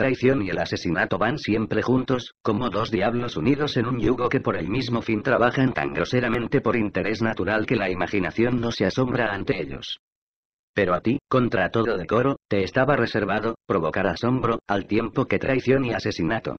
traición y el asesinato van siempre juntos, como dos diablos unidos en un yugo que por el mismo fin trabajan tan groseramente por interés natural que la imaginación no se asombra ante ellos. Pero a ti, contra todo decoro, te estaba reservado, provocar asombro, al tiempo que traición y asesinato.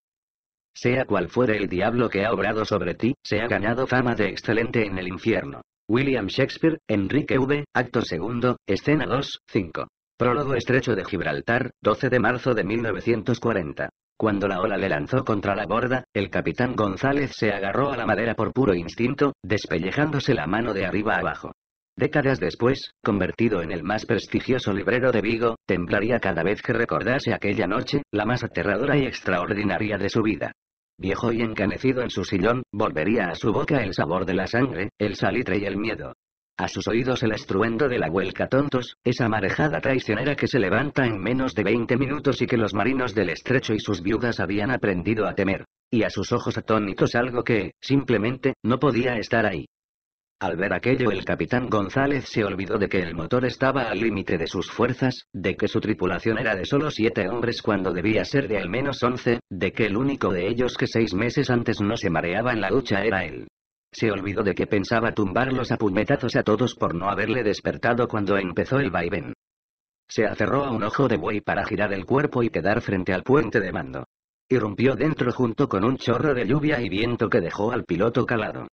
Sea cual fuere el diablo que ha obrado sobre ti, se ha ganado fama de excelente en el infierno. William Shakespeare, Enrique V, acto segundo, escena 2, 5. Prólogo estrecho de Gibraltar, 12 de marzo de 1940. Cuando la ola le lanzó contra la borda, el capitán González se agarró a la madera por puro instinto, despellejándose la mano de arriba abajo. Décadas después, convertido en el más prestigioso librero de Vigo, temblaría cada vez que recordase aquella noche, la más aterradora y extraordinaria de su vida. Viejo y encanecido en su sillón, volvería a su boca el sabor de la sangre, el salitre y el miedo. A sus oídos el estruendo de la huelca tontos, esa marejada traicionera que se levanta en menos de 20 minutos y que los marinos del estrecho y sus viudas habían aprendido a temer. Y a sus ojos atónitos algo que, simplemente, no podía estar ahí. Al ver aquello el capitán González se olvidó de que el motor estaba al límite de sus fuerzas, de que su tripulación era de solo siete hombres cuando debía ser de al menos once, de que el único de ellos que seis meses antes no se mareaba en la lucha era él. Se olvidó de que pensaba tumbarlos a puñetazos a todos por no haberle despertado cuando empezó el vaivén. Se aferró a un ojo de buey para girar el cuerpo y quedar frente al puente de mando. Irrumpió dentro junto con un chorro de lluvia y viento que dejó al piloto calado.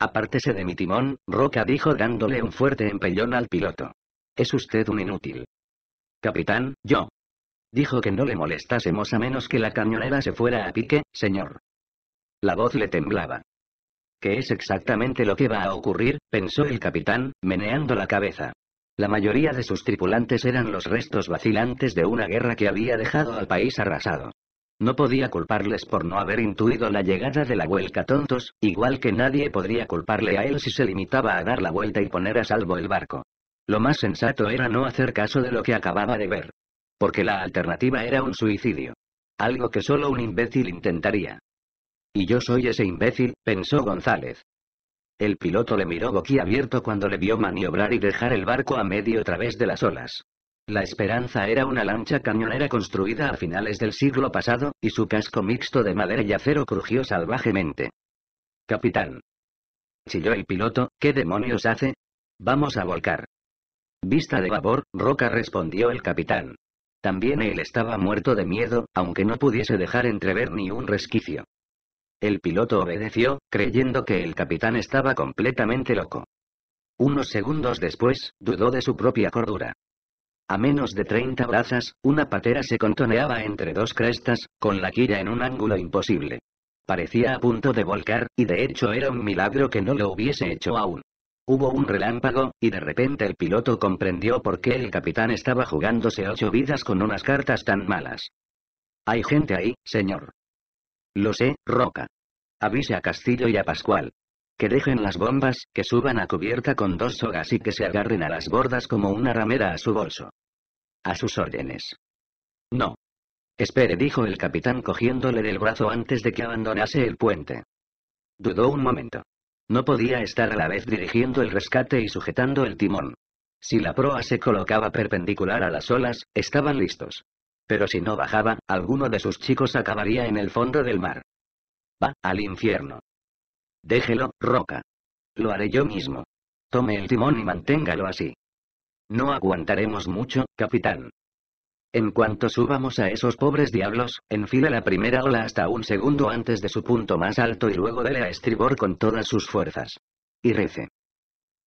Apártese de mi timón, Roca dijo dándole un fuerte empellón al piloto. Es usted un inútil. Capitán, yo. Dijo que no le molestásemos a menos que la cañonera se fuera a pique, señor. La voz le temblaba. Que es exactamente lo que va a ocurrir, pensó el capitán, meneando la cabeza. La mayoría de sus tripulantes eran los restos vacilantes de una guerra que había dejado al país arrasado. No podía culparles por no haber intuido la llegada de la huelga tontos, igual que nadie podría culparle a él si se limitaba a dar la vuelta y poner a salvo el barco. Lo más sensato era no hacer caso de lo que acababa de ver. Porque la alternativa era un suicidio. Algo que solo un imbécil intentaría. Y yo soy ese imbécil, pensó González. El piloto le miró boquiabierto cuando le vio maniobrar y dejar el barco a medio través de las olas. La Esperanza era una lancha cañonera construida a finales del siglo pasado, y su casco mixto de madera y acero crujió salvajemente. Capitán. Chilló el piloto, ¿qué demonios hace? Vamos a volcar. Vista de babor, Roca respondió el capitán. También él estaba muerto de miedo, aunque no pudiese dejar entrever ni un resquicio. El piloto obedeció, creyendo que el capitán estaba completamente loco. Unos segundos después, dudó de su propia cordura. A menos de 30 brazas, una patera se contoneaba entre dos crestas, con la quilla en un ángulo imposible. Parecía a punto de volcar, y de hecho era un milagro que no lo hubiese hecho aún. Hubo un relámpago, y de repente el piloto comprendió por qué el capitán estaba jugándose ocho vidas con unas cartas tan malas. Hay gente ahí, señor. Lo sé, Roca. Avise a Castillo y a Pascual. Que dejen las bombas, que suban a cubierta con dos sogas y que se agarren a las bordas como una ramera a su bolso. A sus órdenes. No. Espere, dijo el capitán cogiéndole del brazo antes de que abandonase el puente. Dudó un momento. No podía estar a la vez dirigiendo el rescate y sujetando el timón. Si la proa se colocaba perpendicular a las olas, estaban listos. Pero si no bajaba, alguno de sus chicos acabaría en el fondo del mar. Va, al infierno. Déjelo, Roca. Lo haré yo mismo. Tome el timón y manténgalo así. No aguantaremos mucho, capitán. En cuanto subamos a esos pobres diablos, enfile la primera ola hasta un segundo antes de su punto más alto y luego dele a estribor con todas sus fuerzas. Y rece.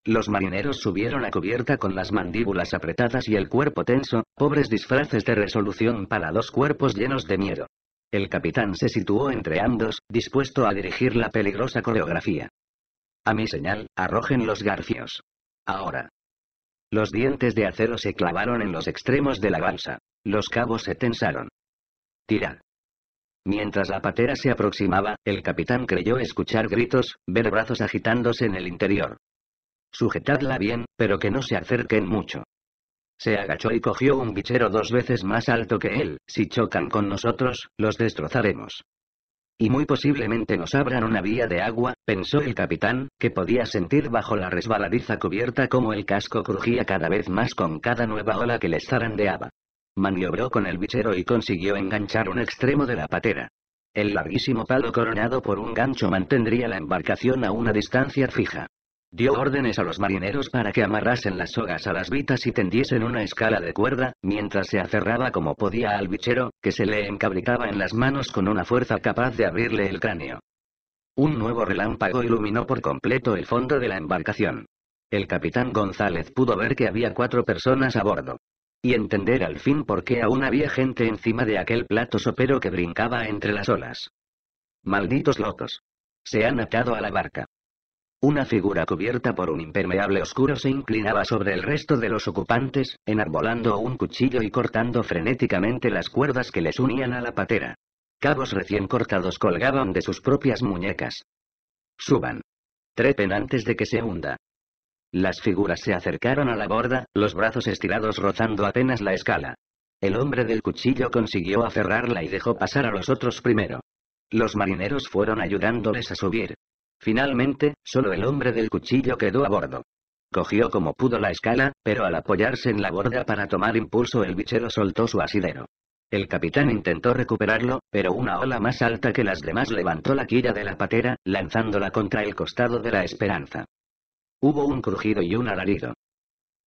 Los marineros subieron a cubierta con las mandíbulas apretadas y el cuerpo tenso, pobres disfraces de resolución para dos cuerpos llenos de miedo. El capitán se situó entre ambos, dispuesto a dirigir la peligrosa coreografía. A mi señal, arrojen los garfios. Ahora. Los dientes de acero se clavaron en los extremos de la balsa. Los cabos se tensaron. Tira. Mientras la patera se aproximaba, el capitán creyó escuchar gritos, ver brazos agitándose en el interior. Sujetadla bien, pero que no se acerquen mucho. Se agachó y cogió un bichero dos veces más alto que él, si chocan con nosotros, los destrozaremos. Y muy posiblemente nos abran una vía de agua, pensó el capitán, que podía sentir bajo la resbaladiza cubierta como el casco crujía cada vez más con cada nueva ola que les zarandeaba. Maniobró con el bichero y consiguió enganchar un extremo de la patera. El larguísimo palo coronado por un gancho mantendría la embarcación a una distancia fija. Dio órdenes a los marineros para que amarrasen las sogas a las vitas y tendiesen una escala de cuerda, mientras se aferraba como podía al bichero, que se le encabritaba en las manos con una fuerza capaz de abrirle el cráneo. Un nuevo relámpago iluminó por completo el fondo de la embarcación. El capitán González pudo ver que había cuatro personas a bordo. Y entender al fin por qué aún había gente encima de aquel plato sopero que brincaba entre las olas. Malditos locos. Se han atado a la barca. Una figura cubierta por un impermeable oscuro se inclinaba sobre el resto de los ocupantes, enarbolando un cuchillo y cortando frenéticamente las cuerdas que les unían a la patera. Cabos recién cortados colgaban de sus propias muñecas. Suban. Trepen antes de que se hunda. Las figuras se acercaron a la borda, los brazos estirados rozando apenas la escala. El hombre del cuchillo consiguió aferrarla y dejó pasar a los otros primero. Los marineros fueron ayudándoles a subir, Finalmente, solo el hombre del cuchillo quedó a bordo. Cogió como pudo la escala, pero al apoyarse en la borda para tomar impulso el bichero soltó su asidero. El capitán intentó recuperarlo, pero una ola más alta que las demás levantó la quilla de la patera, lanzándola contra el costado de la esperanza. Hubo un crujido y un alarido.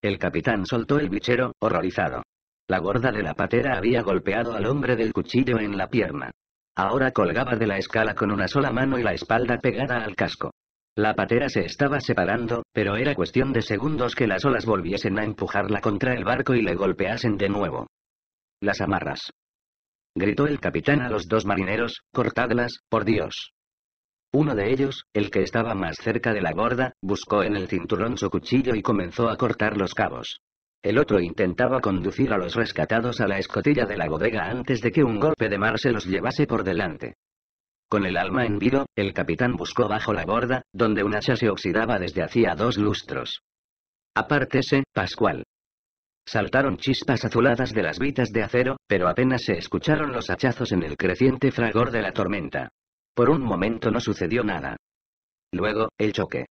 El capitán soltó el bichero, horrorizado. La gorda de la patera había golpeado al hombre del cuchillo en la pierna. Ahora colgaba de la escala con una sola mano y la espalda pegada al casco. La patera se estaba separando, pero era cuestión de segundos que las olas volviesen a empujarla contra el barco y le golpeasen de nuevo. Las amarras. Gritó el capitán a los dos marineros, cortadlas, por Dios. Uno de ellos, el que estaba más cerca de la borda, buscó en el cinturón su cuchillo y comenzó a cortar los cabos. El otro intentaba conducir a los rescatados a la escotilla de la bodega antes de que un golpe de mar se los llevase por delante. Con el alma en vilo, el capitán buscó bajo la borda, donde un hacha se oxidaba desde hacía dos lustros. Apártese, Pascual. Saltaron chispas azuladas de las vitas de acero, pero apenas se escucharon los hachazos en el creciente fragor de la tormenta. Por un momento no sucedió nada. Luego, el choque.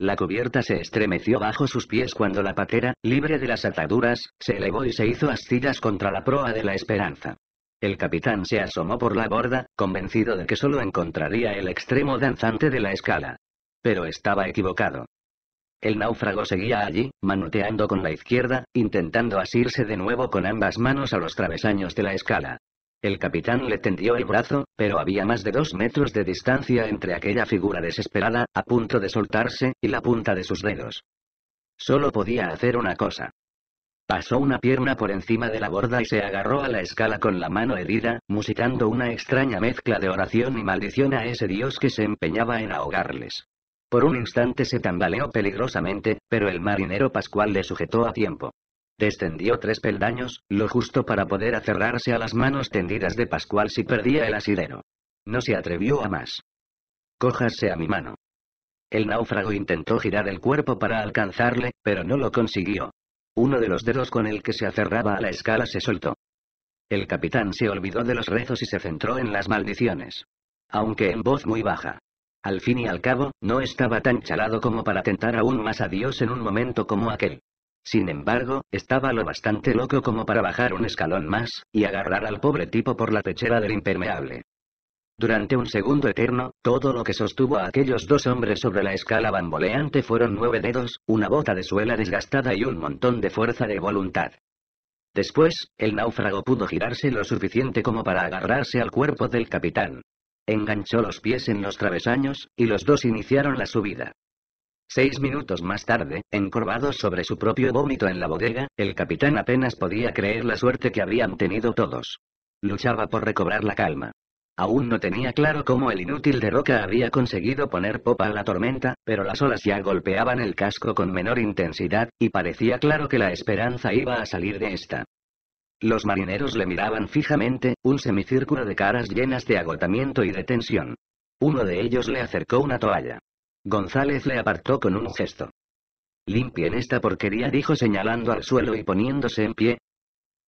La cubierta se estremeció bajo sus pies cuando la patera, libre de las ataduras, se elevó y se hizo astillas contra la proa de la Esperanza. El capitán se asomó por la borda, convencido de que solo encontraría el extremo danzante de la escala. Pero estaba equivocado. El náufrago seguía allí, manoteando con la izquierda, intentando asirse de nuevo con ambas manos a los travesaños de la escala. El capitán le tendió el brazo, pero había más de dos metros de distancia entre aquella figura desesperada, a punto de soltarse, y la punta de sus dedos. Solo podía hacer una cosa. Pasó una pierna por encima de la borda y se agarró a la escala con la mano herida, musitando una extraña mezcla de oración y maldición a ese dios que se empeñaba en ahogarles. Por un instante se tambaleó peligrosamente, pero el marinero Pascual le sujetó a tiempo. Descendió tres peldaños, lo justo para poder acerrarse a las manos tendidas de Pascual si perdía el asidero. No se atrevió a más. Cójase a mi mano. El náufrago intentó girar el cuerpo para alcanzarle, pero no lo consiguió. Uno de los dedos con el que se acerraba a la escala se soltó. El capitán se olvidó de los rezos y se centró en las maldiciones. Aunque en voz muy baja. Al fin y al cabo, no estaba tan chalado como para tentar aún más a Dios en un momento como aquel. Sin embargo, estaba lo bastante loco como para bajar un escalón más, y agarrar al pobre tipo por la techera del impermeable. Durante un segundo eterno, todo lo que sostuvo a aquellos dos hombres sobre la escala bamboleante fueron nueve dedos, una bota de suela desgastada y un montón de fuerza de voluntad. Después, el náufrago pudo girarse lo suficiente como para agarrarse al cuerpo del capitán. Enganchó los pies en los travesaños, y los dos iniciaron la subida. Seis minutos más tarde, encorvados sobre su propio vómito en la bodega, el capitán apenas podía creer la suerte que habían tenido todos. Luchaba por recobrar la calma. Aún no tenía claro cómo el inútil de Roca había conseguido poner popa a la tormenta, pero las olas ya golpeaban el casco con menor intensidad, y parecía claro que la esperanza iba a salir de esta. Los marineros le miraban fijamente, un semicírculo de caras llenas de agotamiento y de tensión. Uno de ellos le acercó una toalla. González le apartó con un gesto. Limpien esta porquería, dijo señalando al suelo y poniéndose en pie.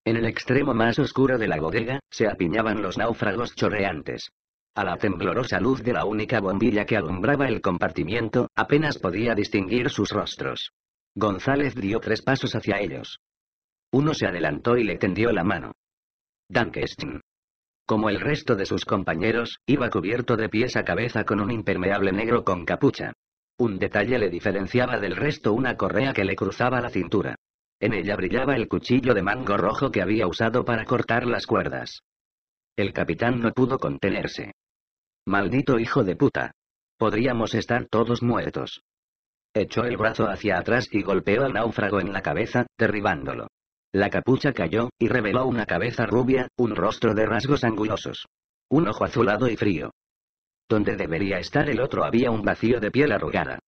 En el extremo más oscuro de la bodega, se apiñaban los náufragos chorreantes. A la temblorosa luz de la única bombilla que alumbraba el compartimiento, apenas podía distinguir sus rostros. González dio tres pasos hacia ellos. Uno se adelantó y le tendió la mano. «Dankestin». Como el resto de sus compañeros, iba cubierto de pies a cabeza con un impermeable negro con capucha. Un detalle le diferenciaba del resto una correa que le cruzaba la cintura. En ella brillaba el cuchillo de mango rojo que había usado para cortar las cuerdas. El capitán no pudo contenerse. Maldito hijo de puta. Podríamos estar todos muertos. Echó el brazo hacia atrás y golpeó al náufrago en la cabeza, derribándolo. La capucha cayó, y reveló una cabeza rubia, un rostro de rasgos angulosos. Un ojo azulado y frío. Donde debería estar el otro había un vacío de piel arrugada.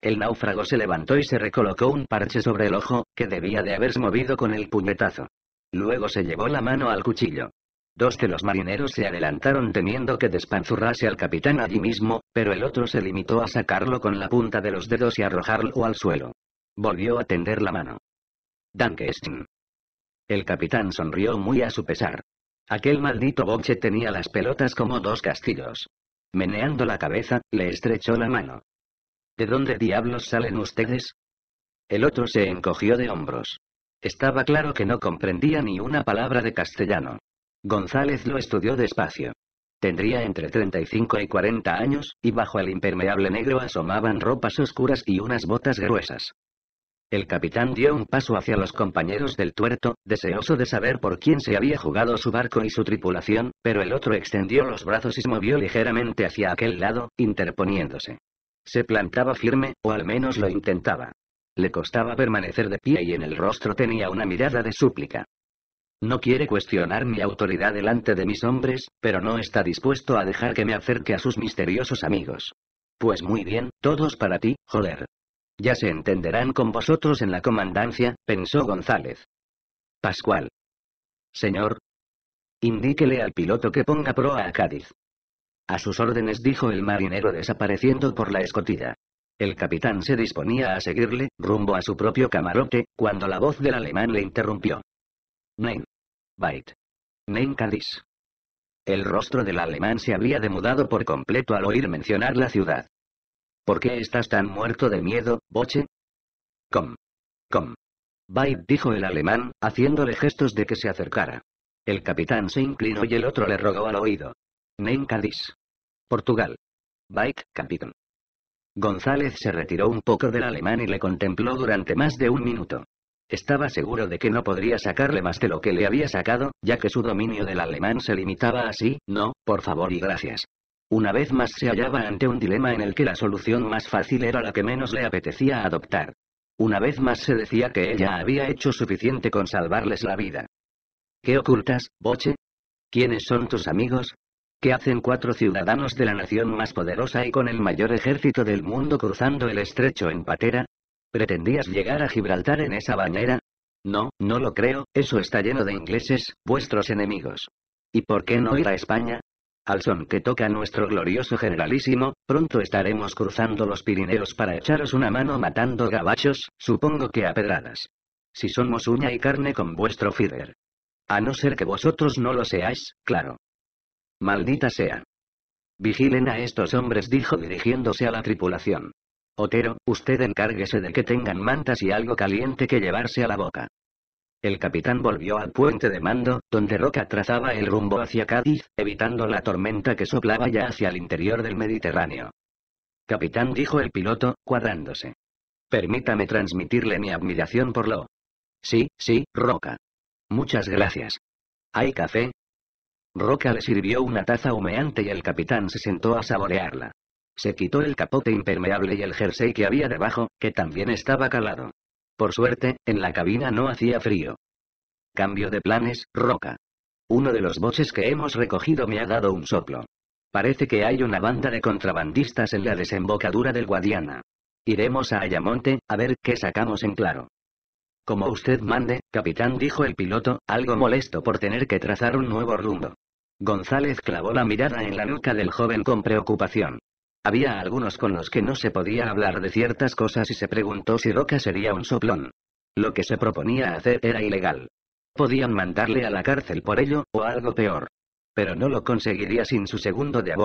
El náufrago se levantó y se recolocó un parche sobre el ojo, que debía de haberse movido con el puñetazo. Luego se llevó la mano al cuchillo. Dos de los marineros se adelantaron temiendo que despanzurrase al capitán allí mismo, pero el otro se limitó a sacarlo con la punta de los dedos y arrojarlo al suelo. Volvió a tender la mano. «Dankestin». El capitán sonrió muy a su pesar. Aquel maldito boche tenía las pelotas como dos castillos. Meneando la cabeza, le estrechó la mano. ¿De dónde diablos salen ustedes? El otro se encogió de hombros. Estaba claro que no comprendía ni una palabra de castellano. González lo estudió despacio. Tendría entre 35 y 40 años, y bajo el impermeable negro asomaban ropas oscuras y unas botas gruesas. El capitán dio un paso hacia los compañeros del tuerto, deseoso de saber por quién se había jugado su barco y su tripulación, pero el otro extendió los brazos y se movió ligeramente hacia aquel lado, interponiéndose. Se plantaba firme, o al menos lo intentaba. Le costaba permanecer de pie y en el rostro tenía una mirada de súplica. No quiere cuestionar mi autoridad delante de mis hombres, pero no está dispuesto a dejar que me acerque a sus misteriosos amigos. Pues muy bien, todos para ti, joder. Ya se entenderán con vosotros en la comandancia, pensó González. Pascual. Señor. Indíquele al piloto que ponga proa a Cádiz. A sus órdenes dijo el marinero desapareciendo por la escotilla. El capitán se disponía a seguirle, rumbo a su propio camarote, cuando la voz del alemán le interrumpió. Nein. Bait. Nein Cádiz. El rostro del alemán se había demudado por completo al oír mencionar la ciudad. ¿Por qué estás tan muerto de miedo, Boche? Com. Com. Bait dijo el alemán, haciéndole gestos de que se acercara. El capitán se inclinó y el otro le rogó al oído. Nen cadiz. Portugal. Bait, capitán. González se retiró un poco del alemán y le contempló durante más de un minuto. Estaba seguro de que no podría sacarle más de lo que le había sacado, ya que su dominio del alemán se limitaba así, no, por favor y gracias. Una vez más se hallaba ante un dilema en el que la solución más fácil era la que menos le apetecía adoptar. Una vez más se decía que ella había hecho suficiente con salvarles la vida. ¿Qué ocultas, Boche? ¿Quiénes son tus amigos? ¿Qué hacen cuatro ciudadanos de la nación más poderosa y con el mayor ejército del mundo cruzando el estrecho en patera? ¿Pretendías llegar a Gibraltar en esa bañera? No, no lo creo, eso está lleno de ingleses, vuestros enemigos. ¿Y por qué no ir a España? Al son que toca nuestro glorioso generalísimo, pronto estaremos cruzando los Pirineos para echaros una mano matando gabachos, supongo que a pedradas. Si somos uña y carne con vuestro feeder. A no ser que vosotros no lo seáis, claro. Maldita sea. Vigilen a estos hombres, dijo dirigiéndose a la tripulación. Otero, usted encárguese de que tengan mantas y algo caliente que llevarse a la boca. El capitán volvió al puente de mando, donde Roca trazaba el rumbo hacia Cádiz, evitando la tormenta que soplaba ya hacia el interior del Mediterráneo. Capitán dijo el piloto, cuadrándose. Permítame transmitirle mi admiración por lo. Sí, sí, Roca. Muchas gracias. ¿Hay café? Roca le sirvió una taza humeante y el capitán se sentó a saborearla. Se quitó el capote impermeable y el jersey que había debajo, que también estaba calado. Por suerte, en la cabina no hacía frío. Cambio de planes, Roca. Uno de los boches que hemos recogido me ha dado un soplo. Parece que hay una banda de contrabandistas en la desembocadura del Guadiana. Iremos a Ayamonte, a ver qué sacamos en claro. Como usted mande, capitán, dijo el piloto, algo molesto por tener que trazar un nuevo rumbo. González clavó la mirada en la nuca del joven con preocupación. Había algunos con los que no se podía hablar de ciertas cosas y se preguntó si Roca sería un soplón. Lo que se proponía hacer era ilegal. Podían mandarle a la cárcel por ello, o algo peor. Pero no lo conseguiría sin su segundo de a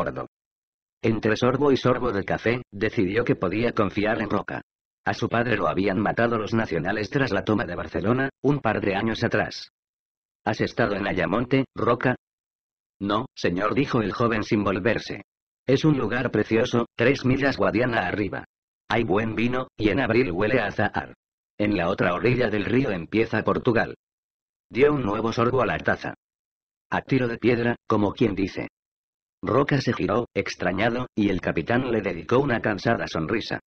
Entre sorbo y sorbo de café, decidió que podía confiar en Roca. A su padre lo habían matado los nacionales tras la toma de Barcelona, un par de años atrás. ¿Has estado en Ayamonte, Roca? No, señor, dijo el joven sin volverse. Es un lugar precioso, tres millas guadiana arriba. Hay buen vino, y en abril huele a azahar. En la otra orilla del río empieza Portugal. Dio un nuevo sorbo a la taza. A tiro de piedra, como quien dice. Roca se giró, extrañado, y el capitán le dedicó una cansada sonrisa.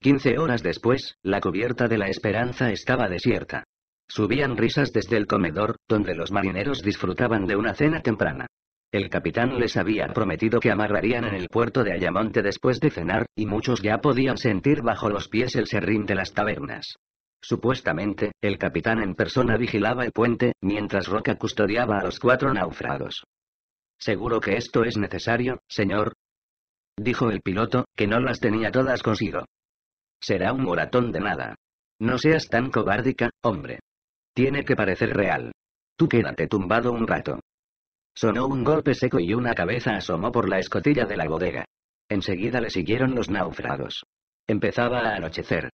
Quince horas después, la cubierta de la Esperanza estaba desierta. Subían risas desde el comedor, donde los marineros disfrutaban de una cena temprana. El capitán les había prometido que amarrarían en el puerto de Ayamonte después de cenar, y muchos ya podían sentir bajo los pies el serrín de las tabernas. Supuestamente, el capitán en persona vigilaba el puente, mientras Roca custodiaba a los cuatro náufragos. Seguro que esto es necesario, señor. Dijo el piloto, que no las tenía todas consigo. Será un moratón de nada. No seas tan cobárdica, hombre. Tiene que parecer real. Tú quédate tumbado un rato. Sonó un golpe seco y una cabeza asomó por la escotilla de la bodega. Enseguida le siguieron los náufragos. Empezaba a anochecer.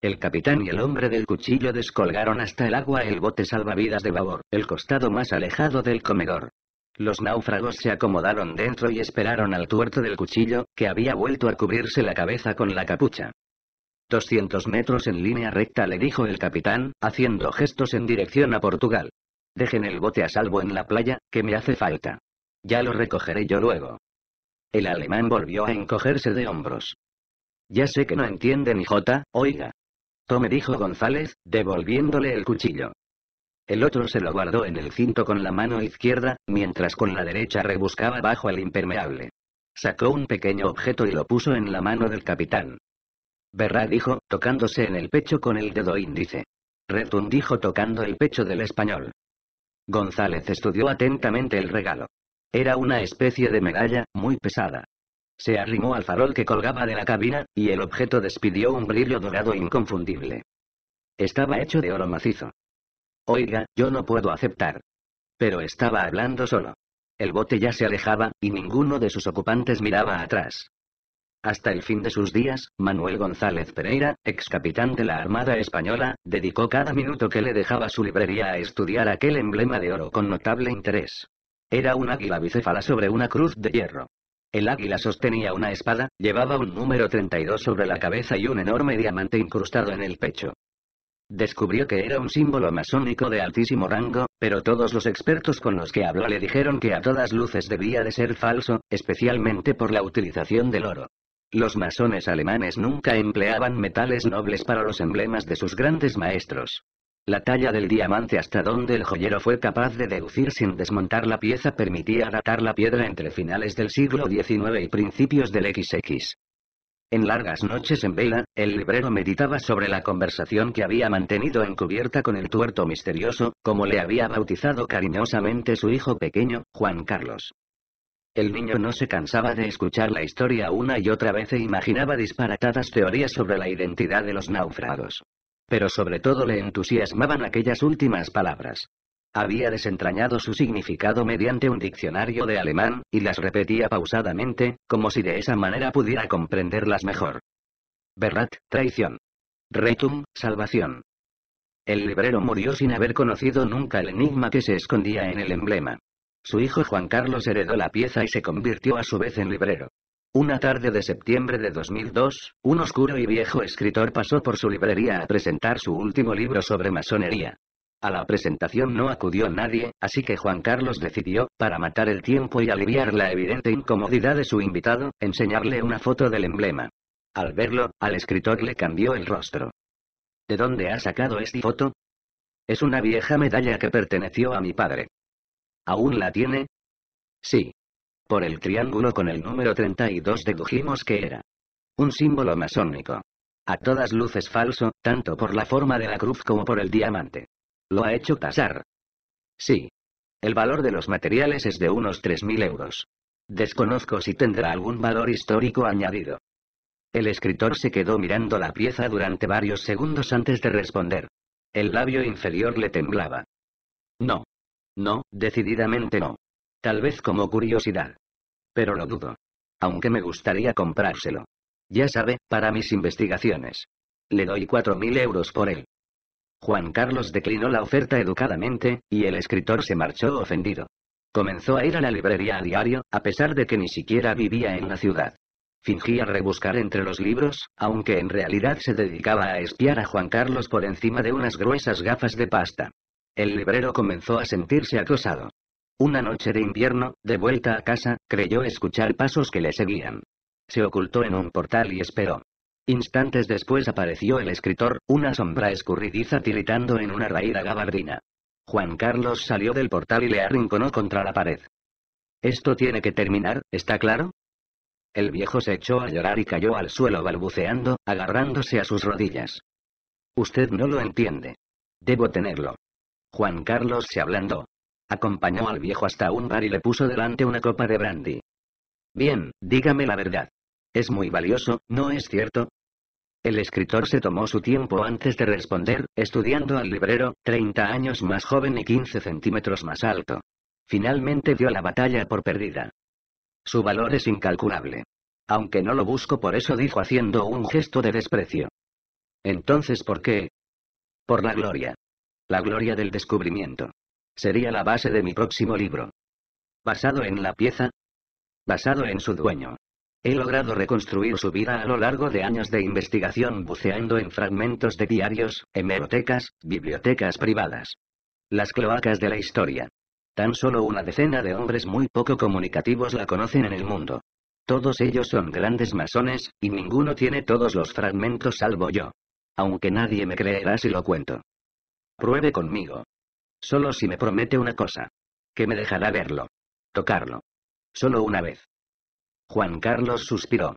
El capitán y el hombre del cuchillo descolgaron hasta el agua el bote salvavidas de babor, el costado más alejado del comedor. Los náufragos se acomodaron dentro y esperaron al tuerto del cuchillo, que había vuelto a cubrirse la cabeza con la capucha. 200 metros en línea recta le dijo el capitán, haciendo gestos en dirección a Portugal. Dejen el bote a salvo en la playa, que me hace falta. Ya lo recogeré yo luego. El alemán volvió a encogerse de hombros. Ya sé que no entiende ni Jota, oiga. Tome dijo González, devolviéndole el cuchillo. El otro se lo guardó en el cinto con la mano izquierda, mientras con la derecha rebuscaba bajo el impermeable. Sacó un pequeño objeto y lo puso en la mano del capitán. Berra dijo, tocándose en el pecho con el dedo índice. dijo tocando el pecho del español. González estudió atentamente el regalo. Era una especie de medalla, muy pesada. Se arrimó al farol que colgaba de la cabina, y el objeto despidió un brillo dorado inconfundible. Estaba hecho de oro macizo. Oiga, yo no puedo aceptar. Pero estaba hablando solo. El bote ya se alejaba, y ninguno de sus ocupantes miraba atrás. Hasta el fin de sus días, Manuel González Pereira, ex capitán de la Armada Española, dedicó cada minuto que le dejaba su librería a estudiar aquel emblema de oro con notable interés. Era un águila bicéfala sobre una cruz de hierro. El águila sostenía una espada, llevaba un número 32 sobre la cabeza y un enorme diamante incrustado en el pecho. Descubrió que era un símbolo masónico de altísimo rango, pero todos los expertos con los que habló le dijeron que a todas luces debía de ser falso, especialmente por la utilización del oro. Los masones alemanes nunca empleaban metales nobles para los emblemas de sus grandes maestros. La talla del diamante hasta donde el joyero fue capaz de deducir sin desmontar la pieza permitía datar la piedra entre finales del siglo XIX y principios del XX. En largas noches en vela, el librero meditaba sobre la conversación que había mantenido encubierta con el tuerto misterioso, como le había bautizado cariñosamente su hijo pequeño, Juan Carlos. El niño no se cansaba de escuchar la historia una y otra vez e imaginaba disparatadas teorías sobre la identidad de los náufragos. Pero sobre todo le entusiasmaban aquellas últimas palabras. Había desentrañado su significado mediante un diccionario de alemán, y las repetía pausadamente, como si de esa manera pudiera comprenderlas mejor. Verdad, traición. Retum, salvación. El librero murió sin haber conocido nunca el enigma que se escondía en el emblema. Su hijo Juan Carlos heredó la pieza y se convirtió a su vez en librero. Una tarde de septiembre de 2002, un oscuro y viejo escritor pasó por su librería a presentar su último libro sobre masonería. A la presentación no acudió nadie, así que Juan Carlos decidió, para matar el tiempo y aliviar la evidente incomodidad de su invitado, enseñarle una foto del emblema. Al verlo, al escritor le cambió el rostro. ¿De dónde ha sacado esta foto? Es una vieja medalla que perteneció a mi padre. ¿Aún la tiene? Sí. Por el triángulo con el número 32 dedujimos que era un símbolo masónico. A todas luces falso, tanto por la forma de la cruz como por el diamante. ¿Lo ha hecho pasar. Sí. El valor de los materiales es de unos 3.000 euros. Desconozco si tendrá algún valor histórico añadido. El escritor se quedó mirando la pieza durante varios segundos antes de responder. El labio inferior le temblaba. No. No, decididamente no. Tal vez como curiosidad. Pero lo dudo. Aunque me gustaría comprárselo. Ya sabe, para mis investigaciones. Le doy 4.000 euros por él. Juan Carlos declinó la oferta educadamente, y el escritor se marchó ofendido. Comenzó a ir a la librería a diario, a pesar de que ni siquiera vivía en la ciudad. Fingía rebuscar entre los libros, aunque en realidad se dedicaba a espiar a Juan Carlos por encima de unas gruesas gafas de pasta. El librero comenzó a sentirse acosado. Una noche de invierno, de vuelta a casa, creyó escuchar pasos que le seguían. Se ocultó en un portal y esperó. Instantes después apareció el escritor, una sombra escurridiza tiritando en una raída gabardina. Juan Carlos salió del portal y le arrinconó contra la pared. Esto tiene que terminar, ¿está claro? El viejo se echó a llorar y cayó al suelo balbuceando, agarrándose a sus rodillas. Usted no lo entiende. Debo tenerlo. Juan Carlos se ablandó. Acompañó al viejo hasta un bar y le puso delante una copa de brandy. Bien, dígame la verdad. Es muy valioso, ¿no es cierto? El escritor se tomó su tiempo antes de responder, estudiando al librero, 30 años más joven y 15 centímetros más alto. Finalmente dio la batalla por perdida. Su valor es incalculable. Aunque no lo busco por eso dijo haciendo un gesto de desprecio. Entonces, ¿por qué? Por la gloria. La gloria del descubrimiento. Sería la base de mi próximo libro. Basado en la pieza. Basado en su dueño. He logrado reconstruir su vida a lo largo de años de investigación buceando en fragmentos de diarios, hemerotecas, bibliotecas privadas. Las cloacas de la historia. Tan solo una decena de hombres muy poco comunicativos la conocen en el mundo. Todos ellos son grandes masones, y ninguno tiene todos los fragmentos salvo yo. Aunque nadie me creerá si lo cuento pruebe conmigo. Solo si me promete una cosa. Que me dejará verlo. Tocarlo. Solo una vez. Juan Carlos suspiró.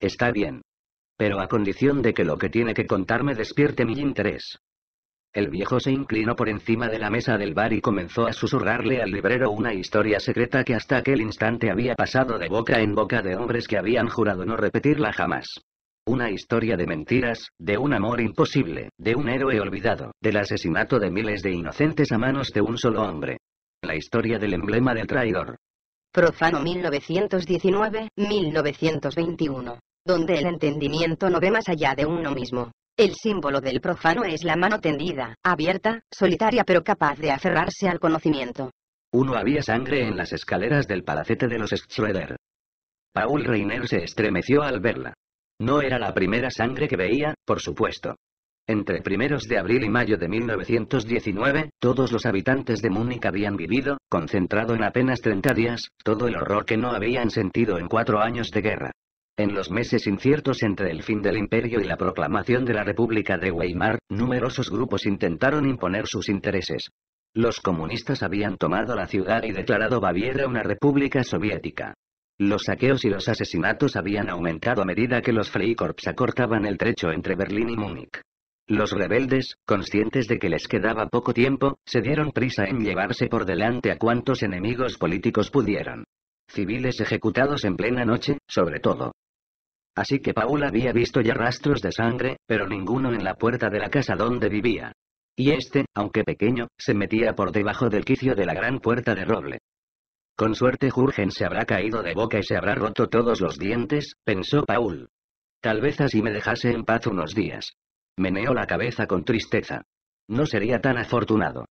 Está bien. Pero a condición de que lo que tiene que contarme despierte mi interés. El viejo se inclinó por encima de la mesa del bar y comenzó a susurrarle al librero una historia secreta que hasta aquel instante había pasado de boca en boca de hombres que habían jurado no repetirla jamás. Una historia de mentiras, de un amor imposible, de un héroe olvidado, del asesinato de miles de inocentes a manos de un solo hombre. La historia del emblema del traidor. Profano 1919-1921, donde el entendimiento no ve más allá de uno mismo. El símbolo del profano es la mano tendida, abierta, solitaria pero capaz de aferrarse al conocimiento. Uno había sangre en las escaleras del palacete de los Schroeder. Paul Reiner se estremeció al verla. No era la primera sangre que veía, por supuesto. Entre primeros de abril y mayo de 1919, todos los habitantes de Múnich habían vivido, concentrado en apenas 30 días, todo el horror que no habían sentido en cuatro años de guerra. En los meses inciertos entre el fin del imperio y la proclamación de la República de Weimar, numerosos grupos intentaron imponer sus intereses. Los comunistas habían tomado la ciudad y declarado Baviera una república soviética. Los saqueos y los asesinatos habían aumentado a medida que los Freikorps acortaban el trecho entre Berlín y Múnich. Los rebeldes, conscientes de que les quedaba poco tiempo, se dieron prisa en llevarse por delante a cuantos enemigos políticos pudieran. Civiles ejecutados en plena noche, sobre todo. Así que Paul había visto ya rastros de sangre, pero ninguno en la puerta de la casa donde vivía. Y este, aunque pequeño, se metía por debajo del quicio de la gran puerta de roble. Con suerte Jurgen se habrá caído de boca y se habrá roto todos los dientes, pensó Paul. Tal vez así me dejase en paz unos días. Meneó la cabeza con tristeza. No sería tan afortunado.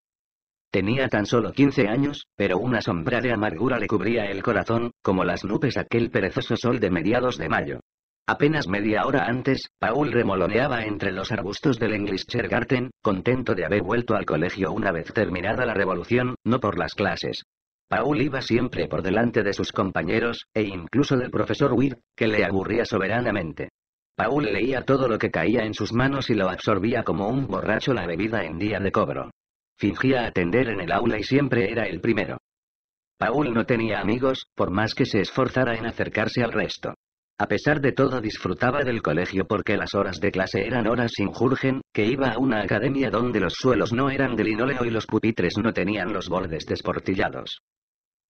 Tenía tan solo 15 años, pero una sombra de amargura le cubría el corazón, como las nubes aquel perezoso sol de mediados de mayo. Apenas media hora antes, Paul remoloneaba entre los arbustos del Englischer Garten, contento de haber vuelto al colegio una vez terminada la revolución, no por las clases, Paul iba siempre por delante de sus compañeros, e incluso del profesor Weir, que le aburría soberanamente. Paul leía todo lo que caía en sus manos y lo absorbía como un borracho la bebida en día de cobro. Fingía atender en el aula y siempre era el primero. Paul no tenía amigos, por más que se esforzara en acercarse al resto. A pesar de todo disfrutaba del colegio porque las horas de clase eran horas sin jurgen, que iba a una academia donde los suelos no eran de linóleo y los pupitres no tenían los bordes desportillados.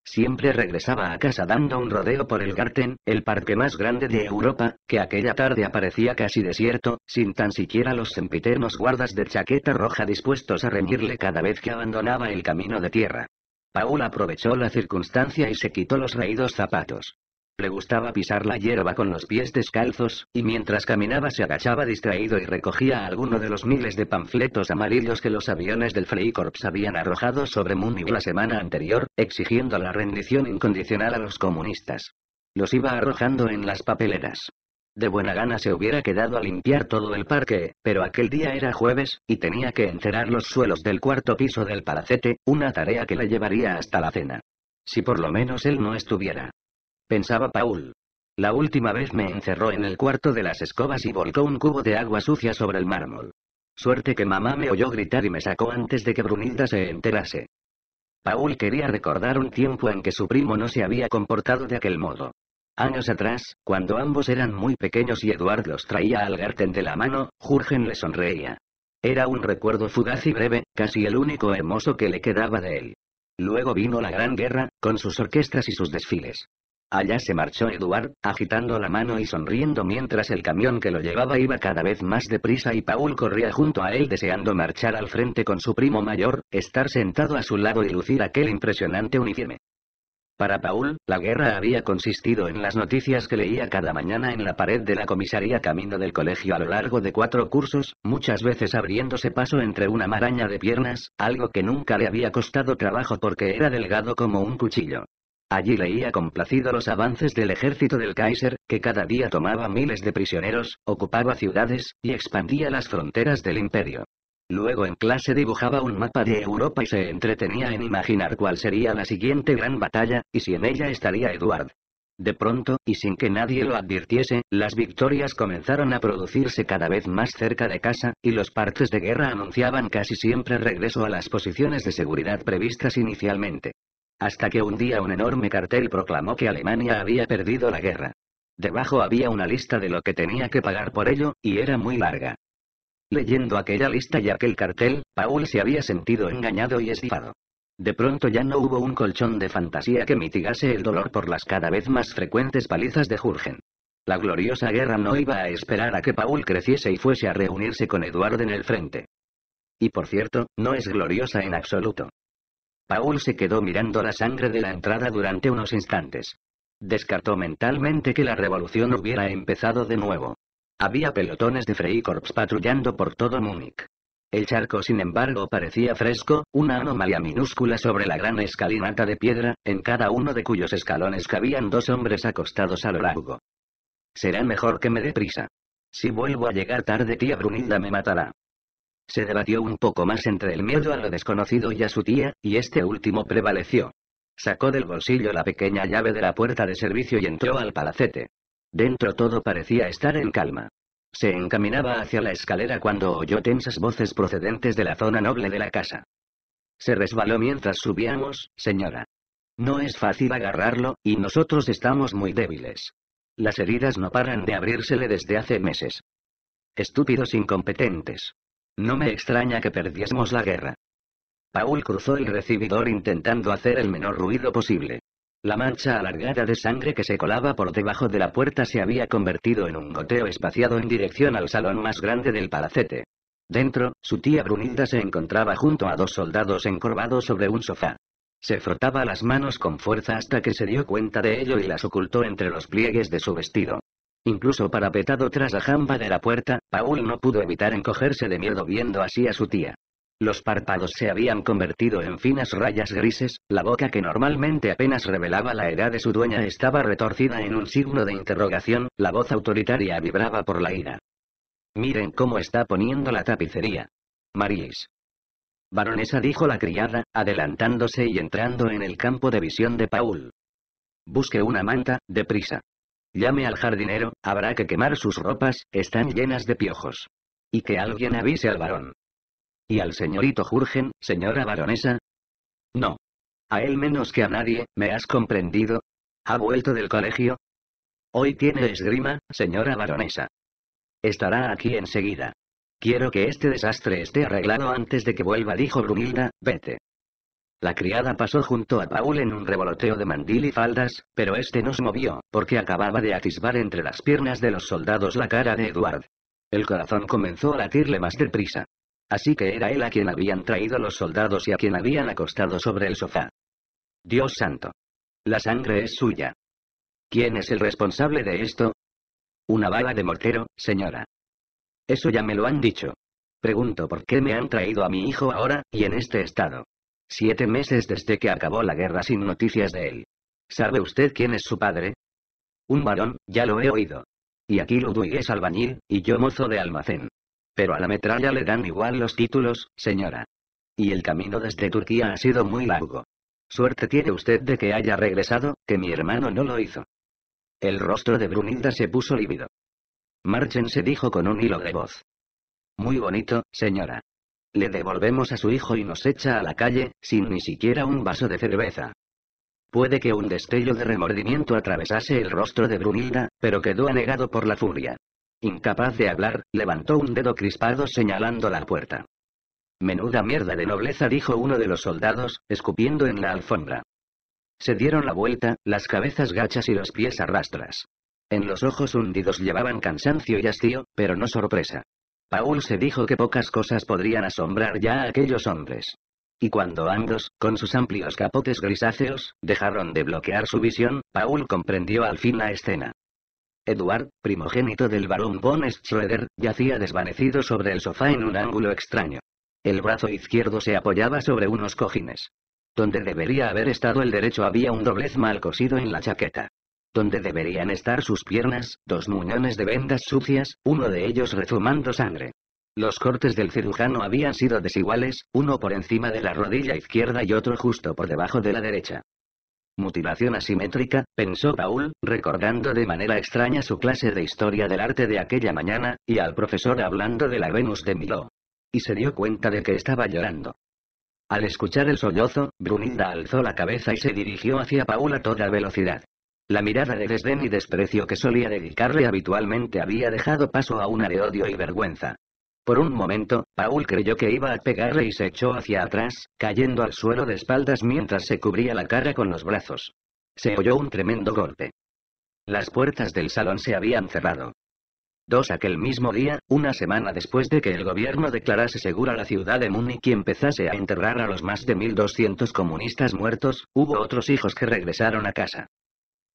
Siempre regresaba a casa dando un rodeo por el Garten, el parque más grande de Europa, que aquella tarde aparecía casi desierto, sin tan siquiera los sempiternos guardas de chaqueta roja dispuestos a reñirle cada vez que abandonaba el camino de tierra. Paul aprovechó la circunstancia y se quitó los reídos zapatos. Le gustaba pisar la hierba con los pies descalzos, y mientras caminaba se agachaba distraído y recogía alguno de los miles de panfletos amarillos que los aviones del Freikorps habían arrojado sobre Muni la semana anterior, exigiendo la rendición incondicional a los comunistas. Los iba arrojando en las papeleras. De buena gana se hubiera quedado a limpiar todo el parque, pero aquel día era jueves, y tenía que encerar los suelos del cuarto piso del palacete, una tarea que le llevaría hasta la cena. Si por lo menos él no estuviera pensaba Paul. La última vez me encerró en el cuarto de las escobas y volcó un cubo de agua sucia sobre el mármol. Suerte que mamá me oyó gritar y me sacó antes de que Brunilda se enterase. Paul quería recordar un tiempo en que su primo no se había comportado de aquel modo. Años atrás, cuando ambos eran muy pequeños y Eduardo los traía al Garten de la mano, Jurgen le sonreía. Era un recuerdo fugaz y breve, casi el único hermoso que le quedaba de él. Luego vino la Gran Guerra, con sus orquestas y sus desfiles. Allá se marchó Eduard, agitando la mano y sonriendo mientras el camión que lo llevaba iba cada vez más deprisa y Paul corría junto a él deseando marchar al frente con su primo mayor, estar sentado a su lado y lucir aquel impresionante uniforme. Para Paul, la guerra había consistido en las noticias que leía cada mañana en la pared de la comisaría camino del colegio a lo largo de cuatro cursos, muchas veces abriéndose paso entre una maraña de piernas, algo que nunca le había costado trabajo porque era delgado como un cuchillo. Allí leía complacido los avances del ejército del Kaiser, que cada día tomaba miles de prisioneros, ocupaba ciudades, y expandía las fronteras del imperio. Luego en clase dibujaba un mapa de Europa y se entretenía en imaginar cuál sería la siguiente gran batalla, y si en ella estaría Eduard. De pronto, y sin que nadie lo advirtiese, las victorias comenzaron a producirse cada vez más cerca de casa, y los partes de guerra anunciaban casi siempre regreso a las posiciones de seguridad previstas inicialmente. Hasta que un día un enorme cartel proclamó que Alemania había perdido la guerra. Debajo había una lista de lo que tenía que pagar por ello, y era muy larga. Leyendo aquella lista y aquel cartel, Paul se había sentido engañado y estifado. De pronto ya no hubo un colchón de fantasía que mitigase el dolor por las cada vez más frecuentes palizas de Jurgen. La gloriosa guerra no iba a esperar a que Paul creciese y fuese a reunirse con Eduardo en el frente. Y por cierto, no es gloriosa en absoluto. Paul se quedó mirando la sangre de la entrada durante unos instantes. Descartó mentalmente que la revolución hubiera empezado de nuevo. Había pelotones de Freikorps patrullando por todo Múnich. El charco, sin embargo, parecía fresco, una anomalía minúscula sobre la gran escalinata de piedra, en cada uno de cuyos escalones cabían dos hombres acostados a lo largo. Será mejor que me dé prisa. Si vuelvo a llegar tarde, tía Brunilda me matará. Se debatió un poco más entre el miedo a lo desconocido y a su tía, y este último prevaleció. Sacó del bolsillo la pequeña llave de la puerta de servicio y entró al palacete. Dentro todo parecía estar en calma. Se encaminaba hacia la escalera cuando oyó tensas voces procedentes de la zona noble de la casa. Se resbaló mientras subíamos, señora. No es fácil agarrarlo, y nosotros estamos muy débiles. Las heridas no paran de abrírsele desde hace meses. Estúpidos incompetentes. No me extraña que perdiésemos la guerra. Paul cruzó el recibidor intentando hacer el menor ruido posible. La mancha alargada de sangre que se colaba por debajo de la puerta se había convertido en un goteo espaciado en dirección al salón más grande del palacete. Dentro, su tía Brunilda se encontraba junto a dos soldados encorvados sobre un sofá. Se frotaba las manos con fuerza hasta que se dio cuenta de ello y las ocultó entre los pliegues de su vestido. Incluso parapetado tras la jamba de la puerta, Paul no pudo evitar encogerse de miedo viendo así a su tía. Los párpados se habían convertido en finas rayas grises, la boca que normalmente apenas revelaba la edad de su dueña estaba retorcida en un signo de interrogación, la voz autoritaria vibraba por la ira. Miren cómo está poniendo la tapicería. Maris. Baronesa dijo la criada, adelantándose y entrando en el campo de visión de Paul. Busque una manta, deprisa. Llame al jardinero, habrá que quemar sus ropas, están llenas de piojos. Y que alguien avise al varón. ¿Y al señorito Jurgen, señora baronesa? No. A él menos que a nadie, ¿me has comprendido? ¿Ha vuelto del colegio? Hoy tiene esgrima, señora baronesa. Estará aquí enseguida. Quiero que este desastre esté arreglado antes de que vuelva, dijo Brumilda. vete. La criada pasó junto a Paul en un revoloteo de mandil y faldas, pero este no se movió, porque acababa de atisbar entre las piernas de los soldados la cara de Edward. El corazón comenzó a latirle más deprisa. Así que era él a quien habían traído los soldados y a quien habían acostado sobre el sofá. Dios santo. La sangre es suya. ¿Quién es el responsable de esto? Una bala de mortero, señora. Eso ya me lo han dicho. Pregunto por qué me han traído a mi hijo ahora, y en este estado. Siete meses desde que acabó la guerra sin noticias de él. ¿Sabe usted quién es su padre? Un varón, ya lo he oído. Y aquí Ludwig es albañil, y yo mozo de almacén. Pero a la metralla le dan igual los títulos, señora. Y el camino desde Turquía ha sido muy largo. Suerte tiene usted de que haya regresado, que mi hermano no lo hizo. El rostro de Brunilda se puso lívido. Marchen se dijo con un hilo de voz. Muy bonito, señora. Le devolvemos a su hijo y nos echa a la calle, sin ni siquiera un vaso de cerveza. Puede que un destello de remordimiento atravesase el rostro de Brunilda, pero quedó anegado por la furia. Incapaz de hablar, levantó un dedo crispado señalando la puerta. Menuda mierda de nobleza, dijo uno de los soldados, escupiendo en la alfombra. Se dieron la vuelta, las cabezas gachas y los pies arrastras. En los ojos hundidos llevaban cansancio y hastío, pero no sorpresa. Paul se dijo que pocas cosas podrían asombrar ya a aquellos hombres. Y cuando ambos, con sus amplios capotes grisáceos, dejaron de bloquear su visión, Paul comprendió al fin la escena. Edward, primogénito del barón von Schroeder, yacía desvanecido sobre el sofá en un ángulo extraño. El brazo izquierdo se apoyaba sobre unos cojines. Donde debería haber estado el derecho había un doblez mal cosido en la chaqueta donde deberían estar sus piernas, dos muñones de vendas sucias, uno de ellos rezumando sangre. Los cortes del cirujano habían sido desiguales, uno por encima de la rodilla izquierda y otro justo por debajo de la derecha. Mutilación asimétrica, pensó Paul, recordando de manera extraña su clase de historia del arte de aquella mañana, y al profesor hablando de la Venus de Milo. Y se dio cuenta de que estaba llorando. Al escuchar el sollozo, Brunilda alzó la cabeza y se dirigió hacia Paul a toda velocidad. La mirada de desdén y desprecio que solía dedicarle habitualmente había dejado paso a una de odio y vergüenza. Por un momento, Paul creyó que iba a pegarle y se echó hacia atrás, cayendo al suelo de espaldas mientras se cubría la cara con los brazos. Se oyó un tremendo golpe. Las puertas del salón se habían cerrado. Dos aquel mismo día, una semana después de que el gobierno declarase segura la ciudad de Múnich y empezase a enterrar a los más de 1.200 comunistas muertos, hubo otros hijos que regresaron a casa.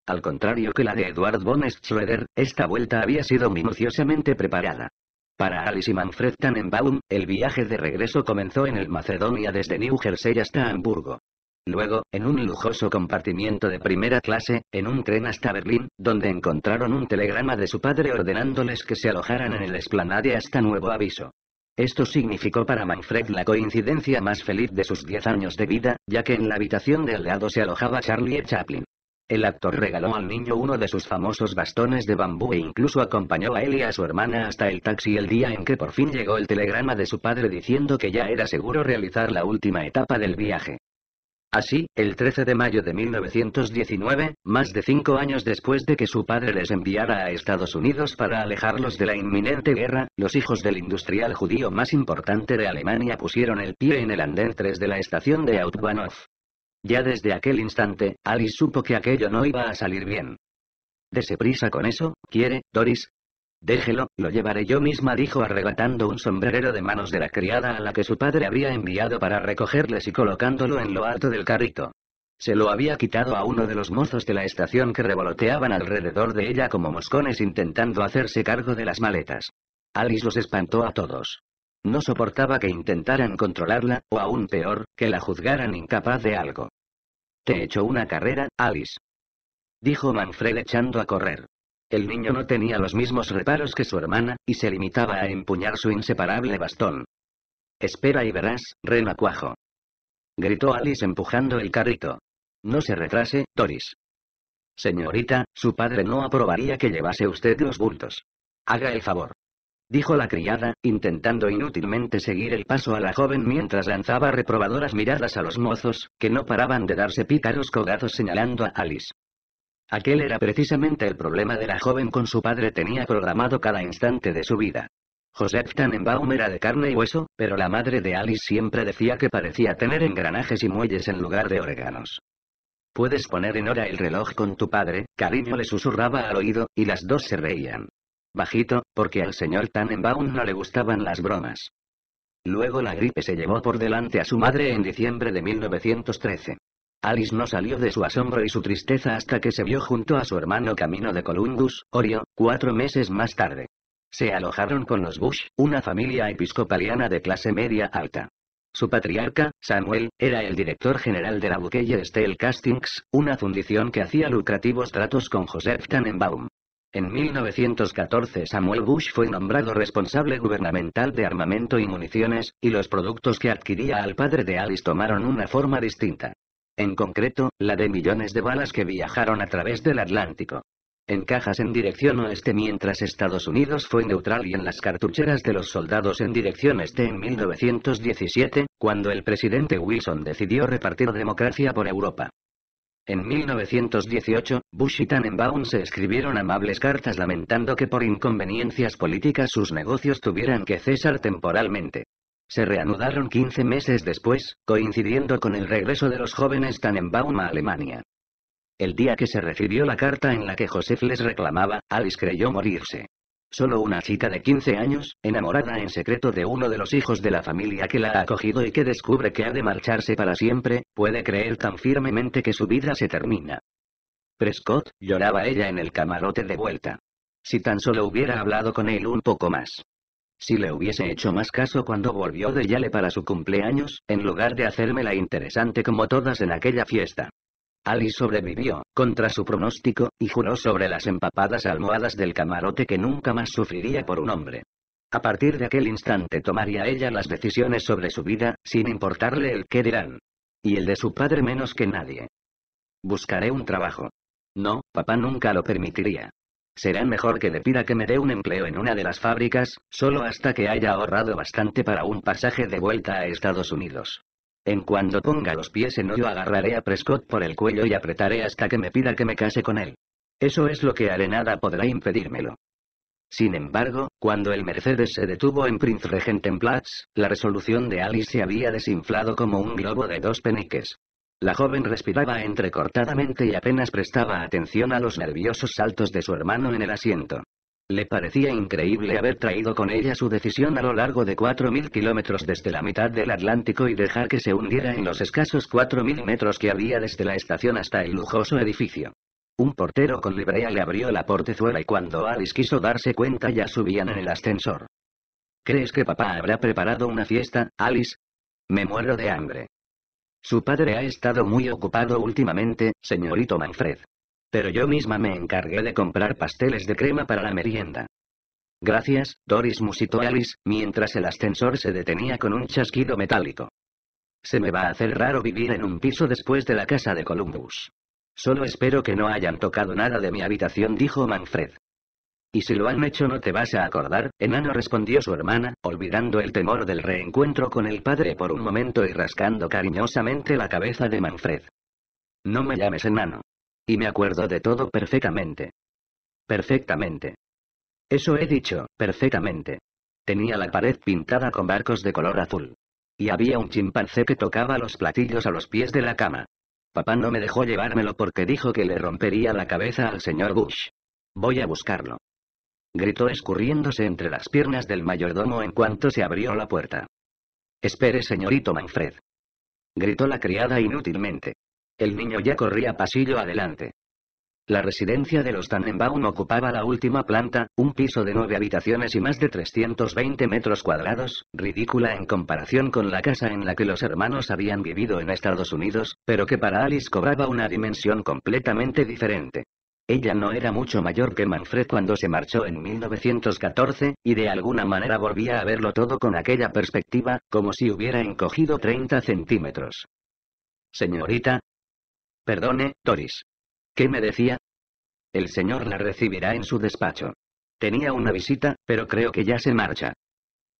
Al contrario que la de Eduard von Schroeder, esta vuelta había sido minuciosamente preparada. Para Alice y Manfred Tannenbaum, el viaje de regreso comenzó en el Macedonia desde New Jersey hasta Hamburgo. Luego, en un lujoso compartimiento de primera clase, en un tren hasta Berlín, donde encontraron un telegrama de su padre ordenándoles que se alojaran en el esplanade hasta nuevo aviso. Esto significó para Manfred la coincidencia más feliz de sus 10 años de vida, ya que en la habitación de al lado se alojaba Charlie Chaplin. El actor regaló al niño uno de sus famosos bastones de bambú e incluso acompañó a él y a su hermana hasta el taxi el día en que por fin llegó el telegrama de su padre diciendo que ya era seguro realizar la última etapa del viaje. Así, el 13 de mayo de 1919, más de cinco años después de que su padre les enviara a Estados Unidos para alejarlos de la inminente guerra, los hijos del industrial judío más importante de Alemania pusieron el pie en el andén 3 de la estación de Autobahnhof. Ya desde aquel instante, Alice supo que aquello no iba a salir bien. Dese prisa con eso, ¿quiere, Doris? Déjelo, lo llevaré yo misma, dijo arrebatando un sombrerero de manos de la criada a la que su padre había enviado para recogerles y colocándolo en lo alto del carrito. Se lo había quitado a uno de los mozos de la estación que revoloteaban alrededor de ella como moscones intentando hacerse cargo de las maletas. Alice los espantó a todos. No soportaba que intentaran controlarla, o aún peor, que la juzgaran incapaz de algo. Te echo una carrera, Alice. Dijo Manfred echando a correr. El niño no tenía los mismos reparos que su hermana, y se limitaba a empuñar su inseparable bastón. Espera y verás, renacuajo. Gritó Alice empujando el carrito. No se retrase, Doris. Señorita, su padre no aprobaría que llevase usted los bultos. Haga el favor dijo la criada, intentando inútilmente seguir el paso a la joven mientras lanzaba reprobadoras miradas a los mozos, que no paraban de darse pícaros codazos señalando a Alice. Aquel era precisamente el problema de la joven con su padre tenía programado cada instante de su vida. Joseph Tannenbaum era de carne y hueso, pero la madre de Alice siempre decía que parecía tener engranajes y muelles en lugar de órganos. Puedes poner en hora el reloj con tu padre, cariño le susurraba al oído, y las dos se reían bajito, porque al señor Tannenbaum no le gustaban las bromas. Luego la gripe se llevó por delante a su madre en diciembre de 1913. Alice no salió de su asombro y su tristeza hasta que se vio junto a su hermano camino de Columbus, Orio, cuatro meses más tarde. Se alojaron con los Bush, una familia episcopaliana de clase media alta. Su patriarca, Samuel, era el director general de la Bukeye Steel Castings, una fundición que hacía lucrativos tratos con Joseph Tannenbaum. En 1914 Samuel Bush fue nombrado responsable gubernamental de armamento y municiones, y los productos que adquiría al padre de Alice tomaron una forma distinta. En concreto, la de millones de balas que viajaron a través del Atlántico. En cajas en dirección oeste mientras Estados Unidos fue neutral y en las cartucheras de los soldados en dirección este en 1917, cuando el presidente Wilson decidió repartir democracia por Europa. En 1918, Bush y Tannenbaum se escribieron amables cartas lamentando que por inconveniencias políticas sus negocios tuvieran que cesar temporalmente. Se reanudaron 15 meses después, coincidiendo con el regreso de los jóvenes Tannenbaum a Alemania. El día que se recibió la carta en la que Josef les reclamaba, Alice creyó morirse. Solo una chica de 15 años, enamorada en secreto de uno de los hijos de la familia que la ha acogido y que descubre que ha de marcharse para siempre, puede creer tan firmemente que su vida se termina. Prescott, lloraba ella en el camarote de vuelta. Si tan solo hubiera hablado con él un poco más. Si le hubiese hecho más caso cuando volvió de Yale para su cumpleaños, en lugar de hacérmela interesante como todas en aquella fiesta. Ali sobrevivió, contra su pronóstico, y juró sobre las empapadas almohadas del camarote que nunca más sufriría por un hombre. A partir de aquel instante tomaría ella las decisiones sobre su vida, sin importarle el qué dirán. Y el de su padre menos que nadie. Buscaré un trabajo. No, papá nunca lo permitiría. Será mejor que le pida que me dé un empleo en una de las fábricas, solo hasta que haya ahorrado bastante para un pasaje de vuelta a Estados Unidos. En cuanto ponga los pies en hoyo agarraré a Prescott por el cuello y apretaré hasta que me pida que me case con él. Eso es lo que haré, nada podrá impedírmelo. Sin embargo, cuando el Mercedes se detuvo en Prince Regent Platz, la resolución de Alice se había desinflado como un globo de dos peniques. La joven respiraba entrecortadamente y apenas prestaba atención a los nerviosos saltos de su hermano en el asiento. Le parecía increíble haber traído con ella su decisión a lo largo de 4.000 kilómetros desde la mitad del Atlántico y dejar que se hundiera en los escasos 4.000 metros que había desde la estación hasta el lujoso edificio. Un portero con librea le abrió la portezuela y cuando Alice quiso darse cuenta ya subían en el ascensor. ¿Crees que papá habrá preparado una fiesta, Alice? Me muero de hambre. Su padre ha estado muy ocupado últimamente, señorito Manfred pero yo misma me encargué de comprar pasteles de crema para la merienda. Gracias, Doris musitó Alice, mientras el ascensor se detenía con un chasquido metálico. Se me va a hacer raro vivir en un piso después de la casa de Columbus. Solo espero que no hayan tocado nada de mi habitación, dijo Manfred. Y si lo han hecho no te vas a acordar, enano respondió su hermana, olvidando el temor del reencuentro con el padre por un momento y rascando cariñosamente la cabeza de Manfred. No me llames enano. Y me acuerdo de todo perfectamente. Perfectamente. Eso he dicho, perfectamente. Tenía la pared pintada con barcos de color azul. Y había un chimpancé que tocaba los platillos a los pies de la cama. Papá no me dejó llevármelo porque dijo que le rompería la cabeza al señor Bush. Voy a buscarlo. Gritó escurriéndose entre las piernas del mayordomo en cuanto se abrió la puerta. Espere, señorito Manfred. Gritó la criada inútilmente. El niño ya corría pasillo adelante. La residencia de los Tannenbaum ocupaba la última planta, un piso de nueve habitaciones y más de 320 metros cuadrados, ridícula en comparación con la casa en la que los hermanos habían vivido en Estados Unidos, pero que para Alice cobraba una dimensión completamente diferente. Ella no era mucho mayor que Manfred cuando se marchó en 1914, y de alguna manera volvía a verlo todo con aquella perspectiva, como si hubiera encogido 30 centímetros. Señorita, Perdone, Doris. ¿Qué me decía? El señor la recibirá en su despacho. Tenía una visita, pero creo que ya se marcha.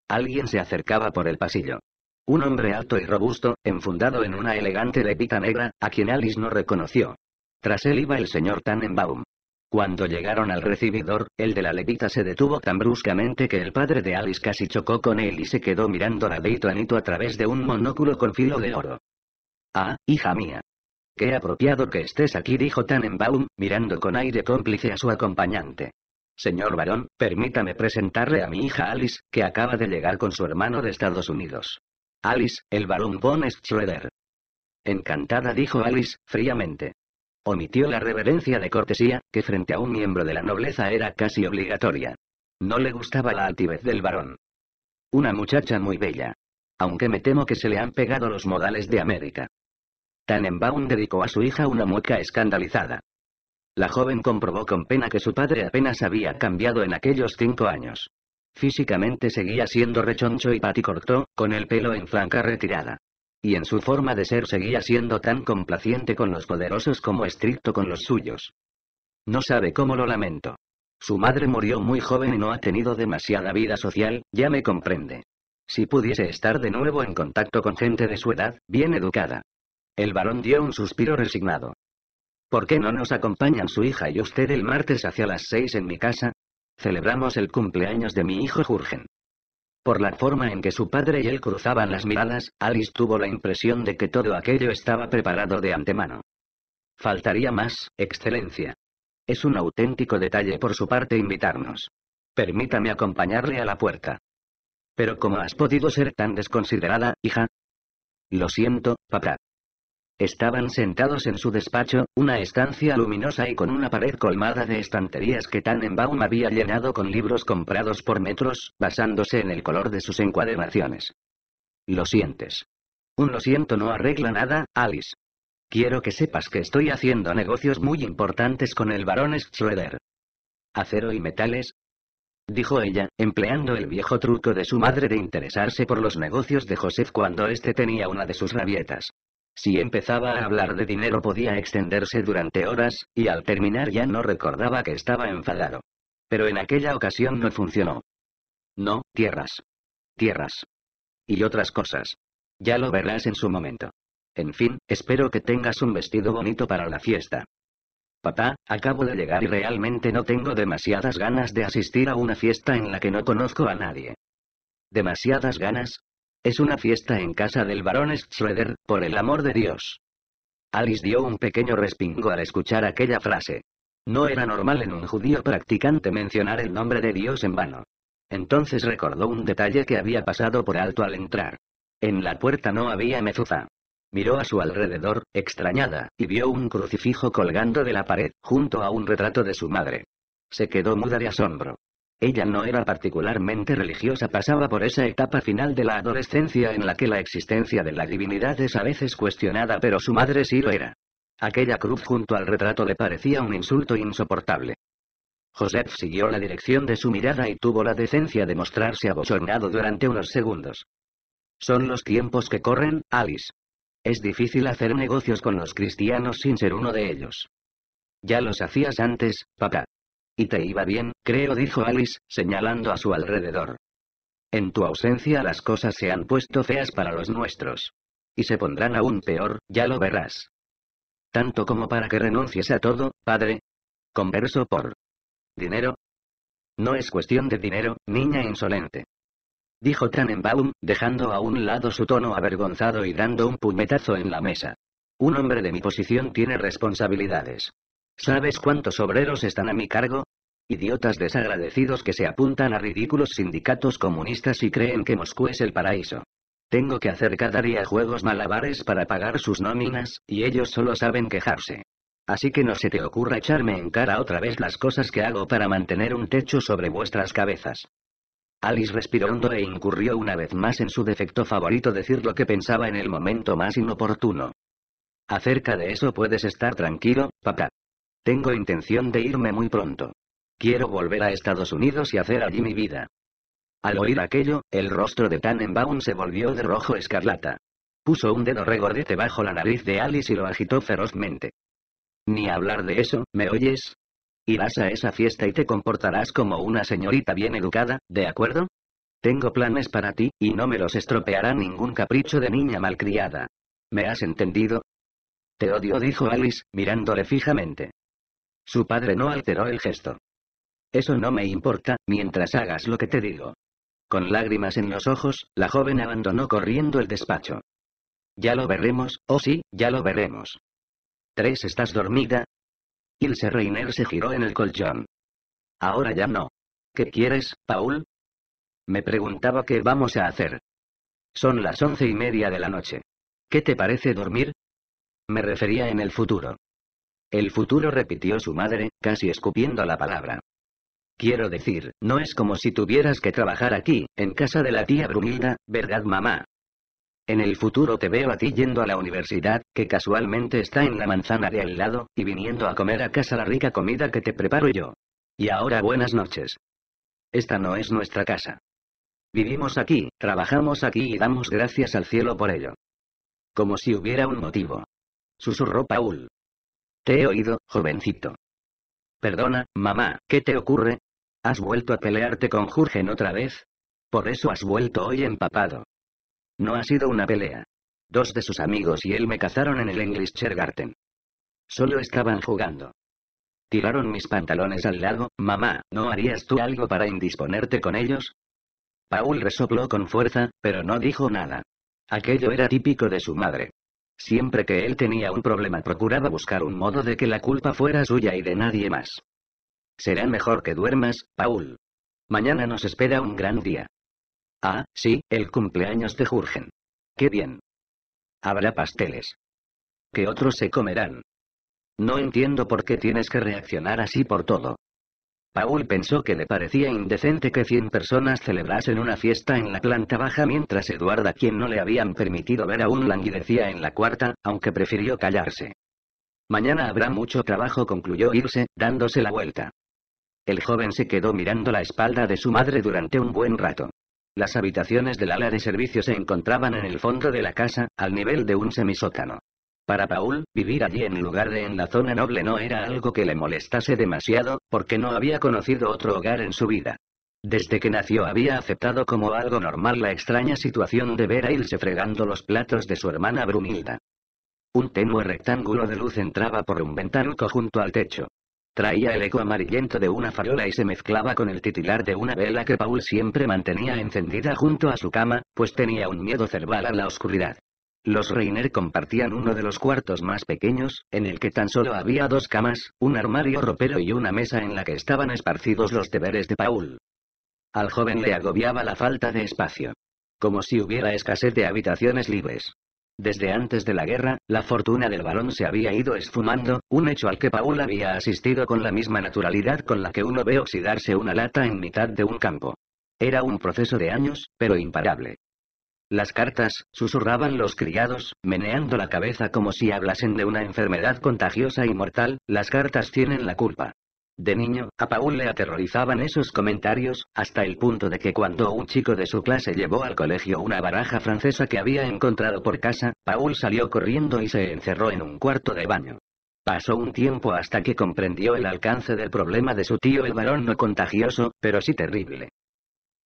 Alguien se acercaba por el pasillo. Un hombre alto y robusto, enfundado en una elegante levita negra, a quien Alice no reconoció. Tras él iba el señor Tannenbaum. Cuando llegaron al recibidor, el de la levita se detuvo tan bruscamente que el padre de Alice casi chocó con él y se quedó mirando a la a a través de un monóculo con filo de oro. Ah, hija mía. Qué apropiado que estés aquí, dijo Tannenbaum, mirando con aire cómplice a su acompañante. Señor varón, permítame presentarle a mi hija Alice, que acaba de llegar con su hermano de Estados Unidos. Alice, el barón von Schroeder. Encantada, dijo Alice, fríamente. Omitió la reverencia de cortesía, que frente a un miembro de la nobleza era casi obligatoria. No le gustaba la altivez del varón. Una muchacha muy bella. Aunque me temo que se le han pegado los modales de América. Tannenbaum dedicó a su hija una mueca escandalizada. La joven comprobó con pena que su padre apenas había cambiado en aquellos cinco años. Físicamente seguía siendo rechoncho y paticorto, con el pelo en flanca retirada. Y en su forma de ser seguía siendo tan complaciente con los poderosos como estricto con los suyos. No sabe cómo lo lamento. Su madre murió muy joven y no ha tenido demasiada vida social, ya me comprende. Si pudiese estar de nuevo en contacto con gente de su edad, bien educada, el varón dio un suspiro resignado. ¿Por qué no nos acompañan su hija y usted el martes hacia las seis en mi casa? Celebramos el cumpleaños de mi hijo Jurgen. Por la forma en que su padre y él cruzaban las miradas, Alice tuvo la impresión de que todo aquello estaba preparado de antemano. Faltaría más, Excelencia. Es un auténtico detalle por su parte invitarnos. Permítame acompañarle a la puerta. Pero ¿cómo has podido ser tan desconsiderada, hija? Lo siento, papá. Estaban sentados en su despacho, una estancia luminosa y con una pared colmada de estanterías que Tannenbaum había llenado con libros comprados por metros, basándose en el color de sus encuadernaciones. Lo sientes. Un lo siento no arregla nada, Alice. Quiero que sepas que estoy haciendo negocios muy importantes con el barón Schroeder. ¿Acero y metales? Dijo ella, empleando el viejo truco de su madre de interesarse por los negocios de Joseph cuando éste tenía una de sus rabietas. Si empezaba a hablar de dinero podía extenderse durante horas, y al terminar ya no recordaba que estaba enfadado. Pero en aquella ocasión no funcionó. No, tierras. Tierras. Y otras cosas. Ya lo verás en su momento. En fin, espero que tengas un vestido bonito para la fiesta. Papá, acabo de llegar y realmente no tengo demasiadas ganas de asistir a una fiesta en la que no conozco a nadie. ¿Demasiadas ganas? Es una fiesta en casa del barón Schroeder, por el amor de Dios. Alice dio un pequeño respingo al escuchar aquella frase. No era normal en un judío practicante mencionar el nombre de Dios en vano. Entonces recordó un detalle que había pasado por alto al entrar. En la puerta no había mezuzá. Miró a su alrededor, extrañada, y vio un crucifijo colgando de la pared, junto a un retrato de su madre. Se quedó muda de asombro. Ella no era particularmente religiosa, pasaba por esa etapa final de la adolescencia en la que la existencia de la divinidad es a veces cuestionada, pero su madre sí lo era. Aquella cruz junto al retrato le parecía un insulto insoportable. Joseph siguió la dirección de su mirada y tuvo la decencia de mostrarse abochornado durante unos segundos. Son los tiempos que corren, Alice. Es difícil hacer negocios con los cristianos sin ser uno de ellos. Ya los hacías antes, papá. Y te iba bien, creo, dijo Alice, señalando a su alrededor. En tu ausencia las cosas se han puesto feas para los nuestros. Y se pondrán aún peor, ya lo verás. Tanto como para que renuncies a todo, padre. Converso por... ¿Dinero? No es cuestión de dinero, niña insolente. Dijo Tannenbaum, dejando a un lado su tono avergonzado y dando un puñetazo en la mesa. Un hombre de mi posición tiene responsabilidades. ¿Sabes cuántos obreros están a mi cargo? Idiotas desagradecidos que se apuntan a ridículos sindicatos comunistas y creen que Moscú es el paraíso. Tengo que hacer cada día juegos malabares para pagar sus nóminas, y ellos solo saben quejarse. Así que no se te ocurra echarme en cara otra vez las cosas que hago para mantener un techo sobre vuestras cabezas. Alice respiró hondo e incurrió una vez más en su defecto favorito decir lo que pensaba en el momento más inoportuno. Acerca de eso puedes estar tranquilo, papá. Tengo intención de irme muy pronto. Quiero volver a Estados Unidos y hacer allí mi vida. Al oír aquello, el rostro de Tannenbaum se volvió de rojo escarlata. Puso un dedo regordete bajo la nariz de Alice y lo agitó ferozmente. Ni hablar de eso, ¿me oyes? Irás a esa fiesta y te comportarás como una señorita bien educada, ¿de acuerdo? Tengo planes para ti, y no me los estropeará ningún capricho de niña malcriada. ¿Me has entendido? Te odio, dijo Alice, mirándole fijamente. Su padre no alteró el gesto. Eso no me importa, mientras hagas lo que te digo. Con lágrimas en los ojos, la joven abandonó corriendo el despacho. Ya lo veremos, oh sí, ya lo veremos. Tres, ¿estás dormida? Ilse Reiner se giró en el colchón. Ahora ya no. ¿Qué quieres, Paul? Me preguntaba qué vamos a hacer. Son las once y media de la noche. ¿Qué te parece dormir? Me refería en el futuro. El futuro repitió su madre, casi escupiendo la palabra. Quiero decir, no es como si tuvieras que trabajar aquí, en casa de la tía Brunilda, ¿verdad mamá? En el futuro te veo a ti yendo a la universidad, que casualmente está en la manzana de al lado, y viniendo a comer a casa la rica comida que te preparo yo. Y ahora buenas noches. Esta no es nuestra casa. Vivimos aquí, trabajamos aquí y damos gracias al cielo por ello. Como si hubiera un motivo. Susurró Paul. Te he oído, jovencito. Perdona, mamá, ¿qué te ocurre? ¿Has vuelto a pelearte con Jurgen otra vez? Por eso has vuelto hoy empapado. No ha sido una pelea. Dos de sus amigos y él me cazaron en el English Garten. Solo estaban jugando. Tiraron mis pantalones al lago, mamá, ¿no harías tú algo para indisponerte con ellos? Paul resopló con fuerza, pero no dijo nada. Aquello era típico de su madre. Siempre que él tenía un problema procuraba buscar un modo de que la culpa fuera suya y de nadie más. Será mejor que duermas, Paul. Mañana nos espera un gran día. Ah, sí, el cumpleaños de Jurgen. Qué bien. Habrá pasteles. Que otros se comerán. No entiendo por qué tienes que reaccionar así por todo. Paul pensó que le parecía indecente que 100 personas celebrasen una fiesta en la planta baja mientras Eduardo quien no le habían permitido ver aún languidecía en la cuarta, aunque prefirió callarse. Mañana habrá mucho trabajo, concluyó irse, dándose la vuelta. El joven se quedó mirando la espalda de su madre durante un buen rato. Las habitaciones del ala de servicio se encontraban en el fondo de la casa, al nivel de un semisótano. Para Paul, vivir allí en lugar de en la zona noble no era algo que le molestase demasiado, porque no había conocido otro hogar en su vida. Desde que nació había aceptado como algo normal la extraña situación de ver a Ilse fregando los platos de su hermana Brunilda. Un tenue rectángulo de luz entraba por un ventánco junto al techo. Traía el eco amarillento de una farola y se mezclaba con el titilar de una vela que Paul siempre mantenía encendida junto a su cama, pues tenía un miedo cerval a la oscuridad. Los Reiner compartían uno de los cuartos más pequeños, en el que tan solo había dos camas, un armario ropero y una mesa en la que estaban esparcidos los deberes de Paul. Al joven le agobiaba la falta de espacio. Como si hubiera escasez de habitaciones libres. Desde antes de la guerra, la fortuna del balón se había ido esfumando, un hecho al que Paul había asistido con la misma naturalidad con la que uno ve oxidarse una lata en mitad de un campo. Era un proceso de años, pero imparable. Las cartas, susurraban los criados, meneando la cabeza como si hablasen de una enfermedad contagiosa y mortal, las cartas tienen la culpa. De niño, a Paul le aterrorizaban esos comentarios, hasta el punto de que cuando un chico de su clase llevó al colegio una baraja francesa que había encontrado por casa, Paul salió corriendo y se encerró en un cuarto de baño. Pasó un tiempo hasta que comprendió el alcance del problema de su tío el varón no contagioso, pero sí terrible.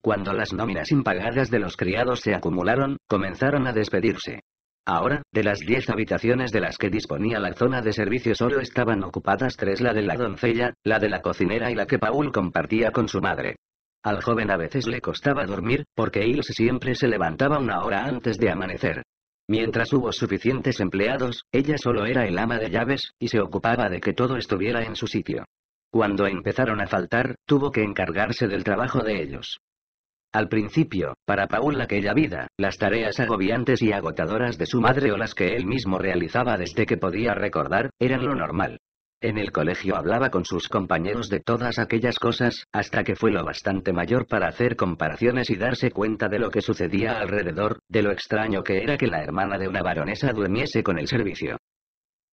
Cuando las nóminas impagadas de los criados se acumularon, comenzaron a despedirse. Ahora, de las diez habitaciones de las que disponía la zona de servicio solo estaban ocupadas tres la de la doncella, la de la cocinera y la que Paul compartía con su madre. Al joven a veces le costaba dormir, porque Ilse siempre se levantaba una hora antes de amanecer. Mientras hubo suficientes empleados, ella solo era el ama de llaves, y se ocupaba de que todo estuviera en su sitio. Cuando empezaron a faltar, tuvo que encargarse del trabajo de ellos. Al principio, para Paul aquella vida, las tareas agobiantes y agotadoras de su madre o las que él mismo realizaba desde que podía recordar, eran lo normal. En el colegio hablaba con sus compañeros de todas aquellas cosas, hasta que fue lo bastante mayor para hacer comparaciones y darse cuenta de lo que sucedía alrededor, de lo extraño que era que la hermana de una baronesa durmiese con el servicio.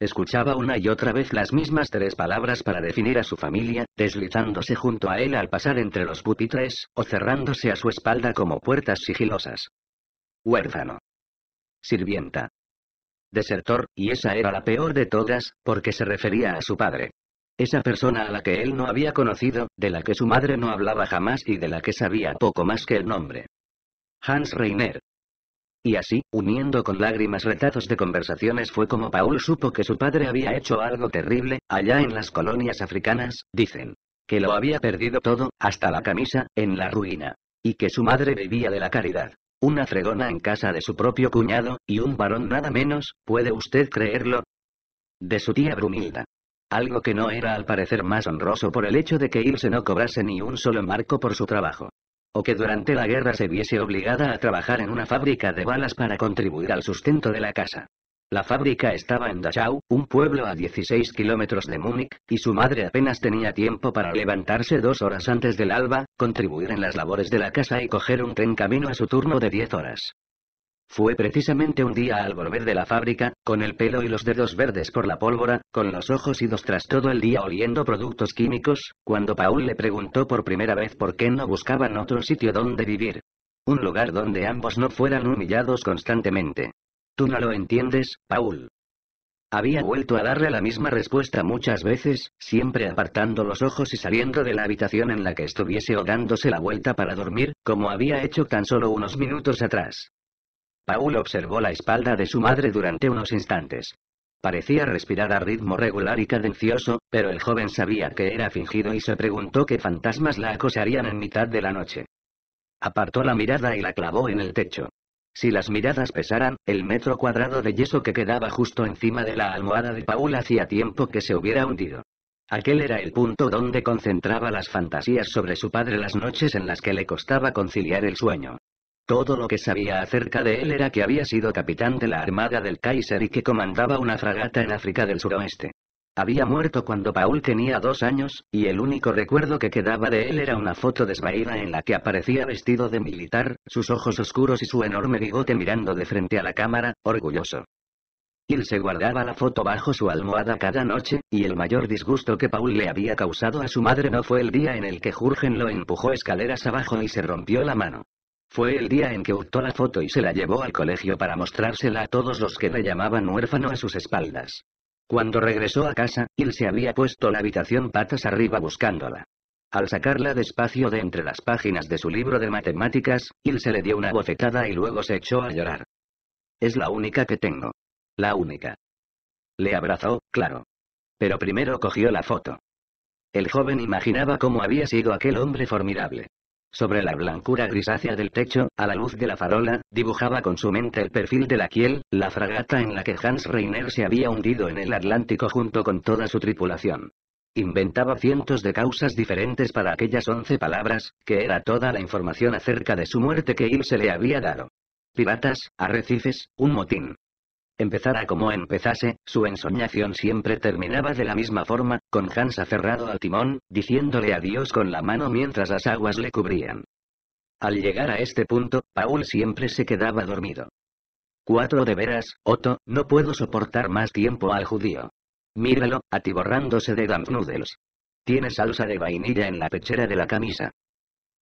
Escuchaba una y otra vez las mismas tres palabras para definir a su familia, deslizándose junto a él al pasar entre los pupitres, o cerrándose a su espalda como puertas sigilosas. Huérfano. Sirvienta. Desertor, y esa era la peor de todas, porque se refería a su padre. Esa persona a la que él no había conocido, de la que su madre no hablaba jamás y de la que sabía poco más que el nombre. Hans Reiner. Y así, uniendo con lágrimas retazos de conversaciones fue como Paul supo que su padre había hecho algo terrible, allá en las colonias africanas, dicen. Que lo había perdido todo, hasta la camisa, en la ruina. Y que su madre vivía de la caridad. Una fregona en casa de su propio cuñado, y un varón nada menos, ¿puede usted creerlo? De su tía Brumilda algo que no era al parecer más honroso por el hecho de que irse no cobrase ni un solo marco por su trabajo o que durante la guerra se viese obligada a trabajar en una fábrica de balas para contribuir al sustento de la casa. La fábrica estaba en Dachau, un pueblo a 16 kilómetros de Múnich, y su madre apenas tenía tiempo para levantarse dos horas antes del alba, contribuir en las labores de la casa y coger un tren camino a su turno de 10 horas. Fue precisamente un día al volver de la fábrica, con el pelo y los dedos verdes por la pólvora, con los ojos idos tras todo el día oliendo productos químicos, cuando Paul le preguntó por primera vez por qué no buscaban otro sitio donde vivir. Un lugar donde ambos no fueran humillados constantemente. Tú no lo entiendes, Paul. Había vuelto a darle la misma respuesta muchas veces, siempre apartando los ojos y saliendo de la habitación en la que estuviese o dándose la vuelta para dormir, como había hecho tan solo unos minutos atrás. Paul observó la espalda de su madre durante unos instantes. Parecía respirar a ritmo regular y cadencioso, pero el joven sabía que era fingido y se preguntó qué fantasmas la acosarían en mitad de la noche. Apartó la mirada y la clavó en el techo. Si las miradas pesaran, el metro cuadrado de yeso que quedaba justo encima de la almohada de Paul hacía tiempo que se hubiera hundido. Aquel era el punto donde concentraba las fantasías sobre su padre las noches en las que le costaba conciliar el sueño. Todo lo que sabía acerca de él era que había sido capitán de la Armada del Kaiser y que comandaba una fragata en África del Suroeste. Había muerto cuando Paul tenía dos años, y el único recuerdo que quedaba de él era una foto desvaída en la que aparecía vestido de militar, sus ojos oscuros y su enorme bigote mirando de frente a la cámara, orgulloso. Il se guardaba la foto bajo su almohada cada noche, y el mayor disgusto que Paul le había causado a su madre no fue el día en el que Jurgen lo empujó escaleras abajo y se rompió la mano. Fue el día en que hurtó la foto y se la llevó al colegio para mostrársela a todos los que le llamaban huérfano a sus espaldas. Cuando regresó a casa, Il se había puesto la habitación patas arriba buscándola. Al sacarla despacio de entre las páginas de su libro de matemáticas, Il se le dio una bofetada y luego se echó a llorar. Es la única que tengo. La única. Le abrazó, claro. Pero primero cogió la foto. El joven imaginaba cómo había sido aquel hombre formidable. Sobre la blancura grisácea del techo, a la luz de la farola, dibujaba con su mente el perfil de la Kiel, la fragata en la que Hans Reiner se había hundido en el Atlántico junto con toda su tripulación. Inventaba cientos de causas diferentes para aquellas once palabras, que era toda la información acerca de su muerte que él se le había dado. Piratas, arrecifes, un motín. Empezara como empezase, su ensoñación siempre terminaba de la misma forma, con Hans aferrado al timón, diciéndole adiós con la mano mientras las aguas le cubrían. Al llegar a este punto, Paul siempre se quedaba dormido. Cuatro de veras, Otto, no puedo soportar más tiempo al judío. Míralo, atiborrándose de damp noodles. Tiene salsa de vainilla en la pechera de la camisa.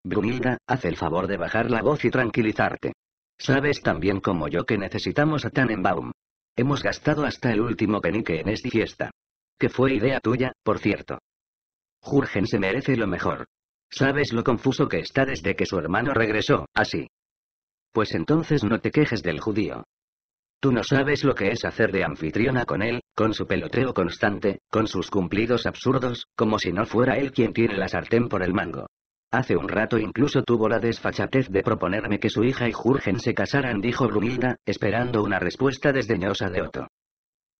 Brunilda, haz el favor de bajar la voz y tranquilizarte. Sabes tan bien como yo que necesitamos a Tannenbaum. Hemos gastado hasta el último penique en esta fiesta. Que fue idea tuya, por cierto. Jurgen se merece lo mejor. Sabes lo confuso que está desde que su hermano regresó, así. Pues entonces no te quejes del judío. Tú no sabes lo que es hacer de anfitriona con él, con su pelotreo constante, con sus cumplidos absurdos, como si no fuera él quien tiene la sartén por el mango. Hace un rato incluso tuvo la desfachatez de proponerme que su hija y Jurgen se casaran, dijo Brunilda, esperando una respuesta desdeñosa de Otto.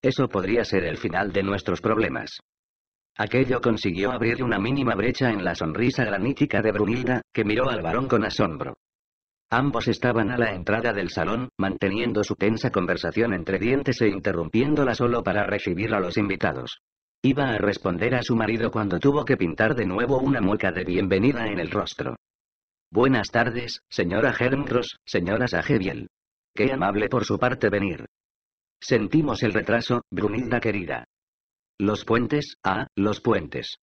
Eso podría ser el final de nuestros problemas. Aquello consiguió abrir una mínima brecha en la sonrisa granítica de Brunilda, que miró al varón con asombro. Ambos estaban a la entrada del salón, manteniendo su tensa conversación entre dientes e interrumpiéndola solo para recibir a los invitados. Iba a responder a su marido cuando tuvo que pintar de nuevo una mueca de bienvenida en el rostro. Buenas tardes, señora Hermcross, señora Sagebiel. Qué amable por su parte venir. Sentimos el retraso, Brunilda querida. Los puentes, ah, los puentes.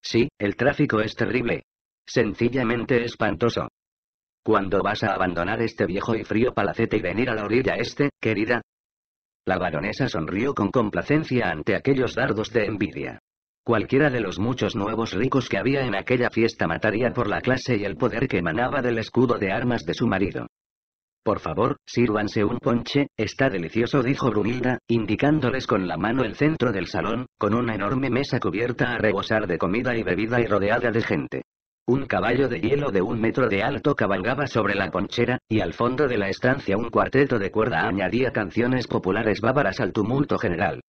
Sí, el tráfico es terrible. Sencillamente espantoso. Cuando vas a abandonar este viejo y frío palacete y venir a la orilla este, querida? La baronesa sonrió con complacencia ante aquellos dardos de envidia. Cualquiera de los muchos nuevos ricos que había en aquella fiesta mataría por la clase y el poder que emanaba del escudo de armas de su marido. Por favor, sírvanse un ponche, está delicioso, dijo Brunilda, indicándoles con la mano el centro del salón, con una enorme mesa cubierta a rebosar de comida y bebida y rodeada de gente. Un caballo de hielo de un metro de alto cabalgaba sobre la ponchera, y al fondo de la estancia un cuarteto de cuerda añadía canciones populares bávaras al tumulto general.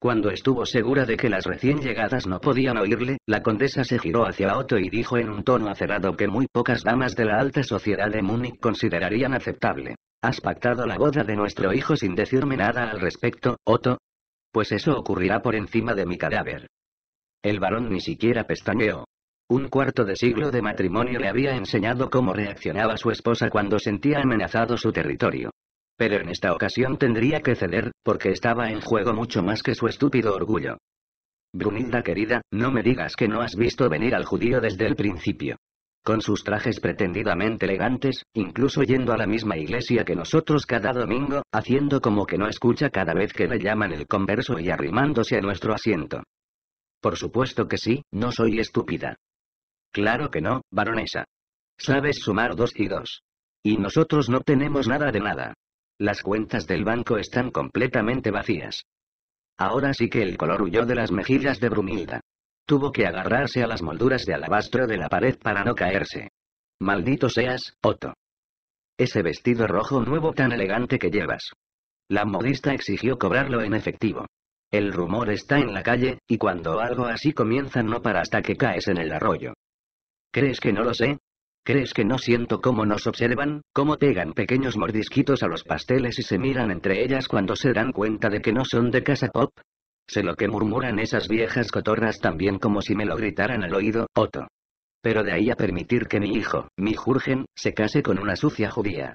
Cuando estuvo segura de que las recién llegadas no podían oírle, la condesa se giró hacia Otto y dijo en un tono acerado que muy pocas damas de la alta sociedad de Múnich considerarían aceptable. ¿Has pactado la boda de nuestro hijo sin decirme nada al respecto, Otto? Pues eso ocurrirá por encima de mi cadáver. El varón ni siquiera pestañeó. Un cuarto de siglo de matrimonio le había enseñado cómo reaccionaba su esposa cuando sentía amenazado su territorio. Pero en esta ocasión tendría que ceder, porque estaba en juego mucho más que su estúpido orgullo. Brunilda querida, no me digas que no has visto venir al judío desde el principio. Con sus trajes pretendidamente elegantes, incluso yendo a la misma iglesia que nosotros cada domingo, haciendo como que no escucha cada vez que le llaman el converso y arrimándose a nuestro asiento. Por supuesto que sí, no soy estúpida. Claro que no, baronesa. Sabes sumar dos y dos. Y nosotros no tenemos nada de nada. Las cuentas del banco están completamente vacías. Ahora sí que el color huyó de las mejillas de Brumilda. Tuvo que agarrarse a las molduras de alabastro de la pared para no caerse. Maldito seas, Otto. Ese vestido rojo nuevo tan elegante que llevas. La modista exigió cobrarlo en efectivo. El rumor está en la calle, y cuando algo así comienza no para hasta que caes en el arroyo. ¿Crees que no lo sé? ¿Crees que no siento cómo nos observan, cómo pegan pequeños mordisquitos a los pasteles y se miran entre ellas cuando se dan cuenta de que no son de casa pop? Sé lo que murmuran esas viejas cotorras también como si me lo gritaran al oído, Otto. Pero de ahí a permitir que mi hijo, mi Jurgen, se case con una sucia judía.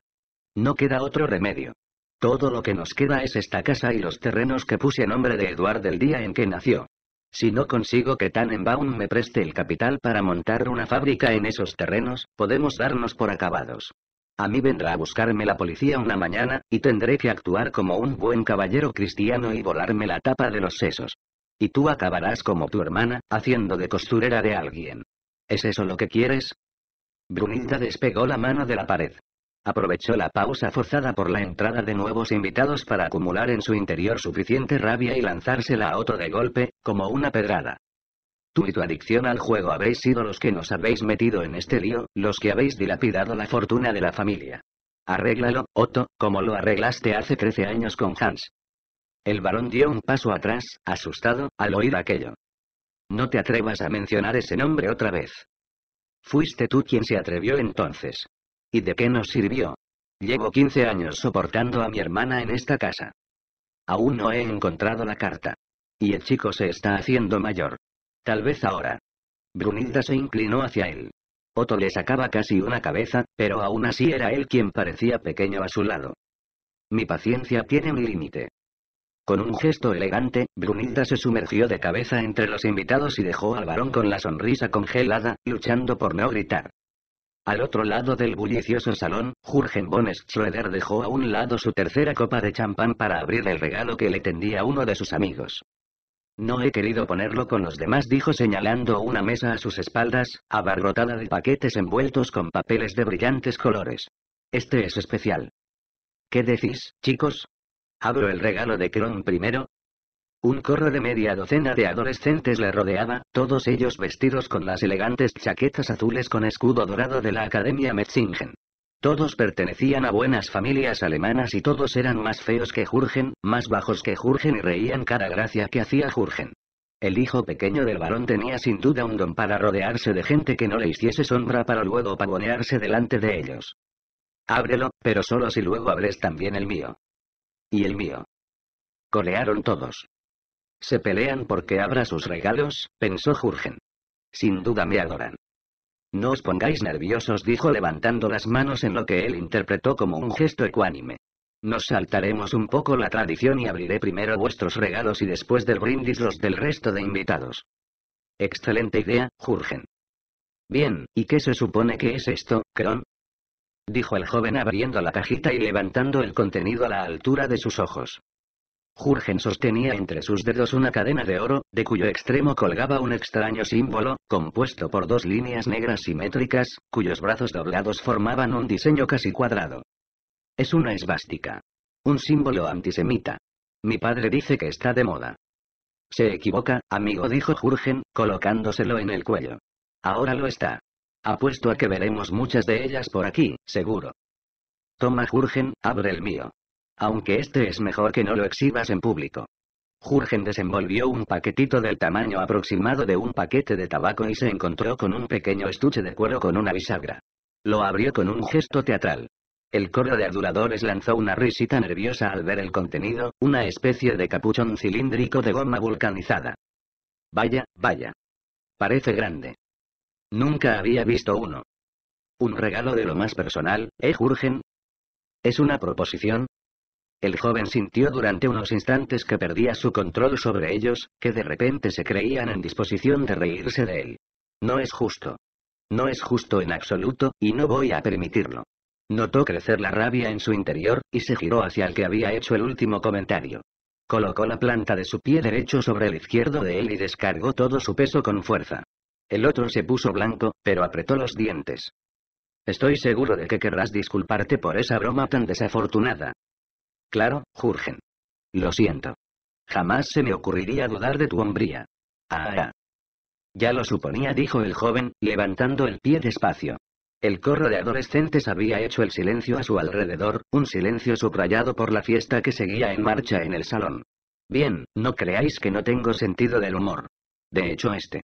No queda otro remedio. Todo lo que nos queda es esta casa y los terrenos que puse a nombre de Eduard el día en que nació. Si no consigo que Tanenbaum me preste el capital para montar una fábrica en esos terrenos, podemos darnos por acabados. A mí vendrá a buscarme la policía una mañana, y tendré que actuar como un buen caballero cristiano y volarme la tapa de los sesos. Y tú acabarás como tu hermana, haciendo de costurera de alguien. ¿Es eso lo que quieres? Brunita despegó la mano de la pared. Aprovechó la pausa forzada por la entrada de nuevos invitados para acumular en su interior suficiente rabia y lanzársela a Otto de golpe, como una pedrada. Tú y tu adicción al juego habéis sido los que nos habéis metido en este lío, los que habéis dilapidado la fortuna de la familia. Arréglalo, Otto, como lo arreglaste hace 13 años con Hans. El varón dio un paso atrás, asustado, al oír aquello. No te atrevas a mencionar ese nombre otra vez. Fuiste tú quien se atrevió entonces. ¿Y de qué nos sirvió? Llevo 15 años soportando a mi hermana en esta casa. Aún no he encontrado la carta. Y el chico se está haciendo mayor. Tal vez ahora. Brunilda se inclinó hacia él. Otto le sacaba casi una cabeza, pero aún así era él quien parecía pequeño a su lado. Mi paciencia tiene mi límite. Con un gesto elegante, Brunilda se sumergió de cabeza entre los invitados y dejó al varón con la sonrisa congelada, luchando por no gritar. Al otro lado del bullicioso salón, Jürgen von Schroeder dejó a un lado su tercera copa de champán para abrir el regalo que le tendía uno de sus amigos. No he querido ponerlo con los demás, dijo señalando una mesa a sus espaldas, abarrotada de paquetes envueltos con papeles de brillantes colores. Este es especial. ¿Qué decís, chicos? ¿Abro el regalo de Kron primero? Un corro de media docena de adolescentes le rodeaba, todos ellos vestidos con las elegantes chaquetas azules con escudo dorado de la Academia Metzingen. Todos pertenecían a buenas familias alemanas y todos eran más feos que Jurgen, más bajos que Jurgen y reían cada gracia que hacía Jurgen. El hijo pequeño del varón tenía sin duda un don para rodearse de gente que no le hiciese sombra para luego pavonearse delante de ellos. Ábrelo, pero solo si luego abres también el mío. Y el mío. Colearon todos. Se pelean porque abra sus regalos, pensó Jurgen. Sin duda me adoran. No os pongáis nerviosos, dijo levantando las manos en lo que él interpretó como un gesto ecuánime. Nos saltaremos un poco la tradición y abriré primero vuestros regalos y después del brindis los del resto de invitados. Excelente idea, Jurgen. Bien, ¿y qué se supone que es esto, Kron? dijo el joven abriendo la cajita y levantando el contenido a la altura de sus ojos. Jurgen sostenía entre sus dedos una cadena de oro, de cuyo extremo colgaba un extraño símbolo, compuesto por dos líneas negras simétricas, cuyos brazos doblados formaban un diseño casi cuadrado. Es una esvástica. Un símbolo antisemita. Mi padre dice que está de moda. Se equivoca, amigo, dijo Jurgen, colocándoselo en el cuello. Ahora lo está. Apuesto a que veremos muchas de ellas por aquí, seguro. Toma Jurgen, abre el mío. Aunque este es mejor que no lo exhibas en público. Jurgen desenvolvió un paquetito del tamaño aproximado de un paquete de tabaco y se encontró con un pequeño estuche de cuero con una bisagra. Lo abrió con un gesto teatral. El coro de aduladores lanzó una risita nerviosa al ver el contenido, una especie de capuchón cilíndrico de goma vulcanizada. Vaya, vaya. Parece grande. Nunca había visto uno. Un regalo de lo más personal, ¿eh, Jurgen? Es una proposición, el joven sintió durante unos instantes que perdía su control sobre ellos, que de repente se creían en disposición de reírse de él. No es justo. No es justo en absoluto, y no voy a permitirlo. Notó crecer la rabia en su interior, y se giró hacia el que había hecho el último comentario. Colocó la planta de su pie derecho sobre el izquierdo de él y descargó todo su peso con fuerza. El otro se puso blanco, pero apretó los dientes. Estoy seguro de que querrás disculparte por esa broma tan desafortunada, Claro, Jurgen. Lo siento. Jamás se me ocurriría dudar de tu hombría. Ah, ah, Ya lo suponía, dijo el joven, levantando el pie despacio. El corro de adolescentes había hecho el silencio a su alrededor, un silencio subrayado por la fiesta que seguía en marcha en el salón. Bien, no creáis que no tengo sentido del humor. De hecho, este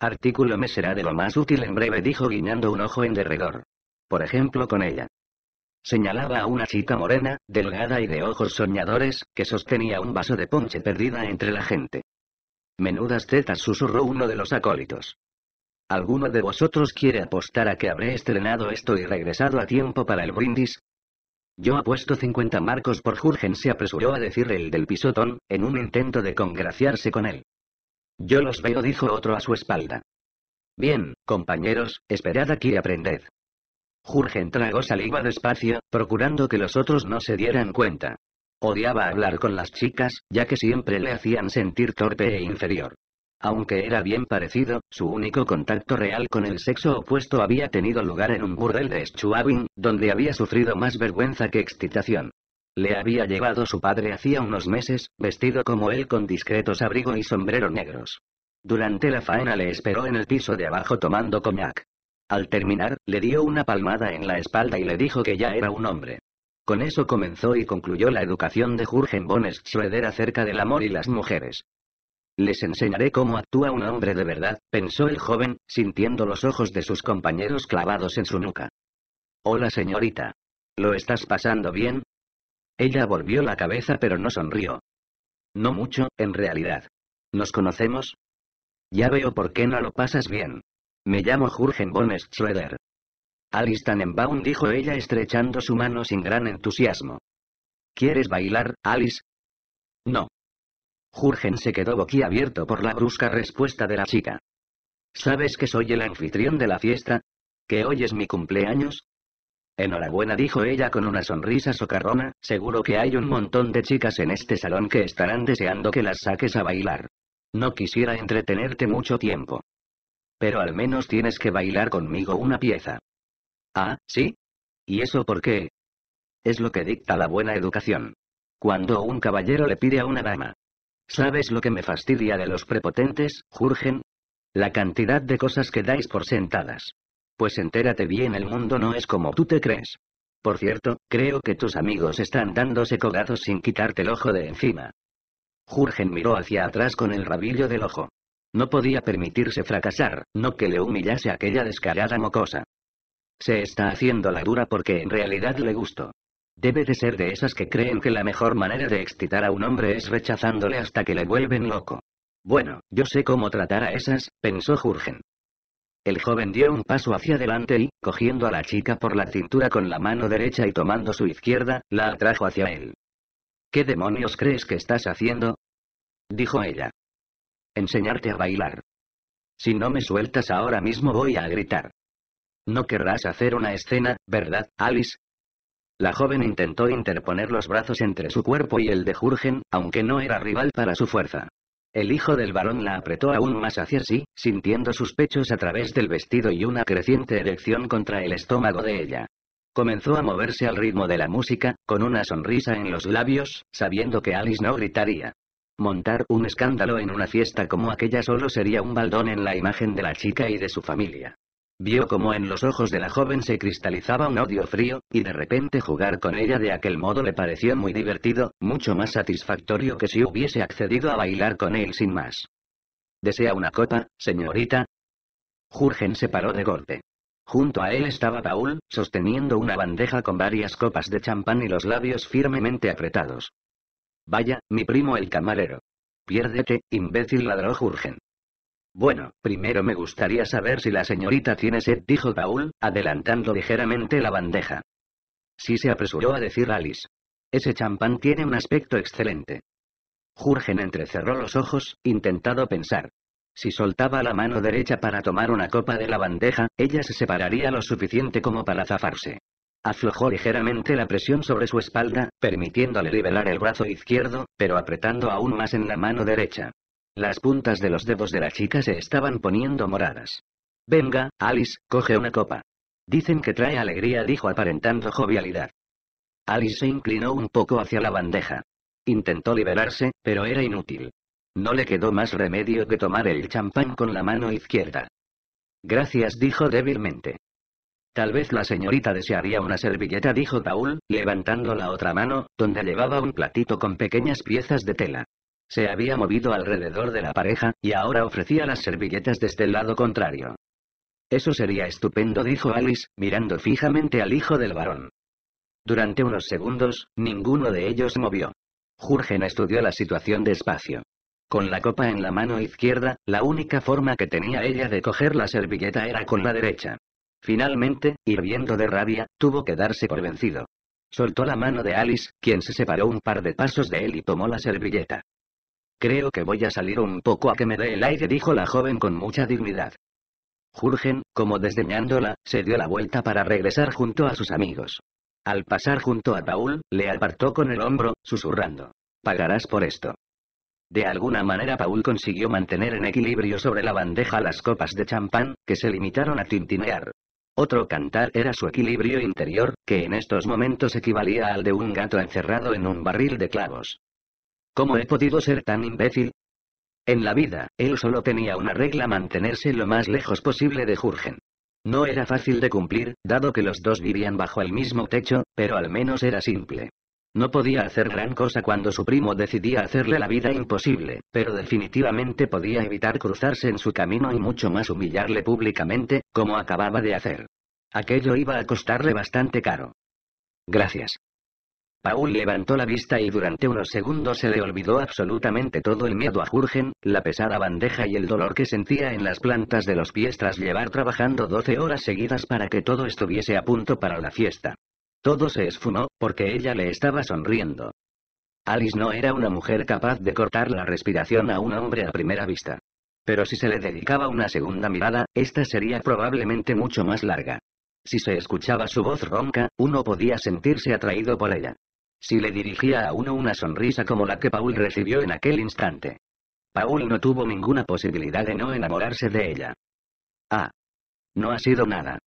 artículo me será de lo más útil en breve, dijo guiñando un ojo en derredor. Por ejemplo, con ella. Señalaba a una chica morena, delgada y de ojos soñadores, que sostenía un vaso de ponche perdida entre la gente. Menudas tetas susurró uno de los acólitos. ¿Alguno de vosotros quiere apostar a que habré estrenado esto y regresado a tiempo para el brindis? Yo apuesto 50 marcos por Jurgen se apresuró a decir el del pisotón, en un intento de congraciarse con él. Yo los veo dijo otro a su espalda. Bien, compañeros, esperad aquí y aprended. Jurgen tragó saliva despacio, procurando que los otros no se dieran cuenta. Odiaba hablar con las chicas, ya que siempre le hacían sentir torpe e inferior. Aunque era bien parecido, su único contacto real con el sexo opuesto había tenido lugar en un burdel de Schwabing, donde había sufrido más vergüenza que excitación. Le había llevado su padre hacía unos meses, vestido como él con discretos abrigo y sombrero negros. Durante la faena le esperó en el piso de abajo tomando cognac. Al terminar, le dio una palmada en la espalda y le dijo que ya era un hombre. Con eso comenzó y concluyó la educación de Jürgen von Schroeder acerca del amor y las mujeres. Les enseñaré cómo actúa un hombre de verdad, pensó el joven, sintiendo los ojos de sus compañeros clavados en su nuca. Hola señorita. ¿Lo estás pasando bien? Ella volvió la cabeza pero no sonrió. No mucho, en realidad. ¿Nos conocemos? Ya veo por qué no lo pasas bien. Me llamo Jürgen von Schroeder. Alice Tannenbaum dijo ella estrechando su mano sin gran entusiasmo. ¿Quieres bailar, Alice? No. Jürgen se quedó boquiabierto por la brusca respuesta de la chica. ¿Sabes que soy el anfitrión de la fiesta? ¿Que hoy es mi cumpleaños? Enhorabuena, dijo ella con una sonrisa socarrona, seguro que hay un montón de chicas en este salón que estarán deseando que las saques a bailar. No quisiera entretenerte mucho tiempo. Pero al menos tienes que bailar conmigo una pieza. Ah, ¿sí? ¿Y eso por qué? Es lo que dicta la buena educación. Cuando un caballero le pide a una dama. ¿Sabes lo que me fastidia de los prepotentes, Jurgen? La cantidad de cosas que dais por sentadas. Pues entérate bien, el mundo no es como tú te crees. Por cierto, creo que tus amigos están dándose cogados sin quitarte el ojo de encima. Jurgen miró hacia atrás con el rabillo del ojo. No podía permitirse fracasar, no que le humillase aquella descarada mocosa. Se está haciendo la dura porque en realidad le gustó. Debe de ser de esas que creen que la mejor manera de excitar a un hombre es rechazándole hasta que le vuelven loco. Bueno, yo sé cómo tratar a esas, pensó Jurgen. El joven dio un paso hacia adelante y, cogiendo a la chica por la cintura con la mano derecha y tomando su izquierda, la atrajo hacia él. ¿Qué demonios crees que estás haciendo? dijo ella. Enseñarte a bailar. Si no me sueltas ahora mismo voy a gritar. No querrás hacer una escena, ¿verdad, Alice? La joven intentó interponer los brazos entre su cuerpo y el de Jurgen, aunque no era rival para su fuerza. El hijo del varón la apretó aún más hacia sí, sintiendo sus pechos a través del vestido y una creciente erección contra el estómago de ella. Comenzó a moverse al ritmo de la música, con una sonrisa en los labios, sabiendo que Alice no gritaría. Montar un escándalo en una fiesta como aquella solo sería un baldón en la imagen de la chica y de su familia. Vio como en los ojos de la joven se cristalizaba un odio frío, y de repente jugar con ella de aquel modo le pareció muy divertido, mucho más satisfactorio que si hubiese accedido a bailar con él sin más. ¿Desea una copa, señorita? Jurgen se paró de golpe. Junto a él estaba Paul, sosteniendo una bandeja con varias copas de champán y los labios firmemente apretados. Vaya, mi primo el camarero. Piérdete, imbécil ladró Jurgen. Bueno, primero me gustaría saber si la señorita tiene sed, dijo Paul, adelantando ligeramente la bandeja. Sí se apresuró a decir Alice. Ese champán tiene un aspecto excelente. Jurgen entrecerró los ojos, intentado pensar. Si soltaba la mano derecha para tomar una copa de la bandeja, ella se separaría lo suficiente como para zafarse. Aflojó ligeramente la presión sobre su espalda, permitiéndole liberar el brazo izquierdo, pero apretando aún más en la mano derecha. Las puntas de los dedos de la chica se estaban poniendo moradas. Venga, Alice, coge una copa. Dicen que trae alegría, dijo aparentando jovialidad. Alice se inclinó un poco hacia la bandeja. Intentó liberarse, pero era inútil. No le quedó más remedio que tomar el champán con la mano izquierda. Gracias, dijo débilmente. Tal vez la señorita desearía una servilleta, dijo Paul, levantando la otra mano, donde llevaba un platito con pequeñas piezas de tela. Se había movido alrededor de la pareja, y ahora ofrecía las servilletas desde el lado contrario. Eso sería estupendo, dijo Alice, mirando fijamente al hijo del varón. Durante unos segundos, ninguno de ellos movió. Jurgen estudió la situación despacio. Con la copa en la mano izquierda, la única forma que tenía ella de coger la servilleta era con la derecha. Finalmente, hirviendo de rabia, tuvo que darse por vencido. Soltó la mano de Alice, quien se separó un par de pasos de él y tomó la servilleta. Creo que voy a salir un poco a que me dé el aire, dijo la joven con mucha dignidad. Jurgen, como desdeñándola, se dio la vuelta para regresar junto a sus amigos. Al pasar junto a Paul, le apartó con el hombro, susurrando. Pagarás por esto. De alguna manera Paul consiguió mantener en equilibrio sobre la bandeja las copas de champán, que se limitaron a tintinear. Otro cantar era su equilibrio interior, que en estos momentos equivalía al de un gato encerrado en un barril de clavos. ¿Cómo he podido ser tan imbécil? En la vida, él solo tenía una regla mantenerse lo más lejos posible de Jurgen. No era fácil de cumplir, dado que los dos vivían bajo el mismo techo, pero al menos era simple. No podía hacer gran cosa cuando su primo decidía hacerle la vida imposible, pero definitivamente podía evitar cruzarse en su camino y mucho más humillarle públicamente, como acababa de hacer. Aquello iba a costarle bastante caro. Gracias. Paul levantó la vista y durante unos segundos se le olvidó absolutamente todo el miedo a Jurgen, la pesada bandeja y el dolor que sentía en las plantas de los pies tras llevar trabajando 12 horas seguidas para que todo estuviese a punto para la fiesta. Todo se esfumó, porque ella le estaba sonriendo. Alice no era una mujer capaz de cortar la respiración a un hombre a primera vista. Pero si se le dedicaba una segunda mirada, esta sería probablemente mucho más larga. Si se escuchaba su voz ronca, uno podía sentirse atraído por ella. Si le dirigía a uno una sonrisa como la que Paul recibió en aquel instante. Paul no tuvo ninguna posibilidad de no enamorarse de ella. Ah. No ha sido nada.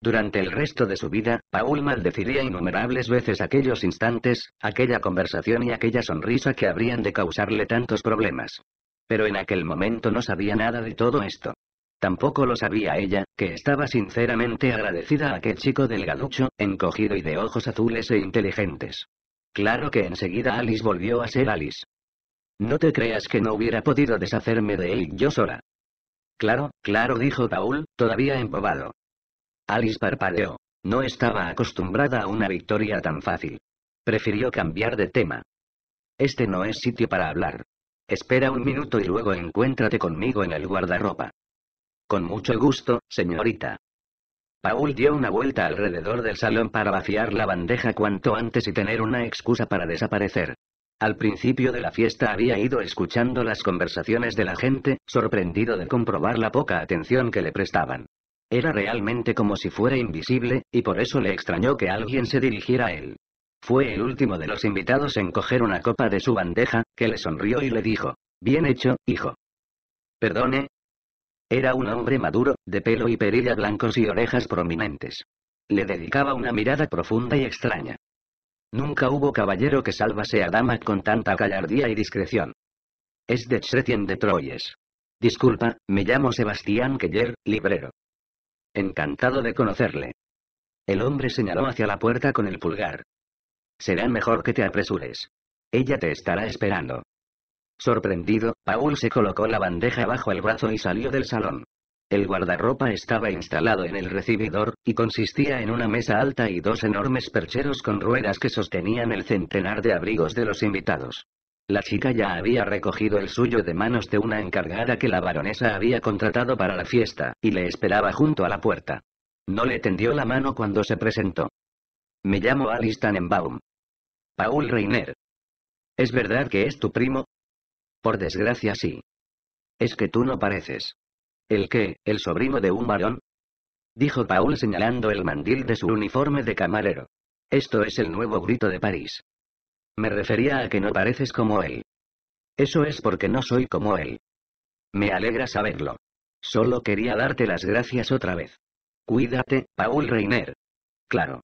Durante el resto de su vida, Paul maldeciría innumerables veces aquellos instantes, aquella conversación y aquella sonrisa que habrían de causarle tantos problemas. Pero en aquel momento no sabía nada de todo esto. Tampoco lo sabía ella, que estaba sinceramente agradecida a aquel chico delgaducho, encogido y de ojos azules e inteligentes. Claro que enseguida Alice volvió a ser Alice. No te creas que no hubiera podido deshacerme de él yo sola. Claro, claro, dijo Paul, todavía embobado. Alice parpadeó. No estaba acostumbrada a una victoria tan fácil. Prefirió cambiar de tema. Este no es sitio para hablar. Espera un minuto y luego encuéntrate conmigo en el guardarropa. Con mucho gusto, señorita. Paul dio una vuelta alrededor del salón para vaciar la bandeja cuanto antes y tener una excusa para desaparecer. Al principio de la fiesta había ido escuchando las conversaciones de la gente, sorprendido de comprobar la poca atención que le prestaban. Era realmente como si fuera invisible, y por eso le extrañó que alguien se dirigiera a él. Fue el último de los invitados en coger una copa de su bandeja, que le sonrió y le dijo, Bien hecho, hijo. Perdone. Era un hombre maduro, de pelo y perilla blancos y orejas prominentes. Le dedicaba una mirada profunda y extraña. Nunca hubo caballero que salvase a dama con tanta gallardía y discreción. Es de Tretien de Troyes. Disculpa, me llamo Sebastián Keller, librero. Encantado de conocerle. El hombre señaló hacia la puerta con el pulgar. Será mejor que te apresures. Ella te estará esperando. Sorprendido, Paul se colocó la bandeja bajo el brazo y salió del salón. El guardarropa estaba instalado en el recibidor, y consistía en una mesa alta y dos enormes percheros con ruedas que sostenían el centenar de abrigos de los invitados. La chica ya había recogido el suyo de manos de una encargada que la baronesa había contratado para la fiesta, y le esperaba junto a la puerta. No le tendió la mano cuando se presentó. Me llamo Alistair Tannenbaum. Paul Reiner. ¿Es verdad que es tu primo? Por desgracia sí. Es que tú no pareces. ¿El qué, el sobrino de un varón? Dijo Paul señalando el mandil de su uniforme de camarero. Esto es el nuevo grito de París. Me refería a que no pareces como él. Eso es porque no soy como él. Me alegra saberlo. Solo quería darte las gracias otra vez. Cuídate, Paul Reiner. Claro.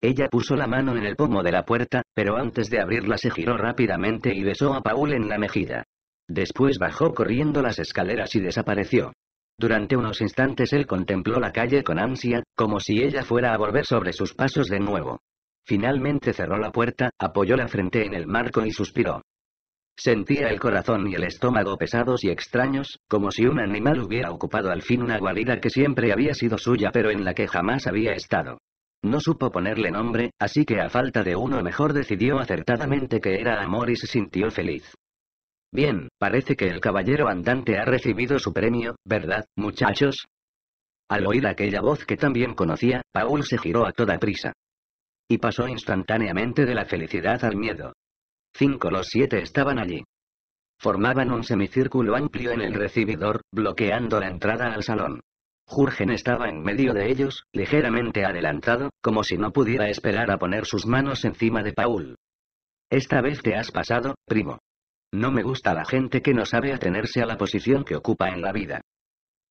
Ella puso la mano en el pomo de la puerta, pero antes de abrirla se giró rápidamente y besó a Paul en la mejilla. Después bajó corriendo las escaleras y desapareció. Durante unos instantes él contempló la calle con ansia, como si ella fuera a volver sobre sus pasos de nuevo. Finalmente cerró la puerta, apoyó la frente en el marco y suspiró. Sentía el corazón y el estómago pesados y extraños, como si un animal hubiera ocupado al fin una guarida que siempre había sido suya pero en la que jamás había estado. No supo ponerle nombre, así que a falta de uno mejor decidió acertadamente que era amor y se sintió feliz. Bien, parece que el caballero andante ha recibido su premio, ¿verdad, muchachos? Al oír aquella voz que también conocía, Paul se giró a toda prisa. Y pasó instantáneamente de la felicidad al miedo. Cinco los siete estaban allí. Formaban un semicírculo amplio en el recibidor, bloqueando la entrada al salón. Jurgen estaba en medio de ellos, ligeramente adelantado, como si no pudiera esperar a poner sus manos encima de Paul. Esta vez te has pasado, primo. No me gusta la gente que no sabe atenerse a la posición que ocupa en la vida.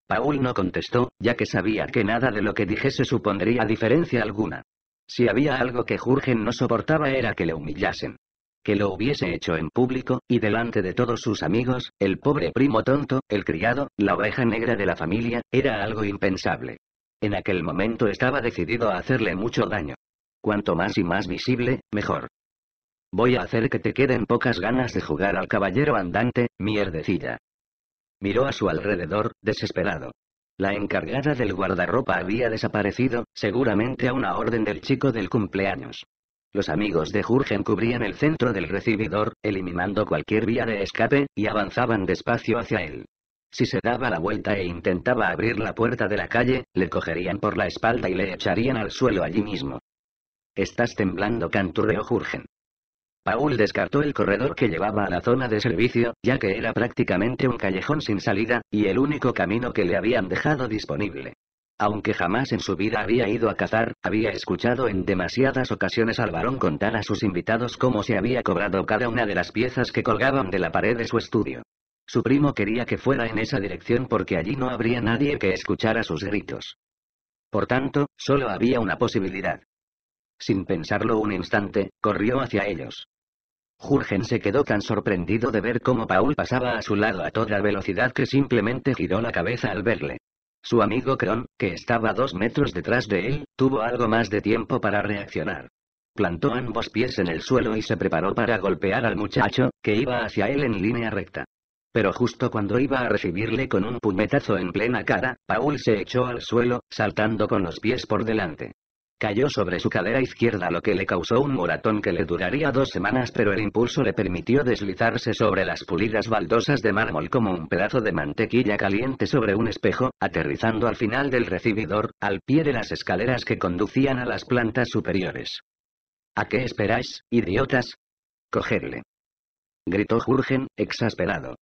Paul no contestó, ya que sabía que nada de lo que dijese supondría diferencia alguna. Si había algo que Jurgen no soportaba era que le humillasen. Que lo hubiese hecho en público, y delante de todos sus amigos, el pobre primo tonto, el criado, la oveja negra de la familia, era algo impensable. En aquel momento estaba decidido a hacerle mucho daño. Cuanto más y más visible, mejor. Voy a hacer que te queden pocas ganas de jugar al caballero andante, mierdecilla. Miró a su alrededor, desesperado. La encargada del guardarropa había desaparecido, seguramente a una orden del chico del cumpleaños. Los amigos de Jurgen cubrían el centro del recibidor, eliminando cualquier vía de escape, y avanzaban despacio hacia él. Si se daba la vuelta e intentaba abrir la puerta de la calle, le cogerían por la espalda y le echarían al suelo allí mismo. Estás temblando, canturreó Jurgen. Paul descartó el corredor que llevaba a la zona de servicio, ya que era prácticamente un callejón sin salida, y el único camino que le habían dejado disponible. Aunque jamás en su vida había ido a cazar, había escuchado en demasiadas ocasiones al varón contar a sus invitados cómo se había cobrado cada una de las piezas que colgaban de la pared de su estudio. Su primo quería que fuera en esa dirección porque allí no habría nadie que escuchara sus gritos. Por tanto, solo había una posibilidad. Sin pensarlo un instante, corrió hacia ellos. Jurgen se quedó tan sorprendido de ver cómo Paul pasaba a su lado a toda velocidad que simplemente giró la cabeza al verle. Su amigo Kron, que estaba dos metros detrás de él, tuvo algo más de tiempo para reaccionar. Plantó ambos pies en el suelo y se preparó para golpear al muchacho, que iba hacia él en línea recta. Pero justo cuando iba a recibirle con un puñetazo en plena cara, Paul se echó al suelo, saltando con los pies por delante. Cayó sobre su cadera izquierda lo que le causó un moratón que le duraría dos semanas pero el impulso le permitió deslizarse sobre las pulidas baldosas de mármol como un pedazo de mantequilla caliente sobre un espejo, aterrizando al final del recibidor, al pie de las escaleras que conducían a las plantas superiores. ¿A qué esperáis, idiotas? Cogerle. Gritó Jurgen, exasperado.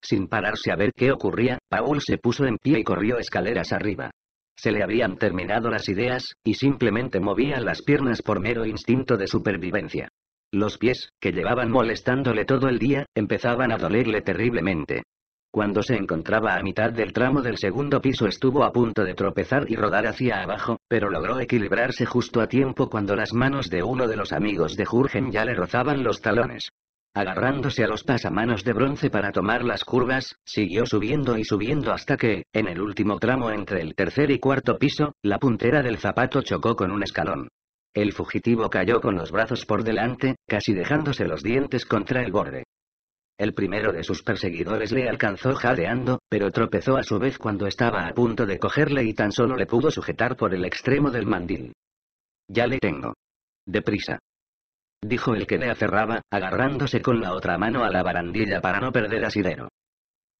Sin pararse a ver qué ocurría, Paul se puso en pie y corrió escaleras arriba. Se le habían terminado las ideas, y simplemente movía las piernas por mero instinto de supervivencia. Los pies, que llevaban molestándole todo el día, empezaban a dolerle terriblemente. Cuando se encontraba a mitad del tramo del segundo piso estuvo a punto de tropezar y rodar hacia abajo, pero logró equilibrarse justo a tiempo cuando las manos de uno de los amigos de Jurgen ya le rozaban los talones. Agarrándose a los pasamanos de bronce para tomar las curvas, siguió subiendo y subiendo hasta que, en el último tramo entre el tercer y cuarto piso, la puntera del zapato chocó con un escalón. El fugitivo cayó con los brazos por delante, casi dejándose los dientes contra el borde. El primero de sus perseguidores le alcanzó jadeando, pero tropezó a su vez cuando estaba a punto de cogerle y tan solo le pudo sujetar por el extremo del mandil. Ya le tengo. Deprisa dijo el que le aferraba, agarrándose con la otra mano a la barandilla para no perder asidero.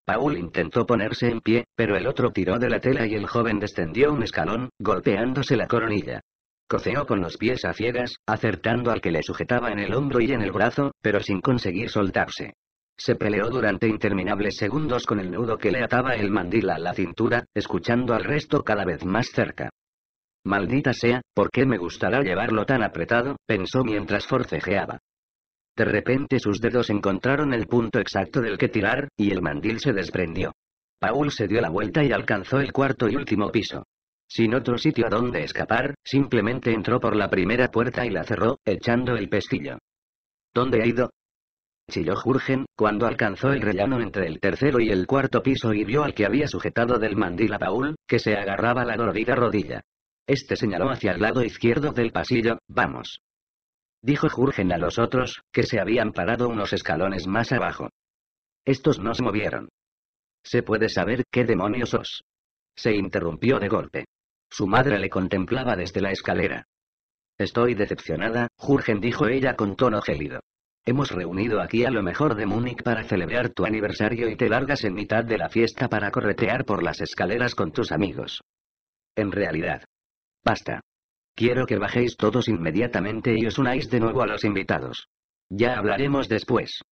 Paul intentó ponerse en pie, pero el otro tiró de la tela y el joven descendió un escalón, golpeándose la coronilla. Coceó con los pies a ciegas, acertando al que le sujetaba en el hombro y en el brazo, pero sin conseguir soltarse. Se peleó durante interminables segundos con el nudo que le ataba el mandil a la cintura, escuchando al resto cada vez más cerca. Maldita sea, ¿por qué me gustará llevarlo tan apretado? pensó mientras forcejeaba. De repente sus dedos encontraron el punto exacto del que tirar, y el mandil se desprendió. Paul se dio la vuelta y alcanzó el cuarto y último piso. Sin otro sitio a donde escapar, simplemente entró por la primera puerta y la cerró, echando el pestillo. ¿Dónde ha ido? Chilló Jurgen, cuando alcanzó el rellano entre el tercero y el cuarto piso y vio al que había sujetado del mandil a Paul, que se agarraba la dolorida rodilla. Este señaló hacia el lado izquierdo del pasillo, vamos. Dijo Jurgen a los otros, que se habían parado unos escalones más abajo. Estos no se movieron. ¿Se puede saber qué demonios os? Se interrumpió de golpe. Su madre le contemplaba desde la escalera. Estoy decepcionada, Jurgen dijo ella con tono gélido. Hemos reunido aquí a lo mejor de Múnich para celebrar tu aniversario y te largas en mitad de la fiesta para corretear por las escaleras con tus amigos. En realidad, Basta. Quiero que bajéis todos inmediatamente y os unáis de nuevo a los invitados. Ya hablaremos después.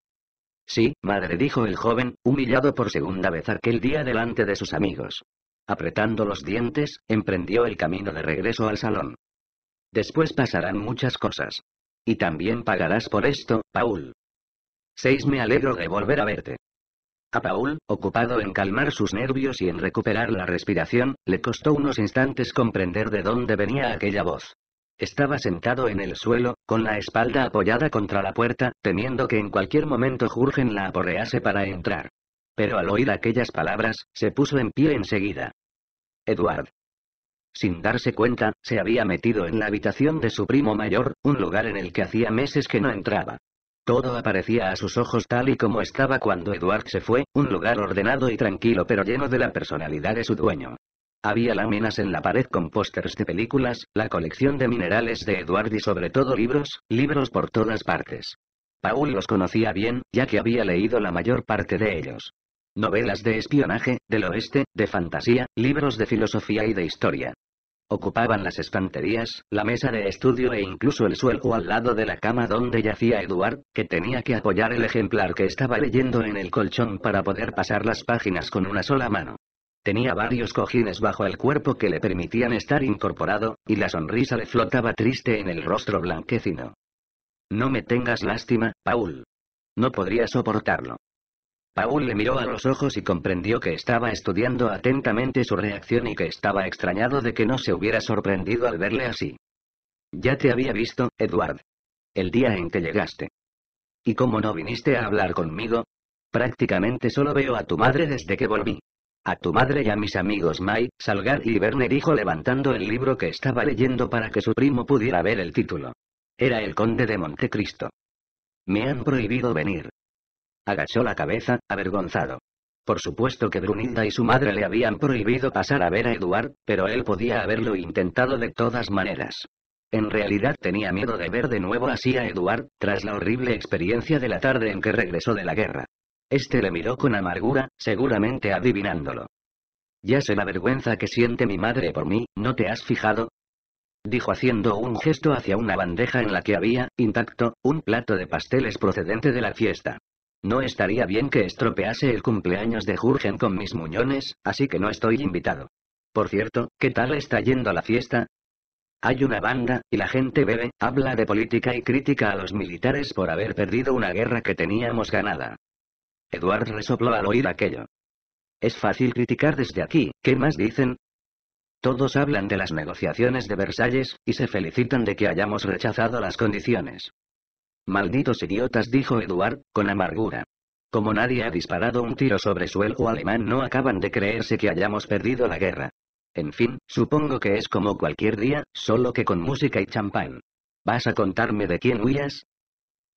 Sí, madre, dijo el joven, humillado por segunda vez aquel día delante de sus amigos. Apretando los dientes, emprendió el camino de regreso al salón. Después pasarán muchas cosas. Y también pagarás por esto, Paul. Seis Me alegro de volver a verte. A Paul, ocupado en calmar sus nervios y en recuperar la respiración, le costó unos instantes comprender de dónde venía aquella voz. Estaba sentado en el suelo, con la espalda apoyada contra la puerta, temiendo que en cualquier momento Jurgen la aporrease para entrar. Pero al oír aquellas palabras, se puso en pie enseguida. Edward. Sin darse cuenta, se había metido en la habitación de su primo mayor, un lugar en el que hacía meses que no entraba. Todo aparecía a sus ojos tal y como estaba cuando Edward se fue, un lugar ordenado y tranquilo pero lleno de la personalidad de su dueño. Había láminas en la pared con pósters de películas, la colección de minerales de Edward y sobre todo libros, libros por todas partes. Paul los conocía bien, ya que había leído la mayor parte de ellos. Novelas de espionaje, del oeste, de fantasía, libros de filosofía y de historia. Ocupaban las estanterías, la mesa de estudio e incluso el suelo al lado de la cama donde yacía Eduard, que tenía que apoyar el ejemplar que estaba leyendo en el colchón para poder pasar las páginas con una sola mano. Tenía varios cojines bajo el cuerpo que le permitían estar incorporado, y la sonrisa le flotaba triste en el rostro blanquecino. No me tengas lástima, Paul. No podría soportarlo. Paul le miró a los ojos y comprendió que estaba estudiando atentamente su reacción y que estaba extrañado de que no se hubiera sorprendido al verle así. Ya te había visto, Edward. El día en que llegaste. ¿Y cómo no viniste a hablar conmigo? Prácticamente solo veo a tu madre desde que volví. A tu madre y a mis amigos Mai, Salgar y Werner dijo levantando el libro que estaba leyendo para que su primo pudiera ver el título. Era el conde de Montecristo. Me han prohibido venir, Agachó la cabeza, avergonzado. Por supuesto que Brunilda y su madre le habían prohibido pasar a ver a Eduard, pero él podía haberlo intentado de todas maneras. En realidad tenía miedo de ver de nuevo así a Eduard, tras la horrible experiencia de la tarde en que regresó de la guerra. Este le miró con amargura, seguramente adivinándolo. Ya sé la vergüenza que siente mi madre por mí, ¿no te has fijado? Dijo haciendo un gesto hacia una bandeja en la que había, intacto, un plato de pasteles procedente de la fiesta. No estaría bien que estropease el cumpleaños de Jurgen con mis muñones, así que no estoy invitado. Por cierto, ¿qué tal está yendo la fiesta? Hay una banda, y la gente bebe, habla de política y critica a los militares por haber perdido una guerra que teníamos ganada. Eduard resopló al oír aquello. Es fácil criticar desde aquí, ¿qué más dicen? Todos hablan de las negociaciones de Versalles, y se felicitan de que hayamos rechazado las condiciones. Malditos idiotas dijo Eduard, con amargura. Como nadie ha disparado un tiro sobre suelo alemán no acaban de creerse que hayamos perdido la guerra. En fin, supongo que es como cualquier día, solo que con música y champán. ¿Vas a contarme de quién huías?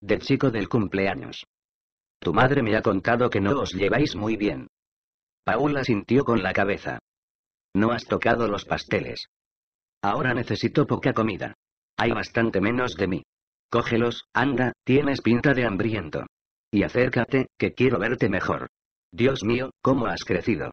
Del chico del cumpleaños. Tu madre me ha contado que no os lleváis muy bien. Paula sintió con la cabeza. No has tocado los pasteles. Ahora necesito poca comida. Hay bastante menos de mí. Cógelos, anda, tienes pinta de hambriento. Y acércate, que quiero verte mejor. Dios mío, cómo has crecido.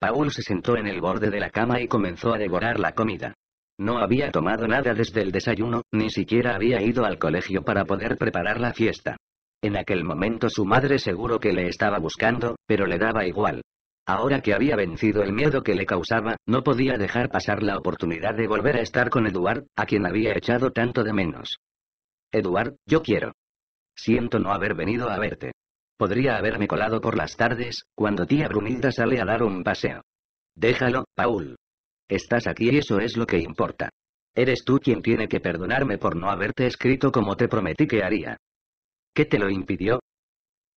Paul se sentó en el borde de la cama y comenzó a devorar la comida. No había tomado nada desde el desayuno, ni siquiera había ido al colegio para poder preparar la fiesta. En aquel momento su madre seguro que le estaba buscando, pero le daba igual. Ahora que había vencido el miedo que le causaba, no podía dejar pasar la oportunidad de volver a estar con Eduard, a quien había echado tanto de menos. Eduard, yo quiero. Siento no haber venido a verte. Podría haberme colado por las tardes, cuando tía Brunilda sale a dar un paseo. Déjalo, Paul. Estás aquí y eso es lo que importa. Eres tú quien tiene que perdonarme por no haberte escrito como te prometí que haría. ¿Qué te lo impidió?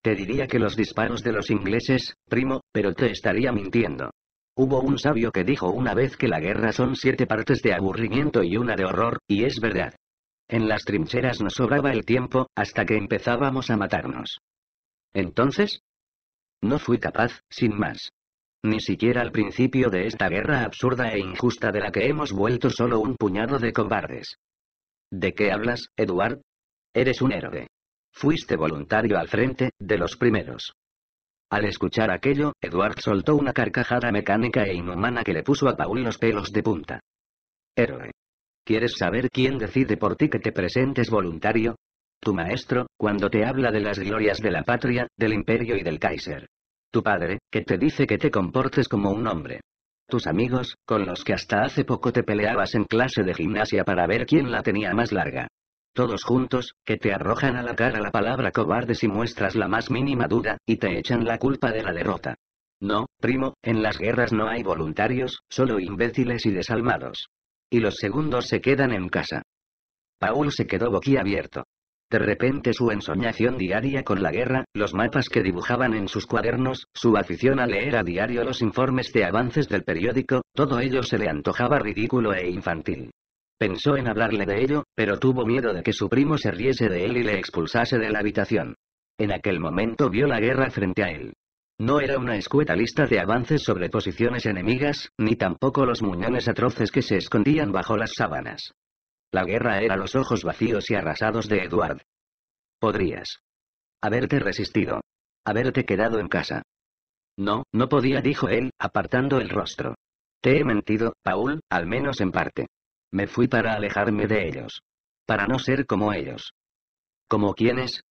Te diría que los disparos de los ingleses, primo, pero te estaría mintiendo. Hubo un sabio que dijo una vez que la guerra son siete partes de aburrimiento y una de horror, y es verdad. En las trincheras nos sobraba el tiempo, hasta que empezábamos a matarnos. Entonces, no fui capaz, sin más. Ni siquiera al principio de esta guerra absurda e injusta de la que hemos vuelto solo un puñado de cobardes. ¿De qué hablas, Eduard? Eres un héroe. Fuiste voluntario al frente, de los primeros. Al escuchar aquello, Eduard soltó una carcajada mecánica e inhumana que le puso a Paul los pelos de punta. Héroe. ¿Quieres saber quién decide por ti que te presentes voluntario? Tu maestro, cuando te habla de las glorias de la patria, del imperio y del Kaiser. Tu padre, que te dice que te comportes como un hombre. Tus amigos, con los que hasta hace poco te peleabas en clase de gimnasia para ver quién la tenía más larga. Todos juntos, que te arrojan a la cara la palabra cobarde si muestras la más mínima duda, y te echan la culpa de la derrota. No, primo, en las guerras no hay voluntarios, solo imbéciles y desalmados. Y los segundos se quedan en casa. Paul se quedó boquiabierto. De repente su ensoñación diaria con la guerra, los mapas que dibujaban en sus cuadernos, su afición a leer a diario los informes de avances del periódico, todo ello se le antojaba ridículo e infantil. Pensó en hablarle de ello, pero tuvo miedo de que su primo se riese de él y le expulsase de la habitación. En aquel momento vio la guerra frente a él. No era una escueta lista de avances sobre posiciones enemigas, ni tampoco los muñones atroces que se escondían bajo las sábanas. La guerra era los ojos vacíos y arrasados de Edward. Podrías. Haberte resistido. Haberte quedado en casa. No, no podía, dijo él, apartando el rostro. Te he mentido, Paul, al menos en parte. Me fui para alejarme de ellos. Para no ser como ellos. ¿Como quiénes?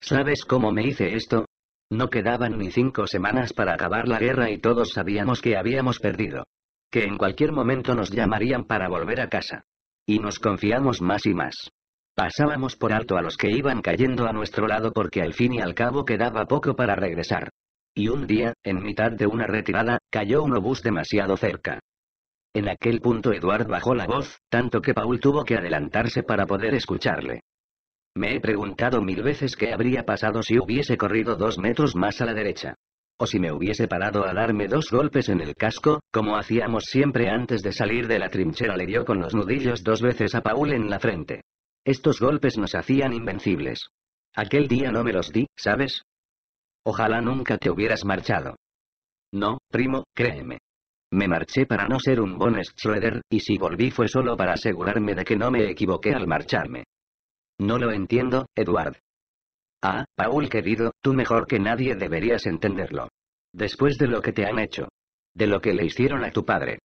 ¿Sabes cómo me hice esto? No quedaban ni cinco semanas para acabar la guerra y todos sabíamos que habíamos perdido. Que en cualquier momento nos llamarían para volver a casa. Y nos confiamos más y más. Pasábamos por alto a los que iban cayendo a nuestro lado porque al fin y al cabo quedaba poco para regresar. Y un día, en mitad de una retirada, cayó un obús demasiado cerca. En aquel punto Eduard bajó la voz, tanto que Paul tuvo que adelantarse para poder escucharle. Me he preguntado mil veces qué habría pasado si hubiese corrido dos metros más a la derecha. O si me hubiese parado a darme dos golpes en el casco, como hacíamos siempre antes de salir de la trinchera le dio con los nudillos dos veces a Paul en la frente. Estos golpes nos hacían invencibles. Aquel día no me los di, ¿sabes? Ojalá nunca te hubieras marchado. No, primo, créeme. Me marché para no ser un Bon y si volví fue solo para asegurarme de que no me equivoqué al marcharme. No lo entiendo, Edward. Ah, Paul querido, tú mejor que nadie deberías entenderlo. Después de lo que te han hecho. De lo que le hicieron a tu padre.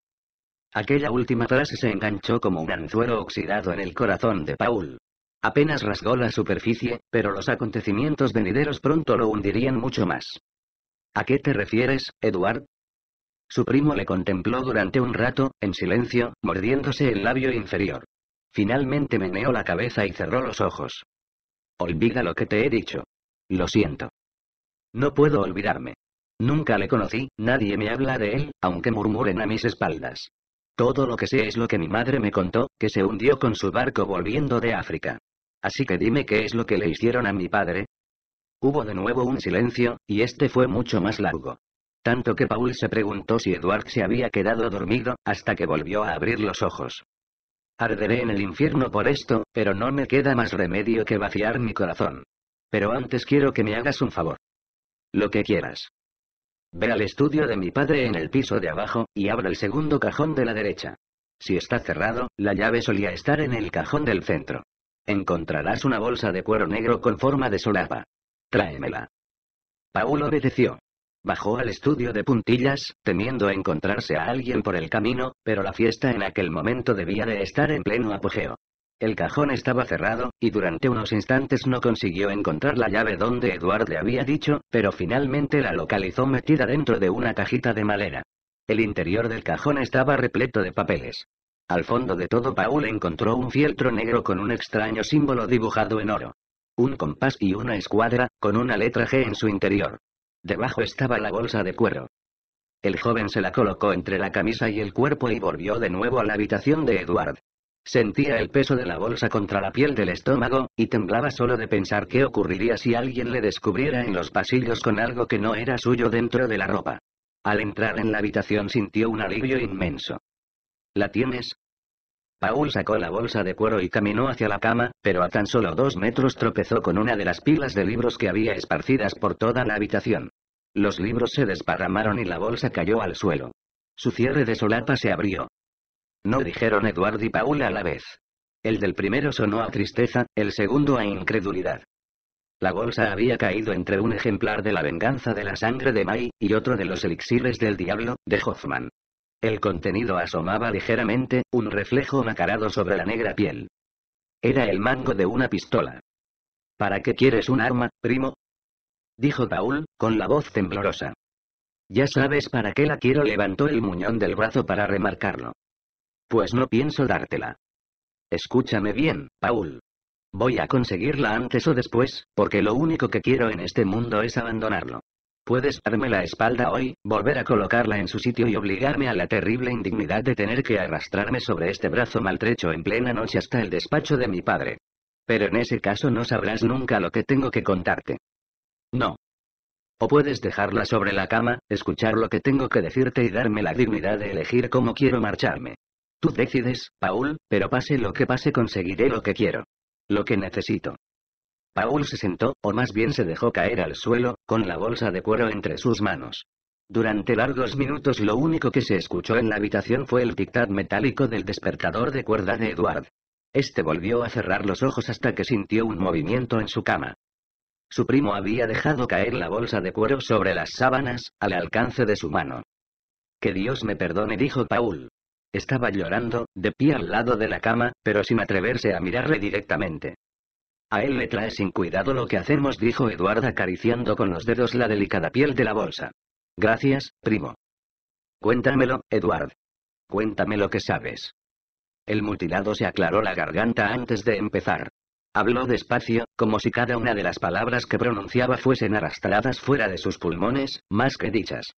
Aquella última frase se enganchó como un anzuelo oxidado en el corazón de Paul. Apenas rasgó la superficie, pero los acontecimientos venideros pronto lo hundirían mucho más. ¿A qué te refieres, Edward? Su primo le contempló durante un rato, en silencio, mordiéndose el labio inferior. Finalmente meneó la cabeza y cerró los ojos. Olvida lo que te he dicho. Lo siento. No puedo olvidarme. Nunca le conocí, nadie me habla de él, aunque murmuren a mis espaldas. Todo lo que sé es lo que mi madre me contó, que se hundió con su barco volviendo de África. Así que dime qué es lo que le hicieron a mi padre. Hubo de nuevo un silencio, y este fue mucho más largo. Tanto que Paul se preguntó si Edward se había quedado dormido, hasta que volvió a abrir los ojos. Arderé en el infierno por esto, pero no me queda más remedio que vaciar mi corazón. Pero antes quiero que me hagas un favor. Lo que quieras. Ve al estudio de mi padre en el piso de abajo, y abra el segundo cajón de la derecha. Si está cerrado, la llave solía estar en el cajón del centro. Encontrarás una bolsa de cuero negro con forma de solapa. Tráemela. Paul obedeció. Bajó al estudio de puntillas, temiendo encontrarse a alguien por el camino, pero la fiesta en aquel momento debía de estar en pleno apogeo. El cajón estaba cerrado, y durante unos instantes no consiguió encontrar la llave donde Eduard le había dicho, pero finalmente la localizó metida dentro de una cajita de madera. El interior del cajón estaba repleto de papeles. Al fondo de todo Paul encontró un fieltro negro con un extraño símbolo dibujado en oro. Un compás y una escuadra, con una letra G en su interior. Debajo estaba la bolsa de cuero. El joven se la colocó entre la camisa y el cuerpo y volvió de nuevo a la habitación de Edward. Sentía el peso de la bolsa contra la piel del estómago, y temblaba solo de pensar qué ocurriría si alguien le descubriera en los pasillos con algo que no era suyo dentro de la ropa. Al entrar en la habitación sintió un alivio inmenso. ¿La tienes? Paul sacó la bolsa de cuero y caminó hacia la cama, pero a tan solo dos metros tropezó con una de las pilas de libros que había esparcidas por toda la habitación. Los libros se desparramaron y la bolsa cayó al suelo. Su cierre de solapa se abrió. No dijeron Eduardo y Paul a la vez. El del primero sonó a tristeza, el segundo a incredulidad. La bolsa había caído entre un ejemplar de La venganza de la sangre de May, y otro de los elixires del diablo, de Hoffman. El contenido asomaba ligeramente, un reflejo macarado sobre la negra piel. Era el mango de una pistola. ¿Para qué quieres un arma, primo? dijo Paul, con la voz temblorosa. Ya sabes para qué la quiero, levantó el muñón del brazo para remarcarlo. Pues no pienso dártela. Escúchame bien, Paul. Voy a conseguirla antes o después, porque lo único que quiero en este mundo es abandonarlo. Puedes darme la espalda hoy, volver a colocarla en su sitio y obligarme a la terrible indignidad de tener que arrastrarme sobre este brazo maltrecho en plena noche hasta el despacho de mi padre. Pero en ese caso no sabrás nunca lo que tengo que contarte. No. O puedes dejarla sobre la cama, escuchar lo que tengo que decirte y darme la dignidad de elegir cómo quiero marcharme. Tú decides, Paul, pero pase lo que pase conseguiré lo que quiero. Lo que necesito. Paul se sentó, o más bien se dejó caer al suelo, con la bolsa de cuero entre sus manos. Durante largos minutos lo único que se escuchó en la habitación fue el tic-tac metálico del despertador de cuerda de Edward. Este volvió a cerrar los ojos hasta que sintió un movimiento en su cama. Su primo había dejado caer la bolsa de cuero sobre las sábanas, al alcance de su mano. Que Dios me perdone, dijo Paul. Estaba llorando, de pie al lado de la cama, pero sin atreverse a mirarle directamente. A él le trae sin cuidado lo que hacemos, dijo Eduardo acariciando con los dedos la delicada piel de la bolsa. Gracias, primo. Cuéntamelo, Eduard. Cuéntame lo que sabes. El mutilado se aclaró la garganta antes de empezar. Habló despacio, como si cada una de las palabras que pronunciaba fuesen arrastradas fuera de sus pulmones, más que dichas.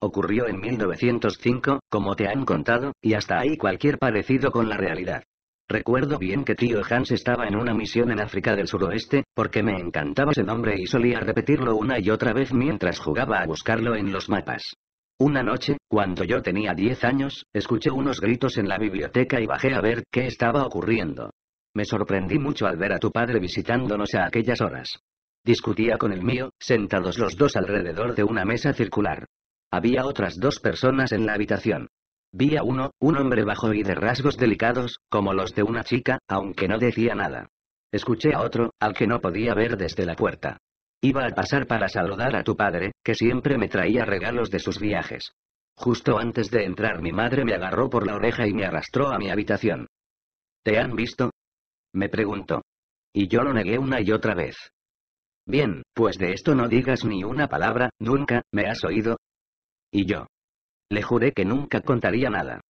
Ocurrió en 1905, como te han contado, y hasta ahí cualquier parecido con la realidad. Recuerdo bien que tío Hans estaba en una misión en África del Suroeste, porque me encantaba ese nombre y solía repetirlo una y otra vez mientras jugaba a buscarlo en los mapas. Una noche, cuando yo tenía 10 años, escuché unos gritos en la biblioteca y bajé a ver qué estaba ocurriendo. Me sorprendí mucho al ver a tu padre visitándonos a aquellas horas. Discutía con el mío, sentados los dos alrededor de una mesa circular. Había otras dos personas en la habitación. Vi a uno, un hombre bajo y de rasgos delicados, como los de una chica, aunque no decía nada. Escuché a otro, al que no podía ver desde la puerta. Iba a pasar para saludar a tu padre, que siempre me traía regalos de sus viajes. Justo antes de entrar mi madre me agarró por la oreja y me arrastró a mi habitación. ¿Te han visto? Me preguntó. Y yo lo negué una y otra vez. Bien, pues de esto no digas ni una palabra, nunca, ¿me has oído? Y yo, le juré que nunca contaría nada.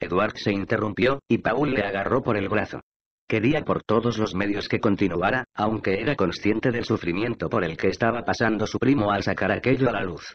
Edward se interrumpió, y Paul le agarró por el brazo. Quería por todos los medios que continuara, aunque era consciente del sufrimiento por el que estaba pasando su primo al sacar aquello a la luz.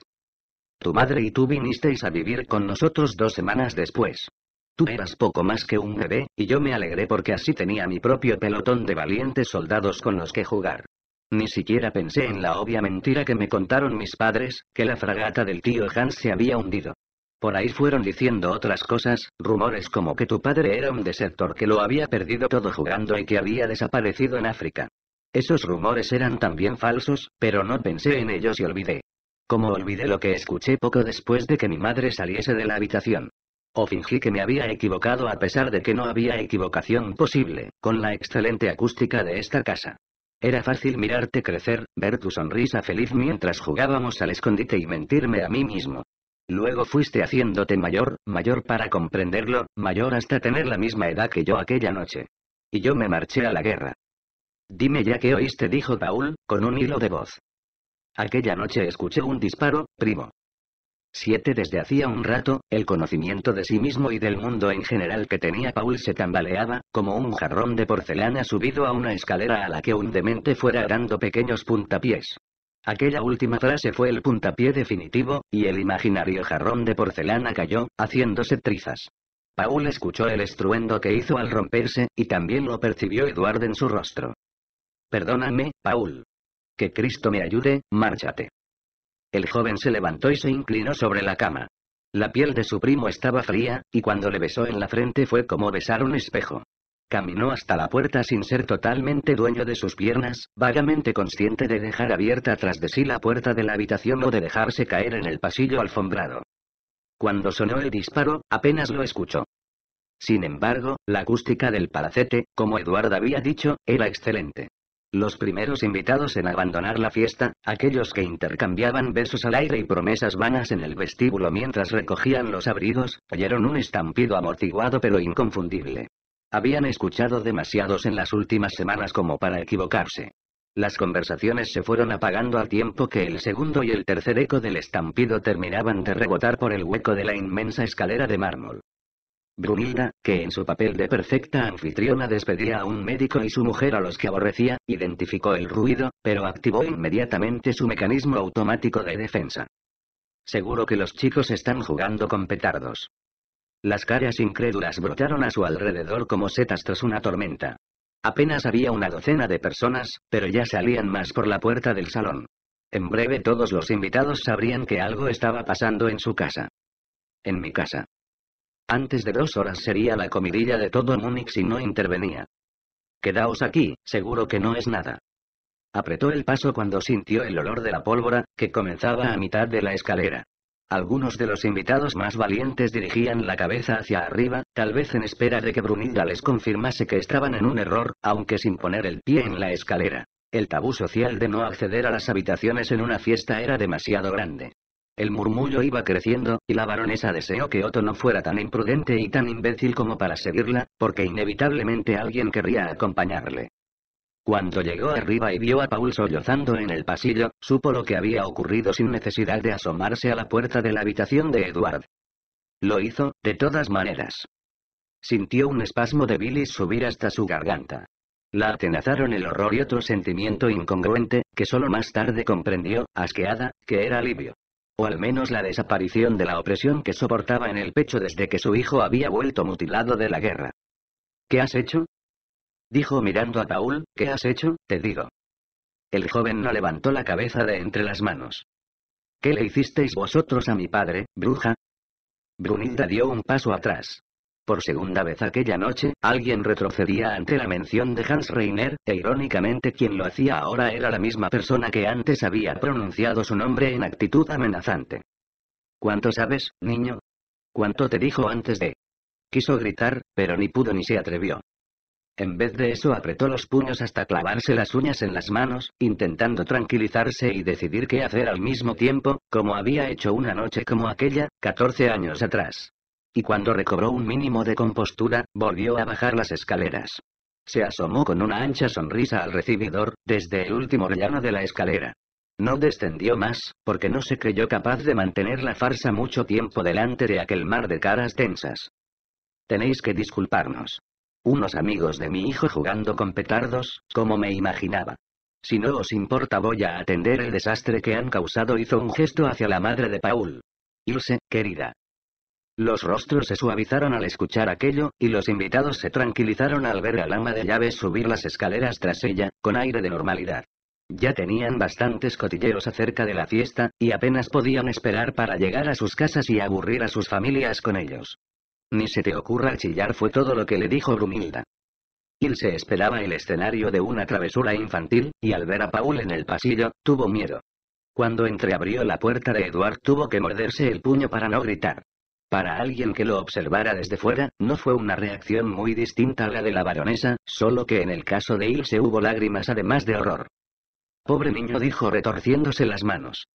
Tu madre y tú vinisteis a vivir con nosotros dos semanas después. Tú eras poco más que un bebé, y yo me alegré porque así tenía mi propio pelotón de valientes soldados con los que jugar. Ni siquiera pensé en la obvia mentira que me contaron mis padres, que la fragata del tío Hans se había hundido. Por ahí fueron diciendo otras cosas, rumores como que tu padre era un desertor que lo había perdido todo jugando y que había desaparecido en África. Esos rumores eran también falsos, pero no pensé en ellos y olvidé. Como olvidé lo que escuché poco después de que mi madre saliese de la habitación. O fingí que me había equivocado a pesar de que no había equivocación posible, con la excelente acústica de esta casa. Era fácil mirarte crecer, ver tu sonrisa feliz mientras jugábamos al escondite y mentirme a mí mismo, Luego fuiste haciéndote mayor, mayor para comprenderlo, mayor hasta tener la misma edad que yo aquella noche. Y yo me marché a la guerra. Dime ya qué oíste, dijo Paul, con un hilo de voz. Aquella noche escuché un disparo, primo. Siete Desde hacía un rato, el conocimiento de sí mismo y del mundo en general que tenía Paul se tambaleaba, como un jarrón de porcelana subido a una escalera a la que un demente fuera dando pequeños puntapiés. Aquella última frase fue el puntapié definitivo, y el imaginario jarrón de porcelana cayó, haciéndose trizas. Paul escuchó el estruendo que hizo al romperse, y también lo percibió Eduardo en su rostro. Perdóname, Paul. Que Cristo me ayude, márchate. El joven se levantó y se inclinó sobre la cama. La piel de su primo estaba fría, y cuando le besó en la frente fue como besar un espejo. Caminó hasta la puerta sin ser totalmente dueño de sus piernas, vagamente consciente de dejar abierta tras de sí la puerta de la habitación o de dejarse caer en el pasillo alfombrado. Cuando sonó el disparo, apenas lo escuchó. Sin embargo, la acústica del palacete, como Eduardo había dicho, era excelente. Los primeros invitados en abandonar la fiesta, aquellos que intercambiaban besos al aire y promesas vanas en el vestíbulo mientras recogían los abrigos, oyeron un estampido amortiguado pero inconfundible. Habían escuchado demasiados en las últimas semanas como para equivocarse. Las conversaciones se fueron apagando al tiempo que el segundo y el tercer eco del estampido terminaban de rebotar por el hueco de la inmensa escalera de mármol. Brunilda, que en su papel de perfecta anfitriona despedía a un médico y su mujer a los que aborrecía, identificó el ruido, pero activó inmediatamente su mecanismo automático de defensa. Seguro que los chicos están jugando con petardos. Las caras incrédulas brotaron a su alrededor como setas tras una tormenta. Apenas había una docena de personas, pero ya salían más por la puerta del salón. En breve todos los invitados sabrían que algo estaba pasando en su casa. En mi casa. Antes de dos horas sería la comidilla de todo Múnich si no intervenía. Quedaos aquí, seguro que no es nada. Apretó el paso cuando sintió el olor de la pólvora, que comenzaba a mitad de la escalera. Algunos de los invitados más valientes dirigían la cabeza hacia arriba, tal vez en espera de que Brunilda les confirmase que estaban en un error, aunque sin poner el pie en la escalera. El tabú social de no acceder a las habitaciones en una fiesta era demasiado grande. El murmullo iba creciendo, y la baronesa deseó que Otto no fuera tan imprudente y tan imbécil como para seguirla, porque inevitablemente alguien querría acompañarle. Cuando llegó arriba y vio a Paul sollozando en el pasillo, supo lo que había ocurrido sin necesidad de asomarse a la puerta de la habitación de Edward. Lo hizo, de todas maneras. Sintió un espasmo de bilis subir hasta su garganta. La atenazaron el horror y otro sentimiento incongruente, que solo más tarde comprendió, asqueada, que era alivio. O al menos la desaparición de la opresión que soportaba en el pecho desde que su hijo había vuelto mutilado de la guerra. ¿Qué has hecho? dijo mirando a Paul, ¿qué has hecho? Te digo. El joven no levantó la cabeza de entre las manos. ¿Qué le hicisteis vosotros a mi padre, bruja? Brunilda dio un paso atrás. Por segunda vez aquella noche, alguien retrocedía ante la mención de Hans Reiner, e irónicamente quien lo hacía ahora era la misma persona que antes había pronunciado su nombre en actitud amenazante. ¿Cuánto sabes, niño? ¿Cuánto te dijo antes de? Quiso gritar, pero ni pudo ni se atrevió. En vez de eso apretó los puños hasta clavarse las uñas en las manos, intentando tranquilizarse y decidir qué hacer al mismo tiempo, como había hecho una noche como aquella, 14 años atrás. Y cuando recobró un mínimo de compostura, volvió a bajar las escaleras. Se asomó con una ancha sonrisa al recibidor, desde el último rellano de la escalera. No descendió más, porque no se creyó capaz de mantener la farsa mucho tiempo delante de aquel mar de caras tensas. Tenéis que disculparnos. Unos amigos de mi hijo jugando con petardos, como me imaginaba. Si no os importa voy a atender el desastre que han causado hizo un gesto hacia la madre de Paul. Ilse, querida. Los rostros se suavizaron al escuchar aquello, y los invitados se tranquilizaron al ver al ama de llaves subir las escaleras tras ella, con aire de normalidad. Ya tenían bastantes cotilleros acerca de la fiesta, y apenas podían esperar para llegar a sus casas y aburrir a sus familias con ellos. Ni se te ocurra chillar fue todo lo que le dijo Brumilda. Il se esperaba el escenario de una travesura infantil, y al ver a Paul en el pasillo, tuvo miedo. Cuando entreabrió la puerta de Eduard tuvo que morderse el puño para no gritar. Para alguien que lo observara desde fuera, no fue una reacción muy distinta a la de la baronesa, solo que en el caso de se hubo lágrimas además de horror. Pobre niño dijo retorciéndose las manos.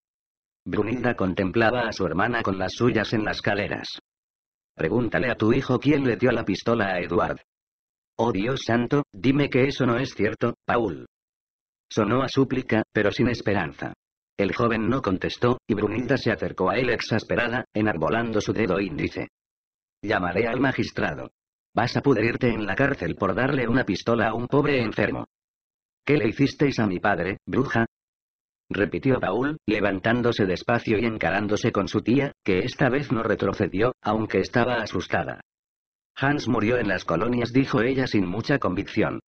Brunilda contemplaba a su hermana con las suyas en las caleras. Pregúntale a tu hijo quién le dio la pistola a Eduard». Oh Dios santo, dime que eso no es cierto, Paul. Sonó a súplica, pero sin esperanza. El joven no contestó, y Brunilda se acercó a él exasperada, enarbolando su dedo índice. Llamaré al magistrado. Vas a pudrirte en la cárcel por darle una pistola a un pobre enfermo. ¿Qué le hicisteis a mi padre, bruja? repitió Paul, levantándose despacio y encarándose con su tía, que esta vez no retrocedió, aunque estaba asustada. Hans murió en las colonias, dijo ella sin mucha convicción.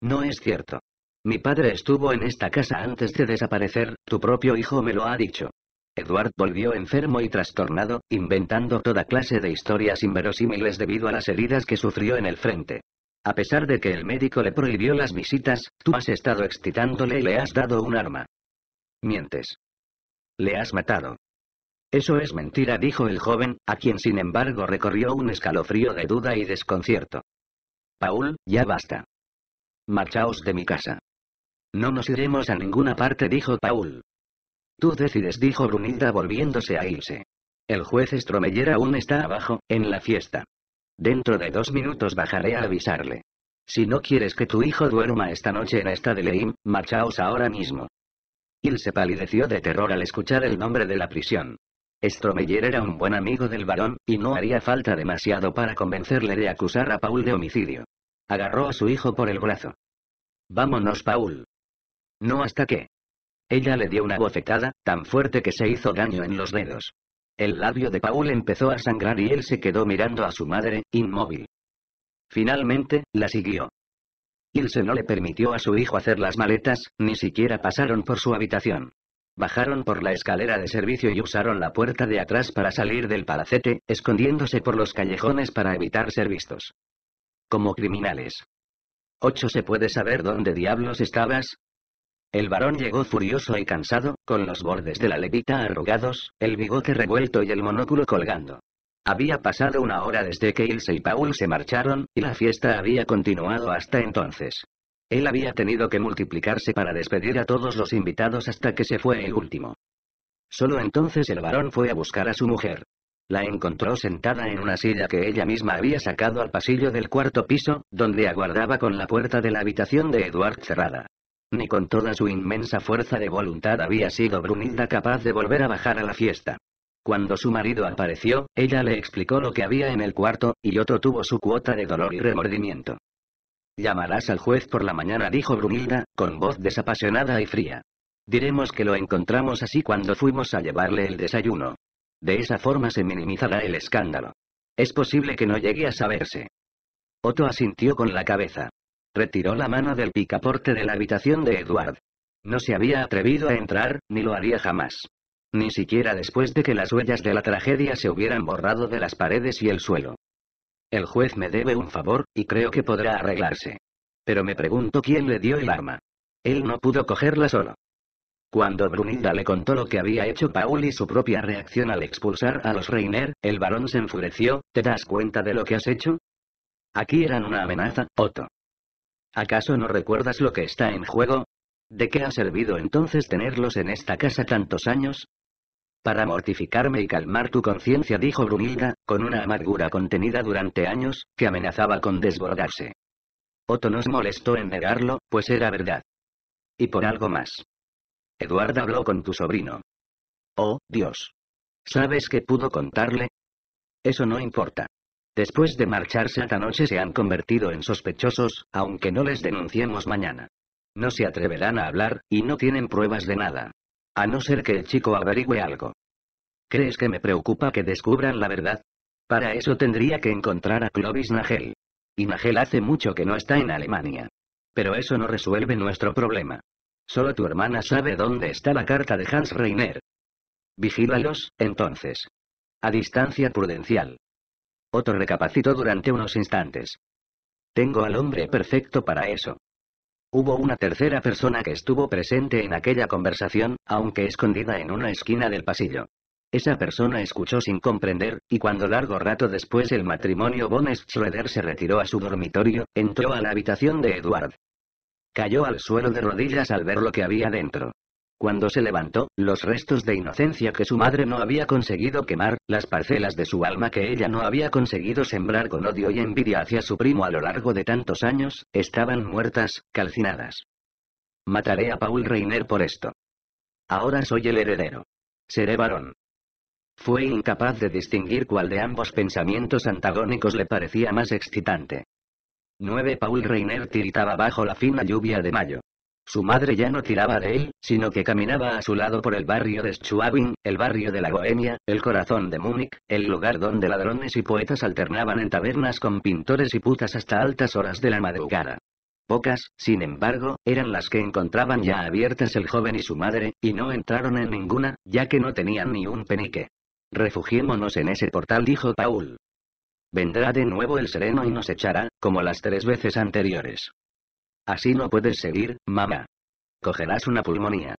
No es cierto. Mi padre estuvo en esta casa antes de desaparecer, tu propio hijo me lo ha dicho. Edward volvió enfermo y trastornado, inventando toda clase de historias inverosímiles debido a las heridas que sufrió en el frente. A pesar de que el médico le prohibió las visitas, tú has estado excitándole y le has dado un arma. Mientes. Le has matado. Eso es mentira, dijo el joven, a quien sin embargo recorrió un escalofrío de duda y desconcierto. Paul, ya basta. Marchaos de mi casa. No nos iremos a ninguna parte, dijo Paul. Tú decides, dijo Brunilda volviéndose a irse. El juez Estromellera aún está abajo, en la fiesta. Dentro de dos minutos bajaré a avisarle. Si no quieres que tu hijo duerma esta noche en esta de marchaos ahora mismo se palideció de terror al escuchar el nombre de la prisión. Stromeyer era un buen amigo del varón, y no haría falta demasiado para convencerle de acusar a Paul de homicidio. Agarró a su hijo por el brazo. Vámonos, Paul. No hasta que. Ella le dio una bofetada, tan fuerte que se hizo daño en los dedos. El labio de Paul empezó a sangrar y él se quedó mirando a su madre, inmóvil. Finalmente, la siguió. Ilse no le permitió a su hijo hacer las maletas, ni siquiera pasaron por su habitación. Bajaron por la escalera de servicio y usaron la puerta de atrás para salir del palacete, escondiéndose por los callejones para evitar ser vistos. Como criminales. 8. ¿Se puede saber dónde diablos estabas? El varón llegó furioso y cansado, con los bordes de la levita arrugados, el bigote revuelto y el monóculo colgando. Había pasado una hora desde que Ilse y Paul se marcharon, y la fiesta había continuado hasta entonces. Él había tenido que multiplicarse para despedir a todos los invitados hasta que se fue el último. Solo entonces el varón fue a buscar a su mujer. La encontró sentada en una silla que ella misma había sacado al pasillo del cuarto piso, donde aguardaba con la puerta de la habitación de Edward cerrada. Ni con toda su inmensa fuerza de voluntad había sido Brunilda capaz de volver a bajar a la fiesta. Cuando su marido apareció, ella le explicó lo que había en el cuarto, y otro tuvo su cuota de dolor y remordimiento. Llamarás al juez por la mañana, dijo Brunilda, con voz desapasionada y fría. Diremos que lo encontramos así cuando fuimos a llevarle el desayuno. De esa forma se minimizará el escándalo. Es posible que no llegue a saberse. Otto asintió con la cabeza. Retiró la mano del picaporte de la habitación de Edward. No se había atrevido a entrar, ni lo haría jamás. Ni siquiera después de que las huellas de la tragedia se hubieran borrado de las paredes y el suelo. El juez me debe un favor, y creo que podrá arreglarse. Pero me pregunto quién le dio el arma. Él no pudo cogerla solo. Cuando Brunilda le contó lo que había hecho Paul y su propia reacción al expulsar a los Reiner, el varón se enfureció, ¿te das cuenta de lo que has hecho? Aquí eran una amenaza, Otto. ¿Acaso no recuerdas lo que está en juego? ¿De qué ha servido entonces tenerlos en esta casa tantos años? Para mortificarme y calmar tu conciencia, dijo Brunilda, con una amargura contenida durante años, que amenazaba con desbordarse. Otto nos molestó en negarlo, pues era verdad. Y por algo más. Eduardo habló con tu sobrino. Oh, Dios. ¿Sabes qué pudo contarle? Eso no importa. Después de marcharse esta noche se han convertido en sospechosos, aunque no les denunciemos mañana. No se atreverán a hablar, y no tienen pruebas de nada. A no ser que el chico averigüe algo. ¿Crees que me preocupa que descubran la verdad? Para eso tendría que encontrar a Clovis Nagel. Y Nagel hace mucho que no está en Alemania. Pero eso no resuelve nuestro problema. Solo tu hermana sabe dónde está la carta de Hans Reiner. Vigílalos, entonces. A distancia prudencial. Otro recapacitó durante unos instantes. Tengo al hombre perfecto para eso. Hubo una tercera persona que estuvo presente en aquella conversación, aunque escondida en una esquina del pasillo. Esa persona escuchó sin comprender, y cuando largo rato después el matrimonio von Schroeder se retiró a su dormitorio, entró a la habitación de Edward. Cayó al suelo de rodillas al ver lo que había dentro. Cuando se levantó, los restos de inocencia que su madre no había conseguido quemar, las parcelas de su alma que ella no había conseguido sembrar con odio y envidia hacia su primo a lo largo de tantos años, estaban muertas, calcinadas. Mataré a Paul Reiner por esto. Ahora soy el heredero. Seré varón. Fue incapaz de distinguir cuál de ambos pensamientos antagónicos le parecía más excitante. 9. Paul Reiner tiritaba bajo la fina lluvia de mayo. Su madre ya no tiraba de él, sino que caminaba a su lado por el barrio de Schwabing, el barrio de la Bohemia, el corazón de Múnich, el lugar donde ladrones y poetas alternaban en tabernas con pintores y putas hasta altas horas de la madrugada. Pocas, sin embargo, eran las que encontraban ya abiertas el joven y su madre, y no entraron en ninguna, ya que no tenían ni un penique. Refugiémonos en ese portal, dijo Paul. Vendrá de nuevo el sereno y nos echará, como las tres veces anteriores. Así no puedes seguir, mamá. Cogerás una pulmonía.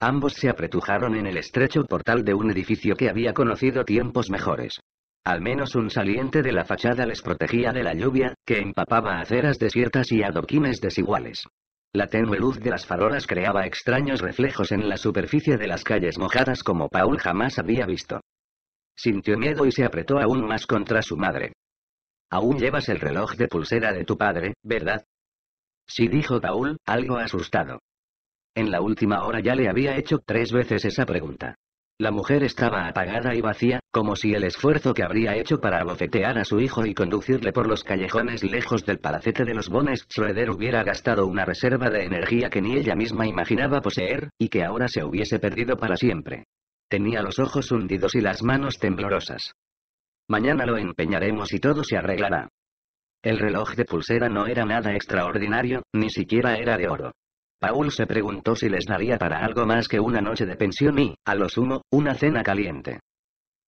Ambos se apretujaron en el estrecho portal de un edificio que había conocido tiempos mejores. Al menos un saliente de la fachada les protegía de la lluvia, que empapaba aceras desiertas y adoquines desiguales. La tenue luz de las farolas creaba extraños reflejos en la superficie de las calles mojadas como Paul jamás había visto. Sintió miedo y se apretó aún más contra su madre. Aún llevas el reloj de pulsera de tu padre, ¿verdad? Sí dijo Paul, algo asustado. En la última hora ya le había hecho tres veces esa pregunta. La mujer estaba apagada y vacía, como si el esfuerzo que habría hecho para abofetear a su hijo y conducirle por los callejones lejos del palacete de los Bones Schroeder hubiera gastado una reserva de energía que ni ella misma imaginaba poseer, y que ahora se hubiese perdido para siempre. Tenía los ojos hundidos y las manos temblorosas. Mañana lo empeñaremos y todo se arreglará. El reloj de pulsera no era nada extraordinario, ni siquiera era de oro. Paul se preguntó si les daría para algo más que una noche de pensión y, a lo sumo, una cena caliente.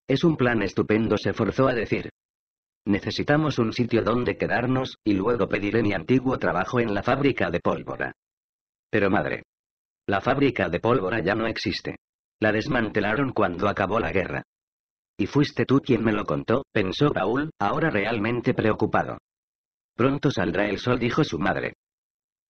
Es un plan estupendo, se forzó a decir. Necesitamos un sitio donde quedarnos, y luego pediré mi antiguo trabajo en la fábrica de pólvora. Pero madre. La fábrica de pólvora ya no existe. La desmantelaron cuando acabó la guerra. Y fuiste tú quien me lo contó, pensó Paul, ahora realmente preocupado. Pronto saldrá el sol, dijo su madre.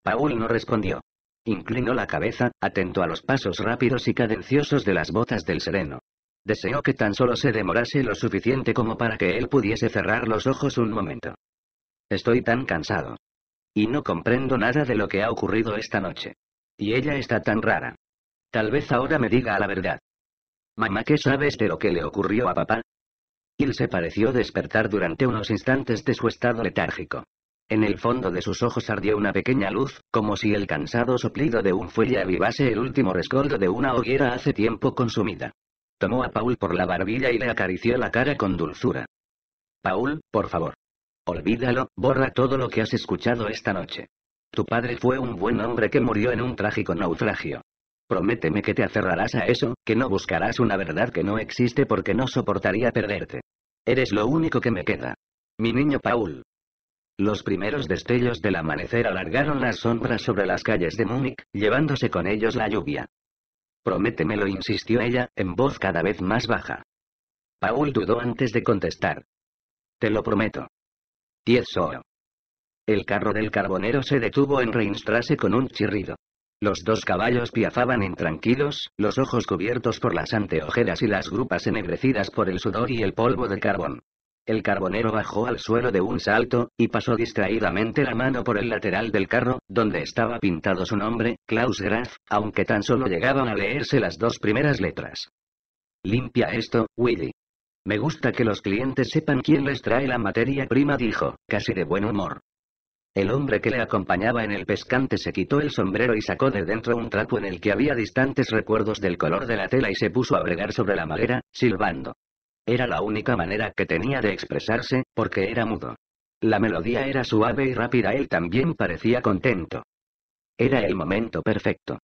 Paul no respondió. Inclinó la cabeza, atento a los pasos rápidos y cadenciosos de las botas del sereno. Deseó que tan solo se demorase lo suficiente como para que él pudiese cerrar los ojos un momento. Estoy tan cansado. Y no comprendo nada de lo que ha ocurrido esta noche. Y ella está tan rara. Tal vez ahora me diga la verdad. Mamá, ¿qué sabes de lo que le ocurrió a papá? Il se pareció despertar durante unos instantes de su estado letárgico. En el fondo de sus ojos ardió una pequeña luz, como si el cansado soplido de un fuelle avivase el último rescoldo de una hoguera hace tiempo consumida. Tomó a Paul por la barbilla y le acarició la cara con dulzura. Paul, por favor. Olvídalo, borra todo lo que has escuchado esta noche. Tu padre fue un buen hombre que murió en un trágico naufragio. Prométeme que te aferrarás a eso, que no buscarás una verdad que no existe porque no soportaría perderte. Eres lo único que me queda. Mi niño Paul, los primeros destellos del amanecer alargaron las sombras sobre las calles de Múnich, llevándose con ellos la lluvia. Prométemelo, insistió ella, en voz cada vez más baja. Paul dudó antes de contestar. Te lo prometo. o. El carro del carbonero se detuvo en Reinstrasse con un chirrido. Los dos caballos piafaban intranquilos, los ojos cubiertos por las anteojeras y las grupas ennegrecidas por el sudor y el polvo de carbón. El carbonero bajó al suelo de un salto, y pasó distraídamente la mano por el lateral del carro, donde estaba pintado su nombre, Klaus Graf, aunque tan solo llegaban a leerse las dos primeras letras. Limpia esto, Willy. Me gusta que los clientes sepan quién les trae la materia prima, dijo, casi de buen humor. El hombre que le acompañaba en el pescante se quitó el sombrero y sacó de dentro un trapo en el que había distantes recuerdos del color de la tela y se puso a bregar sobre la madera, silbando. Era la única manera que tenía de expresarse, porque era mudo. La melodía era suave y rápida, él también parecía contento. Era el momento perfecto.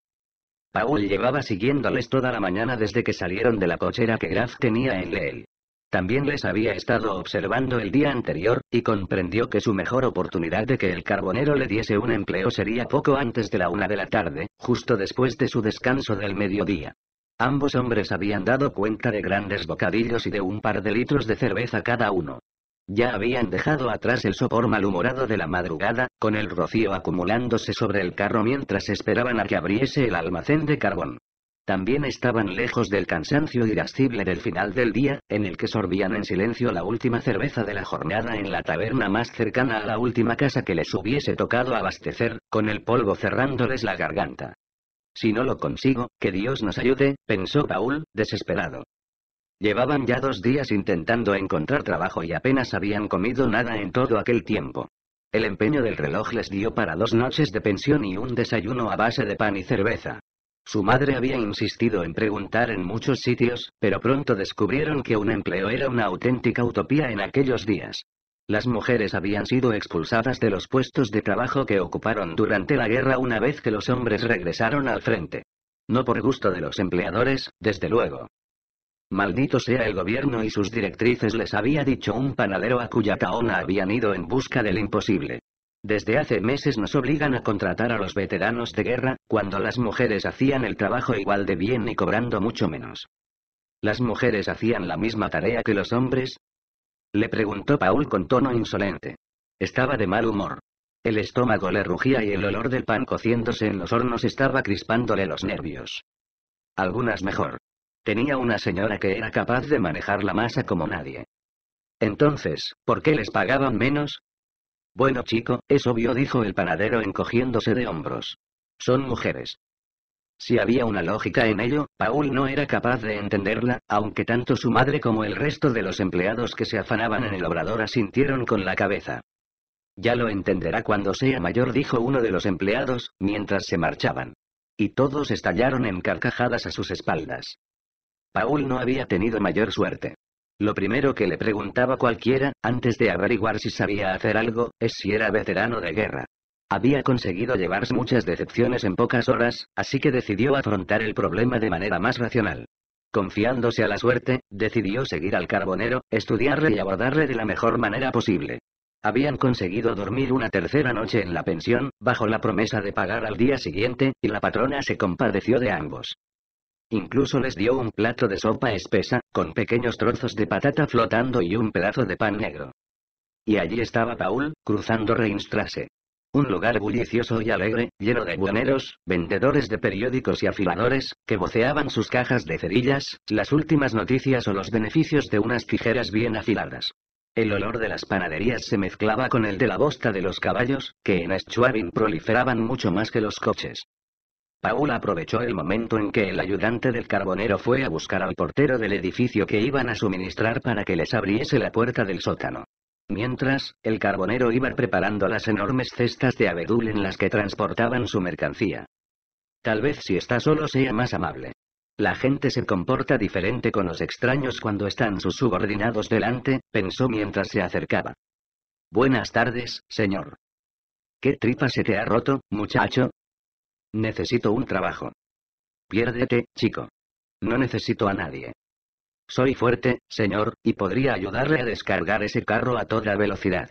Paul llevaba siguiéndoles toda la mañana desde que salieron de la cochera que Graf tenía en Leel. También les había estado observando el día anterior, y comprendió que su mejor oportunidad de que el carbonero le diese un empleo sería poco antes de la una de la tarde, justo después de su descanso del mediodía. Ambos hombres habían dado cuenta de grandes bocadillos y de un par de litros de cerveza cada uno. Ya habían dejado atrás el sopor malhumorado de la madrugada, con el rocío acumulándose sobre el carro mientras esperaban a que abriese el almacén de carbón. También estaban lejos del cansancio irascible del final del día, en el que sorbían en silencio la última cerveza de la jornada en la taberna más cercana a la última casa que les hubiese tocado abastecer, con el polvo cerrándoles la garganta. Si no lo consigo, que Dios nos ayude, pensó Paul, desesperado. Llevaban ya dos días intentando encontrar trabajo y apenas habían comido nada en todo aquel tiempo. El empeño del reloj les dio para dos noches de pensión y un desayuno a base de pan y cerveza. Su madre había insistido en preguntar en muchos sitios, pero pronto descubrieron que un empleo era una auténtica utopía en aquellos días. Las mujeres habían sido expulsadas de los puestos de trabajo que ocuparon durante la guerra una vez que los hombres regresaron al frente. No por gusto de los empleadores, desde luego. Maldito sea el gobierno y sus directrices les había dicho un panadero a cuya taona habían ido en busca del imposible. Desde hace meses nos obligan a contratar a los veteranos de guerra, cuando las mujeres hacían el trabajo igual de bien y cobrando mucho menos. Las mujeres hacían la misma tarea que los hombres, le preguntó Paul con tono insolente. Estaba de mal humor. El estómago le rugía y el olor del pan cociéndose en los hornos estaba crispándole los nervios. Algunas mejor. Tenía una señora que era capaz de manejar la masa como nadie. Entonces, ¿por qué les pagaban menos? Bueno chico, es obvio dijo el panadero encogiéndose de hombros. Son mujeres. Si había una lógica en ello, Paul no era capaz de entenderla, aunque tanto su madre como el resto de los empleados que se afanaban en el obrador asintieron con la cabeza. Ya lo entenderá cuando sea mayor, dijo uno de los empleados, mientras se marchaban. Y todos estallaron en carcajadas a sus espaldas. Paul no había tenido mayor suerte. Lo primero que le preguntaba cualquiera, antes de averiguar si sabía hacer algo, es si era veterano de guerra. Había conseguido llevarse muchas decepciones en pocas horas, así que decidió afrontar el problema de manera más racional. Confiándose a la suerte, decidió seguir al carbonero, estudiarle y abordarle de la mejor manera posible. Habían conseguido dormir una tercera noche en la pensión, bajo la promesa de pagar al día siguiente, y la patrona se compadeció de ambos. Incluso les dio un plato de sopa espesa, con pequeños trozos de patata flotando y un pedazo de pan negro. Y allí estaba Paul, cruzando Reinstrasse. Un lugar bullicioso y alegre, lleno de buhoneros, vendedores de periódicos y afiladores, que voceaban sus cajas de cerillas, las últimas noticias o los beneficios de unas tijeras bien afiladas. El olor de las panaderías se mezclaba con el de la bosta de los caballos, que en Schwabing proliferaban mucho más que los coches. Paul aprovechó el momento en que el ayudante del carbonero fue a buscar al portero del edificio que iban a suministrar para que les abriese la puerta del sótano. Mientras, el carbonero iba preparando las enormes cestas de abedul en las que transportaban su mercancía. Tal vez si está solo sea más amable. La gente se comporta diferente con los extraños cuando están sus subordinados delante, pensó mientras se acercaba. Buenas tardes, señor. ¿Qué tripa se te ha roto, muchacho? Necesito un trabajo. Piérdete, chico. No necesito a nadie. Soy fuerte, señor, y podría ayudarle a descargar ese carro a toda velocidad.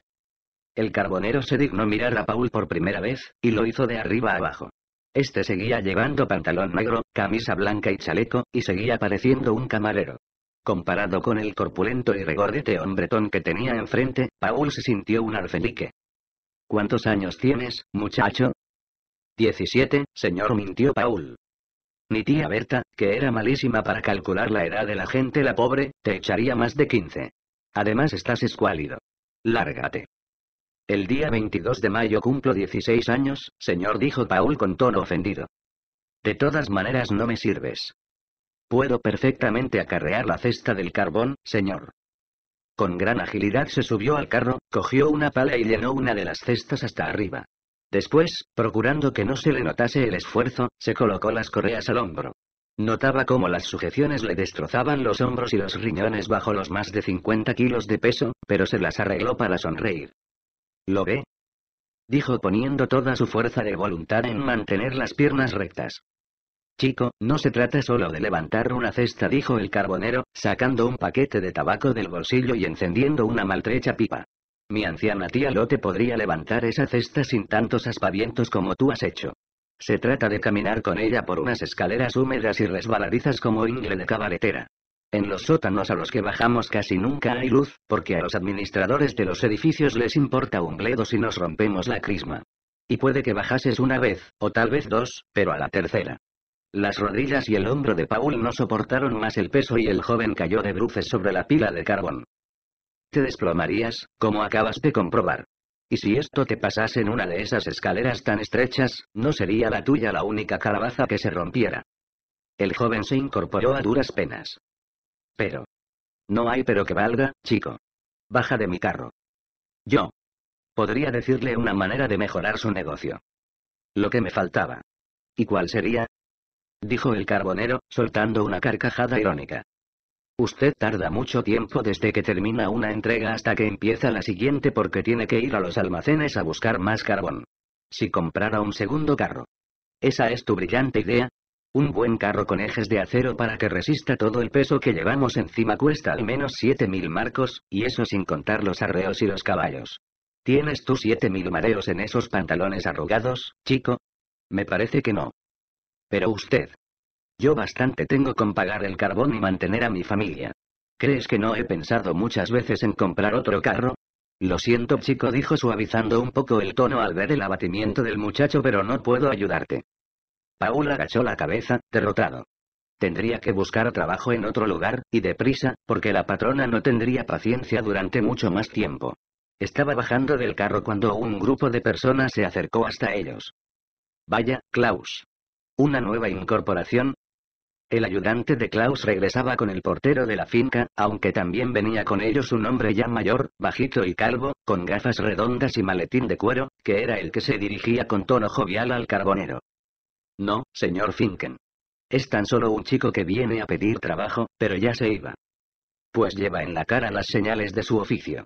El carbonero se dignó mirar a Paul por primera vez, y lo hizo de arriba abajo. Este seguía llevando pantalón negro, camisa blanca y chaleco, y seguía pareciendo un camarero. Comparado con el corpulento y regordete hombretón que tenía enfrente, Paul se sintió un arcelique. ¿Cuántos años tienes, muchacho? Diecisiete, señor mintió Paul. Mi tía Berta, que era malísima para calcular la edad de la gente, la pobre, te echaría más de 15. Además estás escuálido. Lárgate. El día 22 de mayo cumplo 16 años, señor, dijo Paul con tono ofendido. De todas maneras no me sirves. Puedo perfectamente acarrear la cesta del carbón, señor. Con gran agilidad se subió al carro, cogió una pala y llenó una de las cestas hasta arriba. Después, procurando que no se le notase el esfuerzo, se colocó las correas al hombro. Notaba cómo las sujeciones le destrozaban los hombros y los riñones bajo los más de 50 kilos de peso, pero se las arregló para sonreír. ¿Lo ve? Dijo poniendo toda su fuerza de voluntad en mantener las piernas rectas. Chico, no se trata solo de levantar una cesta, dijo el carbonero, sacando un paquete de tabaco del bolsillo y encendiendo una maltrecha pipa. Mi anciana tía Lote podría levantar esa cesta sin tantos aspavientos como tú has hecho. Se trata de caminar con ella por unas escaleras húmedas y resbaladizas como ingle de cabaretera. En los sótanos a los que bajamos casi nunca hay luz, porque a los administradores de los edificios les importa un bledo si nos rompemos la crisma. Y puede que bajases una vez, o tal vez dos, pero a la tercera. Las rodillas y el hombro de Paul no soportaron más el peso y el joven cayó de bruces sobre la pila de carbón. Te desplomarías, como acabas de comprobar. Y si esto te pasase en una de esas escaleras tan estrechas, no sería la tuya la única calabaza que se rompiera. El joven se incorporó a duras penas. Pero. No hay pero que valga, chico. Baja de mi carro. Yo. Podría decirle una manera de mejorar su negocio. Lo que me faltaba. ¿Y cuál sería? Dijo el carbonero, soltando una carcajada irónica. Usted tarda mucho tiempo desde que termina una entrega hasta que empieza la siguiente porque tiene que ir a los almacenes a buscar más carbón. Si comprara un segundo carro. Esa es tu brillante idea. Un buen carro con ejes de acero para que resista todo el peso que llevamos encima cuesta al menos 7.000 marcos, y eso sin contar los arreos y los caballos. ¿Tienes tú 7.000 mareos en esos pantalones arrugados, chico? Me parece que no. Pero usted, yo bastante tengo con pagar el carbón y mantener a mi familia. ¿Crees que no he pensado muchas veces en comprar otro carro? Lo siento chico dijo suavizando un poco el tono al ver el abatimiento del muchacho pero no puedo ayudarte. Paul agachó la cabeza, derrotado. Tendría que buscar trabajo en otro lugar, y deprisa, porque la patrona no tendría paciencia durante mucho más tiempo. Estaba bajando del carro cuando un grupo de personas se acercó hasta ellos. Vaya, Klaus. Una nueva incorporación, el ayudante de Klaus regresaba con el portero de la finca, aunque también venía con ellos un hombre ya mayor, bajito y calvo, con gafas redondas y maletín de cuero, que era el que se dirigía con tono jovial al carbonero. No, señor Finken. Es tan solo un chico que viene a pedir trabajo, pero ya se iba. Pues lleva en la cara las señales de su oficio.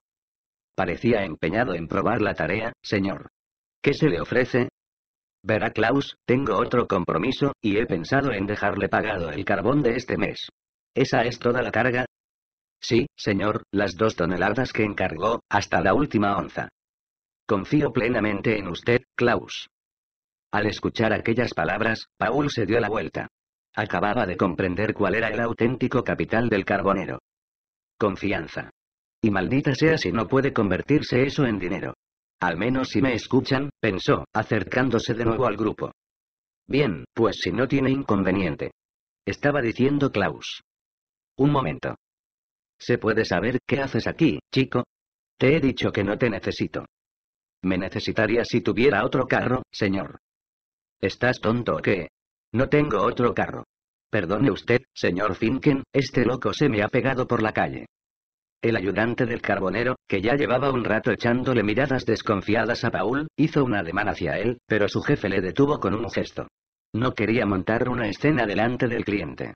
Parecía empeñado en probar la tarea, señor. ¿Qué se le ofrece? Verá Klaus, tengo otro compromiso, y he pensado en dejarle pagado el carbón de este mes. ¿Esa es toda la carga? Sí, señor, las dos toneladas que encargó, hasta la última onza. Confío plenamente en usted, Klaus. Al escuchar aquellas palabras, Paul se dio la vuelta. Acababa de comprender cuál era el auténtico capital del carbonero. Confianza. Y maldita sea si no puede convertirse eso en dinero. Al menos si me escuchan, pensó, acercándose de nuevo al grupo. Bien, pues si no tiene inconveniente. Estaba diciendo Klaus. Un momento. ¿Se puede saber qué haces aquí, chico? Te he dicho que no te necesito. Me necesitaría si tuviera otro carro, señor. ¿Estás tonto o qué? No tengo otro carro. Perdone usted, señor Finken, este loco se me ha pegado por la calle. El ayudante del carbonero, que ya llevaba un rato echándole miradas desconfiadas a Paul, hizo un ademán hacia él, pero su jefe le detuvo con un gesto. No quería montar una escena delante del cliente.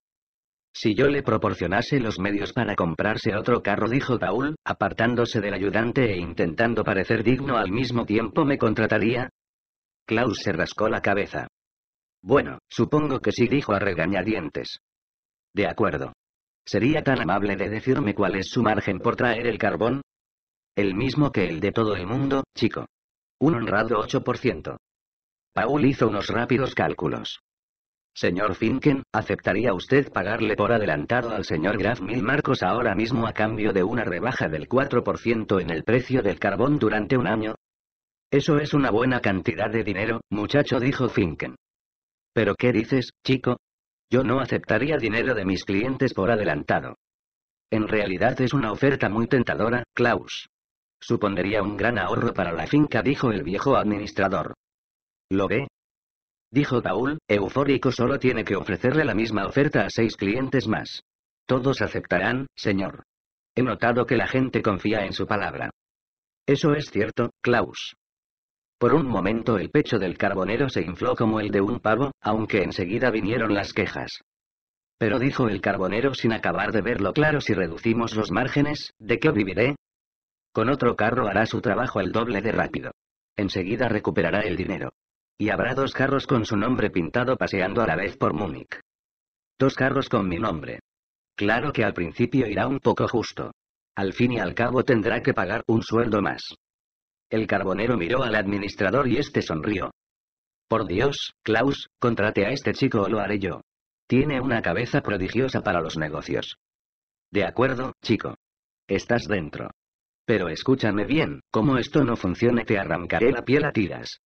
Si yo le proporcionase los medios para comprarse otro carro, dijo Paul, apartándose del ayudante e intentando parecer digno al mismo tiempo, ¿me contrataría? Klaus se rascó la cabeza. Bueno, supongo que sí, dijo a regañadientes. De acuerdo. ¿Sería tan amable de decirme cuál es su margen por traer el carbón? El mismo que el de todo el mundo, chico. Un honrado 8%. Paul hizo unos rápidos cálculos. Señor Finken, ¿aceptaría usted pagarle por adelantado al señor Graf mil marcos ahora mismo a cambio de una rebaja del 4% en el precio del carbón durante un año? Eso es una buena cantidad de dinero, muchacho, dijo Finken. ¿Pero qué dices, chico? Yo no aceptaría dinero de mis clientes por adelantado. En realidad es una oferta muy tentadora, Klaus. Supondría un gran ahorro para la finca, dijo el viejo administrador. ¿Lo ve? Dijo Paul, eufórico, solo tiene que ofrecerle la misma oferta a seis clientes más. Todos aceptarán, señor. He notado que la gente confía en su palabra. Eso es cierto, Klaus. Por un momento el pecho del carbonero se infló como el de un pavo, aunque enseguida vinieron las quejas. Pero dijo el carbonero sin acabar de verlo claro si reducimos los márgenes, ¿de qué viviré? Con otro carro hará su trabajo el doble de rápido. Enseguida recuperará el dinero. Y habrá dos carros con su nombre pintado paseando a la vez por Múnich. Dos carros con mi nombre. Claro que al principio irá un poco justo. Al fin y al cabo tendrá que pagar un sueldo más. El carbonero miró al administrador y este sonrió. Por Dios, Klaus, contrate a este chico o lo haré yo. Tiene una cabeza prodigiosa para los negocios. De acuerdo, chico. Estás dentro. Pero escúchame bien, como esto no funcione te arrancaré la piel a tiras.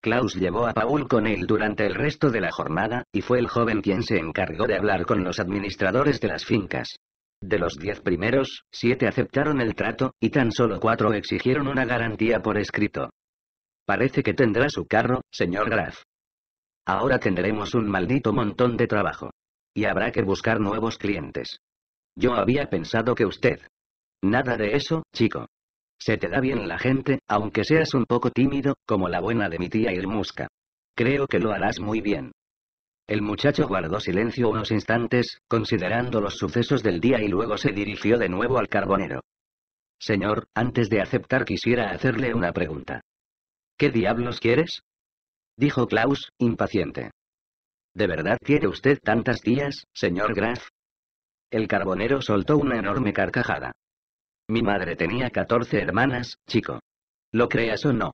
Klaus llevó a Paul con él durante el resto de la jornada, y fue el joven quien se encargó de hablar con los administradores de las fincas. De los diez primeros, siete aceptaron el trato, y tan solo cuatro exigieron una garantía por escrito. Parece que tendrá su carro, señor Graf. Ahora tendremos un maldito montón de trabajo. Y habrá que buscar nuevos clientes. Yo había pensado que usted. Nada de eso, chico. Se te da bien la gente, aunque seas un poco tímido, como la buena de mi tía Irmuska. Creo que lo harás muy bien. El muchacho guardó silencio unos instantes, considerando los sucesos del día y luego se dirigió de nuevo al carbonero. Señor, antes de aceptar quisiera hacerle una pregunta. ¿Qué diablos quieres? dijo Klaus, impaciente. ¿De verdad quiere usted tantas tías, señor Graf? El carbonero soltó una enorme carcajada. Mi madre tenía 14 hermanas, chico. Lo creas o no.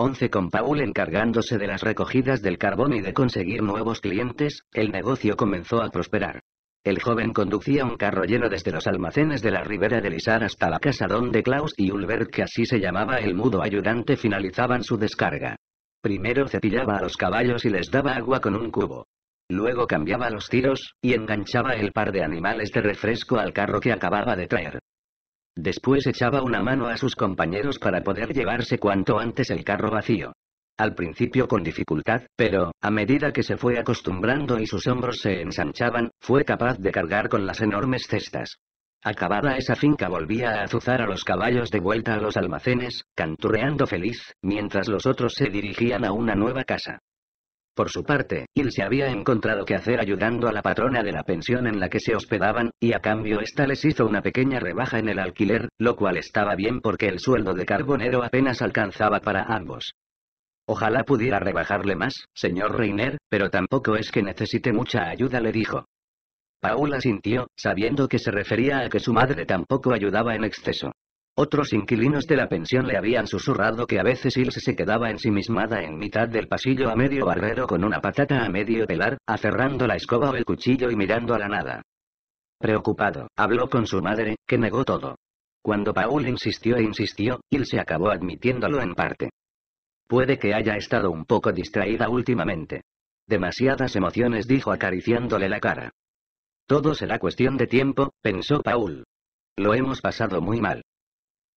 11 con Paul encargándose de las recogidas del carbón y de conseguir nuevos clientes, el negocio comenzó a prosperar. El joven conducía un carro lleno desde los almacenes de la ribera de Lisar hasta la casa donde Klaus y Ulbert, que así se llamaba el mudo ayudante, finalizaban su descarga. Primero cepillaba a los caballos y les daba agua con un cubo. Luego cambiaba los tiros, y enganchaba el par de animales de refresco al carro que acababa de traer. Después echaba una mano a sus compañeros para poder llevarse cuanto antes el carro vacío. Al principio con dificultad, pero, a medida que se fue acostumbrando y sus hombros se ensanchaban, fue capaz de cargar con las enormes cestas. Acabada esa finca volvía a azuzar a los caballos de vuelta a los almacenes, canturreando feliz, mientras los otros se dirigían a una nueva casa. Por su parte, él se había encontrado que hacer ayudando a la patrona de la pensión en la que se hospedaban, y a cambio ésta les hizo una pequeña rebaja en el alquiler, lo cual estaba bien porque el sueldo de carbonero apenas alcanzaba para ambos. Ojalá pudiera rebajarle más, señor Reiner, pero tampoco es que necesite mucha ayuda, le dijo. Paula sintió, sabiendo que se refería a que su madre tampoco ayudaba en exceso. Otros inquilinos de la pensión le habían susurrado que a veces Ilse se quedaba ensimismada en mitad del pasillo a medio barbero con una patata a medio pelar, aferrando la escoba o el cuchillo y mirando a la nada. Preocupado, habló con su madre, que negó todo. Cuando Paul insistió e insistió, Ilse acabó admitiéndolo en parte. Puede que haya estado un poco distraída últimamente. Demasiadas emociones dijo acariciándole la cara. Todo será cuestión de tiempo, pensó Paul. Lo hemos pasado muy mal.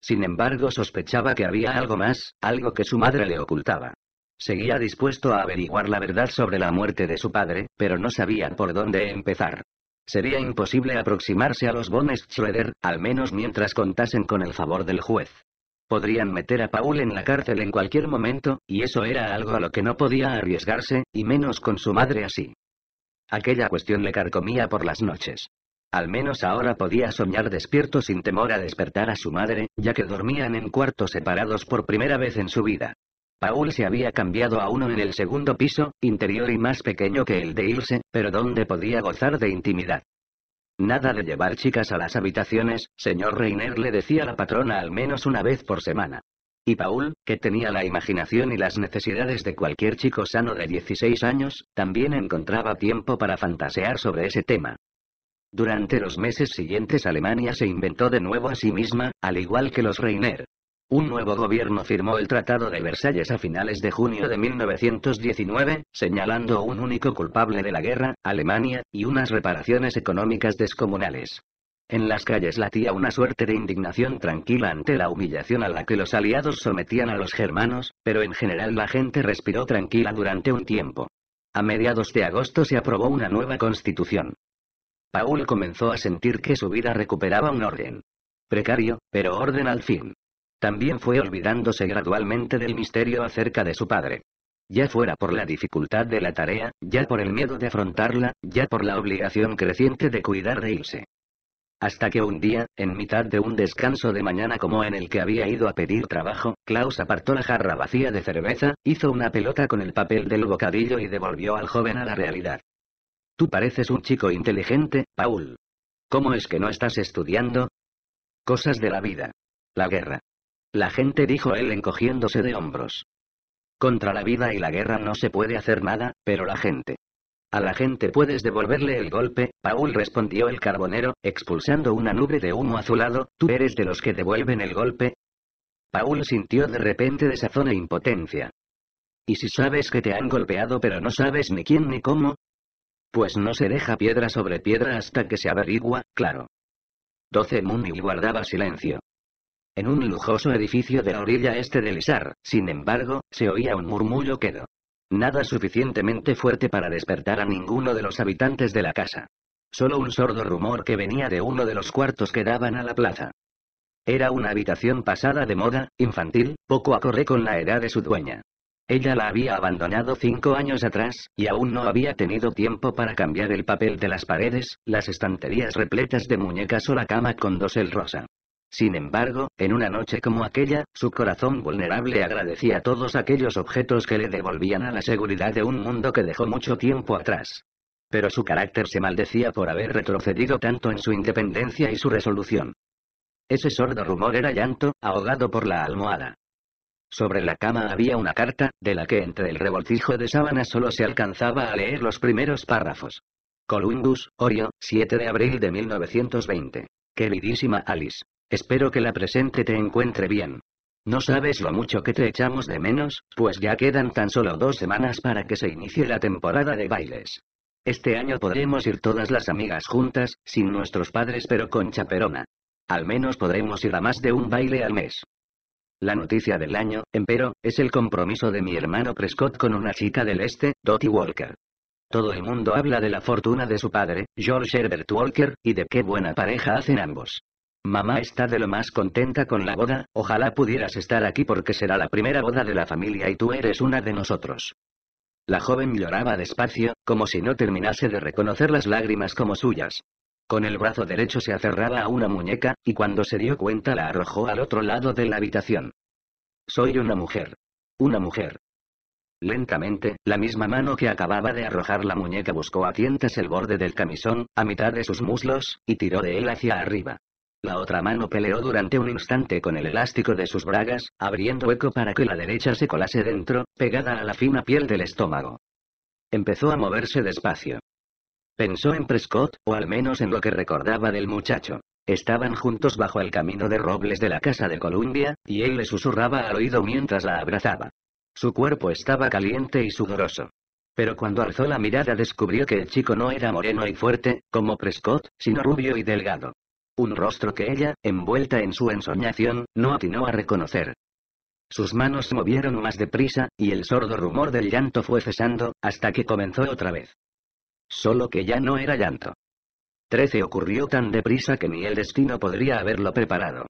Sin embargo sospechaba que había algo más, algo que su madre le ocultaba. Seguía dispuesto a averiguar la verdad sobre la muerte de su padre, pero no sabía por dónde empezar. Sería imposible aproximarse a los von Schroeder, al menos mientras contasen con el favor del juez. Podrían meter a Paul en la cárcel en cualquier momento, y eso era algo a lo que no podía arriesgarse, y menos con su madre así. Aquella cuestión le carcomía por las noches. Al menos ahora podía soñar despierto sin temor a despertar a su madre, ya que dormían en cuartos separados por primera vez en su vida. Paul se había cambiado a uno en el segundo piso, interior y más pequeño que el de Irse, pero donde podía gozar de intimidad. Nada de llevar chicas a las habitaciones, señor Reiner le decía la patrona al menos una vez por semana. Y Paul, que tenía la imaginación y las necesidades de cualquier chico sano de 16 años, también encontraba tiempo para fantasear sobre ese tema. Durante los meses siguientes Alemania se inventó de nuevo a sí misma, al igual que los Reiner. Un nuevo gobierno firmó el Tratado de Versalles a finales de junio de 1919, señalando un único culpable de la guerra, Alemania, y unas reparaciones económicas descomunales. En las calles latía una suerte de indignación tranquila ante la humillación a la que los aliados sometían a los germanos, pero en general la gente respiró tranquila durante un tiempo. A mediados de agosto se aprobó una nueva constitución. Paul comenzó a sentir que su vida recuperaba un orden. Precario, pero orden al fin. También fue olvidándose gradualmente del misterio acerca de su padre. Ya fuera por la dificultad de la tarea, ya por el miedo de afrontarla, ya por la obligación creciente de cuidar de irse. Hasta que un día, en mitad de un descanso de mañana como en el que había ido a pedir trabajo, Klaus apartó la jarra vacía de cerveza, hizo una pelota con el papel del bocadillo y devolvió al joven a la realidad. Tú pareces un chico inteligente, Paul. ¿Cómo es que no estás estudiando? Cosas de la vida. La guerra. La gente dijo él encogiéndose de hombros. Contra la vida y la guerra no se puede hacer nada, pero la gente. A la gente puedes devolverle el golpe, Paul respondió el carbonero, expulsando una nube de humo azulado, ¿tú eres de los que devuelven el golpe? Paul sintió de repente desazón e impotencia. ¿Y si sabes que te han golpeado pero no sabes ni quién ni cómo? Pues no se deja piedra sobre piedra hasta que se averigua, claro. 12 Muni guardaba silencio. En un lujoso edificio de la orilla este del Isar, sin embargo, se oía un murmullo quedo. Nada suficientemente fuerte para despertar a ninguno de los habitantes de la casa. Solo un sordo rumor que venía de uno de los cuartos que daban a la plaza. Era una habitación pasada de moda, infantil, poco acorde con la edad de su dueña. Ella la había abandonado cinco años atrás, y aún no había tenido tiempo para cambiar el papel de las paredes, las estanterías repletas de muñecas o la cama con dosel rosa. Sin embargo, en una noche como aquella, su corazón vulnerable agradecía todos aquellos objetos que le devolvían a la seguridad de un mundo que dejó mucho tiempo atrás. Pero su carácter se maldecía por haber retrocedido tanto en su independencia y su resolución. Ese sordo rumor era llanto, ahogado por la almohada. Sobre la cama había una carta, de la que entre el revoltijo de sábanas solo se alcanzaba a leer los primeros párrafos. Columbus, Orio, 7 de abril de 1920. Queridísima Alice. Espero que la presente te encuentre bien. No sabes lo mucho que te echamos de menos, pues ya quedan tan solo dos semanas para que se inicie la temporada de bailes. Este año podremos ir todas las amigas juntas, sin nuestros padres pero con chaperona. Al menos podremos ir a más de un baile al mes. La noticia del año, empero, es el compromiso de mi hermano Prescott con una chica del este, Dottie Walker. Todo el mundo habla de la fortuna de su padre, George Herbert Walker, y de qué buena pareja hacen ambos. Mamá está de lo más contenta con la boda, ojalá pudieras estar aquí porque será la primera boda de la familia y tú eres una de nosotros. La joven lloraba despacio, como si no terminase de reconocer las lágrimas como suyas. Con el brazo derecho se aferraba a una muñeca, y cuando se dio cuenta la arrojó al otro lado de la habitación. Soy una mujer. Una mujer. Lentamente, la misma mano que acababa de arrojar la muñeca buscó a tientas el borde del camisón, a mitad de sus muslos, y tiró de él hacia arriba. La otra mano peleó durante un instante con el elástico de sus bragas, abriendo hueco para que la derecha se colase dentro, pegada a la fina piel del estómago. Empezó a moverse despacio. Pensó en Prescott, o al menos en lo que recordaba del muchacho. Estaban juntos bajo el camino de robles de la casa de Columbia, y él le susurraba al oído mientras la abrazaba. Su cuerpo estaba caliente y sudoroso. Pero cuando alzó la mirada descubrió que el chico no era moreno y fuerte, como Prescott, sino rubio y delgado. Un rostro que ella, envuelta en su ensoñación, no atinó a reconocer. Sus manos se movieron más deprisa, y el sordo rumor del llanto fue cesando, hasta que comenzó otra vez. Solo que ya no era llanto. Trece ocurrió tan deprisa que ni el destino podría haberlo preparado.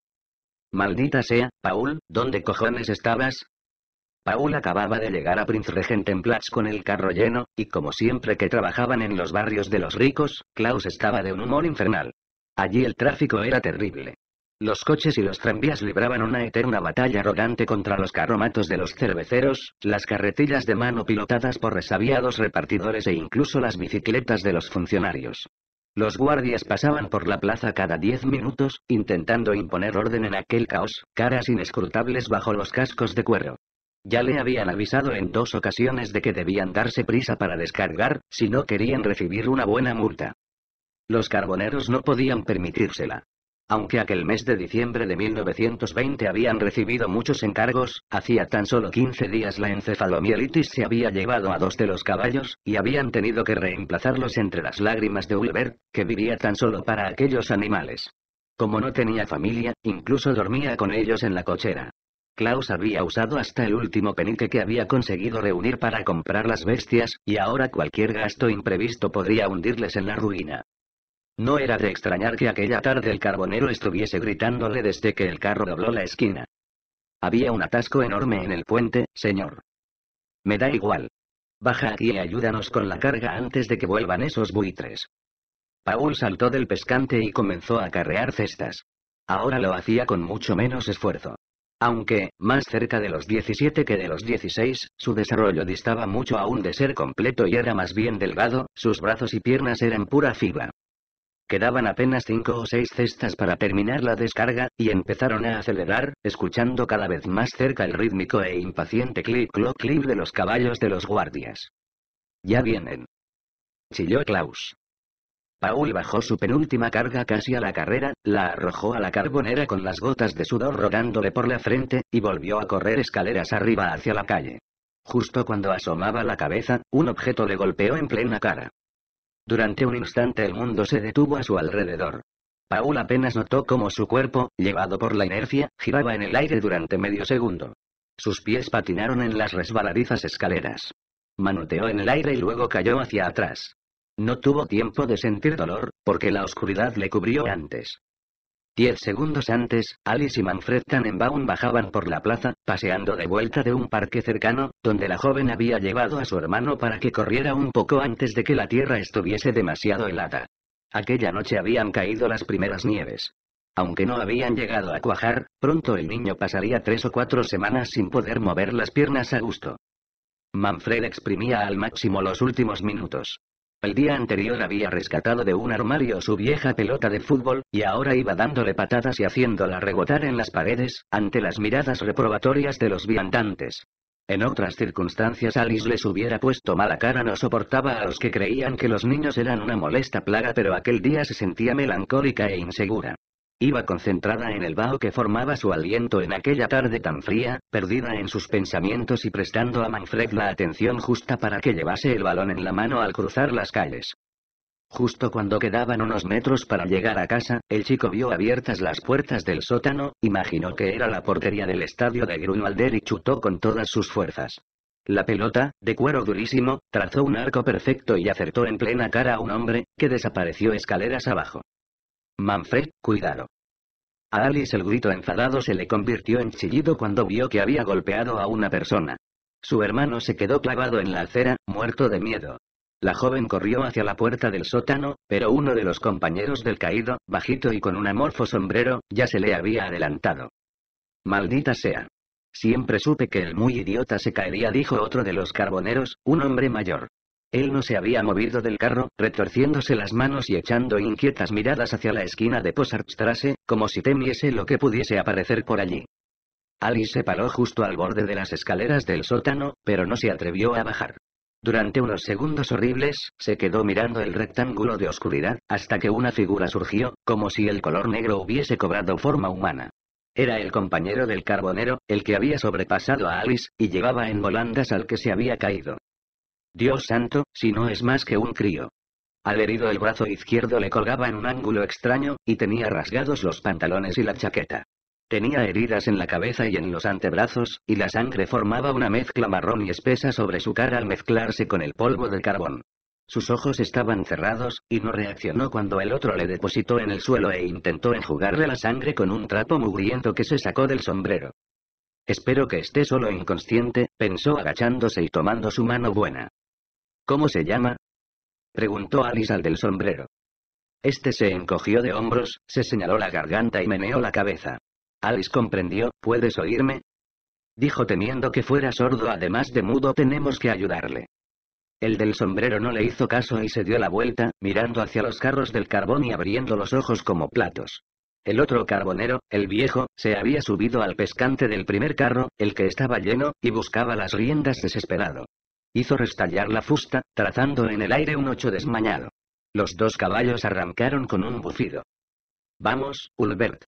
Maldita sea, Paul, ¿dónde cojones estabas? Paul acababa de llegar a Prince Regent en Platz con el carro lleno, y como siempre que trabajaban en los barrios de los ricos, Klaus estaba de un humor infernal. Allí el tráfico era terrible. Los coches y los tranvías libraban una eterna batalla arrogante contra los carromatos de los cerveceros, las carretillas de mano pilotadas por resabiados repartidores e incluso las bicicletas de los funcionarios. Los guardias pasaban por la plaza cada diez minutos, intentando imponer orden en aquel caos, caras inescrutables bajo los cascos de cuero. Ya le habían avisado en dos ocasiones de que debían darse prisa para descargar, si no querían recibir una buena multa. Los carboneros no podían permitírsela. Aunque aquel mes de diciembre de 1920 habían recibido muchos encargos, hacía tan solo 15 días la encefalomielitis se había llevado a dos de los caballos, y habían tenido que reemplazarlos entre las lágrimas de Ulbert, que vivía tan solo para aquellos animales. Como no tenía familia, incluso dormía con ellos en la cochera. Klaus había usado hasta el último penique que había conseguido reunir para comprar las bestias, y ahora cualquier gasto imprevisto podría hundirles en la ruina. No era de extrañar que aquella tarde el carbonero estuviese gritándole desde que el carro dobló la esquina. Había un atasco enorme en el puente, señor. Me da igual. Baja aquí y ayúdanos con la carga antes de que vuelvan esos buitres. Paul saltó del pescante y comenzó a carrear cestas. Ahora lo hacía con mucho menos esfuerzo. Aunque, más cerca de los 17 que de los 16, su desarrollo distaba mucho aún de ser completo y era más bien delgado, sus brazos y piernas eran pura fibra. Quedaban apenas cinco o seis cestas para terminar la descarga, y empezaron a acelerar, escuchando cada vez más cerca el rítmico e impaciente clic cloc clic de los caballos de los guardias. Ya vienen. Chilló Klaus. Paul bajó su penúltima carga casi a la carrera, la arrojó a la carbonera con las gotas de sudor rodándole por la frente, y volvió a correr escaleras arriba hacia la calle. Justo cuando asomaba la cabeza, un objeto le golpeó en plena cara. Durante un instante el mundo se detuvo a su alrededor. Paul apenas notó cómo su cuerpo, llevado por la inercia, giraba en el aire durante medio segundo. Sus pies patinaron en las resbaladizas escaleras. Manoteó en el aire y luego cayó hacia atrás. No tuvo tiempo de sentir dolor, porque la oscuridad le cubrió antes. Diez segundos antes, Alice y Manfred Tannenbaum bajaban por la plaza, paseando de vuelta de un parque cercano, donde la joven había llevado a su hermano para que corriera un poco antes de que la tierra estuviese demasiado helada. Aquella noche habían caído las primeras nieves. Aunque no habían llegado a cuajar, pronto el niño pasaría tres o cuatro semanas sin poder mover las piernas a gusto. Manfred exprimía al máximo los últimos minutos. El día anterior había rescatado de un armario su vieja pelota de fútbol, y ahora iba dándole patadas y haciéndola rebotar en las paredes, ante las miradas reprobatorias de los viandantes. En otras circunstancias Alice les hubiera puesto mala cara, no soportaba a los que creían que los niños eran una molesta plaga, pero aquel día se sentía melancólica e insegura. Iba concentrada en el vaho que formaba su aliento en aquella tarde tan fría, perdida en sus pensamientos y prestando a Manfred la atención justa para que llevase el balón en la mano al cruzar las calles. Justo cuando quedaban unos metros para llegar a casa, el chico vio abiertas las puertas del sótano, imaginó que era la portería del estadio de Grunwalder y chutó con todas sus fuerzas. La pelota, de cuero durísimo, trazó un arco perfecto y acertó en plena cara a un hombre, que desapareció escaleras abajo. Manfred, cuidado. A Alice el grito enfadado se le convirtió en chillido cuando vio que había golpeado a una persona. Su hermano se quedó clavado en la acera, muerto de miedo. La joven corrió hacia la puerta del sótano, pero uno de los compañeros del caído, bajito y con un amorfo sombrero, ya se le había adelantado. Maldita sea. Siempre supe que el muy idiota se caería, dijo otro de los carboneros, un hombre mayor. Él no se había movido del carro, retorciéndose las manos y echando inquietas miradas hacia la esquina de Posartstrasse, como si temiese lo que pudiese aparecer por allí. Alice se paró justo al borde de las escaleras del sótano, pero no se atrevió a bajar. Durante unos segundos horribles, se quedó mirando el rectángulo de oscuridad, hasta que una figura surgió, como si el color negro hubiese cobrado forma humana. Era el compañero del carbonero, el que había sobrepasado a Alice, y llevaba en volandas al que se había caído. Dios santo, si no es más que un crío. Al herido el brazo izquierdo le colgaba en un ángulo extraño, y tenía rasgados los pantalones y la chaqueta. Tenía heridas en la cabeza y en los antebrazos, y la sangre formaba una mezcla marrón y espesa sobre su cara al mezclarse con el polvo de carbón. Sus ojos estaban cerrados, y no reaccionó cuando el otro le depositó en el suelo e intentó enjugarle la sangre con un trapo mugriento que se sacó del sombrero. Espero que esté solo inconsciente, pensó agachándose y tomando su mano buena. ¿Cómo se llama? Preguntó Alice al del sombrero. Este se encogió de hombros, se señaló la garganta y meneó la cabeza. Alice comprendió, ¿puedes oírme? Dijo temiendo que fuera sordo además de mudo, tenemos que ayudarle. El del sombrero no le hizo caso y se dio la vuelta, mirando hacia los carros del carbón y abriendo los ojos como platos. El otro carbonero, el viejo, se había subido al pescante del primer carro, el que estaba lleno, y buscaba las riendas desesperado. Hizo restallar la fusta, trazando en el aire un ocho desmañado. Los dos caballos arrancaron con un bufido. Vamos, Ulbert.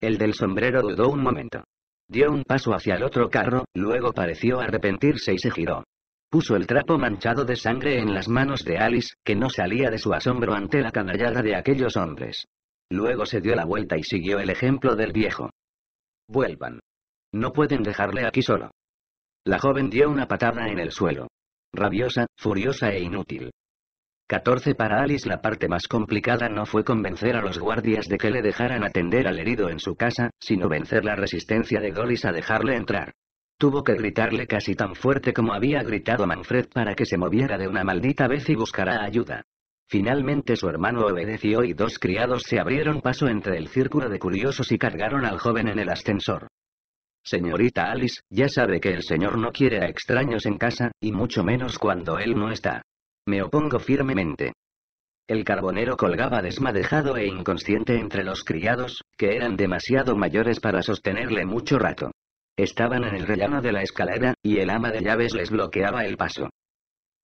El del sombrero dudó un momento. Dio un paso hacia el otro carro, luego pareció arrepentirse y se giró. Puso el trapo manchado de sangre en las manos de Alice, que no salía de su asombro ante la canallada de aquellos hombres. Luego se dio la vuelta y siguió el ejemplo del viejo. Vuelvan. No pueden dejarle aquí solo. La joven dio una patada en el suelo. Rabiosa, furiosa e inútil. 14 Para Alice la parte más complicada no fue convencer a los guardias de que le dejaran atender al herido en su casa, sino vencer la resistencia de Doris a dejarle entrar. Tuvo que gritarle casi tan fuerte como había gritado Manfred para que se moviera de una maldita vez y buscara ayuda. Finalmente su hermano obedeció y dos criados se abrieron paso entre el círculo de curiosos y cargaron al joven en el ascensor. Señorita Alice, ya sabe que el señor no quiere a extraños en casa, y mucho menos cuando él no está. Me opongo firmemente. El carbonero colgaba desmadejado e inconsciente entre los criados, que eran demasiado mayores para sostenerle mucho rato. Estaban en el rellano de la escalera, y el ama de llaves les bloqueaba el paso.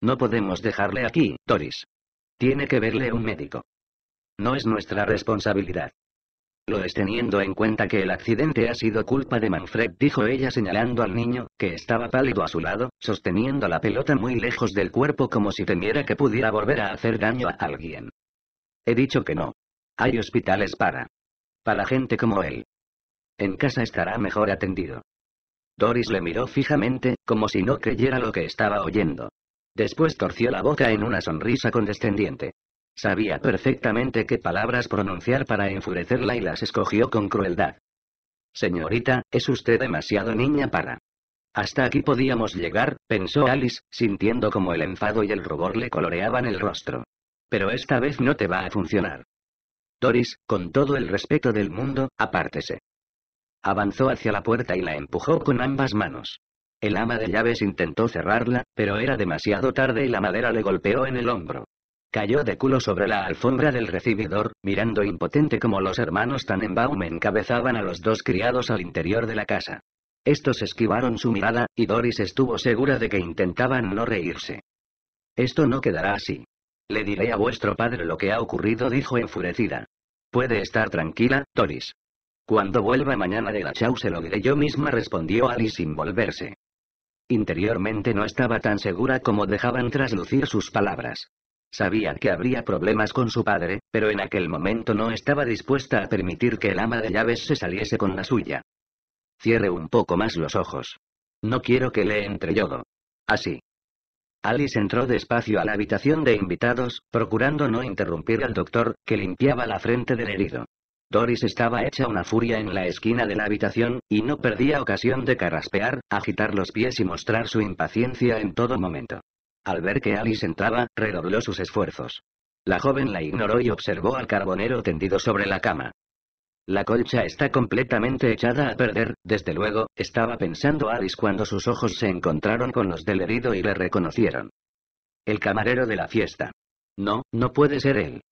No podemos dejarle aquí, Toris. Tiene que verle un médico. No es nuestra responsabilidad. Lo es teniendo en cuenta que el accidente ha sido culpa de Manfred, dijo ella señalando al niño, que estaba pálido a su lado, sosteniendo la pelota muy lejos del cuerpo como si temiera que pudiera volver a hacer daño a alguien. He dicho que no. Hay hospitales para. para gente como él. En casa estará mejor atendido. Doris le miró fijamente, como si no creyera lo que estaba oyendo. Después torció la boca en una sonrisa condescendiente. Sabía perfectamente qué palabras pronunciar para enfurecerla y las escogió con crueldad. Señorita, es usted demasiado niña para... Hasta aquí podíamos llegar, pensó Alice, sintiendo como el enfado y el rubor le coloreaban el rostro. Pero esta vez no te va a funcionar. Doris, con todo el respeto del mundo, apártese. Avanzó hacia la puerta y la empujó con ambas manos. El ama de llaves intentó cerrarla, pero era demasiado tarde y la madera le golpeó en el hombro. Cayó de culo sobre la alfombra del recibidor, mirando impotente como los hermanos tan Tannenbaum encabezaban a los dos criados al interior de la casa. Estos esquivaron su mirada, y Doris estuvo segura de que intentaban no reírse. Esto no quedará así. Le diré a vuestro padre lo que ha ocurrido, dijo enfurecida. Puede estar tranquila, Doris. Cuando vuelva mañana de la chau se lo diré yo misma, respondió Alice sin volverse. Interiormente no estaba tan segura como dejaban traslucir sus palabras. Sabía que habría problemas con su padre, pero en aquel momento no estaba dispuesta a permitir que el ama de llaves se saliese con la suya. Cierre un poco más los ojos. No quiero que le entre yodo. Así. Alice entró despacio a la habitación de invitados, procurando no interrumpir al doctor, que limpiaba la frente del herido. Doris estaba hecha una furia en la esquina de la habitación, y no perdía ocasión de carraspear, agitar los pies y mostrar su impaciencia en todo momento. Al ver que Alice entraba, redobló sus esfuerzos. La joven la ignoró y observó al carbonero tendido sobre la cama. La colcha está completamente echada a perder, desde luego, estaba pensando Alice cuando sus ojos se encontraron con los del herido y le reconocieron. El camarero de la fiesta. No, no puede ser él.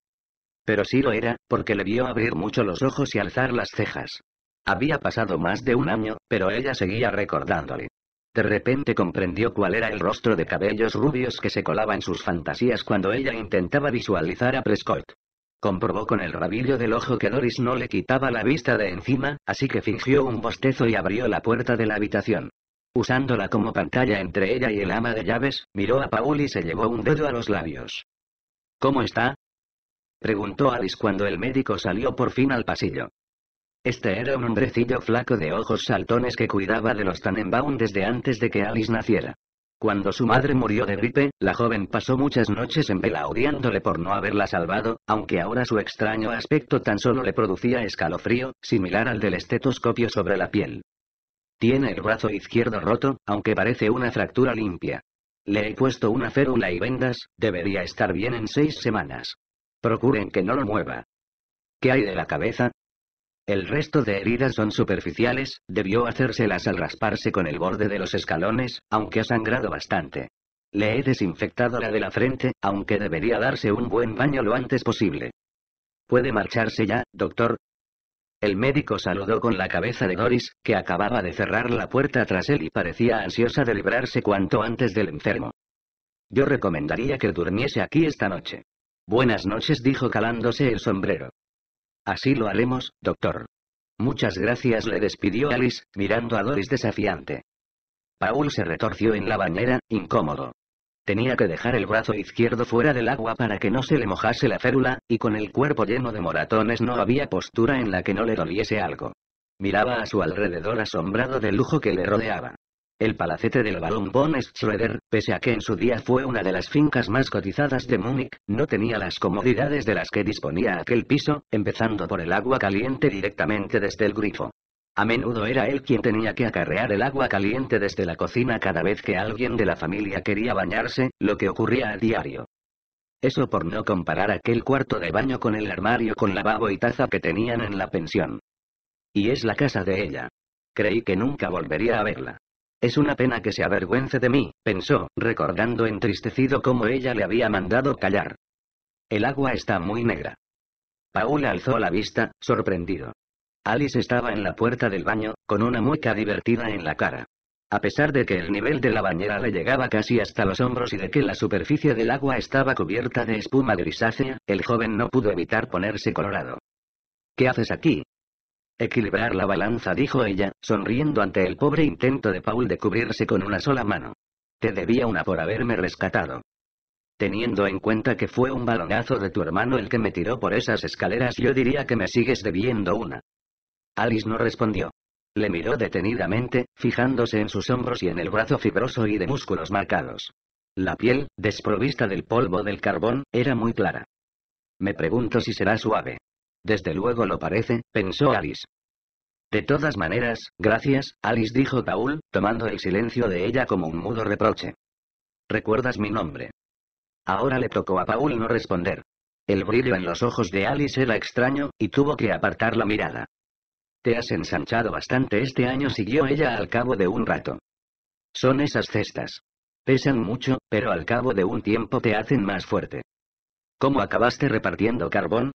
Pero sí lo era, porque le vio abrir mucho los ojos y alzar las cejas. Había pasado más de un año, pero ella seguía recordándole. De repente comprendió cuál era el rostro de cabellos rubios que se colaba en sus fantasías cuando ella intentaba visualizar a Prescott. Comprobó con el rabillo del ojo que Doris no le quitaba la vista de encima, así que fingió un bostezo y abrió la puerta de la habitación. Usándola como pantalla entre ella y el ama de llaves, miró a Paul y se llevó un dedo a los labios. ¿Cómo está? Preguntó Alice cuando el médico salió por fin al pasillo. Este era un hombrecillo flaco de ojos saltones que cuidaba de los Tanenbaum desde antes de que Alice naciera. Cuando su madre murió de gripe, la joven pasó muchas noches en vela odiándole por no haberla salvado, aunque ahora su extraño aspecto tan solo le producía escalofrío, similar al del estetoscopio sobre la piel. Tiene el brazo izquierdo roto, aunque parece una fractura limpia. Le he puesto una férula y vendas, debería estar bien en seis semanas. Procuren que no lo mueva. ¿Qué hay de la cabeza? El resto de heridas son superficiales, debió hacérselas al rasparse con el borde de los escalones, aunque ha sangrado bastante. Le he desinfectado la de la frente, aunque debería darse un buen baño lo antes posible. ¿Puede marcharse ya, doctor? El médico saludó con la cabeza de Doris, que acababa de cerrar la puerta tras él y parecía ansiosa de librarse cuanto antes del enfermo. Yo recomendaría que durmiese aquí esta noche. Buenas noches, dijo calándose el sombrero. Así lo haremos, doctor. Muchas gracias le despidió Alice, mirando a Doris desafiante. Paul se retorció en la bañera, incómodo. Tenía que dejar el brazo izquierdo fuera del agua para que no se le mojase la férula, y con el cuerpo lleno de moratones no había postura en la que no le doliese algo. Miraba a su alrededor asombrado del lujo que le rodeaba. El palacete del barón von Schroeder, pese a que en su día fue una de las fincas más cotizadas de Múnich, no tenía las comodidades de las que disponía aquel piso, empezando por el agua caliente directamente desde el grifo. A menudo era él quien tenía que acarrear el agua caliente desde la cocina cada vez que alguien de la familia quería bañarse, lo que ocurría a diario. Eso por no comparar aquel cuarto de baño con el armario con lavabo y taza que tenían en la pensión. Y es la casa de ella. Creí que nunca volvería a verla. Es una pena que se avergüence de mí, pensó, recordando entristecido cómo ella le había mandado callar. El agua está muy negra. Paul alzó la vista, sorprendido. Alice estaba en la puerta del baño, con una mueca divertida en la cara. A pesar de que el nivel de la bañera le llegaba casi hasta los hombros y de que la superficie del agua estaba cubierta de espuma grisácea, el joven no pudo evitar ponerse colorado. ¿Qué haces aquí, Equilibrar la balanza, dijo ella, sonriendo ante el pobre intento de Paul de cubrirse con una sola mano. Te debía una por haberme rescatado. Teniendo en cuenta que fue un balonazo de tu hermano el que me tiró por esas escaleras, yo diría que me sigues debiendo una. Alice no respondió. Le miró detenidamente, fijándose en sus hombros y en el brazo fibroso y de músculos marcados. La piel, desprovista del polvo del carbón, era muy clara. Me pregunto si será suave. Desde luego lo parece, pensó Alice. De todas maneras, gracias, Alice dijo Paul, tomando el silencio de ella como un mudo reproche. ¿Recuerdas mi nombre? Ahora le tocó a Paul no responder. El brillo en los ojos de Alice era extraño, y tuvo que apartar la mirada. Te has ensanchado bastante este año, siguió ella al cabo de un rato. Son esas cestas. Pesan mucho, pero al cabo de un tiempo te hacen más fuerte. ¿Cómo acabaste repartiendo carbón?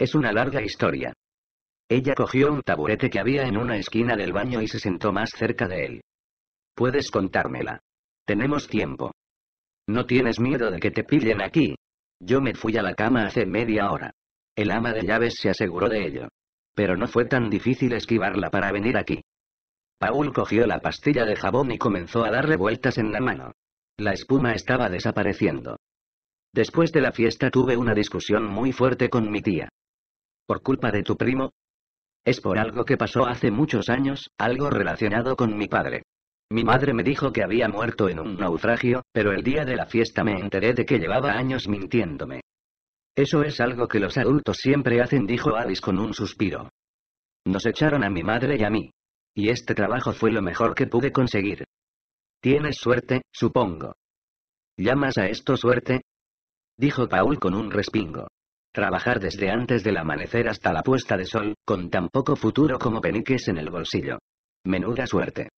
Es una larga historia. Ella cogió un taburete que había en una esquina del baño y se sentó más cerca de él. Puedes contármela. Tenemos tiempo. No tienes miedo de que te pillen aquí. Yo me fui a la cama hace media hora. El ama de llaves se aseguró de ello. Pero no fue tan difícil esquivarla para venir aquí. Paul cogió la pastilla de jabón y comenzó a darle vueltas en la mano. La espuma estaba desapareciendo. Después de la fiesta tuve una discusión muy fuerte con mi tía. ¿Por culpa de tu primo? Es por algo que pasó hace muchos años, algo relacionado con mi padre. Mi madre me dijo que había muerto en un naufragio, pero el día de la fiesta me enteré de que llevaba años mintiéndome. Eso es algo que los adultos siempre hacen, dijo Alice con un suspiro. Nos echaron a mi madre y a mí. Y este trabajo fue lo mejor que pude conseguir. Tienes suerte, supongo. ¿Llamas a esto suerte? Dijo Paul con un respingo. Trabajar desde antes del amanecer hasta la puesta de sol, con tan poco futuro como peniques en el bolsillo. Menuda suerte.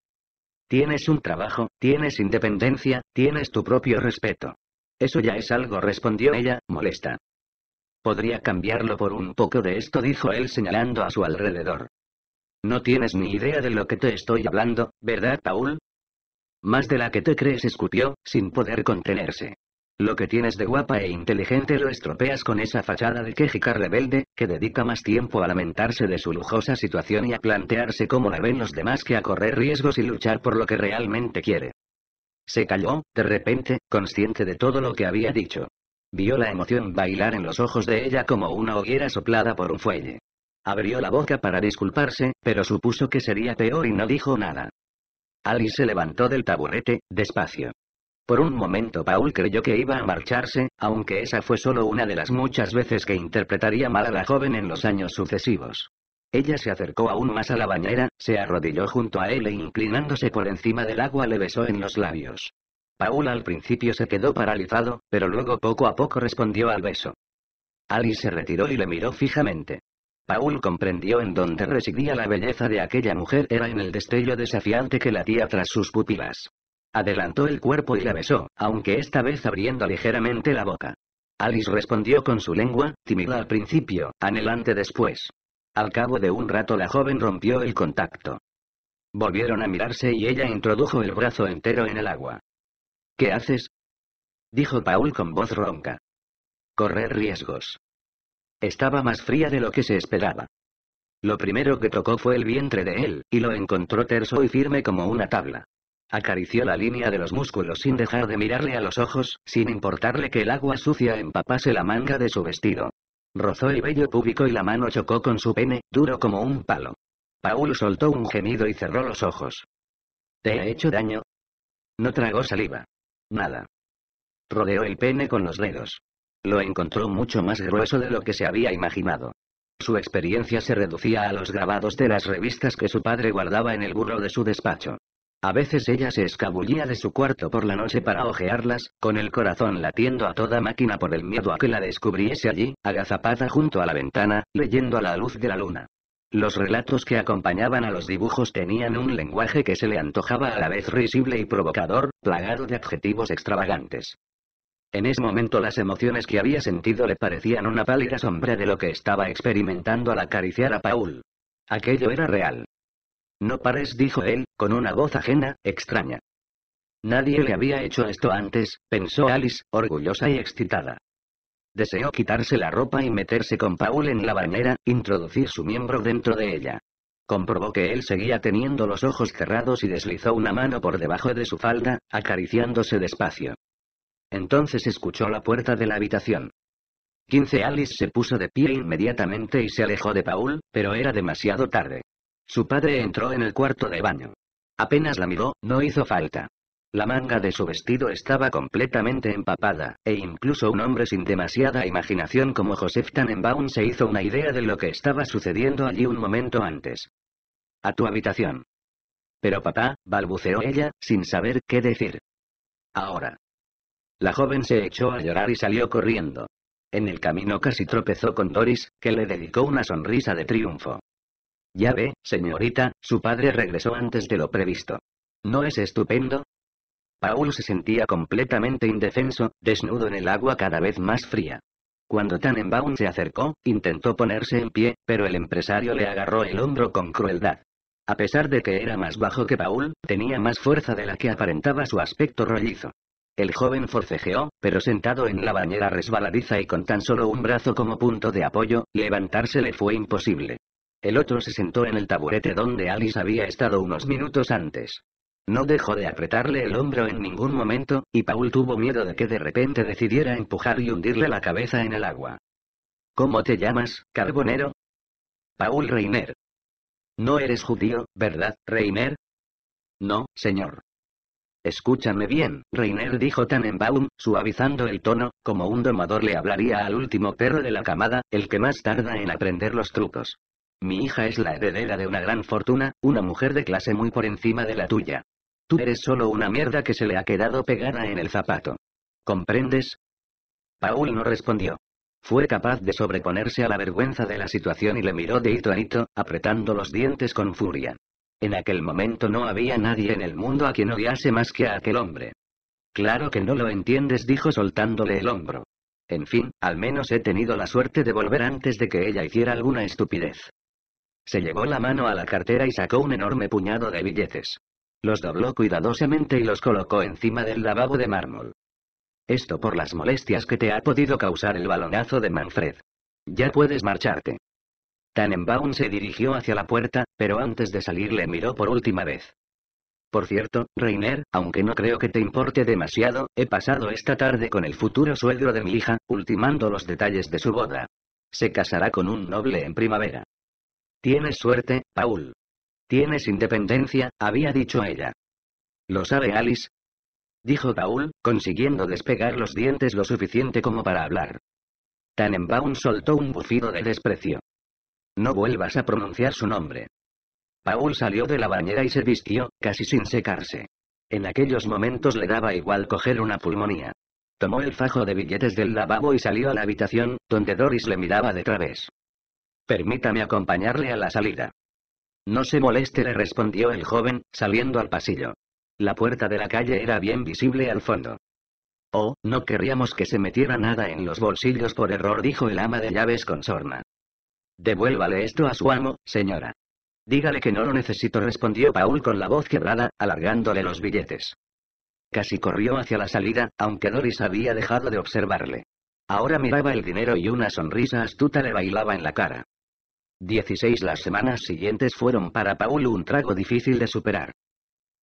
Tienes un trabajo, tienes independencia, tienes tu propio respeto. Eso ya es algo, respondió ella, molesta. Podría cambiarlo por un poco de esto, dijo él señalando a su alrededor. No tienes ni idea de lo que te estoy hablando, ¿verdad, Paul? Más de la que te crees, escupió, sin poder contenerse. Lo que tienes de guapa e inteligente lo estropeas con esa fachada de quejica rebelde, que dedica más tiempo a lamentarse de su lujosa situación y a plantearse cómo la ven los demás que a correr riesgos y luchar por lo que realmente quiere. Se calló, de repente, consciente de todo lo que había dicho. Vio la emoción bailar en los ojos de ella como una hoguera soplada por un fuelle. Abrió la boca para disculparse, pero supuso que sería peor y no dijo nada. Ali se levantó del taburete, despacio. Por un momento Paul creyó que iba a marcharse, aunque esa fue solo una de las muchas veces que interpretaría mal a la joven en los años sucesivos. Ella se acercó aún más a la bañera, se arrodilló junto a él e inclinándose por encima del agua le besó en los labios. Paul al principio se quedó paralizado, pero luego poco a poco respondió al beso. Alice se retiró y le miró fijamente. Paul comprendió en dónde residía la belleza de aquella mujer era en el destello desafiante que latía tras sus pupilas. Adelantó el cuerpo y la besó, aunque esta vez abriendo ligeramente la boca. Alice respondió con su lengua, tímida al principio, anhelante después. Al cabo de un rato la joven rompió el contacto. Volvieron a mirarse y ella introdujo el brazo entero en el agua. ¿Qué haces? dijo Paul con voz ronca. Correr riesgos. Estaba más fría de lo que se esperaba. Lo primero que tocó fue el vientre de él, y lo encontró terso y firme como una tabla. Acarició la línea de los músculos sin dejar de mirarle a los ojos, sin importarle que el agua sucia empapase la manga de su vestido. Rozó el vello púbico y la mano chocó con su pene, duro como un palo. Paul soltó un gemido y cerró los ojos. ¿Te he hecho daño? No tragó saliva. Nada. Rodeó el pene con los dedos. Lo encontró mucho más grueso de lo que se había imaginado. Su experiencia se reducía a los grabados de las revistas que su padre guardaba en el burro de su despacho. A veces ella se escabullía de su cuarto por la noche para ojearlas, con el corazón latiendo a toda máquina por el miedo a que la descubriese allí, agazapada junto a la ventana, leyendo a la luz de la luna. Los relatos que acompañaban a los dibujos tenían un lenguaje que se le antojaba a la vez risible y provocador, plagado de adjetivos extravagantes. En ese momento las emociones que había sentido le parecían una pálida sombra de lo que estaba experimentando al acariciar a Paul. Aquello era real. No pares, dijo él, con una voz ajena, extraña. Nadie le había hecho esto antes, pensó Alice, orgullosa y excitada. Deseó quitarse la ropa y meterse con Paul en la bañera, introducir su miembro dentro de ella. Comprobó que él seguía teniendo los ojos cerrados y deslizó una mano por debajo de su falda, acariciándose despacio. Entonces escuchó la puerta de la habitación. 15 Alice se puso de pie inmediatamente y se alejó de Paul, pero era demasiado tarde. Su padre entró en el cuarto de baño. Apenas la miró, no hizo falta. La manga de su vestido estaba completamente empapada, e incluso un hombre sin demasiada imaginación como Joseph Tannenbaum se hizo una idea de lo que estaba sucediendo allí un momento antes. A tu habitación. Pero papá, balbuceó ella, sin saber qué decir. Ahora. La joven se echó a llorar y salió corriendo. En el camino casi tropezó con Doris, que le dedicó una sonrisa de triunfo. Ya ve, señorita, su padre regresó antes de lo previsto. ¿No es estupendo? Paul se sentía completamente indefenso, desnudo en el agua cada vez más fría. Cuando Tanenbaum se acercó, intentó ponerse en pie, pero el empresario le agarró el hombro con crueldad. A pesar de que era más bajo que Paul, tenía más fuerza de la que aparentaba su aspecto rollizo. El joven forcejeó, pero sentado en la bañera resbaladiza y con tan solo un brazo como punto de apoyo, levantarse le fue imposible. El otro se sentó en el taburete donde Alice había estado unos minutos antes. No dejó de apretarle el hombro en ningún momento, y Paul tuvo miedo de que de repente decidiera empujar y hundirle la cabeza en el agua. ¿Cómo te llamas, carbonero? Paul Reiner. No eres judío, ¿verdad, Reiner? No, señor. Escúchame bien, Reiner dijo tan Tannenbaum, suavizando el tono, como un domador le hablaría al último perro de la camada, el que más tarda en aprender los trucos. Mi hija es la heredera de una gran fortuna, una mujer de clase muy por encima de la tuya. Tú eres solo una mierda que se le ha quedado pegada en el zapato. ¿Comprendes? Paul no respondió. Fue capaz de sobreponerse a la vergüenza de la situación y le miró de hito a hito, apretando los dientes con furia. En aquel momento no había nadie en el mundo a quien odiase más que a aquel hombre. Claro que no lo entiendes, dijo soltándole el hombro. En fin, al menos he tenido la suerte de volver antes de que ella hiciera alguna estupidez. Se llevó la mano a la cartera y sacó un enorme puñado de billetes. Los dobló cuidadosamente y los colocó encima del lavabo de mármol. Esto por las molestias que te ha podido causar el balonazo de Manfred. Ya puedes marcharte. Tanembaun se dirigió hacia la puerta, pero antes de salir le miró por última vez. Por cierto, Reiner, aunque no creo que te importe demasiado, he pasado esta tarde con el futuro suegro de mi hija, ultimando los detalles de su boda. Se casará con un noble en primavera. Tienes suerte, Paul. Tienes independencia, había dicho ella. ¿Lo sabe Alice? Dijo Paul, consiguiendo despegar los dientes lo suficiente como para hablar. Tannenbaum soltó un bufido de desprecio. No vuelvas a pronunciar su nombre. Paul salió de la bañera y se vistió, casi sin secarse. En aquellos momentos le daba igual coger una pulmonía. Tomó el fajo de billetes del lavabo y salió a la habitación, donde Doris le miraba de través. Permítame acompañarle a la salida. No se moleste, le respondió el joven, saliendo al pasillo. La puerta de la calle era bien visible al fondo. Oh, no querríamos que se metiera nada en los bolsillos por error, dijo el ama de llaves con sorna. Devuélvale esto a su amo, señora. Dígale que no lo necesito, respondió Paul con la voz quebrada, alargándole los billetes. Casi corrió hacia la salida, aunque Doris había dejado de observarle. Ahora miraba el dinero y una sonrisa astuta le bailaba en la cara. 16. Las semanas siguientes fueron para Paul un trago difícil de superar.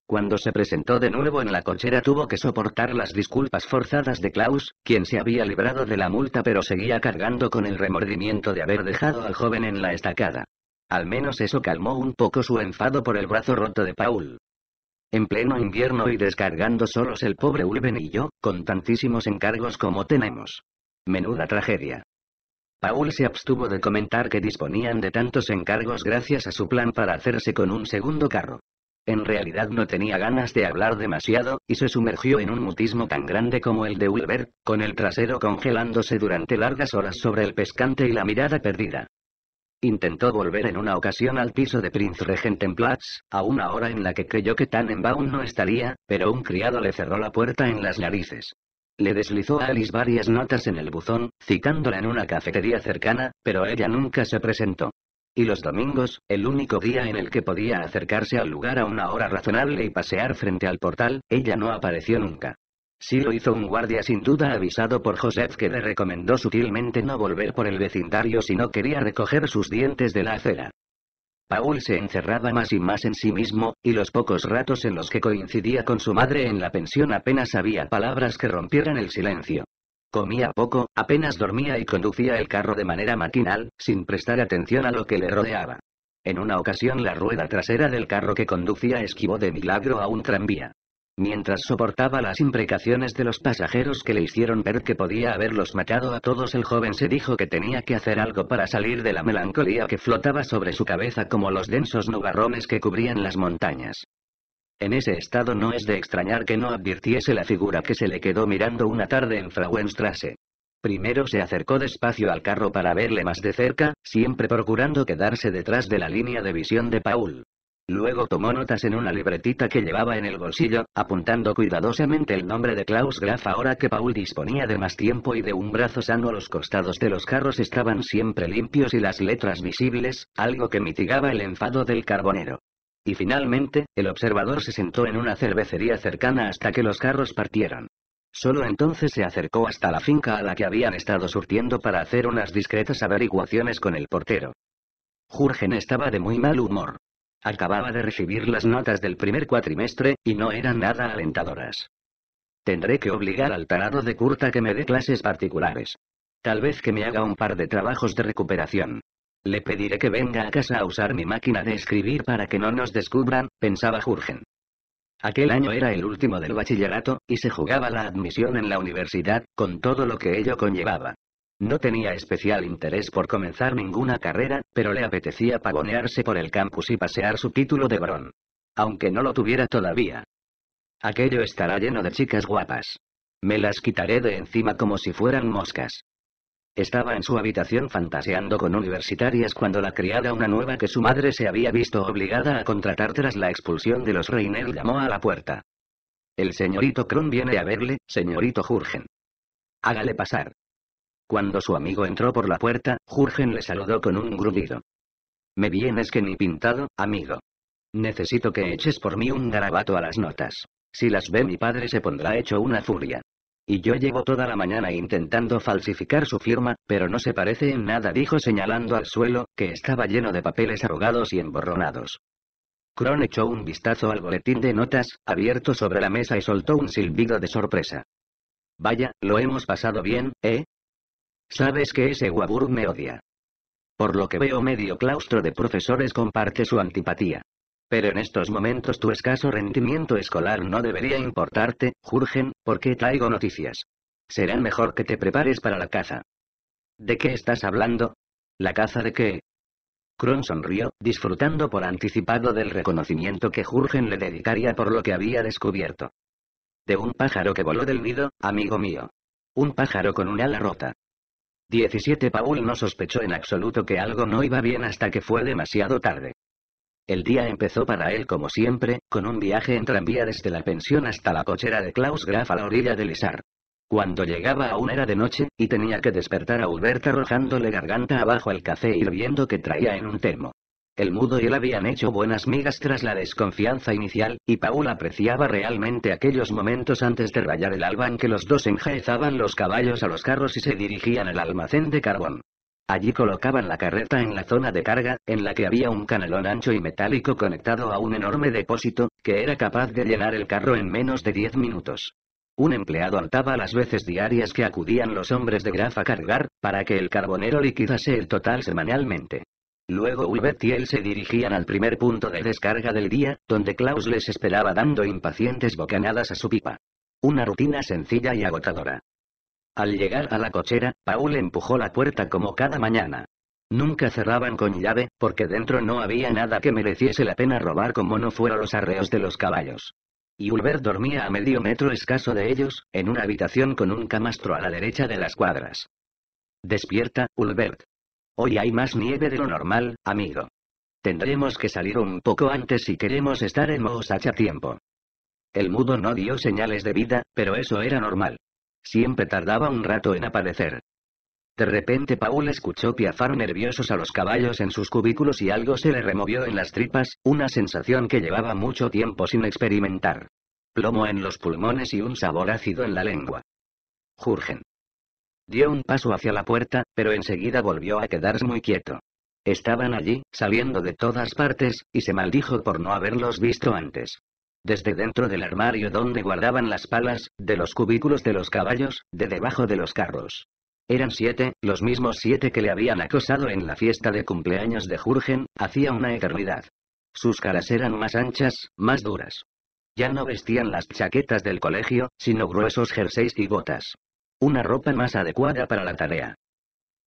Cuando se presentó de nuevo en la cochera tuvo que soportar las disculpas forzadas de Klaus, quien se había librado de la multa pero seguía cargando con el remordimiento de haber dejado al joven en la estacada. Al menos eso calmó un poco su enfado por el brazo roto de Paul. En pleno invierno y descargando solos el pobre Ulven y yo, con tantísimos encargos como tenemos. Menuda tragedia. Paul se abstuvo de comentar que disponían de tantos encargos gracias a su plan para hacerse con un segundo carro. En realidad no tenía ganas de hablar demasiado, y se sumergió en un mutismo tan grande como el de Wilbert, con el trasero congelándose durante largas horas sobre el pescante y la mirada perdida. Intentó volver en una ocasión al piso de Prince Platz, a una hora en la que creyó que Tannenbaum no estaría, pero un criado le cerró la puerta en las narices. Le deslizó a Alice varias notas en el buzón, citándola en una cafetería cercana, pero ella nunca se presentó. Y los domingos, el único día en el que podía acercarse al lugar a una hora razonable y pasear frente al portal, ella no apareció nunca. Sí lo hizo un guardia sin duda avisado por Joseph que le recomendó sutilmente no volver por el vecindario si no quería recoger sus dientes de la acera. Paul se encerraba más y más en sí mismo, y los pocos ratos en los que coincidía con su madre en la pensión apenas había palabras que rompieran el silencio. Comía poco, apenas dormía y conducía el carro de manera maquinal, sin prestar atención a lo que le rodeaba. En una ocasión la rueda trasera del carro que conducía esquivó de milagro a un tranvía mientras soportaba las imprecaciones de los pasajeros que le hicieron ver que podía haberlos matado a todos, el joven se dijo que tenía que hacer algo para salir de la melancolía que flotaba sobre su cabeza como los densos nubarrones que cubrían las montañas. En ese estado no es de extrañar que no advirtiese la figura que se le quedó mirando una tarde en Frauenstrasse. Primero se acercó despacio al carro para verle más de cerca, siempre procurando quedarse detrás de la línea de visión de Paul. Luego tomó notas en una libretita que llevaba en el bolsillo, apuntando cuidadosamente el nombre de Klaus Graf ahora que Paul disponía de más tiempo y de un brazo sano los costados de los carros estaban siempre limpios y las letras visibles, algo que mitigaba el enfado del carbonero. Y finalmente, el observador se sentó en una cervecería cercana hasta que los carros partieran. Solo entonces se acercó hasta la finca a la que habían estado surtiendo para hacer unas discretas averiguaciones con el portero. Jurgen estaba de muy mal humor. Acababa de recibir las notas del primer cuatrimestre, y no eran nada alentadoras. Tendré que obligar al tarado de Curta que me dé clases particulares. Tal vez que me haga un par de trabajos de recuperación. Le pediré que venga a casa a usar mi máquina de escribir para que no nos descubran, pensaba Jurgen. Aquel año era el último del bachillerato, y se jugaba la admisión en la universidad, con todo lo que ello conllevaba. No tenía especial interés por comenzar ninguna carrera, pero le apetecía pavonearse por el campus y pasear su título de varón. Aunque no lo tuviera todavía. Aquello estará lleno de chicas guapas. Me las quitaré de encima como si fueran moscas. Estaba en su habitación fantaseando con universitarias cuando la criada, una nueva que su madre se había visto obligada a contratar tras la expulsión de los Reiner, llamó a la puerta. El señorito Kron viene a verle, señorito Jurgen. Hágale pasar. Cuando su amigo entró por la puerta, Jurgen le saludó con un gruñido. Me vienes que ni pintado, amigo. Necesito que eches por mí un garabato a las notas. Si las ve mi padre se pondrá hecho una furia. Y yo llevo toda la mañana intentando falsificar su firma, pero no se parece en nada, dijo señalando al suelo, que estaba lleno de papeles arrugados y emborronados. Kron echó un vistazo al boletín de notas, abierto sobre la mesa y soltó un silbido de sorpresa. Vaya, lo hemos pasado bien, ¿eh? Sabes que ese Wabur me odia. Por lo que veo medio claustro de profesores comparte su antipatía. Pero en estos momentos tu escaso rendimiento escolar no debería importarte, Jurgen, porque traigo noticias. Será mejor que te prepares para la caza. ¿De qué estás hablando? ¿La caza de qué? Kron sonrió, disfrutando por anticipado del reconocimiento que Jurgen le dedicaría por lo que había descubierto. De un pájaro que voló del nido, amigo mío. Un pájaro con un ala rota. 17 Paul no sospechó en absoluto que algo no iba bien hasta que fue demasiado tarde. El día empezó para él como siempre, con un viaje en tranvía desde la pensión hasta la cochera de Klaus Graf a la orilla del Isar. Cuando llegaba aún era de noche, y tenía que despertar a ulberta arrojándole garganta abajo al café hirviendo que traía en un termo. El mudo y él habían hecho buenas migas tras la desconfianza inicial, y Paul apreciaba realmente aquellos momentos antes de rayar el alba en que los dos enjaezaban los caballos a los carros y se dirigían al almacén de carbón. Allí colocaban la carreta en la zona de carga, en la que había un canalón ancho y metálico conectado a un enorme depósito, que era capaz de llenar el carro en menos de diez minutos. Un empleado altaba las veces diarias que acudían los hombres de Graf a cargar, para que el carbonero liquidase el total semanalmente. Luego Ulbert y él se dirigían al primer punto de descarga del día, donde Klaus les esperaba dando impacientes bocanadas a su pipa. Una rutina sencilla y agotadora. Al llegar a la cochera, Paul empujó la puerta como cada mañana. Nunca cerraban con llave, porque dentro no había nada que mereciese la pena robar como no fuera los arreos de los caballos. Y Ulbert dormía a medio metro escaso de ellos, en una habitación con un camastro a la derecha de las cuadras. Despierta, Ulbert, Hoy hay más nieve de lo normal, amigo. Tendremos que salir un poco antes si queremos estar en Moosach a tiempo. El mudo no dio señales de vida, pero eso era normal. Siempre tardaba un rato en aparecer. De repente Paul escuchó piafar nerviosos a los caballos en sus cubículos y algo se le removió en las tripas, una sensación que llevaba mucho tiempo sin experimentar. Plomo en los pulmones y un sabor ácido en la lengua. Jurgen. Dio un paso hacia la puerta, pero enseguida volvió a quedarse muy quieto. Estaban allí, saliendo de todas partes, y se maldijo por no haberlos visto antes. Desde dentro del armario donde guardaban las palas, de los cubículos de los caballos, de debajo de los carros. Eran siete, los mismos siete que le habían acosado en la fiesta de cumpleaños de Jurgen, hacía una eternidad. Sus caras eran más anchas, más duras. Ya no vestían las chaquetas del colegio, sino gruesos jerseys y botas. Una ropa más adecuada para la tarea.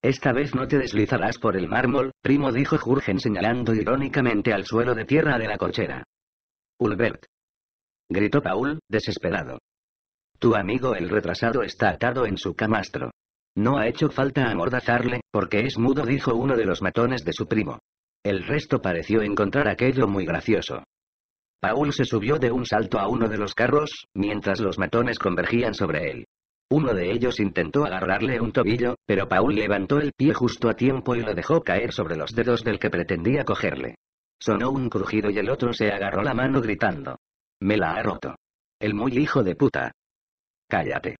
Esta vez no te deslizarás por el mármol, primo dijo Jurgen señalando irónicamente al suelo de tierra de la cochera. Ulbert. Gritó Paul, desesperado. Tu amigo el retrasado está atado en su camastro. No ha hecho falta amordazarle, porque es mudo dijo uno de los matones de su primo. El resto pareció encontrar aquello muy gracioso. Paul se subió de un salto a uno de los carros, mientras los matones convergían sobre él. Uno de ellos intentó agarrarle un tobillo, pero Paul levantó el pie justo a tiempo y lo dejó caer sobre los dedos del que pretendía cogerle. Sonó un crujido y el otro se agarró la mano gritando. Me la ha roto. El muy hijo de puta. Cállate.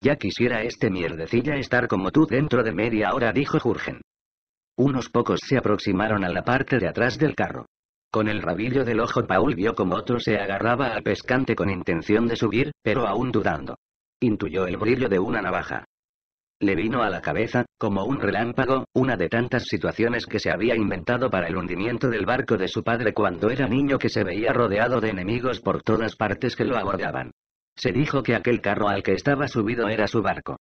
Ya quisiera este mierdecilla estar como tú dentro de media hora, dijo Jurgen. Unos pocos se aproximaron a la parte de atrás del carro. Con el rabillo del ojo Paul vio como otro se agarraba al pescante con intención de subir, pero aún dudando. Intuyó el brillo de una navaja. Le vino a la cabeza, como un relámpago, una de tantas situaciones que se había inventado para el hundimiento del barco de su padre cuando era niño que se veía rodeado de enemigos por todas partes que lo abordaban. Se dijo que aquel carro al que estaba subido era su barco.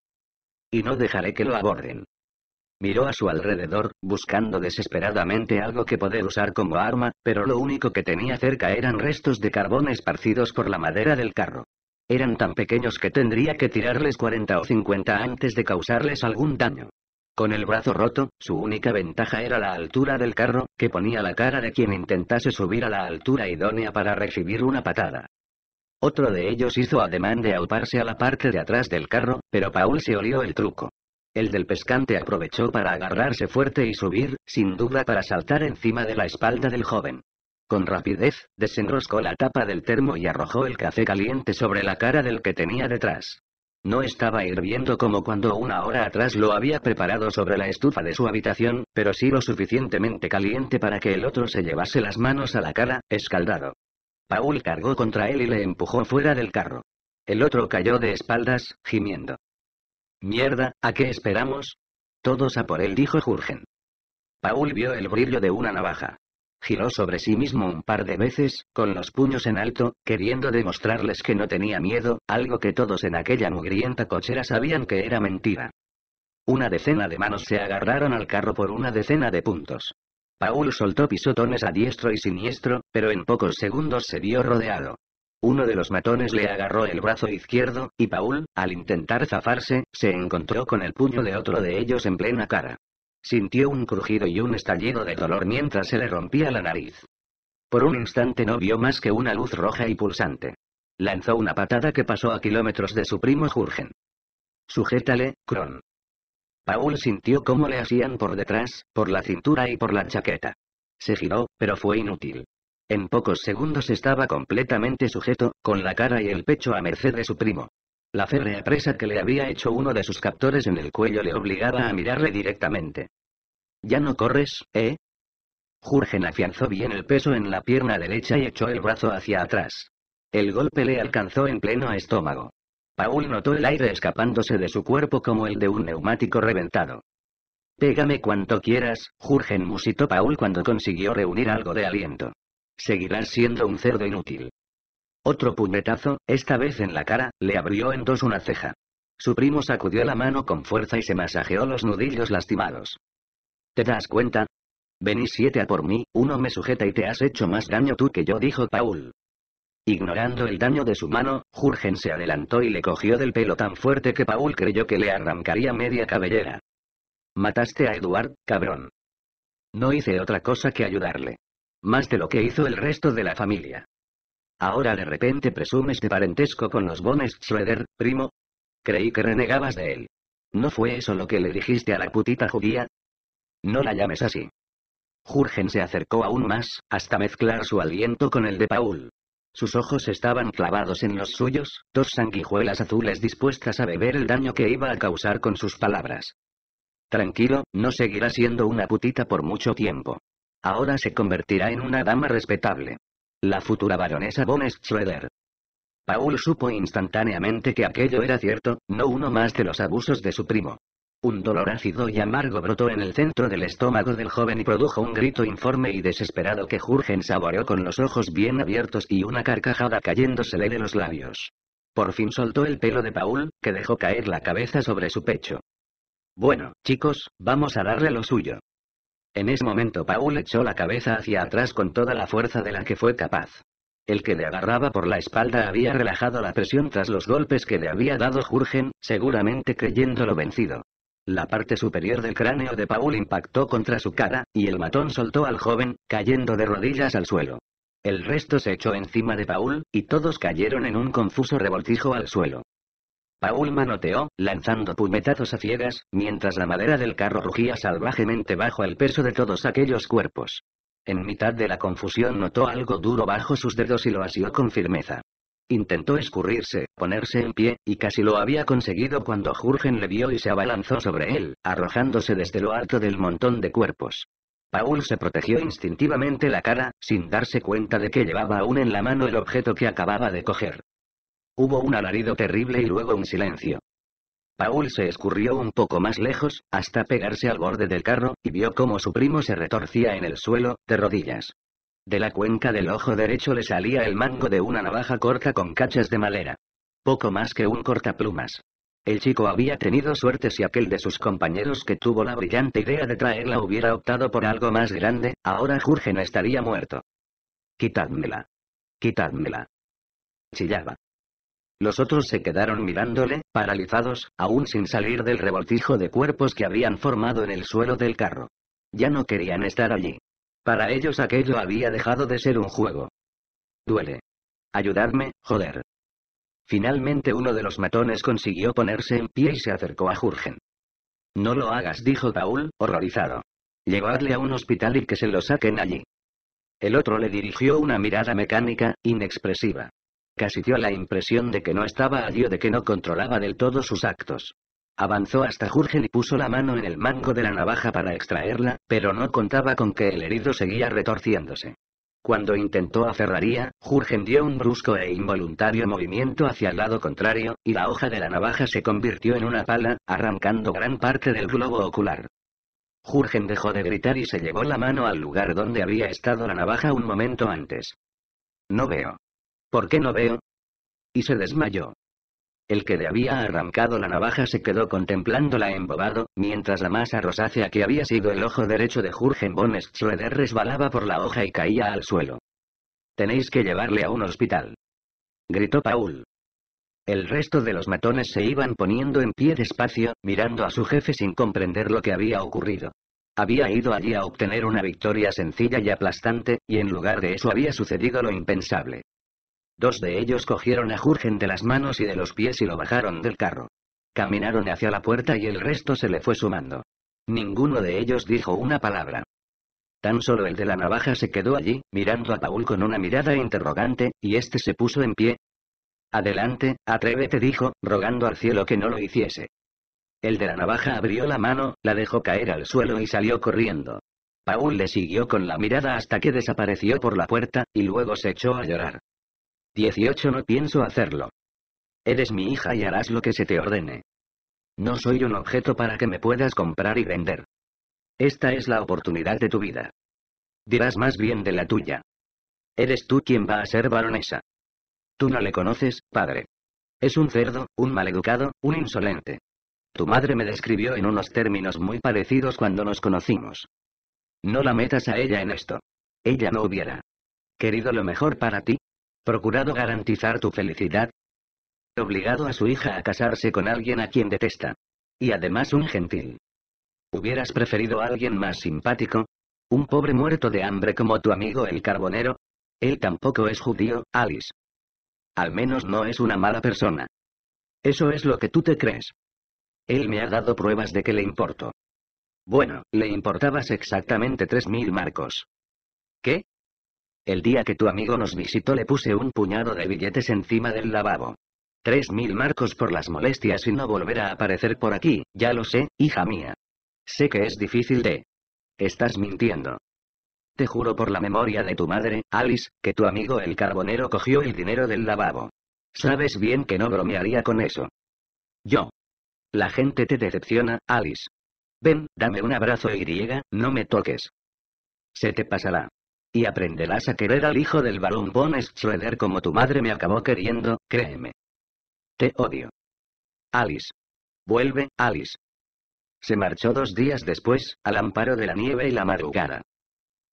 Y no dejaré que lo aborden. Miró a su alrededor, buscando desesperadamente algo que poder usar como arma, pero lo único que tenía cerca eran restos de carbón esparcidos por la madera del carro. Eran tan pequeños que tendría que tirarles 40 o 50 antes de causarles algún daño. Con el brazo roto, su única ventaja era la altura del carro, que ponía la cara de quien intentase subir a la altura idónea para recibir una patada. Otro de ellos hizo ademán de auparse a la parte de atrás del carro, pero Paul se olió el truco. El del pescante aprovechó para agarrarse fuerte y subir, sin duda para saltar encima de la espalda del joven. Con rapidez, desenroscó la tapa del termo y arrojó el café caliente sobre la cara del que tenía detrás. No estaba hirviendo como cuando una hora atrás lo había preparado sobre la estufa de su habitación, pero sí lo suficientemente caliente para que el otro se llevase las manos a la cara, escaldado. Paul cargó contra él y le empujó fuera del carro. El otro cayó de espaldas, gimiendo. Mierda, ¿a qué esperamos? Todos a por él, dijo Jurgen. Paul vio el brillo de una navaja giró sobre sí mismo un par de veces, con los puños en alto, queriendo demostrarles que no tenía miedo, algo que todos en aquella mugrienta cochera sabían que era mentira. Una decena de manos se agarraron al carro por una decena de puntos. Paul soltó pisotones a diestro y siniestro, pero en pocos segundos se vio rodeado. Uno de los matones le agarró el brazo izquierdo, y Paul, al intentar zafarse, se encontró con el puño de otro de ellos en plena cara. Sintió un crujido y un estallido de dolor mientras se le rompía la nariz. Por un instante no vio más que una luz roja y pulsante. Lanzó una patada que pasó a kilómetros de su primo Jurgen. Sujétale, Kron. Paul sintió cómo le hacían por detrás, por la cintura y por la chaqueta. Se giró, pero fue inútil. En pocos segundos estaba completamente sujeto, con la cara y el pecho a merced de su primo. La férrea presa que le había hecho uno de sus captores en el cuello le obligaba a mirarle directamente. Ya no corres, ¿eh? Jurgen afianzó bien el peso en la pierna derecha y echó el brazo hacia atrás. El golpe le alcanzó en pleno estómago. Paul notó el aire escapándose de su cuerpo como el de un neumático reventado. Pégame cuanto quieras, Jurgen musitó Paul cuando consiguió reunir algo de aliento. Seguirás siendo un cerdo inútil. Otro puñetazo, esta vez en la cara, le abrió en dos una ceja. Su primo sacudió la mano con fuerza y se masajeó los nudillos lastimados. ¿Te das cuenta? Venís siete a por mí, uno me sujeta y te has hecho más daño tú que yo, dijo Paul. Ignorando el daño de su mano, Jurgen se adelantó y le cogió del pelo tan fuerte que Paul creyó que le arrancaría media cabellera. Mataste a Eduard, cabrón. No hice otra cosa que ayudarle. Más de lo que hizo el resto de la familia. Ahora de repente presumes de parentesco con los Bones Schroeder, primo. Creí que renegabas de él. ¿No fue eso lo que le dijiste a la putita judía? No la llames así. Jurgen se acercó aún más, hasta mezclar su aliento con el de Paul. Sus ojos estaban clavados en los suyos, dos sanguijuelas azules dispuestas a beber el daño que iba a causar con sus palabras. Tranquilo, no seguirá siendo una putita por mucho tiempo. Ahora se convertirá en una dama respetable la futura baronesa von Schroeder. Paul supo instantáneamente que aquello era cierto, no uno más de los abusos de su primo. Un dolor ácido y amargo brotó en el centro del estómago del joven y produjo un grito informe y desesperado que Jurgen saboreó con los ojos bien abiertos y una carcajada cayéndosele de los labios. Por fin soltó el pelo de Paul, que dejó caer la cabeza sobre su pecho. Bueno, chicos, vamos a darle lo suyo. En ese momento Paul echó la cabeza hacia atrás con toda la fuerza de la que fue capaz. El que le agarraba por la espalda había relajado la presión tras los golpes que le había dado Jurgen, seguramente creyéndolo vencido. La parte superior del cráneo de Paul impactó contra su cara, y el matón soltó al joven, cayendo de rodillas al suelo. El resto se echó encima de Paul, y todos cayeron en un confuso revoltijo al suelo. Paul manoteó, lanzando puñetazos a ciegas, mientras la madera del carro rugía salvajemente bajo el peso de todos aquellos cuerpos. En mitad de la confusión notó algo duro bajo sus dedos y lo asió con firmeza. Intentó escurrirse, ponerse en pie, y casi lo había conseguido cuando Jurgen le vio y se abalanzó sobre él, arrojándose desde lo alto del montón de cuerpos. Paul se protegió instintivamente la cara, sin darse cuenta de que llevaba aún en la mano el objeto que acababa de coger. Hubo un alarido terrible y luego un silencio. Paul se escurrió un poco más lejos, hasta pegarse al borde del carro, y vio cómo su primo se retorcía en el suelo, de rodillas. De la cuenca del ojo derecho le salía el mango de una navaja corta con cachas de madera. Poco más que un cortaplumas. El chico había tenido suerte si aquel de sus compañeros que tuvo la brillante idea de traerla hubiera optado por algo más grande, ahora Jurgen estaría muerto. Quitádmela. Quitádmela. Chillaba. Los otros se quedaron mirándole, paralizados, aún sin salir del revoltijo de cuerpos que habían formado en el suelo del carro. Ya no querían estar allí. Para ellos aquello había dejado de ser un juego. Duele. Ayudarme, joder. Finalmente uno de los matones consiguió ponerse en pie y se acercó a Jurgen. No lo hagas, dijo Paul, horrorizado. Llevadle a un hospital y que se lo saquen allí. El otro le dirigió una mirada mecánica, inexpresiva. Casi dio la impresión de que no estaba a o de que no controlaba del todo sus actos. Avanzó hasta Jurgen y puso la mano en el mango de la navaja para extraerla, pero no contaba con que el herido seguía retorciéndose. Cuando intentó aferraría, Jurgen dio un brusco e involuntario movimiento hacia el lado contrario, y la hoja de la navaja se convirtió en una pala, arrancando gran parte del globo ocular. Jurgen dejó de gritar y se llevó la mano al lugar donde había estado la navaja un momento antes. No veo. ¿Por qué no veo? Y se desmayó. El que le había arrancado la navaja se quedó contemplándola embobado, mientras la masa rosácea que había sido el ojo derecho de Jürgen von Schroeder resbalaba por la hoja y caía al suelo. Tenéis que llevarle a un hospital. Gritó Paul. El resto de los matones se iban poniendo en pie despacio, mirando a su jefe sin comprender lo que había ocurrido. Había ido allí a obtener una victoria sencilla y aplastante, y en lugar de eso había sucedido lo impensable. Dos de ellos cogieron a Jurgen de las manos y de los pies y lo bajaron del carro. Caminaron hacia la puerta y el resto se le fue sumando. Ninguno de ellos dijo una palabra. Tan solo el de la navaja se quedó allí, mirando a Paul con una mirada interrogante, y este se puso en pie. Adelante, atrévete, dijo, rogando al cielo que no lo hiciese. El de la navaja abrió la mano, la dejó caer al suelo y salió corriendo. Paul le siguió con la mirada hasta que desapareció por la puerta, y luego se echó a llorar. 18 No pienso hacerlo. Eres mi hija y harás lo que se te ordene. No soy un objeto para que me puedas comprar y vender. Esta es la oportunidad de tu vida. Dirás más bien de la tuya. Eres tú quien va a ser baronesa. Tú no le conoces, padre. Es un cerdo, un maleducado, un insolente. Tu madre me describió en unos términos muy parecidos cuando nos conocimos. No la metas a ella en esto. Ella no hubiera querido lo mejor para ti, procurado garantizar tu felicidad, obligado a su hija a casarse con alguien a quien detesta. Y además un gentil. ¿Hubieras preferido a alguien más simpático? ¿Un pobre muerto de hambre como tu amigo el carbonero? Él tampoco es judío, Alice. Al menos no es una mala persona. Eso es lo que tú te crees. Él me ha dado pruebas de que le importo. Bueno, le importabas exactamente 3.000 marcos. ¿Qué? El día que tu amigo nos visitó le puse un puñado de billetes encima del lavabo. Tres mil marcos por las molestias y no volverá a aparecer por aquí, ya lo sé, hija mía. Sé que es difícil de... Estás mintiendo. Te juro por la memoria de tu madre, Alice, que tu amigo el carbonero cogió el dinero del lavabo. Sabes bien que no bromearía con eso. Yo. La gente te decepciona, Alice. Ven, dame un abrazo y griega, no me toques. Se te pasará. Y aprenderás a querer al hijo del barón von Schroeder como tu madre me acabó queriendo, créeme. Te odio. Alice. Vuelve, Alice. Se marchó dos días después, al amparo de la nieve y la madrugada.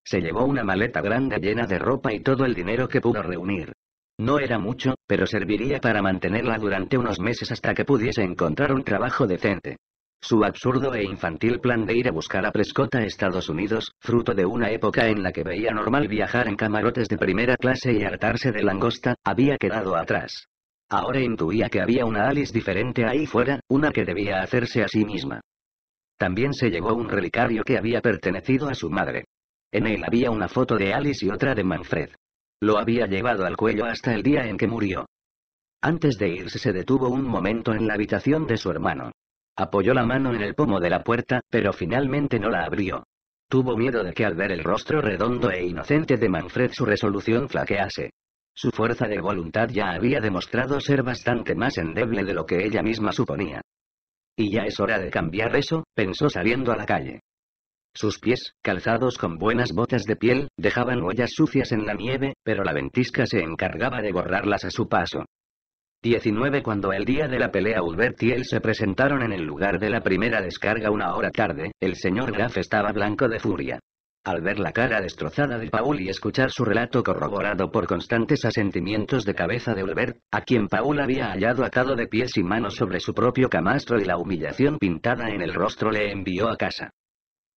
Se llevó una maleta grande llena de ropa y todo el dinero que pudo reunir. No era mucho, pero serviría para mantenerla durante unos meses hasta que pudiese encontrar un trabajo decente. Su absurdo e infantil plan de ir a buscar a Prescott a Estados Unidos, fruto de una época en la que veía normal viajar en camarotes de primera clase y hartarse de langosta, había quedado atrás. Ahora intuía que había una Alice diferente ahí fuera, una que debía hacerse a sí misma. También se llevó un relicario que había pertenecido a su madre. En él había una foto de Alice y otra de Manfred. Lo había llevado al cuello hasta el día en que murió. Antes de irse se detuvo un momento en la habitación de su hermano. Apoyó la mano en el pomo de la puerta, pero finalmente no la abrió. Tuvo miedo de que al ver el rostro redondo e inocente de Manfred su resolución flaquease. Su fuerza de voluntad ya había demostrado ser bastante más endeble de lo que ella misma suponía. Y ya es hora de cambiar eso, pensó saliendo a la calle. Sus pies, calzados con buenas botas de piel, dejaban huellas sucias en la nieve, pero la ventisca se encargaba de borrarlas a su paso. 19 Cuando el día de la pelea Ulbert y él se presentaron en el lugar de la primera descarga una hora tarde, el señor Graf estaba blanco de furia. Al ver la cara destrozada de Paul y escuchar su relato corroborado por constantes asentimientos de cabeza de Ulbert, a quien Paul había hallado atado de pies y manos sobre su propio camastro y la humillación pintada en el rostro le envió a casa.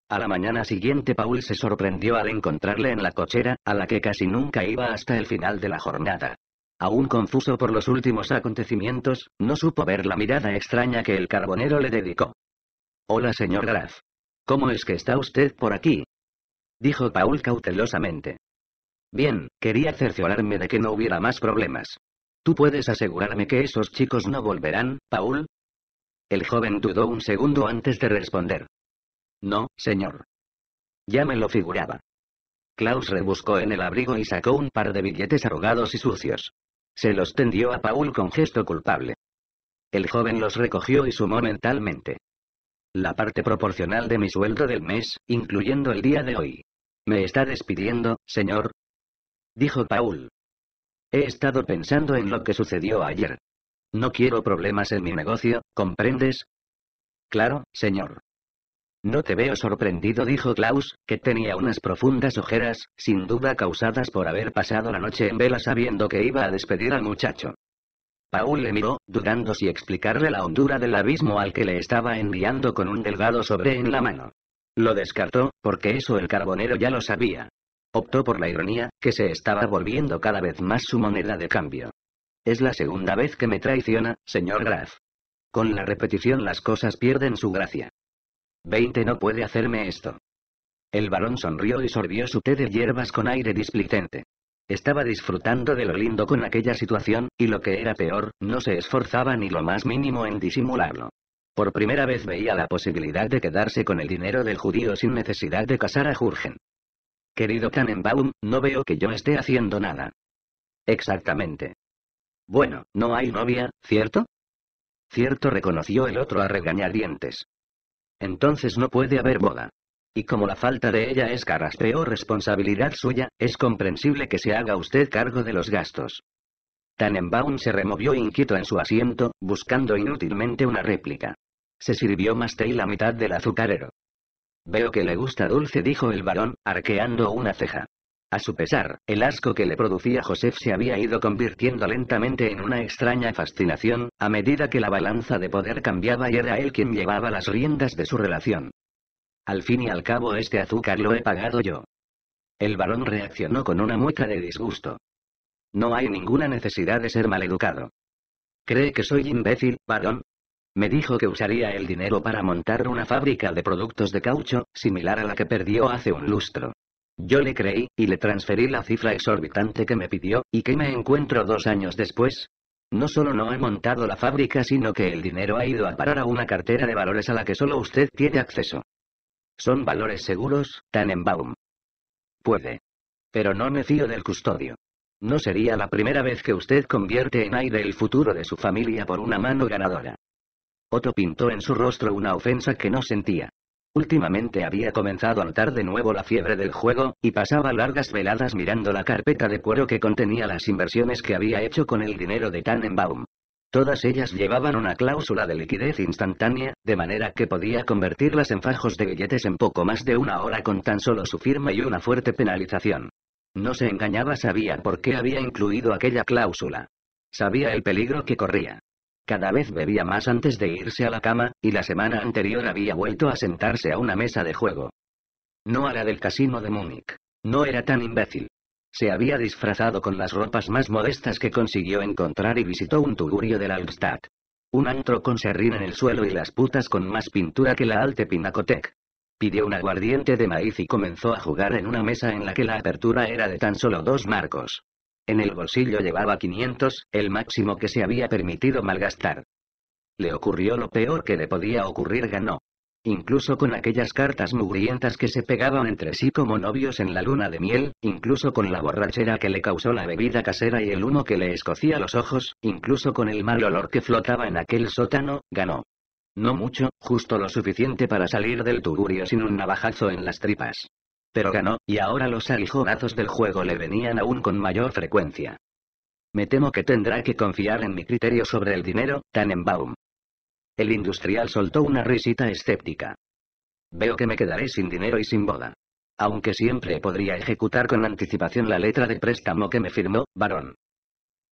A la mañana siguiente Paul se sorprendió al encontrarle en la cochera, a la que casi nunca iba hasta el final de la jornada. Aún confuso por los últimos acontecimientos, no supo ver la mirada extraña que el carbonero le dedicó. Hola, señor Graf. ¿Cómo es que está usted por aquí? dijo Paul cautelosamente. Bien, quería cerciorarme de que no hubiera más problemas. ¿Tú puedes asegurarme que esos chicos no volverán, Paul? El joven dudó un segundo antes de responder. No, señor. Ya me lo figuraba. Klaus rebuscó en el abrigo y sacó un par de billetes arrugados y sucios. Se los tendió a Paul con gesto culpable. El joven los recogió y sumó mentalmente. La parte proporcional de mi sueldo del mes, incluyendo el día de hoy. Me está despidiendo, señor. Dijo Paul. He estado pensando en lo que sucedió ayer. No quiero problemas en mi negocio, ¿comprendes? Claro, señor. No te veo sorprendido, dijo Klaus, que tenía unas profundas ojeras, sin duda causadas por haber pasado la noche en vela sabiendo que iba a despedir al muchacho. Paul le miró, dudando si explicarle la hondura del abismo al que le estaba enviando con un delgado sobre en la mano. Lo descartó, porque eso el carbonero ya lo sabía. Optó por la ironía, que se estaba volviendo cada vez más su moneda de cambio. Es la segunda vez que me traiciona, señor Graf. Con la repetición las cosas pierden su gracia. 20 no puede hacerme esto. El varón sonrió y sorbió su té de hierbas con aire displicente. Estaba disfrutando de lo lindo con aquella situación, y lo que era peor, no se esforzaba ni lo más mínimo en disimularlo. Por primera vez veía la posibilidad de quedarse con el dinero del judío sin necesidad de casar a Jurgen. Querido Tannenbaum, no veo que yo esté haciendo nada. Exactamente. Bueno, no hay novia, ¿cierto? Cierto reconoció el otro a regañadientes. Entonces no puede haber boda. Y como la falta de ella es carraspeo responsabilidad suya, es comprensible que se haga usted cargo de los gastos. Tannenbaum se removió inquieto en su asiento, buscando inútilmente una réplica. Se sirvió más té y la mitad del azucarero. Veo que le gusta dulce, dijo el varón, arqueando una ceja. A su pesar, el asco que le producía Joseph se había ido convirtiendo lentamente en una extraña fascinación, a medida que la balanza de poder cambiaba y era él quien llevaba las riendas de su relación. Al fin y al cabo este azúcar lo he pagado yo. El varón reaccionó con una mueca de disgusto. No hay ninguna necesidad de ser maleducado. ¿Cree que soy imbécil, varón? Me dijo que usaría el dinero para montar una fábrica de productos de caucho, similar a la que perdió hace un lustro. Yo le creí, y le transferí la cifra exorbitante que me pidió, y que me encuentro dos años después. No solo no he montado la fábrica, sino que el dinero ha ido a parar a una cartera de valores a la que solo usted tiene acceso. Son valores seguros, Tannenbaum. Puede. Pero no me fío del custodio. No sería la primera vez que usted convierte en aire el futuro de su familia por una mano ganadora. Otto pintó en su rostro una ofensa que no sentía. Últimamente había comenzado a notar de nuevo la fiebre del juego, y pasaba largas veladas mirando la carpeta de cuero que contenía las inversiones que había hecho con el dinero de Tannenbaum. Todas ellas llevaban una cláusula de liquidez instantánea, de manera que podía convertirlas en fajos de billetes en poco más de una hora con tan solo su firma y una fuerte penalización. No se engañaba, sabía por qué había incluido aquella cláusula. Sabía el peligro que corría. Cada vez bebía más antes de irse a la cama, y la semana anterior había vuelto a sentarse a una mesa de juego. No a la del casino de Múnich. No era tan imbécil. Se había disfrazado con las ropas más modestas que consiguió encontrar y visitó un tugurio de la Altstadt. Un antro con serrín en el suelo y las putas con más pintura que la Alte Pinacotec. Pidió un aguardiente de maíz y comenzó a jugar en una mesa en la que la apertura era de tan solo dos marcos. En el bolsillo llevaba 500, el máximo que se había permitido malgastar. Le ocurrió lo peor que le podía ocurrir, ganó. Incluso con aquellas cartas mugrientas que se pegaban entre sí como novios en la luna de miel, incluso con la borrachera que le causó la bebida casera y el humo que le escocía los ojos, incluso con el mal olor que flotaba en aquel sótano, ganó. No mucho, justo lo suficiente para salir del tugurio sin un navajazo en las tripas. Pero ganó, y ahora los aguijonazos del juego le venían aún con mayor frecuencia. Me temo que tendrá que confiar en mi criterio sobre el dinero, Tannenbaum. El industrial soltó una risita escéptica. Veo que me quedaré sin dinero y sin boda. Aunque siempre podría ejecutar con anticipación la letra de préstamo que me firmó, varón.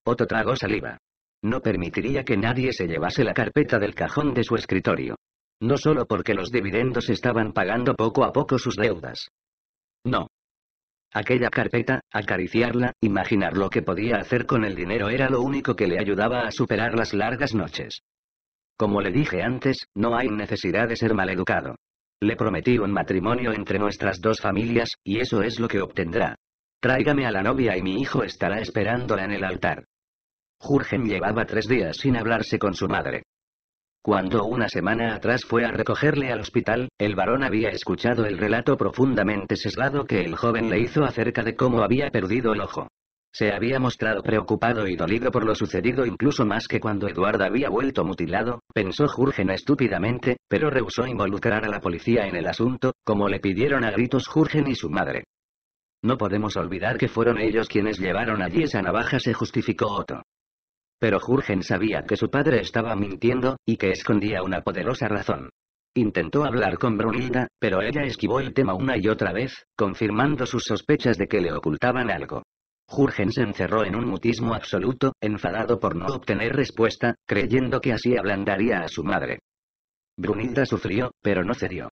Otro trago saliva. No permitiría que nadie se llevase la carpeta del cajón de su escritorio. No solo porque los dividendos estaban pagando poco a poco sus deudas, Aquella carpeta, acariciarla, imaginar lo que podía hacer con el dinero era lo único que le ayudaba a superar las largas noches. Como le dije antes, no hay necesidad de ser maleducado. Le prometí un matrimonio entre nuestras dos familias, y eso es lo que obtendrá. Tráigame a la novia y mi hijo estará esperándola en el altar. Jurgen llevaba tres días sin hablarse con su madre. Cuando una semana atrás fue a recogerle al hospital, el varón había escuchado el relato profundamente sesgado que el joven le hizo acerca de cómo había perdido el ojo. Se había mostrado preocupado y dolido por lo sucedido incluso más que cuando Eduardo había vuelto mutilado, pensó Jurgen estúpidamente, pero rehusó involucrar a la policía en el asunto, como le pidieron a gritos Jurgen y su madre. No podemos olvidar que fueron ellos quienes llevaron allí esa navaja, se justificó Otto. Pero Jurgen sabía que su padre estaba mintiendo, y que escondía una poderosa razón. Intentó hablar con Brunilda, pero ella esquivó el tema una y otra vez, confirmando sus sospechas de que le ocultaban algo. Jurgen se encerró en un mutismo absoluto, enfadado por no obtener respuesta, creyendo que así ablandaría a su madre. Brunilda sufrió, pero no cedió.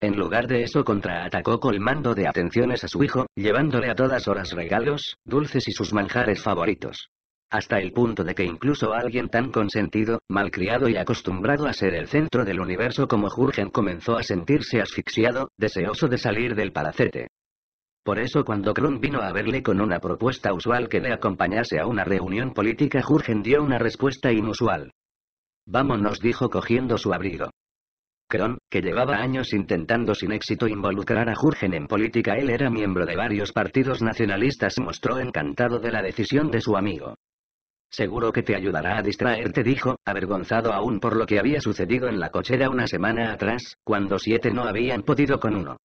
En lugar de eso contraatacó colmando de atenciones a su hijo, llevándole a todas horas regalos, dulces y sus manjares favoritos. Hasta el punto de que incluso alguien tan consentido, malcriado y acostumbrado a ser el centro del universo como Jurgen comenzó a sentirse asfixiado, deseoso de salir del palacete. Por eso cuando Kron vino a verle con una propuesta usual que le acompañase a una reunión política Jurgen dio una respuesta inusual. Vámonos dijo cogiendo su abrigo. Kron, que llevaba años intentando sin éxito involucrar a Jurgen en política él era miembro de varios partidos nacionalistas mostró encantado de la decisión de su amigo. Seguro que te ayudará a distraerte, dijo, avergonzado aún por lo que había sucedido en la cochera una semana atrás, cuando siete no habían podido con uno.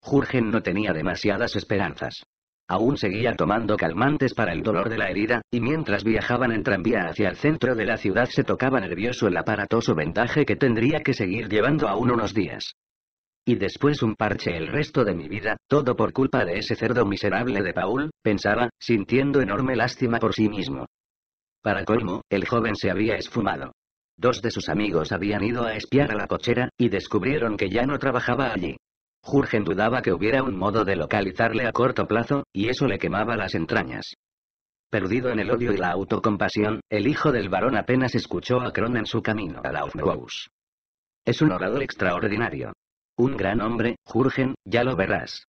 Jurgen no tenía demasiadas esperanzas. Aún seguía tomando calmantes para el dolor de la herida, y mientras viajaban en tranvía hacia el centro de la ciudad se tocaba nervioso el aparatoso vendaje que tendría que seguir llevando aún unos días. Y después un parche el resto de mi vida, todo por culpa de ese cerdo miserable de Paul, pensaba, sintiendo enorme lástima por sí mismo. Para colmo, el joven se había esfumado. Dos de sus amigos habían ido a espiar a la cochera, y descubrieron que ya no trabajaba allí. Jurgen dudaba que hubiera un modo de localizarle a corto plazo, y eso le quemaba las entrañas. Perdido en el odio y la autocompasión, el hijo del varón apenas escuchó a Kron en su camino a la Es un orador extraordinario. Un gran hombre, Jurgen, ya lo verás.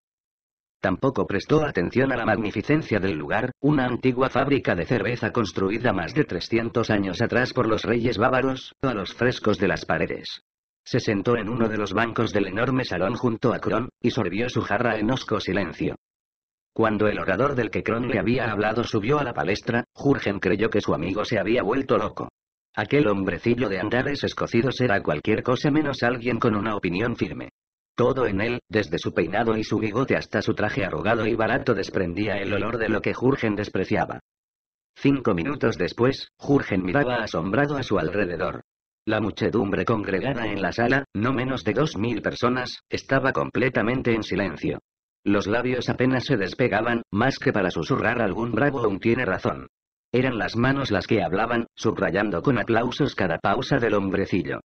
Tampoco prestó atención a la magnificencia del lugar, una antigua fábrica de cerveza construida más de 300 años atrás por los reyes bávaros, a los frescos de las paredes. Se sentó en uno de los bancos del enorme salón junto a Cron, y sorbió su jarra en osco silencio. Cuando el orador del que Cron le había hablado subió a la palestra, Jurgen creyó que su amigo se había vuelto loco. Aquel hombrecillo de andares escocidos era cualquier cosa menos alguien con una opinión firme. Todo en él, desde su peinado y su bigote hasta su traje arrugado y barato desprendía el olor de lo que Jurgen despreciaba. Cinco minutos después, Jurgen miraba asombrado a su alrededor. La muchedumbre congregada en la sala, no menos de dos mil personas, estaba completamente en silencio. Los labios apenas se despegaban, más que para susurrar algún bravo aún tiene razón. Eran las manos las que hablaban, subrayando con aplausos cada pausa del hombrecillo.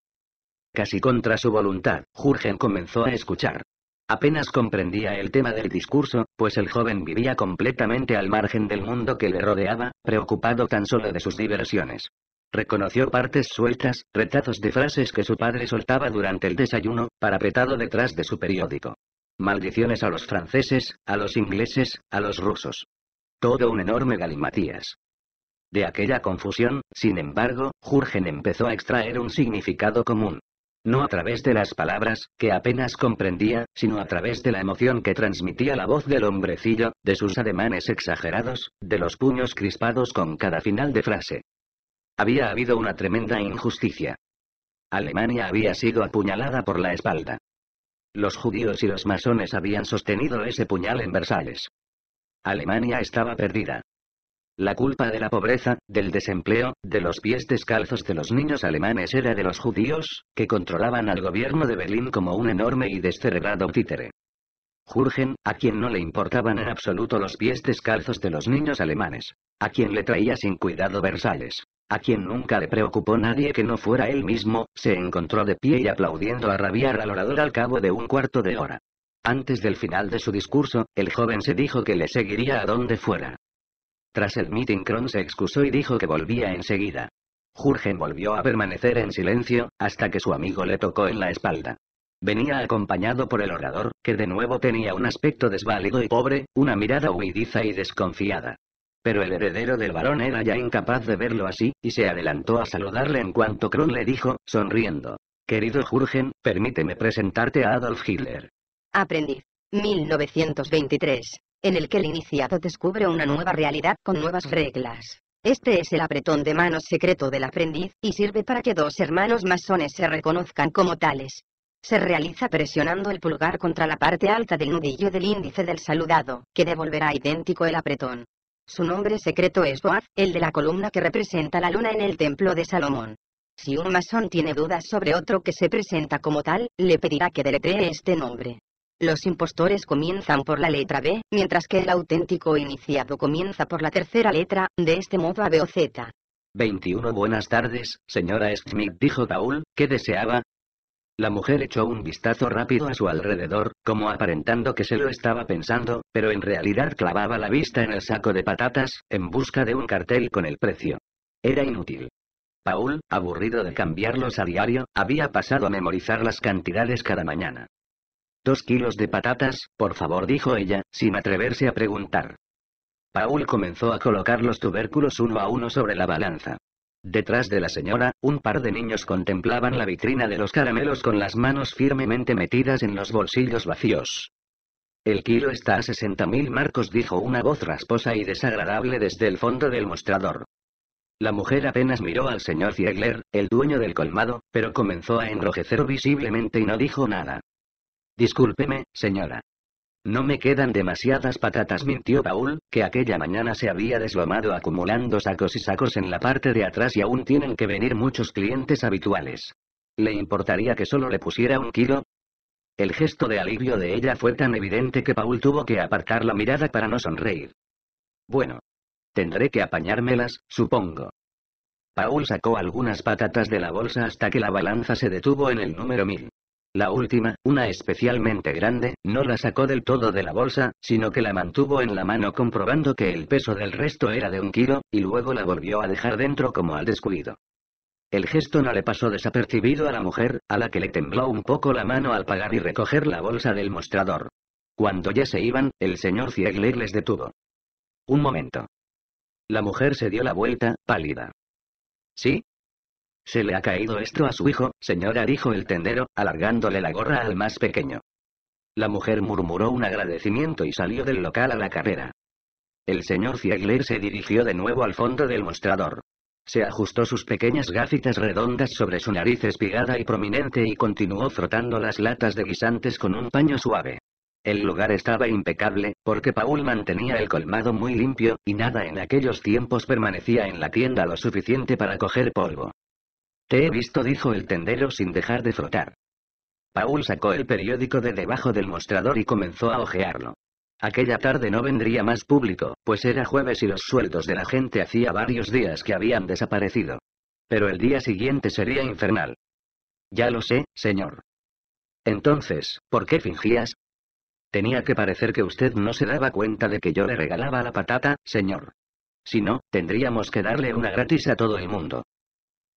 Casi contra su voluntad, Jurgen comenzó a escuchar. Apenas comprendía el tema del discurso, pues el joven vivía completamente al margen del mundo que le rodeaba, preocupado tan solo de sus diversiones. Reconoció partes sueltas, retazos de frases que su padre soltaba durante el desayuno, parapetado detrás de su periódico. Maldiciones a los franceses, a los ingleses, a los rusos. Todo un enorme galimatías. De aquella confusión, sin embargo, Jurgen empezó a extraer un significado común. No a través de las palabras, que apenas comprendía, sino a través de la emoción que transmitía la voz del hombrecillo, de sus ademanes exagerados, de los puños crispados con cada final de frase. Había habido una tremenda injusticia. Alemania había sido apuñalada por la espalda. Los judíos y los masones habían sostenido ese puñal en Versalles. Alemania estaba perdida. La culpa de la pobreza, del desempleo, de los pies descalzos de los niños alemanes era de los judíos, que controlaban al gobierno de Berlín como un enorme y descerebrado títere. Jurgen, a quien no le importaban en absoluto los pies descalzos de los niños alemanes, a quien le traía sin cuidado Versalles, a quien nunca le preocupó nadie que no fuera él mismo, se encontró de pie y aplaudiendo a rabiar al orador al cabo de un cuarto de hora. Antes del final de su discurso, el joven se dijo que le seguiría a donde fuera. Tras el meeting Kron se excusó y dijo que volvía enseguida. Jurgen volvió a permanecer en silencio, hasta que su amigo le tocó en la espalda. Venía acompañado por el orador, que de nuevo tenía un aspecto desválido y pobre, una mirada huidiza y desconfiada. Pero el heredero del varón era ya incapaz de verlo así, y se adelantó a saludarle en cuanto Kron le dijo, sonriendo. Querido Jurgen, permíteme presentarte a Adolf Hitler. Aprendiz. 1923 en el que el iniciado descubre una nueva realidad con nuevas reglas. Este es el apretón de manos secreto del aprendiz, y sirve para que dos hermanos masones se reconozcan como tales. Se realiza presionando el pulgar contra la parte alta del nudillo del índice del saludado, que devolverá idéntico el apretón. Su nombre secreto es Boaz, el de la columna que representa la luna en el templo de Salomón. Si un masón tiene dudas sobre otro que se presenta como tal, le pedirá que deletree este nombre. Los impostores comienzan por la letra B, mientras que el auténtico iniciado comienza por la tercera letra, de este modo A, B o Z. 21 Buenas tardes, señora Smith, dijo Paul, ¿qué deseaba? La mujer echó un vistazo rápido a su alrededor, como aparentando que se lo estaba pensando, pero en realidad clavaba la vista en el saco de patatas, en busca de un cartel con el precio. Era inútil. Paul, aburrido de cambiarlos a diario, había pasado a memorizar las cantidades cada mañana. Dos kilos de patatas, por favor, dijo ella, sin atreverse a preguntar. Paul comenzó a colocar los tubérculos uno a uno sobre la balanza. Detrás de la señora, un par de niños contemplaban la vitrina de los caramelos con las manos firmemente metidas en los bolsillos vacíos. El kilo está a 60.000 marcos, dijo una voz rasposa y desagradable desde el fondo del mostrador. La mujer apenas miró al señor Ziegler, el dueño del colmado, pero comenzó a enrojecer visiblemente y no dijo nada. Discúlpeme, señora. No me quedan demasiadas patatas, mintió Paul, que aquella mañana se había deslomado acumulando sacos y sacos en la parte de atrás y aún tienen que venir muchos clientes habituales. ¿Le importaría que solo le pusiera un kilo? El gesto de alivio de ella fue tan evidente que Paul tuvo que apartar la mirada para no sonreír. Bueno. Tendré que apañármelas, supongo. Paul sacó algunas patatas de la bolsa hasta que la balanza se detuvo en el número 1000. La última, una especialmente grande, no la sacó del todo de la bolsa, sino que la mantuvo en la mano comprobando que el peso del resto era de un kilo, y luego la volvió a dejar dentro como al descuido. El gesto no le pasó desapercibido a la mujer, a la que le tembló un poco la mano al pagar y recoger la bolsa del mostrador. Cuando ya se iban, el señor Ziegler les detuvo. Un momento. La mujer se dio la vuelta, pálida. ¿Sí? Se le ha caído esto a su hijo, señora dijo el tendero, alargándole la gorra al más pequeño. La mujer murmuró un agradecimiento y salió del local a la carrera. El señor Ziegler se dirigió de nuevo al fondo del mostrador. Se ajustó sus pequeñas gafitas redondas sobre su nariz espigada y prominente y continuó frotando las latas de guisantes con un paño suave. El lugar estaba impecable, porque Paul mantenía el colmado muy limpio, y nada en aquellos tiempos permanecía en la tienda lo suficiente para coger polvo. Te he visto, dijo el tendero sin dejar de frotar. Paul sacó el periódico de debajo del mostrador y comenzó a hojearlo. Aquella tarde no vendría más público, pues era jueves y los sueldos de la gente hacía varios días que habían desaparecido. Pero el día siguiente sería infernal. Ya lo sé, señor. Entonces, ¿por qué fingías? Tenía que parecer que usted no se daba cuenta de que yo le regalaba la patata, señor. Si no, tendríamos que darle una gratis a todo el mundo.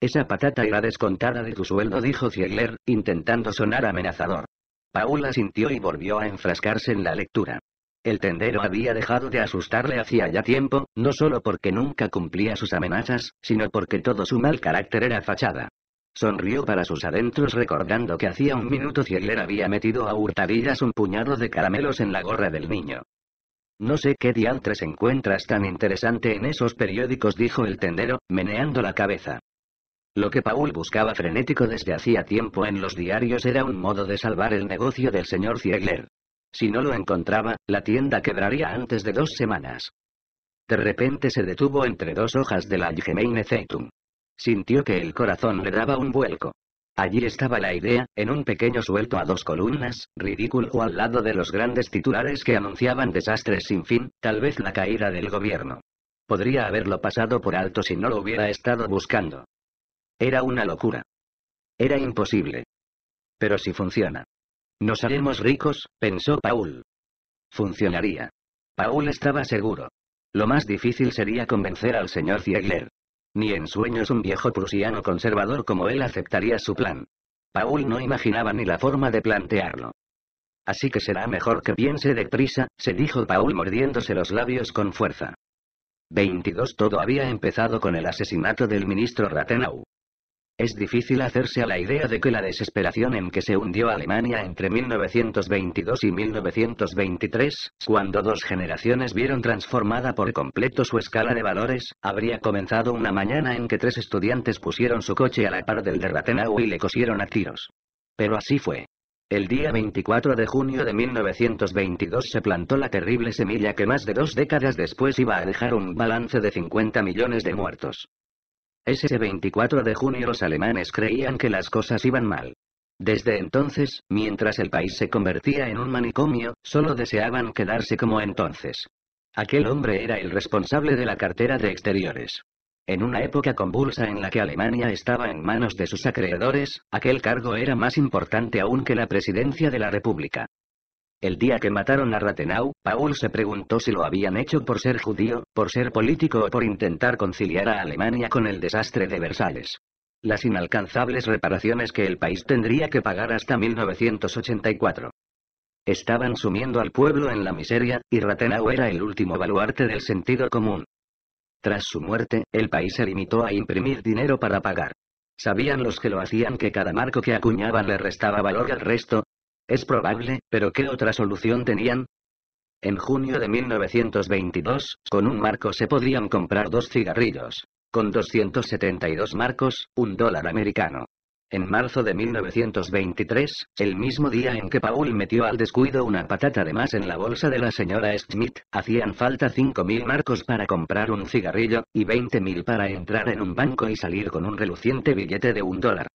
Esa patata era descontada de tu sueldo, dijo Ziegler, intentando sonar amenazador. Paula sintió y volvió a enfrascarse en la lectura. El tendero había dejado de asustarle hacía ya tiempo, no solo porque nunca cumplía sus amenazas, sino porque todo su mal carácter era fachada. Sonrió para sus adentros recordando que hacía un minuto Ziegler había metido a hurtadillas un puñado de caramelos en la gorra del niño. No sé qué diantres encuentras tan interesante en esos periódicos, dijo el tendero, meneando la cabeza. Lo que Paul buscaba frenético desde hacía tiempo en los diarios era un modo de salvar el negocio del señor Ziegler. Si no lo encontraba, la tienda quebraría antes de dos semanas. De repente se detuvo entre dos hojas de la Allgemeine Zeitung. Sintió que el corazón le daba un vuelco. Allí estaba la idea, en un pequeño suelto a dos columnas, ridículo al lado de los grandes titulares que anunciaban desastres sin fin, tal vez la caída del gobierno. Podría haberlo pasado por alto si no lo hubiera estado buscando. Era una locura. Era imposible. Pero si funciona. Nos haremos ricos, pensó Paul. Funcionaría. Paul estaba seguro. Lo más difícil sería convencer al señor Ziegler. Ni en sueños un viejo prusiano conservador como él aceptaría su plan. Paul no imaginaba ni la forma de plantearlo. Así que será mejor que piense deprisa, se dijo Paul mordiéndose los labios con fuerza. 22 Todo había empezado con el asesinato del ministro Rathenau. Es difícil hacerse a la idea de que la desesperación en que se hundió Alemania entre 1922 y 1923, cuando dos generaciones vieron transformada por completo su escala de valores, habría comenzado una mañana en que tres estudiantes pusieron su coche a la par del de Rathenau y le cosieron a tiros. Pero así fue. El día 24 de junio de 1922 se plantó la terrible semilla que más de dos décadas después iba a dejar un balance de 50 millones de muertos. Ese 24 de junio los alemanes creían que las cosas iban mal. Desde entonces, mientras el país se convertía en un manicomio, solo deseaban quedarse como entonces. Aquel hombre era el responsable de la cartera de exteriores. En una época convulsa en la que Alemania estaba en manos de sus acreedores, aquel cargo era más importante aún que la presidencia de la República. El día que mataron a Rathenau, Paul se preguntó si lo habían hecho por ser judío, por ser político o por intentar conciliar a Alemania con el desastre de Versalles. Las inalcanzables reparaciones que el país tendría que pagar hasta 1984. Estaban sumiendo al pueblo en la miseria, y Rathenau era el último baluarte del sentido común. Tras su muerte, el país se limitó a imprimir dinero para pagar. Sabían los que lo hacían que cada marco que acuñaban le restaba valor al resto, es probable, pero ¿qué otra solución tenían? En junio de 1922, con un marco se podían comprar dos cigarrillos. Con 272 marcos, un dólar americano. En marzo de 1923, el mismo día en que Paul metió al descuido una patata de más en la bolsa de la señora Schmidt, hacían falta 5.000 marcos para comprar un cigarrillo, y 20.000 para entrar en un banco y salir con un reluciente billete de un dólar.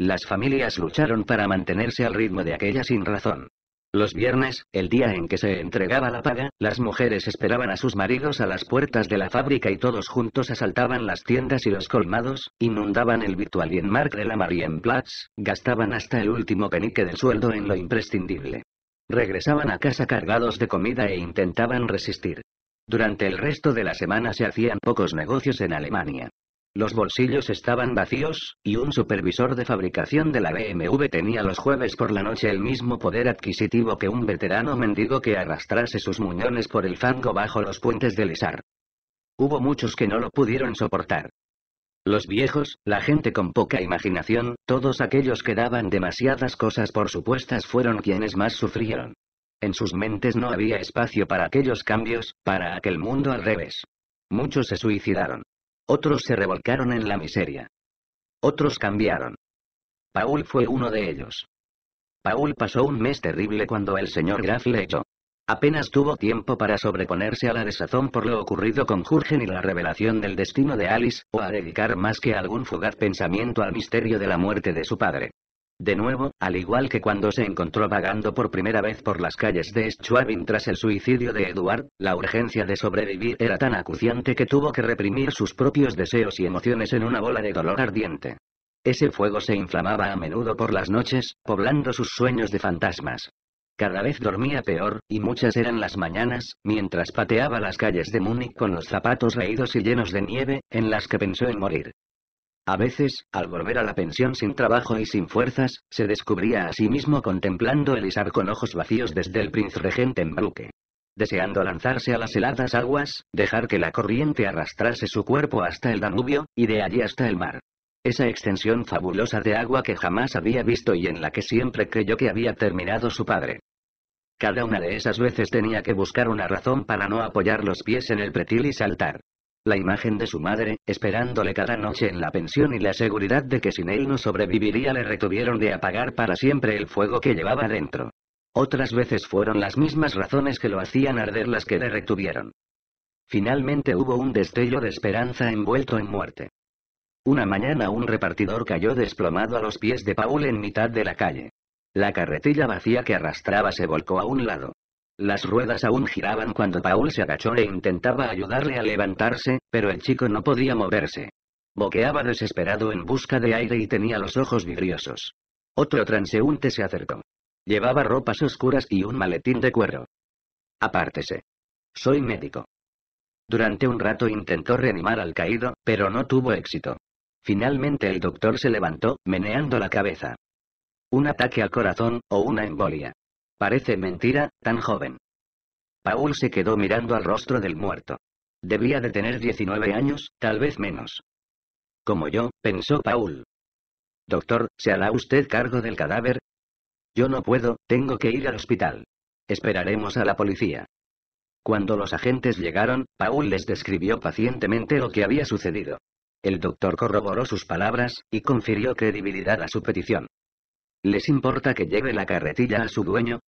Las familias lucharon para mantenerse al ritmo de aquella sin razón. Los viernes, el día en que se entregaba la paga, las mujeres esperaban a sus maridos a las puertas de la fábrica y todos juntos asaltaban las tiendas y los colmados, inundaban el Mark de la Marienplatz, gastaban hasta el último penique del sueldo en lo imprescindible. Regresaban a casa cargados de comida e intentaban resistir. Durante el resto de la semana se hacían pocos negocios en Alemania. Los bolsillos estaban vacíos, y un supervisor de fabricación de la BMW tenía los jueves por la noche el mismo poder adquisitivo que un veterano mendigo que arrastrase sus muñones por el fango bajo los puentes del Isar. Hubo muchos que no lo pudieron soportar. Los viejos, la gente con poca imaginación, todos aquellos que daban demasiadas cosas por supuestas fueron quienes más sufrieron. En sus mentes no había espacio para aquellos cambios, para aquel mundo al revés. Muchos se suicidaron. Otros se revolcaron en la miseria. Otros cambiaron. Paul fue uno de ellos. Paul pasó un mes terrible cuando el señor Graf le echó. Apenas tuvo tiempo para sobreponerse a la desazón por lo ocurrido con Jurgen y la revelación del destino de Alice, o a dedicar más que algún fugaz pensamiento al misterio de la muerte de su padre. De nuevo, al igual que cuando se encontró vagando por primera vez por las calles de Schwabing tras el suicidio de Eduard, la urgencia de sobrevivir era tan acuciante que tuvo que reprimir sus propios deseos y emociones en una bola de dolor ardiente. Ese fuego se inflamaba a menudo por las noches, poblando sus sueños de fantasmas. Cada vez dormía peor, y muchas eran las mañanas, mientras pateaba las calles de Múnich con los zapatos reídos y llenos de nieve, en las que pensó en morir. A veces, al volver a la pensión sin trabajo y sin fuerzas, se descubría a sí mismo contemplando el Isar con ojos vacíos desde el Prince Regent en Bruque. Deseando lanzarse a las heladas aguas, dejar que la corriente arrastrase su cuerpo hasta el Danubio, y de allí hasta el mar. Esa extensión fabulosa de agua que jamás había visto y en la que siempre creyó que había terminado su padre. Cada una de esas veces tenía que buscar una razón para no apoyar los pies en el pretil y saltar la imagen de su madre, esperándole cada noche en la pensión y la seguridad de que sin él no sobreviviría le retuvieron de apagar para siempre el fuego que llevaba dentro. Otras veces fueron las mismas razones que lo hacían arder las que le retuvieron. Finalmente hubo un destello de esperanza envuelto en muerte. Una mañana un repartidor cayó desplomado a los pies de Paul en mitad de la calle. La carretilla vacía que arrastraba se volcó a un lado. Las ruedas aún giraban cuando Paul se agachó e intentaba ayudarle a levantarse, pero el chico no podía moverse. Boqueaba desesperado en busca de aire y tenía los ojos vidriosos. Otro transeúnte se acercó. Llevaba ropas oscuras y un maletín de cuero. Apártese. Soy médico. Durante un rato intentó reanimar al caído, pero no tuvo éxito. Finalmente el doctor se levantó, meneando la cabeza. Un ataque al corazón, o una embolia. Parece mentira, tan joven. Paul se quedó mirando al rostro del muerto. Debía de tener 19 años, tal vez menos. Como yo, pensó Paul. Doctor, ¿se hará usted cargo del cadáver? Yo no puedo, tengo que ir al hospital. Esperaremos a la policía. Cuando los agentes llegaron, Paul les describió pacientemente lo que había sucedido. El doctor corroboró sus palabras, y confirió credibilidad a su petición. ¿Les importa que lleve la carretilla a su dueño?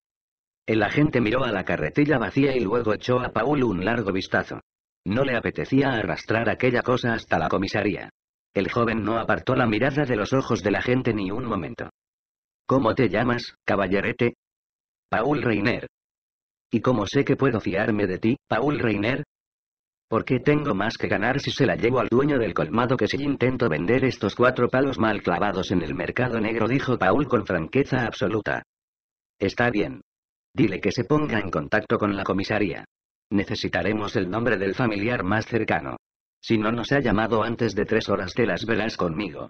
El agente miró a la carretilla vacía y luego echó a Paul un largo vistazo. No le apetecía arrastrar aquella cosa hasta la comisaría. El joven no apartó la mirada de los ojos del agente ni un momento. ¿Cómo te llamas, caballerete? Paul Reiner. ¿Y cómo sé que puedo fiarme de ti, Paul Reiner? Porque tengo más que ganar si se la llevo al dueño del colmado que si intento vender estos cuatro palos mal clavados en el mercado negro, dijo Paul con franqueza absoluta. Está bien. Dile que se ponga en contacto con la comisaría. Necesitaremos el nombre del familiar más cercano. Si no nos ha llamado antes de tres horas te las verás conmigo.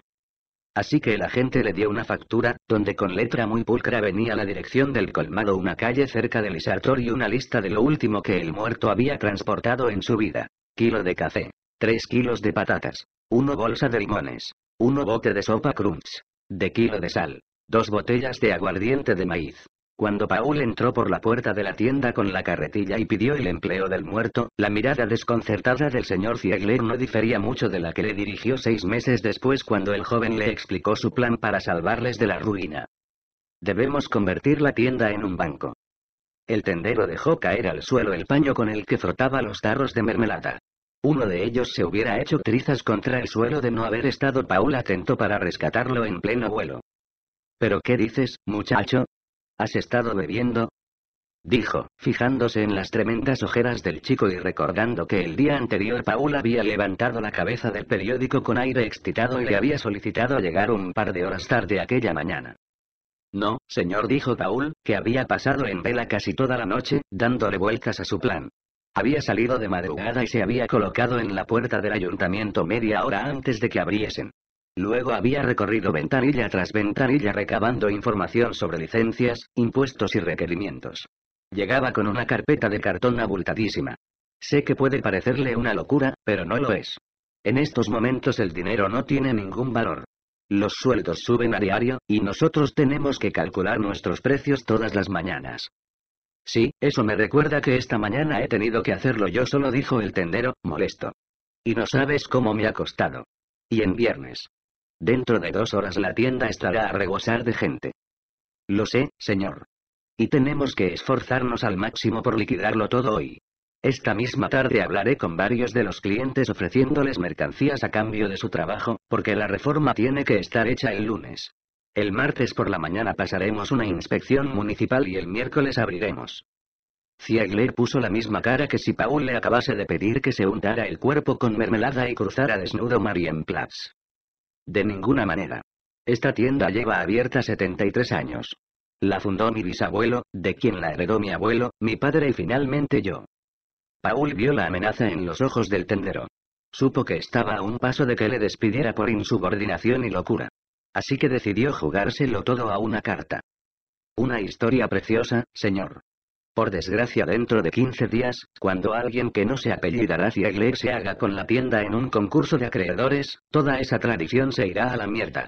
Así que el agente le dio una factura, donde con letra muy pulcra venía la dirección del colmado, una calle cerca del Isartor y una lista de lo último que el muerto había transportado en su vida. Kilo de café, tres kilos de patatas, uno bolsa de limones, uno bote de sopa crunch, de kilo de sal, dos botellas de aguardiente de maíz, cuando Paul entró por la puerta de la tienda con la carretilla y pidió el empleo del muerto, la mirada desconcertada del señor Ziegler no difería mucho de la que le dirigió seis meses después cuando el joven le explicó su plan para salvarles de la ruina. Debemos convertir la tienda en un banco. El tendero dejó caer al suelo el paño con el que frotaba los tarros de mermelada. Uno de ellos se hubiera hecho trizas contra el suelo de no haber estado Paul atento para rescatarlo en pleno vuelo. ¿Pero qué dices, muchacho? ¿Has estado bebiendo? Dijo, fijándose en las tremendas ojeras del chico y recordando que el día anterior Paul había levantado la cabeza del periódico con aire excitado y le había solicitado llegar un par de horas tarde aquella mañana. No, señor, dijo Paul, que había pasado en vela casi toda la noche, dándole vueltas a su plan. Había salido de madrugada y se había colocado en la puerta del ayuntamiento media hora antes de que abriesen. Luego había recorrido ventanilla tras ventanilla recabando información sobre licencias, impuestos y requerimientos. Llegaba con una carpeta de cartón abultadísima. Sé que puede parecerle una locura, pero no lo es. En estos momentos el dinero no tiene ningún valor. Los sueldos suben a diario, y nosotros tenemos que calcular nuestros precios todas las mañanas. Sí, eso me recuerda que esta mañana he tenido que hacerlo yo solo, dijo el tendero, molesto. Y no sabes cómo me ha costado. Y en viernes. Dentro de dos horas la tienda estará a rebosar de gente. Lo sé, señor. Y tenemos que esforzarnos al máximo por liquidarlo todo hoy. Esta misma tarde hablaré con varios de los clientes ofreciéndoles mercancías a cambio de su trabajo, porque la reforma tiene que estar hecha el lunes. El martes por la mañana pasaremos una inspección municipal y el miércoles abriremos. Ziegler puso la misma cara que si Paul le acabase de pedir que se untara el cuerpo con mermelada y cruzara desnudo Marienplatz. De ninguna manera. Esta tienda lleva abierta 73 años. La fundó mi bisabuelo, de quien la heredó mi abuelo, mi padre y finalmente yo. Paul vio la amenaza en los ojos del tendero. Supo que estaba a un paso de que le despidiera por insubordinación y locura. Así que decidió jugárselo todo a una carta. Una historia preciosa, señor. Por desgracia dentro de 15 días, cuando alguien que no se apellidará Ziegler se haga con la tienda en un concurso de acreedores, toda esa tradición se irá a la mierda.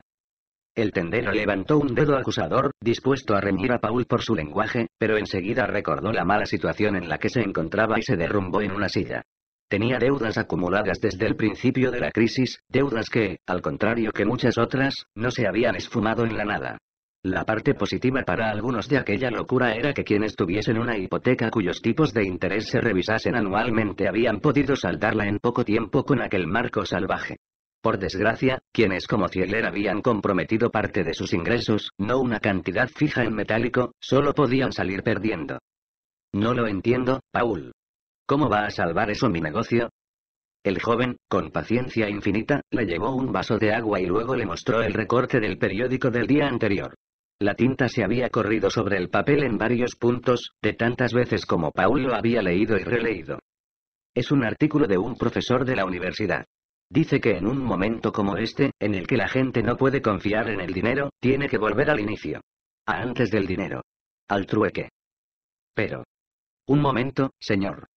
El tendero levantó un dedo acusador, dispuesto a reñir a Paul por su lenguaje, pero enseguida recordó la mala situación en la que se encontraba y se derrumbó en una silla. Tenía deudas acumuladas desde el principio de la crisis, deudas que, al contrario que muchas otras, no se habían esfumado en la nada. La parte positiva para algunos de aquella locura era que quienes tuviesen una hipoteca cuyos tipos de interés se revisasen anualmente habían podido saldarla en poco tiempo con aquel marco salvaje. Por desgracia, quienes como Cieler habían comprometido parte de sus ingresos, no una cantidad fija en metálico, solo podían salir perdiendo. No lo entiendo, Paul. ¿Cómo va a salvar eso mi negocio? El joven, con paciencia infinita, le llevó un vaso de agua y luego le mostró el recorte del periódico del día anterior. La tinta se había corrido sobre el papel en varios puntos, de tantas veces como Paul lo había leído y releído. Es un artículo de un profesor de la universidad. Dice que en un momento como este, en el que la gente no puede confiar en el dinero, tiene que volver al inicio. A antes del dinero. Al trueque. Pero. Un momento, señor.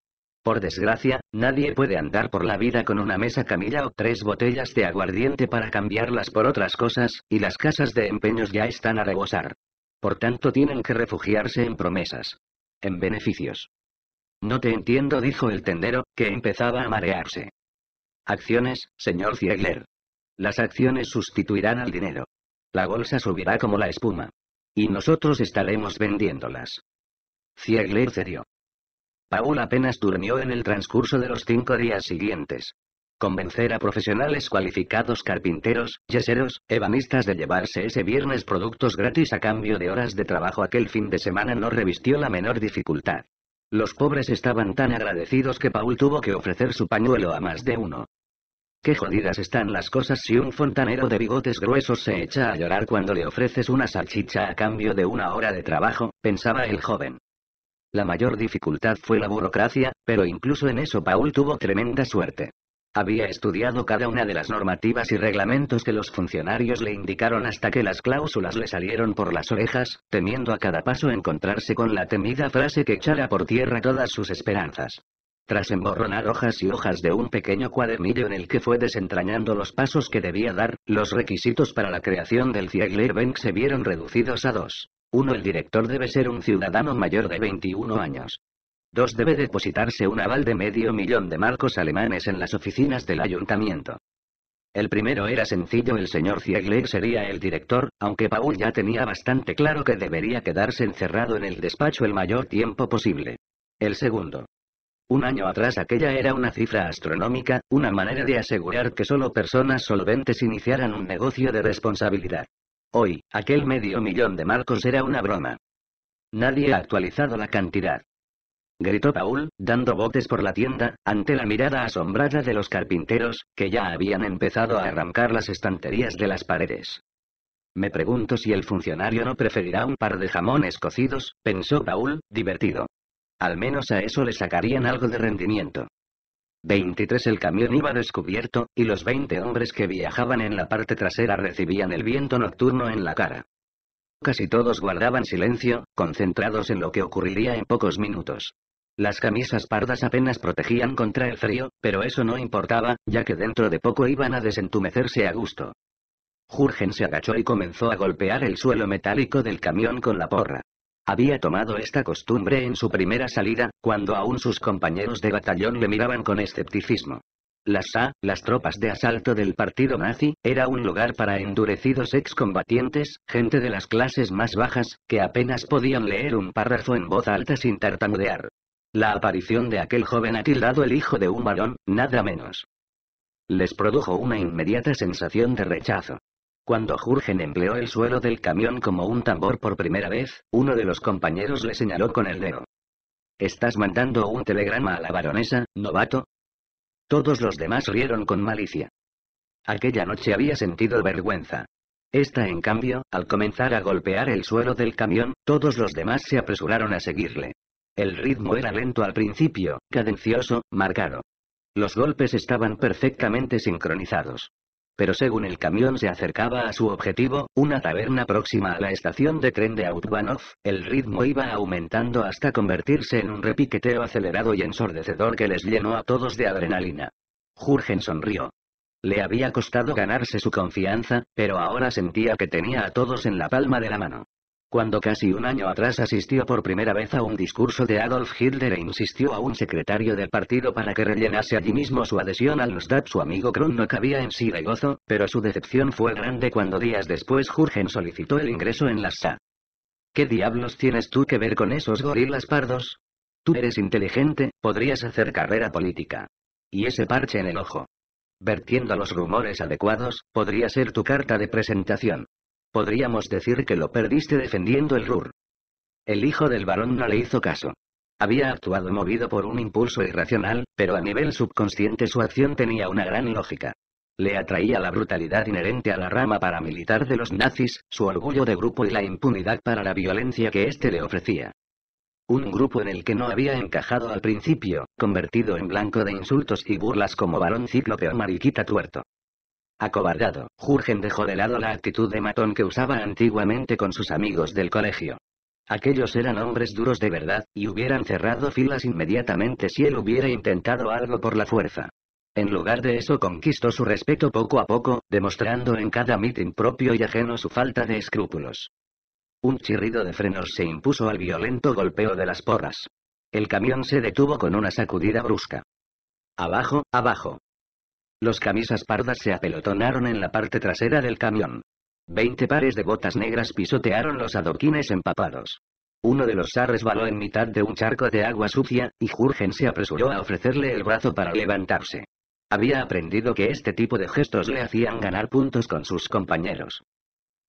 Por desgracia, nadie puede andar por la vida con una mesa camilla o tres botellas de aguardiente para cambiarlas por otras cosas, y las casas de empeños ya están a rebosar. Por tanto tienen que refugiarse en promesas. En beneficios. No te entiendo, dijo el tendero, que empezaba a marearse. Acciones, señor Ziegler. Las acciones sustituirán al dinero. La bolsa subirá como la espuma. Y nosotros estaremos vendiéndolas. Ziegler cedió. Paul apenas durmió en el transcurso de los cinco días siguientes. Convencer a profesionales cualificados carpinteros, yeseros, ebanistas de llevarse ese viernes productos gratis a cambio de horas de trabajo aquel fin de semana no revistió la menor dificultad. Los pobres estaban tan agradecidos que Paul tuvo que ofrecer su pañuelo a más de uno. Qué jodidas están las cosas si un fontanero de bigotes gruesos se echa a llorar cuando le ofreces una salchicha a cambio de una hora de trabajo, pensaba el joven. La mayor dificultad fue la burocracia, pero incluso en eso Paul tuvo tremenda suerte. Había estudiado cada una de las normativas y reglamentos que los funcionarios le indicaron hasta que las cláusulas le salieron por las orejas, temiendo a cada paso encontrarse con la temida frase que echara por tierra todas sus esperanzas. Tras emborronar hojas y hojas de un pequeño cuadernillo en el que fue desentrañando los pasos que debía dar, los requisitos para la creación del Bank se vieron reducidos a dos. 1. El director debe ser un ciudadano mayor de 21 años. 2. Debe depositarse un aval de medio millón de marcos alemanes en las oficinas del ayuntamiento. El primero era sencillo, el señor Ziegler sería el director, aunque Paul ya tenía bastante claro que debería quedarse encerrado en el despacho el mayor tiempo posible. El segundo. Un año atrás aquella era una cifra astronómica, una manera de asegurar que solo personas solventes iniciaran un negocio de responsabilidad. Hoy, aquel medio millón de marcos era una broma. Nadie ha actualizado la cantidad. Gritó Paul, dando botes por la tienda, ante la mirada asombrada de los carpinteros, que ya habían empezado a arrancar las estanterías de las paredes. Me pregunto si el funcionario no preferirá un par de jamones cocidos, pensó Paul, divertido. Al menos a eso le sacarían algo de rendimiento. 23 El camión iba descubierto, y los 20 hombres que viajaban en la parte trasera recibían el viento nocturno en la cara. Casi todos guardaban silencio, concentrados en lo que ocurriría en pocos minutos. Las camisas pardas apenas protegían contra el frío, pero eso no importaba, ya que dentro de poco iban a desentumecerse a gusto. Jurgen se agachó y comenzó a golpear el suelo metálico del camión con la porra. Había tomado esta costumbre en su primera salida, cuando aún sus compañeros de batallón le miraban con escepticismo. La SA, las tropas de asalto del partido nazi, era un lugar para endurecidos excombatientes, gente de las clases más bajas, que apenas podían leer un párrafo en voz alta sin tartamudear. La aparición de aquel joven atildado el hijo de un varón, nada menos. Les produjo una inmediata sensación de rechazo. Cuando Jurgen empleó el suelo del camión como un tambor por primera vez, uno de los compañeros le señaló con el dedo. ¿Estás mandando un telegrama a la baronesa, novato? Todos los demás rieron con malicia. Aquella noche había sentido vergüenza. Esta, en cambio, al comenzar a golpear el suelo del camión, todos los demás se apresuraron a seguirle. El ritmo era lento al principio, cadencioso, marcado. Los golpes estaban perfectamente sincronizados. Pero según el camión se acercaba a su objetivo, una taberna próxima a la estación de tren de Autvanov, el ritmo iba aumentando hasta convertirse en un repiqueteo acelerado y ensordecedor que les llenó a todos de adrenalina. Jurgen sonrió. Le había costado ganarse su confianza, pero ahora sentía que tenía a todos en la palma de la mano cuando casi un año atrás asistió por primera vez a un discurso de Adolf Hitler e insistió a un secretario del partido para que rellenase allí mismo su adhesión al NUSDAP, Su amigo Kron no cabía en sí de gozo, pero su decepción fue grande cuando días después Jürgen solicitó el ingreso en la SA. ¿Qué diablos tienes tú que ver con esos gorilas pardos? Tú eres inteligente, podrías hacer carrera política. Y ese parche en el ojo. Vertiendo los rumores adecuados, podría ser tu carta de presentación. Podríamos decir que lo perdiste defendiendo el RUR. El hijo del varón no le hizo caso. Había actuado movido por un impulso irracional, pero a nivel subconsciente su acción tenía una gran lógica. Le atraía la brutalidad inherente a la rama paramilitar de los nazis, su orgullo de grupo y la impunidad para la violencia que éste le ofrecía. Un grupo en el que no había encajado al principio, convertido en blanco de insultos y burlas como varón cíclope o mariquita tuerto. Acobardado, Jurgen dejó de lado la actitud de matón que usaba antiguamente con sus amigos del colegio. Aquellos eran hombres duros de verdad, y hubieran cerrado filas inmediatamente si él hubiera intentado algo por la fuerza. En lugar de eso conquistó su respeto poco a poco, demostrando en cada mitin propio y ajeno su falta de escrúpulos. Un chirrido de frenos se impuso al violento golpeo de las porras. El camión se detuvo con una sacudida brusca. Abajo, abajo. Los camisas pardas se apelotonaron en la parte trasera del camión. Veinte pares de botas negras pisotearon los adoquines empapados. Uno de los sarres baló en mitad de un charco de agua sucia, y Jurgen se apresuró a ofrecerle el brazo para levantarse. Había aprendido que este tipo de gestos le hacían ganar puntos con sus compañeros.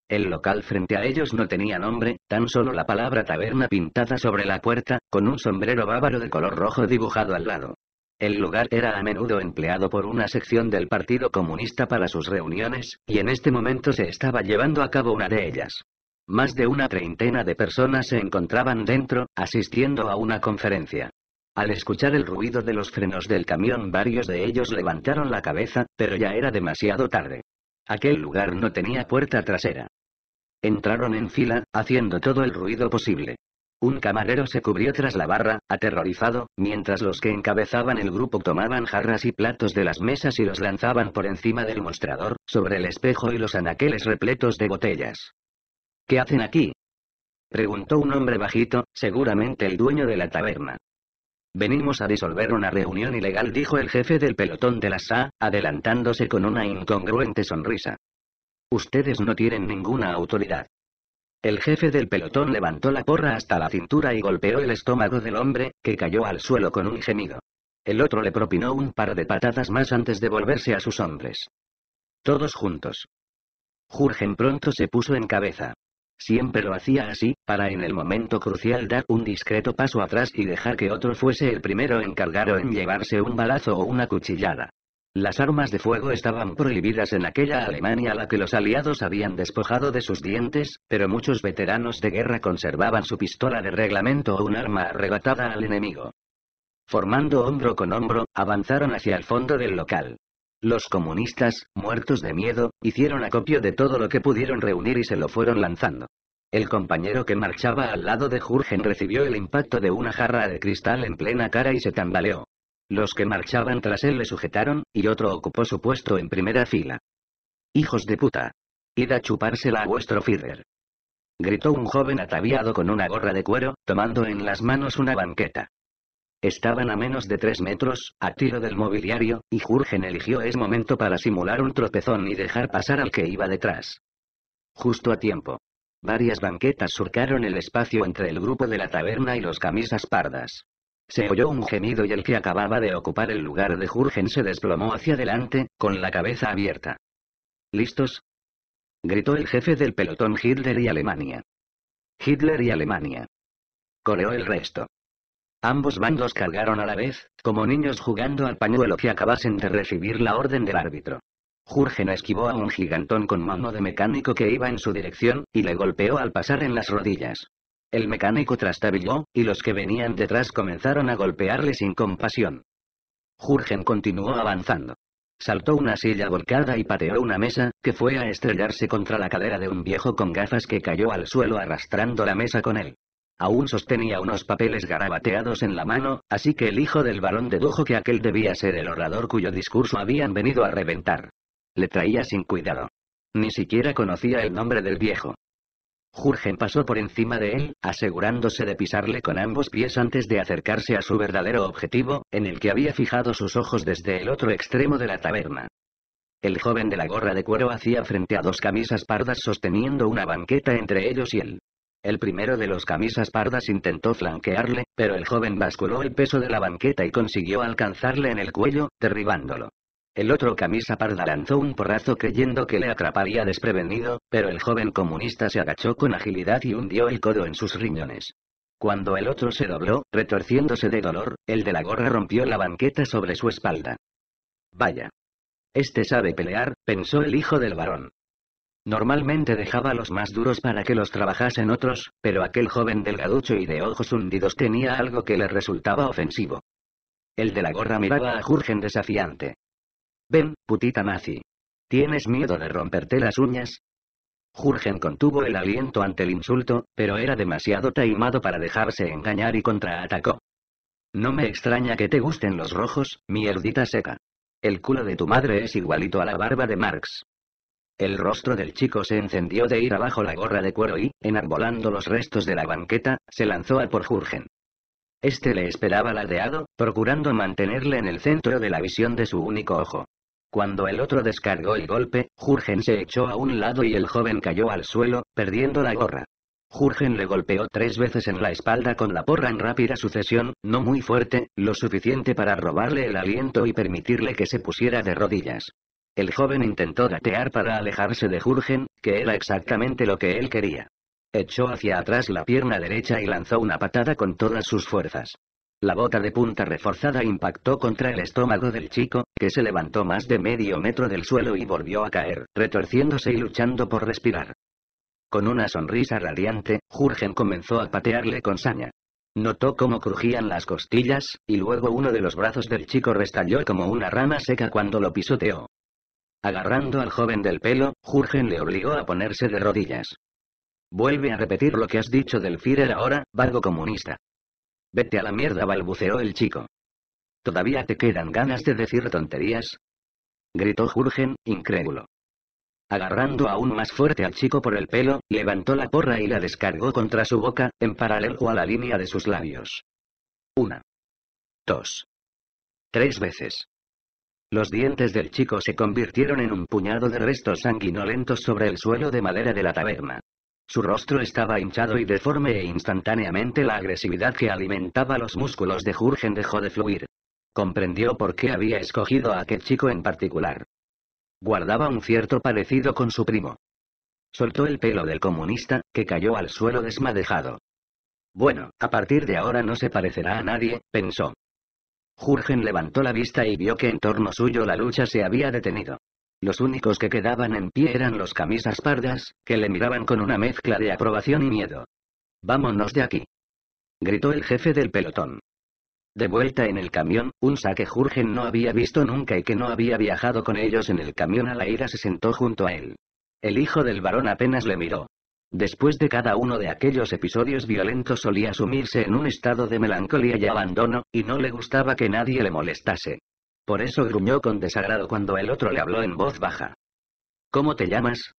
El local frente a ellos no tenía nombre, tan solo la palabra taberna pintada sobre la puerta, con un sombrero bávaro de color rojo dibujado al lado. El lugar era a menudo empleado por una sección del Partido Comunista para sus reuniones, y en este momento se estaba llevando a cabo una de ellas. Más de una treintena de personas se encontraban dentro, asistiendo a una conferencia. Al escuchar el ruido de los frenos del camión varios de ellos levantaron la cabeza, pero ya era demasiado tarde. Aquel lugar no tenía puerta trasera. Entraron en fila, haciendo todo el ruido posible. Un camarero se cubrió tras la barra, aterrorizado, mientras los que encabezaban el grupo tomaban jarras y platos de las mesas y los lanzaban por encima del mostrador, sobre el espejo y los anaqueles repletos de botellas. ¿Qué hacen aquí? preguntó un hombre bajito, seguramente el dueño de la taberna. Venimos a disolver una reunión ilegal, dijo el jefe del pelotón de la SA, adelantándose con una incongruente sonrisa. Ustedes no tienen ninguna autoridad. El jefe del pelotón levantó la porra hasta la cintura y golpeó el estómago del hombre, que cayó al suelo con un gemido. El otro le propinó un par de patadas más antes de volverse a sus hombres. Todos juntos. Jurgen pronto se puso en cabeza. Siempre lo hacía así, para en el momento crucial dar un discreto paso atrás y dejar que otro fuese el primero encargado en llevarse un balazo o una cuchillada. Las armas de fuego estaban prohibidas en aquella Alemania a la que los aliados habían despojado de sus dientes, pero muchos veteranos de guerra conservaban su pistola de reglamento o un arma arrebatada al enemigo. Formando hombro con hombro, avanzaron hacia el fondo del local. Los comunistas, muertos de miedo, hicieron acopio de todo lo que pudieron reunir y se lo fueron lanzando. El compañero que marchaba al lado de Jurgen recibió el impacto de una jarra de cristal en plena cara y se tambaleó. Los que marchaban tras él le sujetaron, y otro ocupó su puesto en primera fila. Hijos de puta. Id a chupársela a vuestro feeder, Gritó un joven ataviado con una gorra de cuero, tomando en las manos una banqueta. Estaban a menos de tres metros, a tiro del mobiliario, y Jurgen eligió ese momento para simular un tropezón y dejar pasar al que iba detrás. Justo a tiempo. Varias banquetas surcaron el espacio entre el grupo de la taberna y los camisas pardas. Se oyó un gemido y el que acababa de ocupar el lugar de Jurgen se desplomó hacia adelante, con la cabeza abierta. ¿Listos? Gritó el jefe del pelotón Hitler y Alemania. Hitler y Alemania. Coreó el resto. Ambos bandos cargaron a la vez, como niños jugando al pañuelo que acabasen de recibir la orden del árbitro. Jurgen esquivó a un gigantón con mano de mecánico que iba en su dirección, y le golpeó al pasar en las rodillas. El mecánico trastabilló, y los que venían detrás comenzaron a golpearle sin compasión. Jurgen continuó avanzando. Saltó una silla volcada y pateó una mesa, que fue a estrellarse contra la cadera de un viejo con gafas que cayó al suelo arrastrando la mesa con él. Aún sostenía unos papeles garabateados en la mano, así que el hijo del varón dedujo que aquel debía ser el orador cuyo discurso habían venido a reventar. Le traía sin cuidado. Ni siquiera conocía el nombre del viejo. Jurgen pasó por encima de él, asegurándose de pisarle con ambos pies antes de acercarse a su verdadero objetivo, en el que había fijado sus ojos desde el otro extremo de la taberna. El joven de la gorra de cuero hacía frente a dos camisas pardas sosteniendo una banqueta entre ellos y él. El primero de los camisas pardas intentó flanquearle, pero el joven basculó el peso de la banqueta y consiguió alcanzarle en el cuello, derribándolo. El otro camisa parda lanzó un porrazo creyendo que le atraparía desprevenido, pero el joven comunista se agachó con agilidad y hundió el codo en sus riñones. Cuando el otro se dobló, retorciéndose de dolor, el de la gorra rompió la banqueta sobre su espalda. Vaya. Este sabe pelear, pensó el hijo del varón. Normalmente dejaba los más duros para que los trabajasen otros, pero aquel joven delgaducho y de ojos hundidos tenía algo que le resultaba ofensivo. El de la gorra miraba a Jurgen desafiante. Ven, putita nazi. ¿Tienes miedo de romperte las uñas? Jurgen contuvo el aliento ante el insulto, pero era demasiado taimado para dejarse engañar y contraatacó. No me extraña que te gusten los rojos, mierdita seca. El culo de tu madre es igualito a la barba de Marx. El rostro del chico se encendió de ir abajo la gorra de cuero y, enarbolando los restos de la banqueta, se lanzó a por Jurgen. Este le esperaba ladeado, procurando mantenerle en el centro de la visión de su único ojo. Cuando el otro descargó el golpe, Jurgen se echó a un lado y el joven cayó al suelo, perdiendo la gorra. Jurgen le golpeó tres veces en la espalda con la porra en rápida sucesión, no muy fuerte, lo suficiente para robarle el aliento y permitirle que se pusiera de rodillas. El joven intentó gatear para alejarse de Jurgen, que era exactamente lo que él quería. Echó hacia atrás la pierna derecha y lanzó una patada con todas sus fuerzas. La bota de punta reforzada impactó contra el estómago del chico, que se levantó más de medio metro del suelo y volvió a caer, retorciéndose y luchando por respirar. Con una sonrisa radiante, Jurgen comenzó a patearle con saña. Notó cómo crujían las costillas, y luego uno de los brazos del chico restalló como una rama seca cuando lo pisoteó. Agarrando al joven del pelo, Jurgen le obligó a ponerse de rodillas. Vuelve a repetir lo que has dicho del Führer ahora, vago comunista. Vete a la mierda, balbuceó el chico. ¿Todavía te quedan ganas de decir tonterías? gritó Jurgen, incrédulo. Agarrando aún más fuerte al chico por el pelo, levantó la porra y la descargó contra su boca, en paralelo a la línea de sus labios. Una. Dos. Tres veces. Los dientes del chico se convirtieron en un puñado de restos sanguinolentos sobre el suelo de madera de la taberna. Su rostro estaba hinchado y deforme e instantáneamente la agresividad que alimentaba los músculos de Jurgen dejó de fluir. Comprendió por qué había escogido a aquel chico en particular. Guardaba un cierto parecido con su primo. Soltó el pelo del comunista, que cayó al suelo desmadejado. Bueno, a partir de ahora no se parecerá a nadie, pensó. Jurgen levantó la vista y vio que en torno suyo la lucha se había detenido. Los únicos que quedaban en pie eran los camisas pardas, que le miraban con una mezcla de aprobación y miedo. Vámonos de aquí. Gritó el jefe del pelotón. De vuelta en el camión, un saque Jurgen no había visto nunca y que no había viajado con ellos en el camión a la ira se sentó junto a él. El hijo del varón apenas le miró. Después de cada uno de aquellos episodios violentos solía sumirse en un estado de melancolía y abandono, y no le gustaba que nadie le molestase. Por eso gruñó con desagrado cuando el otro le habló en voz baja. ¿Cómo te llamas?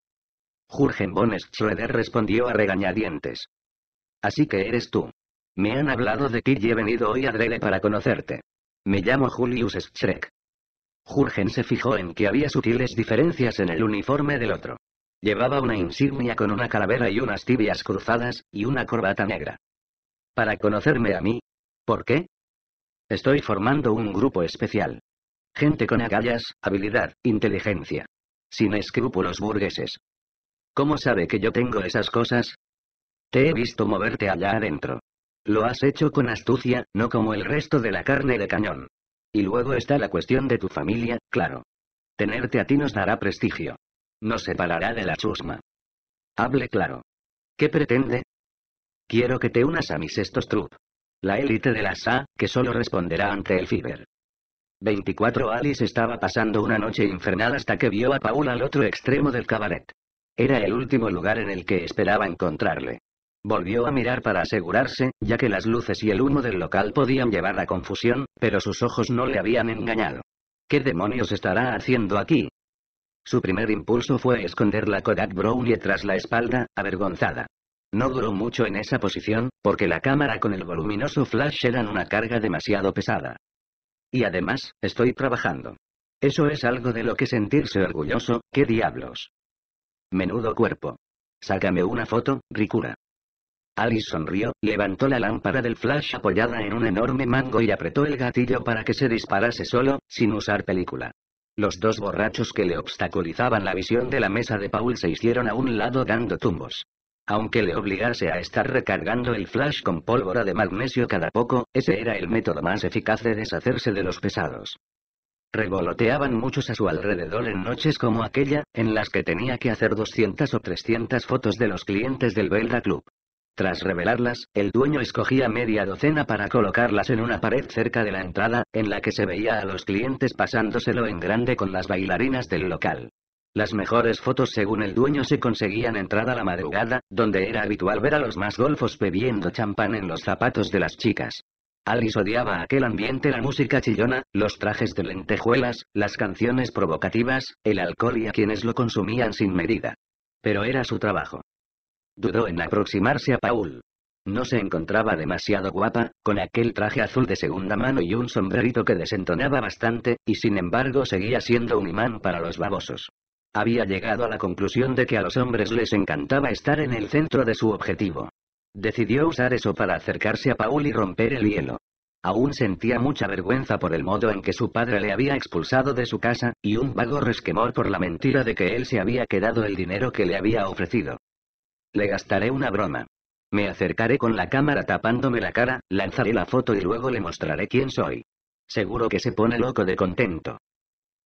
Jürgen von Schroeder respondió a regañadientes. Así que eres tú. Me han hablado de ti y he venido hoy a Drele para conocerte. Me llamo Julius Schreck. Jürgen se fijó en que había sutiles diferencias en el uniforme del otro. Llevaba una insignia con una calavera y unas tibias cruzadas, y una corbata negra. Para conocerme a mí. ¿Por qué? Estoy formando un grupo especial. Gente con agallas, habilidad, inteligencia. Sin escrúpulos burgueses. ¿Cómo sabe que yo tengo esas cosas? Te he visto moverte allá adentro. Lo has hecho con astucia, no como el resto de la carne de cañón. Y luego está la cuestión de tu familia, claro. Tenerte a ti nos dará prestigio. Nos separará de la chusma. Hable claro. ¿Qué pretende? Quiero que te unas a mis estos trup. La élite de la SA, que solo responderá ante el Fiber. 24 Alice estaba pasando una noche infernal hasta que vio a Paul al otro extremo del cabaret. Era el último lugar en el que esperaba encontrarle. Volvió a mirar para asegurarse, ya que las luces y el humo del local podían llevar a confusión, pero sus ojos no le habían engañado. ¿Qué demonios estará haciendo aquí? Su primer impulso fue esconder la Kodak Brownie tras la espalda, avergonzada. No duró mucho en esa posición, porque la cámara con el voluminoso flash eran una carga demasiado pesada. Y además, estoy trabajando. Eso es algo de lo que sentirse orgulloso, ¿qué diablos? Menudo cuerpo. Sácame una foto, Ricura. Alice sonrió, levantó la lámpara del flash apoyada en un enorme mango y apretó el gatillo para que se disparase solo, sin usar película. Los dos borrachos que le obstaculizaban la visión de la mesa de Paul se hicieron a un lado dando tumbos. Aunque le obligase a estar recargando el flash con pólvora de magnesio cada poco, ese era el método más eficaz de deshacerse de los pesados. Revoloteaban muchos a su alrededor en noches como aquella, en las que tenía que hacer 200 o 300 fotos de los clientes del Velda Club. Tras revelarlas, el dueño escogía media docena para colocarlas en una pared cerca de la entrada, en la que se veía a los clientes pasándoselo en grande con las bailarinas del local. Las mejores fotos según el dueño se conseguían entrada la madrugada, donde era habitual ver a los más golfos bebiendo champán en los zapatos de las chicas. Alice odiaba aquel ambiente, la música chillona, los trajes de lentejuelas, las canciones provocativas, el alcohol y a quienes lo consumían sin medida. Pero era su trabajo. Dudó en aproximarse a Paul. No se encontraba demasiado guapa, con aquel traje azul de segunda mano y un sombrerito que desentonaba bastante, y sin embargo seguía siendo un imán para los babosos. Había llegado a la conclusión de que a los hombres les encantaba estar en el centro de su objetivo. Decidió usar eso para acercarse a Paul y romper el hielo. Aún sentía mucha vergüenza por el modo en que su padre le había expulsado de su casa, y un vago resquemor por la mentira de que él se había quedado el dinero que le había ofrecido. Le gastaré una broma. Me acercaré con la cámara tapándome la cara, lanzaré la foto y luego le mostraré quién soy. Seguro que se pone loco de contento.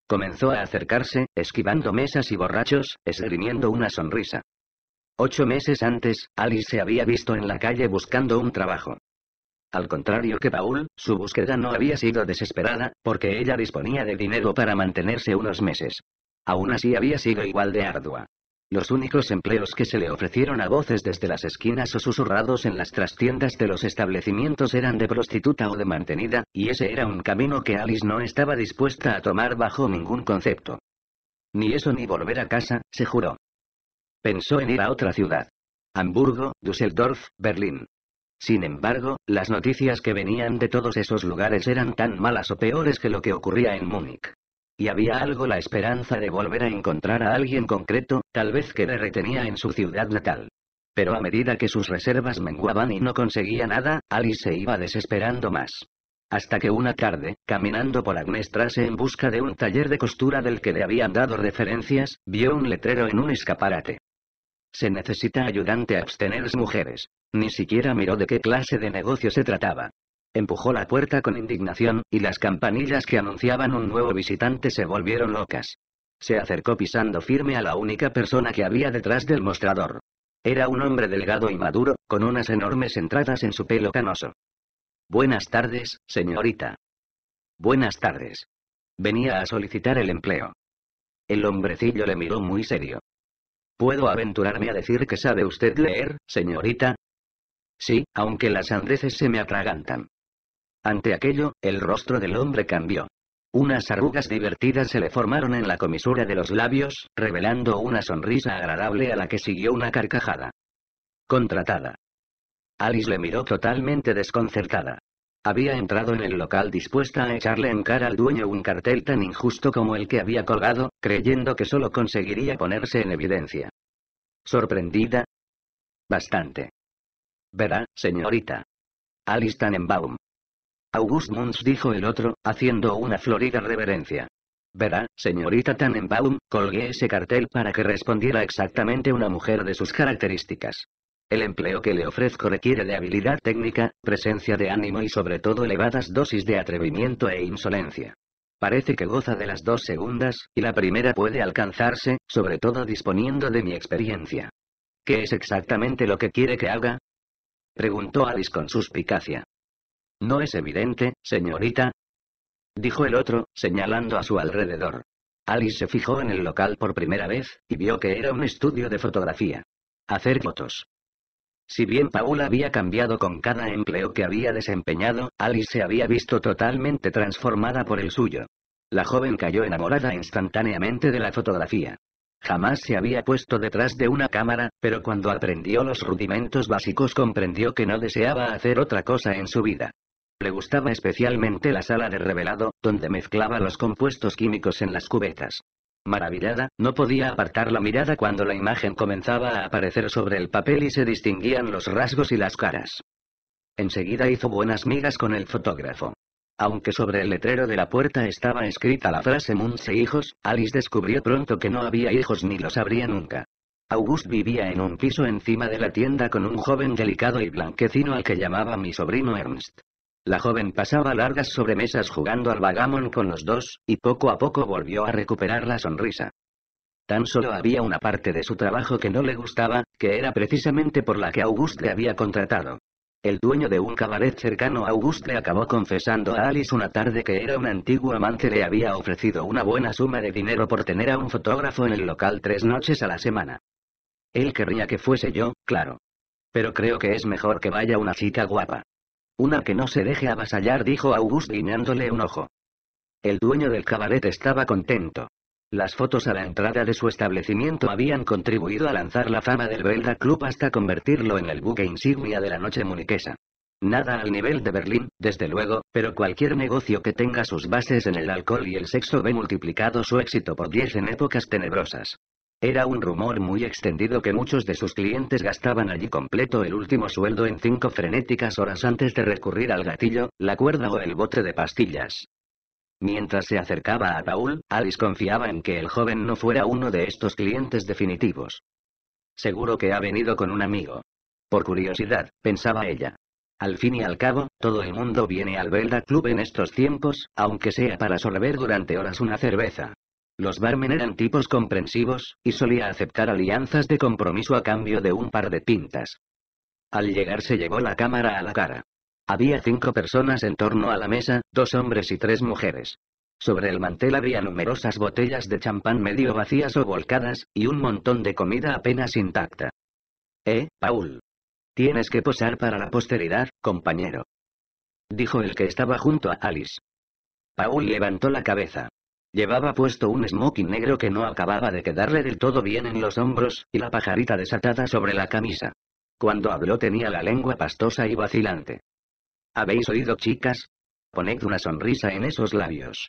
Comenzó a acercarse, esquivando mesas y borrachos, esgrimiendo una sonrisa. Ocho meses antes, Alice se había visto en la calle buscando un trabajo. Al contrario que Paul, su búsqueda no había sido desesperada, porque ella disponía de dinero para mantenerse unos meses. Aún así había sido igual de ardua. Los únicos empleos que se le ofrecieron a voces desde las esquinas o susurrados en las trastiendas de los establecimientos eran de prostituta o de mantenida, y ese era un camino que Alice no estaba dispuesta a tomar bajo ningún concepto. Ni eso ni volver a casa, se juró. Pensó en ir a otra ciudad. Hamburgo, Düsseldorf, Berlín. Sin embargo, las noticias que venían de todos esos lugares eran tan malas o peores que lo que ocurría en Múnich. Y había algo la esperanza de volver a encontrar a alguien concreto, tal vez que le retenía en su ciudad natal. Pero a medida que sus reservas menguaban y no conseguía nada, Alice se iba desesperando más. Hasta que una tarde, caminando por Agnestrase en busca de un taller de costura del que le habían dado referencias, vio un letrero en un escaparate. Se necesita ayudante a abstenerse mujeres. Ni siquiera miró de qué clase de negocio se trataba. Empujó la puerta con indignación, y las campanillas que anunciaban un nuevo visitante se volvieron locas. Se acercó pisando firme a la única persona que había detrás del mostrador. Era un hombre delgado y maduro, con unas enormes entradas en su pelo canoso. Buenas tardes, señorita. Buenas tardes. Venía a solicitar el empleo. El hombrecillo le miró muy serio. ¿Puedo aventurarme a decir que sabe usted leer, señorita? Sí, aunque las andeces se me atragantan. Ante aquello, el rostro del hombre cambió. Unas arrugas divertidas se le formaron en la comisura de los labios, revelando una sonrisa agradable a la que siguió una carcajada. Contratada. Alice le miró totalmente desconcertada. Había entrado en el local dispuesta a echarle en cara al dueño un cartel tan injusto como el que había colgado, creyendo que solo conseguiría ponerse en evidencia. ¿Sorprendida? Bastante. Verá, señorita. Alice Tannenbaum. August Munch dijo el otro, haciendo una florida reverencia. Verá, señorita Tannenbaum, colgué ese cartel para que respondiera exactamente una mujer de sus características. El empleo que le ofrezco requiere de habilidad técnica, presencia de ánimo y sobre todo elevadas dosis de atrevimiento e insolencia. Parece que goza de las dos segundas, y la primera puede alcanzarse, sobre todo disponiendo de mi experiencia. ¿Qué es exactamente lo que quiere que haga? Preguntó Alice con suspicacia. ¿No es evidente, señorita? dijo el otro, señalando a su alrededor. Alice se fijó en el local por primera vez, y vio que era un estudio de fotografía. Hacer fotos. Si bien Paula había cambiado con cada empleo que había desempeñado, Alice se había visto totalmente transformada por el suyo. La joven cayó enamorada instantáneamente de la fotografía. Jamás se había puesto detrás de una cámara, pero cuando aprendió los rudimentos básicos comprendió que no deseaba hacer otra cosa en su vida. Le gustaba especialmente la sala de revelado, donde mezclaba los compuestos químicos en las cubetas. Maravillada, no podía apartar la mirada cuando la imagen comenzaba a aparecer sobre el papel y se distinguían los rasgos y las caras. Enseguida hizo buenas migas con el fotógrafo. Aunque sobre el letrero de la puerta estaba escrita la frase Munse hijos, Alice descubrió pronto que no había hijos ni los habría nunca. August vivía en un piso encima de la tienda con un joven delicado y blanquecino al que llamaba mi sobrino Ernst. La joven pasaba largas sobremesas jugando al vagamon con los dos, y poco a poco volvió a recuperar la sonrisa. Tan solo había una parte de su trabajo que no le gustaba, que era precisamente por la que Auguste había contratado. El dueño de un cabaret cercano a Auguste acabó confesando a Alice una tarde que era un antiguo amante le había ofrecido una buena suma de dinero por tener a un fotógrafo en el local tres noches a la semana. Él querría que fuese yo, claro. Pero creo que es mejor que vaya una chica guapa. Una que no se deje avasallar, dijo August guiñándole un ojo. El dueño del cabaret estaba contento. Las fotos a la entrada de su establecimiento habían contribuido a lanzar la fama del Belda Club hasta convertirlo en el buque insignia de la noche muniquesa. Nada al nivel de Berlín, desde luego, pero cualquier negocio que tenga sus bases en el alcohol y el sexo ve multiplicado su éxito por 10 en épocas tenebrosas. Era un rumor muy extendido que muchos de sus clientes gastaban allí completo el último sueldo en cinco frenéticas horas antes de recurrir al gatillo, la cuerda o el bote de pastillas. Mientras se acercaba a Paul, Alice confiaba en que el joven no fuera uno de estos clientes definitivos. Seguro que ha venido con un amigo. Por curiosidad, pensaba ella. Al fin y al cabo, todo el mundo viene al Belda Club en estos tiempos, aunque sea para sorber durante horas una cerveza. Los barmen eran tipos comprensivos, y solía aceptar alianzas de compromiso a cambio de un par de pintas. Al llegar se llevó la cámara a la cara. Había cinco personas en torno a la mesa, dos hombres y tres mujeres. Sobre el mantel había numerosas botellas de champán medio vacías o volcadas, y un montón de comida apenas intacta. Eh, Paul. Tienes que posar para la posteridad, compañero. Dijo el que estaba junto a Alice. Paul levantó la cabeza. Llevaba puesto un smoking negro que no acababa de quedarle del todo bien en los hombros, y la pajarita desatada sobre la camisa. Cuando habló tenía la lengua pastosa y vacilante. ¿Habéis oído, chicas? Poned una sonrisa en esos labios.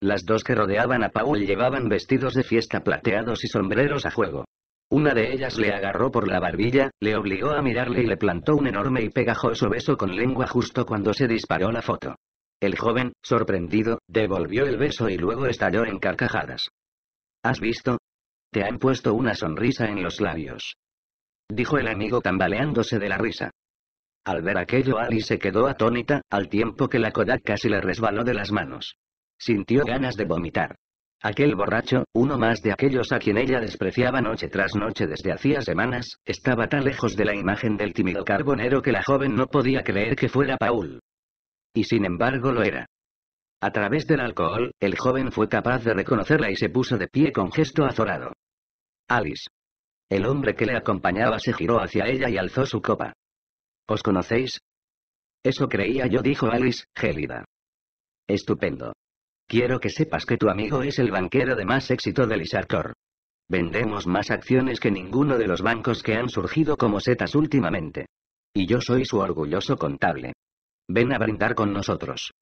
Las dos que rodeaban a Paul llevaban vestidos de fiesta plateados y sombreros a juego. Una de ellas le agarró por la barbilla, le obligó a mirarle y le plantó un enorme y pegajoso beso con lengua justo cuando se disparó la foto. El joven, sorprendido, devolvió el beso y luego estalló en carcajadas. ¿Has visto? Te han puesto una sonrisa en los labios. Dijo el amigo tambaleándose de la risa. Al ver aquello Ali se quedó atónita, al tiempo que la Kodak casi le resbaló de las manos. Sintió ganas de vomitar. Aquel borracho, uno más de aquellos a quien ella despreciaba noche tras noche desde hacía semanas, estaba tan lejos de la imagen del tímido carbonero que la joven no podía creer que fuera Paul. Y sin embargo lo era. A través del alcohol, el joven fue capaz de reconocerla y se puso de pie con gesto azorado. Alice. El hombre que le acompañaba se giró hacia ella y alzó su copa. ¿Os conocéis? Eso creía yo, dijo Alice, gélida. Estupendo. Quiero que sepas que tu amigo es el banquero de más éxito del Isarcor. Vendemos más acciones que ninguno de los bancos que han surgido como setas últimamente. Y yo soy su orgulloso contable. Ven a brindar con nosotros.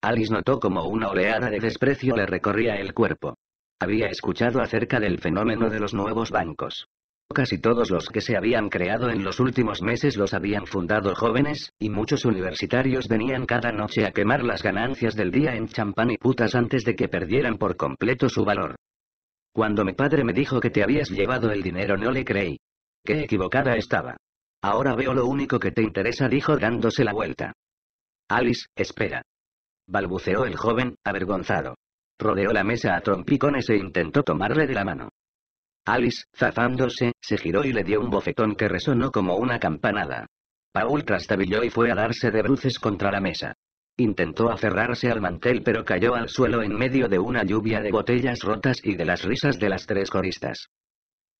Alice notó como una oleada de desprecio le recorría el cuerpo. Había escuchado acerca del fenómeno de los nuevos bancos. Casi todos los que se habían creado en los últimos meses los habían fundado jóvenes, y muchos universitarios venían cada noche a quemar las ganancias del día en champán y putas antes de que perdieran por completo su valor. Cuando mi padre me dijo que te habías llevado el dinero no le creí. Qué equivocada estaba. Ahora veo lo único que te interesa, dijo dándose la vuelta. Alice, espera. Balbuceó el joven, avergonzado. Rodeó la mesa a trompicones e intentó tomarle de la mano. Alice, zafándose, se giró y le dio un bofetón que resonó como una campanada. Paul trastabilló y fue a darse de bruces contra la mesa. Intentó aferrarse al mantel pero cayó al suelo en medio de una lluvia de botellas rotas y de las risas de las tres coristas.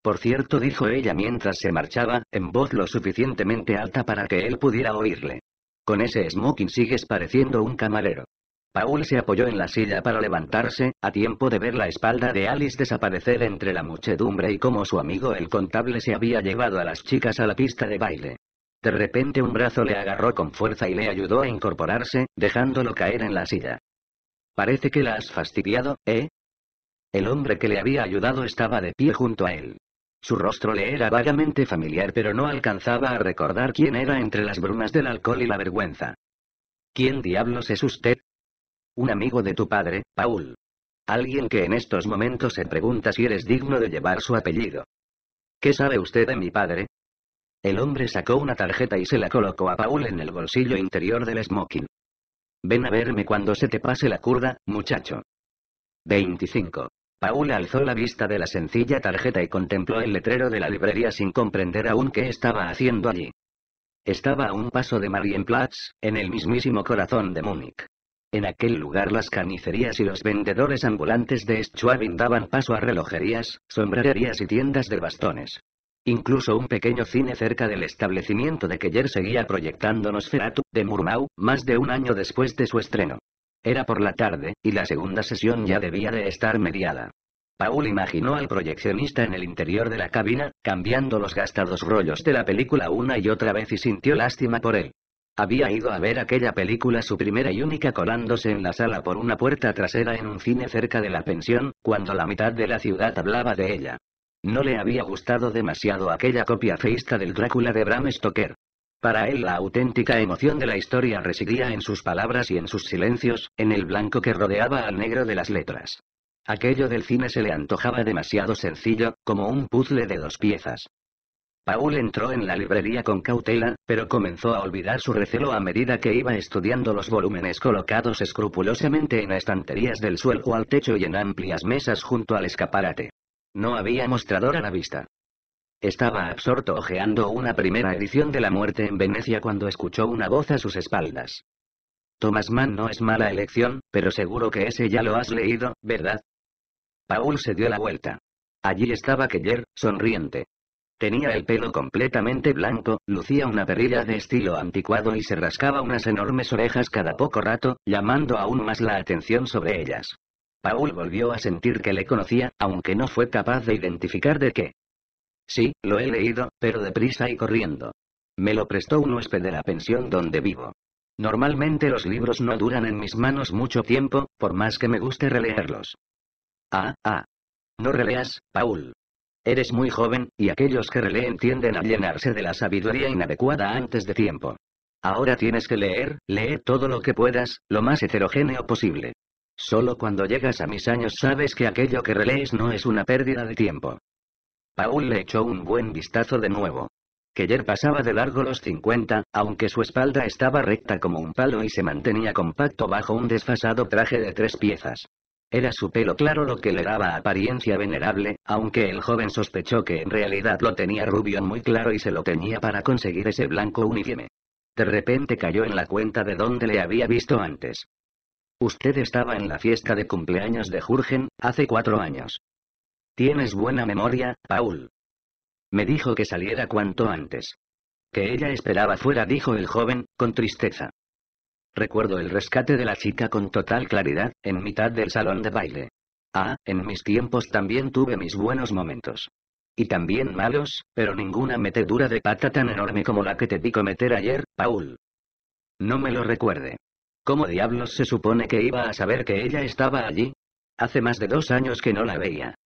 Por cierto, dijo ella mientras se marchaba, en voz lo suficientemente alta para que él pudiera oírle. Con ese smoking sigues pareciendo un camarero. Paul se apoyó en la silla para levantarse, a tiempo de ver la espalda de Alice desaparecer entre la muchedumbre y cómo su amigo el contable se había llevado a las chicas a la pista de baile. De repente un brazo le agarró con fuerza y le ayudó a incorporarse, dejándolo caer en la silla. Parece que la has fastidiado, ¿eh? El hombre que le había ayudado estaba de pie junto a él. Su rostro le era vagamente familiar pero no alcanzaba a recordar quién era entre las brumas del alcohol y la vergüenza. ¿Quién diablos es usted? Un amigo de tu padre, Paul. Alguien que en estos momentos se pregunta si eres digno de llevar su apellido. ¿Qué sabe usted de mi padre? El hombre sacó una tarjeta y se la colocó a Paul en el bolsillo interior del smoking. Ven a verme cuando se te pase la curda, muchacho. 25. Paula alzó la vista de la sencilla tarjeta y contempló el letrero de la librería sin comprender aún qué estaba haciendo allí. Estaba a un paso de Marienplatz, en el mismísimo corazón de Múnich. En aquel lugar las carnicerías y los vendedores ambulantes de Schwabing daban paso a relojerías, sombrererías y tiendas de bastones. Incluso un pequeño cine cerca del establecimiento de Keller seguía proyectándonos Nosferatu, de Murmau, más de un año después de su estreno. Era por la tarde, y la segunda sesión ya debía de estar mediada. Paul imaginó al proyeccionista en el interior de la cabina, cambiando los gastados rollos de la película una y otra vez y sintió lástima por él. Había ido a ver aquella película su primera y única colándose en la sala por una puerta trasera en un cine cerca de la pensión, cuando la mitad de la ciudad hablaba de ella. No le había gustado demasiado aquella copia feísta del Drácula de Bram Stoker. Para él la auténtica emoción de la historia residía en sus palabras y en sus silencios, en el blanco que rodeaba al negro de las letras. Aquello del cine se le antojaba demasiado sencillo, como un puzzle de dos piezas. Paul entró en la librería con cautela, pero comenzó a olvidar su recelo a medida que iba estudiando los volúmenes colocados escrupulosamente en estanterías del suelo al techo y en amplias mesas junto al escaparate. No había mostrador a la vista. Estaba absorto ojeando una primera edición de La Muerte en Venecia cuando escuchó una voz a sus espaldas. Thomas Mann no es mala elección, pero seguro que ese ya lo has leído, ¿verdad? Paul se dio la vuelta. Allí estaba Keller, sonriente. Tenía el pelo completamente blanco, lucía una perrilla de estilo anticuado y se rascaba unas enormes orejas cada poco rato, llamando aún más la atención sobre ellas. Paul volvió a sentir que le conocía, aunque no fue capaz de identificar de qué. Sí, lo he leído, pero deprisa y corriendo. Me lo prestó un huésped de la pensión donde vivo. Normalmente los libros no duran en mis manos mucho tiempo, por más que me guste releerlos. Ah, ah. No releas, Paul. Eres muy joven, y aquellos que releen tienden a llenarse de la sabiduría inadecuada antes de tiempo. Ahora tienes que leer, leer todo lo que puedas, lo más heterogéneo posible. Solo cuando llegas a mis años sabes que aquello que relees no es una pérdida de tiempo. Paul le echó un buen vistazo de nuevo. Keller pasaba de largo los 50, aunque su espalda estaba recta como un palo y se mantenía compacto bajo un desfasado traje de tres piezas. Era su pelo claro lo que le daba apariencia venerable, aunque el joven sospechó que en realidad lo tenía rubio muy claro y se lo tenía para conseguir ese blanco uniforme. De repente cayó en la cuenta de dónde le había visto antes. Usted estaba en la fiesta de cumpleaños de Jurgen, hace cuatro años. Tienes buena memoria, Paul. Me dijo que saliera cuanto antes. Que ella esperaba fuera, dijo el joven, con tristeza. Recuerdo el rescate de la chica con total claridad, en mitad del salón de baile. Ah, en mis tiempos también tuve mis buenos momentos. Y también malos, pero ninguna metedura de pata tan enorme como la que te vi cometer ayer, Paul. No me lo recuerde. ¿Cómo diablos se supone que iba a saber que ella estaba allí? Hace más de dos años que no la veía.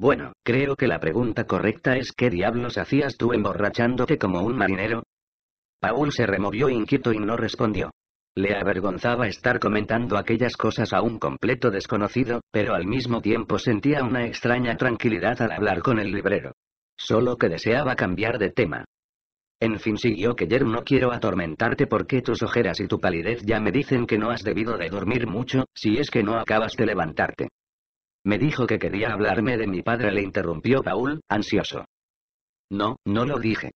Bueno, creo que la pregunta correcta es ¿qué diablos hacías tú emborrachándote como un marinero? Paul se removió inquieto y no respondió. Le avergonzaba estar comentando aquellas cosas a un completo desconocido, pero al mismo tiempo sentía una extraña tranquilidad al hablar con el librero. Solo que deseaba cambiar de tema. En fin, siguió que Jer no quiero atormentarte porque tus ojeras y tu palidez ya me dicen que no has debido de dormir mucho, si es que no acabas de levantarte. Me dijo que quería hablarme de mi padre, le interrumpió Paul, ansioso. No, no lo dije.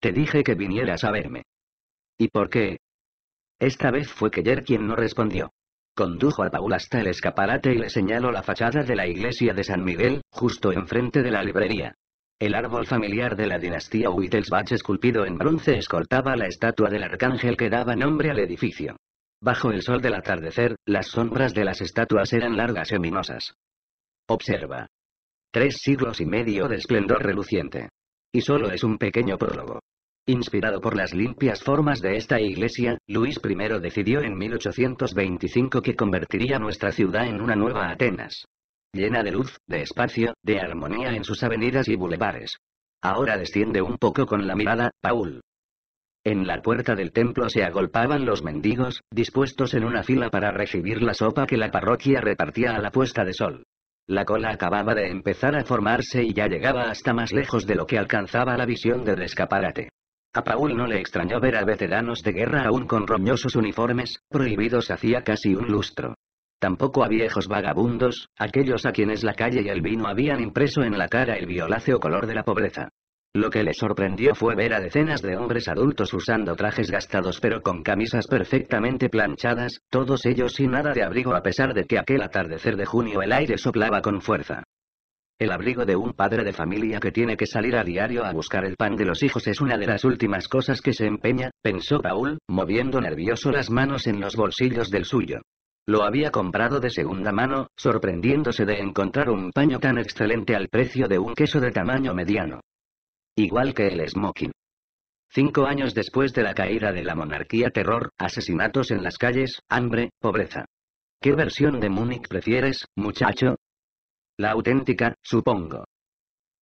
Te dije que vinieras a verme. ¿Y por qué? Esta vez fue Keller quien no respondió. Condujo a Paul hasta el escaparate y le señaló la fachada de la iglesia de San Miguel, justo enfrente de la librería. El árbol familiar de la dinastía Wittelsbach esculpido en bronce escoltaba la estatua del arcángel que daba nombre al edificio. Bajo el sol del atardecer, las sombras de las estatuas eran largas y ominosas. Observa. Tres siglos y medio de esplendor reluciente. Y solo es un pequeño prólogo. Inspirado por las limpias formas de esta iglesia, Luis I decidió en 1825 que convertiría nuestra ciudad en una nueva Atenas. Llena de luz, de espacio, de armonía en sus avenidas y bulevares. Ahora desciende un poco con la mirada, Paul. En la puerta del templo se agolpaban los mendigos, dispuestos en una fila para recibir la sopa que la parroquia repartía a la puesta de sol. La cola acababa de empezar a formarse y ya llegaba hasta más lejos de lo que alcanzaba la visión del escaparate. A Paul no le extrañó ver a veteranos de guerra aún con roñosos uniformes, prohibidos hacía casi un lustro. Tampoco a viejos vagabundos, aquellos a quienes la calle y el vino habían impreso en la cara el violáceo color de la pobreza. Lo que le sorprendió fue ver a decenas de hombres adultos usando trajes gastados pero con camisas perfectamente planchadas, todos ellos sin nada de abrigo a pesar de que aquel atardecer de junio el aire soplaba con fuerza. El abrigo de un padre de familia que tiene que salir a diario a buscar el pan de los hijos es una de las últimas cosas que se empeña, pensó Paul, moviendo nervioso las manos en los bolsillos del suyo. Lo había comprado de segunda mano, sorprendiéndose de encontrar un paño tan excelente al precio de un queso de tamaño mediano. Igual que el smoking. Cinco años después de la caída de la monarquía terror, asesinatos en las calles, hambre, pobreza. ¿Qué versión de Múnich prefieres, muchacho? La auténtica, supongo.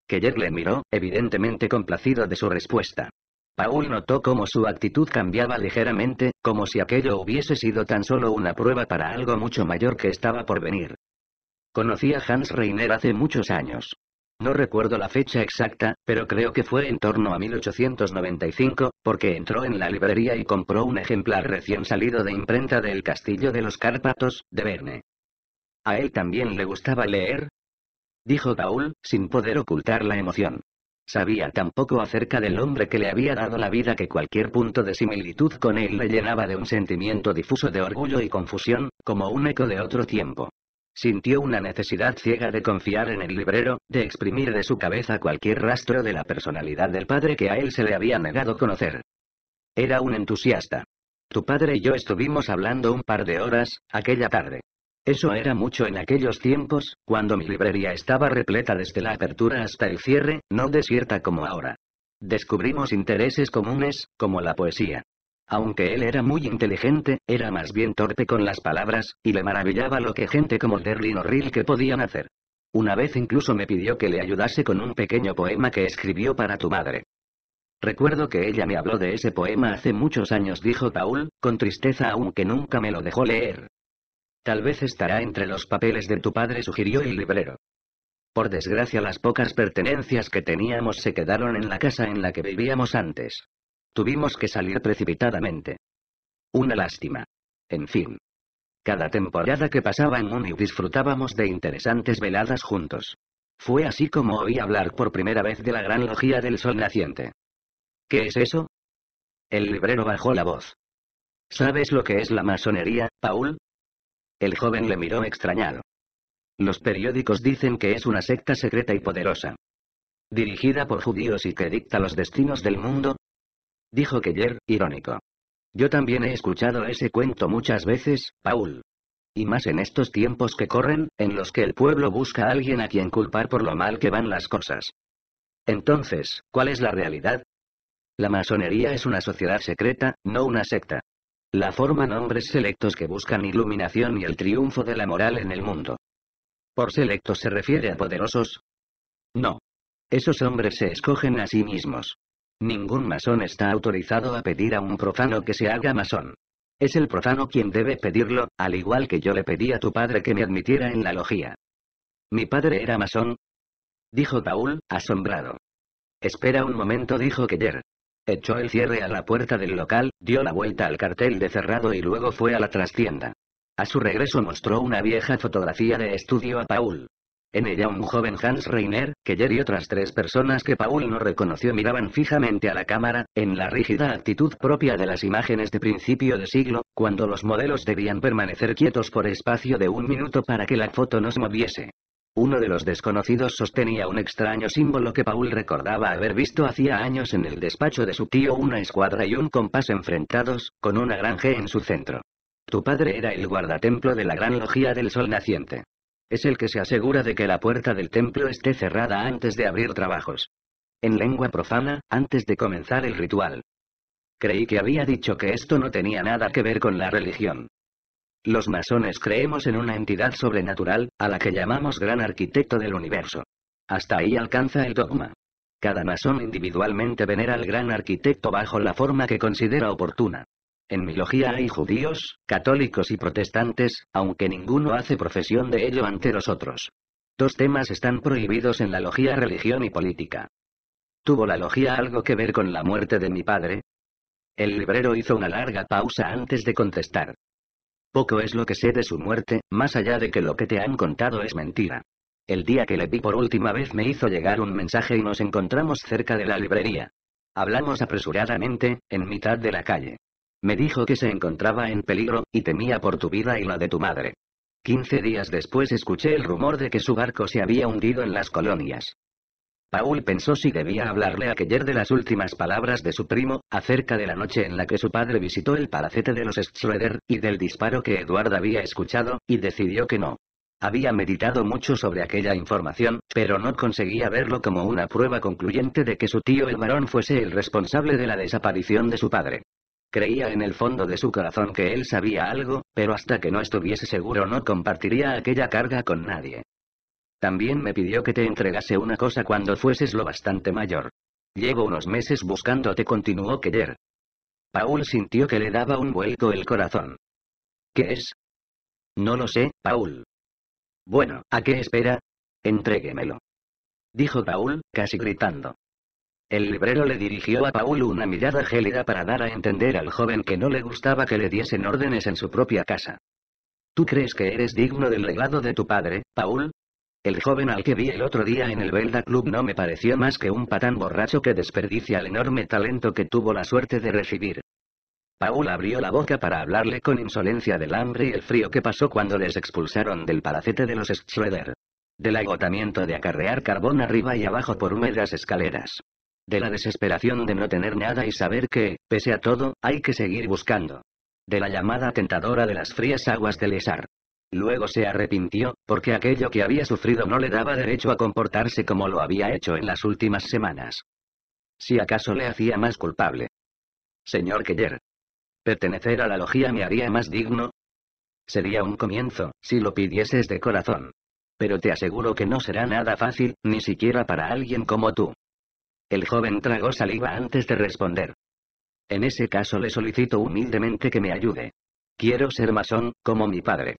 Keller le miró, evidentemente complacido de su respuesta. Paul notó cómo su actitud cambiaba ligeramente, como si aquello hubiese sido tan solo una prueba para algo mucho mayor que estaba por venir. Conocía a Hans Reiner hace muchos años. No recuerdo la fecha exacta, pero creo que fue en torno a 1895, porque entró en la librería y compró un ejemplar recién salido de imprenta del Castillo de los Cárpatos, de Verne. ¿A él también le gustaba leer? Dijo Gaul, sin poder ocultar la emoción. Sabía tan poco acerca del hombre que le había dado la vida que cualquier punto de similitud con él le llenaba de un sentimiento difuso de orgullo y confusión, como un eco de otro tiempo. Sintió una necesidad ciega de confiar en el librero, de exprimir de su cabeza cualquier rastro de la personalidad del padre que a él se le había negado conocer. Era un entusiasta. Tu padre y yo estuvimos hablando un par de horas, aquella tarde. Eso era mucho en aquellos tiempos, cuando mi librería estaba repleta desde la apertura hasta el cierre, no desierta como ahora. Descubrimos intereses comunes, como la poesía. Aunque él era muy inteligente, era más bien torpe con las palabras, y le maravillaba lo que gente como Derlin o Rilke podían hacer. Una vez incluso me pidió que le ayudase con un pequeño poema que escribió para tu madre. Recuerdo que ella me habló de ese poema hace muchos años, dijo Paul, con tristeza aunque nunca me lo dejó leer. Tal vez estará entre los papeles de tu padre, sugirió el librero. Por desgracia las pocas pertenencias que teníamos se quedaron en la casa en la que vivíamos antes. Tuvimos que salir precipitadamente. Una lástima. En fin. Cada temporada que pasaba en y disfrutábamos de interesantes veladas juntos. Fue así como oí hablar por primera vez de la gran logía del sol naciente. ¿Qué es eso? El librero bajó la voz. ¿Sabes lo que es la masonería, Paul? El joven le miró extrañado. Los periódicos dicen que es una secta secreta y poderosa. Dirigida por judíos y que dicta los destinos del mundo, dijo Keller, irónico. Yo también he escuchado ese cuento muchas veces, Paul. Y más en estos tiempos que corren, en los que el pueblo busca a alguien a quien culpar por lo mal que van las cosas. Entonces, ¿cuál es la realidad? La masonería es una sociedad secreta, no una secta. La forman hombres selectos que buscan iluminación y el triunfo de la moral en el mundo. ¿Por selectos se refiere a poderosos? No. Esos hombres se escogen a sí mismos. Ningún masón está autorizado a pedir a un profano que se haga masón. Es el profano quien debe pedirlo, al igual que yo le pedí a tu padre que me admitiera en la logía. Mi padre era masón. Dijo Paul, asombrado. Espera un momento, dijo Keller. Echó el cierre a la puerta del local, dio la vuelta al cartel de cerrado y luego fue a la trastienda. A su regreso mostró una vieja fotografía de estudio a Paul. En ella un joven Hans Reiner, Jerry y otras tres personas que Paul no reconoció miraban fijamente a la cámara, en la rígida actitud propia de las imágenes de principio de siglo, cuando los modelos debían permanecer quietos por espacio de un minuto para que la foto no se moviese. Uno de los desconocidos sostenía un extraño símbolo que Paul recordaba haber visto hacía años en el despacho de su tío, una escuadra y un compás enfrentados, con una gran G en su centro. Tu padre era el guardatemplo de la gran logía del sol naciente es el que se asegura de que la puerta del templo esté cerrada antes de abrir trabajos. En lengua profana, antes de comenzar el ritual. Creí que había dicho que esto no tenía nada que ver con la religión. Los masones creemos en una entidad sobrenatural, a la que llamamos gran arquitecto del universo. Hasta ahí alcanza el dogma. Cada masón individualmente venera al gran arquitecto bajo la forma que considera oportuna. En mi logía hay judíos, católicos y protestantes, aunque ninguno hace profesión de ello ante los otros. Dos temas están prohibidos en la logía religión y política. ¿Tuvo la logía algo que ver con la muerte de mi padre? El librero hizo una larga pausa antes de contestar. Poco es lo que sé de su muerte, más allá de que lo que te han contado es mentira. El día que le vi por última vez me hizo llegar un mensaje y nos encontramos cerca de la librería. Hablamos apresuradamente, en mitad de la calle. Me dijo que se encontraba en peligro, y temía por tu vida y la de tu madre. Quince días después escuché el rumor de que su barco se había hundido en las colonias. Paul pensó si debía hablarle a de las últimas palabras de su primo, acerca de la noche en la que su padre visitó el palacete de los Schroeder, y del disparo que Eduardo había escuchado, y decidió que no. Había meditado mucho sobre aquella información, pero no conseguía verlo como una prueba concluyente de que su tío el varón fuese el responsable de la desaparición de su padre. Creía en el fondo de su corazón que él sabía algo, pero hasta que no estuviese seguro no compartiría aquella carga con nadie. También me pidió que te entregase una cosa cuando fueses lo bastante mayor. Llevo unos meses buscándote, continuó Keller. Paul sintió que le daba un vuelco el corazón. ¿Qué es? No lo sé, Paul. Bueno, ¿a qué espera? Entréguemelo. Dijo Paul, casi gritando. El librero le dirigió a Paul una mirada gélida para dar a entender al joven que no le gustaba que le diesen órdenes en su propia casa. ¿Tú crees que eres digno del legado de tu padre, Paul? El joven al que vi el otro día en el Belda Club no me pareció más que un patán borracho que desperdicia el enorme talento que tuvo la suerte de recibir. Paul abrió la boca para hablarle con insolencia del hambre y el frío que pasó cuando les expulsaron del palacete de los Schroeder. Del agotamiento de acarrear carbón arriba y abajo por húmedas escaleras. De la desesperación de no tener nada y saber que, pese a todo, hay que seguir buscando. De la llamada tentadora de las frías aguas del Esar. Luego se arrepintió, porque aquello que había sufrido no le daba derecho a comportarse como lo había hecho en las últimas semanas. Si acaso le hacía más culpable. Señor Keller. Pertenecer a la logía me haría más digno. Sería un comienzo, si lo pidieses de corazón. Pero te aseguro que no será nada fácil, ni siquiera para alguien como tú. El joven tragó saliva antes de responder. En ese caso le solicito humildemente que me ayude. Quiero ser masón, como mi padre.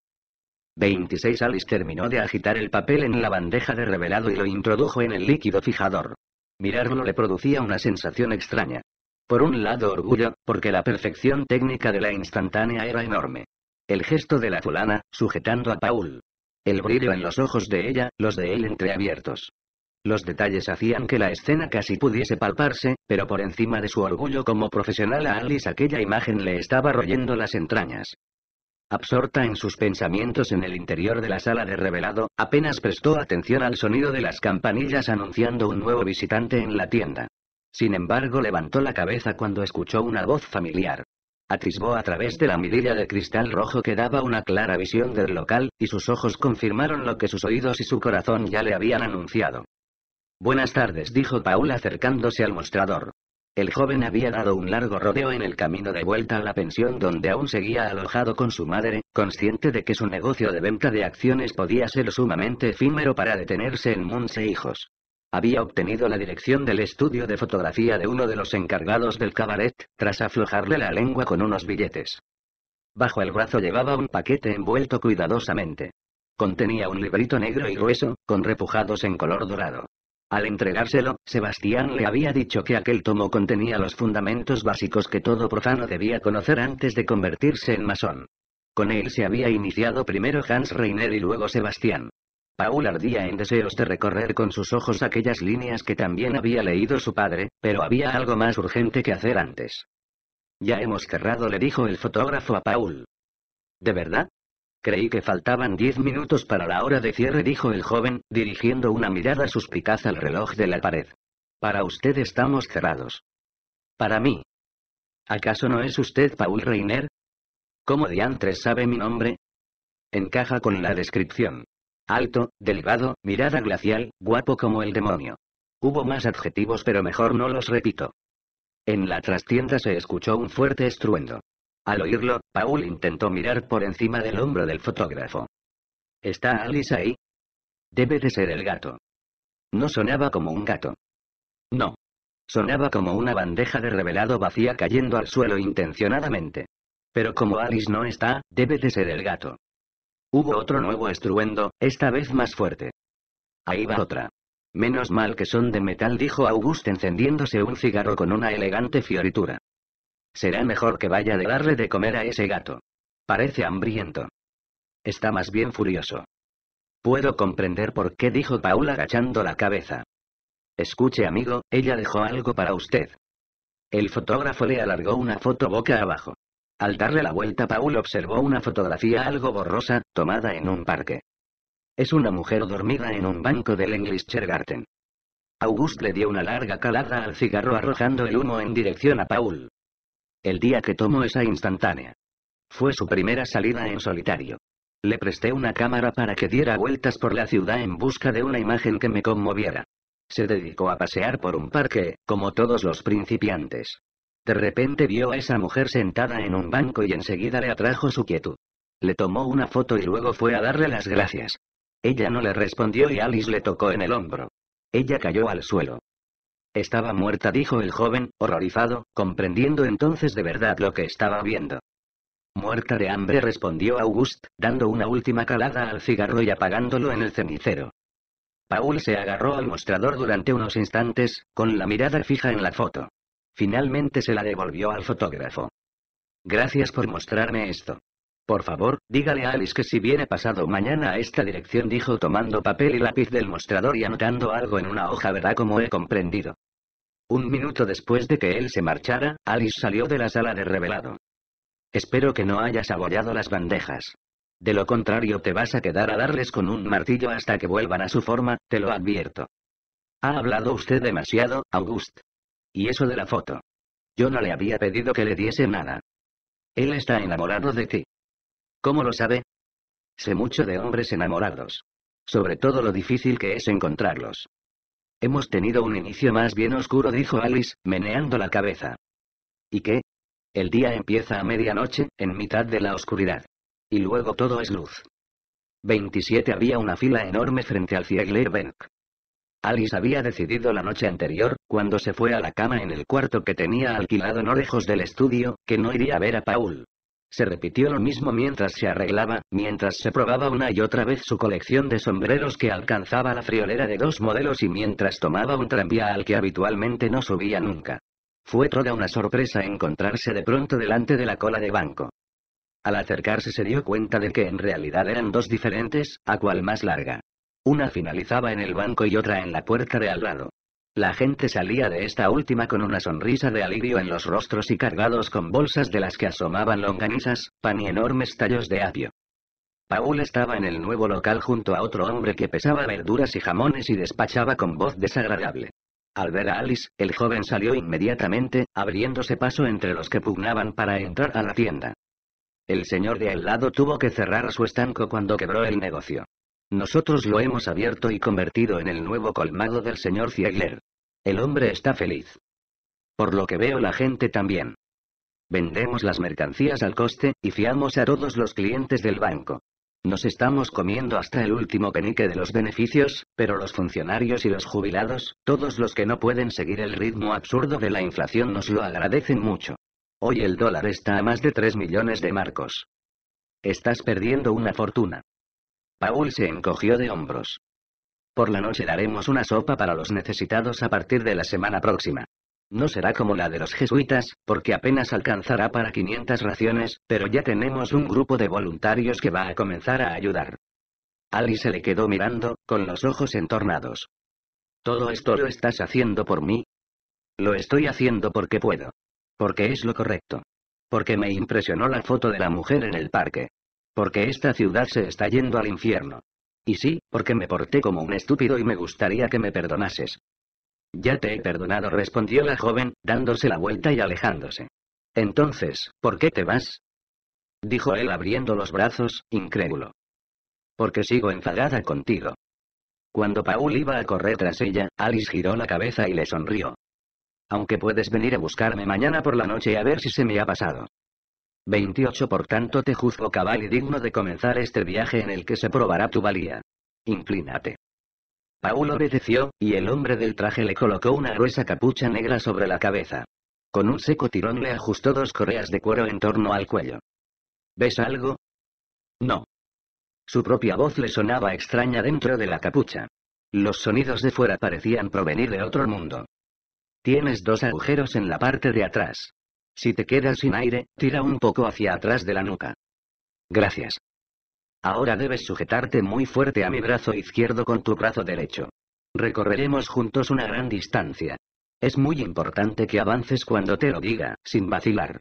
26 Alice terminó de agitar el papel en la bandeja de revelado y lo introdujo en el líquido fijador. Mirarlo le producía una sensación extraña. Por un lado orgullo, porque la perfección técnica de la instantánea era enorme. El gesto de la fulana, sujetando a Paul. El brillo en los ojos de ella, los de él entreabiertos. Los detalles hacían que la escena casi pudiese palparse, pero por encima de su orgullo como profesional a Alice aquella imagen le estaba royendo las entrañas. Absorta en sus pensamientos en el interior de la sala de revelado, apenas prestó atención al sonido de las campanillas anunciando un nuevo visitante en la tienda. Sin embargo, levantó la cabeza cuando escuchó una voz familiar. Atisbó a través de la mirilla de cristal rojo que daba una clara visión del local, y sus ojos confirmaron lo que sus oídos y su corazón ya le habían anunciado. Buenas tardes, dijo Paul acercándose al mostrador. El joven había dado un largo rodeo en el camino de vuelta a la pensión donde aún seguía alojado con su madre, consciente de que su negocio de venta de acciones podía ser sumamente efímero para detenerse en Munse Hijos. Había obtenido la dirección del estudio de fotografía de uno de los encargados del cabaret, tras aflojarle la lengua con unos billetes. Bajo el brazo llevaba un paquete envuelto cuidadosamente. Contenía un librito negro y grueso, con repujados en color dorado. Al entregárselo, Sebastián le había dicho que aquel tomo contenía los fundamentos básicos que todo profano debía conocer antes de convertirse en masón. Con él se había iniciado primero Hans Reiner y luego Sebastián. Paul ardía en deseos de recorrer con sus ojos aquellas líneas que también había leído su padre, pero había algo más urgente que hacer antes. Ya hemos cerrado, le dijo el fotógrafo a Paul. ¿De verdad? Creí que faltaban diez minutos para la hora de cierre, dijo el joven, dirigiendo una mirada suspicaz al reloj de la pared. Para usted estamos cerrados. Para mí. ¿Acaso no es usted Paul Reiner? ¿Cómo diantres sabe mi nombre? Encaja con la descripción. Alto, delgado, mirada glacial, guapo como el demonio. Hubo más adjetivos pero mejor no los repito. En la trastienda se escuchó un fuerte estruendo. Al oírlo, Paul intentó mirar por encima del hombro del fotógrafo. ¿Está Alice ahí? Debe de ser el gato. No sonaba como un gato. No. Sonaba como una bandeja de revelado vacía cayendo al suelo intencionadamente. Pero como Alice no está, debe de ser el gato. Hubo otro nuevo estruendo, esta vez más fuerte. Ahí va otra. Menos mal que son de metal, dijo August encendiéndose un cigarro con una elegante fioritura. Será mejor que vaya de darle de comer a ese gato. Parece hambriento. Está más bien furioso. Puedo comprender por qué dijo Paula agachando la cabeza. Escuche amigo, ella dejó algo para usted. El fotógrafo le alargó una foto boca abajo. Al darle la vuelta Paul observó una fotografía algo borrosa, tomada en un parque. Es una mujer dormida en un banco del English Garden. August le dio una larga calada al cigarro arrojando el humo en dirección a Paul el día que tomó esa instantánea. Fue su primera salida en solitario. Le presté una cámara para que diera vueltas por la ciudad en busca de una imagen que me conmoviera. Se dedicó a pasear por un parque, como todos los principiantes. De repente vio a esa mujer sentada en un banco y enseguida le atrajo su quietud. Le tomó una foto y luego fue a darle las gracias. Ella no le respondió y Alice le tocó en el hombro. Ella cayó al suelo. Estaba muerta, dijo el joven, horrorizado, comprendiendo entonces de verdad lo que estaba viendo. Muerta de hambre, respondió August, dando una última calada al cigarro y apagándolo en el cenicero. Paul se agarró al mostrador durante unos instantes, con la mirada fija en la foto. Finalmente se la devolvió al fotógrafo. Gracias por mostrarme esto. Por favor, dígale a Alice que si viene pasado mañana a esta dirección, dijo tomando papel y lápiz del mostrador y anotando algo en una hoja, «verdad como he comprendido. Un minuto después de que él se marchara, Alice salió de la sala de revelado. Espero que no hayas abollado las bandejas. De lo contrario te vas a quedar a darles con un martillo hasta que vuelvan a su forma, te lo advierto. Ha hablado usted demasiado, August. Y eso de la foto. Yo no le había pedido que le diese nada. Él está enamorado de ti. ¿Cómo lo sabe? Sé mucho de hombres enamorados. Sobre todo lo difícil que es encontrarlos. Hemos tenido un inicio más bien oscuro, dijo Alice, meneando la cabeza. ¿Y qué? El día empieza a medianoche, en mitad de la oscuridad. Y luego todo es luz. 27 Había una fila enorme frente al Bank. Alice había decidido la noche anterior, cuando se fue a la cama en el cuarto que tenía alquilado no lejos del estudio, que no iría a ver a Paul. Se repitió lo mismo mientras se arreglaba, mientras se probaba una y otra vez su colección de sombreros que alcanzaba la friolera de dos modelos y mientras tomaba un tranvía al que habitualmente no subía nunca. Fue toda una sorpresa encontrarse de pronto delante de la cola de banco. Al acercarse se dio cuenta de que en realidad eran dos diferentes, a cual más larga. Una finalizaba en el banco y otra en la puerta de al lado. La gente salía de esta última con una sonrisa de alivio en los rostros y cargados con bolsas de las que asomaban longanizas, pan y enormes tallos de apio. Paul estaba en el nuevo local junto a otro hombre que pesaba verduras y jamones y despachaba con voz desagradable. Al ver a Alice, el joven salió inmediatamente, abriéndose paso entre los que pugnaban para entrar a la tienda. El señor de al lado tuvo que cerrar su estanco cuando quebró el negocio. Nosotros lo hemos abierto y convertido en el nuevo colmado del señor Ziegler. El hombre está feliz. Por lo que veo la gente también. Vendemos las mercancías al coste, y fiamos a todos los clientes del banco. Nos estamos comiendo hasta el último penique de los beneficios, pero los funcionarios y los jubilados, todos los que no pueden seguir el ritmo absurdo de la inflación nos lo agradecen mucho. Hoy el dólar está a más de 3 millones de marcos. Estás perdiendo una fortuna. Paul se encogió de hombros. Por la noche daremos una sopa para los necesitados a partir de la semana próxima. No será como la de los jesuitas, porque apenas alcanzará para 500 raciones, pero ya tenemos un grupo de voluntarios que va a comenzar a ayudar. Ali se le quedó mirando, con los ojos entornados. ¿Todo esto lo estás haciendo por mí? Lo estoy haciendo porque puedo. Porque es lo correcto. Porque me impresionó la foto de la mujer en el parque. Porque esta ciudad se está yendo al infierno. Y sí, porque me porté como un estúpido y me gustaría que me perdonases. Ya te he perdonado, respondió la joven, dándose la vuelta y alejándose. Entonces, ¿por qué te vas? dijo él abriendo los brazos, incrédulo. Porque sigo enfadada contigo. Cuando Paul iba a correr tras ella, Alice giró la cabeza y le sonrió. Aunque puedes venir a buscarme mañana por la noche a ver si se me ha pasado. 28 Por tanto te juzgo cabal y digno de comenzar este viaje en el que se probará tu valía. Inclínate. Paul obedeció, y el hombre del traje le colocó una gruesa capucha negra sobre la cabeza. Con un seco tirón le ajustó dos correas de cuero en torno al cuello. ¿Ves algo? No. Su propia voz le sonaba extraña dentro de la capucha. Los sonidos de fuera parecían provenir de otro mundo. Tienes dos agujeros en la parte de atrás. Si te quedas sin aire, tira un poco hacia atrás de la nuca. Gracias. Ahora debes sujetarte muy fuerte a mi brazo izquierdo con tu brazo derecho. Recorreremos juntos una gran distancia. Es muy importante que avances cuando te lo diga, sin vacilar.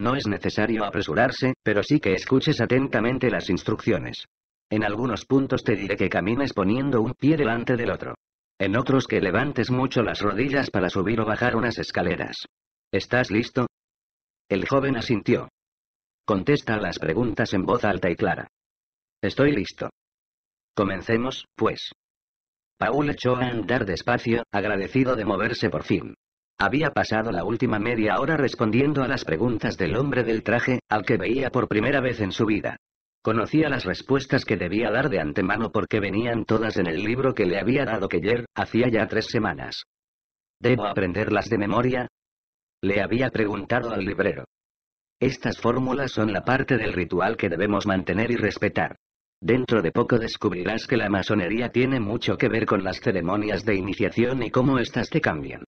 No es necesario apresurarse, pero sí que escuches atentamente las instrucciones. En algunos puntos te diré que camines poniendo un pie delante del otro. En otros que levantes mucho las rodillas para subir o bajar unas escaleras. ¿Estás listo? El joven asintió. Contesta las preguntas en voz alta y clara. Estoy listo. Comencemos, pues. Paul echó a andar despacio, agradecido de moverse por fin. Había pasado la última media hora respondiendo a las preguntas del hombre del traje, al que veía por primera vez en su vida. Conocía las respuestas que debía dar de antemano porque venían todas en el libro que le había dado Keller, hacía ya tres semanas. ¿Debo aprenderlas de memoria? le había preguntado al librero. Estas fórmulas son la parte del ritual que debemos mantener y respetar. Dentro de poco descubrirás que la masonería tiene mucho que ver con las ceremonias de iniciación y cómo éstas te cambian.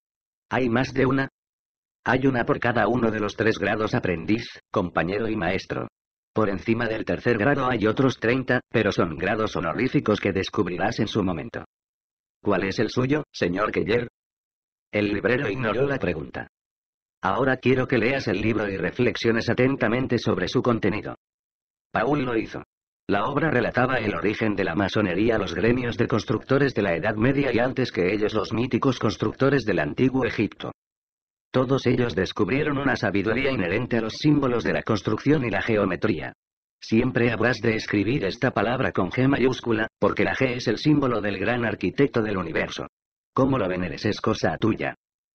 ¿Hay más de una? Hay una por cada uno de los tres grados aprendiz, compañero y maestro. Por encima del tercer grado hay otros 30, pero son grados honoríficos que descubrirás en su momento. ¿Cuál es el suyo, señor Keller? El librero ignoró la pregunta. Ahora quiero que leas el libro y reflexiones atentamente sobre su contenido. Paul lo hizo. La obra relataba el origen de la masonería a los gremios de constructores de la Edad Media y antes que ellos los míticos constructores del antiguo Egipto. Todos ellos descubrieron una sabiduría inherente a los símbolos de la construcción y la geometría. Siempre habrás de escribir esta palabra con G mayúscula, porque la G es el símbolo del gran arquitecto del universo. Cómo lo veneres es cosa tuya.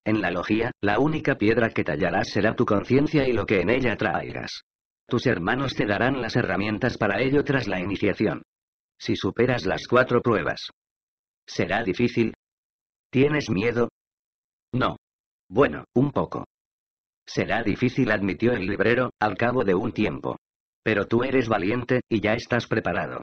En la logía, la única piedra que tallarás será tu conciencia y lo que en ella traigas. Tus hermanos te darán las herramientas para ello tras la iniciación. Si superas las cuatro pruebas. ¿Será difícil? ¿Tienes miedo? No. Bueno, un poco. Será difícil, admitió el librero, al cabo de un tiempo. Pero tú eres valiente, y ya estás preparado.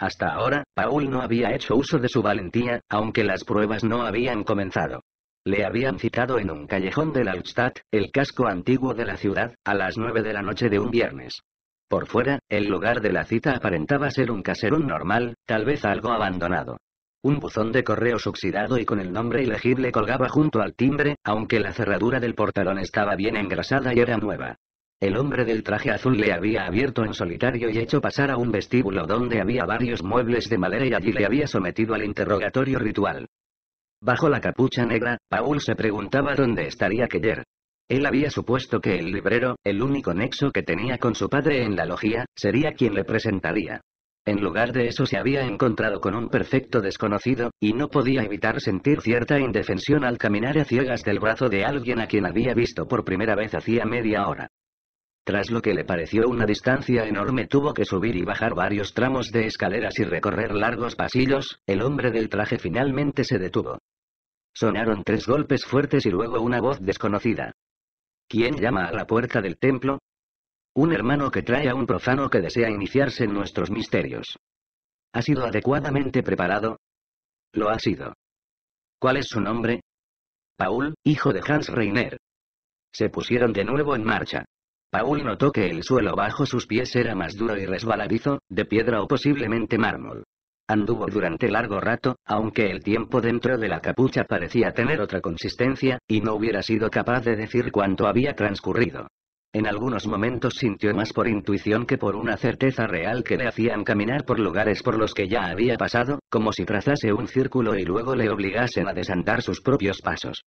Hasta ahora, Paul no había hecho uso de su valentía, aunque las pruebas no habían comenzado. Le habían citado en un callejón de la Altstadt, el casco antiguo de la ciudad, a las nueve de la noche de un viernes. Por fuera, el lugar de la cita aparentaba ser un caserón normal, tal vez algo abandonado. Un buzón de correo oxidado y con el nombre ilegible colgaba junto al timbre, aunque la cerradura del portalón estaba bien engrasada y era nueva. El hombre del traje azul le había abierto en solitario y hecho pasar a un vestíbulo donde había varios muebles de madera y allí le había sometido al interrogatorio ritual. Bajo la capucha negra, Paul se preguntaba dónde estaría Keller. Él había supuesto que el librero, el único nexo que tenía con su padre en la logía, sería quien le presentaría. En lugar de eso se había encontrado con un perfecto desconocido, y no podía evitar sentir cierta indefensión al caminar a ciegas del brazo de alguien a quien había visto por primera vez hacía media hora. Tras lo que le pareció una distancia enorme tuvo que subir y bajar varios tramos de escaleras y recorrer largos pasillos, el hombre del traje finalmente se detuvo. Sonaron tres golpes fuertes y luego una voz desconocida. ¿Quién llama a la puerta del templo? Un hermano que trae a un profano que desea iniciarse en nuestros misterios. ¿Ha sido adecuadamente preparado? Lo ha sido. ¿Cuál es su nombre? Paul, hijo de Hans Reiner. Se pusieron de nuevo en marcha. Paul notó que el suelo bajo sus pies era más duro y resbaladizo, de piedra o posiblemente mármol. Anduvo durante largo rato, aunque el tiempo dentro de la capucha parecía tener otra consistencia, y no hubiera sido capaz de decir cuánto había transcurrido. En algunos momentos sintió más por intuición que por una certeza real que le hacían caminar por lugares por los que ya había pasado, como si trazase un círculo y luego le obligasen a desandar sus propios pasos.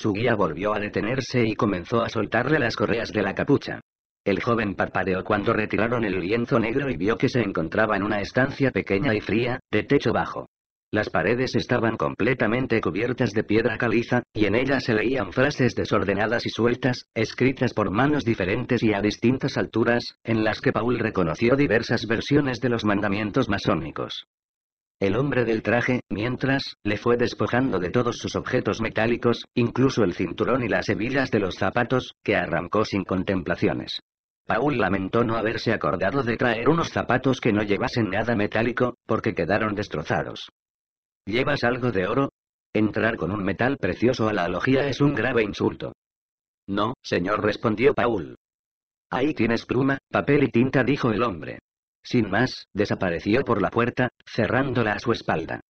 Su guía volvió a detenerse y comenzó a soltarle las correas de la capucha. El joven parpadeó cuando retiraron el lienzo negro y vio que se encontraba en una estancia pequeña y fría, de techo bajo. Las paredes estaban completamente cubiertas de piedra caliza, y en ellas se leían frases desordenadas y sueltas, escritas por manos diferentes y a distintas alturas, en las que Paul reconoció diversas versiones de los mandamientos masónicos el hombre del traje, mientras, le fue despojando de todos sus objetos metálicos, incluso el cinturón y las hebillas de los zapatos, que arrancó sin contemplaciones. Paul lamentó no haberse acordado de traer unos zapatos que no llevasen nada metálico, porque quedaron destrozados. ¿Llevas algo de oro? Entrar con un metal precioso a la logía es un grave insulto. No, señor, respondió Paul. Ahí tienes pluma, papel y tinta, dijo el hombre. Sin más, desapareció por la puerta, cerrándola a su espalda.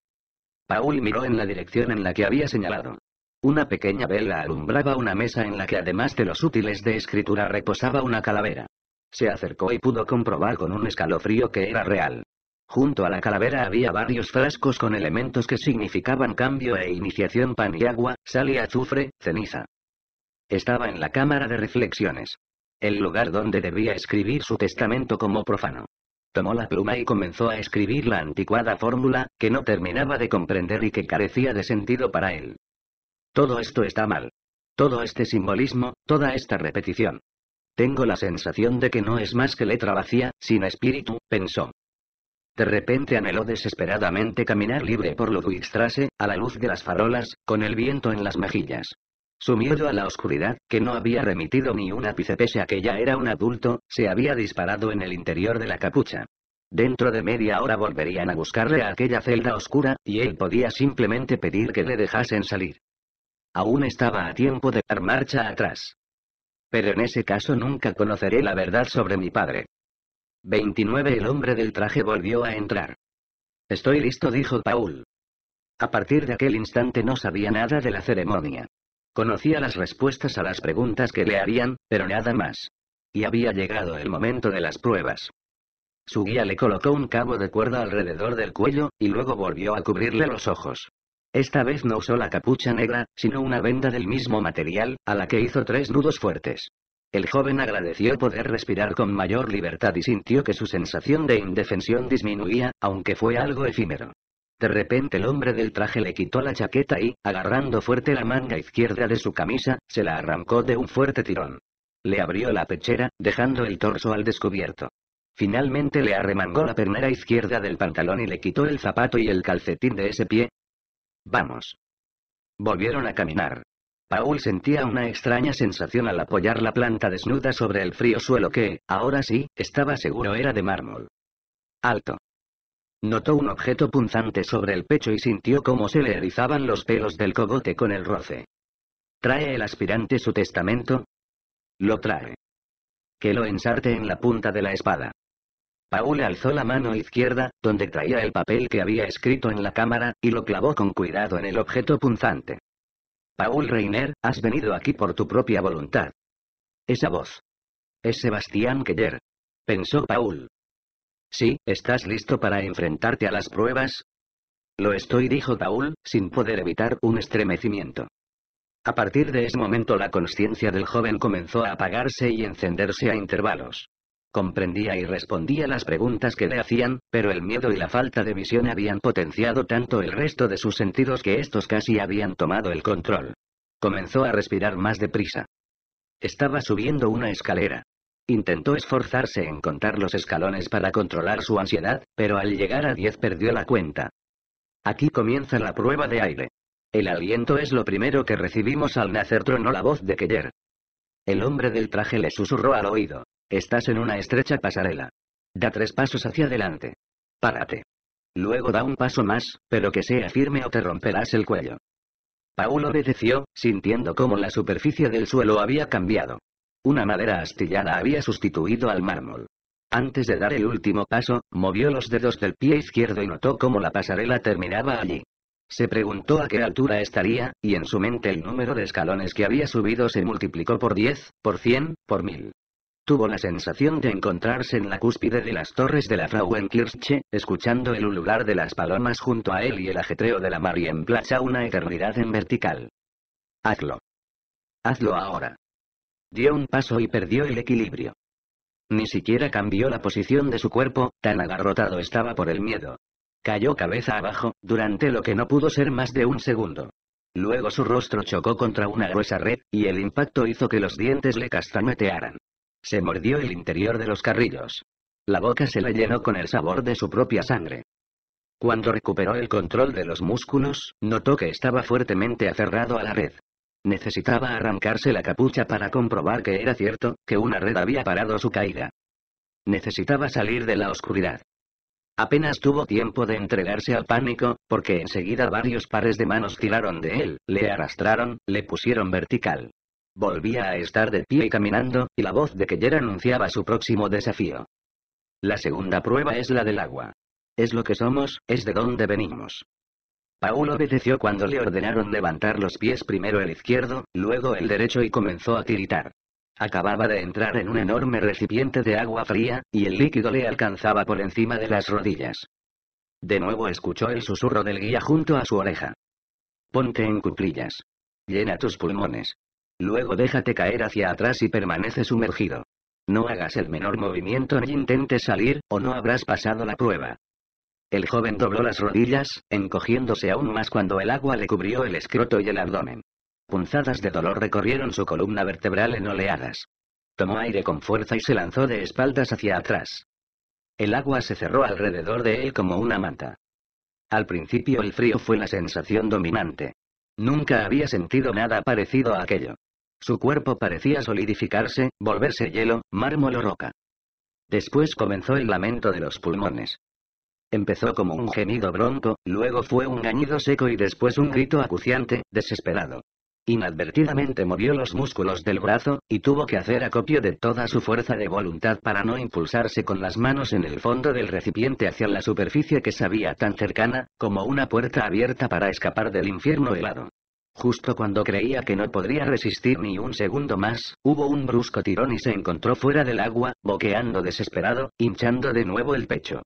Paul miró en la dirección en la que había señalado. Una pequeña vela alumbraba una mesa en la que además de los útiles de escritura reposaba una calavera. Se acercó y pudo comprobar con un escalofrío que era real. Junto a la calavera había varios frascos con elementos que significaban cambio e iniciación pan y agua, sal y azufre, ceniza. Estaba en la cámara de reflexiones. El lugar donde debía escribir su testamento como profano. Tomó la pluma y comenzó a escribir la anticuada fórmula, que no terminaba de comprender y que carecía de sentido para él. Todo esto está mal. Todo este simbolismo, toda esta repetición. Tengo la sensación de que no es más que letra vacía, sin espíritu, pensó. De repente anheló desesperadamente caminar libre por Ludwigstrasse, a la luz de las farolas, con el viento en las mejillas. Su miedo a la oscuridad, que no había remitido ni una ápice que ya era un adulto, se había disparado en el interior de la capucha. Dentro de media hora volverían a buscarle a aquella celda oscura, y él podía simplemente pedir que le dejasen salir. Aún estaba a tiempo de dar marcha atrás. Pero en ese caso nunca conoceré la verdad sobre mi padre. 29 El hombre del traje volvió a entrar. Estoy listo, dijo Paul. A partir de aquel instante no sabía nada de la ceremonia. Conocía las respuestas a las preguntas que le harían, pero nada más. Y había llegado el momento de las pruebas. Su guía le colocó un cabo de cuerda alrededor del cuello, y luego volvió a cubrirle los ojos. Esta vez no usó la capucha negra, sino una venda del mismo material, a la que hizo tres nudos fuertes. El joven agradeció poder respirar con mayor libertad y sintió que su sensación de indefensión disminuía, aunque fue algo efímero. De repente el hombre del traje le quitó la chaqueta y, agarrando fuerte la manga izquierda de su camisa, se la arrancó de un fuerte tirón. Le abrió la pechera, dejando el torso al descubierto. Finalmente le arremangó la pernera izquierda del pantalón y le quitó el zapato y el calcetín de ese pie. Vamos. Volvieron a caminar. Paul sentía una extraña sensación al apoyar la planta desnuda sobre el frío suelo que, ahora sí, estaba seguro era de mármol. Alto. Notó un objeto punzante sobre el pecho y sintió cómo se le erizaban los pelos del cogote con el roce. ¿Trae el aspirante su testamento? Lo trae. Que lo ensarte en la punta de la espada. Paul alzó la mano izquierda, donde traía el papel que había escrito en la cámara, y lo clavó con cuidado en el objeto punzante. Paul Reiner, has venido aquí por tu propia voluntad. Esa voz. Es Sebastián Keller. Pensó Paul. Sí, ¿estás listo para enfrentarte a las pruebas? Lo estoy, dijo Taúl, sin poder evitar un estremecimiento. A partir de ese momento la conciencia del joven comenzó a apagarse y encenderse a intervalos. Comprendía y respondía las preguntas que le hacían, pero el miedo y la falta de visión habían potenciado tanto el resto de sus sentidos que estos casi habían tomado el control. Comenzó a respirar más deprisa. Estaba subiendo una escalera. Intentó esforzarse en contar los escalones para controlar su ansiedad, pero al llegar a 10 perdió la cuenta. Aquí comienza la prueba de aire. El aliento es lo primero que recibimos al nacer tronó la voz de Keller. El hombre del traje le susurró al oído. Estás en una estrecha pasarela. Da tres pasos hacia adelante. Párate. Luego da un paso más, pero que sea firme o te romperás el cuello. Paul obedeció, sintiendo cómo la superficie del suelo había cambiado. Una madera astillada había sustituido al mármol. Antes de dar el último paso, movió los dedos del pie izquierdo y notó cómo la pasarela terminaba allí. Se preguntó a qué altura estaría, y en su mente el número de escalones que había subido se multiplicó por 10, por 100, por 1000. Tuvo la sensación de encontrarse en la cúspide de las torres de la Frauenkirche, escuchando el ulular de las palomas junto a él y el ajetreo de la Marienplatz a una eternidad en vertical. Hazlo. Hazlo ahora. Dio un paso y perdió el equilibrio. Ni siquiera cambió la posición de su cuerpo, tan agarrotado estaba por el miedo. Cayó cabeza abajo, durante lo que no pudo ser más de un segundo. Luego su rostro chocó contra una gruesa red, y el impacto hizo que los dientes le castañetearan. Se mordió el interior de los carrillos. La boca se le llenó con el sabor de su propia sangre. Cuando recuperó el control de los músculos, notó que estaba fuertemente aferrado a la red. Necesitaba arrancarse la capucha para comprobar que era cierto, que una red había parado su caída. Necesitaba salir de la oscuridad. Apenas tuvo tiempo de entregarse al pánico, porque enseguida varios pares de manos tiraron de él, le arrastraron, le pusieron vertical. Volvía a estar de pie y caminando, y la voz de Keller anunciaba su próximo desafío. La segunda prueba es la del agua. Es lo que somos, es de dónde venimos. Paul obedeció cuando le ordenaron levantar los pies primero el izquierdo, luego el derecho y comenzó a tiritar. Acababa de entrar en un enorme recipiente de agua fría, y el líquido le alcanzaba por encima de las rodillas. De nuevo escuchó el susurro del guía junto a su oreja. Ponte en cuclillas. Llena tus pulmones. Luego déjate caer hacia atrás y permanece sumergido. No hagas el menor movimiento ni intentes salir, o no habrás pasado la prueba. El joven dobló las rodillas, encogiéndose aún más cuando el agua le cubrió el escroto y el abdomen. Punzadas de dolor recorrieron su columna vertebral en oleadas. Tomó aire con fuerza y se lanzó de espaldas hacia atrás. El agua se cerró alrededor de él como una manta. Al principio el frío fue la sensación dominante. Nunca había sentido nada parecido a aquello. Su cuerpo parecía solidificarse, volverse hielo, mármol o roca. Después comenzó el lamento de los pulmones. Empezó como un gemido bronco, luego fue un gañido seco y después un grito acuciante, desesperado. Inadvertidamente movió los músculos del brazo, y tuvo que hacer acopio de toda su fuerza de voluntad para no impulsarse con las manos en el fondo del recipiente hacia la superficie que sabía tan cercana, como una puerta abierta para escapar del infierno helado. Justo cuando creía que no podría resistir ni un segundo más, hubo un brusco tirón y se encontró fuera del agua, boqueando desesperado, hinchando de nuevo el pecho.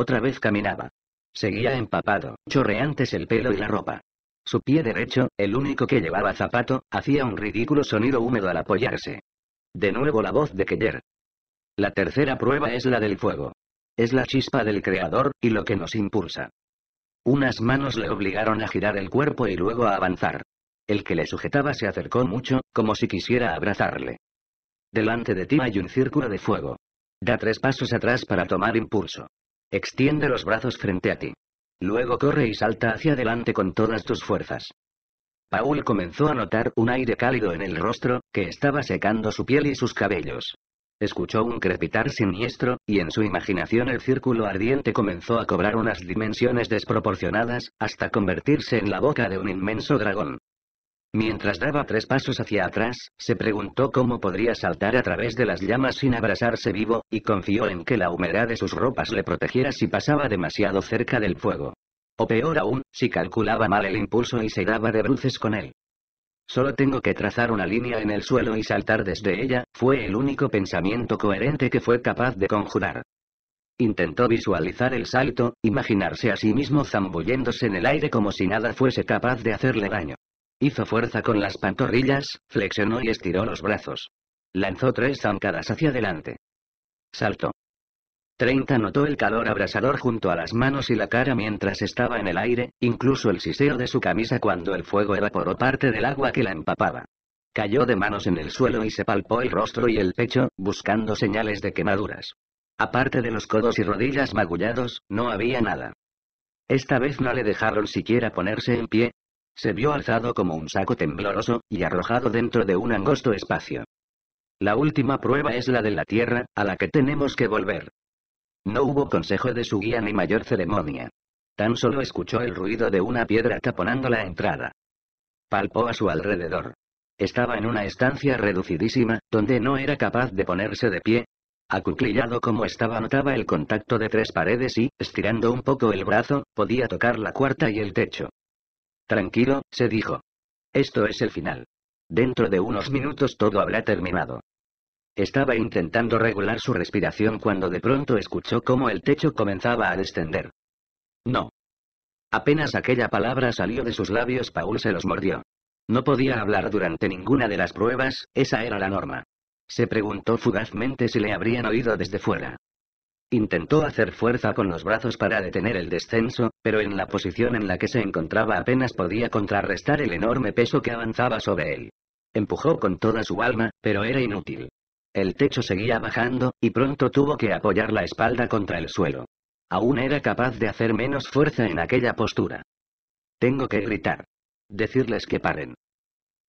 Otra vez caminaba. Seguía empapado, chorreantes el pelo y la ropa. Su pie derecho, el único que llevaba zapato, hacía un ridículo sonido húmedo al apoyarse. De nuevo la voz de Keller. La tercera prueba es la del fuego. Es la chispa del creador, y lo que nos impulsa. Unas manos le obligaron a girar el cuerpo y luego a avanzar. El que le sujetaba se acercó mucho, como si quisiera abrazarle. Delante de ti hay un círculo de fuego. Da tres pasos atrás para tomar impulso. Extiende los brazos frente a ti. Luego corre y salta hacia adelante con todas tus fuerzas. Paul comenzó a notar un aire cálido en el rostro, que estaba secando su piel y sus cabellos. Escuchó un crepitar siniestro, y en su imaginación el círculo ardiente comenzó a cobrar unas dimensiones desproporcionadas, hasta convertirse en la boca de un inmenso dragón. Mientras daba tres pasos hacia atrás, se preguntó cómo podría saltar a través de las llamas sin abrasarse vivo, y confió en que la humedad de sus ropas le protegiera si pasaba demasiado cerca del fuego. O peor aún, si calculaba mal el impulso y se daba de bruces con él. Solo tengo que trazar una línea en el suelo y saltar desde ella, fue el único pensamiento coherente que fue capaz de conjurar. Intentó visualizar el salto, imaginarse a sí mismo zambulléndose en el aire como si nada fuese capaz de hacerle daño. Hizo fuerza con las pantorrillas, flexionó y estiró los brazos. Lanzó tres zancadas hacia adelante. Saltó. 30 notó el calor abrasador junto a las manos y la cara mientras estaba en el aire, incluso el siseo de su camisa cuando el fuego evaporó parte del agua que la empapaba. Cayó de manos en el suelo y se palpó el rostro y el pecho, buscando señales de quemaduras. Aparte de los codos y rodillas magullados, no había nada. Esta vez no le dejaron siquiera ponerse en pie, se vio alzado como un saco tembloroso, y arrojado dentro de un angosto espacio. La última prueba es la de la tierra, a la que tenemos que volver. No hubo consejo de su guía ni mayor ceremonia. Tan solo escuchó el ruido de una piedra taponando la entrada. Palpó a su alrededor. Estaba en una estancia reducidísima, donde no era capaz de ponerse de pie. Acuclillado como estaba notaba el contacto de tres paredes y, estirando un poco el brazo, podía tocar la cuarta y el techo. Tranquilo, se dijo. Esto es el final. Dentro de unos minutos todo habrá terminado. Estaba intentando regular su respiración cuando de pronto escuchó cómo el techo comenzaba a descender. No. Apenas aquella palabra salió de sus labios, Paul se los mordió. No podía hablar durante ninguna de las pruebas, esa era la norma. Se preguntó fugazmente si le habrían oído desde fuera. Intentó hacer fuerza con los brazos para detener el descenso, pero en la posición en la que se encontraba apenas podía contrarrestar el enorme peso que avanzaba sobre él. Empujó con toda su alma, pero era inútil. El techo seguía bajando, y pronto tuvo que apoyar la espalda contra el suelo. Aún era capaz de hacer menos fuerza en aquella postura. Tengo que gritar. Decirles que paren.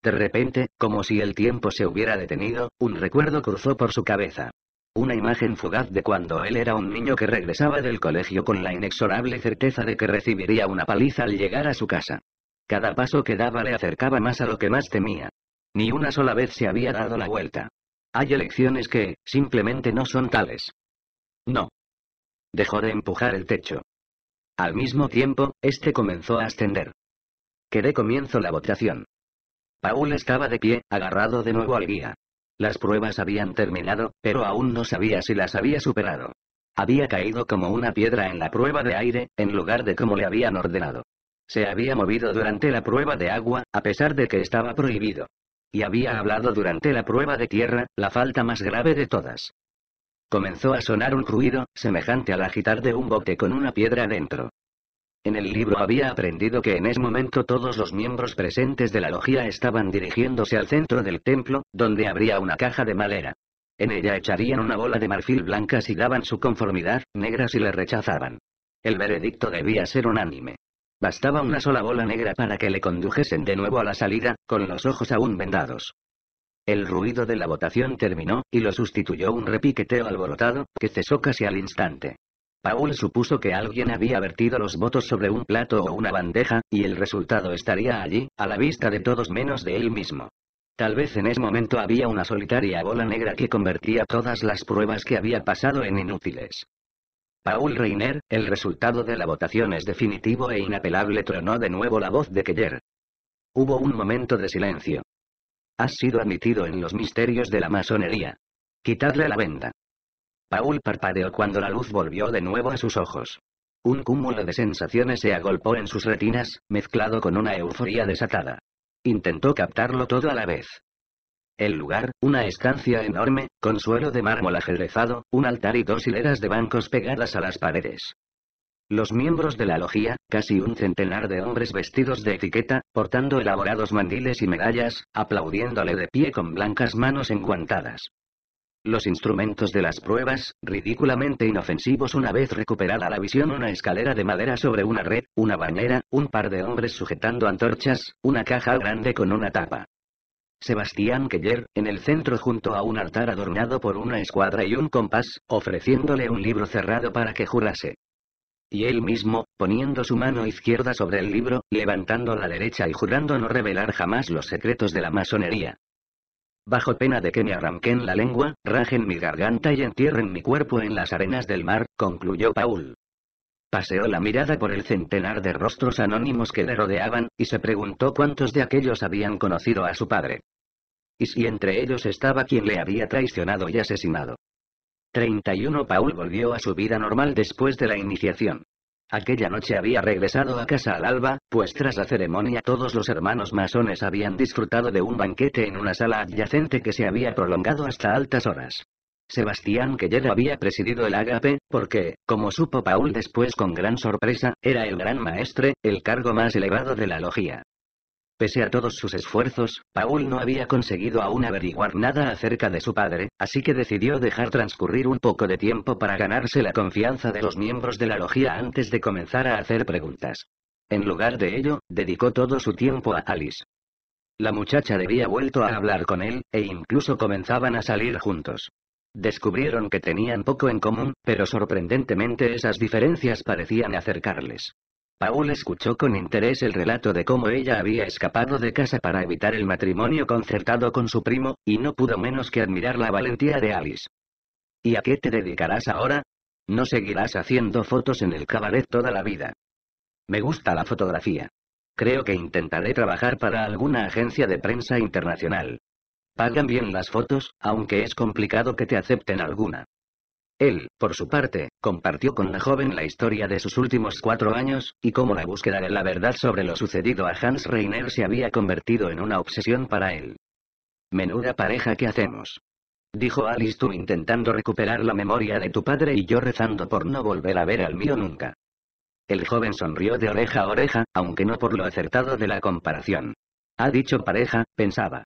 De repente, como si el tiempo se hubiera detenido, un recuerdo cruzó por su cabeza. Una imagen fugaz de cuando él era un niño que regresaba del colegio con la inexorable certeza de que recibiría una paliza al llegar a su casa. Cada paso que daba le acercaba más a lo que más temía. Ni una sola vez se había dado la vuelta. Hay elecciones que, simplemente no son tales. No. Dejó de empujar el techo. Al mismo tiempo, este comenzó a ascender. Que comienzo la votación. Paul estaba de pie, agarrado de nuevo al guía. Las pruebas habían terminado, pero aún no sabía si las había superado. Había caído como una piedra en la prueba de aire, en lugar de como le habían ordenado. Se había movido durante la prueba de agua, a pesar de que estaba prohibido. Y había hablado durante la prueba de tierra, la falta más grave de todas. Comenzó a sonar un ruido, semejante al agitar de un bote con una piedra dentro. En el libro había aprendido que en ese momento todos los miembros presentes de la logia estaban dirigiéndose al centro del templo, donde habría una caja de madera. En ella echarían una bola de marfil blanca si daban su conformidad, negra si le rechazaban. El veredicto debía ser unánime. Bastaba una sola bola negra para que le condujesen de nuevo a la salida, con los ojos aún vendados. El ruido de la votación terminó, y lo sustituyó un repiqueteo alborotado, que cesó casi al instante. Paul supuso que alguien había vertido los votos sobre un plato o una bandeja, y el resultado estaría allí, a la vista de todos menos de él mismo. Tal vez en ese momento había una solitaria bola negra que convertía todas las pruebas que había pasado en inútiles. Paul Reiner, el resultado de la votación es definitivo e inapelable, tronó de nuevo la voz de Keller. Hubo un momento de silencio. Has sido admitido en los misterios de la masonería. Quitadle la venda. Paul parpadeó cuando la luz volvió de nuevo a sus ojos. Un cúmulo de sensaciones se agolpó en sus retinas, mezclado con una euforía desatada. Intentó captarlo todo a la vez. El lugar, una estancia enorme, con suelo de mármol ajedrezado, un altar y dos hileras de bancos pegadas a las paredes. Los miembros de la logía, casi un centenar de hombres vestidos de etiqueta, portando elaborados mandiles y medallas, aplaudiéndole de pie con blancas manos enguantadas. Los instrumentos de las pruebas, ridículamente inofensivos una vez recuperada la visión, una escalera de madera sobre una red, una bañera, un par de hombres sujetando antorchas, una caja grande con una tapa. Sebastián Keller, en el centro junto a un altar adornado por una escuadra y un compás, ofreciéndole un libro cerrado para que jurase. Y él mismo, poniendo su mano izquierda sobre el libro, levantando la derecha y jurando no revelar jamás los secretos de la masonería bajo pena de que me arranquen la lengua, rajen mi garganta y entierren mi cuerpo en las arenas del mar, concluyó Paul. Paseó la mirada por el centenar de rostros anónimos que le rodeaban, y se preguntó cuántos de aquellos habían conocido a su padre. Y si entre ellos estaba quien le había traicionado y asesinado. 31 Paul volvió a su vida normal después de la iniciación. Aquella noche había regresado a casa al alba, pues tras la ceremonia todos los hermanos masones habían disfrutado de un banquete en una sala adyacente que se había prolongado hasta altas horas. Sebastián Keller había presidido el ágape, porque, como supo Paul después con gran sorpresa, era el gran maestre, el cargo más elevado de la logía. Pese a todos sus esfuerzos, Paul no había conseguido aún averiguar nada acerca de su padre, así que decidió dejar transcurrir un poco de tiempo para ganarse la confianza de los miembros de la logía antes de comenzar a hacer preguntas. En lugar de ello, dedicó todo su tiempo a Alice. La muchacha debía vuelto a hablar con él, e incluso comenzaban a salir juntos. Descubrieron que tenían poco en común, pero sorprendentemente esas diferencias parecían acercarles. Paul escuchó con interés el relato de cómo ella había escapado de casa para evitar el matrimonio concertado con su primo, y no pudo menos que admirar la valentía de Alice. ¿Y a qué te dedicarás ahora? No seguirás haciendo fotos en el cabaret toda la vida. Me gusta la fotografía. Creo que intentaré trabajar para alguna agencia de prensa internacional. Pagan bien las fotos, aunque es complicado que te acepten alguna. Él, por su parte, compartió con la joven la historia de sus últimos cuatro años, y cómo la búsqueda de la verdad sobre lo sucedido a Hans Reiner se había convertido en una obsesión para él. Menuda pareja que hacemos. Dijo Alice tú intentando recuperar la memoria de tu padre y yo rezando por no volver a ver al mío nunca. El joven sonrió de oreja a oreja, aunque no por lo acertado de la comparación. Ha dicho pareja, pensaba.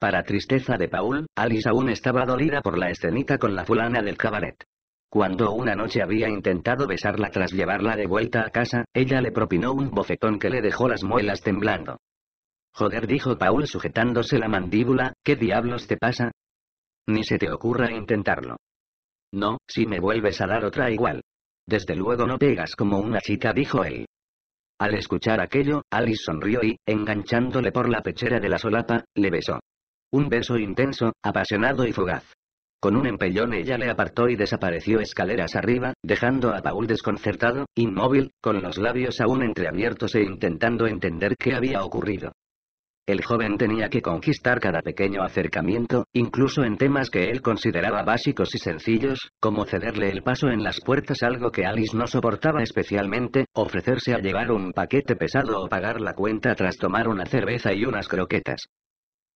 Para tristeza de Paul, Alice aún estaba dolida por la escenita con la fulana del cabaret. Cuando una noche había intentado besarla tras llevarla de vuelta a casa, ella le propinó un bofetón que le dejó las muelas temblando. Joder, dijo Paul sujetándose la mandíbula, ¿qué diablos te pasa? Ni se te ocurra intentarlo. No, si me vuelves a dar otra igual. Desde luego no pegas como una chica, dijo él. Al escuchar aquello, Alice sonrió y, enganchándole por la pechera de la solapa, le besó. Un beso intenso, apasionado y fugaz. Con un empellón ella le apartó y desapareció escaleras arriba, dejando a Paul desconcertado, inmóvil, con los labios aún entreabiertos e intentando entender qué había ocurrido. El joven tenía que conquistar cada pequeño acercamiento, incluso en temas que él consideraba básicos y sencillos, como cederle el paso en las puertas algo que Alice no soportaba especialmente, ofrecerse a llevar un paquete pesado o pagar la cuenta tras tomar una cerveza y unas croquetas.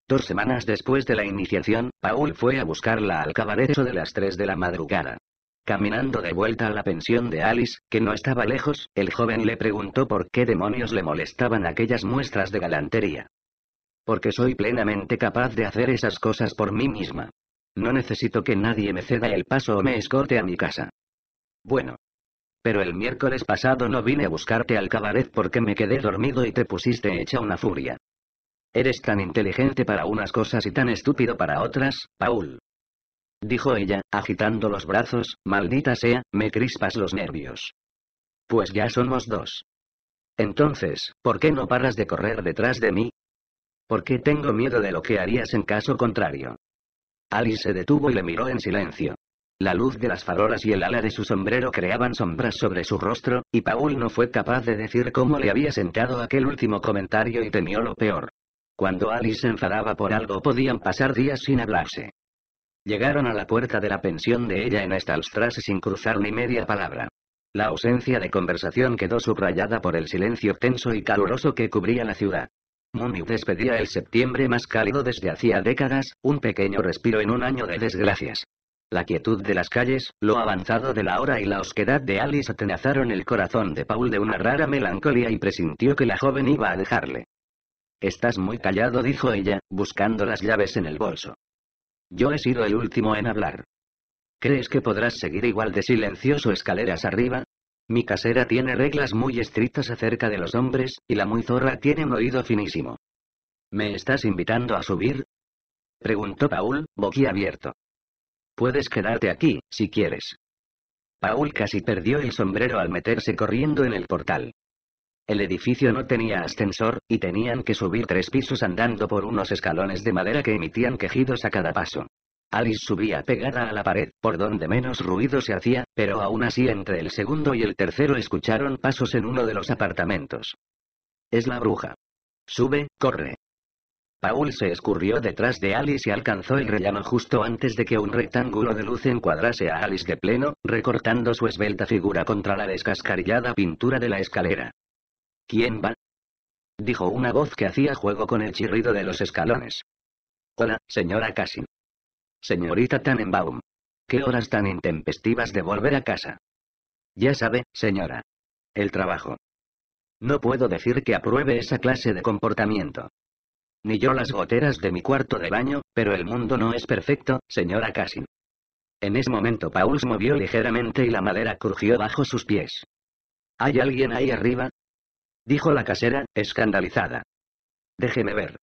Dos semanas después de la iniciación, Paul fue a buscarla al cabareto de las 3 de la madrugada. Caminando de vuelta a la pensión de Alice, que no estaba lejos, el joven le preguntó por qué demonios le molestaban aquellas muestras de galantería. Porque soy plenamente capaz de hacer esas cosas por mí misma. No necesito que nadie me ceda el paso o me escorte a mi casa. Bueno. Pero el miércoles pasado no vine a buscarte al cabaret porque me quedé dormido y te pusiste hecha una furia. Eres tan inteligente para unas cosas y tan estúpido para otras, Paul. Dijo ella, agitando los brazos, maldita sea, me crispas los nervios. Pues ya somos dos. Entonces, ¿por qué no paras de correr detrás de mí? Porque tengo miedo de lo que harías en caso contrario. Alice se detuvo y le miró en silencio. La luz de las farolas y el ala de su sombrero creaban sombras sobre su rostro, y Paul no fue capaz de decir cómo le había sentado aquel último comentario y temió lo peor. Cuando Alice se enfadaba por algo podían pasar días sin hablarse. Llegaron a la puerta de la pensión de ella en Stalstrasse sin cruzar ni media palabra. La ausencia de conversación quedó subrayada por el silencio tenso y caluroso que cubría la ciudad. Mummy despedía el septiembre más cálido desde hacía décadas, un pequeño respiro en un año de desgracias. La quietud de las calles, lo avanzado de la hora y la osquedad de Alice atenazaron el corazón de Paul de una rara melancolía y presintió que la joven iba a dejarle. Estás muy callado, dijo ella, buscando las llaves en el bolso. Yo he sido el último en hablar. ¿Crees que podrás seguir igual de silencioso escaleras arriba? Mi casera tiene reglas muy estrictas acerca de los hombres, y la muy zorra tiene un oído finísimo. ¿Me estás invitando a subir? Preguntó Paul, boquiabierto. Puedes quedarte aquí, si quieres. Paul casi perdió el sombrero al meterse corriendo en el portal. El edificio no tenía ascensor, y tenían que subir tres pisos andando por unos escalones de madera que emitían quejidos a cada paso. Alice subía pegada a la pared, por donde menos ruido se hacía, pero aún así entre el segundo y el tercero escucharon pasos en uno de los apartamentos. Es la bruja. Sube, corre. Paul se escurrió detrás de Alice y alcanzó el rellano justo antes de que un rectángulo de luz encuadrase a Alice de pleno, recortando su esbelta figura contra la descascarillada pintura de la escalera. ¿Quién va? Dijo una voz que hacía juego con el chirrido de los escalones. Hola, señora Cassin. Señorita Tannenbaum. ¿Qué horas tan intempestivas de volver a casa? Ya sabe, señora. El trabajo. No puedo decir que apruebe esa clase de comportamiento. Ni yo las goteras de mi cuarto de baño, pero el mundo no es perfecto, señora Cassin. En ese momento se movió ligeramente y la madera crujió bajo sus pies. ¿Hay alguien ahí arriba? dijo la casera, escandalizada. Déjeme ver.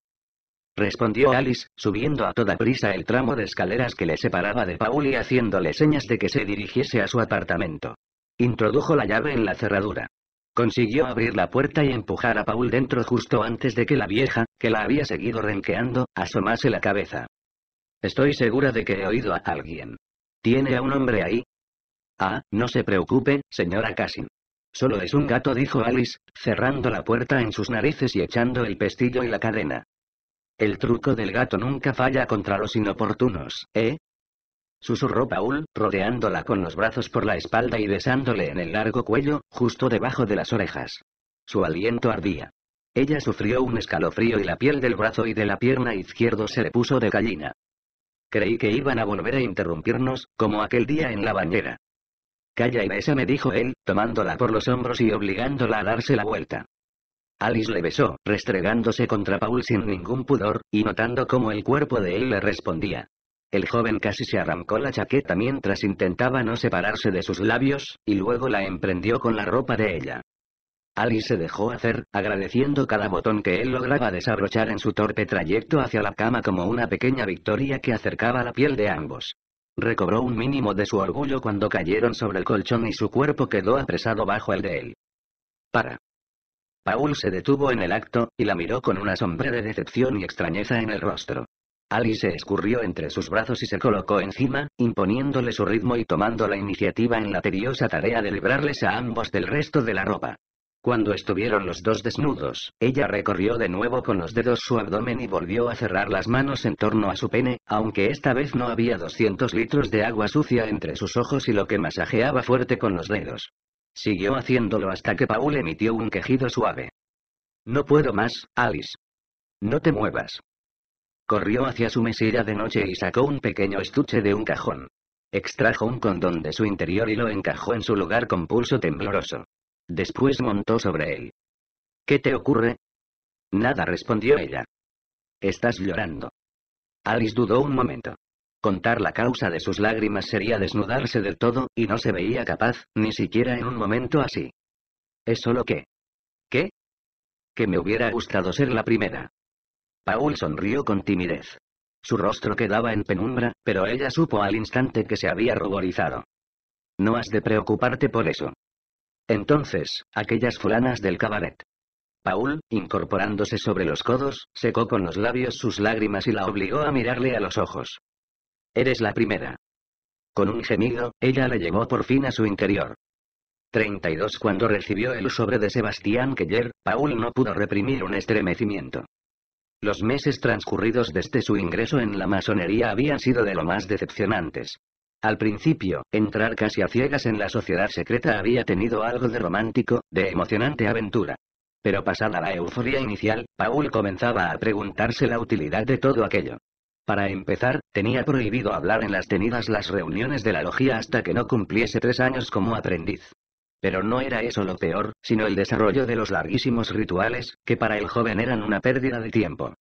Respondió Alice, subiendo a toda prisa el tramo de escaleras que le separaba de Paul y haciéndole señas de que se dirigiese a su apartamento. Introdujo la llave en la cerradura. Consiguió abrir la puerta y empujar a Paul dentro justo antes de que la vieja, que la había seguido renqueando, asomase la cabeza. Estoy segura de que he oído a alguien. ¿Tiene a un hombre ahí? Ah, no se preocupe, señora Cassin. Solo es un gato, dijo Alice, cerrando la puerta en sus narices y echando el pestillo y la cadena. El truco del gato nunca falla contra los inoportunos, ¿eh? Susurró Paul, rodeándola con los brazos por la espalda y besándole en el largo cuello, justo debajo de las orejas. Su aliento ardía. Ella sufrió un escalofrío y la piel del brazo y de la pierna izquierdo se le puso de gallina. Creí que iban a volver a interrumpirnos, como aquel día en la bañera. Calla y me dijo él, tomándola por los hombros y obligándola a darse la vuelta. Alice le besó, restregándose contra Paul sin ningún pudor, y notando cómo el cuerpo de él le respondía. El joven casi se arrancó la chaqueta mientras intentaba no separarse de sus labios, y luego la emprendió con la ropa de ella. Alice se dejó hacer, agradeciendo cada botón que él lograba desabrochar en su torpe trayecto hacia la cama como una pequeña victoria que acercaba la piel de ambos. Recobró un mínimo de su orgullo cuando cayeron sobre el colchón y su cuerpo quedó apresado bajo el de él. Para. Paul se detuvo en el acto, y la miró con una sombra de decepción y extrañeza en el rostro. Ali se escurrió entre sus brazos y se colocó encima, imponiéndole su ritmo y tomando la iniciativa en la tediosa tarea de librarles a ambos del resto de la ropa. Cuando estuvieron los dos desnudos, ella recorrió de nuevo con los dedos su abdomen y volvió a cerrar las manos en torno a su pene, aunque esta vez no había 200 litros de agua sucia entre sus ojos y lo que masajeaba fuerte con los dedos. Siguió haciéndolo hasta que Paul emitió un quejido suave. No puedo más, Alice. No te muevas. Corrió hacia su mesilla de noche y sacó un pequeño estuche de un cajón. Extrajo un condón de su interior y lo encajó en su lugar con pulso tembloroso. Después montó sobre él. ¿Qué te ocurre? Nada respondió ella. Estás llorando. Alice dudó un momento. Contar la causa de sus lágrimas sería desnudarse del todo, y no se veía capaz, ni siquiera en un momento así. Es solo que. ¿Qué? Que me hubiera gustado ser la primera. Paul sonrió con timidez. Su rostro quedaba en penumbra, pero ella supo al instante que se había ruborizado. No has de preocuparte por eso. Entonces, aquellas fulanas del cabaret. Paul, incorporándose sobre los codos, secó con los labios sus lágrimas y la obligó a mirarle a los ojos. Eres la primera. Con un gemido, ella le llevó por fin a su interior. 32 Cuando recibió el sobre de Sebastián Keller, Paul no pudo reprimir un estremecimiento. Los meses transcurridos desde su ingreso en la masonería habían sido de lo más decepcionantes. Al principio, entrar casi a ciegas en la sociedad secreta había tenido algo de romántico, de emocionante aventura. Pero pasada la euforia inicial, Paul comenzaba a preguntarse la utilidad de todo aquello. Para empezar, tenía prohibido hablar en las tenidas las reuniones de la logía hasta que no cumpliese tres años como aprendiz. Pero no era eso lo peor, sino el desarrollo de los larguísimos rituales, que para el joven eran una pérdida de tiempo.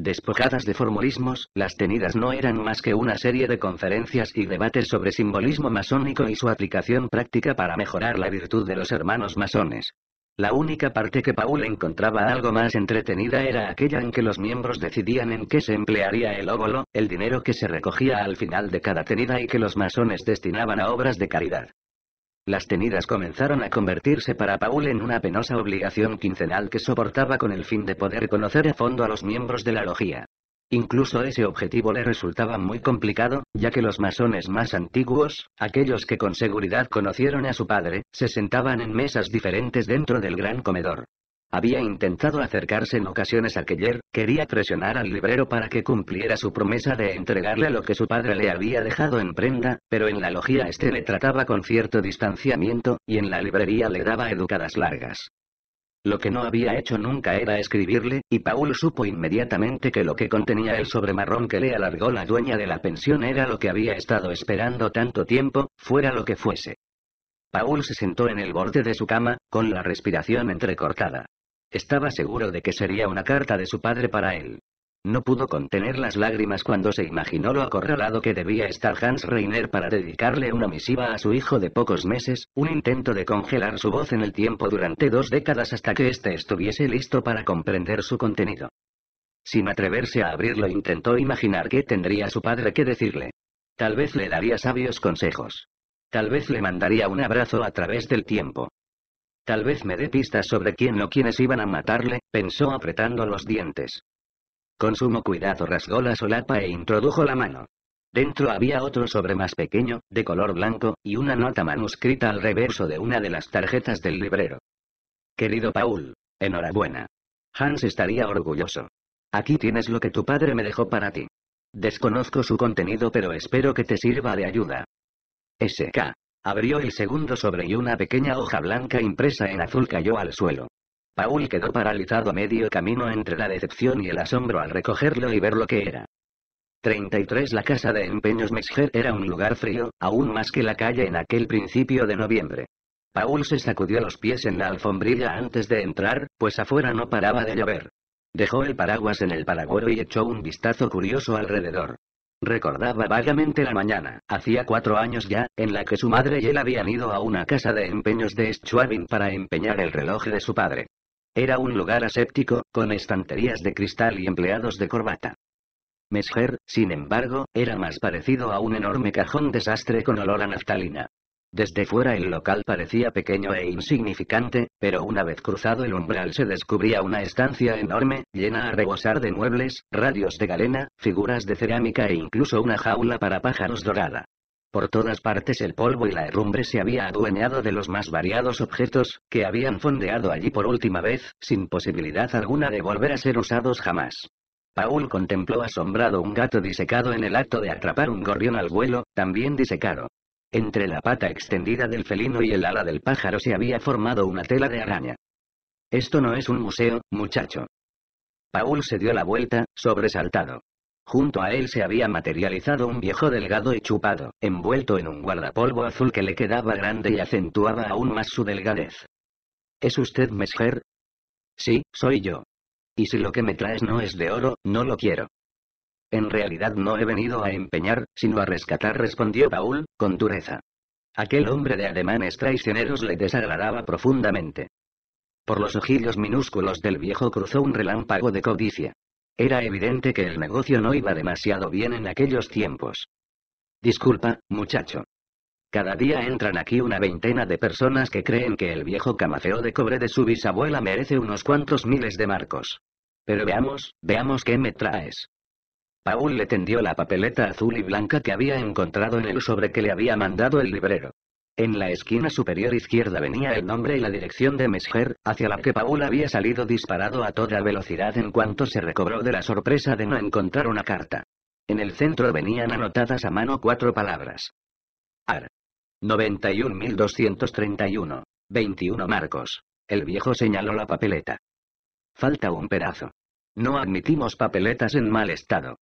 Despojadas de formalismos, las tenidas no eran más que una serie de conferencias y debates sobre simbolismo masónico y su aplicación práctica para mejorar la virtud de los hermanos masones. La única parte que Paul encontraba algo más entretenida era aquella en que los miembros decidían en qué se emplearía el óvulo, el dinero que se recogía al final de cada tenida y que los masones destinaban a obras de caridad. Las tenidas comenzaron a convertirse para Paul en una penosa obligación quincenal que soportaba con el fin de poder conocer a fondo a los miembros de la logía. Incluso ese objetivo le resultaba muy complicado, ya que los masones más antiguos, aquellos que con seguridad conocieron a su padre, se sentaban en mesas diferentes dentro del gran comedor. Había intentado acercarse en ocasiones a Keller, quería presionar al librero para que cumpliera su promesa de entregarle lo que su padre le había dejado en prenda, pero en la logía este le trataba con cierto distanciamiento, y en la librería le daba educadas largas. Lo que no había hecho nunca era escribirle, y Paul supo inmediatamente que lo que contenía el sobremarrón que le alargó la dueña de la pensión era lo que había estado esperando tanto tiempo, fuera lo que fuese. Paul se sentó en el borde de su cama, con la respiración entrecortada. Estaba seguro de que sería una carta de su padre para él. No pudo contener las lágrimas cuando se imaginó lo acorralado que debía estar Hans Reiner para dedicarle una misiva a su hijo de pocos meses, un intento de congelar su voz en el tiempo durante dos décadas hasta que éste estuviese listo para comprender su contenido. Sin atreverse a abrirlo intentó imaginar qué tendría su padre que decirle. Tal vez le daría sabios consejos. Tal vez le mandaría un abrazo a través del tiempo. Tal vez me dé pistas sobre quién o quiénes iban a matarle, pensó apretando los dientes. Con sumo cuidado rasgó la solapa e introdujo la mano. Dentro había otro sobre más pequeño, de color blanco, y una nota manuscrita al reverso de una de las tarjetas del librero. Querido Paul, enhorabuena. Hans estaría orgulloso. Aquí tienes lo que tu padre me dejó para ti. Desconozco su contenido pero espero que te sirva de ayuda. SK. Abrió el segundo sobre y una pequeña hoja blanca impresa en azul cayó al suelo. Paul quedó paralizado a medio camino entre la decepción y el asombro al recogerlo y ver lo que era. 33 La casa de empeños Mesger era un lugar frío, aún más que la calle en aquel principio de noviembre. Paul se sacudió los pies en la alfombrilla antes de entrar, pues afuera no paraba de llover. Dejó el paraguas en el paraguero y echó un vistazo curioso alrededor. Recordaba vagamente la mañana, hacía cuatro años ya, en la que su madre y él habían ido a una casa de empeños de Schwabing para empeñar el reloj de su padre. Era un lugar aséptico, con estanterías de cristal y empleados de corbata. Mesger, sin embargo, era más parecido a un enorme cajón desastre con olor a naftalina. Desde fuera el local parecía pequeño e insignificante, pero una vez cruzado el umbral se descubría una estancia enorme, llena a rebosar de muebles, radios de galena, figuras de cerámica e incluso una jaula para pájaros dorada. Por todas partes el polvo y la herrumbre se había adueñado de los más variados objetos, que habían fondeado allí por última vez, sin posibilidad alguna de volver a ser usados jamás. Paul contempló asombrado un gato disecado en el acto de atrapar un gorrión al vuelo, también disecado. Entre la pata extendida del felino y el ala del pájaro se había formado una tela de araña. Esto no es un museo, muchacho. Paul se dio la vuelta, sobresaltado. Junto a él se había materializado un viejo delgado y chupado, envuelto en un guardapolvo azul que le quedaba grande y acentuaba aún más su delgadez. ¿Es usted Mesger? Sí, soy yo. Y si lo que me traes no es de oro, no lo quiero. En realidad no he venido a empeñar, sino a rescatar, respondió Paul, con dureza. Aquel hombre de ademanes traicioneros le desagradaba profundamente. Por los ojillos minúsculos del viejo cruzó un relámpago de codicia. Era evidente que el negocio no iba demasiado bien en aquellos tiempos. Disculpa, muchacho. Cada día entran aquí una veintena de personas que creen que el viejo camafeo de cobre de su bisabuela merece unos cuantos miles de marcos. Pero veamos, veamos qué me traes. Paul le tendió la papeleta azul y blanca que había encontrado en el sobre que le había mandado el librero. En la esquina superior izquierda venía el nombre y la dirección de Mesger, hacia la que Paul había salido disparado a toda velocidad en cuanto se recobró de la sorpresa de no encontrar una carta. En el centro venían anotadas a mano cuatro palabras. AR. 91.231. 21 marcos. El viejo señaló la papeleta. Falta un pedazo. No admitimos papeletas en mal estado.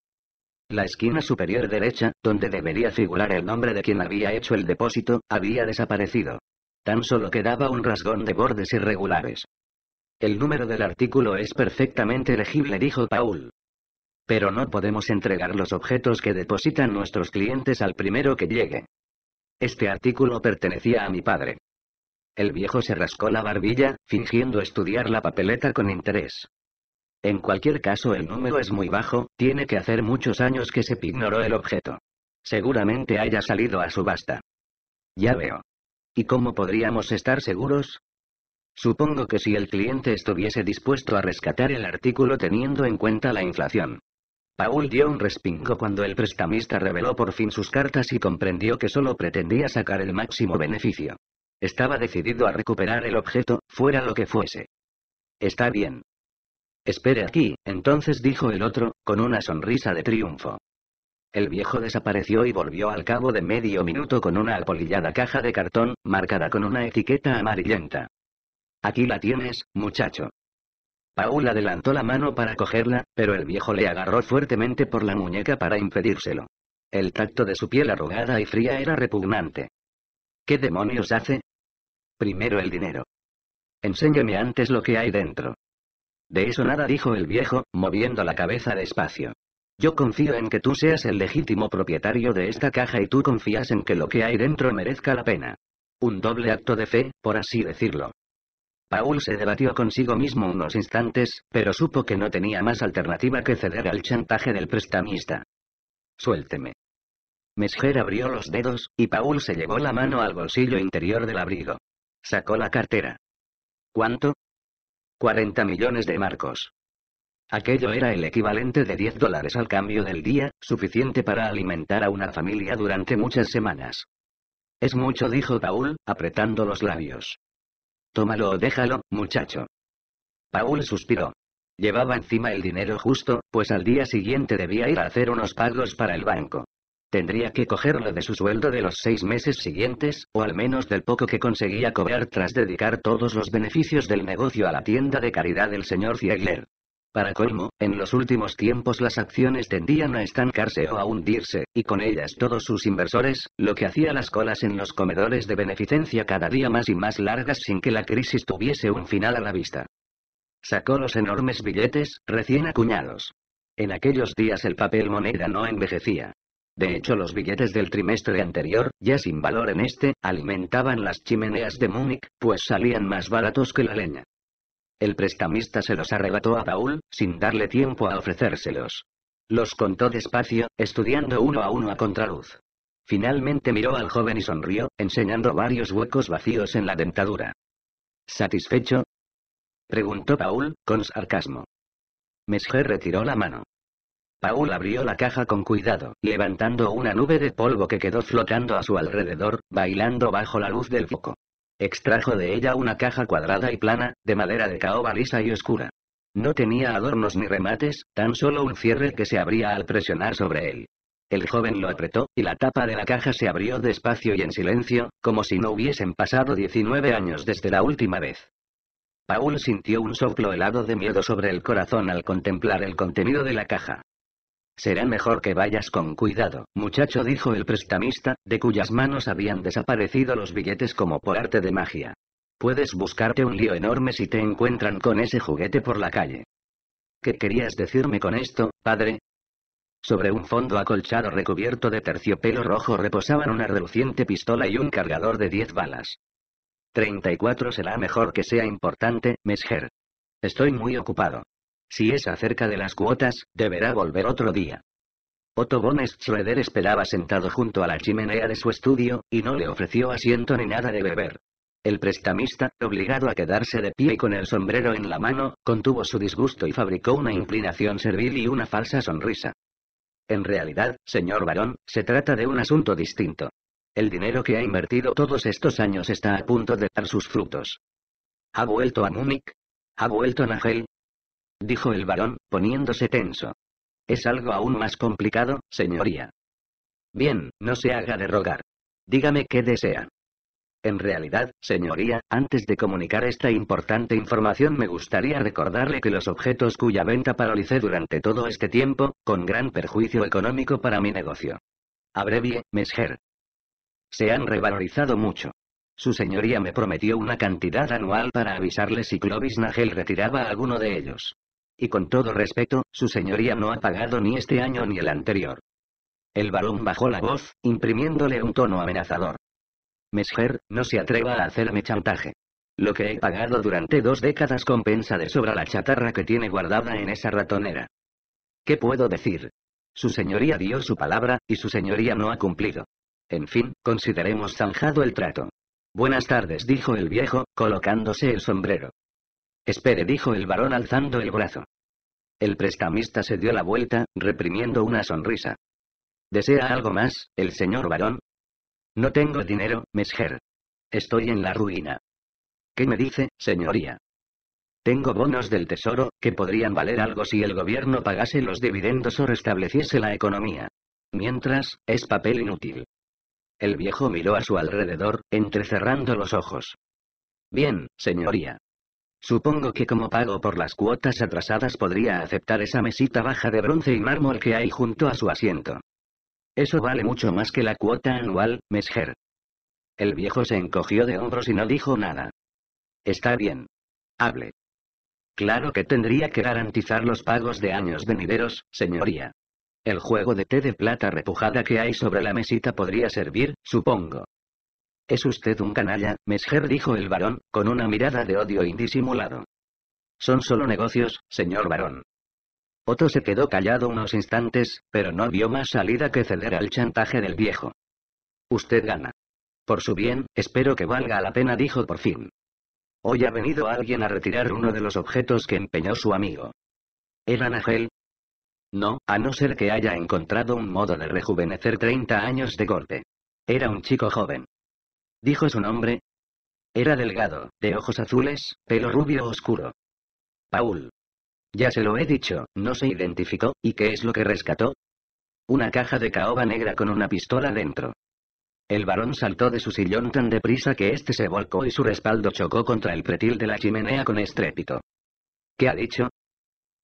La esquina superior derecha, donde debería figurar el nombre de quien había hecho el depósito, había desaparecido. Tan solo quedaba un rasgón de bordes irregulares. El número del artículo es perfectamente legible, dijo Paul. Pero no podemos entregar los objetos que depositan nuestros clientes al primero que llegue. Este artículo pertenecía a mi padre. El viejo se rascó la barbilla, fingiendo estudiar la papeleta con interés. En cualquier caso el número es muy bajo, tiene que hacer muchos años que se pignoró el objeto. Seguramente haya salido a subasta. Ya veo. ¿Y cómo podríamos estar seguros? Supongo que si el cliente estuviese dispuesto a rescatar el artículo teniendo en cuenta la inflación. Paul dio un respingo cuando el prestamista reveló por fin sus cartas y comprendió que solo pretendía sacar el máximo beneficio. Estaba decidido a recuperar el objeto, fuera lo que fuese. Está bien, Espere aquí, entonces dijo el otro, con una sonrisa de triunfo. El viejo desapareció y volvió al cabo de medio minuto con una apolillada caja de cartón, marcada con una etiqueta amarillenta. Aquí la tienes, muchacho. Paul adelantó la mano para cogerla, pero el viejo le agarró fuertemente por la muñeca para impedírselo. El tacto de su piel arrugada y fría era repugnante. ¿Qué demonios hace? Primero el dinero. Enséñeme antes lo que hay dentro. De eso nada dijo el viejo, moviendo la cabeza despacio. Yo confío en que tú seas el legítimo propietario de esta caja y tú confías en que lo que hay dentro merezca la pena. Un doble acto de fe, por así decirlo. Paul se debatió consigo mismo unos instantes, pero supo que no tenía más alternativa que ceder al chantaje del prestamista. Suélteme. Mesger abrió los dedos, y Paul se llevó la mano al bolsillo interior del abrigo. Sacó la cartera. ¿Cuánto? 40 millones de marcos. Aquello era el equivalente de 10 dólares al cambio del día, suficiente para alimentar a una familia durante muchas semanas. Es mucho, dijo Paul, apretando los labios. Tómalo o déjalo, muchacho. Paul suspiró. Llevaba encima el dinero justo, pues al día siguiente debía ir a hacer unos pagos para el banco. Tendría que cogerlo de su sueldo de los seis meses siguientes, o al menos del poco que conseguía cobrar tras dedicar todos los beneficios del negocio a la tienda de caridad del señor Ziegler. Para colmo, en los últimos tiempos las acciones tendían a estancarse o a hundirse, y con ellas todos sus inversores, lo que hacía las colas en los comedores de beneficencia cada día más y más largas sin que la crisis tuviese un final a la vista. Sacó los enormes billetes, recién acuñados. En aquellos días el papel moneda no envejecía, de hecho los billetes del trimestre anterior, ya sin valor en este, alimentaban las chimeneas de Múnich, pues salían más baratos que la leña. El prestamista se los arrebató a Paul, sin darle tiempo a ofrecérselos. Los contó despacio, estudiando uno a uno a contraluz. Finalmente miró al joven y sonrió, enseñando varios huecos vacíos en la dentadura. ¿Satisfecho? Preguntó Paul, con sarcasmo. Mesger retiró la mano. Paul abrió la caja con cuidado, levantando una nube de polvo que quedó flotando a su alrededor, bailando bajo la luz del foco. Extrajo de ella una caja cuadrada y plana, de madera de caoba lisa y oscura. No tenía adornos ni remates, tan solo un cierre que se abría al presionar sobre él. El joven lo apretó, y la tapa de la caja se abrió despacio y en silencio, como si no hubiesen pasado 19 años desde la última vez. Paul sintió un soplo helado de miedo sobre el corazón al contemplar el contenido de la caja. Será mejor que vayas con cuidado, muchacho, dijo el prestamista, de cuyas manos habían desaparecido los billetes como por arte de magia. Puedes buscarte un lío enorme si te encuentran con ese juguete por la calle. ¿Qué querías decirme con esto, padre? Sobre un fondo acolchado recubierto de terciopelo rojo reposaban una reluciente pistola y un cargador de 10 balas. 34 será mejor que sea importante, mesher. Estoy muy ocupado. Si es acerca de las cuotas, deberá volver otro día. Otto von Schroeder esperaba sentado junto a la chimenea de su estudio, y no le ofreció asiento ni nada de beber. El prestamista, obligado a quedarse de pie y con el sombrero en la mano, contuvo su disgusto y fabricó una inclinación servil y una falsa sonrisa. En realidad, señor varón, se trata de un asunto distinto. El dinero que ha invertido todos estos años está a punto de dar sus frutos. ¿Ha vuelto a Múnich? ¿Ha vuelto a Nagel? dijo el varón, poniéndose tenso. Es algo aún más complicado, señoría. Bien, no se haga de rogar. Dígame qué desea. En realidad, señoría, antes de comunicar esta importante información me gustaría recordarle que los objetos cuya venta paralicé durante todo este tiempo, con gran perjuicio económico para mi negocio. Abrevie, Mesher. Se han revalorizado mucho. Su señoría me prometió una cantidad anual para avisarle si Clovis Nagel retiraba alguno de ellos. Y con todo respeto, su señoría no ha pagado ni este año ni el anterior. El balón bajó la voz, imprimiéndole un tono amenazador. Mesger, no se atreva a hacerme chantaje. Lo que he pagado durante dos décadas compensa de sobra la chatarra que tiene guardada en esa ratonera. ¿Qué puedo decir? Su señoría dio su palabra, y su señoría no ha cumplido. En fin, consideremos zanjado el trato. Buenas tardes, dijo el viejo, colocándose el sombrero. Espere, dijo el varón alzando el brazo. El prestamista se dio la vuelta, reprimiendo una sonrisa. ¿Desea algo más, el señor varón? No tengo dinero, Mesger. Estoy en la ruina. ¿Qué me dice, señoría? Tengo bonos del tesoro, que podrían valer algo si el gobierno pagase los dividendos o restableciese la economía. Mientras, es papel inútil. El viejo miró a su alrededor, entrecerrando los ojos. Bien, señoría. Supongo que como pago por las cuotas atrasadas podría aceptar esa mesita baja de bronce y mármol que hay junto a su asiento. Eso vale mucho más que la cuota anual, Mesger. El viejo se encogió de hombros y no dijo nada. Está bien. Hable. Claro que tendría que garantizar los pagos de años venideros, señoría. El juego de té de plata repujada que hay sobre la mesita podría servir, supongo. Es usted un canalla, Mesger dijo el varón, con una mirada de odio indisimulado. Son solo negocios, señor varón. Otto se quedó callado unos instantes, pero no vio más salida que ceder al chantaje del viejo. Usted gana. Por su bien, espero que valga la pena, dijo por fin. Hoy ha venido alguien a retirar uno de los objetos que empeñó su amigo. ¿Era Nagel? No, a no ser que haya encontrado un modo de rejuvenecer 30 años de golpe. Era un chico joven dijo su nombre. Era delgado, de ojos azules, pelo rubio oscuro. Paul. Ya se lo he dicho, no se identificó, ¿y qué es lo que rescató? Una caja de caoba negra con una pistola dentro. El varón saltó de su sillón tan deprisa que éste se volcó y su respaldo chocó contra el pretil de la chimenea con estrépito. ¿Qué ha dicho?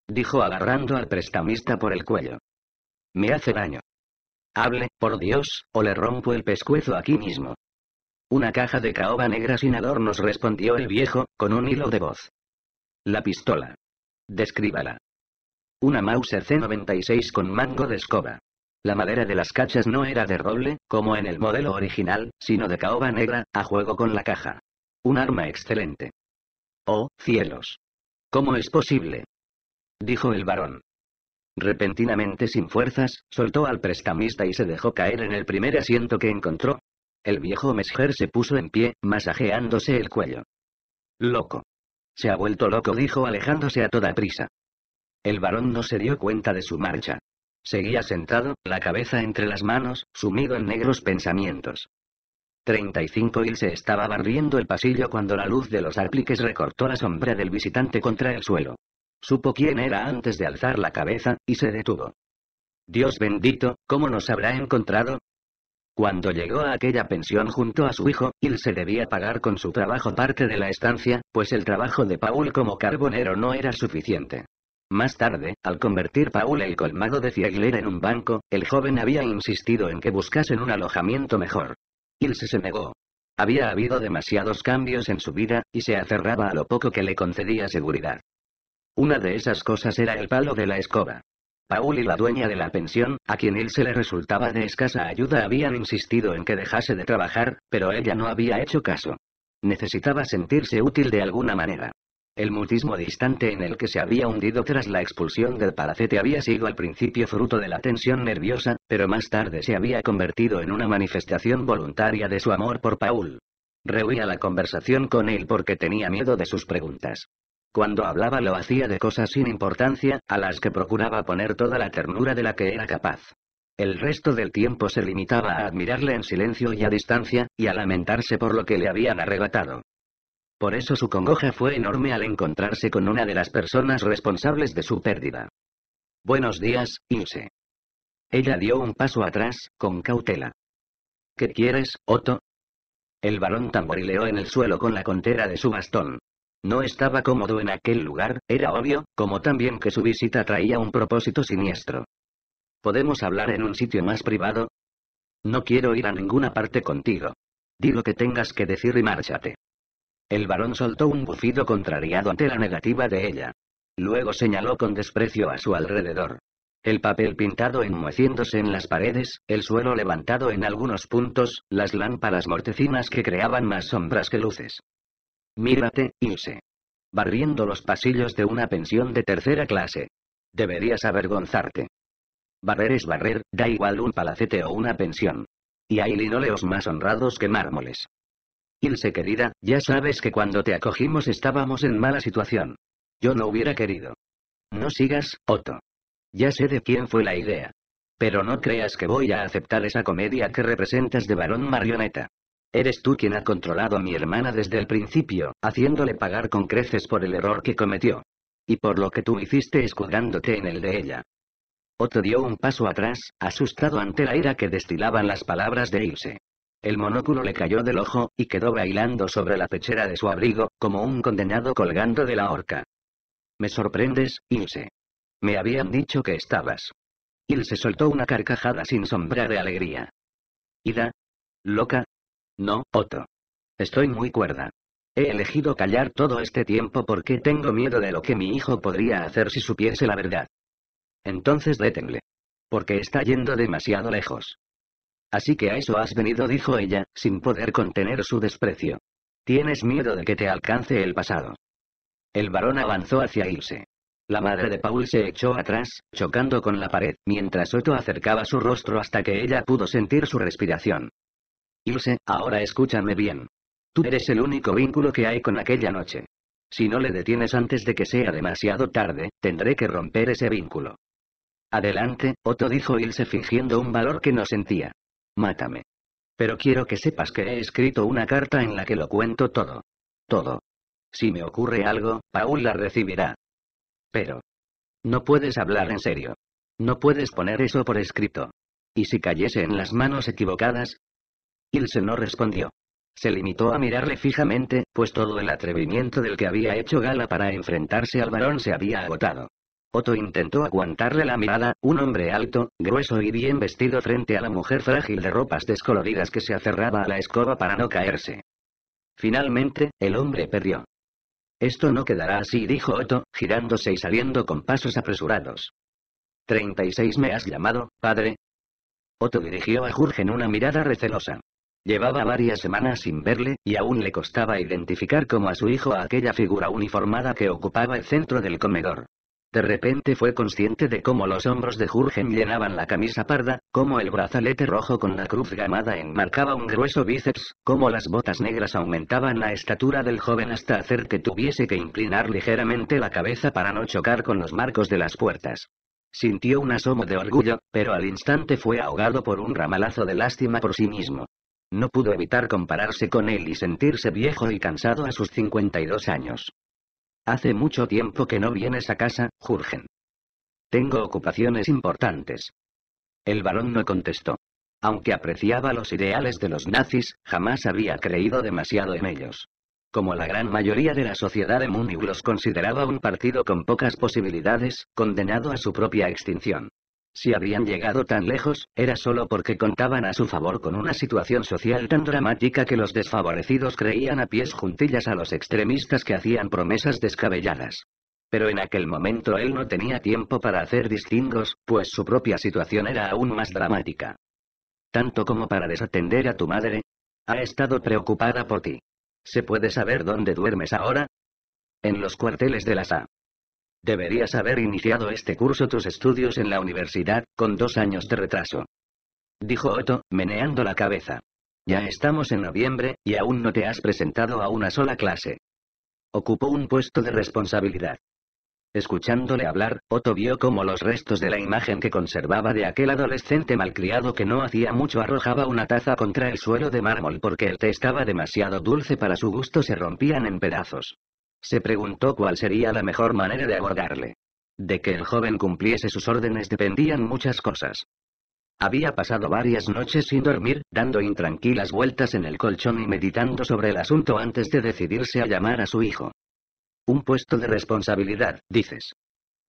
Dijo agarrando al prestamista por el cuello. Me hace daño. Hable, por Dios, o le rompo el pescuezo aquí mismo. Una caja de caoba negra sin adornos respondió el viejo, con un hilo de voz. La pistola. Descríbala. Una Mauser C96 con mango de escoba. La madera de las cachas no era de roble, como en el modelo original, sino de caoba negra, a juego con la caja. Un arma excelente. Oh, cielos. ¿Cómo es posible? dijo el varón. Repentinamente sin fuerzas, soltó al prestamista y se dejó caer en el primer asiento que encontró, el viejo Mesger se puso en pie, masajeándose el cuello. Loco. Se ha vuelto loco, dijo alejándose a toda prisa. El varón no se dio cuenta de su marcha. Seguía sentado, la cabeza entre las manos, sumido en negros pensamientos. 35 Y se estaba barriendo el pasillo cuando la luz de los apliques recortó la sombra del visitante contra el suelo. Supo quién era antes de alzar la cabeza, y se detuvo. Dios bendito, ¿cómo nos habrá encontrado? Cuando llegó a aquella pensión junto a su hijo, Ilse se debía pagar con su trabajo parte de la estancia, pues el trabajo de Paul como carbonero no era suficiente. Más tarde, al convertir Paul el colmado de Ziegler en un banco, el joven había insistido en que buscasen un alojamiento mejor. Ilse se negó. Había habido demasiados cambios en su vida, y se aferraba a lo poco que le concedía seguridad. Una de esas cosas era el palo de la escoba. Paul y la dueña de la pensión, a quien él se le resultaba de escasa ayuda, habían insistido en que dejase de trabajar, pero ella no había hecho caso. Necesitaba sentirse útil de alguna manera. El mutismo distante en el que se había hundido tras la expulsión del palacete había sido al principio fruto de la tensión nerviosa, pero más tarde se había convertido en una manifestación voluntaria de su amor por Paul. Rehuía la conversación con él porque tenía miedo de sus preguntas. Cuando hablaba lo hacía de cosas sin importancia, a las que procuraba poner toda la ternura de la que era capaz. El resto del tiempo se limitaba a admirarle en silencio y a distancia, y a lamentarse por lo que le habían arrebatado. Por eso su congoja fue enorme al encontrarse con una de las personas responsables de su pérdida. Buenos días, Inse». Ella dio un paso atrás, con cautela. ¿Qué quieres, Otto? El varón tamborileó en el suelo con la contera de su bastón. No estaba cómodo en aquel lugar, era obvio, como también que su visita traía un propósito siniestro. ¿Podemos hablar en un sitio más privado? No quiero ir a ninguna parte contigo. Di lo que tengas que decir y márchate. El varón soltó un bufido contrariado ante la negativa de ella. Luego señaló con desprecio a su alrededor. El papel pintado enmueciéndose en las paredes, el suelo levantado en algunos puntos, las lámparas mortecinas que creaban más sombras que luces. Mírate, Ilse. Barriendo los pasillos de una pensión de tercera clase. Deberías avergonzarte. Barrer es barrer, da igual un palacete o una pensión. Y hay linoleos más honrados que mármoles. Ilse querida, ya sabes que cuando te acogimos estábamos en mala situación. Yo no hubiera querido. No sigas, Otto. Ya sé de quién fue la idea. Pero no creas que voy a aceptar esa comedia que representas de varón marioneta. Eres tú quien ha controlado a mi hermana desde el principio, haciéndole pagar con creces por el error que cometió. Y por lo que tú hiciste escudándote en el de ella. Otto dio un paso atrás, asustado ante la ira que destilaban las palabras de Ilse. El monóculo le cayó del ojo, y quedó bailando sobre la pechera de su abrigo, como un condenado colgando de la horca. Me sorprendes, Ilse. Me habían dicho que estabas. Ilse soltó una carcajada sin sombra de alegría. Ida. Loca, no, Otto. Estoy muy cuerda. He elegido callar todo este tiempo porque tengo miedo de lo que mi hijo podría hacer si supiese la verdad. Entonces détenle. Porque está yendo demasiado lejos. Así que a eso has venido, dijo ella, sin poder contener su desprecio. Tienes miedo de que te alcance el pasado. El varón avanzó hacia irse. La madre de Paul se echó atrás, chocando con la pared, mientras Otto acercaba su rostro hasta que ella pudo sentir su respiración. Ilse, ahora escúchame bien. Tú eres el único vínculo que hay con aquella noche. Si no le detienes antes de que sea demasiado tarde, tendré que romper ese vínculo. Adelante, Otto dijo Ilse fingiendo un valor que no sentía. Mátame. Pero quiero que sepas que he escrito una carta en la que lo cuento todo. Todo. Si me ocurre algo, Paul la recibirá. Pero. No puedes hablar en serio. No puedes poner eso por escrito. ¿Y si cayese en las manos equivocadas? Ilse no respondió. Se limitó a mirarle fijamente, pues todo el atrevimiento del que había hecho gala para enfrentarse al varón se había agotado. Otto intentó aguantarle la mirada, un hombre alto, grueso y bien vestido frente a la mujer frágil de ropas descoloridas que se aferraba a la escoba para no caerse. Finalmente, el hombre perdió. Esto no quedará así, dijo Otto, girándose y saliendo con pasos apresurados. «36 me has llamado, padre. Otto dirigió a Jurgen una mirada recelosa. Llevaba varias semanas sin verle, y aún le costaba identificar como a su hijo aquella figura uniformada que ocupaba el centro del comedor. De repente fue consciente de cómo los hombros de Jurgen llenaban la camisa parda, cómo el brazalete rojo con la cruz gamada enmarcaba un grueso bíceps, cómo las botas negras aumentaban la estatura del joven hasta hacer que tuviese que inclinar ligeramente la cabeza para no chocar con los marcos de las puertas. Sintió un asomo de orgullo, pero al instante fue ahogado por un ramalazo de lástima por sí mismo. No pudo evitar compararse con él y sentirse viejo y cansado a sus 52 años. Hace mucho tiempo que no vienes a casa, Jurgen. Tengo ocupaciones importantes. El varón no contestó. Aunque apreciaba los ideales de los nazis, jamás había creído demasiado en ellos. Como la gran mayoría de la sociedad de Múnich los consideraba un partido con pocas posibilidades, condenado a su propia extinción. Si habían llegado tan lejos, era solo porque contaban a su favor con una situación social tan dramática que los desfavorecidos creían a pies juntillas a los extremistas que hacían promesas descabelladas. Pero en aquel momento él no tenía tiempo para hacer distingos, pues su propia situación era aún más dramática. Tanto como para desatender a tu madre. Ha estado preocupada por ti. ¿Se puede saber dónde duermes ahora? En los cuarteles de la SA. Deberías haber iniciado este curso tus estudios en la universidad, con dos años de retraso. Dijo Otto, meneando la cabeza. Ya estamos en noviembre, y aún no te has presentado a una sola clase. Ocupó un puesto de responsabilidad. Escuchándole hablar, Otto vio cómo los restos de la imagen que conservaba de aquel adolescente malcriado que no hacía mucho arrojaba una taza contra el suelo de mármol porque el té estaba demasiado dulce para su gusto se rompían en pedazos. Se preguntó cuál sería la mejor manera de abordarle. De que el joven cumpliese sus órdenes dependían muchas cosas. Había pasado varias noches sin dormir, dando intranquilas vueltas en el colchón y meditando sobre el asunto antes de decidirse a llamar a su hijo. Un puesto de responsabilidad, dices.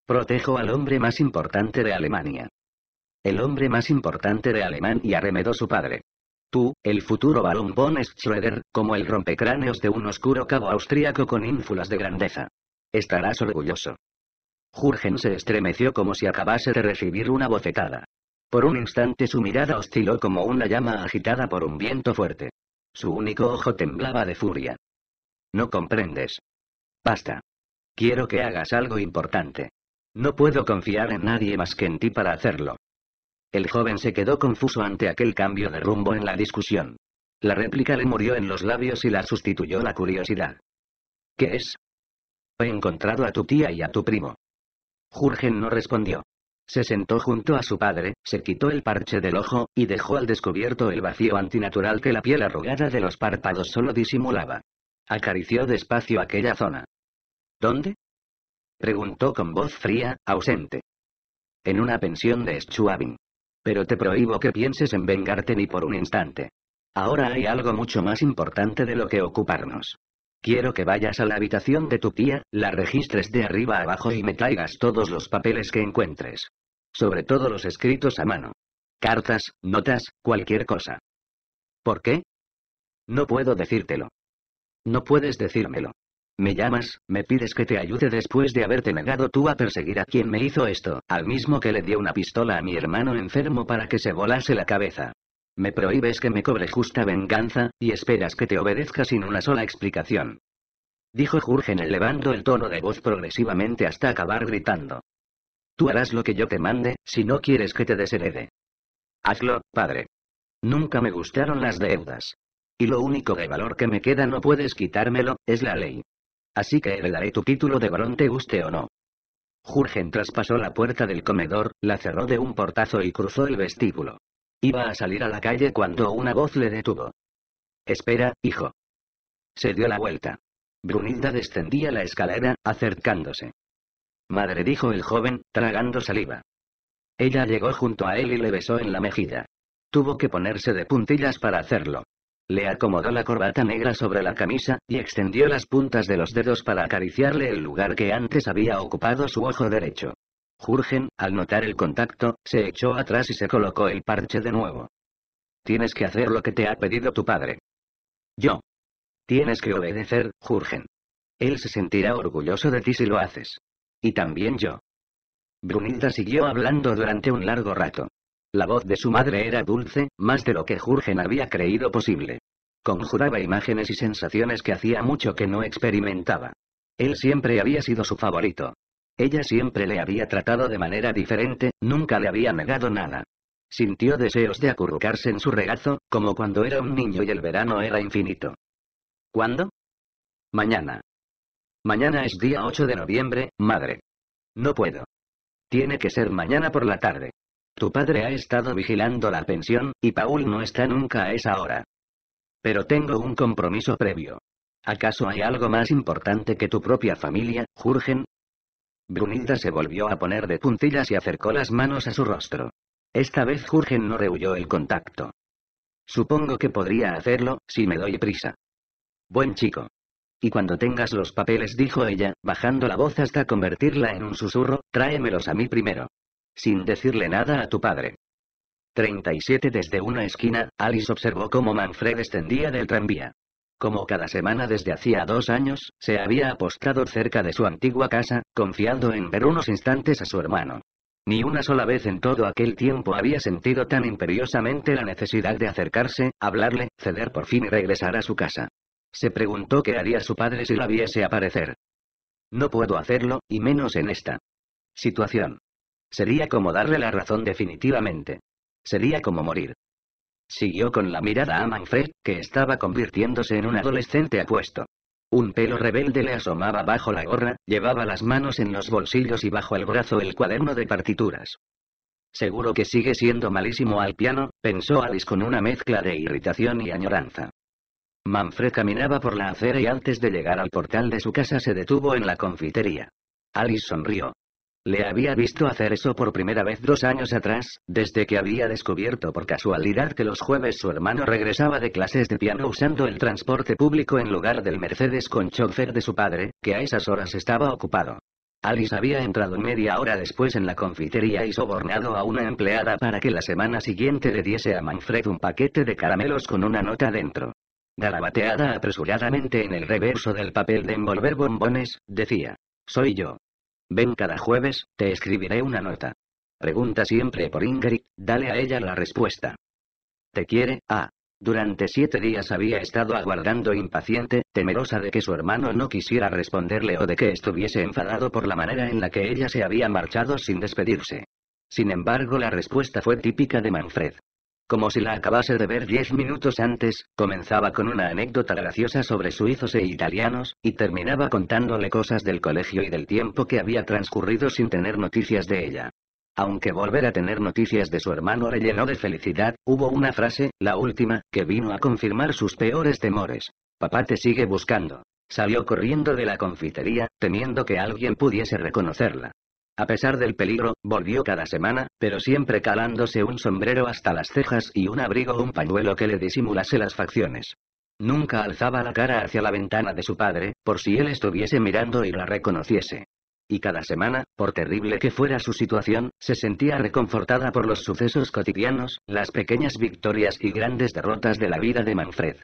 Protejo al hombre más importante de Alemania. El hombre más importante de Alemania, remedó su padre. Tú, el futuro barón von Schroeder, como el rompecráneos de un oscuro cabo austríaco con ínfulas de grandeza. Estarás orgulloso. Jurgen se estremeció como si acabase de recibir una bofetada. Por un instante su mirada osciló como una llama agitada por un viento fuerte. Su único ojo temblaba de furia. No comprendes. Basta. Quiero que hagas algo importante. No puedo confiar en nadie más que en ti para hacerlo. El joven se quedó confuso ante aquel cambio de rumbo en la discusión. La réplica le murió en los labios y la sustituyó la curiosidad. ¿Qué es? He encontrado a tu tía y a tu primo. Jurgen no respondió. Se sentó junto a su padre, se quitó el parche del ojo, y dejó al descubierto el vacío antinatural que la piel arrugada de los párpados solo disimulaba. Acarició despacio aquella zona. ¿Dónde? preguntó con voz fría, ausente. En una pensión de Schwabing. Pero te prohíbo que pienses en vengarte ni por un instante. Ahora hay algo mucho más importante de lo que ocuparnos. Quiero que vayas a la habitación de tu tía, la registres de arriba abajo y me traigas todos los papeles que encuentres. Sobre todo los escritos a mano. Cartas, notas, cualquier cosa. ¿Por qué? No puedo decírtelo. No puedes decírmelo. Me llamas, me pides que te ayude después de haberte negado tú a perseguir a quien me hizo esto, al mismo que le dio una pistola a mi hermano enfermo para que se volase la cabeza. Me prohíbes que me cobre justa venganza, y esperas que te obedezca sin una sola explicación. Dijo Jurgen elevando el tono de voz progresivamente hasta acabar gritando. Tú harás lo que yo te mande, si no quieres que te desherede. Hazlo, padre. Nunca me gustaron las deudas. Y lo único de valor que me queda no puedes quitármelo, es la ley. Así que heredaré tu título de varón te guste o no. Jurgen traspasó la puerta del comedor, la cerró de un portazo y cruzó el vestíbulo. Iba a salir a la calle cuando una voz le detuvo. Espera, hijo. Se dio la vuelta. Brunilda descendía la escalera, acercándose. Madre dijo el joven, tragando saliva. Ella llegó junto a él y le besó en la mejilla. Tuvo que ponerse de puntillas para hacerlo. Le acomodó la corbata negra sobre la camisa, y extendió las puntas de los dedos para acariciarle el lugar que antes había ocupado su ojo derecho. Jurgen, al notar el contacto, se echó atrás y se colocó el parche de nuevo. Tienes que hacer lo que te ha pedido tu padre. Yo. Tienes que obedecer, Jurgen. Él se sentirá orgulloso de ti si lo haces. Y también yo. Brunilda siguió hablando durante un largo rato. La voz de su madre era dulce, más de lo que Jurgen había creído posible. Conjuraba imágenes y sensaciones que hacía mucho que no experimentaba. Él siempre había sido su favorito. Ella siempre le había tratado de manera diferente, nunca le había negado nada. Sintió deseos de acurrucarse en su regazo, como cuando era un niño y el verano era infinito. ¿Cuándo? Mañana. Mañana es día 8 de noviembre, madre. No puedo. Tiene que ser mañana por la tarde. Tu padre ha estado vigilando la pensión, y Paul no está nunca a esa hora. Pero tengo un compromiso previo. ¿Acaso hay algo más importante que tu propia familia, Jurgen? Brunilda se volvió a poner de puntillas y acercó las manos a su rostro. Esta vez Jurgen no rehuyó el contacto. Supongo que podría hacerlo, si me doy prisa. Buen chico. Y cuando tengas los papeles, dijo ella, bajando la voz hasta convertirla en un susurro, tráemelos a mí primero sin decirle nada a tu padre. 37 Desde una esquina, Alice observó cómo Manfred descendía del tranvía. Como cada semana desde hacía dos años, se había apostado cerca de su antigua casa, confiando en ver unos instantes a su hermano. Ni una sola vez en todo aquel tiempo había sentido tan imperiosamente la necesidad de acercarse, hablarle, ceder por fin y regresar a su casa. Se preguntó qué haría su padre si la viese aparecer. No puedo hacerlo, y menos en esta situación. Sería como darle la razón definitivamente. Sería como morir. Siguió con la mirada a Manfred, que estaba convirtiéndose en un adolescente apuesto. Un pelo rebelde le asomaba bajo la gorra, llevaba las manos en los bolsillos y bajo el brazo el cuaderno de partituras. Seguro que sigue siendo malísimo al piano, pensó Alice con una mezcla de irritación y añoranza. Manfred caminaba por la acera y antes de llegar al portal de su casa se detuvo en la confitería. Alice sonrió. Le había visto hacer eso por primera vez dos años atrás, desde que había descubierto por casualidad que los jueves su hermano regresaba de clases de piano usando el transporte público en lugar del Mercedes con chofer de su padre, que a esas horas estaba ocupado. Alice había entrado media hora después en la confitería y sobornado a una empleada para que la semana siguiente le diese a Manfred un paquete de caramelos con una nota dentro. Garabateada apresuradamente en el reverso del papel de envolver bombones, decía, soy yo. Ven cada jueves, te escribiré una nota. Pregunta siempre por Ingrid, dale a ella la respuesta. Te quiere, ah. Durante siete días había estado aguardando impaciente, temerosa de que su hermano no quisiera responderle o de que estuviese enfadado por la manera en la que ella se había marchado sin despedirse. Sin embargo, la respuesta fue típica de Manfred como si la acabase de ver diez minutos antes, comenzaba con una anécdota graciosa sobre suizos e italianos, y terminaba contándole cosas del colegio y del tiempo que había transcurrido sin tener noticias de ella. Aunque volver a tener noticias de su hermano le llenó de felicidad, hubo una frase, la última, que vino a confirmar sus peores temores. Papá te sigue buscando. Salió corriendo de la confitería, temiendo que alguien pudiese reconocerla. A pesar del peligro, volvió cada semana, pero siempre calándose un sombrero hasta las cejas y un abrigo o un pañuelo que le disimulase las facciones. Nunca alzaba la cara hacia la ventana de su padre, por si él estuviese mirando y la reconociese. Y cada semana, por terrible que fuera su situación, se sentía reconfortada por los sucesos cotidianos, las pequeñas victorias y grandes derrotas de la vida de Manfred.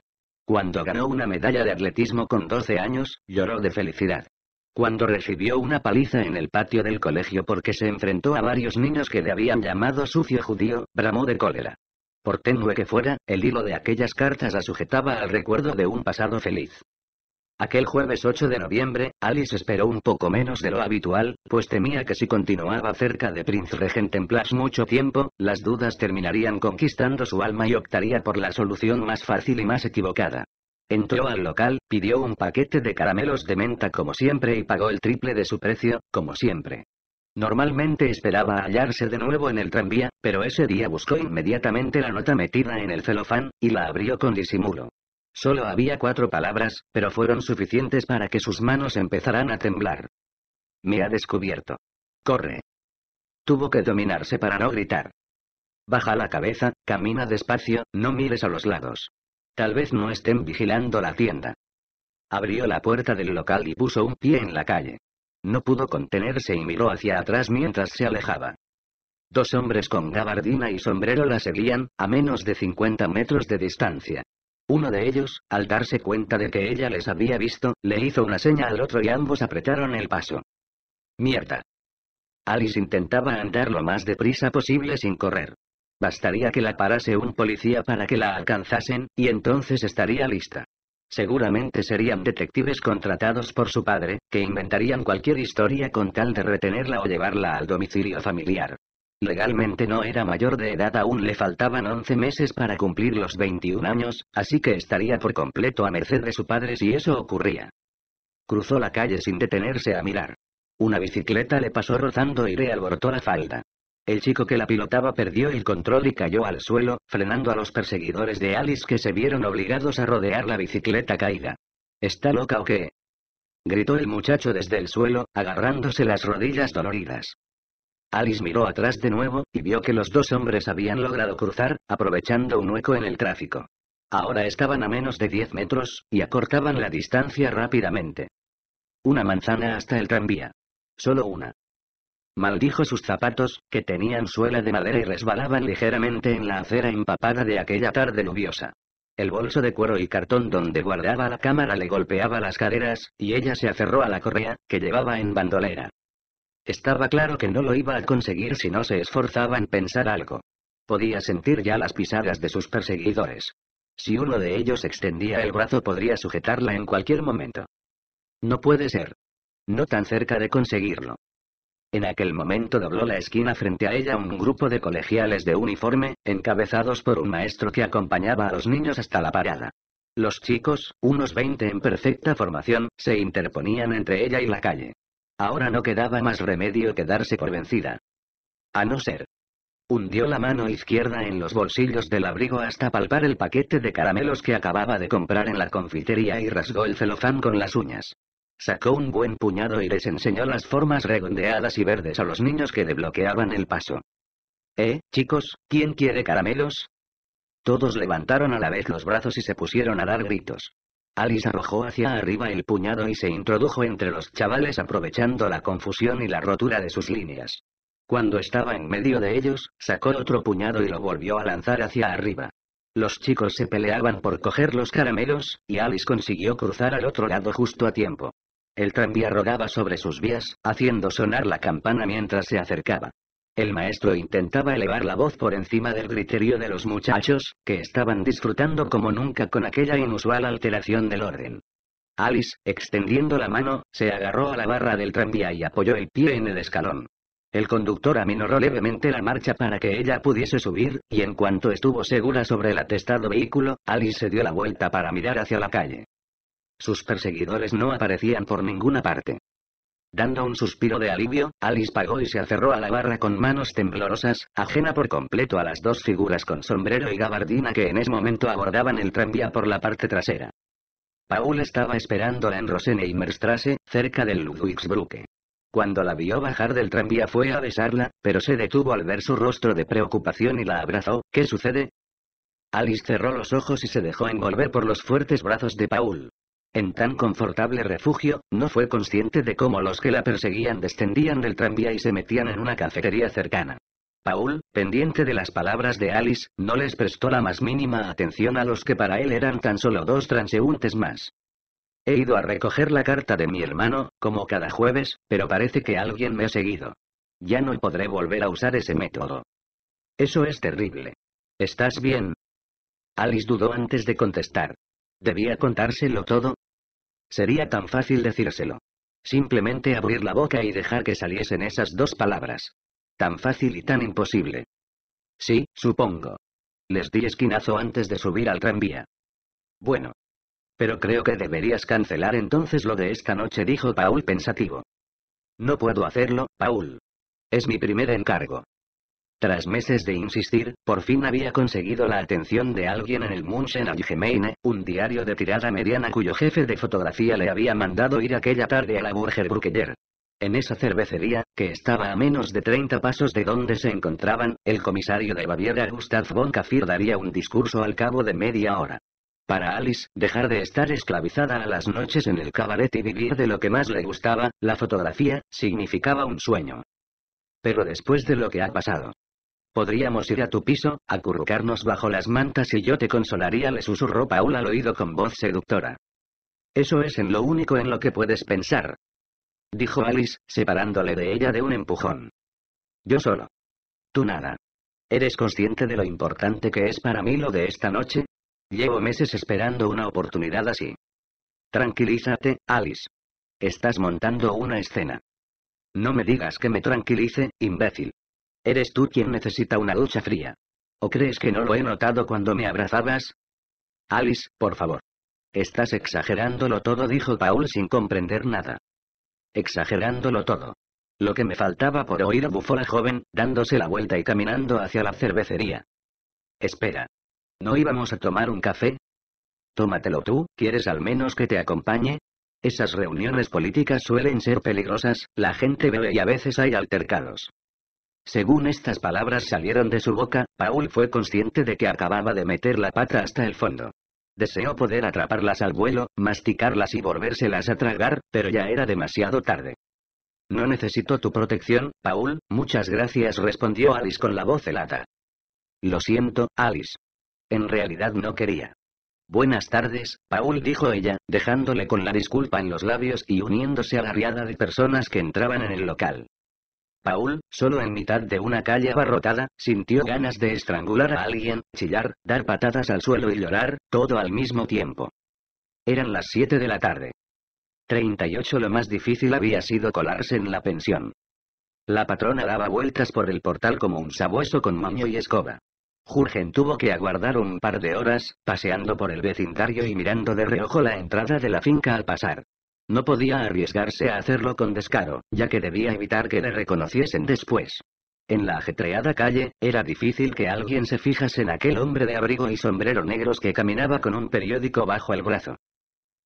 Cuando ganó una medalla de atletismo con 12 años, lloró de felicidad. Cuando recibió una paliza en el patio del colegio porque se enfrentó a varios niños que le habían llamado sucio judío, bramó de cólera. Por tenue que fuera, el hilo de aquellas cartas la sujetaba al recuerdo de un pasado feliz. Aquel jueves 8 de noviembre, Alice esperó un poco menos de lo habitual, pues temía que si continuaba cerca de Prince Regent Templars mucho tiempo, las dudas terminarían conquistando su alma y optaría por la solución más fácil y más equivocada. Entró al local, pidió un paquete de caramelos de menta como siempre y pagó el triple de su precio, como siempre. Normalmente esperaba hallarse de nuevo en el tranvía, pero ese día buscó inmediatamente la nota metida en el celofán, y la abrió con disimulo. Solo había cuatro palabras, pero fueron suficientes para que sus manos empezaran a temblar. Me ha descubierto. Corre. Tuvo que dominarse para no gritar. Baja la cabeza, camina despacio, no mires a los lados. Tal vez no estén vigilando la tienda. Abrió la puerta del local y puso un pie en la calle. No pudo contenerse y miró hacia atrás mientras se alejaba. Dos hombres con gabardina y sombrero la seguían, a menos de 50 metros de distancia. Uno de ellos, al darse cuenta de que ella les había visto, le hizo una seña al otro y ambos apretaron el paso. Mierda. Alice intentaba andar lo más deprisa posible sin correr. Bastaría que la parase un policía para que la alcanzasen, y entonces estaría lista. Seguramente serían detectives contratados por su padre, que inventarían cualquier historia con tal de retenerla o llevarla al domicilio familiar. Legalmente no era mayor de edad, aún le faltaban 11 meses para cumplir los 21 años, así que estaría por completo a merced de su padre si eso ocurría. Cruzó la calle sin detenerse a mirar. Una bicicleta le pasó rozando y le alborotó la falda. El chico que la pilotaba perdió el control y cayó al suelo, frenando a los perseguidores de Alice que se vieron obligados a rodear la bicicleta caída. ¿Está loca o qué? gritó el muchacho desde el suelo, agarrándose las rodillas doloridas. Alice miró atrás de nuevo, y vio que los dos hombres habían logrado cruzar, aprovechando un hueco en el tráfico. Ahora estaban a menos de 10 metros, y acortaban la distancia rápidamente. Una manzana hasta el tranvía. Solo una. Maldijo sus zapatos, que tenían suela de madera y resbalaban ligeramente en la acera empapada de aquella tarde nubiosa. El bolso de cuero y cartón donde guardaba la cámara le golpeaba las caderas, y ella se aferró a la correa, que llevaba en bandolera. Estaba claro que no lo iba a conseguir si no se esforzaba en pensar algo. Podía sentir ya las pisadas de sus perseguidores. Si uno de ellos extendía el brazo podría sujetarla en cualquier momento. No puede ser. No tan cerca de conseguirlo. En aquel momento dobló la esquina frente a ella un grupo de colegiales de uniforme, encabezados por un maestro que acompañaba a los niños hasta la parada. Los chicos, unos 20 en perfecta formación, se interponían entre ella y la calle. Ahora no quedaba más remedio que darse por vencida. A no ser. Hundió la mano izquierda en los bolsillos del abrigo hasta palpar el paquete de caramelos que acababa de comprar en la confitería y rasgó el celofán con las uñas. Sacó un buen puñado y les enseñó las formas redondeadas y verdes a los niños que desbloqueaban el paso. Eh, chicos, ¿quién quiere caramelos? Todos levantaron a la vez los brazos y se pusieron a dar gritos. Alice arrojó hacia arriba el puñado y se introdujo entre los chavales aprovechando la confusión y la rotura de sus líneas. Cuando estaba en medio de ellos, sacó otro puñado y lo volvió a lanzar hacia arriba. Los chicos se peleaban por coger los caramelos, y Alice consiguió cruzar al otro lado justo a tiempo. El tranvía rodaba sobre sus vías, haciendo sonar la campana mientras se acercaba. El maestro intentaba elevar la voz por encima del griterío de los muchachos, que estaban disfrutando como nunca con aquella inusual alteración del orden. Alice, extendiendo la mano, se agarró a la barra del tranvía y apoyó el pie en el escalón. El conductor aminoró levemente la marcha para que ella pudiese subir, y en cuanto estuvo segura sobre el atestado vehículo, Alice se dio la vuelta para mirar hacia la calle. Sus perseguidores no aparecían por ninguna parte. Dando un suspiro de alivio, Alice pagó y se aferró a la barra con manos temblorosas, ajena por completo a las dos figuras con sombrero y gabardina que en ese momento abordaban el tranvía por la parte trasera. Paul estaba esperándola en rosene Trasse, cerca del Ludwigsbrücke. Cuando la vio bajar del tranvía fue a besarla, pero se detuvo al ver su rostro de preocupación y la abrazó. ¿Qué sucede? Alice cerró los ojos y se dejó envolver por los fuertes brazos de Paul. En tan confortable refugio, no fue consciente de cómo los que la perseguían descendían del tranvía y se metían en una cafetería cercana. Paul, pendiente de las palabras de Alice, no les prestó la más mínima atención a los que para él eran tan solo dos transeúntes más. He ido a recoger la carta de mi hermano, como cada jueves, pero parece que alguien me ha seguido. Ya no podré volver a usar ese método. Eso es terrible. ¿Estás bien? Alice dudó antes de contestar. Debía contárselo todo. Sería tan fácil decírselo. Simplemente abrir la boca y dejar que saliesen esas dos palabras. Tan fácil y tan imposible. Sí, supongo. Les di esquinazo antes de subir al tranvía. Bueno. Pero creo que deberías cancelar entonces lo de esta noche, dijo Paul pensativo. No puedo hacerlo, Paul. Es mi primer encargo. Tras meses de insistir, por fin había conseguido la atención de alguien en el Munchen Allgemeine, un diario de tirada mediana cuyo jefe de fotografía le había mandado ir aquella tarde a la Burger Brukeller. En esa cervecería, que estaba a menos de 30 pasos de donde se encontraban, el comisario de Baviera Gustav von Kaffir daría un discurso al cabo de media hora. Para Alice, dejar de estar esclavizada a las noches en el cabaret y vivir de lo que más le gustaba, la fotografía, significaba un sueño. Pero después de lo que ha pasado, Podríamos ir a tu piso, acurrucarnos bajo las mantas y yo te consolaría, le susurró Paul al oído con voz seductora. Eso es en lo único en lo que puedes pensar. Dijo Alice, separándole de ella de un empujón. Yo solo. Tú nada. ¿Eres consciente de lo importante que es para mí lo de esta noche? Llevo meses esperando una oportunidad así. Tranquilízate, Alice. Estás montando una escena. No me digas que me tranquilice, imbécil. ¿Eres tú quien necesita una ducha fría? ¿O crees que no lo he notado cuando me abrazabas? Alice, por favor. Estás exagerándolo todo, dijo Paul sin comprender nada. Exagerándolo todo. Lo que me faltaba por oír bufó la joven, dándose la vuelta y caminando hacia la cervecería. Espera. ¿No íbamos a tomar un café? Tómatelo tú, ¿quieres al menos que te acompañe? Esas reuniones políticas suelen ser peligrosas, la gente bebe y a veces hay altercados. Según estas palabras salieron de su boca, Paul fue consciente de que acababa de meter la pata hasta el fondo. Deseó poder atraparlas al vuelo, masticarlas y volvérselas a tragar, pero ya era demasiado tarde. No necesito tu protección, Paul, muchas gracias respondió Alice con la voz helada. Lo siento, Alice. En realidad no quería. Buenas tardes, Paul dijo ella, dejándole con la disculpa en los labios y uniéndose a la riada de personas que entraban en el local. Paul, solo en mitad de una calle abarrotada, sintió ganas de estrangular a alguien, chillar, dar patadas al suelo y llorar, todo al mismo tiempo. Eran las 7 de la tarde. 38 Lo más difícil había sido colarse en la pensión. La patrona daba vueltas por el portal como un sabueso con maño y escoba. Jurgen tuvo que aguardar un par de horas, paseando por el vecindario y mirando de reojo la entrada de la finca al pasar. No podía arriesgarse a hacerlo con descaro, ya que debía evitar que le reconociesen después. En la ajetreada calle, era difícil que alguien se fijase en aquel hombre de abrigo y sombrero negros que caminaba con un periódico bajo el brazo.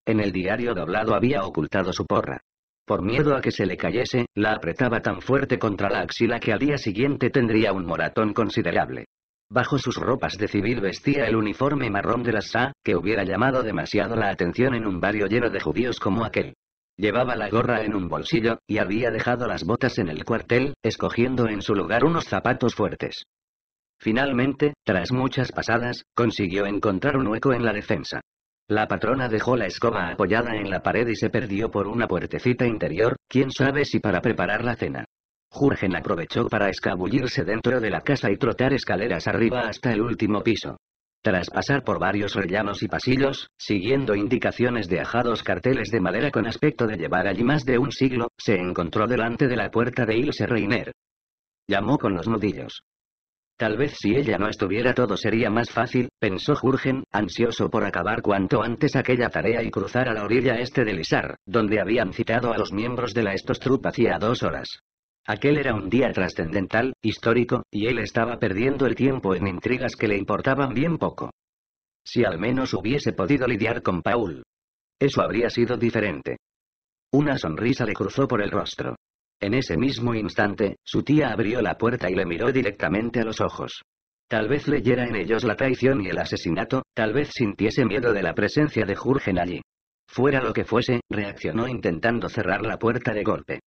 En el diario doblado había ocultado su porra. Por miedo a que se le cayese, la apretaba tan fuerte contra la axila que al día siguiente tendría un moratón considerable. Bajo sus ropas de civil vestía el uniforme marrón de la SA, que hubiera llamado demasiado la atención en un barrio lleno de judíos como aquel. Llevaba la gorra en un bolsillo, y había dejado las botas en el cuartel, escogiendo en su lugar unos zapatos fuertes. Finalmente, tras muchas pasadas, consiguió encontrar un hueco en la defensa. La patrona dejó la escoba apoyada en la pared y se perdió por una puertecita interior, quién sabe si para preparar la cena. Jurgen aprovechó para escabullirse dentro de la casa y trotar escaleras arriba hasta el último piso. Tras pasar por varios rellanos y pasillos, siguiendo indicaciones de ajados carteles de madera con aspecto de llevar allí más de un siglo, se encontró delante de la puerta de Ilse Reiner. Llamó con los nudillos. Tal vez si ella no estuviera todo sería más fácil, pensó Jurgen, ansioso por acabar cuanto antes aquella tarea y cruzar a la orilla este del Isar, donde habían citado a los miembros de la Estostrup hacía dos horas. Aquel era un día trascendental, histórico, y él estaba perdiendo el tiempo en intrigas que le importaban bien poco. Si al menos hubiese podido lidiar con Paul. Eso habría sido diferente. Una sonrisa le cruzó por el rostro. En ese mismo instante, su tía abrió la puerta y le miró directamente a los ojos. Tal vez leyera en ellos la traición y el asesinato, tal vez sintiese miedo de la presencia de Jurgen allí. Fuera lo que fuese, reaccionó intentando cerrar la puerta de golpe.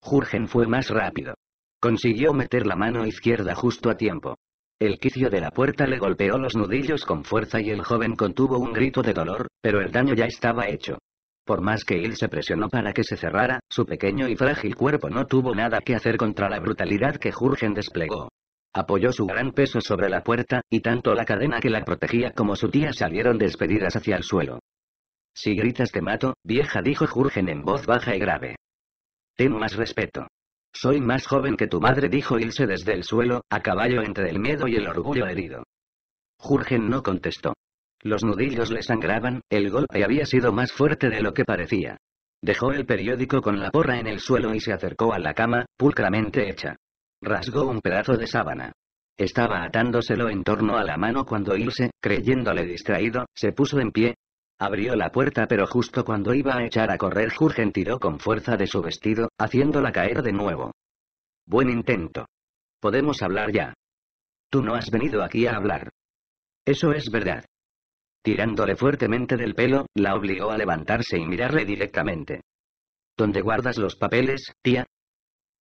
Jurgen fue más rápido. Consiguió meter la mano izquierda justo a tiempo. El quicio de la puerta le golpeó los nudillos con fuerza y el joven contuvo un grito de dolor, pero el daño ya estaba hecho. Por más que él se presionó para que se cerrara, su pequeño y frágil cuerpo no tuvo nada que hacer contra la brutalidad que Jurgen desplegó. Apoyó su gran peso sobre la puerta, y tanto la cadena que la protegía como su tía salieron despedidas hacia el suelo. Si gritas te mato, vieja dijo Jurgen en voz baja y grave. Ten más respeto. Soy más joven que tu madre, dijo Ilse desde el suelo, a caballo entre el miedo y el orgullo herido. Jurgen no contestó. Los nudillos le sangraban, el golpe había sido más fuerte de lo que parecía. Dejó el periódico con la porra en el suelo y se acercó a la cama, pulcramente hecha. Rasgó un pedazo de sábana. Estaba atándoselo en torno a la mano cuando Ilse, creyéndole distraído, se puso en pie, Abrió la puerta pero justo cuando iba a echar a correr Jurgen tiró con fuerza de su vestido, haciéndola caer de nuevo. Buen intento. Podemos hablar ya. Tú no has venido aquí a hablar. Eso es verdad. Tirándole fuertemente del pelo, la obligó a levantarse y mirarle directamente. ¿Dónde guardas los papeles, tía?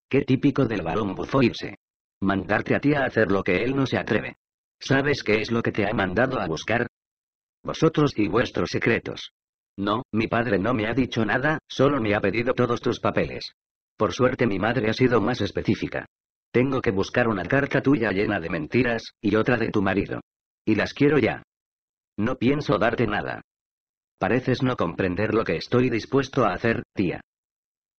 Qué típico del balón bufo irse. Mandarte a ti a hacer lo que él no se atreve. ¿Sabes qué es lo que te ha mandado a buscar? vosotros y vuestros secretos. No, mi padre no me ha dicho nada, solo me ha pedido todos tus papeles. Por suerte mi madre ha sido más específica. Tengo que buscar una carta tuya llena de mentiras, y otra de tu marido. Y las quiero ya. No pienso darte nada. Pareces no comprender lo que estoy dispuesto a hacer, tía.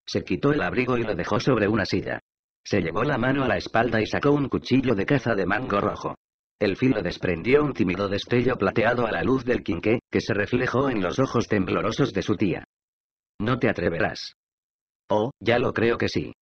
Se quitó el abrigo y lo dejó sobre una silla. Se llevó la mano a la espalda y sacó un cuchillo de caza de mango rojo. El filo desprendió un tímido destello plateado a la luz del quinqué, que se reflejó en los ojos temblorosos de su tía. No te atreverás. Oh, ya lo creo que sí.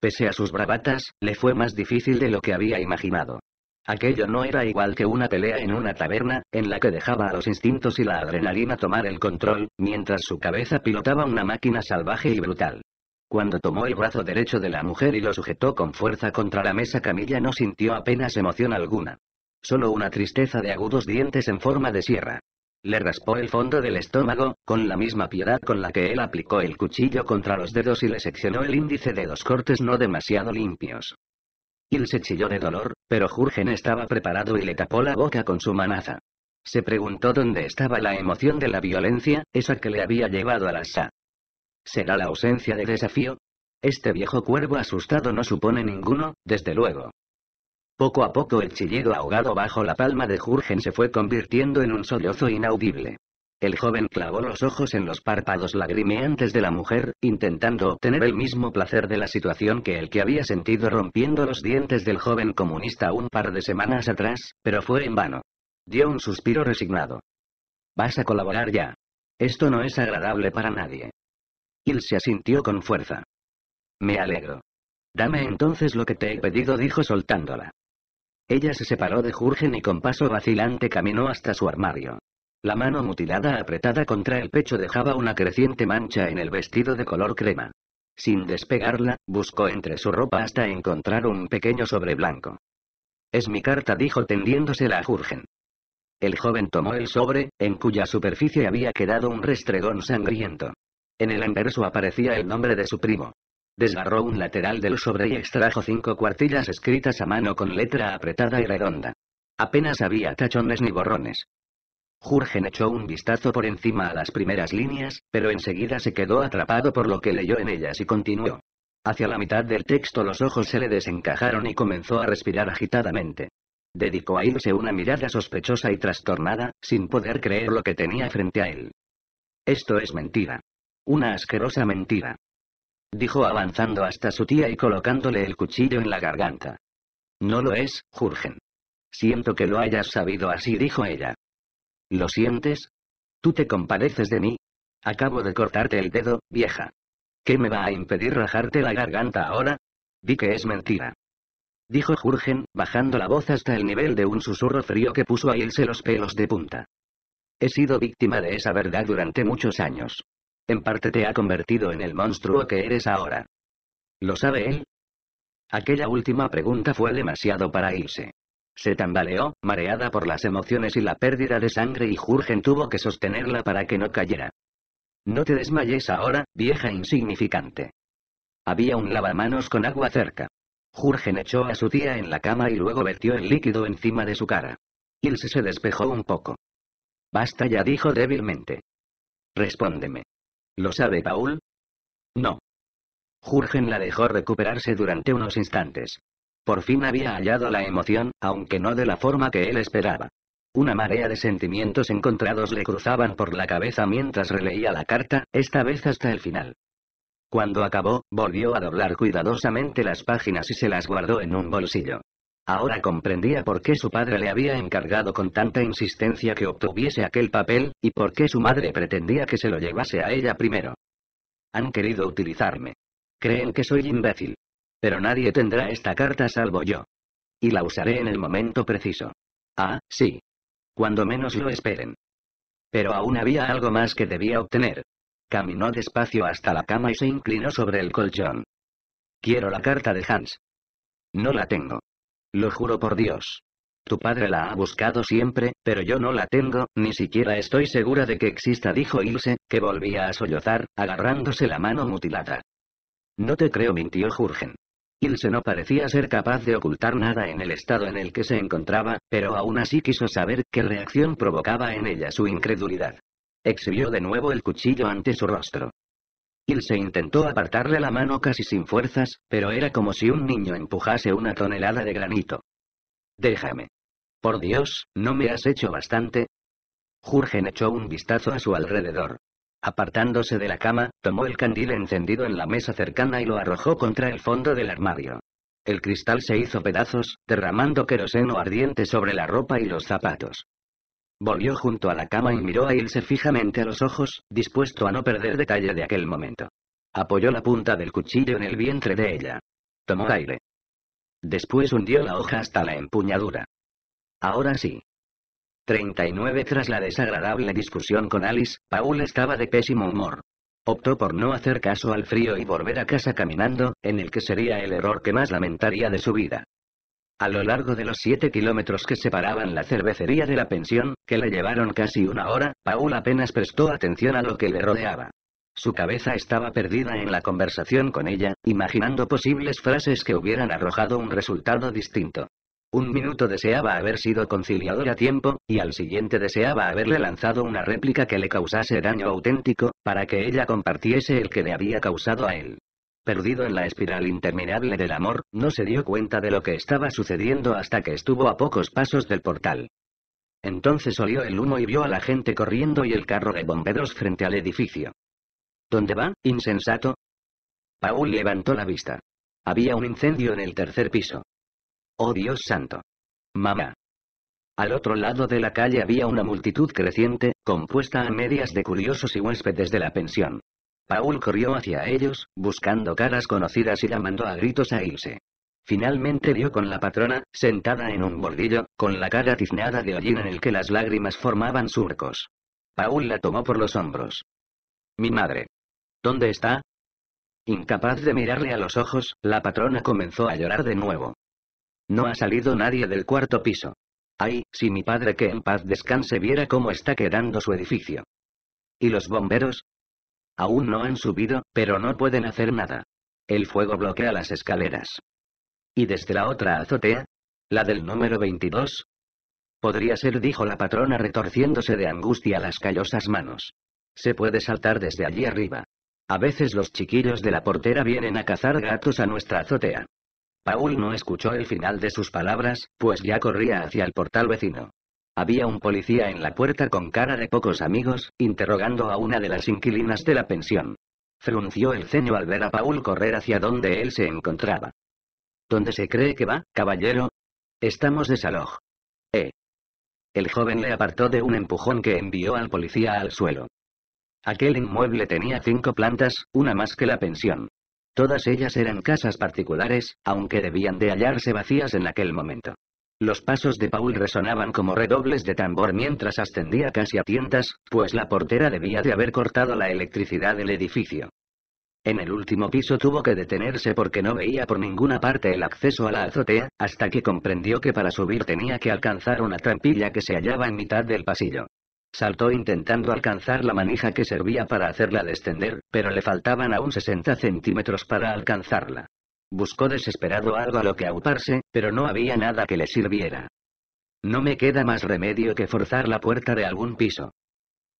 Pese a sus bravatas, le fue más difícil de lo que había imaginado. Aquello no era igual que una pelea en una taberna, en la que dejaba a los instintos y la adrenalina tomar el control, mientras su cabeza pilotaba una máquina salvaje y brutal. Cuando tomó el brazo derecho de la mujer y lo sujetó con fuerza contra la mesa camilla no sintió apenas emoción alguna. Solo una tristeza de agudos dientes en forma de sierra. Le raspó el fondo del estómago, con la misma piedad con la que él aplicó el cuchillo contra los dedos y le seccionó el índice de dos cortes no demasiado limpios. Il se chilló de dolor, pero Jurgen estaba preparado y le tapó la boca con su manaza. Se preguntó dónde estaba la emoción de la violencia, esa que le había llevado a la SA. ¿Será la ausencia de desafío? Este viejo cuervo asustado no supone ninguno, desde luego. Poco a poco el chillido ahogado bajo la palma de Jurgen se fue convirtiendo en un sollozo inaudible. El joven clavó los ojos en los párpados lagrimeantes de la mujer, intentando obtener el mismo placer de la situación que el que había sentido rompiendo los dientes del joven comunista un par de semanas atrás, pero fue en vano. Dio un suspiro resignado. Vas a colaborar ya. Esto no es agradable para nadie. Il se asintió con fuerza. Me alegro. Dame entonces lo que te he pedido, dijo soltándola. Ella se separó de Jurgen y con paso vacilante caminó hasta su armario. La mano mutilada apretada contra el pecho dejaba una creciente mancha en el vestido de color crema. Sin despegarla, buscó entre su ropa hasta encontrar un pequeño sobre blanco. Es mi carta, dijo tendiéndosela a Jurgen. El joven tomó el sobre, en cuya superficie había quedado un restregón sangriento. En el anverso aparecía el nombre de su primo. Desgarró un lateral del sobre y extrajo cinco cuartillas escritas a mano con letra apretada y redonda. Apenas había tachones ni borrones. Jurgen echó un vistazo por encima a las primeras líneas, pero enseguida se quedó atrapado por lo que leyó en ellas y continuó. Hacia la mitad del texto los ojos se le desencajaron y comenzó a respirar agitadamente. Dedicó a irse una mirada sospechosa y trastornada, sin poder creer lo que tenía frente a él. Esto es mentira. Una asquerosa mentira dijo avanzando hasta su tía y colocándole el cuchillo en la garganta. No lo es, Jurgen. Siento que lo hayas sabido así, dijo ella. ¿Lo sientes? Tú te compadeces de mí. Acabo de cortarte el dedo, vieja. ¿Qué me va a impedir rajarte la garganta ahora? Di que es mentira. Dijo Jurgen, bajando la voz hasta el nivel de un susurro frío que puso a irse los pelos de punta. He sido víctima de esa verdad durante muchos años. En parte te ha convertido en el monstruo que eres ahora. ¿Lo sabe él? Aquella última pregunta fue demasiado para irse. Se tambaleó, mareada por las emociones y la pérdida de sangre y Jurgen tuvo que sostenerla para que no cayera. No te desmayes ahora, vieja insignificante. Había un lavamanos con agua cerca. Jurgen echó a su tía en la cama y luego vertió el líquido encima de su cara. Ilse se despejó un poco. Basta ya dijo débilmente. Respóndeme. ¿Lo sabe Paul? No. Jurgen la dejó recuperarse durante unos instantes. Por fin había hallado la emoción, aunque no de la forma que él esperaba. Una marea de sentimientos encontrados le cruzaban por la cabeza mientras releía la carta, esta vez hasta el final. Cuando acabó, volvió a doblar cuidadosamente las páginas y se las guardó en un bolsillo. Ahora comprendía por qué su padre le había encargado con tanta insistencia que obtuviese aquel papel, y por qué su madre pretendía que se lo llevase a ella primero. Han querido utilizarme. Creen que soy imbécil. Pero nadie tendrá esta carta salvo yo. Y la usaré en el momento preciso. Ah, sí. Cuando menos lo esperen. Pero aún había algo más que debía obtener. Caminó despacio hasta la cama y se inclinó sobre el colchón. Quiero la carta de Hans. No la tengo. Lo juro por Dios. Tu padre la ha buscado siempre, pero yo no la tengo, ni siquiera estoy segura de que exista, dijo Ilse, que volvía a sollozar, agarrándose la mano mutilada. No te creo, mintió Jurgen. Ilse no parecía ser capaz de ocultar nada en el estado en el que se encontraba, pero aún así quiso saber qué reacción provocaba en ella su incredulidad. Exhibió de nuevo el cuchillo ante su rostro se intentó apartarle la mano casi sin fuerzas, pero era como si un niño empujase una tonelada de granito. Déjame. Por Dios, ¿no me has hecho bastante? Jurgen echó un vistazo a su alrededor. Apartándose de la cama, tomó el candil encendido en la mesa cercana y lo arrojó contra el fondo del armario. El cristal se hizo pedazos, derramando queroseno ardiente sobre la ropa y los zapatos. Volvió junto a la cama y miró a Ilse fijamente a los ojos, dispuesto a no perder detalle de aquel momento. Apoyó la punta del cuchillo en el vientre de ella. Tomó aire. Después hundió la hoja hasta la empuñadura. Ahora sí. 39 Tras la desagradable discusión con Alice, Paul estaba de pésimo humor. Optó por no hacer caso al frío y volver a casa caminando, en el que sería el error que más lamentaría de su vida. A lo largo de los siete kilómetros que separaban la cervecería de la pensión, que le llevaron casi una hora, Paul apenas prestó atención a lo que le rodeaba. Su cabeza estaba perdida en la conversación con ella, imaginando posibles frases que hubieran arrojado un resultado distinto. Un minuto deseaba haber sido conciliador a tiempo, y al siguiente deseaba haberle lanzado una réplica que le causase daño auténtico, para que ella compartiese el que le había causado a él perdido en la espiral interminable del amor, no se dio cuenta de lo que estaba sucediendo hasta que estuvo a pocos pasos del portal. Entonces olió el humo y vio a la gente corriendo y el carro de bomberos frente al edificio. ¿Dónde va, insensato? Paul levantó la vista. Había un incendio en el tercer piso. Oh Dios santo. Mamá. Al otro lado de la calle había una multitud creciente, compuesta a medias de curiosos y huéspedes de la pensión. Paul corrió hacia ellos, buscando caras conocidas y llamando a gritos a irse. Finalmente vio con la patrona, sentada en un bordillo, con la cara tiznada de hollín en el que las lágrimas formaban surcos. Paul la tomó por los hombros. Mi madre. ¿Dónde está? Incapaz de mirarle a los ojos, la patrona comenzó a llorar de nuevo. No ha salido nadie del cuarto piso. Ay, si mi padre que en paz descanse viera cómo está quedando su edificio. ¿Y los bomberos? Aún no han subido, pero no pueden hacer nada. El fuego bloquea las escaleras. ¿Y desde la otra azotea? ¿La del número 22? Podría ser, dijo la patrona retorciéndose de angustia las callosas manos. Se puede saltar desde allí arriba. A veces los chiquillos de la portera vienen a cazar gatos a nuestra azotea. Paul no escuchó el final de sus palabras, pues ya corría hacia el portal vecino. Había un policía en la puerta con cara de pocos amigos, interrogando a una de las inquilinas de la pensión. Frunció el ceño al ver a Paul correr hacia donde él se encontraba. ¿Dónde se cree que va, caballero? Estamos de Eh. El joven le apartó de un empujón que envió al policía al suelo. Aquel inmueble tenía cinco plantas, una más que la pensión. Todas ellas eran casas particulares, aunque debían de hallarse vacías en aquel momento. Los pasos de Paul resonaban como redobles de tambor mientras ascendía casi a tientas, pues la portera debía de haber cortado la electricidad del edificio. En el último piso tuvo que detenerse porque no veía por ninguna parte el acceso a la azotea, hasta que comprendió que para subir tenía que alcanzar una trampilla que se hallaba en mitad del pasillo. Saltó intentando alcanzar la manija que servía para hacerla descender, pero le faltaban aún 60 centímetros para alcanzarla. Buscó desesperado algo a lo que auparse, pero no había nada que le sirviera. No me queda más remedio que forzar la puerta de algún piso.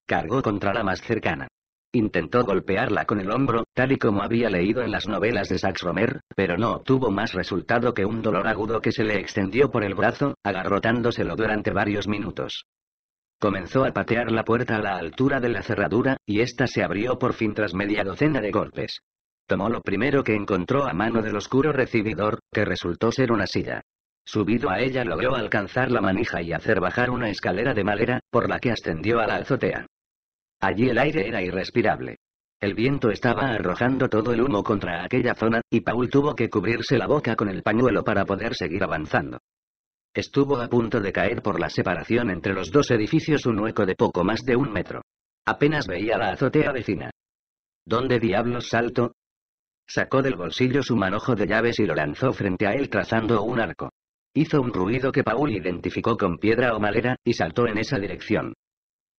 Cargó contra la más cercana. Intentó golpearla con el hombro, tal y como había leído en las novelas de Sax Romer, pero no obtuvo más resultado que un dolor agudo que se le extendió por el brazo, agarrotándoselo durante varios minutos. Comenzó a patear la puerta a la altura de la cerradura, y ésta se abrió por fin tras media docena de golpes. Tomó lo primero que encontró a mano del oscuro recibidor, que resultó ser una silla. Subido a ella logró alcanzar la manija y hacer bajar una escalera de madera, por la que ascendió a la azotea. Allí el aire era irrespirable. El viento estaba arrojando todo el humo contra aquella zona, y Paul tuvo que cubrirse la boca con el pañuelo para poder seguir avanzando. Estuvo a punto de caer por la separación entre los dos edificios un hueco de poco más de un metro. Apenas veía la azotea vecina. ¿Dónde diablos salto? Sacó del bolsillo su manojo de llaves y lo lanzó frente a él trazando un arco. Hizo un ruido que Paul identificó con piedra o madera, y saltó en esa dirección.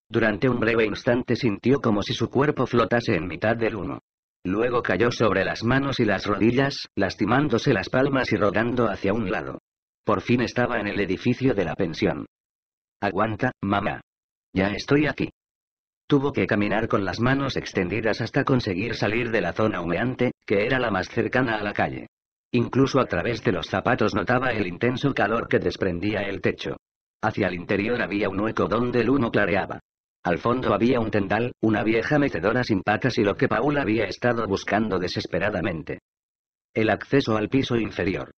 Durante un breve instante sintió como si su cuerpo flotase en mitad del humo. Luego cayó sobre las manos y las rodillas, lastimándose las palmas y rodando hacia un lado. Por fin estaba en el edificio de la pensión. Aguanta, mamá. Ya estoy aquí. Tuvo que caminar con las manos extendidas hasta conseguir salir de la zona humeante, que era la más cercana a la calle. Incluso a través de los zapatos notaba el intenso calor que desprendía el techo. Hacia el interior había un hueco donde el humo clareaba. Al fondo había un tendal, una vieja mecedora sin patas y lo que Paul había estado buscando desesperadamente. El acceso al piso inferior.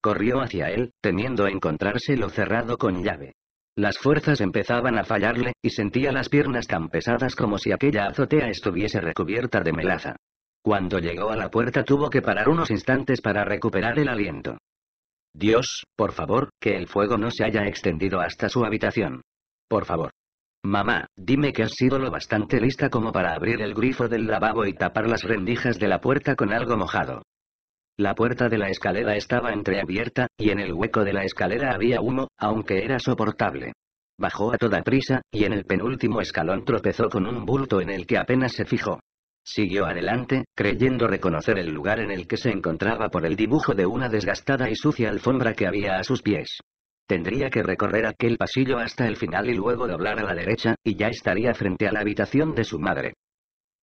Corrió hacia él, temiendo encontrárselo cerrado con llave. Las fuerzas empezaban a fallarle, y sentía las piernas tan pesadas como si aquella azotea estuviese recubierta de melaza. Cuando llegó a la puerta tuvo que parar unos instantes para recuperar el aliento. Dios, por favor, que el fuego no se haya extendido hasta su habitación. Por favor. Mamá, dime que has sido lo bastante lista como para abrir el grifo del lavabo y tapar las rendijas de la puerta con algo mojado. La puerta de la escalera estaba entreabierta, y en el hueco de la escalera había humo, aunque era soportable. Bajó a toda prisa, y en el penúltimo escalón tropezó con un bulto en el que apenas se fijó. Siguió adelante, creyendo reconocer el lugar en el que se encontraba por el dibujo de una desgastada y sucia alfombra que había a sus pies. Tendría que recorrer aquel pasillo hasta el final y luego doblar a la derecha, y ya estaría frente a la habitación de su madre.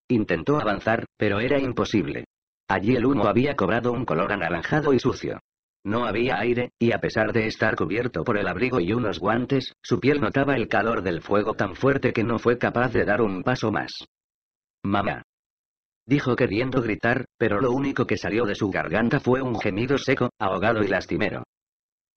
Intentó avanzar, pero era imposible. Allí el humo había cobrado un color anaranjado y sucio. No había aire, y a pesar de estar cubierto por el abrigo y unos guantes, su piel notaba el calor del fuego tan fuerte que no fue capaz de dar un paso más. Mamá. Dijo queriendo gritar, pero lo único que salió de su garganta fue un gemido seco, ahogado y lastimero.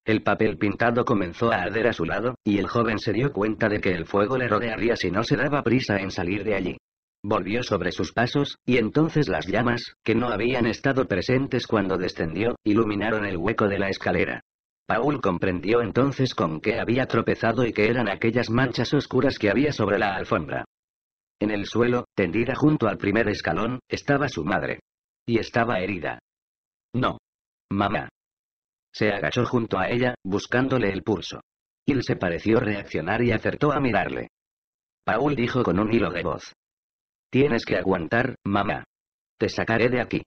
El papel pintado comenzó a arder a su lado, y el joven se dio cuenta de que el fuego le rodearía si no se daba prisa en salir de allí. Volvió sobre sus pasos, y entonces las llamas, que no habían estado presentes cuando descendió, iluminaron el hueco de la escalera. Paul comprendió entonces con qué había tropezado y qué eran aquellas manchas oscuras que había sobre la alfombra. En el suelo, tendida junto al primer escalón, estaba su madre. Y estaba herida. No. Mamá. Se agachó junto a ella, buscándole el pulso. Il se pareció reaccionar y acertó a mirarle. Paul dijo con un hilo de voz. Tienes que aguantar, mamá. Te sacaré de aquí.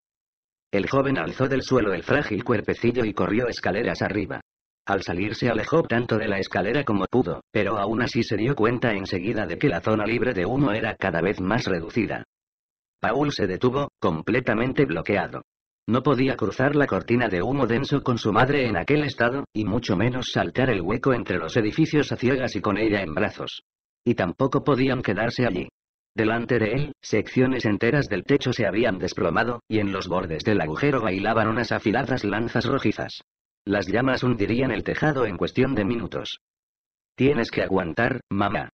El joven alzó del suelo el frágil cuerpecillo y corrió escaleras arriba. Al salir se alejó tanto de la escalera como pudo, pero aún así se dio cuenta enseguida de que la zona libre de humo era cada vez más reducida. Paul se detuvo, completamente bloqueado. No podía cruzar la cortina de humo denso con su madre en aquel estado, y mucho menos saltar el hueco entre los edificios a ciegas y con ella en brazos. Y tampoco podían quedarse allí. Delante de él, secciones enteras del techo se habían desplomado, y en los bordes del agujero bailaban unas afiladas lanzas rojizas. Las llamas hundirían el tejado en cuestión de minutos. Tienes que aguantar, mamá.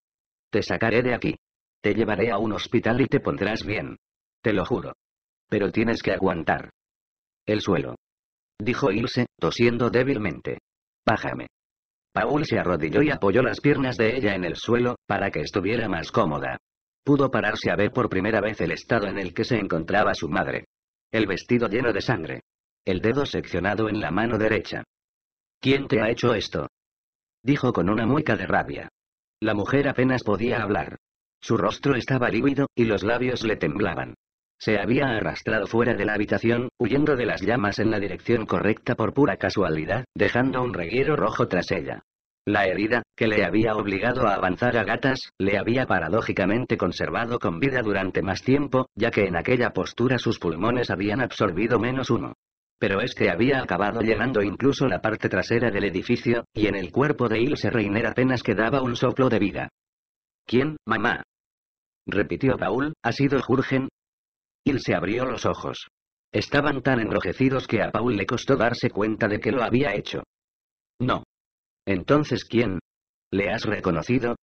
Te sacaré de aquí. Te llevaré a un hospital y te pondrás bien. Te lo juro. Pero tienes que aguantar. El suelo. Dijo Ilse, tosiendo débilmente. Bájame. Paul se arrodilló y apoyó las piernas de ella en el suelo, para que estuviera más cómoda pudo pararse a ver por primera vez el estado en el que se encontraba su madre. El vestido lleno de sangre. El dedo seccionado en la mano derecha. ¿Quién te ha hecho esto? Dijo con una mueca de rabia. La mujer apenas podía hablar. Su rostro estaba lívido, y los labios le temblaban. Se había arrastrado fuera de la habitación, huyendo de las llamas en la dirección correcta por pura casualidad, dejando un reguero rojo tras ella. La herida, que le había obligado a avanzar a gatas, le había paradójicamente conservado con vida durante más tiempo, ya que en aquella postura sus pulmones habían absorbido menos uno. Pero este había acabado llenando incluso la parte trasera del edificio, y en el cuerpo de Ilse Reiner apenas quedaba un soplo de vida. ¿Quién, mamá? repitió Paul, ¿ha sido Jurgen? Ilse abrió los ojos. Estaban tan enrojecidos que a Paul le costó darse cuenta de que lo había hecho. No, entonces ¿quién? ¿Le has reconocido?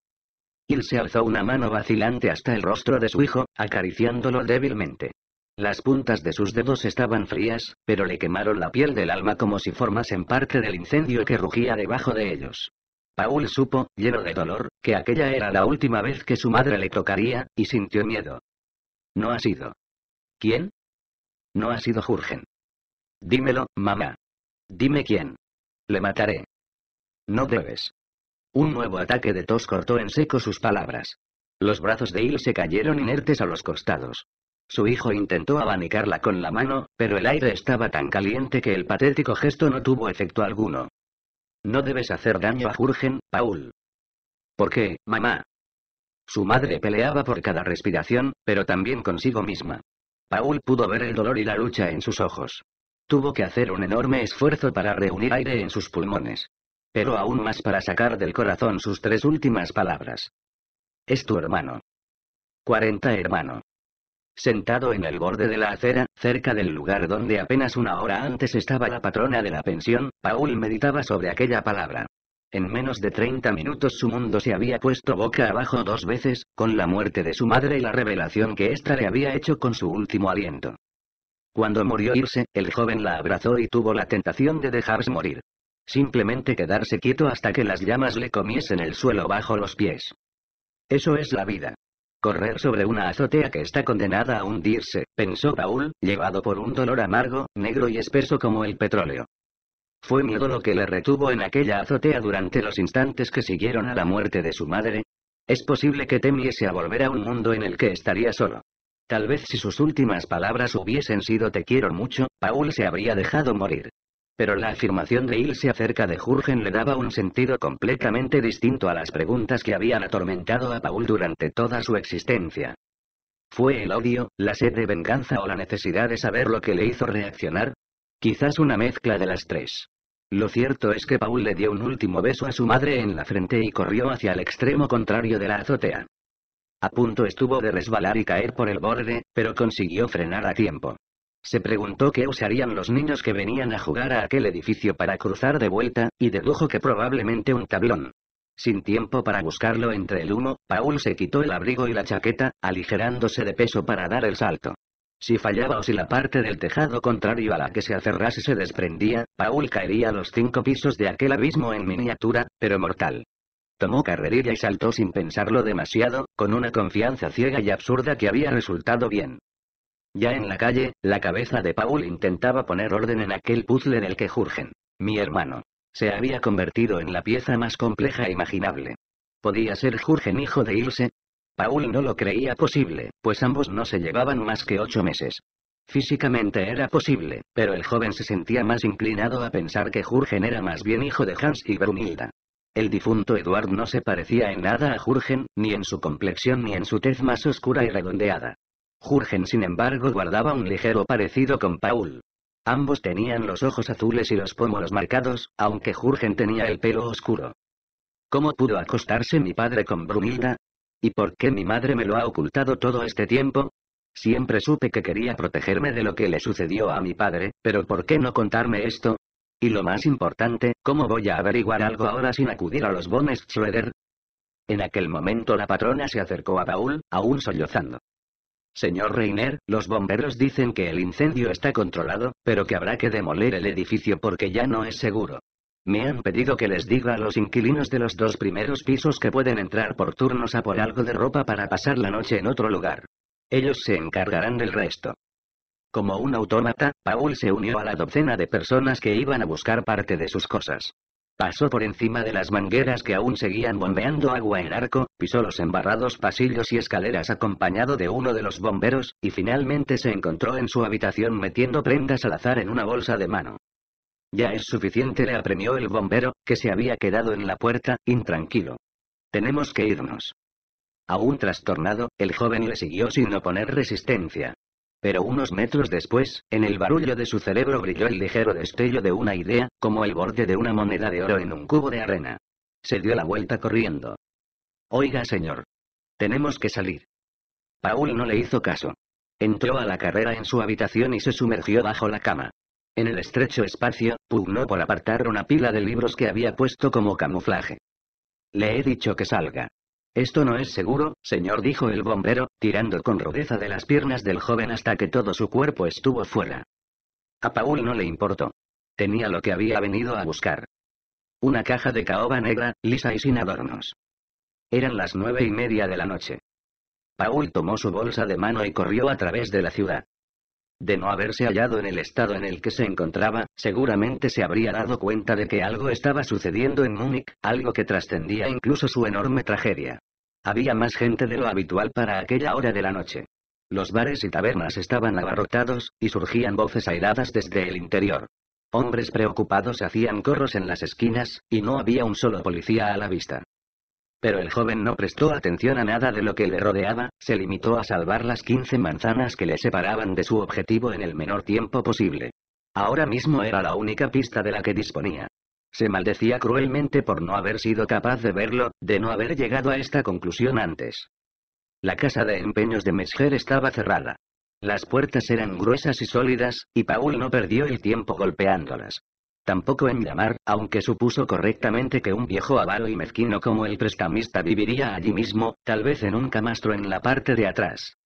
Y se alzó una mano vacilante hasta el rostro de su hijo, acariciándolo débilmente. Las puntas de sus dedos estaban frías, pero le quemaron la piel del alma como si formasen parte del incendio que rugía debajo de ellos. Paul supo, lleno de dolor, que aquella era la última vez que su madre le tocaría, y sintió miedo. No ha sido. ¿Quién? No ha sido Jurgen. Dímelo, mamá. Dime quién. Le mataré. No debes. Un nuevo ataque de tos cortó en seco sus palabras. Los brazos de Il se cayeron inertes a los costados. Su hijo intentó abanicarla con la mano, pero el aire estaba tan caliente que el patético gesto no tuvo efecto alguno. No debes hacer daño a Jurgen, Paul. ¿Por qué, mamá? Su madre peleaba por cada respiración, pero también consigo misma. Paul pudo ver el dolor y la lucha en sus ojos. Tuvo que hacer un enorme esfuerzo para reunir aire en sus pulmones pero aún más para sacar del corazón sus tres últimas palabras. Es tu hermano. 40 hermano. Sentado en el borde de la acera, cerca del lugar donde apenas una hora antes estaba la patrona de la pensión, Paul meditaba sobre aquella palabra. En menos de 30 minutos su mundo se había puesto boca abajo dos veces, con la muerte de su madre y la revelación que ésta le había hecho con su último aliento. Cuando murió Irse, el joven la abrazó y tuvo la tentación de dejarse morir. Simplemente quedarse quieto hasta que las llamas le comiesen el suelo bajo los pies. Eso es la vida. Correr sobre una azotea que está condenada a hundirse, pensó Paul, llevado por un dolor amargo, negro y espeso como el petróleo. Fue miedo lo que le retuvo en aquella azotea durante los instantes que siguieron a la muerte de su madre. Es posible que temiese a volver a un mundo en el que estaría solo. Tal vez si sus últimas palabras hubiesen sido te quiero mucho, Paul se habría dejado morir pero la afirmación de Ilse acerca de Jurgen le daba un sentido completamente distinto a las preguntas que habían atormentado a Paul durante toda su existencia. ¿Fue el odio, la sed de venganza o la necesidad de saber lo que le hizo reaccionar? Quizás una mezcla de las tres. Lo cierto es que Paul le dio un último beso a su madre en la frente y corrió hacia el extremo contrario de la azotea. A punto estuvo de resbalar y caer por el borde, pero consiguió frenar a tiempo. Se preguntó qué usarían los niños que venían a jugar a aquel edificio para cruzar de vuelta, y dedujo que probablemente un tablón. Sin tiempo para buscarlo entre el humo, Paul se quitó el abrigo y la chaqueta, aligerándose de peso para dar el salto. Si fallaba o si la parte del tejado contrario a la que se aferrase se desprendía, Paul caería a los cinco pisos de aquel abismo en miniatura, pero mortal. Tomó carrerilla y saltó sin pensarlo demasiado, con una confianza ciega y absurda que había resultado bien. Ya en la calle, la cabeza de Paul intentaba poner orden en aquel puzzle en el que Jurgen, mi hermano, se había convertido en la pieza más compleja e imaginable. ¿Podía ser Jurgen hijo de Ilse? Paul no lo creía posible, pues ambos no se llevaban más que ocho meses. Físicamente era posible, pero el joven se sentía más inclinado a pensar que Jurgen era más bien hijo de Hans y Brunilda. El difunto Eduard no se parecía en nada a Jurgen, ni en su complexión ni en su tez más oscura y redondeada. Jurgen sin embargo guardaba un ligero parecido con Paul. Ambos tenían los ojos azules y los pómulos marcados, aunque Jurgen tenía el pelo oscuro. ¿Cómo pudo acostarse mi padre con Brunilda? ¿Y por qué mi madre me lo ha ocultado todo este tiempo? Siempre supe que quería protegerme de lo que le sucedió a mi padre, pero ¿por qué no contarme esto? Y lo más importante, ¿cómo voy a averiguar algo ahora sin acudir a los bones Schroeder? En aquel momento la patrona se acercó a Paul, aún sollozando. Señor Reiner, los bomberos dicen que el incendio está controlado, pero que habrá que demoler el edificio porque ya no es seguro. Me han pedido que les diga a los inquilinos de los dos primeros pisos que pueden entrar por turnos a por algo de ropa para pasar la noche en otro lugar. Ellos se encargarán del resto. Como un autómata, Paul se unió a la docena de personas que iban a buscar parte de sus cosas. Pasó por encima de las mangueras que aún seguían bombeando agua en arco, pisó los embarrados pasillos y escaleras acompañado de uno de los bomberos, y finalmente se encontró en su habitación metiendo prendas al azar en una bolsa de mano. Ya es suficiente, le apremió el bombero, que se había quedado en la puerta, intranquilo. Tenemos que irnos. Aún trastornado, el joven le siguió sin oponer resistencia. Pero unos metros después, en el barullo de su cerebro brilló el ligero destello de una idea, como el borde de una moneda de oro en un cubo de arena. Se dio la vuelta corriendo. Oiga, señor. Tenemos que salir. Paul no le hizo caso. Entró a la carrera en su habitación y se sumergió bajo la cama. En el estrecho espacio, pugnó por apartar una pila de libros que había puesto como camuflaje. Le he dicho que salga. Esto no es seguro, señor, dijo el bombero, tirando con rudeza de las piernas del joven hasta que todo su cuerpo estuvo fuera. A Paul no le importó. Tenía lo que había venido a buscar. Una caja de caoba negra, lisa y sin adornos. Eran las nueve y media de la noche. Paul tomó su bolsa de mano y corrió a través de la ciudad. De no haberse hallado en el estado en el que se encontraba, seguramente se habría dado cuenta de que algo estaba sucediendo en Múnich, algo que trascendía incluso su enorme tragedia. Había más gente de lo habitual para aquella hora de la noche. Los bares y tabernas estaban abarrotados, y surgían voces airadas desde el interior. Hombres preocupados hacían corros en las esquinas, y no había un solo policía a la vista. Pero el joven no prestó atención a nada de lo que le rodeaba, se limitó a salvar las 15 manzanas que le separaban de su objetivo en el menor tiempo posible. Ahora mismo era la única pista de la que disponía. Se maldecía cruelmente por no haber sido capaz de verlo, de no haber llegado a esta conclusión antes. La casa de empeños de Mesger estaba cerrada. Las puertas eran gruesas y sólidas, y Paul no perdió el tiempo golpeándolas. Tampoco en llamar, aunque supuso correctamente que un viejo avaro y mezquino como el prestamista viviría allí mismo, tal vez en un camastro en la parte de atrás.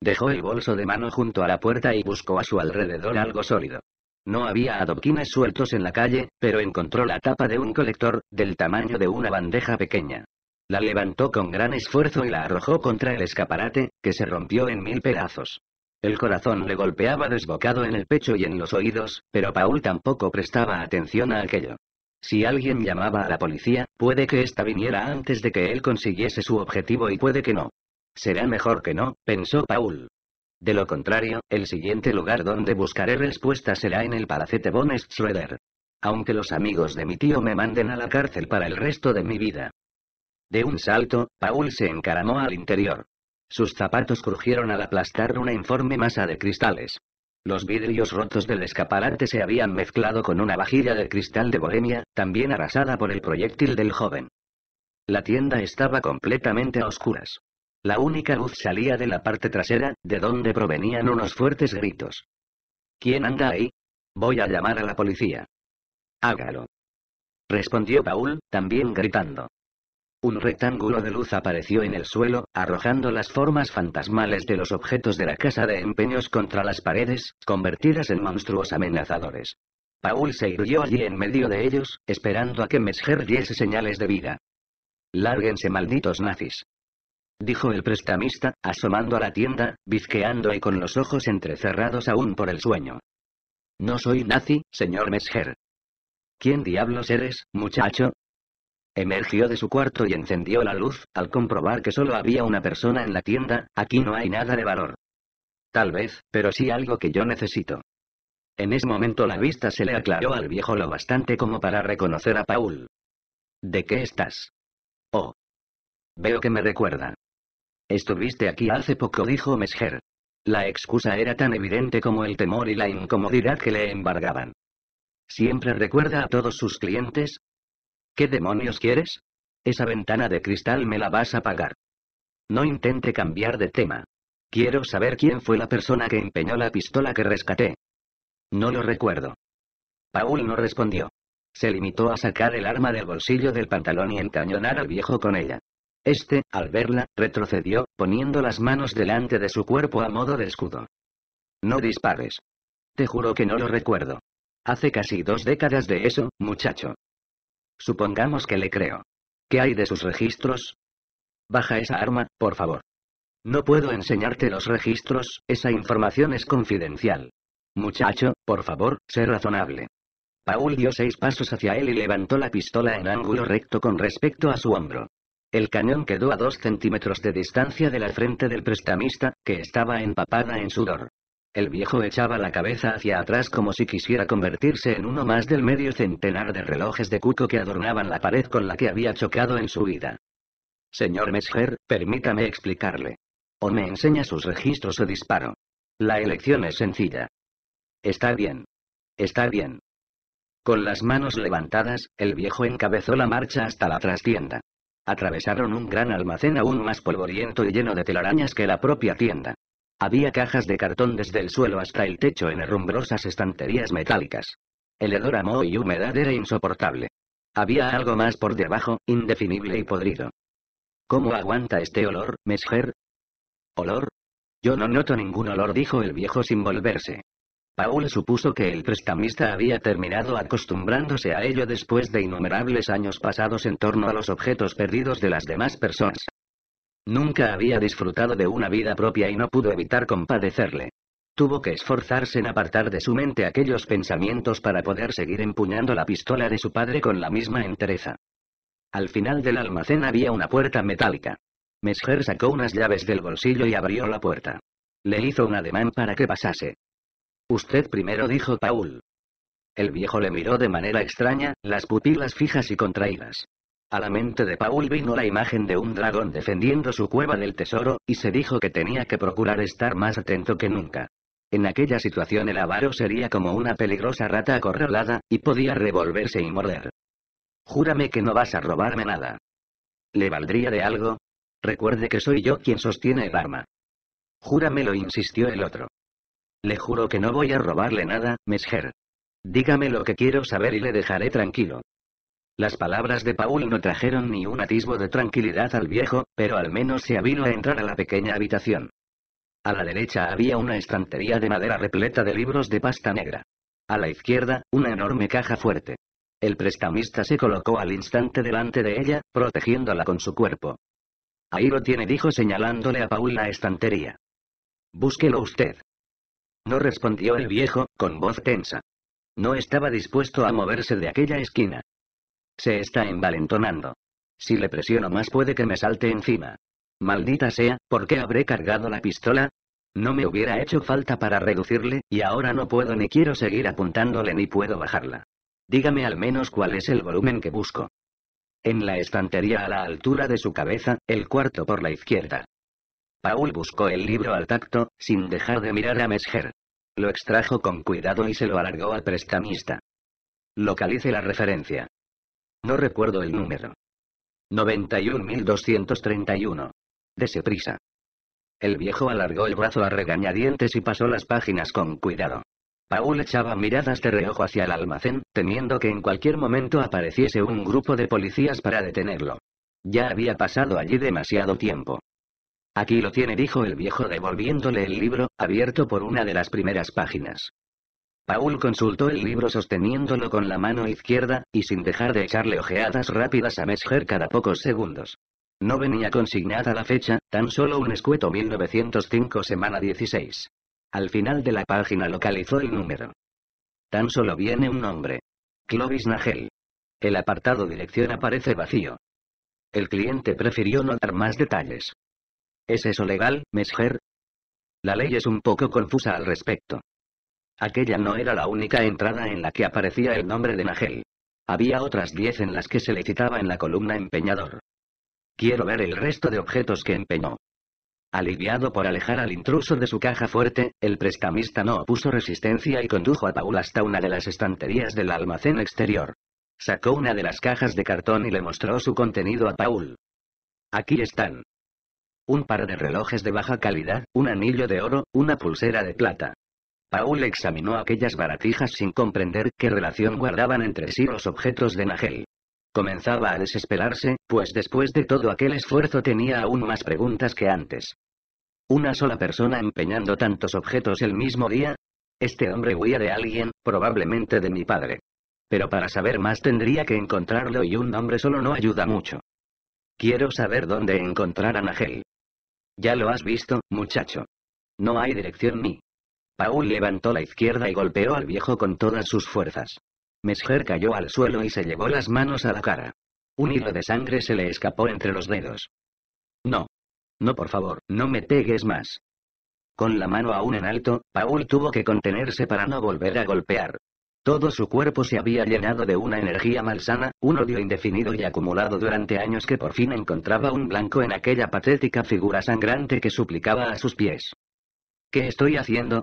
Dejó el bolso de mano junto a la puerta y buscó a su alrededor algo sólido. No había adoquines sueltos en la calle, pero encontró la tapa de un colector, del tamaño de una bandeja pequeña. La levantó con gran esfuerzo y la arrojó contra el escaparate, que se rompió en mil pedazos. El corazón le golpeaba desbocado en el pecho y en los oídos, pero Paul tampoco prestaba atención a aquello. Si alguien llamaba a la policía, puede que ésta viniera antes de que él consiguiese su objetivo y puede que no. Será mejor que no, pensó Paul. De lo contrario, el siguiente lugar donde buscaré respuesta será en el Palacete Von Aunque los amigos de mi tío me manden a la cárcel para el resto de mi vida. De un salto, Paul se encaramó al interior. Sus zapatos crujieron al aplastar una informe masa de cristales. Los vidrios rotos del escaparate se habían mezclado con una vajilla de cristal de Bohemia, también arrasada por el proyectil del joven. La tienda estaba completamente a oscuras. La única luz salía de la parte trasera, de donde provenían unos fuertes gritos. ¿Quién anda ahí? Voy a llamar a la policía. Hágalo. Respondió Paul, también gritando. Un rectángulo de luz apareció en el suelo, arrojando las formas fantasmales de los objetos de la casa de empeños contra las paredes, convertidas en monstruos amenazadores. Paul se irguió allí en medio de ellos, esperando a que Mesger diese señales de vida. Lárguense malditos nazis. Dijo el prestamista, asomando a la tienda, bizqueando y con los ojos entrecerrados aún por el sueño. No soy nazi, señor Mesger. ¿Quién diablos eres, muchacho? Emergió de su cuarto y encendió la luz, al comprobar que solo había una persona en la tienda, aquí no hay nada de valor. Tal vez, pero sí algo que yo necesito. En ese momento la vista se le aclaró al viejo lo bastante como para reconocer a Paul. ¿De qué estás? Oh. Veo que me recuerda. Estuviste aquí hace poco, dijo Mesger. La excusa era tan evidente como el temor y la incomodidad que le embargaban. Siempre recuerda a todos sus clientes, ¿Qué demonios quieres? Esa ventana de cristal me la vas a pagar. No intente cambiar de tema. Quiero saber quién fue la persona que empeñó la pistola que rescaté. No lo recuerdo. Paul no respondió. Se limitó a sacar el arma del bolsillo del pantalón y encañonar al viejo con ella. Este, al verla, retrocedió, poniendo las manos delante de su cuerpo a modo de escudo. No dispares. Te juro que no lo recuerdo. Hace casi dos décadas de eso, muchacho. Supongamos que le creo. ¿Qué hay de sus registros? Baja esa arma, por favor. No puedo enseñarte los registros, esa información es confidencial. Muchacho, por favor, sé razonable. Paul dio seis pasos hacia él y levantó la pistola en ángulo recto con respecto a su hombro. El cañón quedó a dos centímetros de distancia de la frente del prestamista, que estaba empapada en sudor. El viejo echaba la cabeza hacia atrás como si quisiera convertirse en uno más del medio centenar de relojes de cuco que adornaban la pared con la que había chocado en su vida. Señor Mesger, permítame explicarle. O me enseña sus registros o disparo. La elección es sencilla. Está bien. Está bien. Con las manos levantadas, el viejo encabezó la marcha hasta la trastienda. Atravesaron un gran almacén aún más polvoriento y lleno de telarañas que la propia tienda. Había cajas de cartón desde el suelo hasta el techo en herrumbrosas estanterías metálicas. El hedor a moho y humedad era insoportable. Había algo más por debajo, indefinible y podrido. ¿Cómo aguanta este olor, Mesger? ¿Olor? Yo no noto ningún olor, dijo el viejo sin volverse. Paul supuso que el prestamista había terminado acostumbrándose a ello después de innumerables años pasados en torno a los objetos perdidos de las demás personas. Nunca había disfrutado de una vida propia y no pudo evitar compadecerle. Tuvo que esforzarse en apartar de su mente aquellos pensamientos para poder seguir empuñando la pistola de su padre con la misma entereza. Al final del almacén había una puerta metálica. Mesger sacó unas llaves del bolsillo y abrió la puerta. Le hizo un ademán para que pasase. Usted primero dijo Paul. El viejo le miró de manera extraña, las pupilas fijas y contraídas. A la mente de Paul vino la imagen de un dragón defendiendo su cueva del tesoro, y se dijo que tenía que procurar estar más atento que nunca. En aquella situación el avaro sería como una peligrosa rata acorralada, y podía revolverse y morder. Júrame que no vas a robarme nada. ¿Le valdría de algo? Recuerde que soy yo quien sostiene el arma. Júrame lo insistió el otro. Le juro que no voy a robarle nada, Mesger. Dígame lo que quiero saber y le dejaré tranquilo. Las palabras de Paul no trajeron ni un atisbo de tranquilidad al viejo, pero al menos se avino a entrar a la pequeña habitación. A la derecha había una estantería de madera repleta de libros de pasta negra. A la izquierda, una enorme caja fuerte. El prestamista se colocó al instante delante de ella, protegiéndola con su cuerpo. Ahí lo tiene, dijo señalándole a Paul la estantería. Búsquelo usted. No respondió el viejo, con voz tensa. No estaba dispuesto a moverse de aquella esquina. Se está envalentonando. Si le presiono más puede que me salte encima. Maldita sea, ¿por qué habré cargado la pistola? No me hubiera hecho falta para reducirle, y ahora no puedo ni quiero seguir apuntándole ni puedo bajarla. Dígame al menos cuál es el volumen que busco. En la estantería a la altura de su cabeza, el cuarto por la izquierda. Paul buscó el libro al tacto, sin dejar de mirar a Mesger. Lo extrajo con cuidado y se lo alargó al prestamista. Localice la referencia. No recuerdo el número. 91.231. Dese prisa. El viejo alargó el brazo a regañadientes y pasó las páginas con cuidado. Paul echaba miradas de reojo hacia el almacén, temiendo que en cualquier momento apareciese un grupo de policías para detenerlo. Ya había pasado allí demasiado tiempo. Aquí lo tiene, dijo el viejo devolviéndole el libro, abierto por una de las primeras páginas. Paul consultó el libro sosteniéndolo con la mano izquierda, y sin dejar de echarle ojeadas rápidas a Mesger cada pocos segundos. No venía consignada la fecha, tan solo un escueto 1905 semana 16. Al final de la página localizó el número. Tan solo viene un nombre. Clovis Nagel. El apartado dirección aparece vacío. El cliente prefirió no dar más detalles. ¿Es eso legal, Mesger? La ley es un poco confusa al respecto. Aquella no era la única entrada en la que aparecía el nombre de Nagel. Había otras diez en las que se le citaba en la columna empeñador. Quiero ver el resto de objetos que empeñó. Aliviado por alejar al intruso de su caja fuerte, el prestamista no opuso resistencia y condujo a Paul hasta una de las estanterías del almacén exterior. Sacó una de las cajas de cartón y le mostró su contenido a Paul. Aquí están. Un par de relojes de baja calidad, un anillo de oro, una pulsera de plata, Paul examinó aquellas baratijas sin comprender qué relación guardaban entre sí los objetos de Nagel. Comenzaba a desesperarse, pues después de todo aquel esfuerzo tenía aún más preguntas que antes. ¿Una sola persona empeñando tantos objetos el mismo día? Este hombre huía de alguien, probablemente de mi padre. Pero para saber más tendría que encontrarlo y un hombre solo no ayuda mucho. Quiero saber dónde encontrar a Nagel. Ya lo has visto, muchacho. No hay dirección ni Paul levantó la izquierda y golpeó al viejo con todas sus fuerzas. Mesger cayó al suelo y se llevó las manos a la cara. Un hilo de sangre se le escapó entre los dedos. No. No, por favor, no me pegues más. Con la mano aún en alto, Paul tuvo que contenerse para no volver a golpear. Todo su cuerpo se había llenado de una energía malsana, un odio indefinido y acumulado durante años que por fin encontraba un blanco en aquella patética figura sangrante que suplicaba a sus pies. ¿Qué estoy haciendo?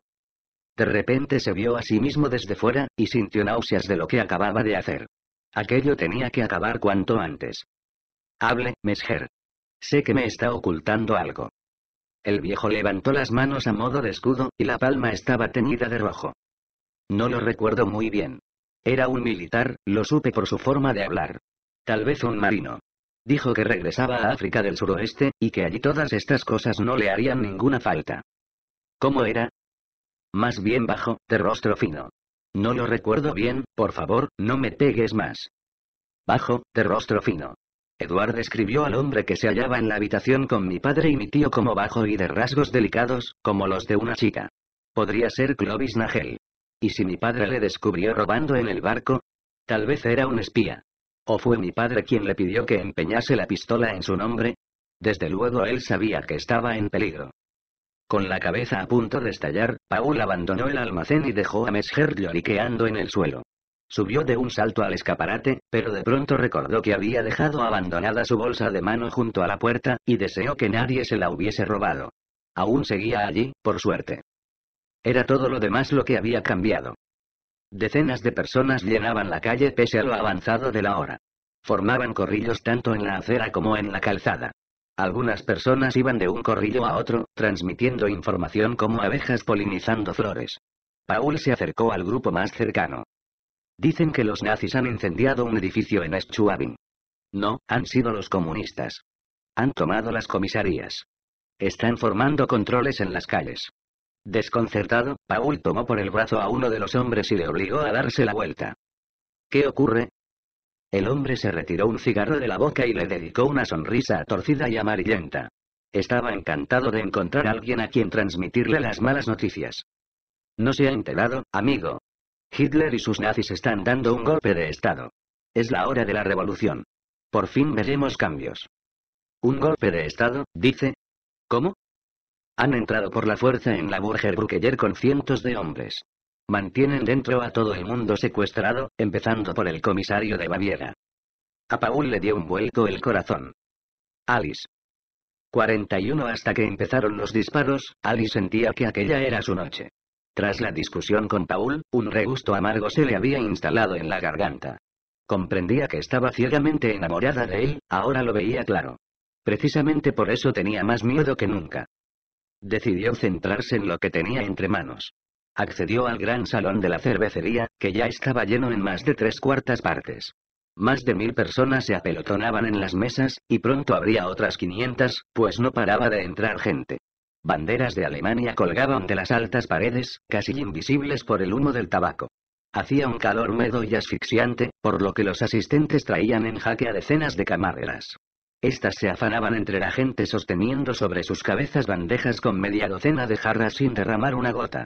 De repente se vio a sí mismo desde fuera, y sintió náuseas de lo que acababa de hacer. Aquello tenía que acabar cuanto antes. Hable, Mesger. Sé que me está ocultando algo. El viejo levantó las manos a modo de escudo, y la palma estaba teñida de rojo. No lo recuerdo muy bien. Era un militar, lo supe por su forma de hablar. Tal vez un marino. Dijo que regresaba a África del Suroeste, y que allí todas estas cosas no le harían ninguna falta. ¿Cómo era? Más bien bajo, de rostro fino. No lo recuerdo bien, por favor, no me pegues más. Bajo, de rostro fino. Eduard escribió al hombre que se hallaba en la habitación con mi padre y mi tío como bajo y de rasgos delicados, como los de una chica. Podría ser Clovis Nagel. ¿Y si mi padre le descubrió robando en el barco? Tal vez era un espía. ¿O fue mi padre quien le pidió que empeñase la pistola en su nombre? Desde luego él sabía que estaba en peligro. Con la cabeza a punto de estallar, Paul abandonó el almacén y dejó a Mesger lloriqueando en el suelo. Subió de un salto al escaparate, pero de pronto recordó que había dejado abandonada su bolsa de mano junto a la puerta, y deseó que nadie se la hubiese robado. Aún seguía allí, por suerte. Era todo lo demás lo que había cambiado. Decenas de personas llenaban la calle pese a lo avanzado de la hora. Formaban corrillos tanto en la acera como en la calzada. Algunas personas iban de un corrillo a otro, transmitiendo información como abejas polinizando flores. Paul se acercó al grupo más cercano. Dicen que los nazis han incendiado un edificio en Schwabing. No, han sido los comunistas. Han tomado las comisarías. Están formando controles en las calles. Desconcertado, Paul tomó por el brazo a uno de los hombres y le obligó a darse la vuelta. ¿Qué ocurre? El hombre se retiró un cigarro de la boca y le dedicó una sonrisa torcida y amarillenta. Estaba encantado de encontrar a alguien a quien transmitirle las malas noticias. No se ha enterado, amigo. Hitler y sus nazis están dando un golpe de Estado. Es la hora de la revolución. Por fin veremos cambios. ¿Un golpe de Estado? dice. ¿Cómo? Han entrado por la fuerza en la Burger con cientos de hombres. Mantienen dentro a todo el mundo secuestrado, empezando por el comisario de Baviera. A Paul le dio un vuelco el corazón. Alice. 41 Hasta que empezaron los disparos, Alice sentía que aquella era su noche. Tras la discusión con Paul, un regusto amargo se le había instalado en la garganta. Comprendía que estaba ciegamente enamorada de él, ahora lo veía claro. Precisamente por eso tenía más miedo que nunca. Decidió centrarse en lo que tenía entre manos accedió al gran salón de la cervecería, que ya estaba lleno en más de tres cuartas partes. Más de mil personas se apelotonaban en las mesas, y pronto habría otras 500, pues no paraba de entrar gente. Banderas de Alemania colgaban de las altas paredes, casi invisibles por el humo del tabaco. Hacía un calor medo y asfixiante, por lo que los asistentes traían en jaque a decenas de camareras. Estas se afanaban entre la gente sosteniendo sobre sus cabezas bandejas con media docena de jarras sin derramar una gota.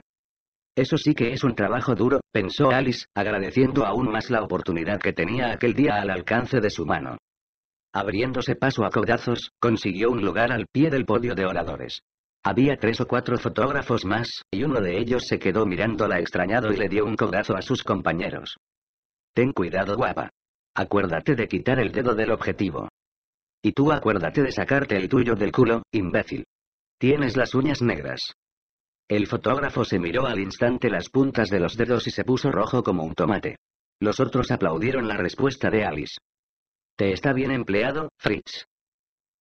Eso sí que es un trabajo duro, pensó Alice, agradeciendo aún más la oportunidad que tenía aquel día al alcance de su mano. Abriéndose paso a codazos, consiguió un lugar al pie del podio de oradores. Había tres o cuatro fotógrafos más, y uno de ellos se quedó mirándola extrañado y le dio un codazo a sus compañeros. Ten cuidado, guapa. Acuérdate de quitar el dedo del objetivo. Y tú acuérdate de sacarte el tuyo del culo, imbécil. Tienes las uñas negras. El fotógrafo se miró al instante las puntas de los dedos y se puso rojo como un tomate. Los otros aplaudieron la respuesta de Alice. Te está bien empleado, Fritz.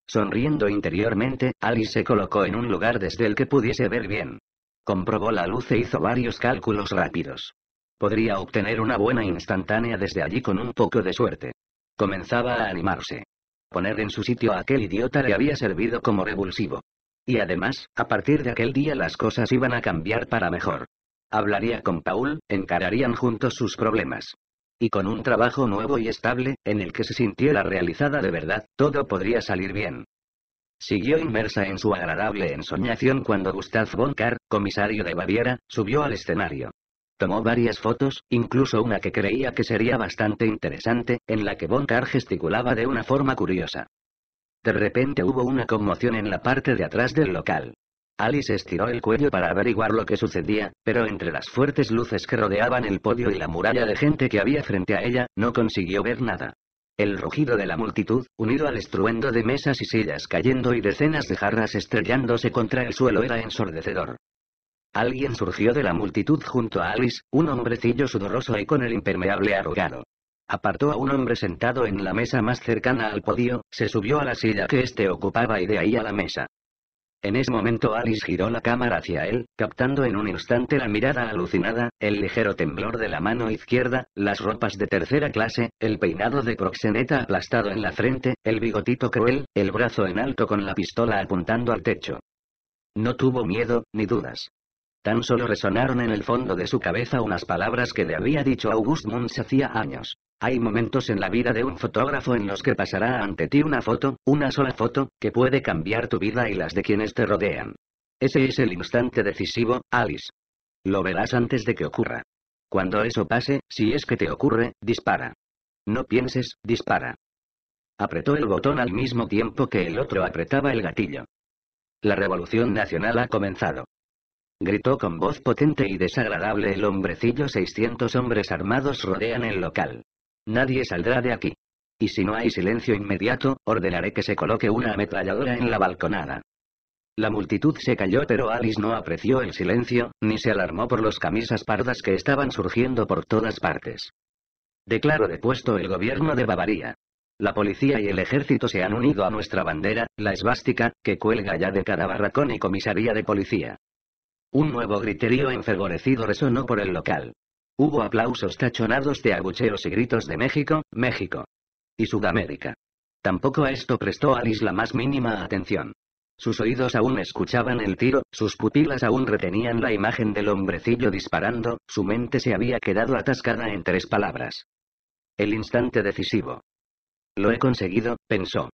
Sonriendo interiormente, Alice se colocó en un lugar desde el que pudiese ver bien. Comprobó la luz e hizo varios cálculos rápidos. Podría obtener una buena instantánea desde allí con un poco de suerte. Comenzaba a animarse. Poner en su sitio a aquel idiota le había servido como revulsivo. Y además, a partir de aquel día las cosas iban a cambiar para mejor. Hablaría con Paul, encararían juntos sus problemas. Y con un trabajo nuevo y estable, en el que se sintiera realizada de verdad, todo podría salir bien. Siguió inmersa en su agradable ensoñación cuando Gustav von comisario de Baviera, subió al escenario. Tomó varias fotos, incluso una que creía que sería bastante interesante, en la que Von gesticulaba de una forma curiosa. De repente hubo una conmoción en la parte de atrás del local. Alice estiró el cuello para averiguar lo que sucedía, pero entre las fuertes luces que rodeaban el podio y la muralla de gente que había frente a ella, no consiguió ver nada. El rugido de la multitud, unido al estruendo de mesas y sillas cayendo y decenas de jarras estrellándose contra el suelo, era ensordecedor. Alguien surgió de la multitud junto a Alice, un hombrecillo sudoroso y con el impermeable arrugado apartó a un hombre sentado en la mesa más cercana al podio, se subió a la silla que éste ocupaba y de ahí a la mesa. En ese momento Alice giró la cámara hacia él, captando en un instante la mirada alucinada, el ligero temblor de la mano izquierda, las ropas de tercera clase, el peinado de proxeneta aplastado en la frente, el bigotito cruel, el brazo en alto con la pistola apuntando al techo. No tuvo miedo, ni dudas. Tan solo resonaron en el fondo de su cabeza unas palabras que le había dicho August Munch hacía años. Hay momentos en la vida de un fotógrafo en los que pasará ante ti una foto, una sola foto, que puede cambiar tu vida y las de quienes te rodean. Ese es el instante decisivo, Alice. Lo verás antes de que ocurra. Cuando eso pase, si es que te ocurre, dispara. No pienses, dispara. Apretó el botón al mismo tiempo que el otro apretaba el gatillo. La revolución nacional ha comenzado gritó con voz potente y desagradable el hombrecillo. 600 hombres armados rodean el local. Nadie saldrá de aquí. Y si no hay silencio inmediato, ordenaré que se coloque una ametralladora en la balconada. La multitud se calló pero Alice no apreció el silencio, ni se alarmó por los camisas pardas que estaban surgiendo por todas partes. Declaro depuesto el gobierno de Bavaria. La policía y el ejército se han unido a nuestra bandera, la esvástica, que cuelga ya de cada barracón y comisaría de policía. Un nuevo griterío enfervorecido resonó por el local. Hubo aplausos tachonados de agucheos y gritos de México, México. Y Sudamérica. Tampoco a esto prestó Alice la más mínima atención. Sus oídos aún escuchaban el tiro, sus pupilas aún retenían la imagen del hombrecillo disparando, su mente se había quedado atascada en tres palabras. El instante decisivo. Lo he conseguido, pensó.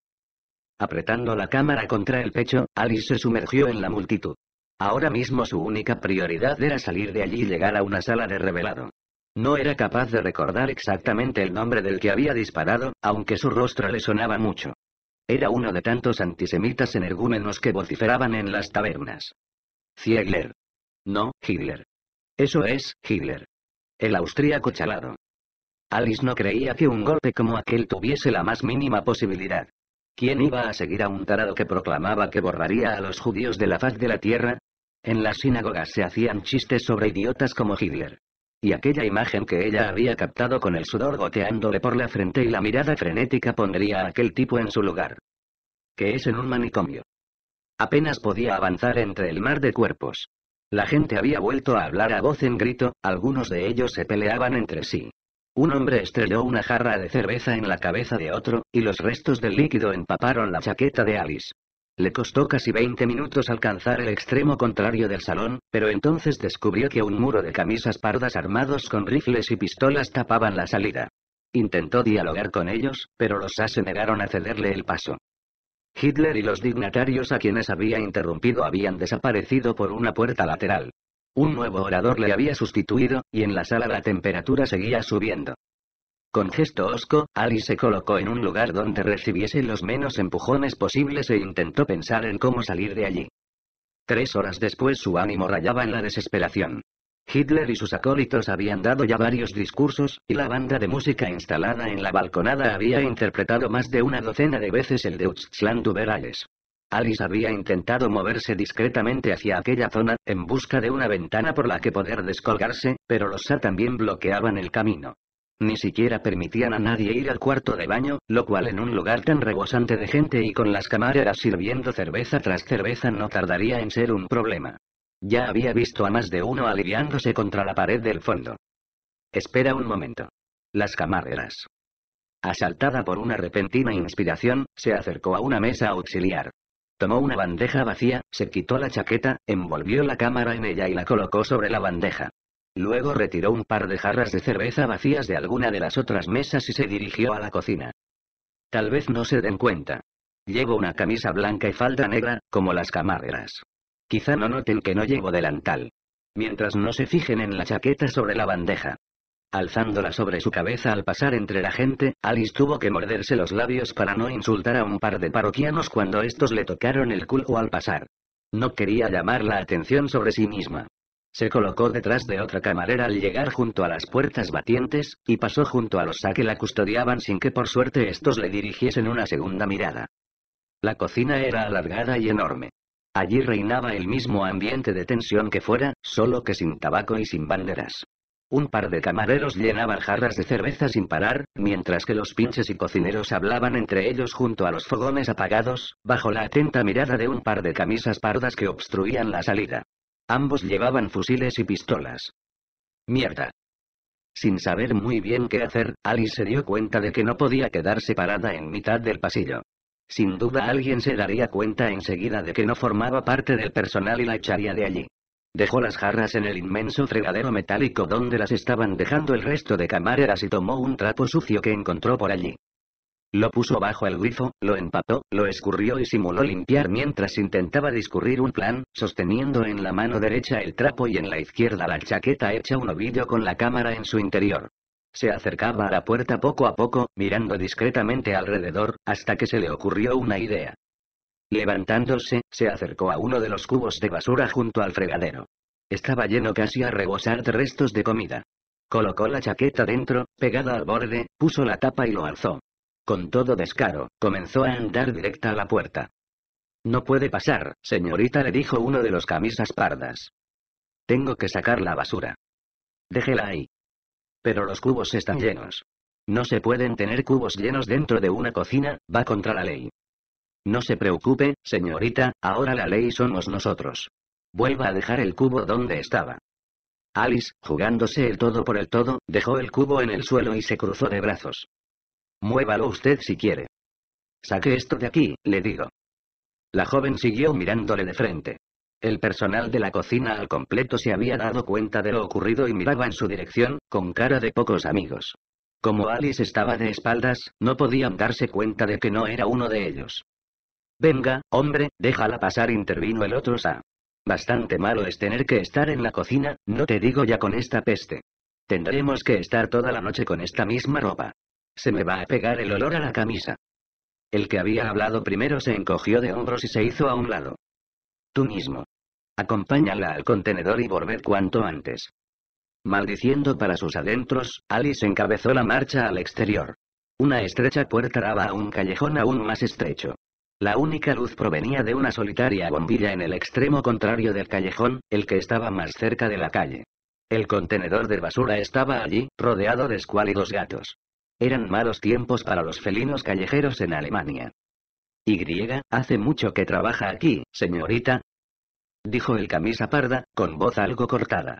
Apretando la cámara contra el pecho, Alice se sumergió en la multitud. Ahora mismo su única prioridad era salir de allí y llegar a una sala de revelado. No era capaz de recordar exactamente el nombre del que había disparado, aunque su rostro le sonaba mucho. Era uno de tantos antisemitas energúmenos que vociferaban en las tabernas. Ziegler. No, Hitler. Eso es, Hitler. El austríaco chalado. Alice no creía que un golpe como aquel tuviese la más mínima posibilidad. ¿Quién iba a seguir a un tarado que proclamaba que borraría a los judíos de la faz de la tierra? En las sinagogas se hacían chistes sobre idiotas como Hitler. Y aquella imagen que ella había captado con el sudor goteándole por la frente y la mirada frenética pondría a aquel tipo en su lugar. Que es en un manicomio. Apenas podía avanzar entre el mar de cuerpos. La gente había vuelto a hablar a voz en grito, algunos de ellos se peleaban entre sí. Un hombre estrelló una jarra de cerveza en la cabeza de otro, y los restos del líquido empaparon la chaqueta de Alice. Le costó casi 20 minutos alcanzar el extremo contrario del salón, pero entonces descubrió que un muro de camisas pardas armados con rifles y pistolas tapaban la salida. Intentó dialogar con ellos, pero los A's se negaron a cederle el paso. Hitler y los dignatarios a quienes había interrumpido habían desaparecido por una puerta lateral. Un nuevo orador le había sustituido, y en la sala la temperatura seguía subiendo. Con gesto hosco, Ali se colocó en un lugar donde recibiese los menos empujones posibles e intentó pensar en cómo salir de allí. Tres horas después su ánimo rayaba en la desesperación. Hitler y sus acólitos habían dado ya varios discursos, y la banda de música instalada en la balconada había interpretado más de una docena de veces el Deutschland über alles. Alice había intentado moverse discretamente hacia aquella zona, en busca de una ventana por la que poder descolgarse, pero los SA también bloqueaban el camino. Ni siquiera permitían a nadie ir al cuarto de baño, lo cual en un lugar tan rebosante de gente y con las camareras sirviendo cerveza tras cerveza no tardaría en ser un problema. Ya había visto a más de uno aliviándose contra la pared del fondo. Espera un momento. Las camareras. Asaltada por una repentina inspiración, se acercó a una mesa auxiliar. Tomó una bandeja vacía, se quitó la chaqueta, envolvió la cámara en ella y la colocó sobre la bandeja. Luego retiró un par de jarras de cerveza vacías de alguna de las otras mesas y se dirigió a la cocina. Tal vez no se den cuenta. Llevo una camisa blanca y falda negra, como las camareras. Quizá no noten que no llevo delantal. Mientras no se fijen en la chaqueta sobre la bandeja. Alzándola sobre su cabeza al pasar entre la gente, Alice tuvo que morderse los labios para no insultar a un par de parroquianos cuando estos le tocaron el culo al pasar. No quería llamar la atención sobre sí misma. Se colocó detrás de otra camarera al llegar junto a las puertas batientes, y pasó junto a los a que la custodiaban sin que por suerte estos le dirigiesen una segunda mirada. La cocina era alargada y enorme. Allí reinaba el mismo ambiente de tensión que fuera, solo que sin tabaco y sin banderas. Un par de camareros llenaban jarras de cerveza sin parar, mientras que los pinches y cocineros hablaban entre ellos junto a los fogones apagados, bajo la atenta mirada de un par de camisas pardas que obstruían la salida. Ambos llevaban fusiles y pistolas. Mierda. Sin saber muy bien qué hacer, Alice se dio cuenta de que no podía quedarse parada en mitad del pasillo. Sin duda alguien se daría cuenta enseguida de que no formaba parte del personal y la echaría de allí. Dejó las jarras en el inmenso fregadero metálico donde las estaban dejando el resto de camareras y tomó un trapo sucio que encontró por allí. Lo puso bajo el grifo, lo empató, lo escurrió y simuló limpiar mientras intentaba discurrir un plan, sosteniendo en la mano derecha el trapo y en la izquierda la chaqueta hecha un ovillo con la cámara en su interior. Se acercaba a la puerta poco a poco, mirando discretamente alrededor, hasta que se le ocurrió una idea. Levantándose, se acercó a uno de los cubos de basura junto al fregadero. Estaba lleno casi a rebosar de restos de comida. Colocó la chaqueta dentro, pegada al borde, puso la tapa y lo alzó. Con todo descaro, comenzó a andar directa a la puerta. No puede pasar, señorita, le dijo uno de los camisas pardas. Tengo que sacar la basura. Déjela ahí. Pero los cubos están mm. llenos. No se pueden tener cubos llenos dentro de una cocina, va contra la ley. No se preocupe, señorita, ahora la ley somos nosotros. Vuelva a dejar el cubo donde estaba. Alice, jugándose el todo por el todo, dejó el cubo en el suelo y se cruzó de brazos. Muévalo usted si quiere. Saque esto de aquí, le digo. La joven siguió mirándole de frente. El personal de la cocina al completo se había dado cuenta de lo ocurrido y miraba en su dirección, con cara de pocos amigos. Como Alice estaba de espaldas, no podían darse cuenta de que no era uno de ellos. Venga, hombre, déjala pasar, intervino el otro Sa. Bastante malo es tener que estar en la cocina, no te digo ya con esta peste. Tendremos que estar toda la noche con esta misma ropa. Se me va a pegar el olor a la camisa. El que había hablado primero se encogió de hombros y se hizo a un lado. Tú mismo. Acompáñala al contenedor y volver cuanto antes. Maldiciendo para sus adentros, Alice encabezó la marcha al exterior. Una estrecha puerta daba a un callejón aún más estrecho. La única luz provenía de una solitaria bombilla en el extremo contrario del callejón, el que estaba más cerca de la calle. El contenedor de basura estaba allí, rodeado de escuálidos gatos. Eran malos tiempos para los felinos callejeros en Alemania. Y, hace mucho que trabaja aquí, señorita. Dijo el camisa parda, con voz algo cortada.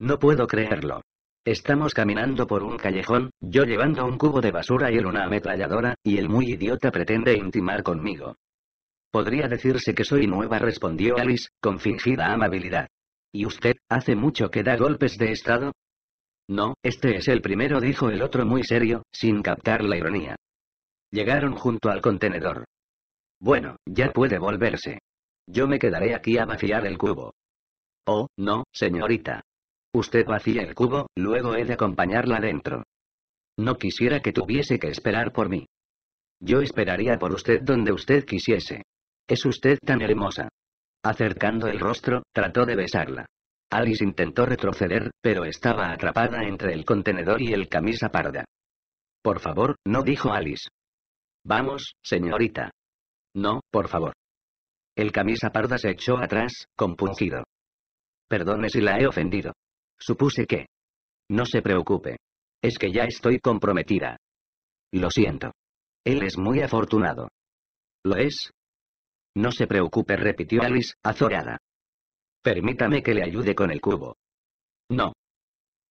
No puedo creerlo. Estamos caminando por un callejón, yo llevando un cubo de basura y él una ametralladora, y el muy idiota pretende intimar conmigo. Podría decirse que soy nueva, respondió Alice, con fingida amabilidad. ¿Y usted, hace mucho que da golpes de estado? No, este es el primero, dijo el otro muy serio, sin captar la ironía. Llegaron junto al contenedor. Bueno, ya puede volverse. Yo me quedaré aquí a vaciar el cubo. Oh, no, señorita. Usted vacía el cubo, luego he de acompañarla adentro. No quisiera que tuviese que esperar por mí. Yo esperaría por usted donde usted quisiese. Es usted tan hermosa. Acercando el rostro, trató de besarla. Alice intentó retroceder, pero estaba atrapada entre el contenedor y el camisa parda. Por favor, no dijo Alice. Vamos, señorita. No, por favor. El camisa parda se echó atrás, compungido. Perdone si la he ofendido. Supuse que. No se preocupe. Es que ya estoy comprometida. Lo siento. Él es muy afortunado. ¿Lo es? No se preocupe, repitió Alice, azorada. Permítame que le ayude con el cubo. No.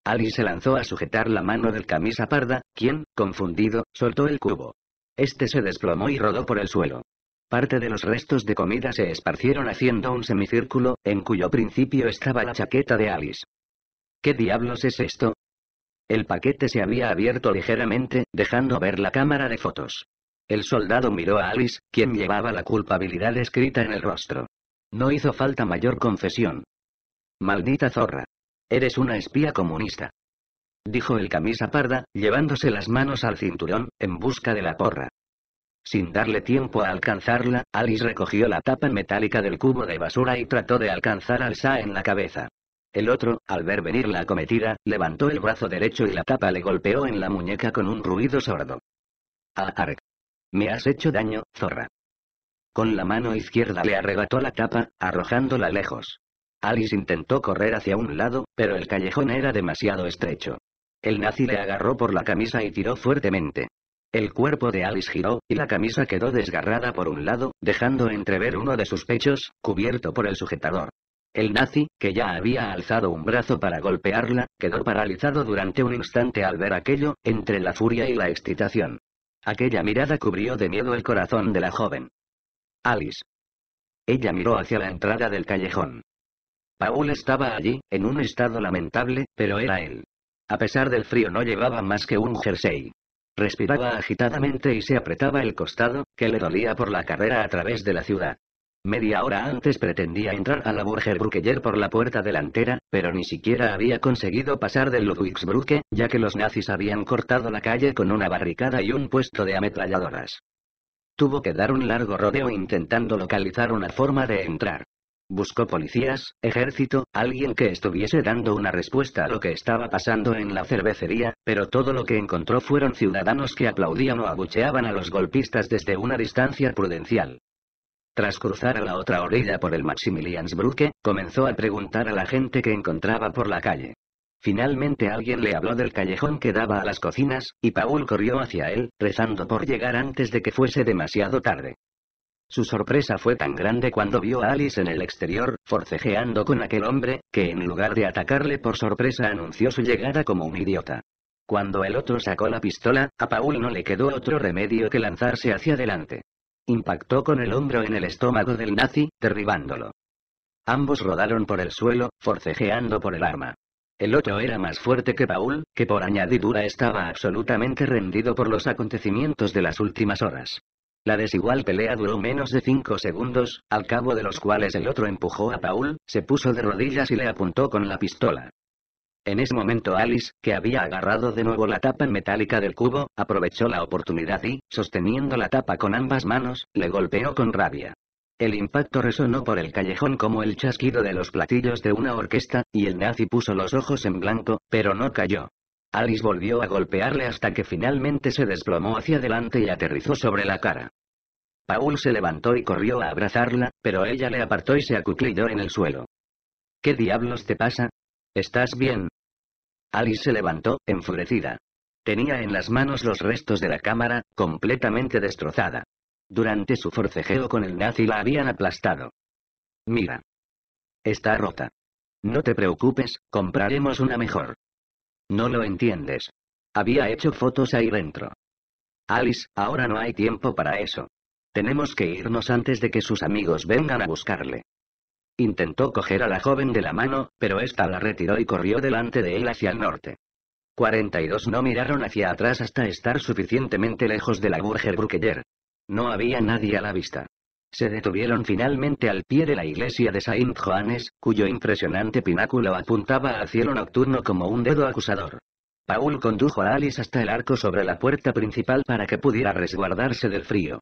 Alice se lanzó a sujetar la mano del camisa parda, quien, confundido, soltó el cubo. Este se desplomó y rodó por el suelo. Parte de los restos de comida se esparcieron haciendo un semicírculo, en cuyo principio estaba la chaqueta de Alice. ¿Qué diablos es esto? El paquete se había abierto ligeramente, dejando ver la cámara de fotos. El soldado miró a Alice, quien llevaba la culpabilidad escrita en el rostro. No hizo falta mayor confesión. Maldita zorra. Eres una espía comunista. Dijo el camisa parda, llevándose las manos al cinturón, en busca de la porra. Sin darle tiempo a alcanzarla, Alice recogió la tapa metálica del cubo de basura y trató de alcanzar al Sa en la cabeza. El otro, al ver venir la acometida, levantó el brazo derecho y la tapa le golpeó en la muñeca con un ruido sordo. Ah, Ark! Me has hecho daño, zorra. Con la mano izquierda le arrebató la tapa, arrojándola lejos. Alice intentó correr hacia un lado, pero el callejón era demasiado estrecho. El nazi le agarró por la camisa y tiró fuertemente. El cuerpo de Alice giró, y la camisa quedó desgarrada por un lado, dejando entrever uno de sus pechos, cubierto por el sujetador. El nazi, que ya había alzado un brazo para golpearla, quedó paralizado durante un instante al ver aquello, entre la furia y la excitación. Aquella mirada cubrió de miedo el corazón de la joven. Alice. Ella miró hacia la entrada del callejón. Paul estaba allí, en un estado lamentable, pero era él. A pesar del frío no llevaba más que un jersey. Respiraba agitadamente y se apretaba el costado, que le dolía por la carrera a través de la ciudad. Media hora antes pretendía entrar a la Burger Burgerbrückeyer por la puerta delantera, pero ni siquiera había conseguido pasar del Ludwigsbrücke, ya que los nazis habían cortado la calle con una barricada y un puesto de ametralladoras. Tuvo que dar un largo rodeo intentando localizar una forma de entrar. Buscó policías, ejército, alguien que estuviese dando una respuesta a lo que estaba pasando en la cervecería, pero todo lo que encontró fueron ciudadanos que aplaudían o abucheaban a los golpistas desde una distancia prudencial. Tras cruzar a la otra orilla por el Maximiliansbrücke, comenzó a preguntar a la gente que encontraba por la calle. Finalmente alguien le habló del callejón que daba a las cocinas, y Paul corrió hacia él, rezando por llegar antes de que fuese demasiado tarde. Su sorpresa fue tan grande cuando vio a Alice en el exterior, forcejeando con aquel hombre, que en lugar de atacarle por sorpresa anunció su llegada como un idiota. Cuando el otro sacó la pistola, a Paul no le quedó otro remedio que lanzarse hacia adelante. Impactó con el hombro en el estómago del nazi, derribándolo. Ambos rodaron por el suelo, forcejeando por el arma. El otro era más fuerte que Paul, que por añadidura estaba absolutamente rendido por los acontecimientos de las últimas horas. La desigual pelea duró menos de cinco segundos, al cabo de los cuales el otro empujó a Paul, se puso de rodillas y le apuntó con la pistola. En ese momento Alice, que había agarrado de nuevo la tapa metálica del cubo, aprovechó la oportunidad y, sosteniendo la tapa con ambas manos, le golpeó con rabia. El impacto resonó por el callejón como el chasquido de los platillos de una orquesta, y el nazi puso los ojos en blanco, pero no cayó. Alice volvió a golpearle hasta que finalmente se desplomó hacia adelante y aterrizó sobre la cara. Paul se levantó y corrió a abrazarla, pero ella le apartó y se acuclilló en el suelo. ¿Qué diablos te pasa? ¿Estás bien? Alice se levantó, enfurecida. Tenía en las manos los restos de la cámara, completamente destrozada. Durante su forcejeo con el nazi la habían aplastado. Mira. Está rota. No te preocupes, compraremos una mejor. No lo entiendes. Había hecho fotos ahí dentro. Alice, ahora no hay tiempo para eso. Tenemos que irnos antes de que sus amigos vengan a buscarle. Intentó coger a la joven de la mano, pero esta la retiró y corrió delante de él hacia el norte. 42 no miraron hacia atrás hasta estar suficientemente lejos de la Burger Brukeller. No había nadie a la vista. Se detuvieron finalmente al pie de la iglesia de Saint johannes cuyo impresionante pináculo apuntaba al cielo nocturno como un dedo acusador. Paul condujo a Alice hasta el arco sobre la puerta principal para que pudiera resguardarse del frío.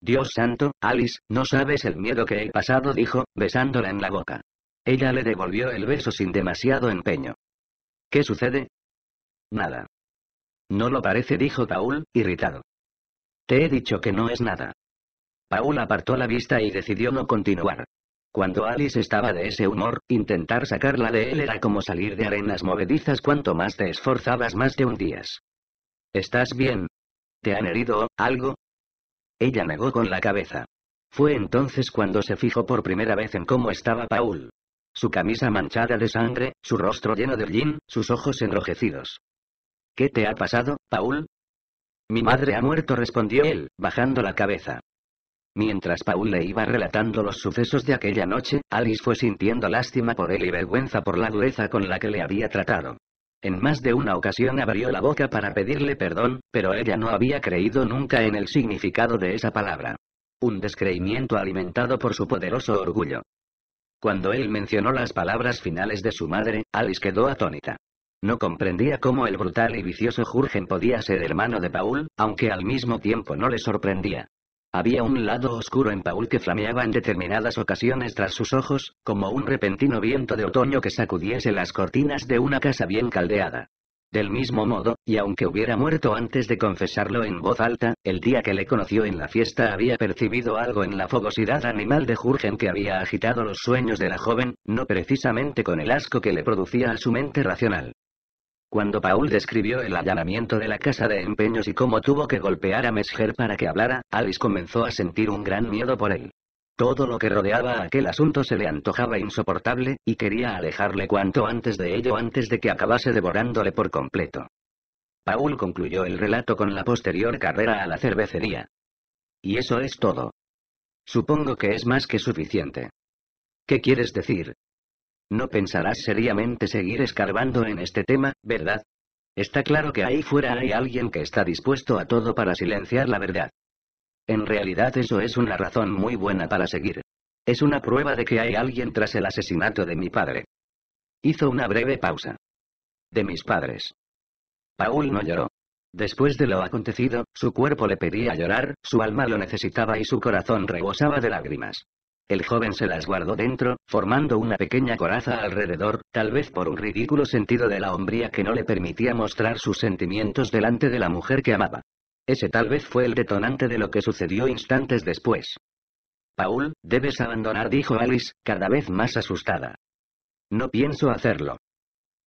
Dios santo, Alice, no sabes el miedo que he pasado, dijo, besándola en la boca. Ella le devolvió el beso sin demasiado empeño. ¿Qué sucede? Nada. No lo parece, dijo Paul, irritado. Te he dicho que no es nada. Paul apartó la vista y decidió no continuar. Cuando Alice estaba de ese humor, intentar sacarla de él era como salir de arenas movedizas cuanto más te esforzabas más te hundías. ¿Estás bien? ¿Te han herido algo? Ella negó con la cabeza. Fue entonces cuando se fijó por primera vez en cómo estaba Paul. Su camisa manchada de sangre, su rostro lleno de hollín, sus ojos enrojecidos. ¿Qué te ha pasado, Paul? Mi madre ha muerto, respondió él, bajando la cabeza. Mientras Paul le iba relatando los sucesos de aquella noche, Alice fue sintiendo lástima por él y vergüenza por la dureza con la que le había tratado. En más de una ocasión abrió la boca para pedirle perdón, pero ella no había creído nunca en el significado de esa palabra. Un descreimiento alimentado por su poderoso orgullo. Cuando él mencionó las palabras finales de su madre, Alice quedó atónita. No comprendía cómo el brutal y vicioso Jurgen podía ser hermano de Paul, aunque al mismo tiempo no le sorprendía. Había un lado oscuro en Paul que flameaba en determinadas ocasiones tras sus ojos, como un repentino viento de otoño que sacudiese las cortinas de una casa bien caldeada. Del mismo modo, y aunque hubiera muerto antes de confesarlo en voz alta, el día que le conoció en la fiesta había percibido algo en la fogosidad animal de Jurgen que había agitado los sueños de la joven, no precisamente con el asco que le producía a su mente racional. Cuando Paul describió el allanamiento de la casa de empeños y cómo tuvo que golpear a Mesger para que hablara, Alice comenzó a sentir un gran miedo por él. Todo lo que rodeaba aquel asunto se le antojaba insoportable, y quería alejarle cuanto antes de ello antes de que acabase devorándole por completo. Paul concluyó el relato con la posterior carrera a la cervecería. Y eso es todo. Supongo que es más que suficiente. ¿Qué quieres decir, no pensarás seriamente seguir escarbando en este tema, ¿verdad? Está claro que ahí fuera hay alguien que está dispuesto a todo para silenciar la verdad. En realidad eso es una razón muy buena para seguir. Es una prueba de que hay alguien tras el asesinato de mi padre. Hizo una breve pausa. De mis padres. Paul no lloró. Después de lo acontecido, su cuerpo le pedía llorar, su alma lo necesitaba y su corazón rebosaba de lágrimas. El joven se las guardó dentro, formando una pequeña coraza alrededor, tal vez por un ridículo sentido de la hombría que no le permitía mostrar sus sentimientos delante de la mujer que amaba. Ese tal vez fue el detonante de lo que sucedió instantes después. Paul, debes abandonar, dijo Alice, cada vez más asustada. No pienso hacerlo.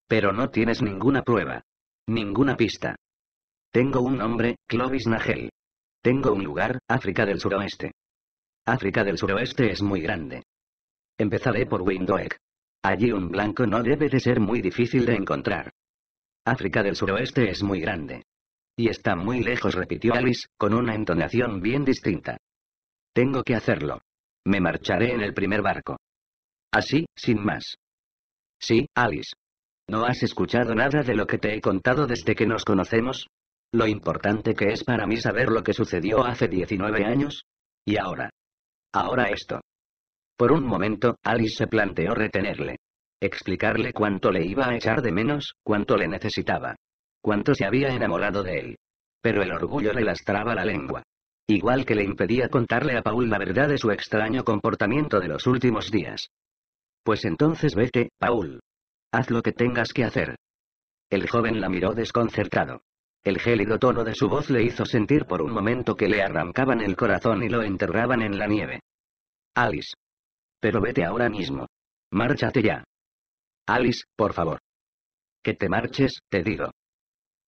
Pero no tienes ninguna prueba. Ninguna pista. Tengo un nombre, Clovis Nagel. Tengo un lugar, África del Suroeste. África del suroeste es muy grande. Empezaré por Windhoek. Allí un blanco no debe de ser muy difícil de encontrar. África del suroeste es muy grande. Y está muy lejos, repitió Alice, con una entonación bien distinta. Tengo que hacerlo. Me marcharé en el primer barco. Así, sin más. Sí, Alice. ¿No has escuchado nada de lo que te he contado desde que nos conocemos? Lo importante que es para mí saber lo que sucedió hace 19 años. Y ahora. Ahora esto. Por un momento, Alice se planteó retenerle. Explicarle cuánto le iba a echar de menos, cuánto le necesitaba. Cuánto se había enamorado de él. Pero el orgullo le lastraba la lengua. Igual que le impedía contarle a Paul la verdad de su extraño comportamiento de los últimos días. Pues entonces vete, Paul. Haz lo que tengas que hacer. El joven la miró desconcertado. El gélido tono de su voz le hizo sentir por un momento que le arrancaban el corazón y lo enterraban en la nieve. Alice. Pero vete ahora mismo. Márchate ya. Alice, por favor. Que te marches, te digo.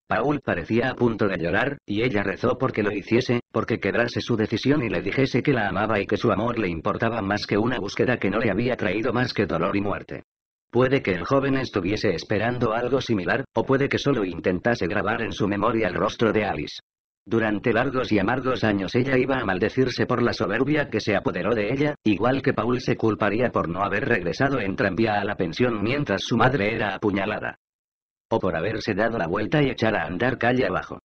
Paul parecía a punto de llorar, y ella rezó porque lo hiciese, porque quebrase su decisión y le dijese que la amaba y que su amor le importaba más que una búsqueda que no le había traído más que dolor y muerte. Puede que el joven estuviese esperando algo similar, o puede que solo intentase grabar en su memoria el rostro de Alice. Durante largos y amargos años ella iba a maldecirse por la soberbia que se apoderó de ella, igual que Paul se culparía por no haber regresado en tranvía a la pensión mientras su madre era apuñalada. O por haberse dado la vuelta y echar a andar calle abajo.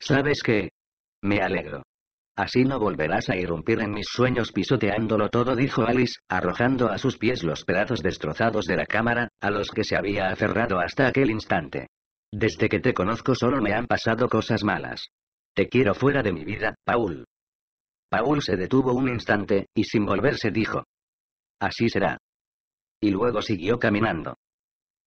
¿Sabes qué? Me alegro. Así no volverás a irrumpir en mis sueños pisoteándolo todo, dijo Alice, arrojando a sus pies los pedazos destrozados de la cámara, a los que se había aferrado hasta aquel instante. Desde que te conozco solo me han pasado cosas malas. Te quiero fuera de mi vida, Paul. Paul se detuvo un instante, y sin volverse dijo. Así será. Y luego siguió caminando.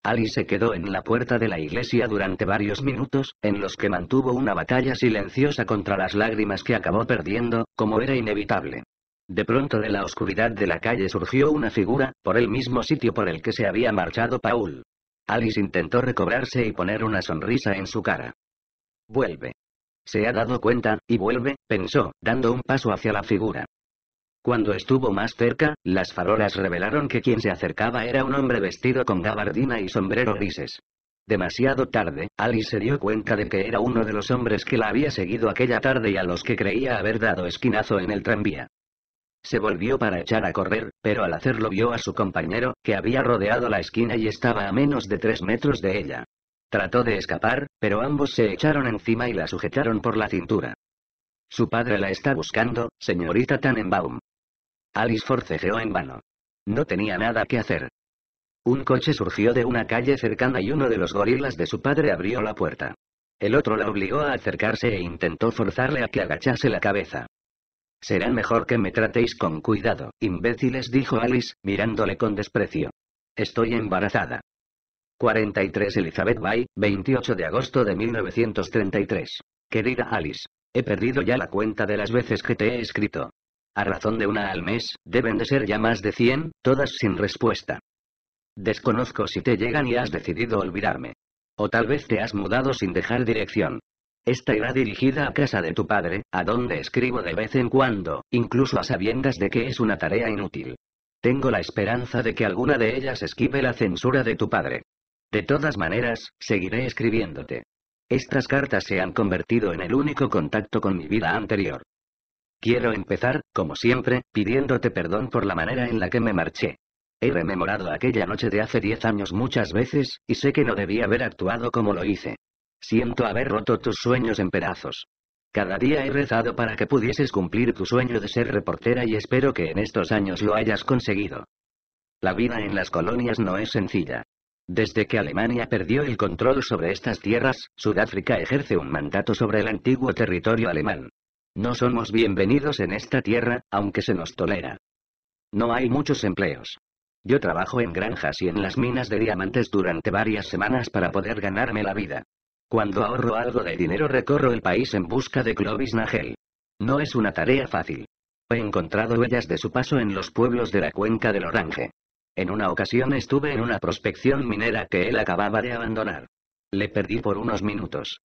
Alice se quedó en la puerta de la iglesia durante varios minutos, en los que mantuvo una batalla silenciosa contra las lágrimas que acabó perdiendo, como era inevitable. De pronto de la oscuridad de la calle surgió una figura, por el mismo sitio por el que se había marchado Paul. Alice intentó recobrarse y poner una sonrisa en su cara. Vuelve. Se ha dado cuenta, y vuelve, pensó, dando un paso hacia la figura. Cuando estuvo más cerca, las farolas revelaron que quien se acercaba era un hombre vestido con gabardina y sombrero grises. Demasiado tarde, Alice se dio cuenta de que era uno de los hombres que la había seguido aquella tarde y a los que creía haber dado esquinazo en el tranvía. Se volvió para echar a correr, pero al hacerlo vio a su compañero, que había rodeado la esquina y estaba a menos de tres metros de ella. Trató de escapar, pero ambos se echaron encima y la sujetaron por la cintura. Su padre la está buscando, señorita Tannenbaum. Alice forcejeó en vano. No tenía nada que hacer. Un coche surgió de una calle cercana y uno de los gorilas de su padre abrió la puerta. El otro la obligó a acercarse e intentó forzarle a que agachase la cabeza. Será mejor que me tratéis con cuidado, imbéciles, dijo Alice, mirándole con desprecio. Estoy embarazada. 43 Elizabeth Bay, 28 de agosto de 1933. Querida Alice, he perdido ya la cuenta de las veces que te he escrito a razón de una al mes, deben de ser ya más de 100, todas sin respuesta. Desconozco si te llegan y has decidido olvidarme. O tal vez te has mudado sin dejar dirección. Esta irá dirigida a casa de tu padre, a donde escribo de vez en cuando, incluso a sabiendas de que es una tarea inútil. Tengo la esperanza de que alguna de ellas esquive la censura de tu padre. De todas maneras, seguiré escribiéndote. Estas cartas se han convertido en el único contacto con mi vida anterior. Quiero empezar, como siempre, pidiéndote perdón por la manera en la que me marché. He rememorado aquella noche de hace diez años muchas veces, y sé que no debía haber actuado como lo hice. Siento haber roto tus sueños en pedazos. Cada día he rezado para que pudieses cumplir tu sueño de ser reportera y espero que en estos años lo hayas conseguido. La vida en las colonias no es sencilla. Desde que Alemania perdió el control sobre estas tierras, Sudáfrica ejerce un mandato sobre el antiguo territorio alemán. No somos bienvenidos en esta tierra, aunque se nos tolera. No hay muchos empleos. Yo trabajo en granjas y en las minas de diamantes durante varias semanas para poder ganarme la vida. Cuando ahorro algo de dinero recorro el país en busca de Clovis Nagel. No es una tarea fácil. He encontrado huellas de su paso en los pueblos de la cuenca del Orange. En una ocasión estuve en una prospección minera que él acababa de abandonar. Le perdí por unos minutos.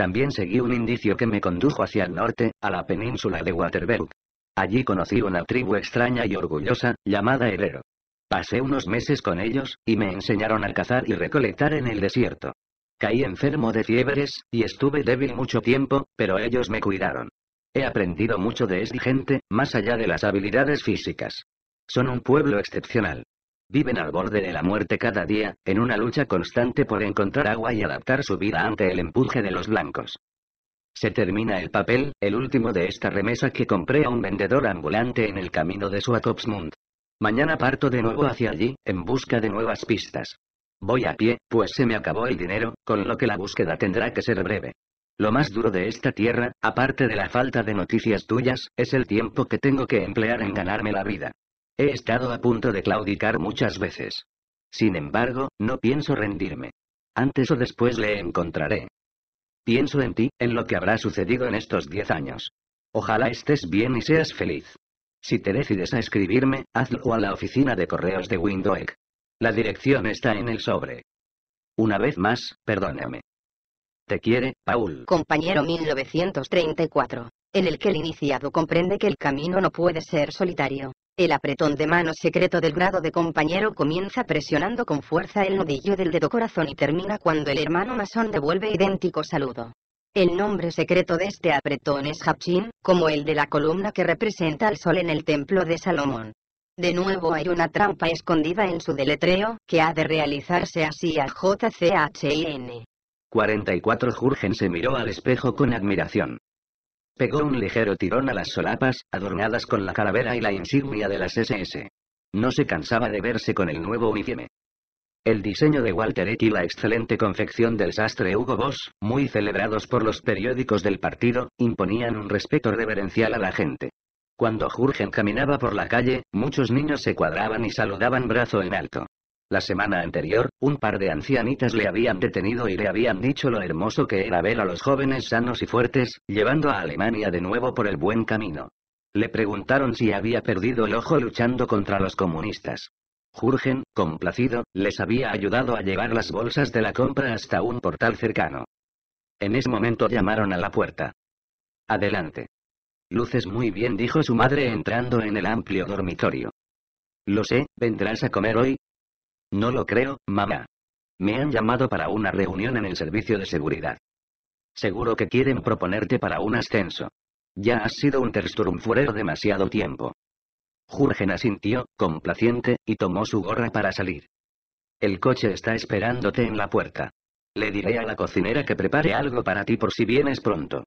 También seguí un indicio que me condujo hacia el norte, a la península de Waterberg. Allí conocí una tribu extraña y orgullosa, llamada Herero. Pasé unos meses con ellos, y me enseñaron a cazar y recolectar en el desierto. Caí enfermo de fiebres, y estuve débil mucho tiempo, pero ellos me cuidaron. He aprendido mucho de esta gente, más allá de las habilidades físicas. Son un pueblo excepcional. Viven al borde de la muerte cada día, en una lucha constante por encontrar agua y adaptar su vida ante el empuje de los blancos. Se termina el papel, el último de esta remesa que compré a un vendedor ambulante en el camino de Suatopsmund. Mañana parto de nuevo hacia allí, en busca de nuevas pistas. Voy a pie, pues se me acabó el dinero, con lo que la búsqueda tendrá que ser breve. Lo más duro de esta tierra, aparte de la falta de noticias tuyas, es el tiempo que tengo que emplear en ganarme la vida. He estado a punto de claudicar muchas veces. Sin embargo, no pienso rendirme. Antes o después le encontraré. Pienso en ti, en lo que habrá sucedido en estos diez años. Ojalá estés bien y seas feliz. Si te decides a escribirme, hazlo a la oficina de correos de Windhoek. La dirección está en el sobre. Una vez más, perdóname. Te quiere, Paul. Compañero 1934. En el que el iniciado comprende que el camino no puede ser solitario. El apretón de mano secreto del grado de compañero comienza presionando con fuerza el nudillo del dedo corazón y termina cuando el hermano masón devuelve idéntico saludo. El nombre secreto de este apretón es Hapchin, como el de la columna que representa al sol en el templo de Salomón. De nuevo hay una trampa escondida en su deletreo, que ha de realizarse así a JCHIN. 44 Jurgen se miró al espejo con admiración pegó un ligero tirón a las solapas, adornadas con la calavera y la insignia de las SS. No se cansaba de verse con el nuevo uniforme. El diseño de Walter Eck y la excelente confección del sastre Hugo Boss, muy celebrados por los periódicos del partido, imponían un respeto reverencial a la gente. Cuando Jurgen caminaba por la calle, muchos niños se cuadraban y saludaban brazo en alto. La semana anterior, un par de ancianitas le habían detenido y le habían dicho lo hermoso que era ver a los jóvenes sanos y fuertes, llevando a Alemania de nuevo por el buen camino. Le preguntaron si había perdido el ojo luchando contra los comunistas. Jurgen, complacido, les había ayudado a llevar las bolsas de la compra hasta un portal cercano. En ese momento llamaron a la puerta. Adelante. Luces muy bien, dijo su madre entrando en el amplio dormitorio. Lo sé, vendrás a comer hoy, no lo creo, mamá. Me han llamado para una reunión en el servicio de seguridad. Seguro que quieren proponerte para un ascenso. Ya has sido un tersturumfurero demasiado tiempo. Jurgen asintió, complaciente, y tomó su gorra para salir. El coche está esperándote en la puerta. Le diré a la cocinera que prepare algo para ti por si vienes pronto.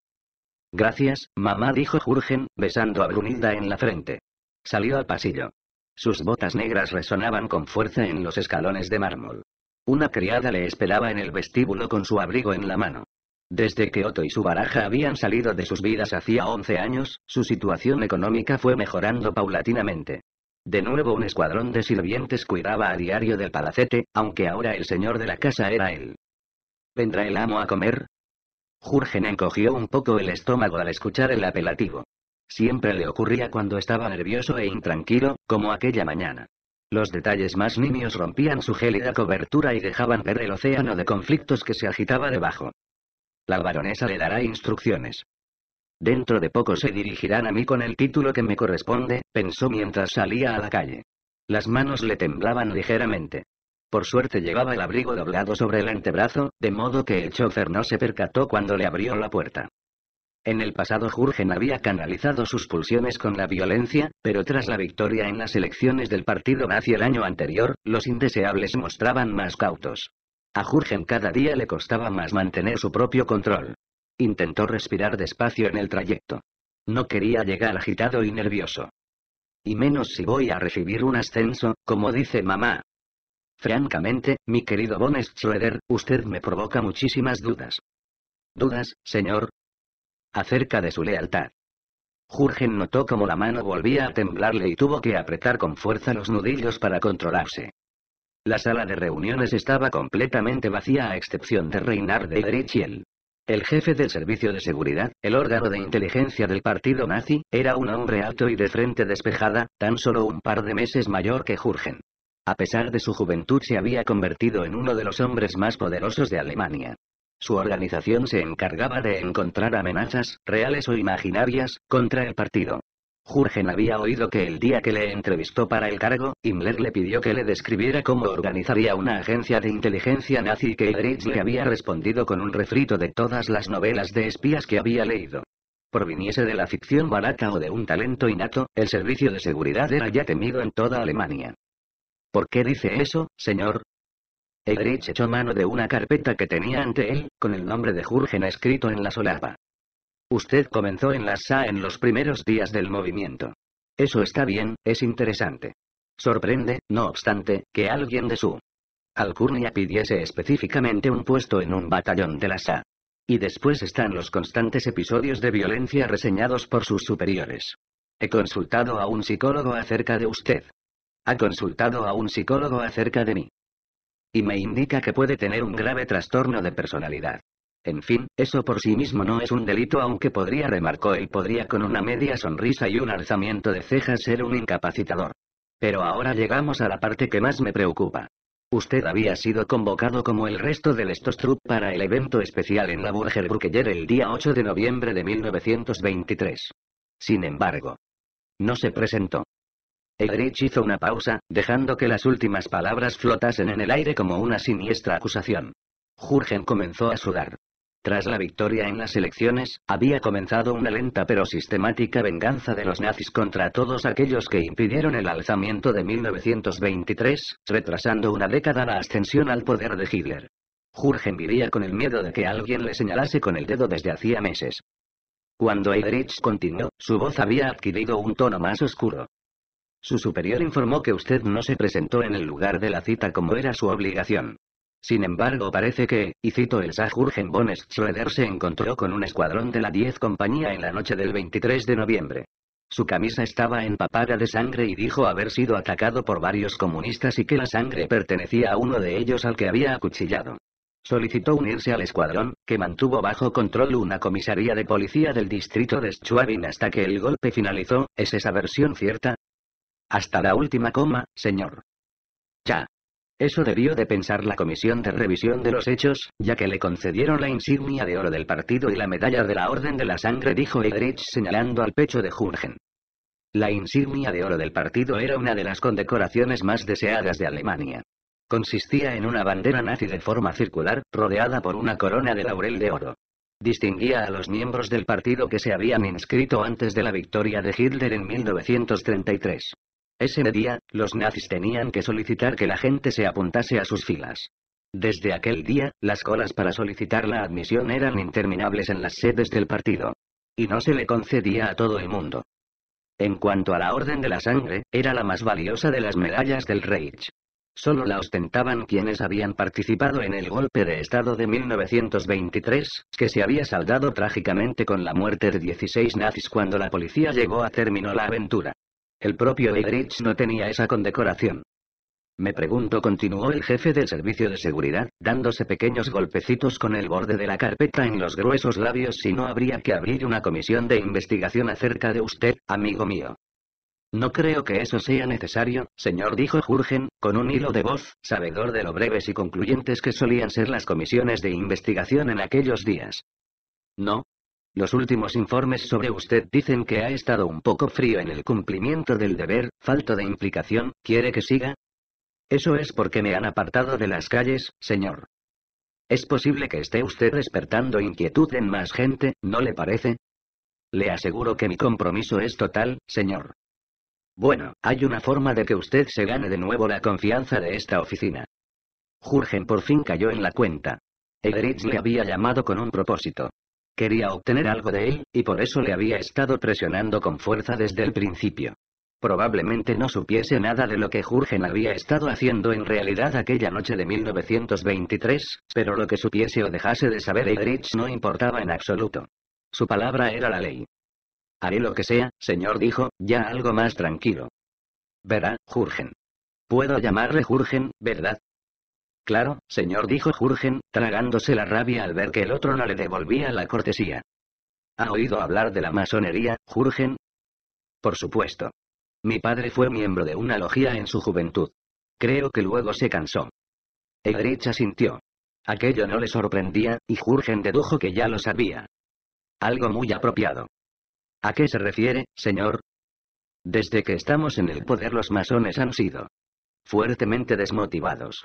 Gracias, mamá, dijo Jurgen, besando a Brunilda en la frente. Salió al pasillo. Sus botas negras resonaban con fuerza en los escalones de mármol. Una criada le esperaba en el vestíbulo con su abrigo en la mano. Desde que Otto y su baraja habían salido de sus vidas hacía 11 años, su situación económica fue mejorando paulatinamente. De nuevo un escuadrón de sirvientes cuidaba a diario del palacete, aunque ahora el señor de la casa era él. ¿Vendrá el amo a comer? Jurgen encogió un poco el estómago al escuchar el apelativo. Siempre le ocurría cuando estaba nervioso e intranquilo, como aquella mañana. Los detalles más nimios rompían su gélida cobertura y dejaban ver el océano de conflictos que se agitaba debajo. La baronesa le dará instrucciones. Dentro de poco se dirigirán a mí con el título que me corresponde, pensó mientras salía a la calle. Las manos le temblaban ligeramente. Por suerte llevaba el abrigo doblado sobre el antebrazo, de modo que el chofer no se percató cuando le abrió la puerta. En el pasado Jurgen había canalizado sus pulsiones con la violencia, pero tras la victoria en las elecciones del partido hacia el año anterior, los indeseables mostraban más cautos. A Jurgen cada día le costaba más mantener su propio control. Intentó respirar despacio en el trayecto. No quería llegar agitado y nervioso. Y menos si voy a recibir un ascenso, como dice mamá. Francamente, mi querido Von Schroeder, usted me provoca muchísimas dudas. ¿Dudas, señor? acerca de su lealtad. Jurgen notó como la mano volvía a temblarle y tuvo que apretar con fuerza los nudillos para controlarse. La sala de reuniones estaba completamente vacía a excepción de Reinhard de El jefe del servicio de seguridad, el órgano de inteligencia del partido nazi, era un hombre alto y de frente despejada, tan solo un par de meses mayor que Jurgen. A pesar de su juventud se había convertido en uno de los hombres más poderosos de Alemania. Su organización se encargaba de encontrar amenazas, reales o imaginarias, contra el partido. Jürgen había oído que el día que le entrevistó para el cargo, Himmler le pidió que le describiera cómo organizaría una agencia de inteligencia nazi y que le había respondido con un refrito de todas las novelas de espías que había leído. Proviniese de la ficción barata o de un talento innato, el servicio de seguridad era ya temido en toda Alemania. ¿Por qué dice eso, señor? Egrich echó mano de una carpeta que tenía ante él, con el nombre de Jurgen escrito en la solapa. Usted comenzó en la SA en los primeros días del movimiento. Eso está bien, es interesante. Sorprende, no obstante, que alguien de su alcurnia pidiese específicamente un puesto en un batallón de la SA. Y después están los constantes episodios de violencia reseñados por sus superiores. He consultado a un psicólogo acerca de usted. Ha consultado a un psicólogo acerca de mí. Y me indica que puede tener un grave trastorno de personalidad. En fin, eso por sí mismo no es un delito aunque podría, remarcó él, podría con una media sonrisa y un alzamiento de cejas ser un incapacitador. Pero ahora llegamos a la parte que más me preocupa. Usted había sido convocado como el resto del Stostrup para el evento especial en la Burger ayer el día 8 de noviembre de 1923. Sin embargo, no se presentó. Eiderich hizo una pausa, dejando que las últimas palabras flotasen en el aire como una siniestra acusación. Jurgen comenzó a sudar. Tras la victoria en las elecciones, había comenzado una lenta pero sistemática venganza de los nazis contra todos aquellos que impidieron el alzamiento de 1923, retrasando una década la ascensión al poder de Hitler. Jurgen vivía con el miedo de que alguien le señalase con el dedo desde hacía meses. Cuando Eiderich continuó, su voz había adquirido un tono más oscuro. Su superior informó que usted no se presentó en el lugar de la cita como era su obligación. Sin embargo, parece que, y cito el Sajurgen von Schroeder se encontró con un escuadrón de la 10 compañía en la noche del 23 de noviembre. Su camisa estaba empapada de sangre y dijo haber sido atacado por varios comunistas y que la sangre pertenecía a uno de ellos al que había acuchillado. Solicitó unirse al escuadrón, que mantuvo bajo control una comisaría de policía del distrito de Schwabing hasta que el golpe finalizó, ¿es esa versión cierta? Hasta la última coma, señor. Ya. Eso debió de pensar la Comisión de Revisión de los Hechos, ya que le concedieron la insignia de oro del partido y la medalla de la Orden de la Sangre, dijo Edrich señalando al pecho de Jürgen. La insignia de oro del partido era una de las condecoraciones más deseadas de Alemania. Consistía en una bandera nazi de forma circular, rodeada por una corona de laurel de oro. Distinguía a los miembros del partido que se habían inscrito antes de la victoria de Hitler en 1933. Ese día, los nazis tenían que solicitar que la gente se apuntase a sus filas. Desde aquel día, las colas para solicitar la admisión eran interminables en las sedes del partido. Y no se le concedía a todo el mundo. En cuanto a la Orden de la Sangre, era la más valiosa de las medallas del Reich. Solo la ostentaban quienes habían participado en el golpe de Estado de 1923, que se había saldado trágicamente con la muerte de 16 nazis cuando la policía llegó a término la aventura. El propio Egrich no tenía esa condecoración. Me pregunto, continuó el jefe del servicio de seguridad, dándose pequeños golpecitos con el borde de la carpeta en los gruesos labios, si no habría que abrir una comisión de investigación acerca de usted, amigo mío. No creo que eso sea necesario, señor, dijo Jurgen, con un hilo de voz, sabedor de lo breves y concluyentes que solían ser las comisiones de investigación en aquellos días. No, los últimos informes sobre usted dicen que ha estado un poco frío en el cumplimiento del deber, falto de implicación, ¿quiere que siga? Eso es porque me han apartado de las calles, señor. Es posible que esté usted despertando inquietud en más gente, ¿no le parece? Le aseguro que mi compromiso es total, señor. Bueno, hay una forma de que usted se gane de nuevo la confianza de esta oficina. Jurgen por fin cayó en la cuenta. Egrich le había llamado con un propósito. Quería obtener algo de él, y por eso le había estado presionando con fuerza desde el principio. Probablemente no supiese nada de lo que Jurgen había estado haciendo en realidad aquella noche de 1923, pero lo que supiese o dejase de saber Edrich no importaba en absoluto. Su palabra era la ley. Haré lo que sea, señor dijo, ya algo más tranquilo. Verá, Jurgen. Puedo llamarle Jurgen, ¿verdad? Claro, señor, dijo Jurgen, tragándose la rabia al ver que el otro no le devolvía la cortesía. ¿Ha oído hablar de la masonería, Jurgen? Por supuesto. Mi padre fue miembro de una logía en su juventud. Creo que luego se cansó. Egrich asintió. Aquello no le sorprendía, y Jurgen dedujo que ya lo sabía. Algo muy apropiado. ¿A qué se refiere, señor? Desde que estamos en el poder los masones han sido fuertemente desmotivados.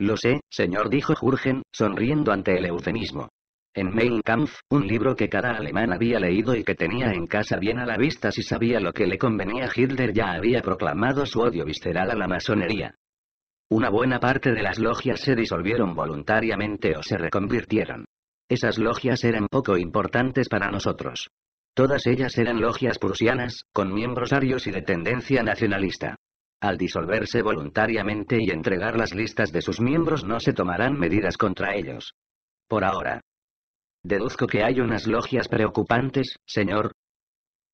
Lo sé, señor, dijo Jürgen, sonriendo ante el eufemismo. En Mein Kampf, un libro que cada alemán había leído y que tenía en casa bien a la vista si sabía lo que le convenía, Hitler ya había proclamado su odio visceral a la masonería. Una buena parte de las logias se disolvieron voluntariamente o se reconvirtieron. Esas logias eran poco importantes para nosotros. Todas ellas eran logias prusianas, con miembros arios y de tendencia nacionalista. Al disolverse voluntariamente y entregar las listas de sus miembros no se tomarán medidas contra ellos. Por ahora. Deduzco que hay unas logias preocupantes, señor.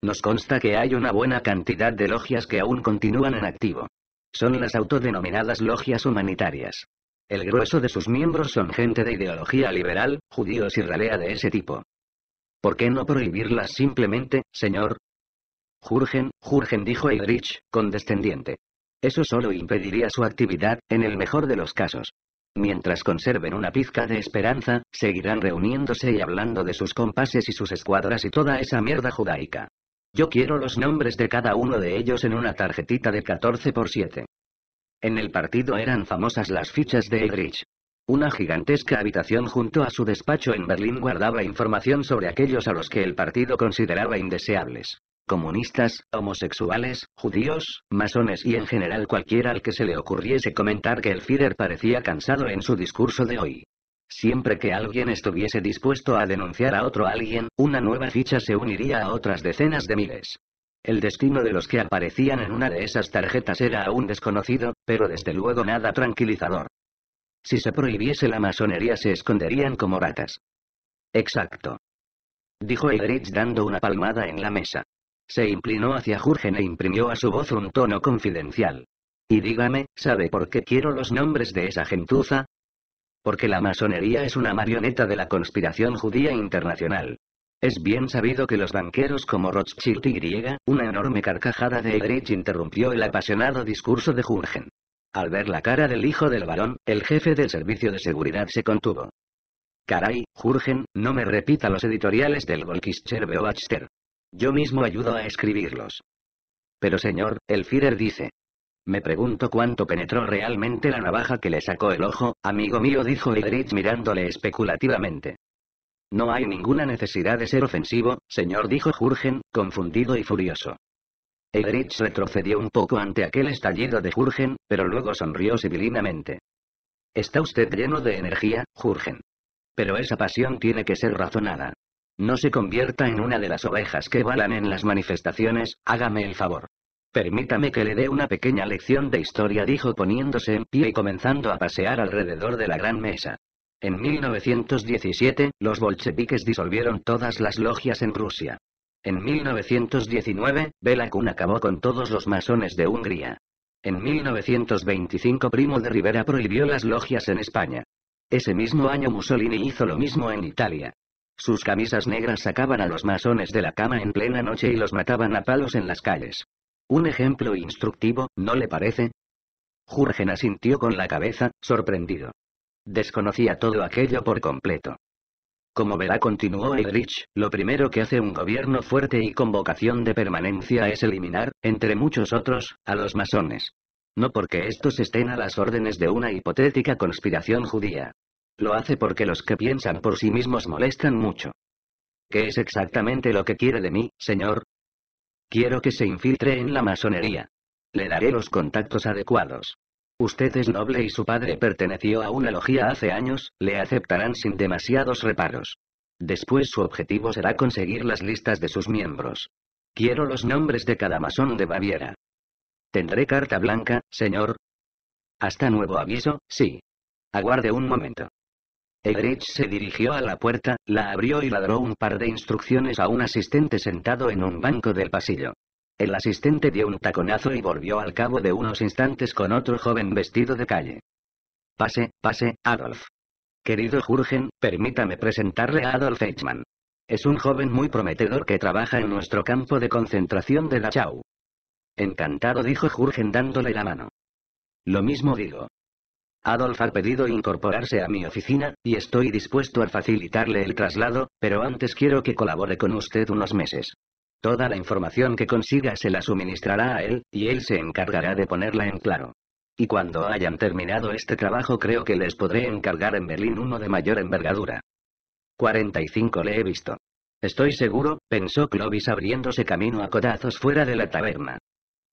Nos consta que hay una buena cantidad de logias que aún continúan en activo. Son las autodenominadas logias humanitarias. El grueso de sus miembros son gente de ideología liberal, judíos y ralea de ese tipo. ¿Por qué no prohibirlas simplemente, señor? Jurgen, Jurgen dijo con condescendiente. Eso solo impediría su actividad, en el mejor de los casos. Mientras conserven una pizca de esperanza, seguirán reuniéndose y hablando de sus compases y sus escuadras y toda esa mierda judaica. Yo quiero los nombres de cada uno de ellos en una tarjetita de 14 por 7. En el partido eran famosas las fichas de Egrich. Una gigantesca habitación junto a su despacho en Berlín guardaba información sobre aquellos a los que el partido consideraba indeseables comunistas, homosexuales, judíos, masones y en general cualquiera al que se le ocurriese comentar que el Führer parecía cansado en su discurso de hoy. Siempre que alguien estuviese dispuesto a denunciar a otro alguien, una nueva ficha se uniría a otras decenas de miles. El destino de los que aparecían en una de esas tarjetas era aún desconocido, pero desde luego nada tranquilizador. Si se prohibiese la masonería se esconderían como ratas. Exacto. Dijo Egrich dando una palmada en la mesa. Se inclinó hacia Jurgen e imprimió a su voz un tono confidencial. Y dígame, ¿sabe por qué quiero los nombres de esa gentuza? Porque la masonería es una marioneta de la conspiración judía internacional. Es bien sabido que los banqueros como Rothschild y Griega, una enorme carcajada de Erich interrumpió el apasionado discurso de Jurgen. Al ver la cara del hijo del varón, el jefe del servicio de seguridad se contuvo. Caray, Jurgen, no me repita los editoriales del Golkischer Beobachter. Yo mismo ayudo a escribirlos. Pero señor, el Führer dice. Me pregunto cuánto penetró realmente la navaja que le sacó el ojo, amigo mío, dijo Edrich mirándole especulativamente. No hay ninguna necesidad de ser ofensivo, señor, dijo Jurgen, confundido y furioso. Edrich retrocedió un poco ante aquel estallido de Jurgen, pero luego sonrió sibilinamente. Está usted lleno de energía, Jurgen. Pero esa pasión tiene que ser razonada. No se convierta en una de las ovejas que balan en las manifestaciones, hágame el favor. Permítame que le dé una pequeña lección de historia, dijo poniéndose en pie y comenzando a pasear alrededor de la gran mesa. En 1917, los bolcheviques disolvieron todas las logias en Rusia. En 1919, Bela acabó con todos los masones de Hungría. En 1925 Primo de Rivera prohibió las logias en España. Ese mismo año Mussolini hizo lo mismo en Italia. Sus camisas negras sacaban a los masones de la cama en plena noche y los mataban a palos en las calles. Un ejemplo instructivo, ¿no le parece? Jurgen asintió con la cabeza, sorprendido. Desconocía todo aquello por completo. Como verá, continuó Eilrich, lo primero que hace un gobierno fuerte y con vocación de permanencia es eliminar, entre muchos otros, a los masones. No porque estos estén a las órdenes de una hipotética conspiración judía, lo hace porque los que piensan por sí mismos molestan mucho. ¿Qué es exactamente lo que quiere de mí, señor? Quiero que se infiltre en la masonería. Le daré los contactos adecuados. Usted es noble y su padre perteneció a una logía hace años, le aceptarán sin demasiados reparos. Después su objetivo será conseguir las listas de sus miembros. Quiero los nombres de cada masón de Baviera. ¿Tendré carta blanca, señor? Hasta nuevo aviso, sí. Aguarde un momento. Egrich se dirigió a la puerta, la abrió y ladró un par de instrucciones a un asistente sentado en un banco del pasillo. El asistente dio un taconazo y volvió al cabo de unos instantes con otro joven vestido de calle. Pase, pase, Adolf. Querido Jurgen, permítame presentarle a Adolf Eichmann. Es un joven muy prometedor que trabaja en nuestro campo de concentración de Dachau. Encantado dijo Jurgen dándole la mano. Lo mismo digo. Adolf ha pedido incorporarse a mi oficina, y estoy dispuesto a facilitarle el traslado, pero antes quiero que colabore con usted unos meses. Toda la información que consiga se la suministrará a él, y él se encargará de ponerla en claro. Y cuando hayan terminado este trabajo creo que les podré encargar en Berlín uno de mayor envergadura. 45 le he visto. Estoy seguro, pensó Clovis abriéndose camino a codazos fuera de la taberna.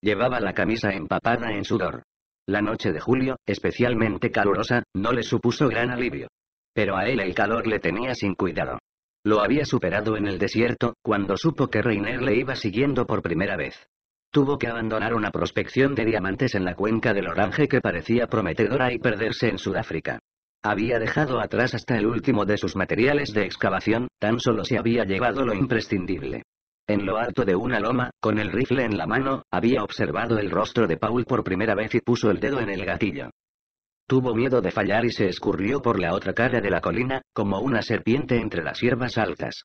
Llevaba la camisa empapada en sudor. La noche de julio, especialmente calurosa, no le supuso gran alivio. Pero a él el calor le tenía sin cuidado. Lo había superado en el desierto, cuando supo que Reiner le iba siguiendo por primera vez. Tuvo que abandonar una prospección de diamantes en la cuenca del Orange que parecía prometedora y perderse en Sudáfrica. Había dejado atrás hasta el último de sus materiales de excavación, tan solo se había llevado lo imprescindible. En lo alto de una loma, con el rifle en la mano, había observado el rostro de Paul por primera vez y puso el dedo en el gatillo. Tuvo miedo de fallar y se escurrió por la otra cara de la colina, como una serpiente entre las hierbas altas.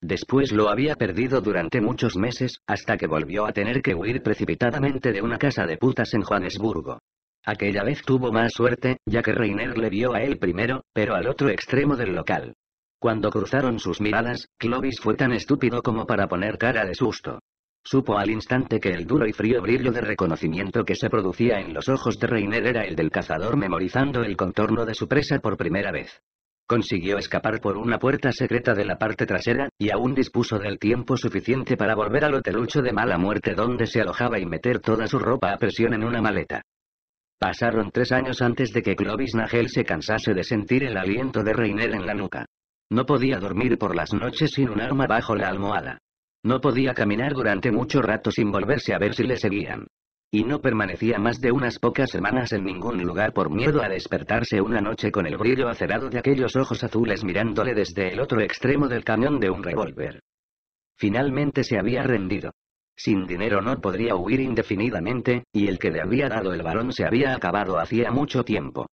Después lo había perdido durante muchos meses, hasta que volvió a tener que huir precipitadamente de una casa de putas en Johannesburgo. Aquella vez tuvo más suerte, ya que Reiner le vio a él primero, pero al otro extremo del local. Cuando cruzaron sus miradas, Clovis fue tan estúpido como para poner cara de susto. Supo al instante que el duro y frío brillo de reconocimiento que se producía en los ojos de Reiner era el del cazador memorizando el contorno de su presa por primera vez. Consiguió escapar por una puerta secreta de la parte trasera, y aún dispuso del tiempo suficiente para volver al hotelucho de mala muerte donde se alojaba y meter toda su ropa a presión en una maleta. Pasaron tres años antes de que Clovis Nagel se cansase de sentir el aliento de Reiner en la nuca. No podía dormir por las noches sin un arma bajo la almohada. No podía caminar durante mucho rato sin volverse a ver si le seguían. Y no permanecía más de unas pocas semanas en ningún lugar por miedo a despertarse una noche con el brillo acerado de aquellos ojos azules mirándole desde el otro extremo del cañón de un revólver. Finalmente se había rendido. Sin dinero no podría huir indefinidamente, y el que le había dado el varón se había acabado hacía mucho tiempo.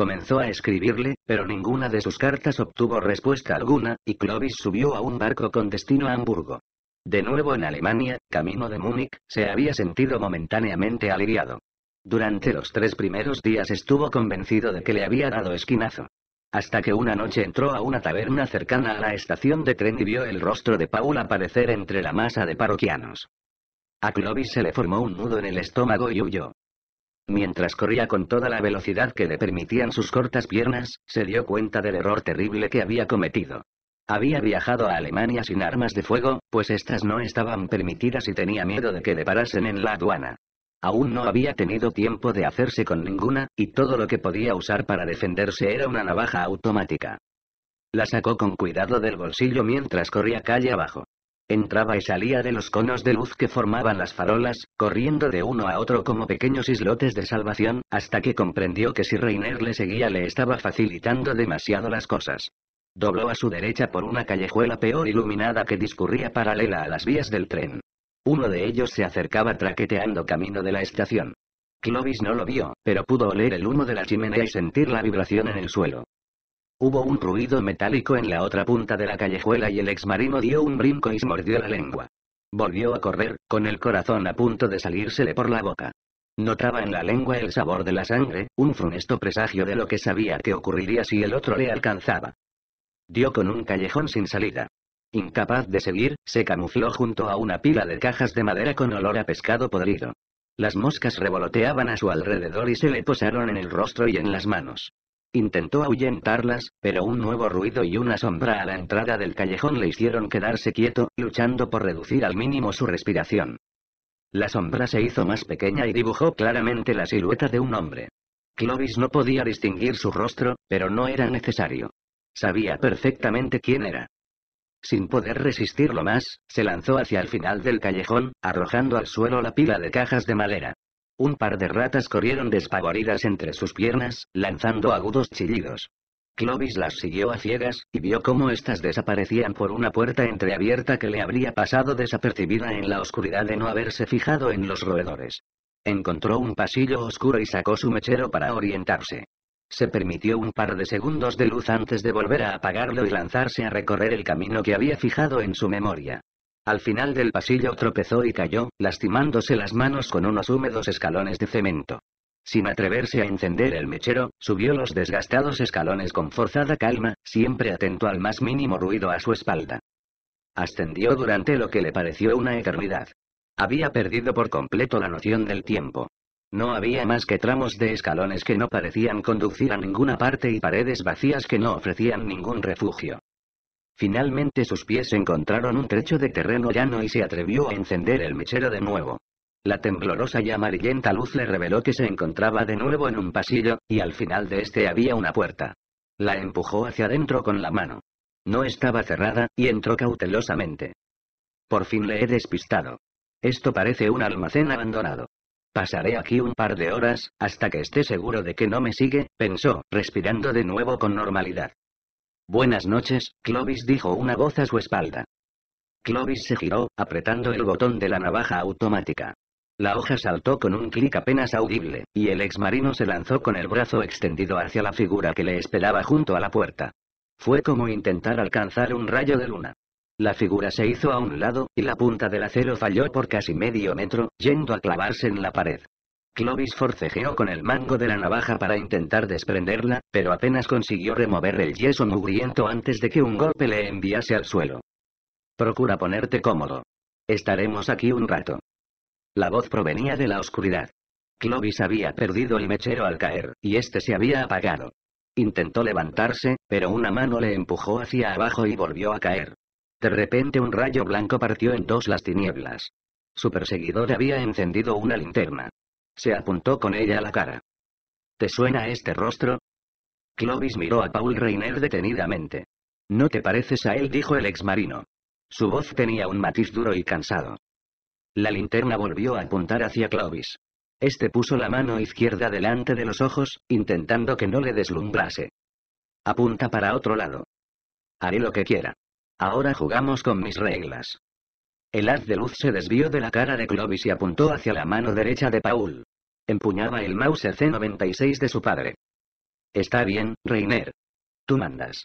Comenzó a escribirle, pero ninguna de sus cartas obtuvo respuesta alguna, y Clovis subió a un barco con destino a Hamburgo. De nuevo en Alemania, camino de Múnich, se había sentido momentáneamente aliviado. Durante los tres primeros días estuvo convencido de que le había dado esquinazo. Hasta que una noche entró a una taberna cercana a la estación de tren y vio el rostro de Paul aparecer entre la masa de parroquianos. A Clovis se le formó un nudo en el estómago y huyó. Mientras corría con toda la velocidad que le permitían sus cortas piernas, se dio cuenta del error terrible que había cometido. Había viajado a Alemania sin armas de fuego, pues estas no estaban permitidas y tenía miedo de que le parasen en la aduana. Aún no había tenido tiempo de hacerse con ninguna, y todo lo que podía usar para defenderse era una navaja automática. La sacó con cuidado del bolsillo mientras corría calle abajo. Entraba y salía de los conos de luz que formaban las farolas, corriendo de uno a otro como pequeños islotes de salvación, hasta que comprendió que si Reiner le seguía le estaba facilitando demasiado las cosas. Dobló a su derecha por una callejuela peor iluminada que discurría paralela a las vías del tren. Uno de ellos se acercaba traqueteando camino de la estación. Clovis no lo vio, pero pudo oler el humo de la chimenea y sentir la vibración en el suelo. Hubo un ruido metálico en la otra punta de la callejuela y el exmarino dio un brinco y se mordió la lengua. Volvió a correr, con el corazón a punto de salírsele por la boca. Notaba en la lengua el sabor de la sangre, un funesto presagio de lo que sabía que ocurriría si el otro le alcanzaba. Dio con un callejón sin salida. Incapaz de seguir, se camufló junto a una pila de cajas de madera con olor a pescado podrido. Las moscas revoloteaban a su alrededor y se le posaron en el rostro y en las manos. Intentó ahuyentarlas, pero un nuevo ruido y una sombra a la entrada del callejón le hicieron quedarse quieto, luchando por reducir al mínimo su respiración. La sombra se hizo más pequeña y dibujó claramente la silueta de un hombre. Clovis no podía distinguir su rostro, pero no era necesario. Sabía perfectamente quién era. Sin poder resistirlo más, se lanzó hacia el final del callejón, arrojando al suelo la pila de cajas de madera. Un par de ratas corrieron despavoridas entre sus piernas, lanzando agudos chillidos. Clovis las siguió a ciegas, y vio cómo éstas desaparecían por una puerta entreabierta que le habría pasado desapercibida en la oscuridad de no haberse fijado en los roedores. Encontró un pasillo oscuro y sacó su mechero para orientarse. Se permitió un par de segundos de luz antes de volver a apagarlo y lanzarse a recorrer el camino que había fijado en su memoria. Al final del pasillo tropezó y cayó, lastimándose las manos con unos húmedos escalones de cemento. Sin atreverse a encender el mechero, subió los desgastados escalones con forzada calma, siempre atento al más mínimo ruido a su espalda. Ascendió durante lo que le pareció una eternidad. Había perdido por completo la noción del tiempo. No había más que tramos de escalones que no parecían conducir a ninguna parte y paredes vacías que no ofrecían ningún refugio. Finalmente sus pies encontraron un trecho de terreno llano y se atrevió a encender el mechero de nuevo. La temblorosa y amarillenta luz le reveló que se encontraba de nuevo en un pasillo, y al final de este había una puerta. La empujó hacia adentro con la mano. No estaba cerrada, y entró cautelosamente. Por fin le he despistado. Esto parece un almacén abandonado. Pasaré aquí un par de horas, hasta que esté seguro de que no me sigue, pensó, respirando de nuevo con normalidad. Buenas noches, Clovis dijo una voz a su espalda. Clovis se giró, apretando el botón de la navaja automática. La hoja saltó con un clic apenas audible, y el ex marino se lanzó con el brazo extendido hacia la figura que le esperaba junto a la puerta. Fue como intentar alcanzar un rayo de luna. La figura se hizo a un lado, y la punta del acero falló por casi medio metro, yendo a clavarse en la pared. Clovis forcejeó con el mango de la navaja para intentar desprenderla, pero apenas consiguió remover el yeso mugriento antes de que un golpe le enviase al suelo. Procura ponerte cómodo. Estaremos aquí un rato. La voz provenía de la oscuridad. Clovis había perdido el mechero al caer, y este se había apagado. Intentó levantarse, pero una mano le empujó hacia abajo y volvió a caer. De repente un rayo blanco partió en dos las tinieblas. Su perseguidor había encendido una linterna. Se apuntó con ella a la cara. ¿Te suena este rostro? Clovis miró a Paul Reiner detenidamente. No te pareces a él, dijo el exmarino. Su voz tenía un matiz duro y cansado. La linterna volvió a apuntar hacia Clovis. Este puso la mano izquierda delante de los ojos, intentando que no le deslumbrase. Apunta para otro lado. Haré lo que quiera. Ahora jugamos con mis reglas. El haz de luz se desvió de la cara de Clovis y apuntó hacia la mano derecha de Paul. Empuñaba el Mauser C96 de su padre. Está bien, Reiner. Tú mandas.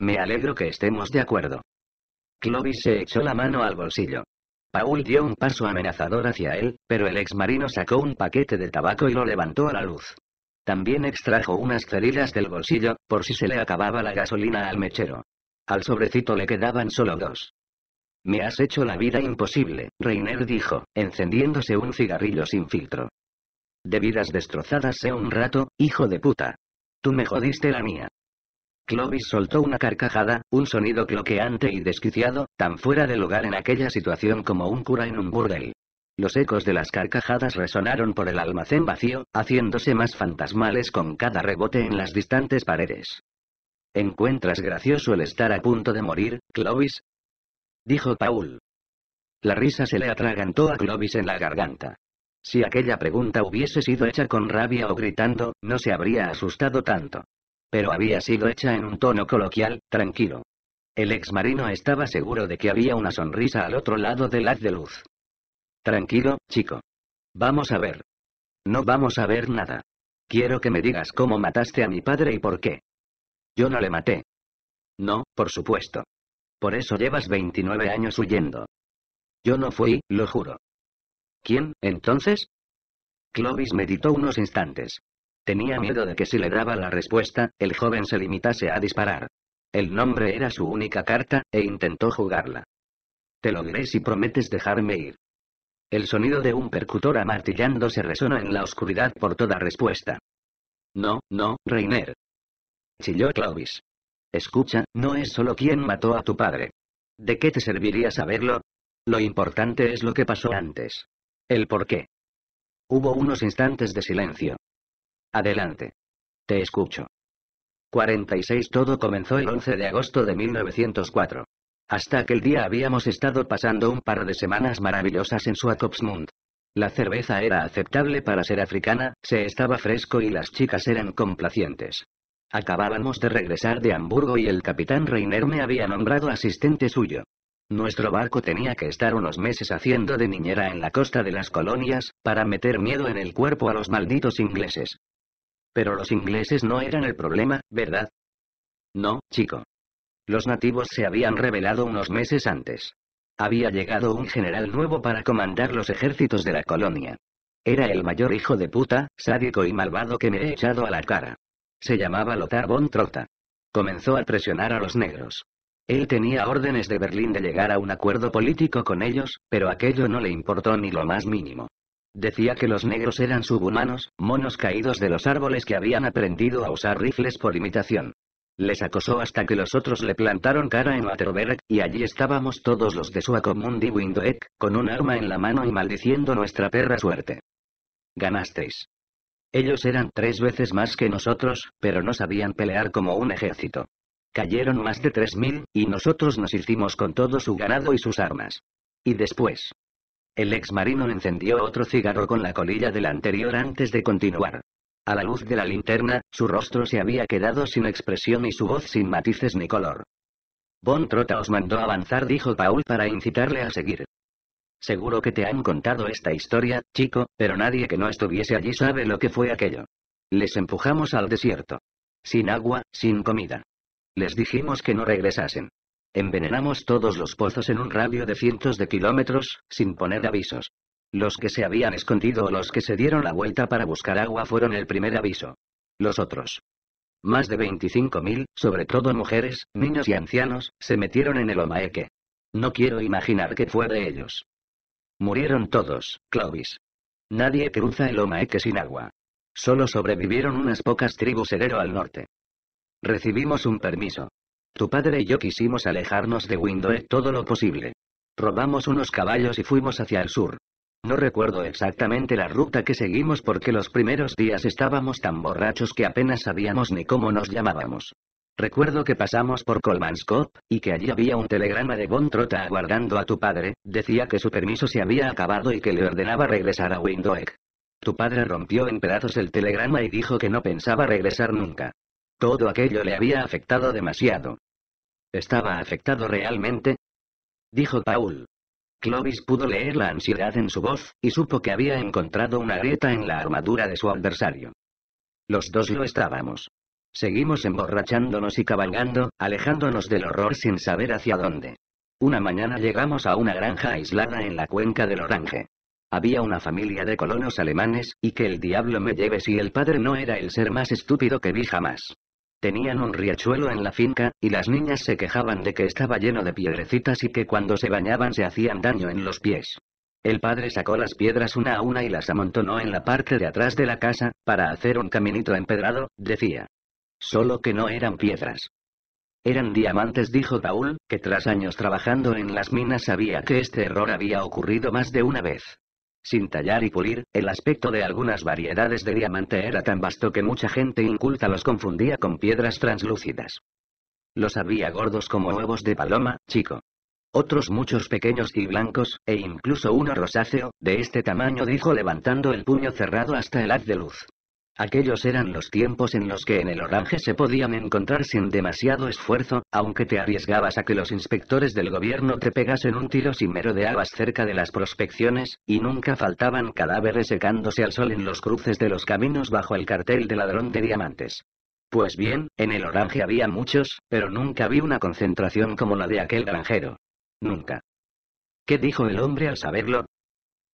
Me alegro que estemos de acuerdo. Clovis se echó la mano al bolsillo. Paul dio un paso amenazador hacia él, pero el ex marino sacó un paquete de tabaco y lo levantó a la luz. También extrajo unas cerillas del bolsillo, por si se le acababa la gasolina al mechero. Al sobrecito le quedaban solo dos. Me has hecho la vida imposible, Reiner dijo, encendiéndose un cigarrillo sin filtro. De vidas destrozadas sé un rato, hijo de puta. Tú me jodiste la mía. Clovis soltó una carcajada, un sonido cloqueante y desquiciado, tan fuera de lugar en aquella situación como un cura en un burdel. Los ecos de las carcajadas resonaron por el almacén vacío, haciéndose más fantasmales con cada rebote en las distantes paredes. ¿Encuentras gracioso el estar a punto de morir, Clovis? dijo Paul. La risa se le atragantó a Clovis en la garganta. Si aquella pregunta hubiese sido hecha con rabia o gritando, no se habría asustado tanto. Pero había sido hecha en un tono coloquial, tranquilo. El ex marino estaba seguro de que había una sonrisa al otro lado del haz de luz. Tranquilo, chico. Vamos a ver. No vamos a ver nada. Quiero que me digas cómo mataste a mi padre y por qué. Yo no le maté. No, por supuesto. Por eso llevas 29 años huyendo. Yo no fui, lo juro. ¿Quién, entonces? Clovis meditó unos instantes. Tenía miedo de que si le daba la respuesta, el joven se limitase a disparar. El nombre era su única carta, e intentó jugarla. Te lo diré si prometes dejarme ir. El sonido de un percutor se resonó en la oscuridad por toda respuesta. No, no, Reiner. Chilló Clovis. Escucha, no es solo quién mató a tu padre. ¿De qué te serviría saberlo? Lo importante es lo que pasó antes. El por qué. Hubo unos instantes de silencio. Adelante. Te escucho. 46 Todo comenzó el 11 de agosto de 1904. Hasta aquel día habíamos estado pasando un par de semanas maravillosas en Suakopsmund. La cerveza era aceptable para ser africana, se estaba fresco y las chicas eran complacientes. Acabábamos de regresar de Hamburgo y el capitán Reiner me había nombrado asistente suyo. Nuestro barco tenía que estar unos meses haciendo de niñera en la costa de las colonias, para meter miedo en el cuerpo a los malditos ingleses. Pero los ingleses no eran el problema, ¿verdad? No, chico. Los nativos se habían revelado unos meses antes. Había llegado un general nuevo para comandar los ejércitos de la colonia. Era el mayor hijo de puta, sádico y malvado que me he echado a la cara. Se llamaba Lothar von Trotta. Comenzó a presionar a los negros. Él tenía órdenes de Berlín de llegar a un acuerdo político con ellos, pero aquello no le importó ni lo más mínimo. Decía que los negros eran subhumanos, monos caídos de los árboles que habían aprendido a usar rifles por imitación. Les acosó hasta que los otros le plantaron cara en Waterberg, y allí estábamos todos los de Suacomundi Windhoek, con un arma en la mano y maldiciendo nuestra perra suerte. Ganasteis. Ellos eran tres veces más que nosotros, pero no sabían pelear como un ejército. Cayeron más de tres mil, y nosotros nos hicimos con todo su ganado y sus armas. Y después. El ex marino encendió otro cigarro con la colilla del anterior antes de continuar. A la luz de la linterna, su rostro se había quedado sin expresión y su voz sin matices ni color. «Bon Trota os mandó avanzar, dijo Paul para incitarle a seguir. Seguro que te han contado esta historia, chico, pero nadie que no estuviese allí sabe lo que fue aquello. Les empujamos al desierto. Sin agua, sin comida. Les dijimos que no regresasen. Envenenamos todos los pozos en un radio de cientos de kilómetros, sin poner avisos. Los que se habían escondido o los que se dieron la vuelta para buscar agua fueron el primer aviso. Los otros. Más de 25.000, sobre todo mujeres, niños y ancianos, se metieron en el Omaeque. No quiero imaginar qué fue de ellos. Murieron todos, Clovis. Nadie cruza el Omaeque sin agua. Solo sobrevivieron unas pocas tribus herero al norte. Recibimos un permiso. Tu padre y yo quisimos alejarnos de Windoe todo lo posible. Robamos unos caballos y fuimos hacia el sur. No recuerdo exactamente la ruta que seguimos porque los primeros días estábamos tan borrachos que apenas sabíamos ni cómo nos llamábamos. Recuerdo que pasamos por Colmans Cop, y que allí había un telegrama de Von Trotta aguardando a tu padre, decía que su permiso se había acabado y que le ordenaba regresar a Windhoek. Tu padre rompió en pedazos el telegrama y dijo que no pensaba regresar nunca. Todo aquello le había afectado demasiado. ¿Estaba afectado realmente? Dijo Paul. Clovis pudo leer la ansiedad en su voz, y supo que había encontrado una grieta en la armadura de su adversario. Los dos lo estábamos. Seguimos emborrachándonos y cabalgando, alejándonos del horror sin saber hacia dónde. Una mañana llegamos a una granja aislada en la cuenca del Orange. Había una familia de colonos alemanes, y que el diablo me lleve si el padre no era el ser más estúpido que vi jamás. Tenían un riachuelo en la finca, y las niñas se quejaban de que estaba lleno de piedrecitas y que cuando se bañaban se hacían daño en los pies. El padre sacó las piedras una a una y las amontonó en la parte de atrás de la casa, para hacer un caminito empedrado, decía. Solo que no eran piedras. Eran diamantes, dijo Daul, que tras años trabajando en las minas sabía que este error había ocurrido más de una vez. Sin tallar y pulir, el aspecto de algunas variedades de diamante era tan vasto que mucha gente inculta los confundía con piedras translúcidas. Los había gordos como huevos de paloma, chico. Otros muchos pequeños y blancos, e incluso uno rosáceo, de este tamaño dijo levantando el puño cerrado hasta el haz de luz. Aquellos eran los tiempos en los que en el Orange se podían encontrar sin demasiado esfuerzo, aunque te arriesgabas a que los inspectores del gobierno te pegasen un tiro si merodeabas cerca de las prospecciones, y nunca faltaban cadáveres secándose al sol en los cruces de los caminos bajo el cartel de ladrón de diamantes. Pues bien, en el Orange había muchos, pero nunca vi una concentración como la de aquel granjero. Nunca. ¿Qué dijo el hombre al saberlo?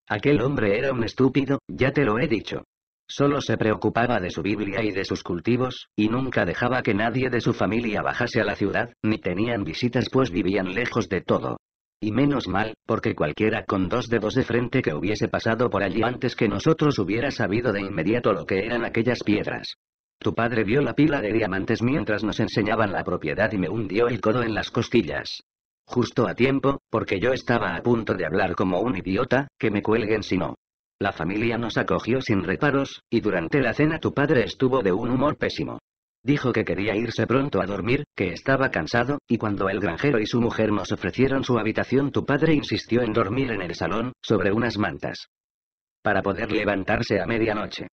Aquel hombre era un estúpido, ya te lo he dicho. Solo se preocupaba de su Biblia y de sus cultivos, y nunca dejaba que nadie de su familia bajase a la ciudad, ni tenían visitas pues vivían lejos de todo. Y menos mal, porque cualquiera con dos dedos de frente que hubiese pasado por allí antes que nosotros hubiera sabido de inmediato lo que eran aquellas piedras. Tu padre vio la pila de diamantes mientras nos enseñaban la propiedad y me hundió el codo en las costillas. Justo a tiempo, porque yo estaba a punto de hablar como un idiota, que me cuelguen si no. La familia nos acogió sin reparos, y durante la cena tu padre estuvo de un humor pésimo. Dijo que quería irse pronto a dormir, que estaba cansado, y cuando el granjero y su mujer nos ofrecieron su habitación tu padre insistió en dormir en el salón, sobre unas mantas. Para poder levantarse a medianoche.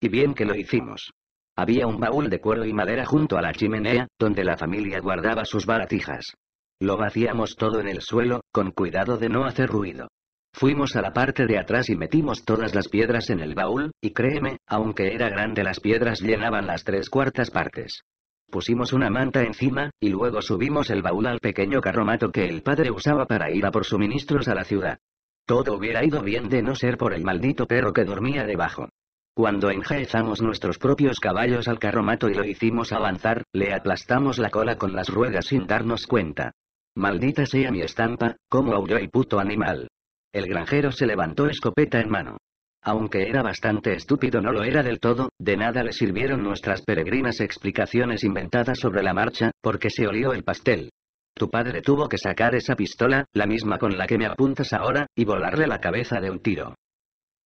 Y bien que lo hicimos. Había un baúl de cuero y madera junto a la chimenea, donde la familia guardaba sus baratijas. Lo vaciamos todo en el suelo, con cuidado de no hacer ruido. Fuimos a la parte de atrás y metimos todas las piedras en el baúl, y créeme, aunque era grande las piedras llenaban las tres cuartas partes. Pusimos una manta encima, y luego subimos el baúl al pequeño carromato que el padre usaba para ir a por suministros a la ciudad. Todo hubiera ido bien de no ser por el maldito perro que dormía debajo. Cuando enjaezamos nuestros propios caballos al carromato y lo hicimos avanzar, le aplastamos la cola con las ruedas sin darnos cuenta. Maldita sea mi estampa, como aulló el puto animal. El granjero se levantó escopeta en mano. Aunque era bastante estúpido, no lo era del todo, de nada le sirvieron nuestras peregrinas explicaciones inventadas sobre la marcha, porque se olió el pastel. Tu padre tuvo que sacar esa pistola, la misma con la que me apuntas ahora, y volarle la cabeza de un tiro.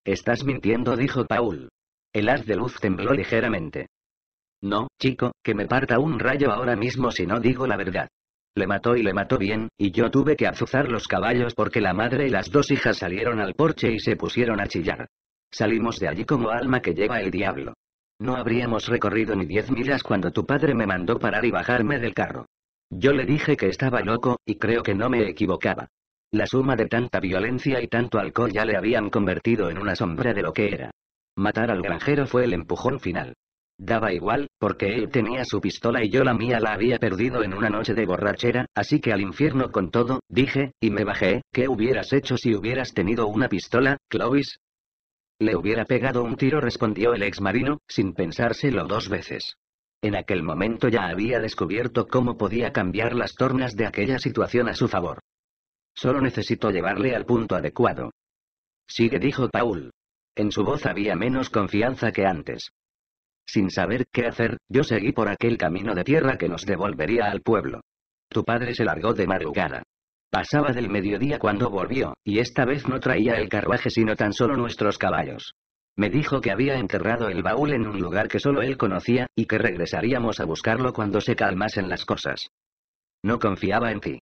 Estás mintiendo, dijo Paul. El haz de luz tembló ligeramente. No, chico, que me parta un rayo ahora mismo si no digo la verdad le mató y le mató bien, y yo tuve que azuzar los caballos porque la madre y las dos hijas salieron al porche y se pusieron a chillar. Salimos de allí como alma que lleva el diablo. No habríamos recorrido ni diez millas cuando tu padre me mandó parar y bajarme del carro. Yo le dije que estaba loco, y creo que no me equivocaba. La suma de tanta violencia y tanto alcohol ya le habían convertido en una sombra de lo que era. Matar al granjero fue el empujón final. Daba igual, porque él tenía su pistola y yo la mía la había perdido en una noche de borrachera, así que al infierno con todo, dije, y me bajé, ¿qué hubieras hecho si hubieras tenido una pistola, Clovis? Le hubiera pegado un tiro, respondió el ex marino, sin pensárselo dos veces. En aquel momento ya había descubierto cómo podía cambiar las tornas de aquella situación a su favor. Solo necesito llevarle al punto adecuado. Sigue, dijo Paul. En su voz había menos confianza que antes. Sin saber qué hacer, yo seguí por aquel camino de tierra que nos devolvería al pueblo. Tu padre se largó de madrugada. Pasaba del mediodía cuando volvió, y esta vez no traía el carruaje sino tan solo nuestros caballos. Me dijo que había enterrado el baúl en un lugar que solo él conocía, y que regresaríamos a buscarlo cuando se calmasen las cosas. No confiaba en ti.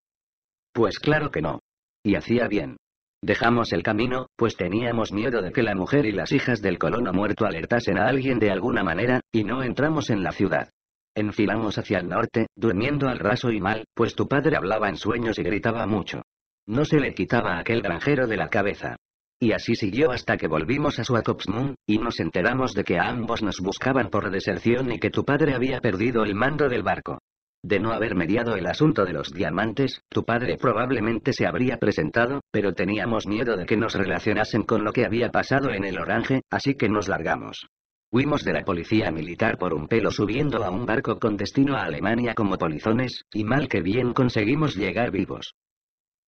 Pues claro que no. Y hacía bien. Dejamos el camino, pues teníamos miedo de que la mujer y las hijas del colono muerto alertasen a alguien de alguna manera, y no entramos en la ciudad. Enfilamos hacia el norte, durmiendo al raso y mal, pues tu padre hablaba en sueños y gritaba mucho. No se le quitaba aquel granjero de la cabeza. Y así siguió hasta que volvimos a Swatopsmoon, y nos enteramos de que a ambos nos buscaban por deserción y que tu padre había perdido el mando del barco. De no haber mediado el asunto de los diamantes, tu padre probablemente se habría presentado, pero teníamos miedo de que nos relacionasen con lo que había pasado en el Orange, así que nos largamos. Fuimos de la policía militar por un pelo subiendo a un barco con destino a Alemania como polizones, y mal que bien conseguimos llegar vivos.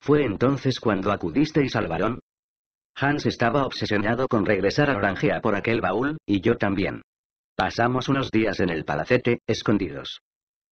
¿Fue entonces cuando acudisteis al varón? Hans estaba obsesionado con regresar a Orangea por aquel baúl, y yo también. Pasamos unos días en el palacete, escondidos.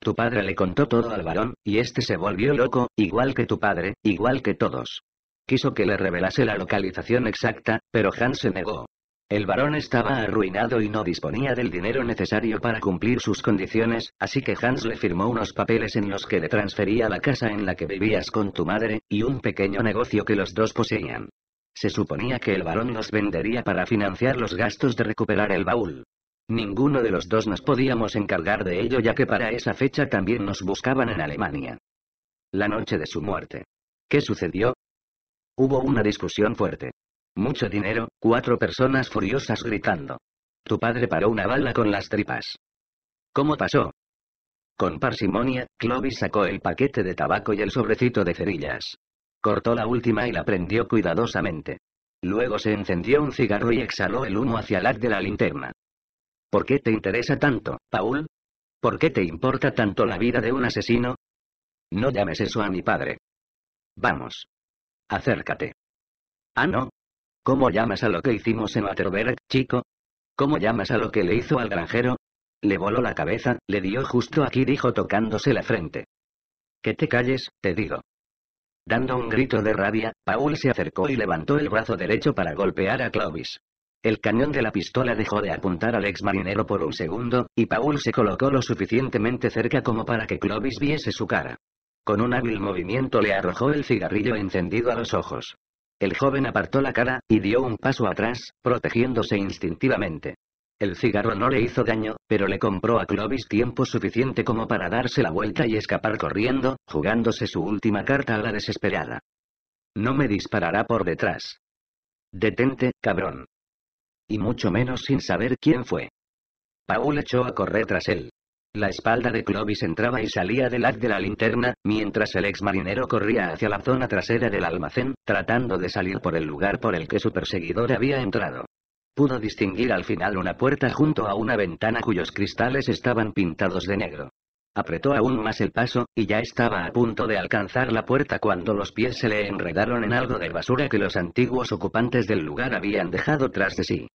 Tu padre le contó todo al varón, y este se volvió loco, igual que tu padre, igual que todos. Quiso que le revelase la localización exacta, pero Hans se negó. El varón estaba arruinado y no disponía del dinero necesario para cumplir sus condiciones, así que Hans le firmó unos papeles en los que le transfería la casa en la que vivías con tu madre, y un pequeño negocio que los dos poseían. Se suponía que el varón los vendería para financiar los gastos de recuperar el baúl. Ninguno de los dos nos podíamos encargar de ello ya que para esa fecha también nos buscaban en Alemania. La noche de su muerte. ¿Qué sucedió? Hubo una discusión fuerte. Mucho dinero, cuatro personas furiosas gritando. Tu padre paró una bala con las tripas. ¿Cómo pasó? Con parsimonia, Clovis sacó el paquete de tabaco y el sobrecito de cerillas. Cortó la última y la prendió cuidadosamente. Luego se encendió un cigarro y exhaló el humo hacia la haz de la linterna. ¿Por qué te interesa tanto, Paul? ¿Por qué te importa tanto la vida de un asesino? No llames eso a mi padre. Vamos. Acércate. Ah, no. ¿Cómo llamas a lo que hicimos en Waterberg, chico? ¿Cómo llamas a lo que le hizo al granjero? Le voló la cabeza, le dio justo aquí, dijo tocándose la frente. Que te calles, te digo. Dando un grito de rabia, Paul se acercó y levantó el brazo derecho para golpear a Clovis. El cañón de la pistola dejó de apuntar al ex marinero por un segundo, y Paul se colocó lo suficientemente cerca como para que Clovis viese su cara. Con un hábil movimiento le arrojó el cigarrillo encendido a los ojos. El joven apartó la cara, y dio un paso atrás, protegiéndose instintivamente. El cigarro no le hizo daño, pero le compró a Clovis tiempo suficiente como para darse la vuelta y escapar corriendo, jugándose su última carta a la desesperada. No me disparará por detrás. Detente, cabrón. Y mucho menos sin saber quién fue. Paul echó a correr tras él. La espalda de Clovis entraba y salía del haz de la linterna, mientras el ex marinero corría hacia la zona trasera del almacén, tratando de salir por el lugar por el que su perseguidor había entrado. Pudo distinguir al final una puerta junto a una ventana cuyos cristales estaban pintados de negro. Apretó aún más el paso, y ya estaba a punto de alcanzar la puerta cuando los pies se le enredaron en algo de basura que los antiguos ocupantes del lugar habían dejado tras de sí.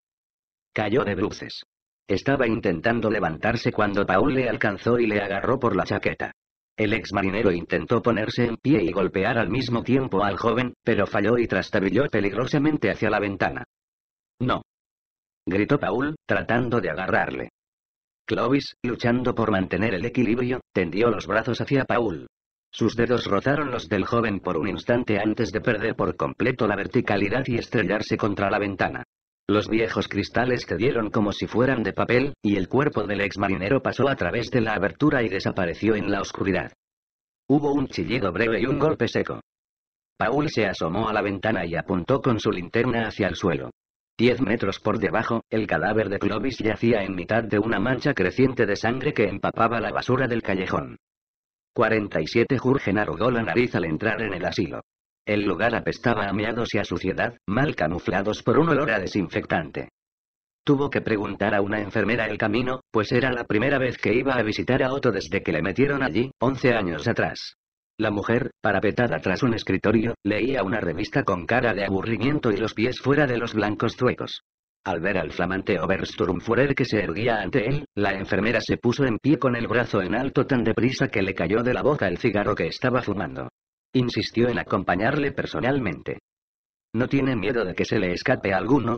Cayó de bruces. Estaba intentando levantarse cuando Paul le alcanzó y le agarró por la chaqueta. El ex marinero intentó ponerse en pie y golpear al mismo tiempo al joven, pero falló y trastabilló peligrosamente hacia la ventana. No. Gritó Paul, tratando de agarrarle. Clovis, luchando por mantener el equilibrio, tendió los brazos hacia Paul. Sus dedos rozaron los del joven por un instante antes de perder por completo la verticalidad y estrellarse contra la ventana. Los viejos cristales cedieron como si fueran de papel, y el cuerpo del ex marinero pasó a través de la abertura y desapareció en la oscuridad. Hubo un chillido breve y un golpe seco. Paul se asomó a la ventana y apuntó con su linterna hacia el suelo. Diez metros por debajo, el cadáver de Clovis yacía en mitad de una mancha creciente de sangre que empapaba la basura del callejón. 47 Jurgen arrugó la nariz al entrar en el asilo. El lugar apestaba a meados y a suciedad, mal camuflados por un olor a desinfectante. Tuvo que preguntar a una enfermera el camino, pues era la primera vez que iba a visitar a Otto desde que le metieron allí, 11 años atrás. La mujer, parapetada tras un escritorio, leía una revista con cara de aburrimiento y los pies fuera de los blancos zuecos. Al ver al flamante Obersturmfuhrer que se erguía ante él, la enfermera se puso en pie con el brazo en alto tan deprisa que le cayó de la boca el cigarro que estaba fumando. Insistió en acompañarle personalmente. ¿No tiene miedo de que se le escape alguno?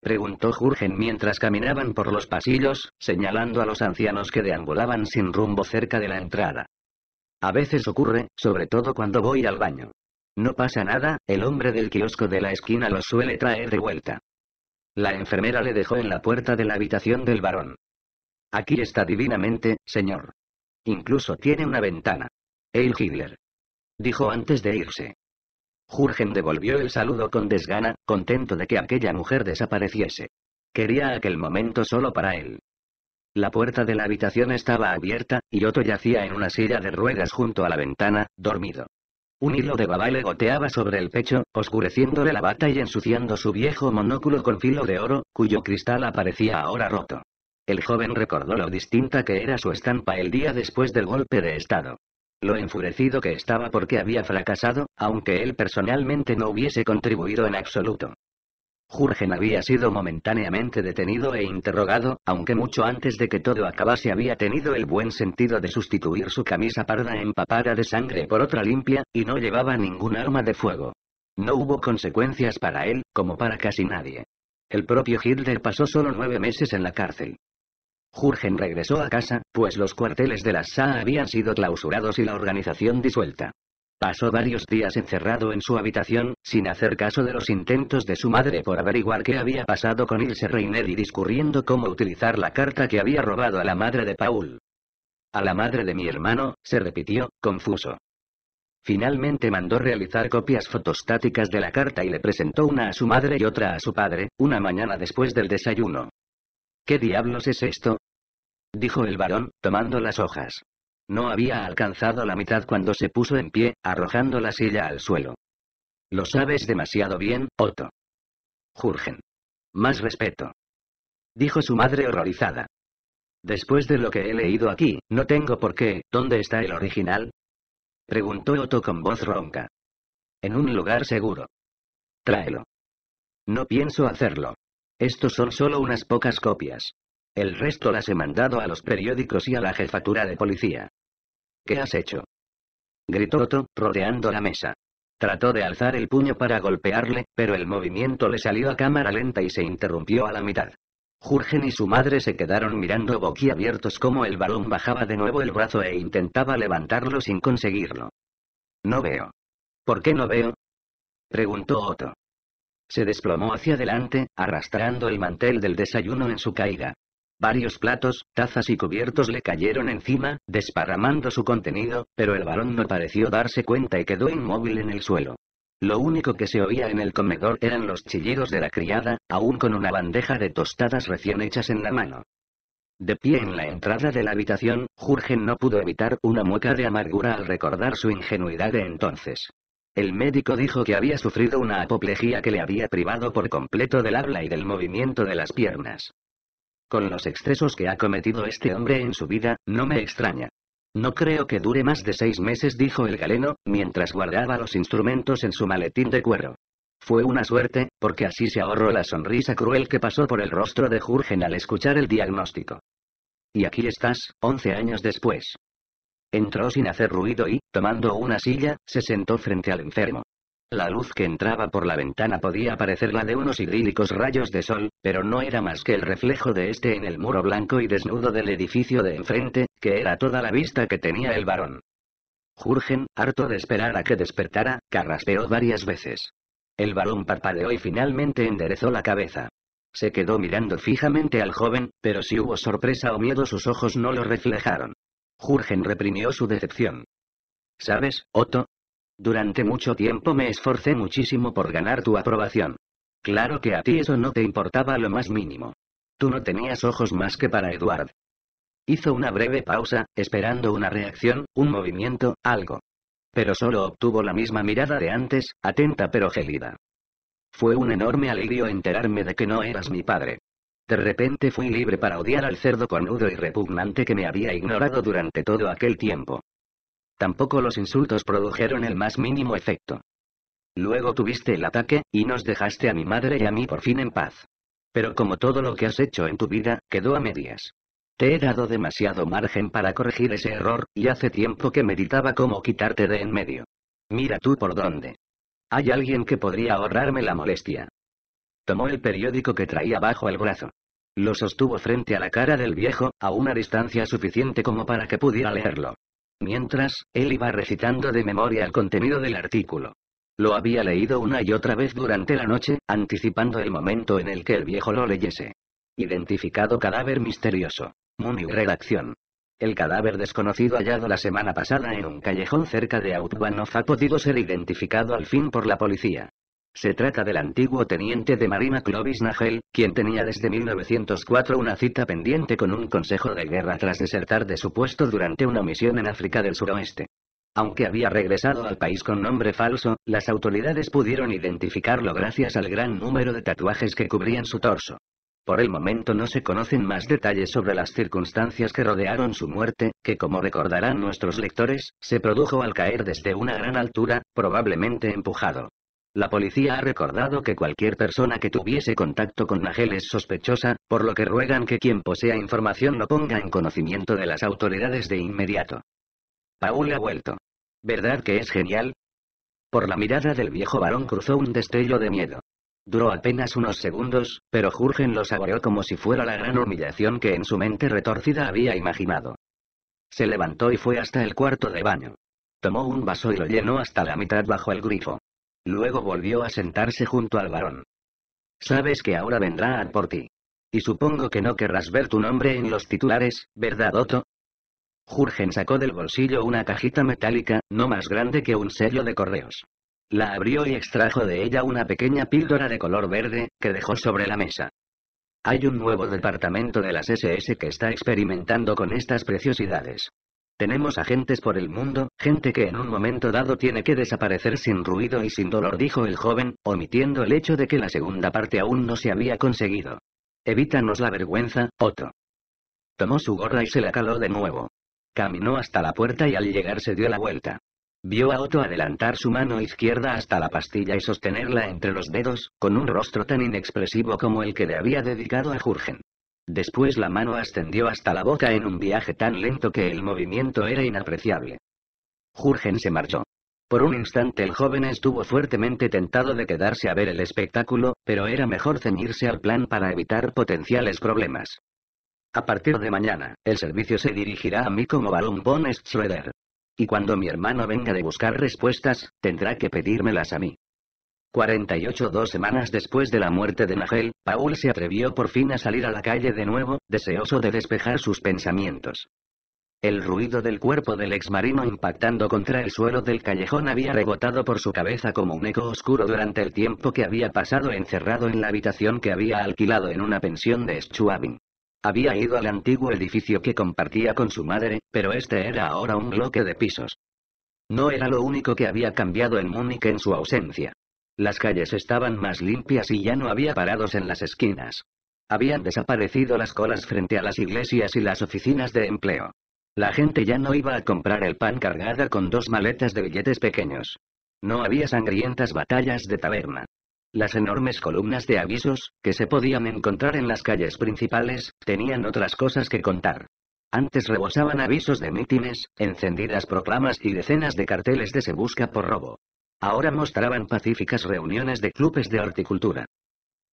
Preguntó Jurgen mientras caminaban por los pasillos, señalando a los ancianos que deambulaban sin rumbo cerca de la entrada. A veces ocurre, sobre todo cuando voy al baño. No pasa nada, el hombre del kiosco de la esquina los suele traer de vuelta. La enfermera le dejó en la puerta de la habitación del varón. Aquí está divinamente, señor. Incluso tiene una ventana. El Hitler dijo antes de irse. Jurgen devolvió el saludo con desgana, contento de que aquella mujer desapareciese. Quería aquel momento solo para él. La puerta de la habitación estaba abierta, y Otto yacía en una silla de ruedas junto a la ventana, dormido. Un hilo de baba le goteaba sobre el pecho, oscureciéndole la bata y ensuciando su viejo monóculo con filo de oro, cuyo cristal aparecía ahora roto. El joven recordó lo distinta que era su estampa el día después del golpe de estado. Lo enfurecido que estaba porque había fracasado, aunque él personalmente no hubiese contribuido en absoluto. Jurgen había sido momentáneamente detenido e interrogado, aunque mucho antes de que todo acabase había tenido el buen sentido de sustituir su camisa parda empapada de sangre por otra limpia, y no llevaba ningún arma de fuego. No hubo consecuencias para él, como para casi nadie. El propio Hitler pasó solo nueve meses en la cárcel. Jurgen regresó a casa, pues los cuarteles de la SA habían sido clausurados y la organización disuelta. Pasó varios días encerrado en su habitación, sin hacer caso de los intentos de su madre por averiguar qué había pasado con Ilse Reiner y discurriendo cómo utilizar la carta que había robado a la madre de Paul. A la madre de mi hermano, se repitió, confuso. Finalmente mandó realizar copias fotostáticas de la carta y le presentó una a su madre y otra a su padre, una mañana después del desayuno. ¿Qué diablos es esto? dijo el varón, tomando las hojas. No había alcanzado la mitad cuando se puso en pie, arrojando la silla al suelo. Lo sabes demasiado bien, Otto. Jurgen. Más respeto. Dijo su madre horrorizada. Después de lo que he leído aquí, no tengo por qué, ¿dónde está el original? Preguntó Otto con voz ronca. En un lugar seguro. Tráelo. No pienso hacerlo, estos son solo unas pocas copias. El resto las he mandado a los periódicos y a la jefatura de policía. ¿Qué has hecho? Gritó Otto, rodeando la mesa. Trató de alzar el puño para golpearle, pero el movimiento le salió a cámara lenta y se interrumpió a la mitad. Jurgen y su madre se quedaron mirando boquiabiertos como el balón bajaba de nuevo el brazo e intentaba levantarlo sin conseguirlo. No veo. ¿Por qué no veo? preguntó Otto. Se desplomó hacia adelante, arrastrando el mantel del desayuno en su caída. Varios platos, tazas y cubiertos le cayeron encima, desparramando su contenido, pero el varón no pareció darse cuenta y quedó inmóvil en el suelo. Lo único que se oía en el comedor eran los chillidos de la criada, aún con una bandeja de tostadas recién hechas en la mano. De pie en la entrada de la habitación, Jurgen no pudo evitar una mueca de amargura al recordar su ingenuidad de entonces. El médico dijo que había sufrido una apoplejía que le había privado por completo del habla y del movimiento de las piernas. Con los excesos que ha cometido este hombre en su vida, no me extraña. No creo que dure más de seis meses, dijo el galeno, mientras guardaba los instrumentos en su maletín de cuero. Fue una suerte, porque así se ahorró la sonrisa cruel que pasó por el rostro de Jurgen al escuchar el diagnóstico. Y aquí estás, once años después. Entró sin hacer ruido y, tomando una silla, se sentó frente al enfermo. La luz que entraba por la ventana podía parecer la de unos idílicos rayos de sol, pero no era más que el reflejo de este en el muro blanco y desnudo del edificio de enfrente, que era toda la vista que tenía el varón. Jurgen, harto de esperar a que despertara, carraspeó varias veces. El varón parpadeó y finalmente enderezó la cabeza. Se quedó mirando fijamente al joven, pero si hubo sorpresa o miedo sus ojos no lo reflejaron. Jurgen reprimió su decepción. ¿Sabes, Otto? Durante mucho tiempo me esforcé muchísimo por ganar tu aprobación. Claro que a ti eso no te importaba lo más mínimo. Tú no tenías ojos más que para Eduard. Hizo una breve pausa, esperando una reacción, un movimiento, algo. Pero solo obtuvo la misma mirada de antes, atenta pero gélida. Fue un enorme alivio enterarme de que no eras mi padre. De repente fui libre para odiar al cerdo cornudo y repugnante que me había ignorado durante todo aquel tiempo. Tampoco los insultos produjeron el más mínimo efecto. Luego tuviste el ataque, y nos dejaste a mi madre y a mí por fin en paz. Pero como todo lo que has hecho en tu vida, quedó a medias. Te he dado demasiado margen para corregir ese error, y hace tiempo que meditaba cómo quitarte de en medio. Mira tú por dónde. Hay alguien que podría ahorrarme la molestia. Tomó el periódico que traía bajo el brazo. Lo sostuvo frente a la cara del viejo, a una distancia suficiente como para que pudiera leerlo. Mientras, él iba recitando de memoria el contenido del artículo. Lo había leído una y otra vez durante la noche, anticipando el momento en el que el viejo lo leyese. Identificado cadáver misterioso. Muni redacción. El cadáver desconocido hallado la semana pasada en un callejón cerca de no ha podido ser identificado al fin por la policía. Se trata del antiguo teniente de Marina Clovis Nagel, quien tenía desde 1904 una cita pendiente con un consejo de guerra tras desertar de su puesto durante una misión en África del Suroeste. Aunque había regresado al país con nombre falso, las autoridades pudieron identificarlo gracias al gran número de tatuajes que cubrían su torso. Por el momento no se conocen más detalles sobre las circunstancias que rodearon su muerte, que como recordarán nuestros lectores, se produjo al caer desde una gran altura, probablemente empujado. La policía ha recordado que cualquier persona que tuviese contacto con Nagel es sospechosa, por lo que ruegan que quien posea información lo ponga en conocimiento de las autoridades de inmediato. Paul ha vuelto. ¿Verdad que es genial? Por la mirada del viejo varón cruzó un destello de miedo. Duró apenas unos segundos, pero Jurgen lo saboreó como si fuera la gran humillación que en su mente retorcida había imaginado. Se levantó y fue hasta el cuarto de baño. Tomó un vaso y lo llenó hasta la mitad bajo el grifo. Luego volvió a sentarse junto al varón. Sabes que ahora vendrá por ti. Y supongo que no querrás ver tu nombre en los titulares, ¿verdad, Otto? Jurgen sacó del bolsillo una cajita metálica, no más grande que un sello de correos. La abrió y extrajo de ella una pequeña píldora de color verde, que dejó sobre la mesa. Hay un nuevo departamento de las SS que está experimentando con estas preciosidades. Tenemos agentes por el mundo, gente que en un momento dado tiene que desaparecer sin ruido y sin dolor, dijo el joven, omitiendo el hecho de que la segunda parte aún no se había conseguido. Evítanos la vergüenza, Otto. Tomó su gorra y se la caló de nuevo. Caminó hasta la puerta y al llegar se dio la vuelta. Vio a Otto adelantar su mano izquierda hasta la pastilla y sostenerla entre los dedos, con un rostro tan inexpresivo como el que le había dedicado a Jurgen. Después la mano ascendió hasta la boca en un viaje tan lento que el movimiento era inapreciable. Jurgen se marchó. Por un instante el joven estuvo fuertemente tentado de quedarse a ver el espectáculo, pero era mejor ceñirse al plan para evitar potenciales problemas. A partir de mañana, el servicio se dirigirá a mí como Balloon Bonest Schroeder. Y cuando mi hermano venga de buscar respuestas, tendrá que pedírmelas a mí. 48 Dos semanas después de la muerte de Nagel, Paul se atrevió por fin a salir a la calle de nuevo, deseoso de despejar sus pensamientos. El ruido del cuerpo del ex marino impactando contra el suelo del callejón había rebotado por su cabeza como un eco oscuro durante el tiempo que había pasado encerrado en la habitación que había alquilado en una pensión de Schwabing. Había ido al antiguo edificio que compartía con su madre, pero este era ahora un bloque de pisos. No era lo único que había cambiado en Múnich en su ausencia. Las calles estaban más limpias y ya no había parados en las esquinas. Habían desaparecido las colas frente a las iglesias y las oficinas de empleo. La gente ya no iba a comprar el pan cargada con dos maletas de billetes pequeños. No había sangrientas batallas de taberna. Las enormes columnas de avisos, que se podían encontrar en las calles principales, tenían otras cosas que contar. Antes rebosaban avisos de mítines, encendidas proclamas y decenas de carteles de se busca por robo. Ahora mostraban pacíficas reuniones de clubes de horticultura.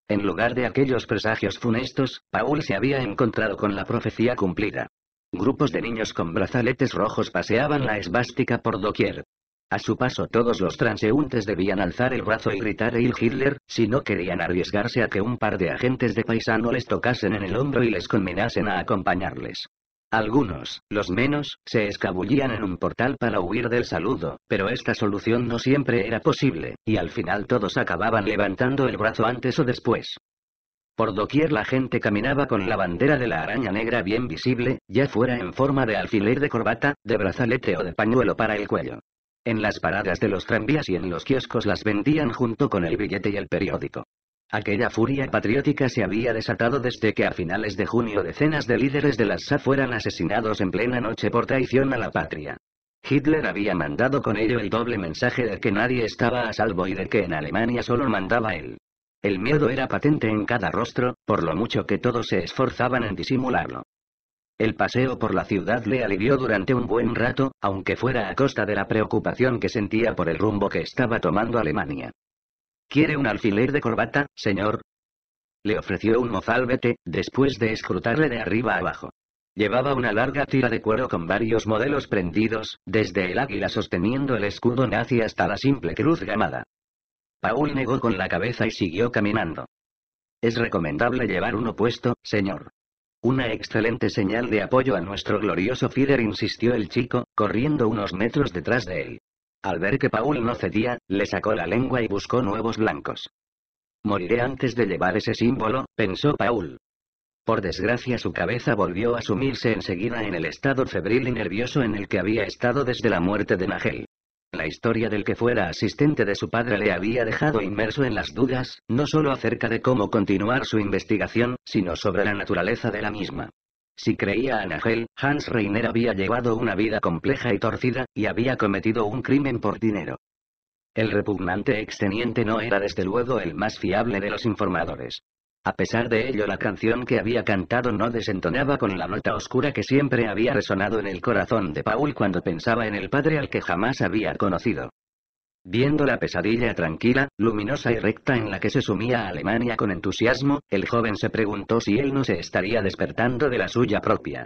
En lugar de aquellos presagios funestos, Paul se había encontrado con la profecía cumplida. Grupos de niños con brazaletes rojos paseaban la esvástica por doquier. A su paso todos los transeúntes debían alzar el brazo y gritar "Il Hitler, si no querían arriesgarse a que un par de agentes de paisano les tocasen en el hombro y les conminasen a acompañarles. Algunos, los menos, se escabullían en un portal para huir del saludo, pero esta solución no siempre era posible, y al final todos acababan levantando el brazo antes o después. Por doquier la gente caminaba con la bandera de la araña negra bien visible, ya fuera en forma de alfiler de corbata, de brazalete o de pañuelo para el cuello. En las paradas de los tranvías y en los kioscos las vendían junto con el billete y el periódico. Aquella furia patriótica se había desatado desde que a finales de junio decenas de líderes de la SA fueran asesinados en plena noche por traición a la patria. Hitler había mandado con ello el doble mensaje de que nadie estaba a salvo y de que en Alemania solo mandaba él. El miedo era patente en cada rostro, por lo mucho que todos se esforzaban en disimularlo. El paseo por la ciudad le alivió durante un buen rato, aunque fuera a costa de la preocupación que sentía por el rumbo que estaba tomando Alemania. ¿Quiere un alfiler de corbata, señor? Le ofreció un mozalbete, después de escrutarle de arriba abajo. Llevaba una larga tira de cuero con varios modelos prendidos, desde el águila sosteniendo el escudo nazi hasta la simple cruz gamada. Paul negó con la cabeza y siguió caminando. Es recomendable llevar uno puesto, señor. Una excelente señal de apoyo a nuestro glorioso Führer insistió el chico, corriendo unos metros detrás de él. Al ver que Paul no cedía, le sacó la lengua y buscó nuevos blancos. Moriré antes de llevar ese símbolo, pensó Paul. Por desgracia su cabeza volvió a sumirse enseguida en el estado febril y nervioso en el que había estado desde la muerte de Nagel. La historia del que fuera asistente de su padre le había dejado inmerso en las dudas, no solo acerca de cómo continuar su investigación, sino sobre la naturaleza de la misma. Si creía a Nagel, Hans Reiner había llevado una vida compleja y torcida, y había cometido un crimen por dinero. El repugnante exteniente no era desde luego el más fiable de los informadores. A pesar de ello, la canción que había cantado no desentonaba con la nota oscura que siempre había resonado en el corazón de Paul cuando pensaba en el padre al que jamás había conocido. Viendo la pesadilla tranquila, luminosa y recta en la que se sumía a Alemania con entusiasmo, el joven se preguntó si él no se estaría despertando de la suya propia.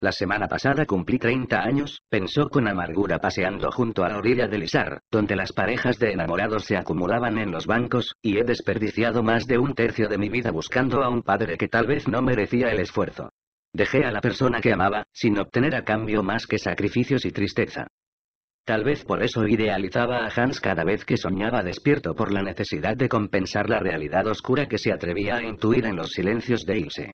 La semana pasada cumplí 30 años, pensó con amargura paseando junto a la orilla del Isar, donde las parejas de enamorados se acumulaban en los bancos, y he desperdiciado más de un tercio de mi vida buscando a un padre que tal vez no merecía el esfuerzo. Dejé a la persona que amaba, sin obtener a cambio más que sacrificios y tristeza. Tal vez por eso idealizaba a Hans cada vez que soñaba despierto por la necesidad de compensar la realidad oscura que se atrevía a intuir en los silencios de Ilse.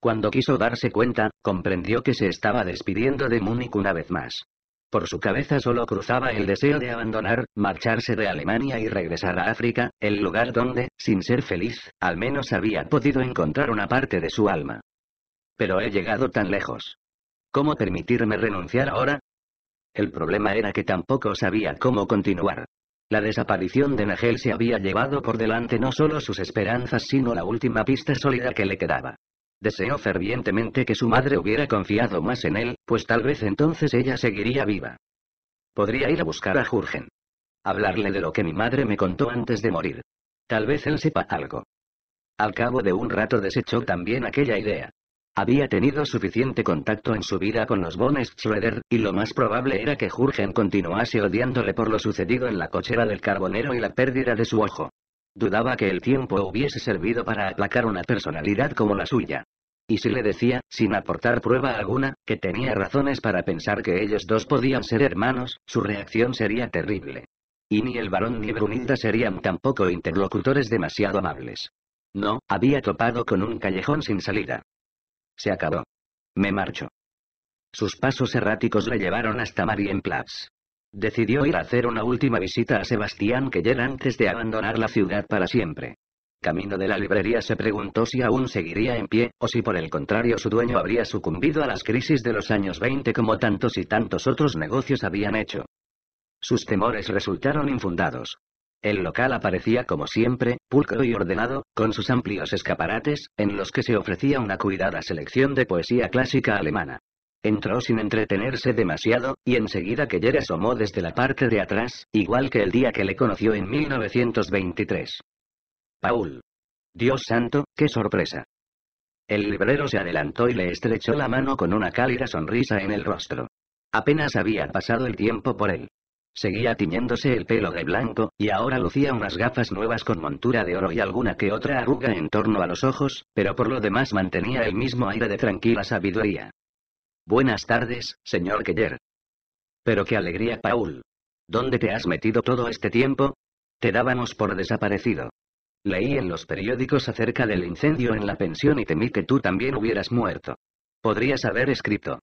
Cuando quiso darse cuenta, comprendió que se estaba despidiendo de Múnich una vez más. Por su cabeza solo cruzaba el deseo de abandonar, marcharse de Alemania y regresar a África, el lugar donde, sin ser feliz, al menos había podido encontrar una parte de su alma. Pero he llegado tan lejos. ¿Cómo permitirme renunciar ahora? El problema era que tampoco sabía cómo continuar. La desaparición de Nagel se había llevado por delante no solo sus esperanzas, sino la última pista sólida que le quedaba. Deseó fervientemente que su madre hubiera confiado más en él, pues tal vez entonces ella seguiría viva. Podría ir a buscar a Jurgen. Hablarle de lo que mi madre me contó antes de morir. Tal vez él sepa algo. Al cabo de un rato desechó también aquella idea. Había tenido suficiente contacto en su vida con los Bones Schroeder, y lo más probable era que Jurgen continuase odiándole por lo sucedido en la cochera del carbonero y la pérdida de su ojo. Dudaba que el tiempo hubiese servido para aplacar una personalidad como la suya. Y si le decía, sin aportar prueba alguna, que tenía razones para pensar que ellos dos podían ser hermanos, su reacción sería terrible. Y ni el varón ni Brunilda serían tampoco interlocutores demasiado amables. No, había topado con un callejón sin salida. Se acabó. Me marcho. Sus pasos erráticos le llevaron hasta Marienplatz. Decidió ir a hacer una última visita a Sebastián Keller antes de abandonar la ciudad para siempre. Camino de la librería se preguntó si aún seguiría en pie, o si por el contrario su dueño habría sucumbido a las crisis de los años 20 como tantos y tantos otros negocios habían hecho. Sus temores resultaron infundados. El local aparecía como siempre, pulcro y ordenado, con sus amplios escaparates, en los que se ofrecía una cuidada selección de poesía clásica alemana. Entró sin entretenerse demasiado, y enseguida que asomó desde la parte de atrás, igual que el día que le conoció en 1923. Paul. Dios santo, qué sorpresa. El librero se adelantó y le estrechó la mano con una cálida sonrisa en el rostro. Apenas había pasado el tiempo por él. Seguía tiñéndose el pelo de blanco, y ahora lucía unas gafas nuevas con montura de oro y alguna que otra arruga en torno a los ojos, pero por lo demás mantenía el mismo aire de tranquila sabiduría. Buenas tardes, señor Keller. Pero qué alegría, Paul. ¿Dónde te has metido todo este tiempo? Te dábamos por desaparecido. Leí en los periódicos acerca del incendio en la pensión y temí que tú también hubieras muerto. Podrías haber escrito.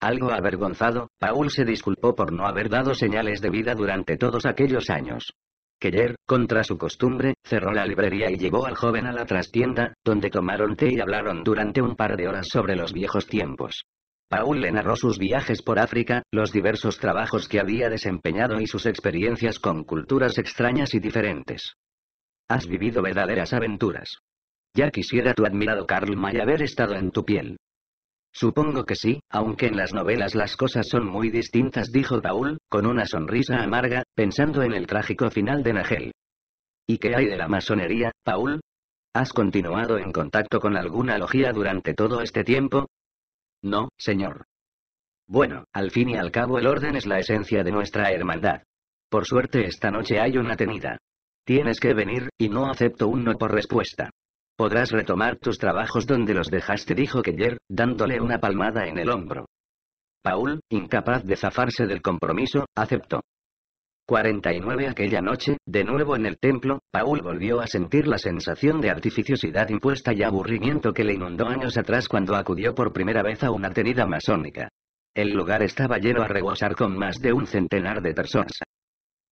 Algo avergonzado, Paul se disculpó por no haber dado señales de vida durante todos aquellos años. Keller, contra su costumbre, cerró la librería y llevó al joven a la trastienda, donde tomaron té y hablaron durante un par de horas sobre los viejos tiempos. Paul le narró sus viajes por África, los diversos trabajos que había desempeñado y sus experiencias con culturas extrañas y diferentes. Has vivido verdaderas aventuras. Ya quisiera tu admirado Karl May haber estado en tu piel. Supongo que sí, aunque en las novelas las cosas son muy distintas, dijo Paul, con una sonrisa amarga, pensando en el trágico final de Nagel. ¿Y qué hay de la masonería, Paul? ¿Has continuado en contacto con alguna logía durante todo este tiempo? No, señor. Bueno, al fin y al cabo el orden es la esencia de nuestra hermandad. Por suerte esta noche hay una tenida. Tienes que venir, y no acepto un no por respuesta. Podrás retomar tus trabajos donde los dejaste, dijo Keller, dándole una palmada en el hombro. Paul, incapaz de zafarse del compromiso, aceptó. 49 Aquella noche, de nuevo en el templo, Paul volvió a sentir la sensación de artificiosidad impuesta y aburrimiento que le inundó años atrás cuando acudió por primera vez a una tenida masónica. El lugar estaba lleno a rebosar con más de un centenar de personas.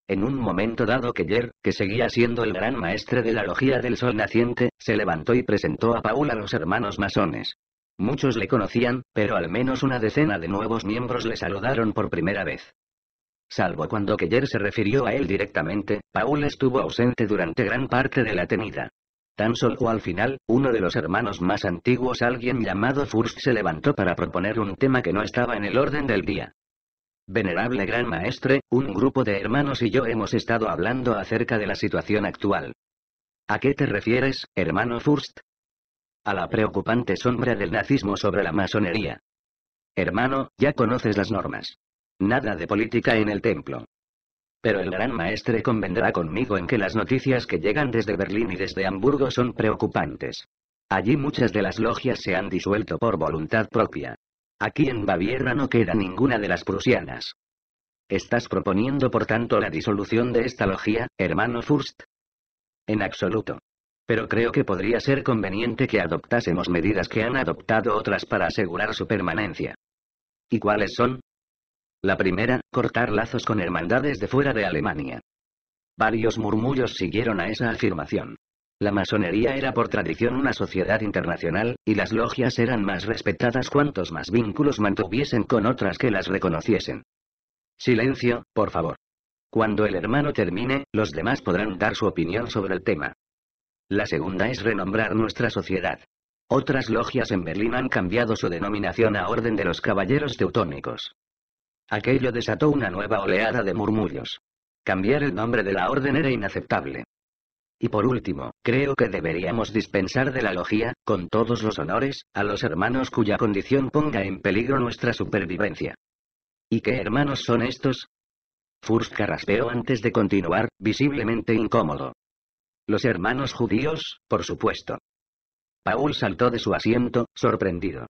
En un momento dado que que seguía siendo el gran maestre de la logía del sol naciente, se levantó y presentó a Paul a los hermanos masones. Muchos le conocían, pero al menos una decena de nuevos miembros le saludaron por primera vez. Salvo cuando Keller se refirió a él directamente, Paul estuvo ausente durante gran parte de la tenida. Tan solo al final, uno de los hermanos más antiguos, alguien llamado Furst, se levantó para proponer un tema que no estaba en el orden del día. Venerable Gran Maestre, un grupo de hermanos y yo hemos estado hablando acerca de la situación actual. ¿A qué te refieres, hermano Furst? A la preocupante sombra del nazismo sobre la masonería. Hermano, ya conoces las normas. Nada de política en el templo. Pero el gran maestre convendrá conmigo en que las noticias que llegan desde Berlín y desde Hamburgo son preocupantes. Allí muchas de las logias se han disuelto por voluntad propia. Aquí en Baviera no queda ninguna de las prusianas. ¿Estás proponiendo por tanto la disolución de esta logía, hermano Furst? En absoluto. Pero creo que podría ser conveniente que adoptásemos medidas que han adoptado otras para asegurar su permanencia. ¿Y cuáles son? La primera, cortar lazos con hermandades de fuera de Alemania. Varios murmullos siguieron a esa afirmación. La masonería era por tradición una sociedad internacional, y las logias eran más respetadas cuantos más vínculos mantuviesen con otras que las reconociesen. Silencio, por favor. Cuando el hermano termine, los demás podrán dar su opinión sobre el tema. La segunda es renombrar nuestra sociedad. Otras logias en Berlín han cambiado su denominación a Orden de los Caballeros Teutónicos. Aquello desató una nueva oleada de murmullos. Cambiar el nombre de la orden era inaceptable. Y por último, creo que deberíamos dispensar de la logía, con todos los honores, a los hermanos cuya condición ponga en peligro nuestra supervivencia. ¿Y qué hermanos son estos? Furst raspeó antes de continuar, visiblemente incómodo. Los hermanos judíos, por supuesto. Paul saltó de su asiento, sorprendido.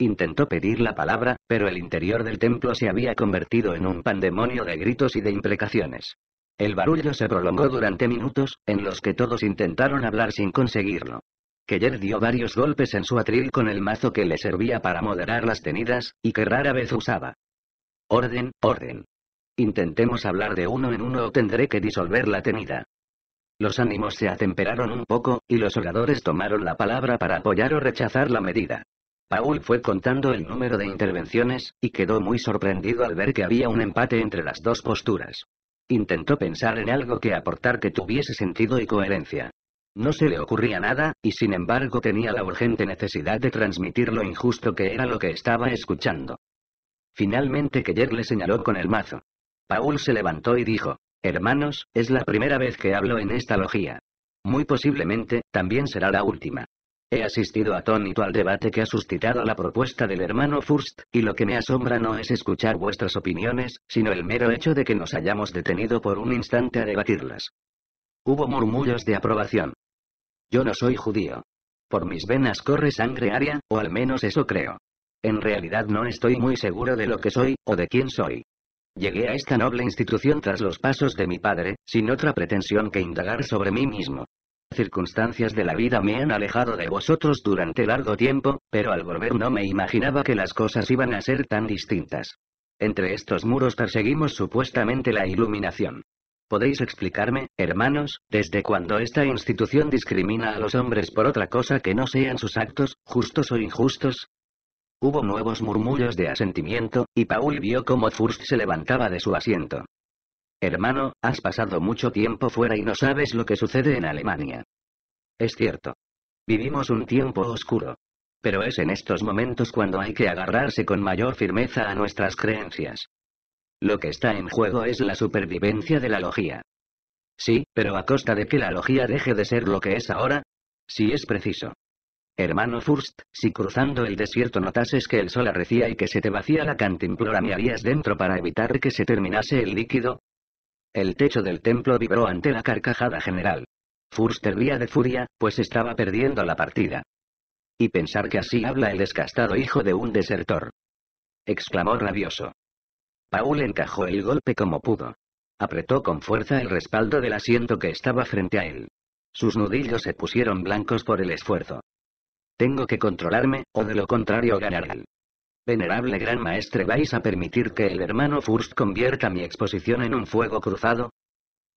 Intentó pedir la palabra, pero el interior del templo se había convertido en un pandemonio de gritos y de imprecaciones. El barullo se prolongó durante minutos, en los que todos intentaron hablar sin conseguirlo. Keller dio varios golpes en su atril con el mazo que le servía para moderar las tenidas, y que rara vez usaba. Orden, orden. Intentemos hablar de uno en uno o tendré que disolver la tenida. Los ánimos se atemperaron un poco, y los oradores tomaron la palabra para apoyar o rechazar la medida. Paul fue contando el número de intervenciones, y quedó muy sorprendido al ver que había un empate entre las dos posturas. Intentó pensar en algo que aportar que tuviese sentido y coherencia. No se le ocurría nada, y sin embargo tenía la urgente necesidad de transmitir lo injusto que era lo que estaba escuchando. Finalmente Keller le señaló con el mazo. Paul se levantó y dijo, Hermanos, es la primera vez que hablo en esta logía. Muy posiblemente, también será la última. He asistido atónito al debate que ha suscitado la propuesta del hermano Furst, y lo que me asombra no es escuchar vuestras opiniones, sino el mero hecho de que nos hayamos detenido por un instante a debatirlas. Hubo murmullos de aprobación. Yo no soy judío. Por mis venas corre sangre aria, o al menos eso creo. En realidad no estoy muy seguro de lo que soy, o de quién soy. Llegué a esta noble institución tras los pasos de mi padre, sin otra pretensión que indagar sobre mí mismo circunstancias de la vida me han alejado de vosotros durante largo tiempo, pero al volver no me imaginaba que las cosas iban a ser tan distintas. Entre estos muros perseguimos supuestamente la iluminación. ¿Podéis explicarme, hermanos, desde cuándo esta institución discrimina a los hombres por otra cosa que no sean sus actos, justos o injustos? Hubo nuevos murmullos de asentimiento, y Paul vio cómo Furst se levantaba de su asiento. Hermano, has pasado mucho tiempo fuera y no sabes lo que sucede en Alemania. Es cierto. Vivimos un tiempo oscuro. Pero es en estos momentos cuando hay que agarrarse con mayor firmeza a nuestras creencias. Lo que está en juego es la supervivencia de la logía. Sí, pero a costa de que la logía deje de ser lo que es ahora, si es preciso. Hermano Furst, si cruzando el desierto notases que el sol arrecía y que se te vacía la cantimplora, ¿me harías dentro para evitar que se terminase el líquido? El techo del templo vibró ante la carcajada general. Furster vía de furia, pues estaba perdiendo la partida. Y pensar que así habla el descastado hijo de un desertor. Exclamó rabioso. Paul encajó el golpe como pudo. Apretó con fuerza el respaldo del asiento que estaba frente a él. Sus nudillos se pusieron blancos por el esfuerzo. Tengo que controlarme, o de lo contrario ganaré. Venerable Gran Maestre, ¿vais a permitir que el hermano Furst convierta mi exposición en un fuego cruzado?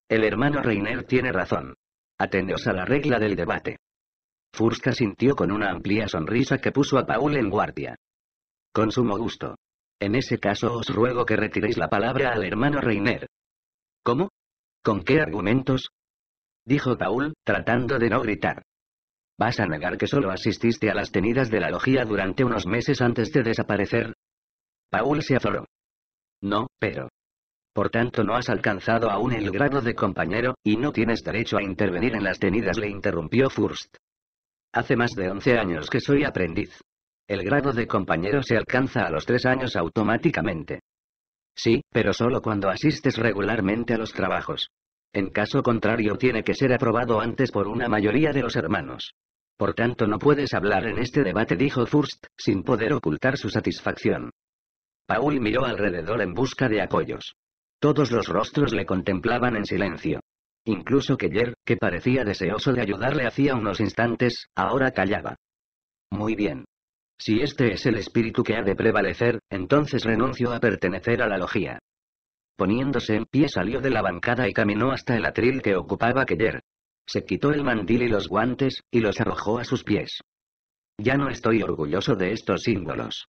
El hermano Reiner tiene razón. Ateneos a la regla del debate. Furst asintió con una amplia sonrisa que puso a Paul en guardia. Con sumo gusto. En ese caso os ruego que retiréis la palabra al hermano Reiner. ¿Cómo? ¿Con qué argumentos? dijo Paul, tratando de no gritar. ¿Vas a negar que solo asististe a las tenidas de la logía durante unos meses antes de desaparecer? Paul se azoró. No, pero. Por tanto, no has alcanzado aún el grado de compañero, y no tienes derecho a intervenir en las tenidas, le interrumpió Furst. Hace más de 11 años que soy aprendiz. El grado de compañero se alcanza a los tres años automáticamente. Sí, pero solo cuando asistes regularmente a los trabajos. En caso contrario tiene que ser aprobado antes por una mayoría de los hermanos. Por tanto no puedes hablar en este debate dijo Furst, sin poder ocultar su satisfacción. Paul miró alrededor en busca de apoyos. Todos los rostros le contemplaban en silencio. Incluso Keller, que parecía deseoso de ayudarle hacía unos instantes, ahora callaba. Muy bien. Si este es el espíritu que ha de prevalecer, entonces renuncio a pertenecer a la logía. Poniéndose en pie salió de la bancada y caminó hasta el atril que ocupaba Keller. Se quitó el mandil y los guantes, y los arrojó a sus pies. Ya no estoy orgulloso de estos símbolos.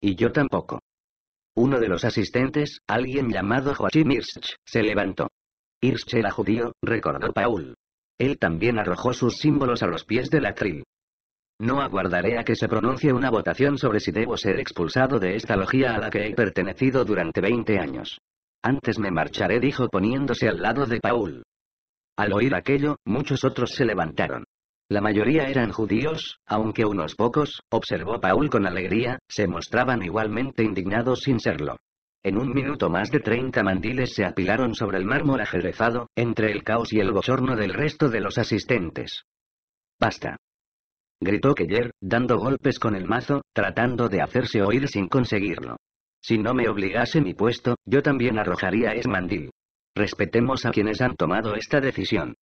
Y yo tampoco. Uno de los asistentes, alguien llamado Joachim irsch se levantó. irsch era judío, recordó Paul. Él también arrojó sus símbolos a los pies del atril. No aguardaré a que se pronuncie una votación sobre si debo ser expulsado de esta logia a la que he pertenecido durante 20 años. Antes me marcharé, dijo poniéndose al lado de Paul. Al oír aquello, muchos otros se levantaron. La mayoría eran judíos, aunque unos pocos, observó Paul con alegría, se mostraban igualmente indignados sin serlo. En un minuto más de 30 mandiles se apilaron sobre el mármol ajerezado, entre el caos y el bochorno del resto de los asistentes. Basta. Gritó Keller, dando golpes con el mazo, tratando de hacerse oír sin conseguirlo. Si no me obligase mi puesto, yo también arrojaría ese mandil. Respetemos a quienes han tomado esta decisión.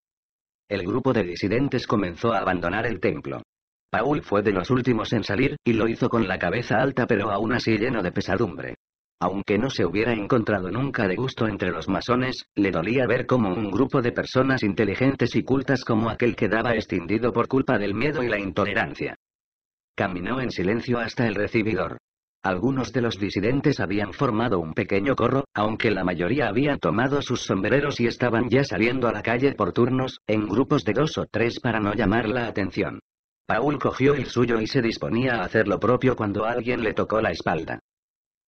El grupo de disidentes comenzó a abandonar el templo. Paul fue de los últimos en salir, y lo hizo con la cabeza alta pero aún así lleno de pesadumbre. Aunque no se hubiera encontrado nunca de gusto entre los masones, le dolía ver cómo un grupo de personas inteligentes y cultas como aquel quedaba extindido por culpa del miedo y la intolerancia. Caminó en silencio hasta el recibidor. Algunos de los disidentes habían formado un pequeño corro, aunque la mayoría habían tomado sus sombreros y estaban ya saliendo a la calle por turnos, en grupos de dos o tres para no llamar la atención. Paul cogió el suyo y se disponía a hacer lo propio cuando alguien le tocó la espalda.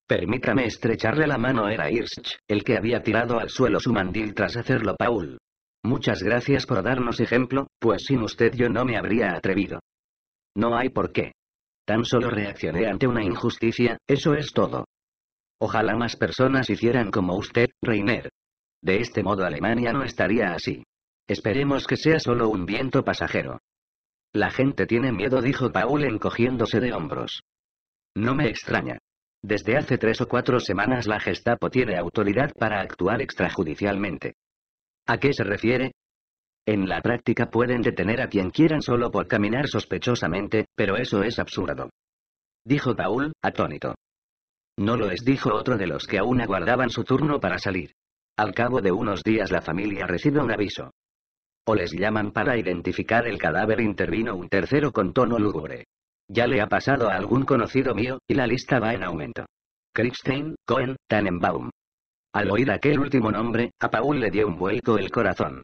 Permítame estrecharle la mano, era Irsch, el que había tirado al suelo su mandil tras hacerlo Paul. Muchas gracias por darnos ejemplo, pues sin usted yo no me habría atrevido. No hay por qué. Tan solo reaccioné ante una injusticia, eso es todo. Ojalá más personas hicieran como usted, Reiner. De este modo Alemania no estaría así. Esperemos que sea solo un viento pasajero. La gente tiene miedo, dijo Paul encogiéndose de hombros. No me extraña. Desde hace tres o cuatro semanas la Gestapo tiene autoridad para actuar extrajudicialmente. ¿A qué se refiere? En la práctica pueden detener a quien quieran solo por caminar sospechosamente, pero eso es absurdo. Dijo Paul, atónito. No lo es, dijo otro de los que aún aguardaban su turno para salir. Al cabo de unos días la familia recibe un aviso. O les llaman para identificar el cadáver, intervino un tercero con tono lúgubre. Ya le ha pasado a algún conocido mío, y la lista va en aumento. kripstein Cohen, Tannenbaum. Al oír aquel último nombre, a Paul le dio un vuelco el corazón.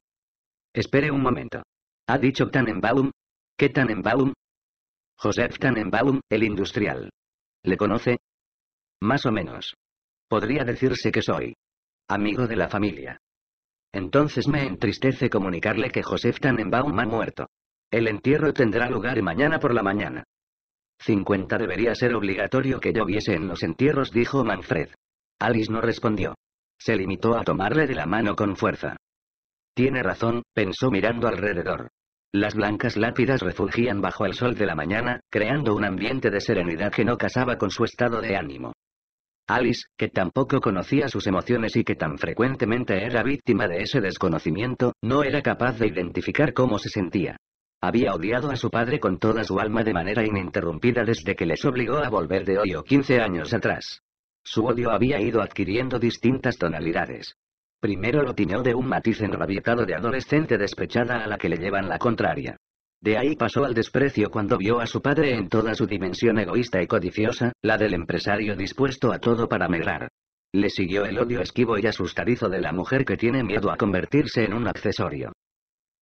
Espere un momento. ¿Ha dicho Tannenbaum? ¿Qué Tannenbaum? Joseph Tannenbaum, el industrial. ¿Le conoce? Más o menos. Podría decirse que soy amigo de la familia. Entonces me entristece comunicarle que Josef Tannenbaum ha muerto. El entierro tendrá lugar mañana por la mañana. 50 debería ser obligatorio que lloviese en los entierros, dijo Manfred. Alice no respondió. Se limitó a tomarle de la mano con fuerza. Tiene razón, pensó mirando alrededor. Las blancas lápidas refugían bajo el sol de la mañana, creando un ambiente de serenidad que no casaba con su estado de ánimo. Alice, que tampoco conocía sus emociones y que tan frecuentemente era víctima de ese desconocimiento, no era capaz de identificar cómo se sentía. Había odiado a su padre con toda su alma de manera ininterrumpida desde que les obligó a volver de hoy o 15 años atrás. Su odio había ido adquiriendo distintas tonalidades. Primero lo tiñó de un matiz enrabietado de adolescente despechada a la que le llevan la contraria. De ahí pasó al desprecio cuando vio a su padre en toda su dimensión egoísta y codiciosa, la del empresario dispuesto a todo para medrar. Le siguió el odio esquivo y asustadizo de la mujer que tiene miedo a convertirse en un accesorio.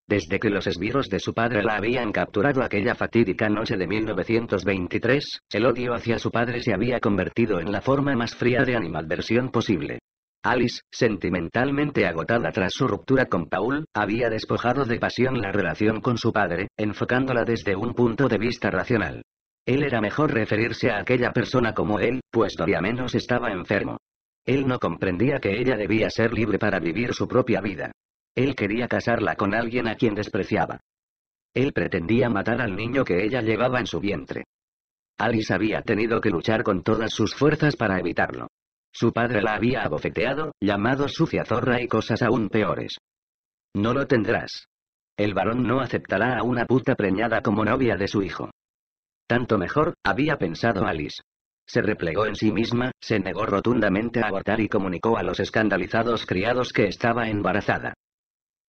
Desde que los esbirros de su padre la habían capturado aquella fatídica noche de 1923, el odio hacia su padre se había convertido en la forma más fría de animalversión posible. Alice, sentimentalmente agotada tras su ruptura con Paul, había despojado de pasión la relación con su padre, enfocándola desde un punto de vista racional. Él era mejor referirse a aquella persona como él, pues todavía menos estaba enfermo. Él no comprendía que ella debía ser libre para vivir su propia vida. Él quería casarla con alguien a quien despreciaba. Él pretendía matar al niño que ella llevaba en su vientre. Alice había tenido que luchar con todas sus fuerzas para evitarlo. Su padre la había abofeteado, llamado sucia zorra y cosas aún peores. No lo tendrás. El varón no aceptará a una puta preñada como novia de su hijo. Tanto mejor, había pensado Alice. Se replegó en sí misma, se negó rotundamente a abortar y comunicó a los escandalizados criados que estaba embarazada.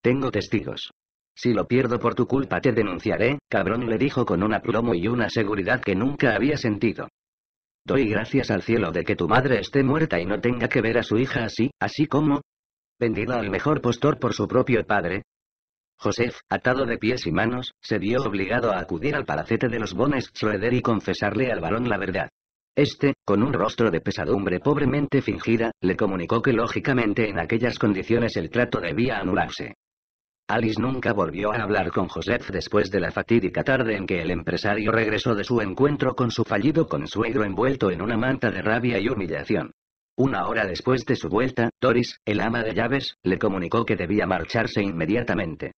Tengo testigos. Si lo pierdo por tu culpa te denunciaré, cabrón le dijo con un aplomo y una seguridad que nunca había sentido. Doy gracias al cielo de que tu madre esté muerta y no tenga que ver a su hija así, así como vendida al mejor postor por su propio padre. Josef, atado de pies y manos, se vio obligado a acudir al palacete de los Bones Schroeder y confesarle al varón la verdad. Este, con un rostro de pesadumbre pobremente fingida, le comunicó que lógicamente en aquellas condiciones el trato debía anularse. Alice nunca volvió a hablar con Joseph después de la fatídica tarde en que el empresario regresó de su encuentro con su fallido consuegro envuelto en una manta de rabia y humillación. Una hora después de su vuelta, Doris, el ama de llaves, le comunicó que debía marcharse inmediatamente.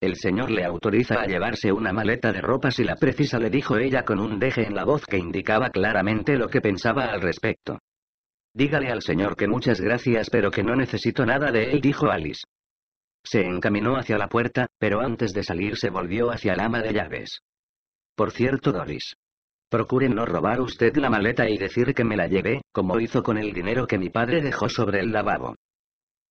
El señor le autoriza a llevarse una maleta de ropa si la precisa, le dijo ella con un deje en la voz que indicaba claramente lo que pensaba al respecto. Dígale al señor que muchas gracias pero que no necesito nada de él, dijo Alice. Se encaminó hacia la puerta, pero antes de salir se volvió hacia el ama de llaves. Por cierto, Doris. Procure no robar usted la maleta y decir que me la llevé, como hizo con el dinero que mi padre dejó sobre el lavabo.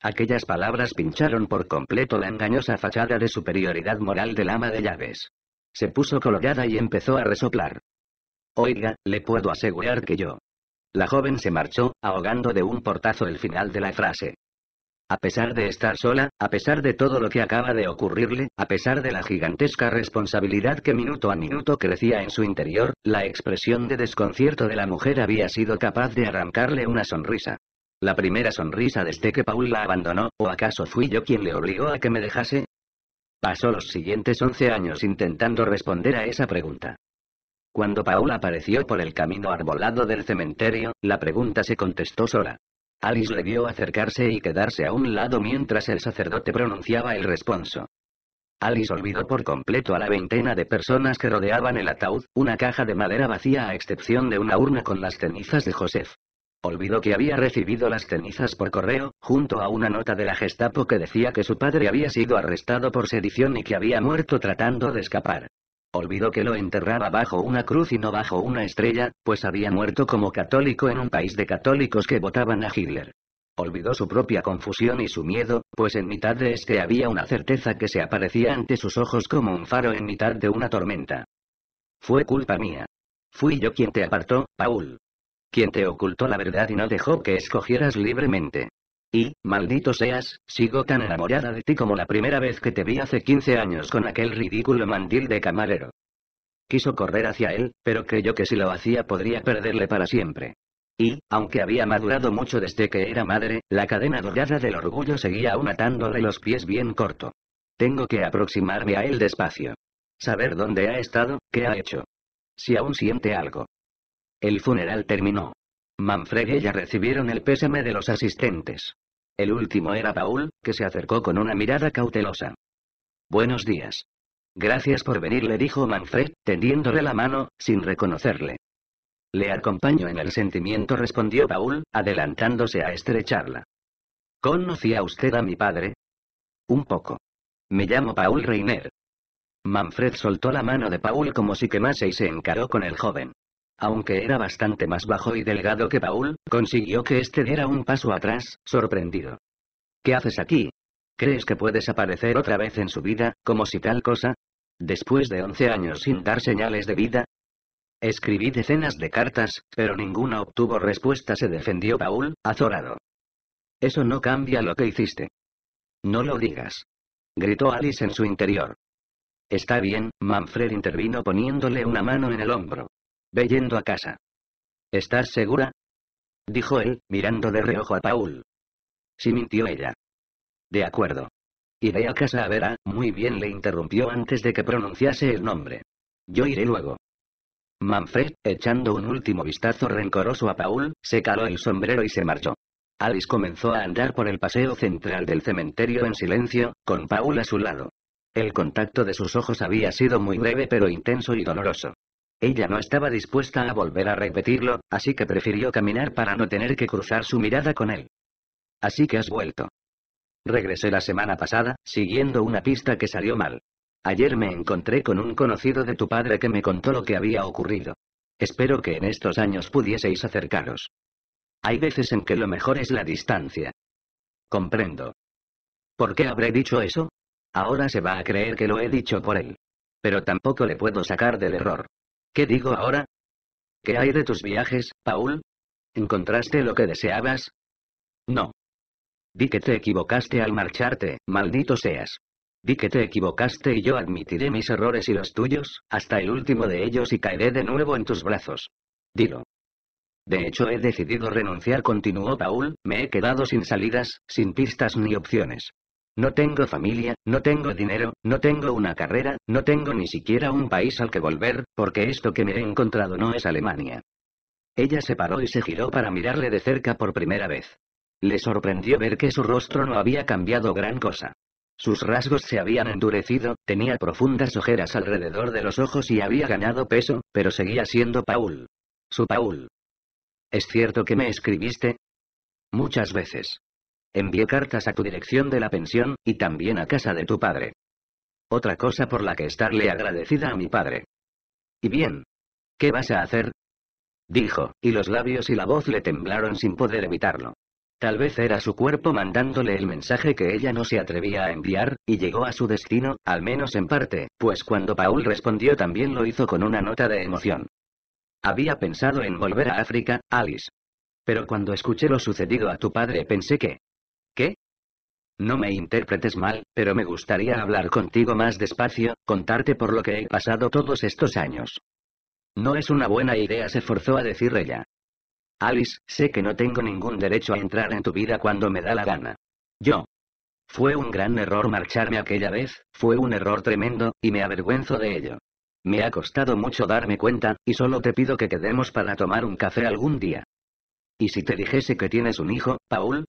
Aquellas palabras pincharon por completo la engañosa fachada de superioridad moral del ama de llaves. Se puso colorada y empezó a resoplar. Oiga, le puedo asegurar que yo. La joven se marchó, ahogando de un portazo el final de la frase. A pesar de estar sola, a pesar de todo lo que acaba de ocurrirle, a pesar de la gigantesca responsabilidad que minuto a minuto crecía en su interior, la expresión de desconcierto de la mujer había sido capaz de arrancarle una sonrisa. La primera sonrisa desde este que Paul la abandonó, ¿o acaso fui yo quien le obligó a que me dejase? Pasó los siguientes once años intentando responder a esa pregunta. Cuando Paul apareció por el camino arbolado del cementerio, la pregunta se contestó sola. Alice le vio acercarse y quedarse a un lado mientras el sacerdote pronunciaba el responso. Alice olvidó por completo a la veintena de personas que rodeaban el ataúd, una caja de madera vacía a excepción de una urna con las cenizas de Joseph. Olvidó que había recibido las cenizas por correo, junto a una nota de la Gestapo que decía que su padre había sido arrestado por sedición y que había muerto tratando de escapar. Olvidó que lo enterraba bajo una cruz y no bajo una estrella, pues había muerto como católico en un país de católicos que votaban a Hitler. Olvidó su propia confusión y su miedo, pues en mitad de este había una certeza que se aparecía ante sus ojos como un faro en mitad de una tormenta. Fue culpa mía. Fui yo quien te apartó, Paul. Quien te ocultó la verdad y no dejó que escogieras libremente. Y, maldito seas, sigo tan enamorada de ti como la primera vez que te vi hace 15 años con aquel ridículo mandil de camarero. Quiso correr hacia él, pero creyó que si lo hacía podría perderle para siempre. Y, aunque había madurado mucho desde que era madre, la cadena dorada del orgullo seguía aún atándole los pies bien corto. Tengo que aproximarme a él despacio. Saber dónde ha estado, qué ha hecho. Si aún siente algo. El funeral terminó. Manfred y ella recibieron el pésame de los asistentes. El último era Paul, que se acercó con una mirada cautelosa. Buenos días. Gracias por venir, le dijo Manfred, tendiéndole la mano, sin reconocerle. Le acompaño en el sentimiento, respondió Paul, adelantándose a estrecharla. ¿Conocía usted a mi padre? Un poco. Me llamo Paul Reiner. Manfred soltó la mano de Paul como si quemase y se encaró con el joven. Aunque era bastante más bajo y delgado que Paul, consiguió que este diera un paso atrás, sorprendido. ¿Qué haces aquí? ¿Crees que puedes aparecer otra vez en su vida, como si tal cosa? Después de 11 años sin dar señales de vida. Escribí decenas de cartas, pero ninguna obtuvo respuesta, se defendió Paul, azorado. Eso no cambia lo que hiciste. No lo digas. Gritó Alice en su interior. Está bien, Manfred intervino poniéndole una mano en el hombro. Ve yendo a casa. ¿Estás segura? Dijo él, mirando de reojo a Paul. Si mintió ella. De acuerdo. Iré a casa a ver a... Muy bien le interrumpió antes de que pronunciase el nombre. Yo iré luego. Manfred, echando un último vistazo rencoroso a Paul, se caló el sombrero y se marchó. Alice comenzó a andar por el paseo central del cementerio en silencio, con Paul a su lado. El contacto de sus ojos había sido muy breve pero intenso y doloroso. Ella no estaba dispuesta a volver a repetirlo, así que prefirió caminar para no tener que cruzar su mirada con él. Así que has vuelto. Regresé la semana pasada, siguiendo una pista que salió mal. Ayer me encontré con un conocido de tu padre que me contó lo que había ocurrido. Espero que en estos años pudieseis acercaros. Hay veces en que lo mejor es la distancia. Comprendo. ¿Por qué habré dicho eso? Ahora se va a creer que lo he dicho por él. Pero tampoco le puedo sacar del error. ¿Qué digo ahora? ¿Qué hay de tus viajes, Paul? ¿Encontraste lo que deseabas? No. Di que te equivocaste al marcharte, maldito seas. Di que te equivocaste y yo admitiré mis errores y los tuyos, hasta el último de ellos y caeré de nuevo en tus brazos. Dilo. De hecho, he decidido renunciar, continuó Paul, me he quedado sin salidas, sin pistas ni opciones. No tengo familia, no tengo dinero, no tengo una carrera, no tengo ni siquiera un país al que volver, porque esto que me he encontrado no es Alemania. Ella se paró y se giró para mirarle de cerca por primera vez. Le sorprendió ver que su rostro no había cambiado gran cosa. Sus rasgos se habían endurecido, tenía profundas ojeras alrededor de los ojos y había ganado peso, pero seguía siendo Paul. Su Paul. ¿Es cierto que me escribiste? Muchas veces. Envié cartas a tu dirección de la pensión, y también a casa de tu padre. Otra cosa por la que estarle agradecida a mi padre. Y bien. ¿Qué vas a hacer? Dijo, y los labios y la voz le temblaron sin poder evitarlo. Tal vez era su cuerpo mandándole el mensaje que ella no se atrevía a enviar, y llegó a su destino, al menos en parte, pues cuando Paul respondió también lo hizo con una nota de emoción. Había pensado en volver a África, Alice. Pero cuando escuché lo sucedido a tu padre pensé que, ¿Qué? No me interpretes mal, pero me gustaría hablar contigo más despacio, contarte por lo que he pasado todos estos años. No es una buena idea, se forzó a decir ella. Alice, sé que no tengo ningún derecho a entrar en tu vida cuando me da la gana. Yo. Fue un gran error marcharme aquella vez, fue un error tremendo, y me avergüenzo de ello. Me ha costado mucho darme cuenta, y solo te pido que quedemos para tomar un café algún día. ¿Y si te dijese que tienes un hijo, Paul?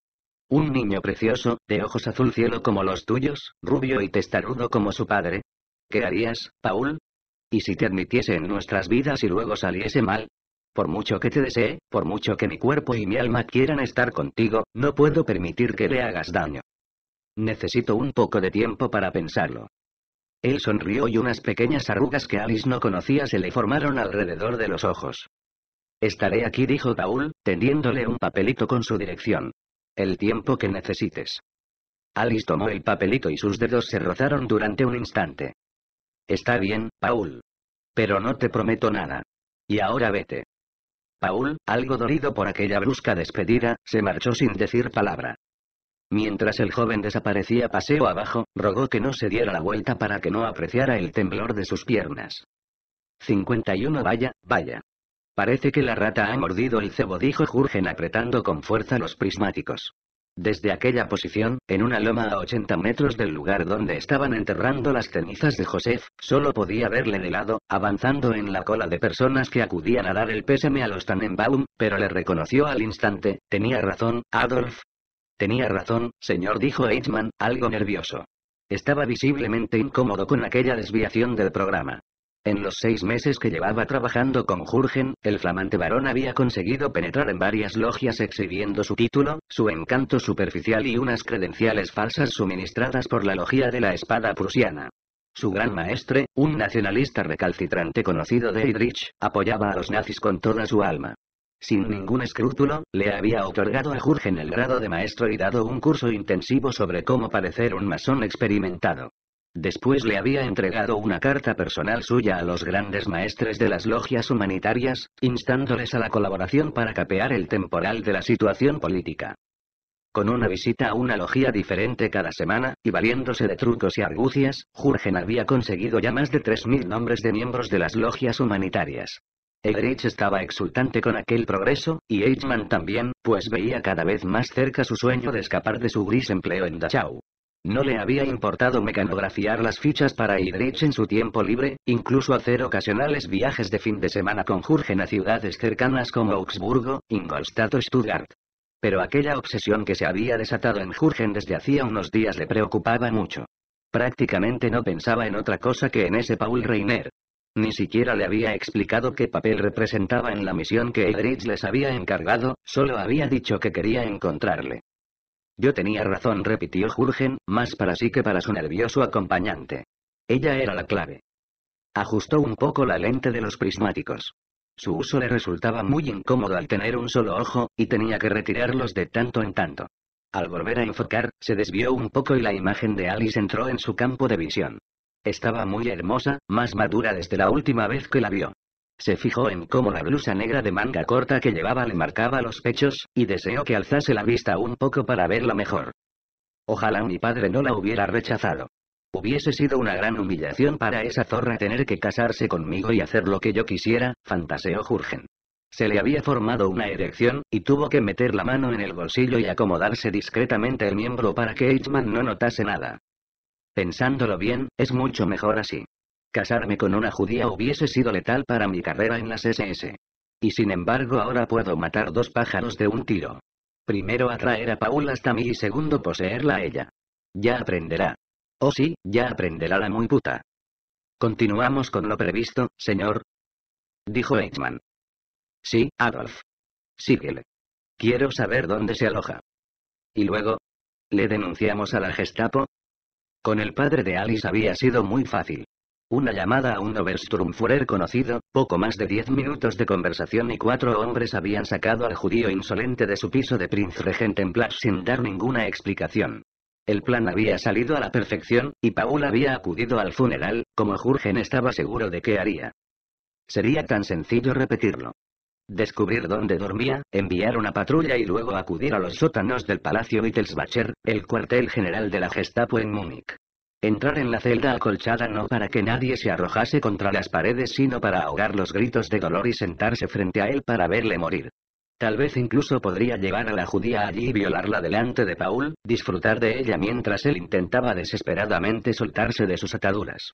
Un niño precioso, de ojos azul cielo como los tuyos, rubio y testarudo como su padre. ¿Qué harías, Paul? ¿Y si te admitiese en nuestras vidas y luego saliese mal? Por mucho que te desee, por mucho que mi cuerpo y mi alma quieran estar contigo, no puedo permitir que le hagas daño. Necesito un poco de tiempo para pensarlo. Él sonrió y unas pequeñas arrugas que Alice no conocía se le formaron alrededor de los ojos. Estaré aquí, dijo Paul, tendiéndole un papelito con su dirección. El tiempo que necesites. Alice tomó el papelito y sus dedos se rozaron durante un instante. Está bien, Paul. Pero no te prometo nada. Y ahora vete. Paul, algo dolido por aquella brusca despedida, se marchó sin decir palabra. Mientras el joven desaparecía paseo abajo, rogó que no se diera la vuelta para que no apreciara el temblor de sus piernas. 51 Vaya, vaya. Parece que la rata ha mordido el cebo, dijo Jurgen apretando con fuerza los prismáticos. Desde aquella posición, en una loma a 80 metros del lugar donde estaban enterrando las cenizas de Josef, solo podía verle de lado, avanzando en la cola de personas que acudían a dar el pésame a los Tannenbaum, pero le reconoció al instante, tenía razón, Adolf. Tenía razón, señor, dijo Eichmann, algo nervioso. Estaba visiblemente incómodo con aquella desviación del programa. En los seis meses que llevaba trabajando con Jurgen, el flamante varón había conseguido penetrar en varias logias exhibiendo su título, su encanto superficial y unas credenciales falsas suministradas por la logía de la espada prusiana. Su gran maestre, un nacionalista recalcitrante conocido de Heydrich, apoyaba a los nazis con toda su alma. Sin ningún escrúpulo, le había otorgado a Jurgen el grado de maestro y dado un curso intensivo sobre cómo parecer un masón experimentado. Después le había entregado una carta personal suya a los grandes maestres de las logias humanitarias, instándoles a la colaboración para capear el temporal de la situación política. Con una visita a una logía diferente cada semana, y valiéndose de trucos y argucias, Jurgen había conseguido ya más de 3.000 nombres de miembros de las logias humanitarias. Egrich estaba exultante con aquel progreso, y Eichmann también, pues veía cada vez más cerca su sueño de escapar de su gris empleo en Dachau. No le había importado mecanografiar las fichas para Idrich en su tiempo libre, incluso hacer ocasionales viajes de fin de semana con Jürgen a ciudades cercanas como Augsburgo, Ingolstadt o Stuttgart. Pero aquella obsesión que se había desatado en Jürgen desde hacía unos días le preocupaba mucho. Prácticamente no pensaba en otra cosa que en ese Paul Reiner. Ni siquiera le había explicado qué papel representaba en la misión que Idrich les había encargado, solo había dicho que quería encontrarle. Yo tenía razón, repitió Jurgen, más para sí que para su nervioso acompañante. Ella era la clave. Ajustó un poco la lente de los prismáticos. Su uso le resultaba muy incómodo al tener un solo ojo, y tenía que retirarlos de tanto en tanto. Al volver a enfocar, se desvió un poco y la imagen de Alice entró en su campo de visión. Estaba muy hermosa, más madura desde la última vez que la vio. Se fijó en cómo la blusa negra de manga corta que llevaba le marcaba los pechos, y deseó que alzase la vista un poco para verla mejor. Ojalá mi padre no la hubiera rechazado. Hubiese sido una gran humillación para esa zorra tener que casarse conmigo y hacer lo que yo quisiera, fantaseó Jurgen. Se le había formado una erección, y tuvo que meter la mano en el bolsillo y acomodarse discretamente el miembro para que Eichmann no notase nada. Pensándolo bien, es mucho mejor así. Casarme con una judía hubiese sido letal para mi carrera en las SS. Y sin embargo ahora puedo matar dos pájaros de un tiro. Primero atraer a Paul hasta mí y segundo poseerla a ella. Ya aprenderá. Oh sí, ya aprenderá la muy puta. Continuamos con lo previsto, señor. Dijo Eichmann. Sí, Adolf. Síguele. Quiero saber dónde se aloja. Y luego, ¿Le denunciamos a la Gestapo? Con el padre de Alice había sido muy fácil. Una llamada a un Obersturmfuhrer conocido, poco más de diez minutos de conversación y cuatro hombres habían sacado al judío insolente de su piso de Prince Regent en sin dar ninguna explicación. El plan había salido a la perfección, y Paul había acudido al funeral, como Jurgen estaba seguro de que haría. Sería tan sencillo repetirlo. Descubrir dónde dormía, enviar una patrulla y luego acudir a los sótanos del Palacio Wittelsbacher, el cuartel general de la Gestapo en Múnich. Entrar en la celda acolchada no para que nadie se arrojase contra las paredes, sino para ahogar los gritos de dolor y sentarse frente a él para verle morir. Tal vez incluso podría llevar a la judía allí y violarla delante de Paul, disfrutar de ella mientras él intentaba desesperadamente soltarse de sus ataduras.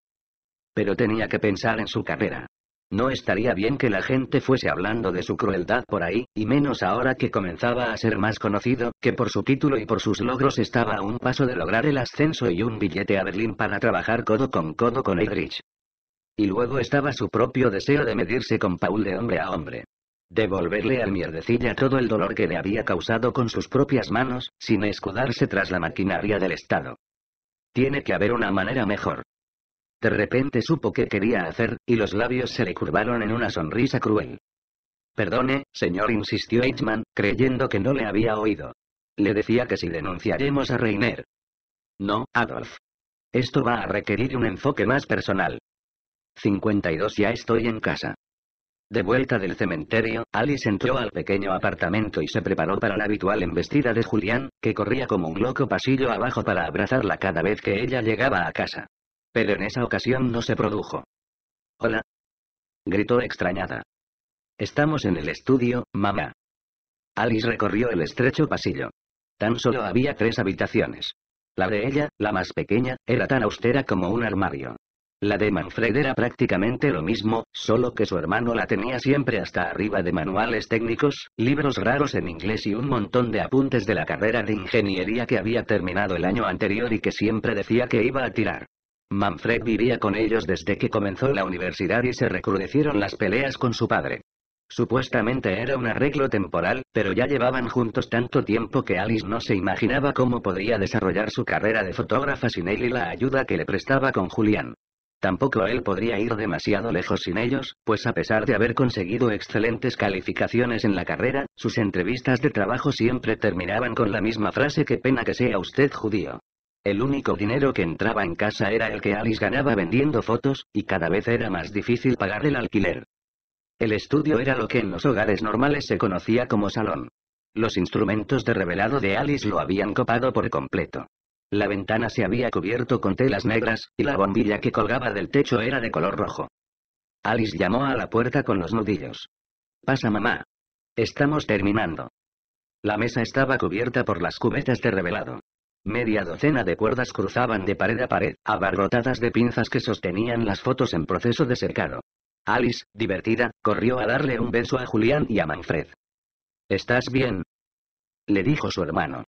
Pero tenía que pensar en su carrera. No estaría bien que la gente fuese hablando de su crueldad por ahí, y menos ahora que comenzaba a ser más conocido, que por su título y por sus logros estaba a un paso de lograr el ascenso y un billete a Berlín para trabajar codo con codo con Egrich. Y luego estaba su propio deseo de medirse con Paul de hombre a hombre. Devolverle al mierdecilla todo el dolor que le había causado con sus propias manos, sin escudarse tras la maquinaria del Estado. Tiene que haber una manera mejor. De repente supo qué quería hacer, y los labios se le curvaron en una sonrisa cruel. Perdone, señor, insistió Eichmann, creyendo que no le había oído. Le decía que si denunciaremos a Reiner. No, Adolf. Esto va a requerir un enfoque más personal. 52 Ya estoy en casa. De vuelta del cementerio, Alice entró al pequeño apartamento y se preparó para la habitual embestida de Julián, que corría como un loco pasillo abajo para abrazarla cada vez que ella llegaba a casa. Pero en esa ocasión no se produjo. Hola. Gritó extrañada. Estamos en el estudio, mamá. Alice recorrió el estrecho pasillo. Tan solo había tres habitaciones. La de ella, la más pequeña, era tan austera como un armario. La de Manfred era prácticamente lo mismo, solo que su hermano la tenía siempre hasta arriba de manuales técnicos, libros raros en inglés y un montón de apuntes de la carrera de ingeniería que había terminado el año anterior y que siempre decía que iba a tirar. Manfred vivía con ellos desde que comenzó la universidad y se recrudecieron las peleas con su padre. Supuestamente era un arreglo temporal, pero ya llevaban juntos tanto tiempo que Alice no se imaginaba cómo podría desarrollar su carrera de fotógrafa sin él y la ayuda que le prestaba con Julián. Tampoco él podría ir demasiado lejos sin ellos, pues a pesar de haber conseguido excelentes calificaciones en la carrera, sus entrevistas de trabajo siempre terminaban con la misma frase que pena que sea usted judío. El único dinero que entraba en casa era el que Alice ganaba vendiendo fotos, y cada vez era más difícil pagar el alquiler. El estudio era lo que en los hogares normales se conocía como salón. Los instrumentos de revelado de Alice lo habían copado por completo. La ventana se había cubierto con telas negras, y la bombilla que colgaba del techo era de color rojo. Alice llamó a la puerta con los nudillos. Pasa mamá. Estamos terminando. La mesa estaba cubierta por las cubetas de revelado. Media docena de cuerdas cruzaban de pared a pared, abarrotadas de pinzas que sostenían las fotos en proceso de cercado. Alice, divertida, corrió a darle un beso a Julián y a Manfred. ¿Estás bien? le dijo su hermano.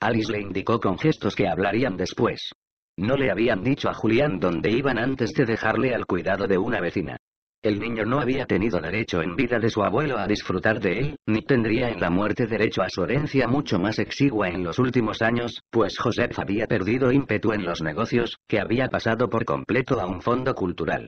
Alice le indicó con gestos que hablarían después. No le habían dicho a Julián dónde iban antes de dejarle al cuidado de una vecina. El niño no había tenido derecho en vida de su abuelo a disfrutar de él, ni tendría en la muerte derecho a su herencia mucho más exigua en los últimos años, pues Joseph había perdido ímpetu en los negocios, que había pasado por completo a un fondo cultural.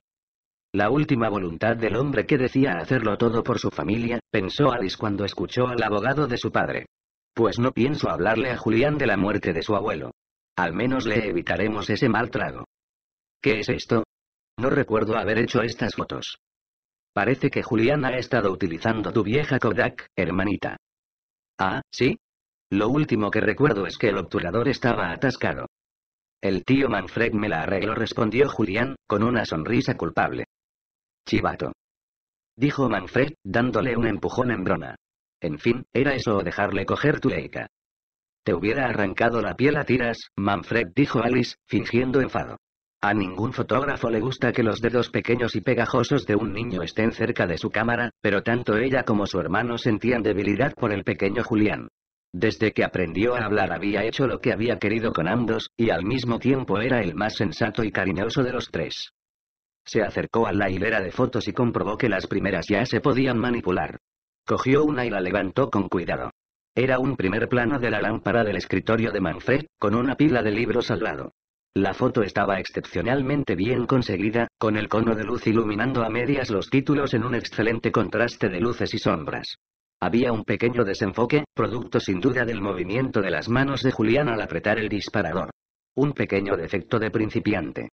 La última voluntad del hombre que decía hacerlo todo por su familia, pensó Alice cuando escuchó al abogado de su padre. Pues no pienso hablarle a Julián de la muerte de su abuelo. Al menos le evitaremos ese mal trago. ¿Qué es esto? No recuerdo haber hecho estas fotos. Parece que Julián ha estado utilizando tu vieja Kodak, hermanita. Ah, ¿sí? Lo último que recuerdo es que el obturador estaba atascado. El tío Manfred me la arregló, respondió Julián, con una sonrisa culpable. Chivato. Dijo Manfred, dándole un empujón en Brona. En fin, era eso o dejarle coger tu leica. Te hubiera arrancado la piel a tiras, Manfred dijo Alice, fingiendo enfado. A ningún fotógrafo le gusta que los dedos pequeños y pegajosos de un niño estén cerca de su cámara, pero tanto ella como su hermano sentían debilidad por el pequeño Julián. Desde que aprendió a hablar había hecho lo que había querido con ambos, y al mismo tiempo era el más sensato y cariñoso de los tres. Se acercó a la hilera de fotos y comprobó que las primeras ya se podían manipular. Cogió una y la levantó con cuidado. Era un primer plano de la lámpara del escritorio de Manfred, con una pila de libros al lado. La foto estaba excepcionalmente bien conseguida, con el cono de luz iluminando a medias los títulos en un excelente contraste de luces y sombras. Había un pequeño desenfoque, producto sin duda del movimiento de las manos de Julián al apretar el disparador. Un pequeño defecto de principiante.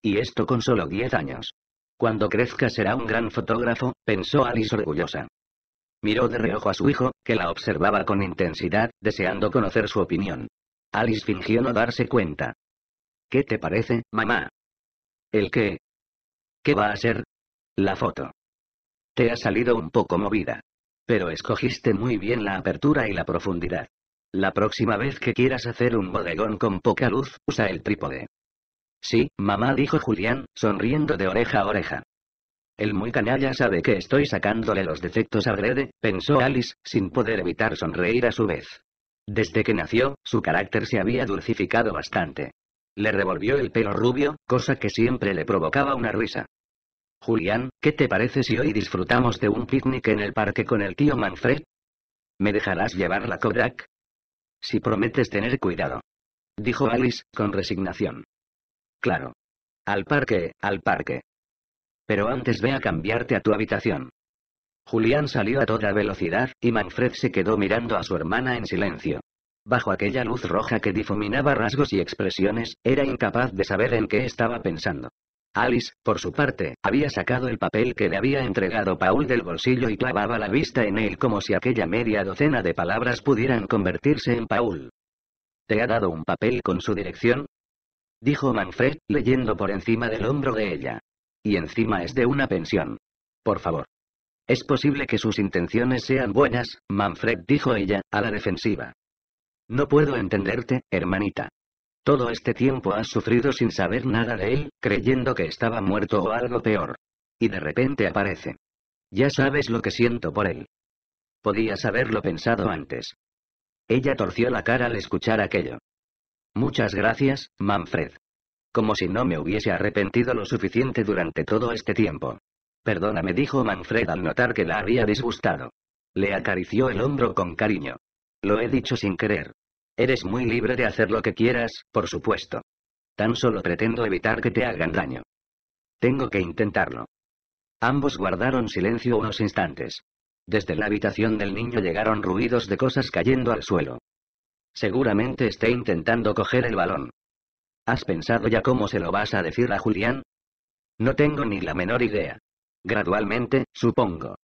Y esto con solo 10 años. Cuando crezca será un gran fotógrafo, pensó Alice orgullosa. Miró de reojo a su hijo, que la observaba con intensidad, deseando conocer su opinión. Alice fingió no darse cuenta. ¿Qué te parece, mamá? ¿El qué? ¿Qué va a ser? La foto. Te ha salido un poco movida. Pero escogiste muy bien la apertura y la profundidad. La próxima vez que quieras hacer un bodegón con poca luz, usa el trípode. Sí, mamá dijo Julián, sonriendo de oreja a oreja. El muy canalla sabe que estoy sacándole los defectos a Grede, pensó Alice, sin poder evitar sonreír a su vez. Desde que nació, su carácter se había dulcificado bastante. Le revolvió el pelo rubio, cosa que siempre le provocaba una risa. Julián, ¿qué te parece si hoy disfrutamos de un picnic en el parque con el tío Manfred? ¿Me dejarás llevar la Kodak? Si prometes tener cuidado. Dijo Alice, con resignación. Claro. Al parque, al parque. Pero antes ve a cambiarte a tu habitación. Julián salió a toda velocidad, y Manfred se quedó mirando a su hermana en silencio. Bajo aquella luz roja que difuminaba rasgos y expresiones, era incapaz de saber en qué estaba pensando. Alice, por su parte, había sacado el papel que le había entregado Paul del bolsillo y clavaba la vista en él como si aquella media docena de palabras pudieran convertirse en Paul. ¿Te ha dado un papel con su dirección? Dijo Manfred, leyendo por encima del hombro de ella. Y encima es de una pensión. Por favor. Es posible que sus intenciones sean buenas, Manfred dijo ella, a la defensiva. No puedo entenderte, hermanita. Todo este tiempo has sufrido sin saber nada de él, creyendo que estaba muerto o algo peor. Y de repente aparece. Ya sabes lo que siento por él. Podías haberlo pensado antes. Ella torció la cara al escuchar aquello. Muchas gracias, Manfred. Como si no me hubiese arrepentido lo suficiente durante todo este tiempo. Perdóname, dijo Manfred al notar que la había disgustado. Le acarició el hombro con cariño. Lo he dicho sin querer. Eres muy libre de hacer lo que quieras, por supuesto. Tan solo pretendo evitar que te hagan daño. Tengo que intentarlo. Ambos guardaron silencio unos instantes. Desde la habitación del niño llegaron ruidos de cosas cayendo al suelo. Seguramente esté intentando coger el balón. ¿Has pensado ya cómo se lo vas a decir a Julián? No tengo ni la menor idea. Gradualmente, supongo.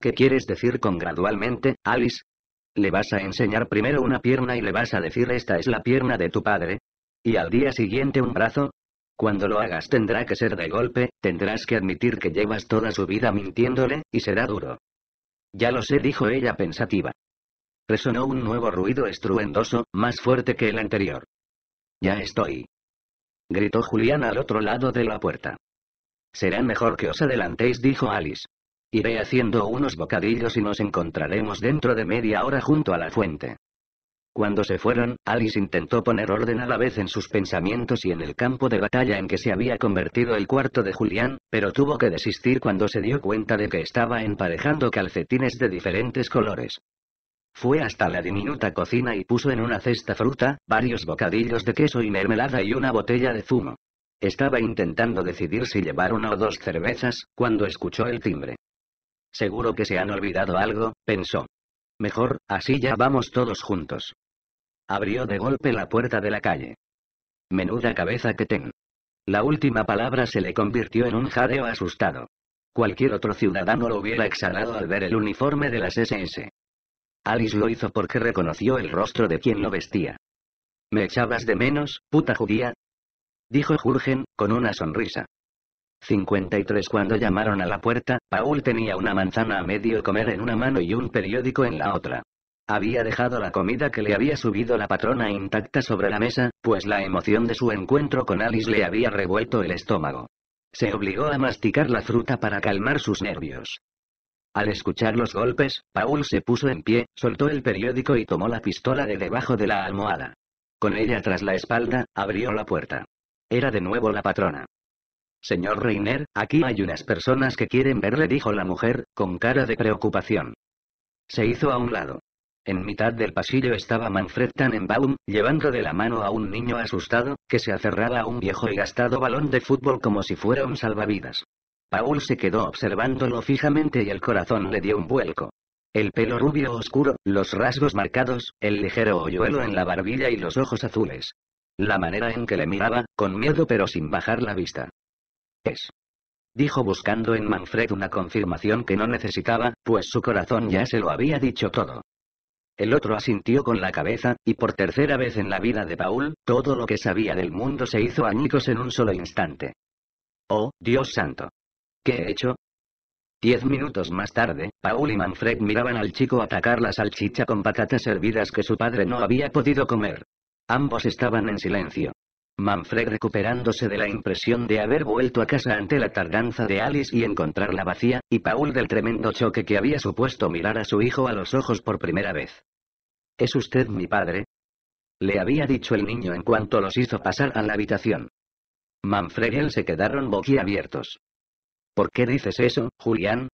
¿Qué quieres decir con gradualmente, Alice? Le vas a enseñar primero una pierna y le vas a decir esta es la pierna de tu padre. Y al día siguiente un brazo. Cuando lo hagas tendrá que ser de golpe, tendrás que admitir que llevas toda su vida mintiéndole, y será duro. Ya lo sé, dijo ella pensativa. Resonó un nuevo ruido estruendoso, más fuerte que el anterior. Ya estoy. Gritó Julián al otro lado de la puerta. Será mejor que os adelantéis, dijo Alice. Iré haciendo unos bocadillos y nos encontraremos dentro de media hora junto a la fuente. Cuando se fueron, Alice intentó poner orden a la vez en sus pensamientos y en el campo de batalla en que se había convertido el cuarto de Julián, pero tuvo que desistir cuando se dio cuenta de que estaba emparejando calcetines de diferentes colores. Fue hasta la diminuta cocina y puso en una cesta fruta, varios bocadillos de queso y mermelada y una botella de zumo. Estaba intentando decidir si llevar una o dos cervezas, cuando escuchó el timbre. Seguro que se han olvidado algo, pensó. Mejor, así ya vamos todos juntos. Abrió de golpe la puerta de la calle. Menuda cabeza que ten. La última palabra se le convirtió en un jadeo asustado. Cualquier otro ciudadano lo hubiera exhalado al ver el uniforme de las SS. Alice lo hizo porque reconoció el rostro de quien lo vestía. ¿Me echabas de menos, puta judía? Dijo Jurgen, con una sonrisa. 53 Cuando llamaron a la puerta, Paul tenía una manzana a medio comer en una mano y un periódico en la otra. Había dejado la comida que le había subido la patrona intacta sobre la mesa, pues la emoción de su encuentro con Alice le había revuelto el estómago. Se obligó a masticar la fruta para calmar sus nervios. Al escuchar los golpes, Paul se puso en pie, soltó el periódico y tomó la pistola de debajo de la almohada. Con ella tras la espalda, abrió la puerta. Era de nuevo la patrona. Señor Reiner, aquí hay unas personas que quieren verle, dijo la mujer, con cara de preocupación. Se hizo a un lado. En mitad del pasillo estaba Manfred Tannenbaum, llevando de la mano a un niño asustado, que se aferraba a un viejo y gastado balón de fútbol como si fuera un salvavidas. Paul se quedó observándolo fijamente y el corazón le dio un vuelco. El pelo rubio oscuro, los rasgos marcados, el ligero hoyuelo en la barbilla y los ojos azules. La manera en que le miraba, con miedo pero sin bajar la vista. Es. Dijo buscando en Manfred una confirmación que no necesitaba, pues su corazón ya se lo había dicho todo. El otro asintió con la cabeza, y por tercera vez en la vida de Paul, todo lo que sabía del mundo se hizo añicos en un solo instante. Oh, Dios santo. ¿Qué he hecho? Diez minutos más tarde, Paul y Manfred miraban al chico atacar la salchicha con patatas hervidas que su padre no había podido comer. Ambos estaban en silencio. Manfred recuperándose de la impresión de haber vuelto a casa ante la tardanza de Alice y encontrarla vacía, y Paul del tremendo choque que había supuesto mirar a su hijo a los ojos por primera vez. ¿Es usted mi padre? Le había dicho el niño en cuanto los hizo pasar a la habitación. Manfred y él se quedaron boquiabiertos. ¿Por qué dices eso, Julián?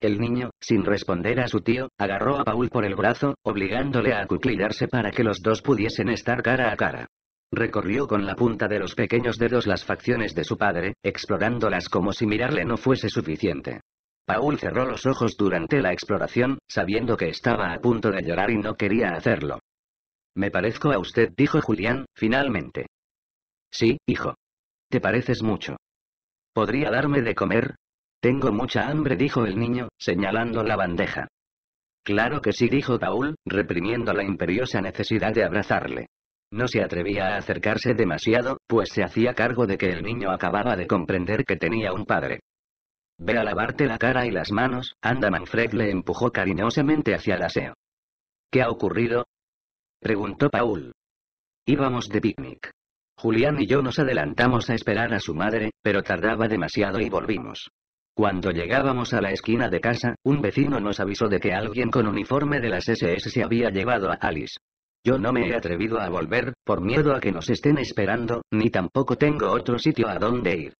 El niño, sin responder a su tío, agarró a Paul por el brazo, obligándole a acuclillarse para que los dos pudiesen estar cara a cara. Recorrió con la punta de los pequeños dedos las facciones de su padre, explorándolas como si mirarle no fuese suficiente. Paul cerró los ojos durante la exploración, sabiendo que estaba a punto de llorar y no quería hacerlo. Me parezco a usted, dijo Julián, finalmente. Sí, hijo. Te pareces mucho. ¿Podría darme de comer? Tengo mucha hambre, dijo el niño, señalando la bandeja. Claro que sí, dijo Paul, reprimiendo la imperiosa necesidad de abrazarle. No se atrevía a acercarse demasiado, pues se hacía cargo de que el niño acababa de comprender que tenía un padre. Ve a lavarte la cara y las manos, anda Manfred le empujó cariñosamente hacia el aseo. ¿Qué ha ocurrido? preguntó Paul. Íbamos de picnic. Julián y yo nos adelantamos a esperar a su madre, pero tardaba demasiado y volvimos. Cuando llegábamos a la esquina de casa, un vecino nos avisó de que alguien con uniforme de las SS se había llevado a Alice. Yo no me he atrevido a volver, por miedo a que nos estén esperando, ni tampoco tengo otro sitio a donde ir.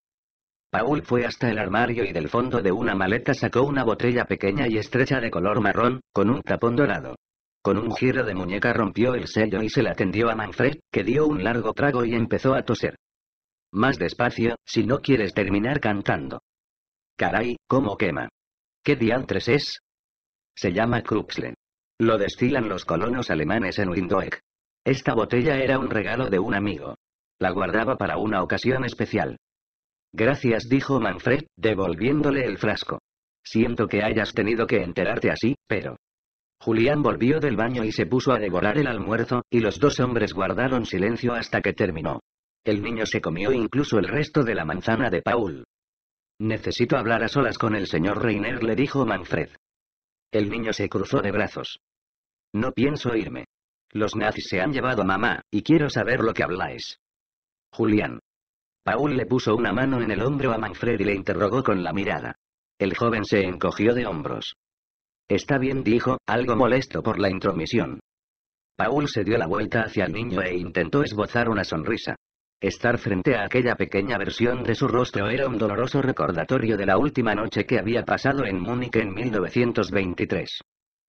Paul fue hasta el armario y del fondo de una maleta sacó una botella pequeña y estrecha de color marrón, con un tapón dorado. Con un giro de muñeca rompió el sello y se la tendió a Manfred, que dio un largo trago y empezó a toser. Más despacio, si no quieres terminar cantando. Caray, cómo quema. ¿Qué diantres es? Se llama Kruxlen. Lo destilan los colonos alemanes en Windhoek. Esta botella era un regalo de un amigo. La guardaba para una ocasión especial. Gracias, dijo Manfred, devolviéndole el frasco. Siento que hayas tenido que enterarte así, pero... Julián volvió del baño y se puso a devorar el almuerzo, y los dos hombres guardaron silencio hasta que terminó. El niño se comió incluso el resto de la manzana de Paul. Necesito hablar a solas con el señor Reiner, le dijo Manfred. El niño se cruzó de brazos. No pienso irme. Los nazis se han llevado a mamá, y quiero saber lo que habláis. Julián. Paul le puso una mano en el hombro a Manfred y le interrogó con la mirada. El joven se encogió de hombros. Está bien, dijo, algo molesto por la intromisión. Paul se dio la vuelta hacia el niño e intentó esbozar una sonrisa. Estar frente a aquella pequeña versión de su rostro era un doloroso recordatorio de la última noche que había pasado en Múnich en 1923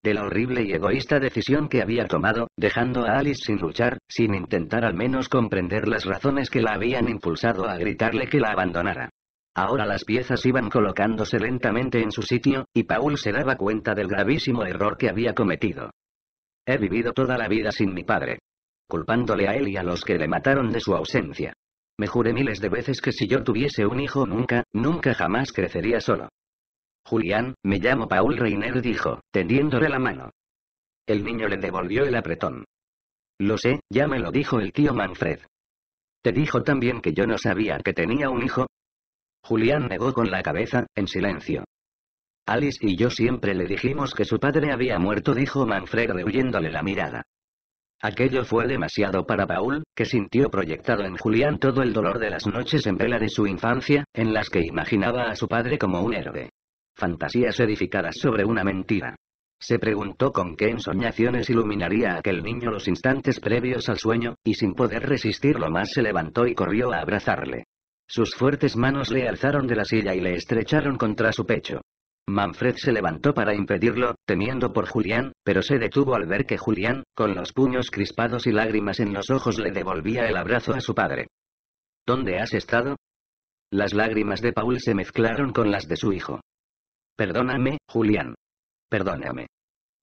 de la horrible y egoísta decisión que había tomado, dejando a Alice sin luchar, sin intentar al menos comprender las razones que la habían impulsado a gritarle que la abandonara. Ahora las piezas iban colocándose lentamente en su sitio, y Paul se daba cuenta del gravísimo error que había cometido. He vivido toda la vida sin mi padre. Culpándole a él y a los que le mataron de su ausencia. Me juré miles de veces que si yo tuviese un hijo nunca, nunca jamás crecería solo. Julián, me llamo Paul Reiner dijo, tendiéndole la mano. El niño le devolvió el apretón. Lo sé, ya me lo dijo el tío Manfred. ¿Te dijo también que yo no sabía que tenía un hijo? Julián negó con la cabeza, en silencio. Alice y yo siempre le dijimos que su padre había muerto, dijo Manfred rehuyéndole la mirada. Aquello fue demasiado para Paul, que sintió proyectado en Julián todo el dolor de las noches en vela de su infancia, en las que imaginaba a su padre como un héroe. Fantasías edificadas sobre una mentira. Se preguntó con qué ensoñaciones iluminaría aquel niño los instantes previos al sueño, y sin poder resistirlo más se levantó y corrió a abrazarle. Sus fuertes manos le alzaron de la silla y le estrecharon contra su pecho. Manfred se levantó para impedirlo, temiendo por Julián, pero se detuvo al ver que Julián, con los puños crispados y lágrimas en los ojos, le devolvía el abrazo a su padre. ¿Dónde has estado? Las lágrimas de Paul se mezclaron con las de su hijo. Perdóname, Julián. Perdóname.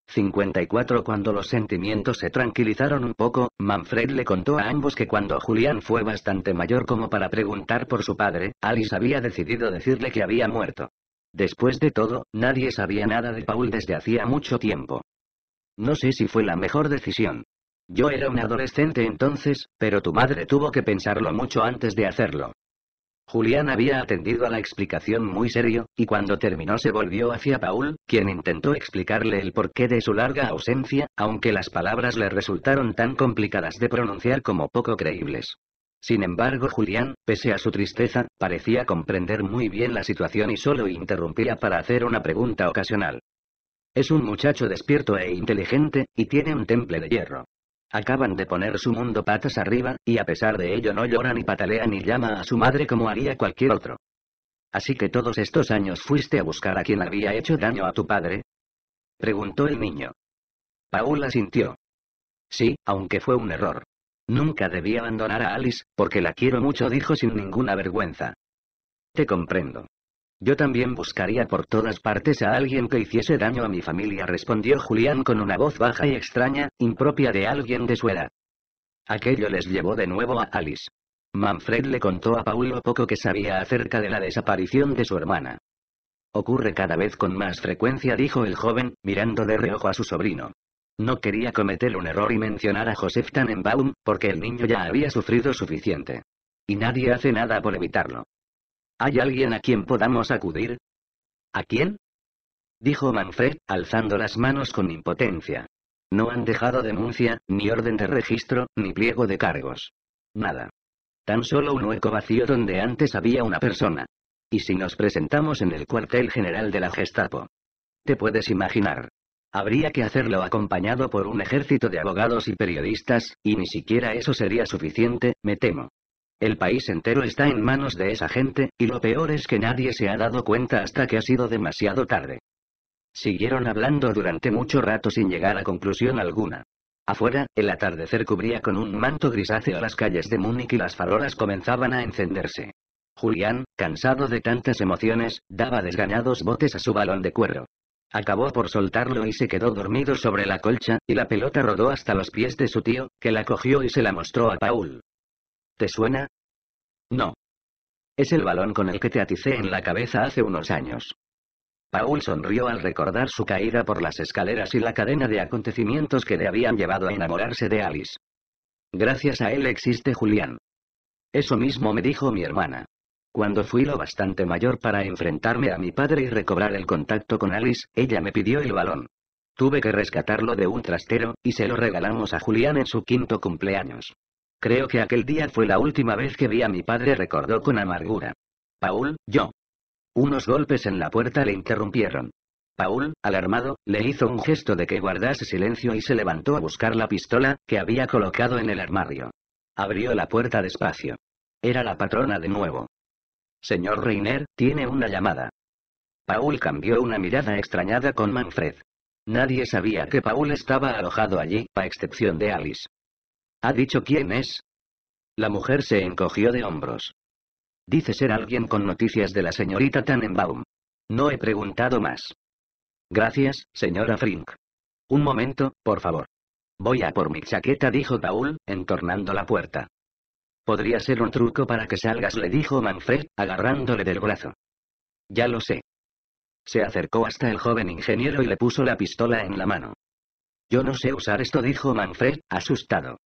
54 Cuando los sentimientos se tranquilizaron un poco, Manfred le contó a ambos que cuando Julián fue bastante mayor como para preguntar por su padre, Alice había decidido decirle que había muerto. Después de todo, nadie sabía nada de Paul desde hacía mucho tiempo. No sé si fue la mejor decisión. Yo era un adolescente entonces, pero tu madre tuvo que pensarlo mucho antes de hacerlo. Julián había atendido a la explicación muy serio, y cuando terminó se volvió hacia Paul, quien intentó explicarle el porqué de su larga ausencia, aunque las palabras le resultaron tan complicadas de pronunciar como poco creíbles. Sin embargo, Julián, pese a su tristeza, parecía comprender muy bien la situación y solo interrumpía para hacer una pregunta ocasional. Es un muchacho despierto e inteligente, y tiene un temple de hierro. Acaban de poner su mundo patas arriba, y a pesar de ello no llora ni patalea ni llama a su madre como haría cualquier otro. Así que todos estos años fuiste a buscar a quien había hecho daño a tu padre? Preguntó el niño. Paula sintió. Sí, aunque fue un error. Nunca debí abandonar a Alice, porque la quiero mucho, dijo sin ninguna vergüenza. Te comprendo. Yo también buscaría por todas partes a alguien que hiciese daño a mi familia, respondió Julián con una voz baja y extraña, impropia de alguien de su edad. Aquello les llevó de nuevo a Alice. Manfred le contó a Paul lo poco que sabía acerca de la desaparición de su hermana. Ocurre cada vez con más frecuencia, dijo el joven, mirando de reojo a su sobrino. No quería cometer un error y mencionar a Joseph Tannenbaum, porque el niño ya había sufrido suficiente. Y nadie hace nada por evitarlo. ¿Hay alguien a quien podamos acudir? ¿A quién? Dijo Manfred, alzando las manos con impotencia. No han dejado denuncia, ni orden de registro, ni pliego de cargos. Nada. Tan solo un hueco vacío donde antes había una persona. ¿Y si nos presentamos en el cuartel general de la Gestapo? Te puedes imaginar. Habría que hacerlo acompañado por un ejército de abogados y periodistas, y ni siquiera eso sería suficiente, me temo. El país entero está en manos de esa gente, y lo peor es que nadie se ha dado cuenta hasta que ha sido demasiado tarde. Siguieron hablando durante mucho rato sin llegar a conclusión alguna. Afuera, el atardecer cubría con un manto grisáceo las calles de Múnich y las farolas comenzaban a encenderse. Julián, cansado de tantas emociones, daba desgañados botes a su balón de cuero. Acabó por soltarlo y se quedó dormido sobre la colcha, y la pelota rodó hasta los pies de su tío, que la cogió y se la mostró a Paul. ¿Te suena? No. Es el balón con el que te aticé en la cabeza hace unos años. Paul sonrió al recordar su caída por las escaleras y la cadena de acontecimientos que le habían llevado a enamorarse de Alice. Gracias a él existe Julián. Eso mismo me dijo mi hermana. Cuando fui lo bastante mayor para enfrentarme a mi padre y recobrar el contacto con Alice, ella me pidió el balón. Tuve que rescatarlo de un trastero, y se lo regalamos a Julián en su quinto cumpleaños. Creo que aquel día fue la última vez que vi a mi padre, recordó con amargura. Paul, yo. Unos golpes en la puerta le interrumpieron. Paul, alarmado, le hizo un gesto de que guardase silencio y se levantó a buscar la pistola, que había colocado en el armario. Abrió la puerta despacio. Era la patrona de nuevo. Señor Reiner, tiene una llamada. Paul cambió una mirada extrañada con Manfred. Nadie sabía que Paul estaba alojado allí, a excepción de Alice. ¿Ha dicho quién es? La mujer se encogió de hombros. Dice ser alguien con noticias de la señorita Tannenbaum. No he preguntado más. Gracias, señora Frink. Un momento, por favor. Voy a por mi chaqueta, dijo Paul, entornando la puerta. Podría ser un truco para que salgas, le dijo Manfred, agarrándole del brazo. Ya lo sé. Se acercó hasta el joven ingeniero y le puso la pistola en la mano. Yo no sé usar esto, dijo Manfred, asustado.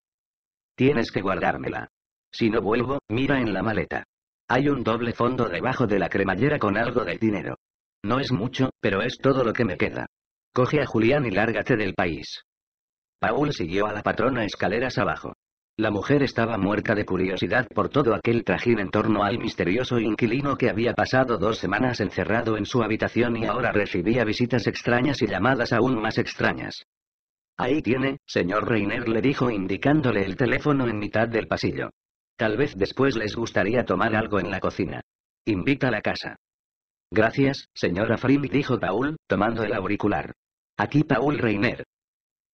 Tienes que guardármela. Si no vuelvo, mira en la maleta. Hay un doble fondo debajo de la cremallera con algo de dinero. No es mucho, pero es todo lo que me queda. Coge a Julián y lárgate del país. Paul siguió a la patrona escaleras abajo. La mujer estaba muerta de curiosidad por todo aquel trajín en torno al misterioso inquilino que había pasado dos semanas encerrado en su habitación y ahora recibía visitas extrañas y llamadas aún más extrañas. Ahí tiene, señor Reiner le dijo indicándole el teléfono en mitad del pasillo. Tal vez después les gustaría tomar algo en la cocina. Invita a la casa. Gracias, señora Frim dijo Paul, tomando el auricular. Aquí Paul Reiner.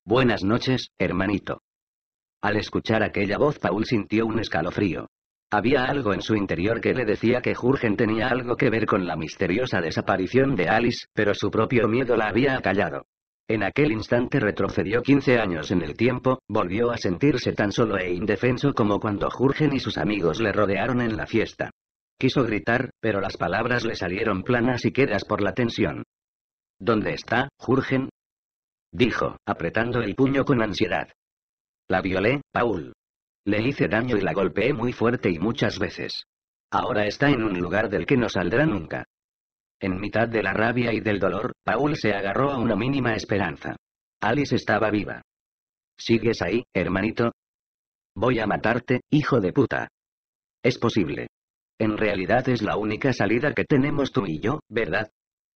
Buenas noches, hermanito. Al escuchar aquella voz Paul sintió un escalofrío. Había algo en su interior que le decía que Jurgen tenía algo que ver con la misteriosa desaparición de Alice, pero su propio miedo la había acallado. En aquel instante retrocedió 15 años en el tiempo, volvió a sentirse tan solo e indefenso como cuando Jurgen y sus amigos le rodearon en la fiesta. Quiso gritar, pero las palabras le salieron planas y quedas por la tensión. ¿Dónde está, Jurgen? Dijo, apretando el puño con ansiedad. La violé, Paul. Le hice daño y la golpeé muy fuerte y muchas veces. Ahora está en un lugar del que no saldrá nunca. En mitad de la rabia y del dolor, Paul se agarró a una mínima esperanza. Alice estaba viva. ¿Sigues ahí, hermanito? Voy a matarte, hijo de puta. Es posible. En realidad es la única salida que tenemos tú y yo, ¿verdad?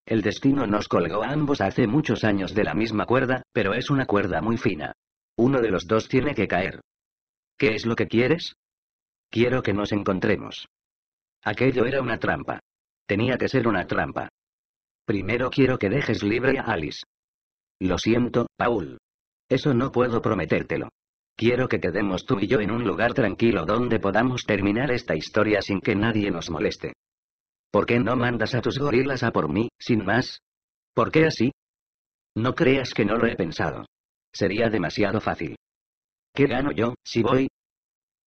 El destino nos colgó a ambos hace muchos años de la misma cuerda, pero es una cuerda muy fina. Uno de los dos tiene que caer. ¿Qué es lo que quieres? Quiero que nos encontremos. Aquello era una trampa. Tenía que ser una trampa. Primero quiero que dejes libre a Alice. Lo siento, Paul. Eso no puedo prometértelo. Quiero que quedemos tú y yo en un lugar tranquilo donde podamos terminar esta historia sin que nadie nos moleste. ¿Por qué no mandas a tus gorilas a por mí, sin más? ¿Por qué así? No creas que no lo he pensado. Sería demasiado fácil. ¿Qué gano yo, si voy?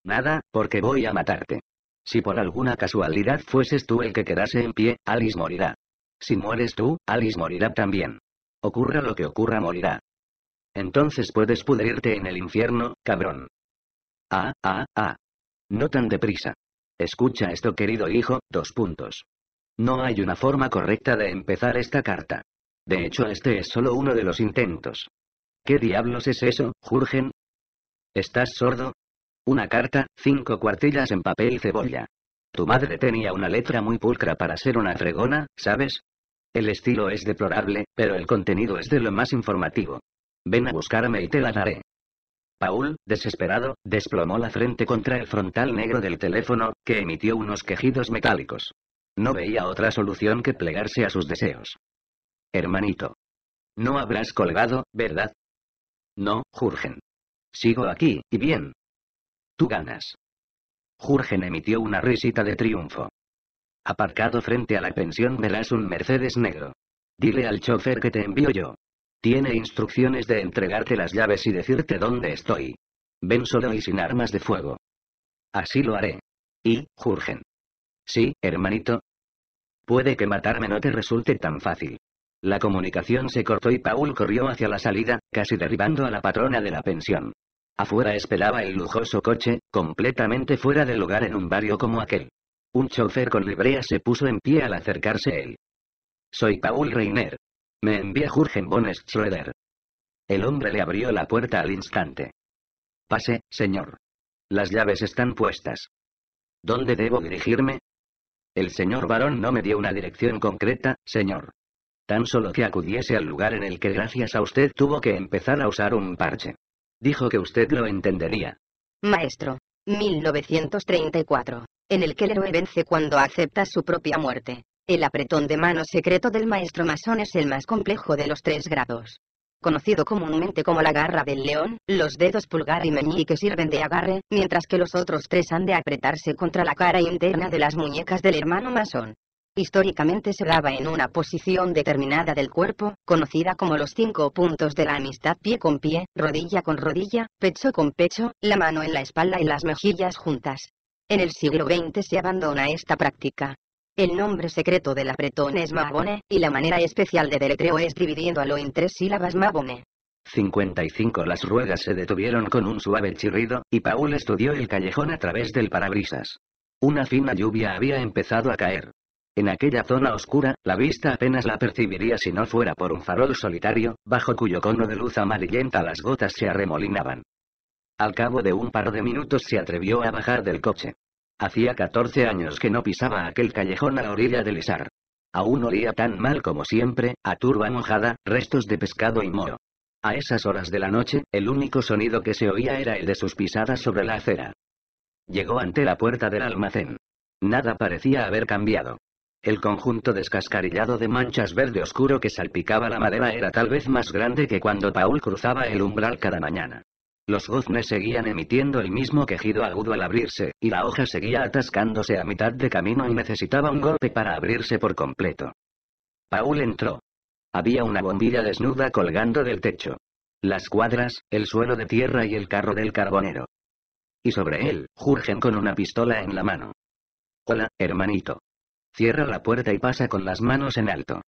Nada, porque voy a matarte. Si por alguna casualidad fueses tú el que quedase en pie, Alice morirá. Si mueres tú, Alice morirá también. Ocurra lo que ocurra, morirá. Entonces puedes pudrirte en el infierno, cabrón. Ah, ah, ah. No tan deprisa. Escucha esto, querido hijo, dos puntos. No hay una forma correcta de empezar esta carta. De hecho, este es solo uno de los intentos. ¿Qué diablos es eso, Jurgen? ¿Estás sordo? Una carta, cinco cuartillas en papel cebolla. Tu madre tenía una letra muy pulcra para ser una fregona, ¿sabes? El estilo es deplorable, pero el contenido es de lo más informativo. Ven a buscarme y te la daré. Paul, desesperado, desplomó la frente contra el frontal negro del teléfono, que emitió unos quejidos metálicos. No veía otra solución que plegarse a sus deseos. Hermanito. No habrás colgado, ¿verdad? No, Jurgen. Sigo aquí, y bien, Tú ganas. Jurgen emitió una risita de triunfo. Aparcado frente a la pensión verás un Mercedes negro. Dile al chofer que te envío yo. Tiene instrucciones de entregarte las llaves y decirte dónde estoy. Ven solo y sin armas de fuego. Así lo haré. Y, Jurgen. Sí, hermanito. Puede que matarme no te resulte tan fácil. La comunicación se cortó y Paul corrió hacia la salida, casi derribando a la patrona de la pensión. Afuera esperaba el lujoso coche, completamente fuera de lugar en un barrio como aquel. Un chofer con librea se puso en pie al acercarse él. Soy Paul Reiner. Me envía Jürgen von Schroeder. El hombre le abrió la puerta al instante. Pase, señor. Las llaves están puestas. ¿Dónde debo dirigirme? El señor varón no me dio una dirección concreta, señor. Tan solo que acudiese al lugar en el que gracias a usted tuvo que empezar a usar un parche. Dijo que usted lo entendería. Maestro. 1934. En el que el héroe vence cuando acepta su propia muerte. El apretón de mano secreto del maestro masón es el más complejo de los tres grados. Conocido comúnmente como la garra del león, los dedos pulgar y meñique sirven de agarre, mientras que los otros tres han de apretarse contra la cara interna de las muñecas del hermano masón. Históricamente se daba en una posición determinada del cuerpo, conocida como los cinco puntos de la amistad pie con pie, rodilla con rodilla, pecho con pecho, la mano en la espalda y las mejillas juntas. En el siglo XX se abandona esta práctica. El nombre secreto del apretón es Mabone, y la manera especial de deletreo es dividiéndolo en tres sílabas Mabone. 55 Las ruedas se detuvieron con un suave chirrido, y Paul estudió el callejón a través del parabrisas. Una fina lluvia había empezado a caer. En aquella zona oscura, la vista apenas la percibiría si no fuera por un farol solitario, bajo cuyo cono de luz amarillenta las gotas se arremolinaban. Al cabo de un par de minutos se atrevió a bajar del coche. Hacía 14 años que no pisaba aquel callejón a la orilla del Isar. Aún olía tan mal como siempre, a turba mojada, restos de pescado y moro. A esas horas de la noche, el único sonido que se oía era el de sus pisadas sobre la acera. Llegó ante la puerta del almacén. Nada parecía haber cambiado. El conjunto descascarillado de manchas verde oscuro que salpicaba la madera era tal vez más grande que cuando Paul cruzaba el umbral cada mañana. Los goznes seguían emitiendo el mismo quejido agudo al abrirse, y la hoja seguía atascándose a mitad de camino y necesitaba un golpe para abrirse por completo. Paul entró. Había una bombilla desnuda colgando del techo. Las cuadras, el suelo de tierra y el carro del carbonero. Y sobre él, Jurgen con una pistola en la mano. Hola, hermanito. Cierra la puerta y pasa con las manos en alto.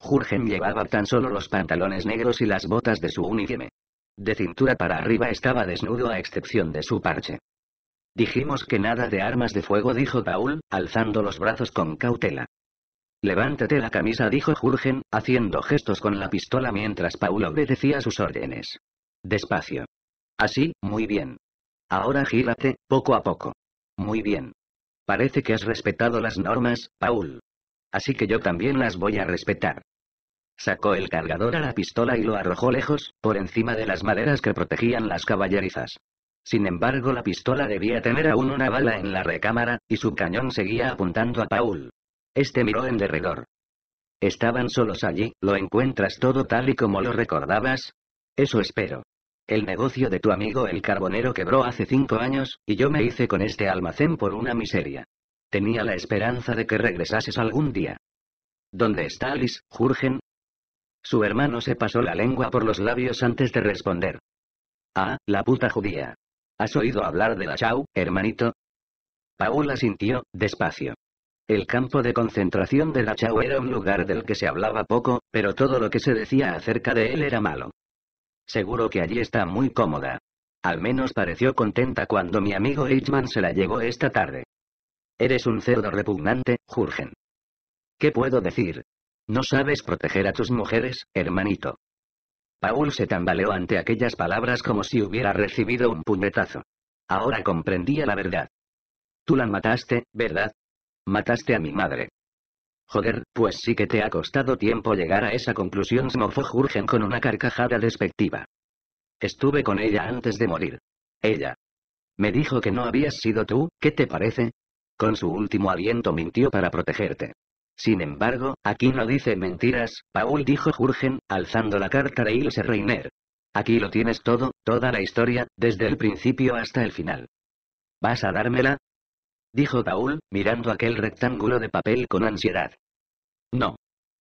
Jurgen llevaba tan solo los pantalones negros y las botas de su uniforme. De cintura para arriba estaba desnudo a excepción de su parche. Dijimos que nada de armas de fuego, dijo Paul, alzando los brazos con cautela. Levántate la camisa, dijo Jurgen, haciendo gestos con la pistola mientras Paul obedecía sus órdenes. Despacio. Así, muy bien. Ahora gírate, poco a poco. Muy bien. Parece que has respetado las normas, Paul. Así que yo también las voy a respetar. Sacó el cargador a la pistola y lo arrojó lejos, por encima de las maderas que protegían las caballerizas. Sin embargo, la pistola debía tener aún una bala en la recámara, y su cañón seguía apuntando a Paul. Este miró en derredor. Estaban solos allí, ¿lo encuentras todo tal y como lo recordabas? Eso espero. El negocio de tu amigo el carbonero quebró hace cinco años, y yo me hice con este almacén por una miseria. Tenía la esperanza de que regresases algún día. ¿Dónde está Alice, Jurgen? Su hermano se pasó la lengua por los labios antes de responder. Ah, la puta judía. ¿Has oído hablar de la Chau, hermanito? Paula sintió, despacio. El campo de concentración de la Chau era un lugar del que se hablaba poco, pero todo lo que se decía acerca de él era malo. Seguro que allí está muy cómoda. Al menos pareció contenta cuando mi amigo Eichmann se la llevó esta tarde. Eres un cerdo repugnante, Jurgen. ¿Qué puedo decir? No sabes proteger a tus mujeres, hermanito. Paul se tambaleó ante aquellas palabras como si hubiera recibido un puñetazo. Ahora comprendía la verdad. Tú la mataste, ¿verdad? Mataste a mi madre. Joder, pues sí que te ha costado tiempo llegar a esa conclusión, smofó Jurgen con una carcajada despectiva. Estuve con ella antes de morir. Ella. Me dijo que no habías sido tú, ¿qué te parece? Con su último aliento mintió para protegerte. Sin embargo, aquí no dice mentiras, Paul dijo Jurgen, alzando la carta de Ilse Reiner. Aquí lo tienes todo, toda la historia, desde el principio hasta el final. ¿Vas a dármela? Dijo Paul, mirando aquel rectángulo de papel con ansiedad. No.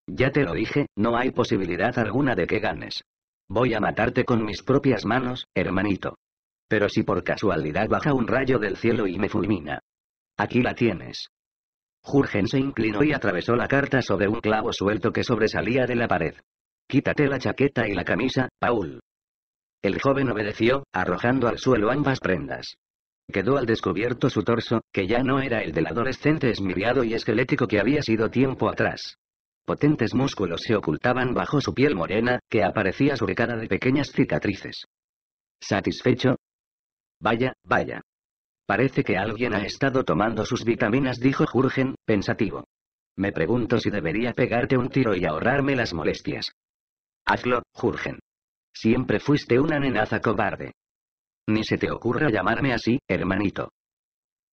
Ya te lo dije, no hay posibilidad alguna de que ganes. Voy a matarte con mis propias manos, hermanito. Pero si por casualidad baja un rayo del cielo y me fulmina. Aquí la tienes. Jurgen se inclinó y atravesó la carta sobre un clavo suelto que sobresalía de la pared. Quítate la chaqueta y la camisa, Paul. El joven obedeció, arrojando al suelo ambas prendas. Quedó al descubierto su torso, que ya no era el del adolescente esmiriado y esquelético que había sido tiempo atrás. Potentes músculos se ocultaban bajo su piel morena, que aparecía surcada de pequeñas cicatrices. ¿Satisfecho? Vaya, vaya. Parece que alguien ha estado tomando sus vitaminas, dijo Jurgen, pensativo. Me pregunto si debería pegarte un tiro y ahorrarme las molestias. Hazlo, Jurgen. Siempre fuiste una nenaza cobarde. Ni se te ocurra llamarme así, hermanito.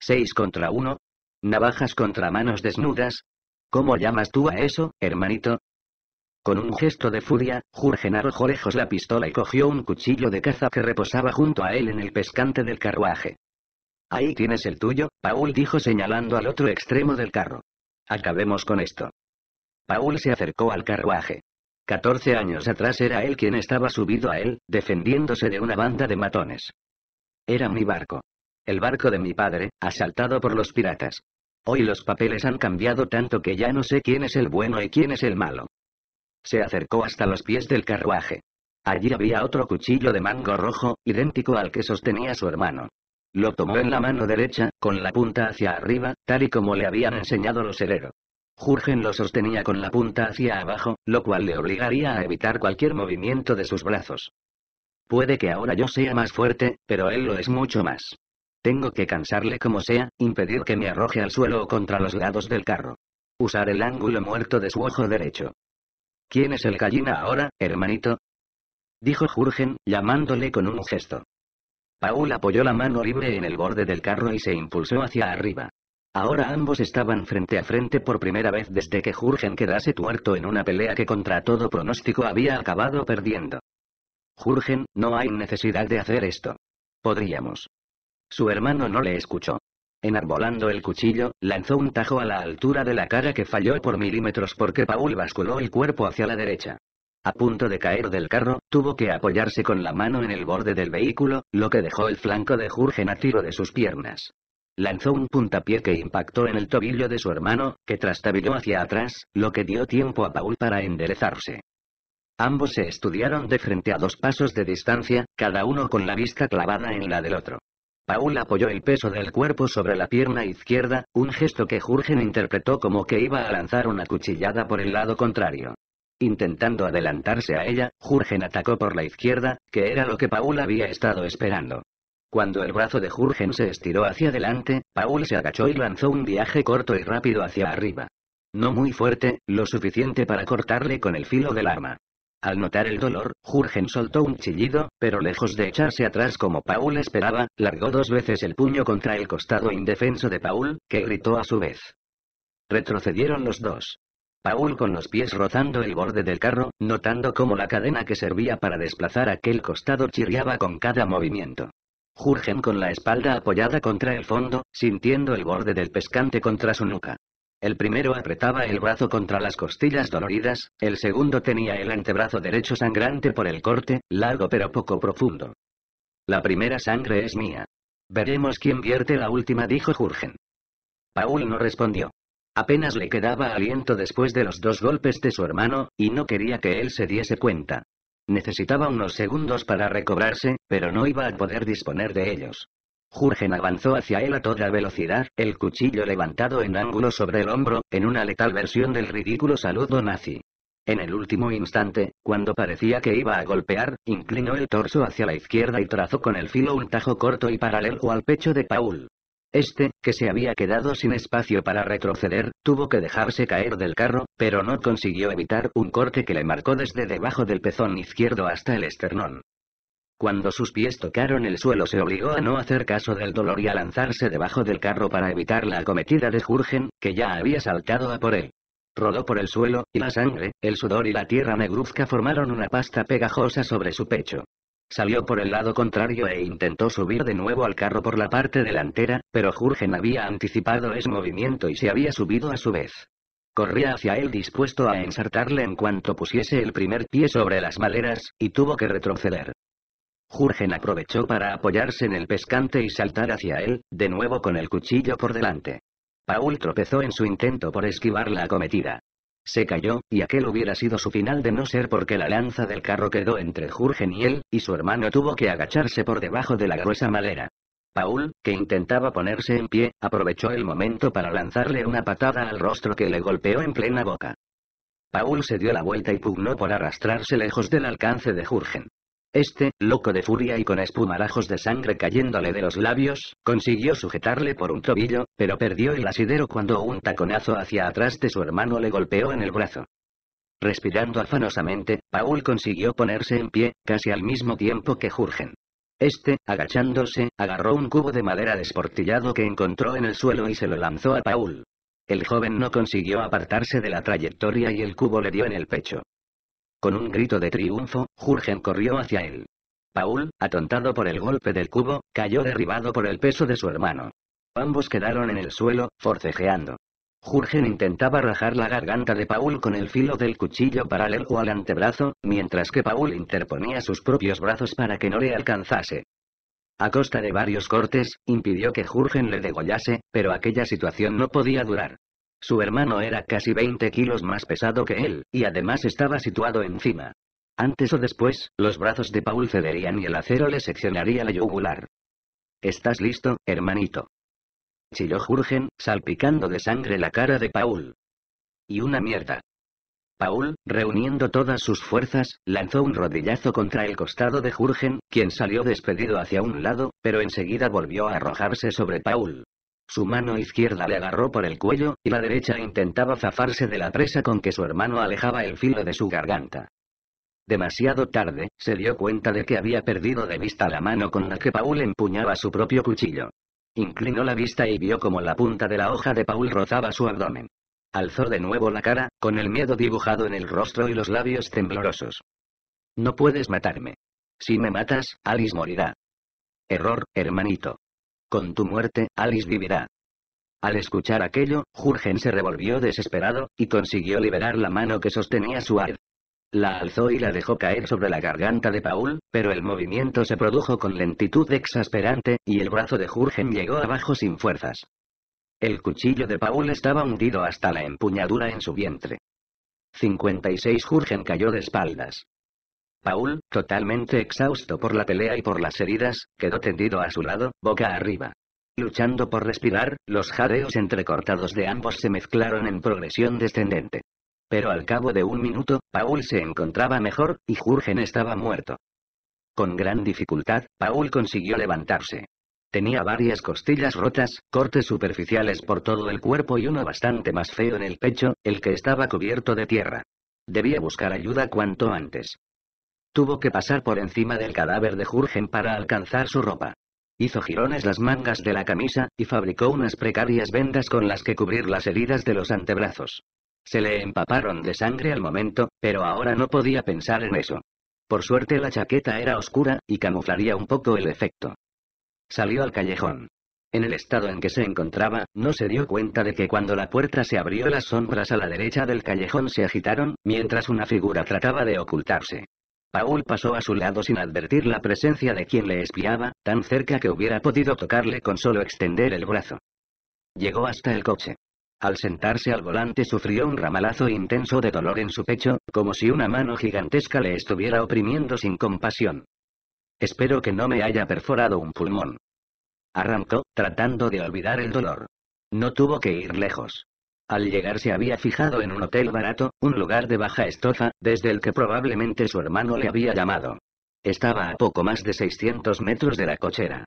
¿Seis contra uno? Navajas contra manos desnudas. ¿Cómo llamas tú a eso, hermanito? Con un gesto de furia, Jurgen arrojó lejos la pistola y cogió un cuchillo de caza que reposaba junto a él en el pescante del carruaje. Ahí tienes el tuyo, Paul dijo señalando al otro extremo del carro. Acabemos con esto. Paul se acercó al carruaje. Catorce años atrás era él quien estaba subido a él, defendiéndose de una banda de matones. Era mi barco. El barco de mi padre, asaltado por los piratas. Hoy los papeles han cambiado tanto que ya no sé quién es el bueno y quién es el malo. Se acercó hasta los pies del carruaje. Allí había otro cuchillo de mango rojo, idéntico al que sostenía su hermano. Lo tomó en la mano derecha, con la punta hacia arriba, tal y como le habían enseñado los herederos. Jurgen lo sostenía con la punta hacia abajo, lo cual le obligaría a evitar cualquier movimiento de sus brazos. Puede que ahora yo sea más fuerte, pero él lo es mucho más. Tengo que cansarle como sea, impedir que me arroje al suelo o contra los lados del carro. Usar el ángulo muerto de su ojo derecho. ¿Quién es el gallina ahora, hermanito? Dijo Jurgen, llamándole con un gesto. Paul apoyó la mano libre en el borde del carro y se impulsó hacia arriba. Ahora ambos estaban frente a frente por primera vez desde que Jurgen quedase tuerto en una pelea que contra todo pronóstico había acabado perdiendo. Jurgen, no hay necesidad de hacer esto. Podríamos. Su hermano no le escuchó. Enarbolando el cuchillo, lanzó un tajo a la altura de la cara que falló por milímetros porque Paul basculó el cuerpo hacia la derecha. A punto de caer del carro, tuvo que apoyarse con la mano en el borde del vehículo, lo que dejó el flanco de Jurgen a tiro de sus piernas. Lanzó un puntapié que impactó en el tobillo de su hermano, que trastabilló hacia atrás, lo que dio tiempo a Paul para enderezarse. Ambos se estudiaron de frente a dos pasos de distancia, cada uno con la vista clavada en la del otro. Paul apoyó el peso del cuerpo sobre la pierna izquierda, un gesto que Jurgen interpretó como que iba a lanzar una cuchillada por el lado contrario. Intentando adelantarse a ella, Jurgen atacó por la izquierda, que era lo que Paul había estado esperando. Cuando el brazo de Jurgen se estiró hacia adelante, Paul se agachó y lanzó un viaje corto y rápido hacia arriba. No muy fuerte, lo suficiente para cortarle con el filo del arma. Al notar el dolor, Jurgen soltó un chillido, pero lejos de echarse atrás como Paul esperaba, largó dos veces el puño contra el costado indefenso de Paul, que gritó a su vez. Retrocedieron los dos. Paul con los pies rozando el borde del carro, notando cómo la cadena que servía para desplazar aquel costado chirriaba con cada movimiento. Jurgen con la espalda apoyada contra el fondo, sintiendo el borde del pescante contra su nuca. El primero apretaba el brazo contra las costillas doloridas, el segundo tenía el antebrazo derecho sangrante por el corte, largo pero poco profundo. La primera sangre es mía. Veremos quién vierte la última, dijo Jurgen. Paul no respondió. Apenas le quedaba aliento después de los dos golpes de su hermano, y no quería que él se diese cuenta. Necesitaba unos segundos para recobrarse, pero no iba a poder disponer de ellos. Jurgen avanzó hacia él a toda velocidad, el cuchillo levantado en ángulo sobre el hombro, en una letal versión del ridículo saludo nazi. En el último instante, cuando parecía que iba a golpear, inclinó el torso hacia la izquierda y trazó con el filo un tajo corto y paralelo al pecho de Paul. Este, que se había quedado sin espacio para retroceder, tuvo que dejarse caer del carro, pero no consiguió evitar un corte que le marcó desde debajo del pezón izquierdo hasta el esternón. Cuando sus pies tocaron el suelo se obligó a no hacer caso del dolor y a lanzarse debajo del carro para evitar la acometida de Jurgen, que ya había saltado a por él. Rodó por el suelo, y la sangre, el sudor y la tierra negruzca formaron una pasta pegajosa sobre su pecho. Salió por el lado contrario e intentó subir de nuevo al carro por la parte delantera, pero Jurgen había anticipado ese movimiento y se había subido a su vez. Corría hacia él dispuesto a ensartarle en cuanto pusiese el primer pie sobre las maderas, y tuvo que retroceder. Jurgen aprovechó para apoyarse en el pescante y saltar hacia él, de nuevo con el cuchillo por delante. Paul tropezó en su intento por esquivar la acometida. Se cayó, y aquel hubiera sido su final de no ser porque la lanza del carro quedó entre Jurgen y él, y su hermano tuvo que agacharse por debajo de la gruesa madera. Paul, que intentaba ponerse en pie, aprovechó el momento para lanzarle una patada al rostro que le golpeó en plena boca. Paul se dio la vuelta y pugnó por arrastrarse lejos del alcance de Jurgen. Este, loco de furia y con espumarajos de sangre cayéndole de los labios, consiguió sujetarle por un tobillo, pero perdió el asidero cuando un taconazo hacia atrás de su hermano le golpeó en el brazo. Respirando afanosamente, Paul consiguió ponerse en pie, casi al mismo tiempo que Jurgen. Este, agachándose, agarró un cubo de madera desportillado que encontró en el suelo y se lo lanzó a Paul. El joven no consiguió apartarse de la trayectoria y el cubo le dio en el pecho. Con un grito de triunfo, Jurgen corrió hacia él. Paul, atontado por el golpe del cubo, cayó derribado por el peso de su hermano. Ambos quedaron en el suelo, forcejeando. Jurgen intentaba rajar la garganta de Paul con el filo del cuchillo paralelo al antebrazo, mientras que Paul interponía sus propios brazos para que no le alcanzase. A costa de varios cortes, impidió que Jurgen le degollase, pero aquella situación no podía durar. Su hermano era casi 20 kilos más pesado que él, y además estaba situado encima. Antes o después, los brazos de Paul cederían y el acero le seccionaría la yugular. ¿Estás listo, hermanito? Chilló Jurgen, salpicando de sangre la cara de Paul. Y una mierda. Paul, reuniendo todas sus fuerzas, lanzó un rodillazo contra el costado de Jurgen, quien salió despedido hacia un lado, pero enseguida volvió a arrojarse sobre Paul. Su mano izquierda le agarró por el cuello, y la derecha intentaba zafarse de la presa con que su hermano alejaba el filo de su garganta. Demasiado tarde, se dio cuenta de que había perdido de vista la mano con la que Paul empuñaba su propio cuchillo. Inclinó la vista y vio como la punta de la hoja de Paul rozaba su abdomen. Alzó de nuevo la cara, con el miedo dibujado en el rostro y los labios temblorosos. No puedes matarme. Si me matas, Alice morirá. Error, hermanito. Con tu muerte, Alice vivirá. Al escuchar aquello, Jurgen se revolvió desesperado, y consiguió liberar la mano que sostenía su ar. La alzó y la dejó caer sobre la garganta de Paul, pero el movimiento se produjo con lentitud exasperante, y el brazo de Jurgen llegó abajo sin fuerzas. El cuchillo de Paul estaba hundido hasta la empuñadura en su vientre. 56 Jurgen cayó de espaldas. Paul, totalmente exhausto por la pelea y por las heridas, quedó tendido a su lado, boca arriba. Luchando por respirar, los jadeos entrecortados de ambos se mezclaron en progresión descendente. Pero al cabo de un minuto, Paul se encontraba mejor, y Jurgen estaba muerto. Con gran dificultad, Paul consiguió levantarse. Tenía varias costillas rotas, cortes superficiales por todo el cuerpo y uno bastante más feo en el pecho, el que estaba cubierto de tierra. Debía buscar ayuda cuanto antes. Tuvo que pasar por encima del cadáver de Jurgen para alcanzar su ropa. Hizo jirones las mangas de la camisa, y fabricó unas precarias vendas con las que cubrir las heridas de los antebrazos. Se le empaparon de sangre al momento, pero ahora no podía pensar en eso. Por suerte la chaqueta era oscura, y camuflaría un poco el efecto. Salió al callejón. En el estado en que se encontraba, no se dio cuenta de que cuando la puerta se abrió las sombras a la derecha del callejón se agitaron, mientras una figura trataba de ocultarse. Paul pasó a su lado sin advertir la presencia de quien le espiaba, tan cerca que hubiera podido tocarle con solo extender el brazo. Llegó hasta el coche. Al sentarse al volante sufrió un ramalazo intenso de dolor en su pecho, como si una mano gigantesca le estuviera oprimiendo sin compasión. Espero que no me haya perforado un pulmón. Arrancó, tratando de olvidar el dolor. No tuvo que ir lejos. Al llegar se había fijado en un hotel barato, un lugar de baja estofa, desde el que probablemente su hermano le había llamado. Estaba a poco más de 600 metros de la cochera.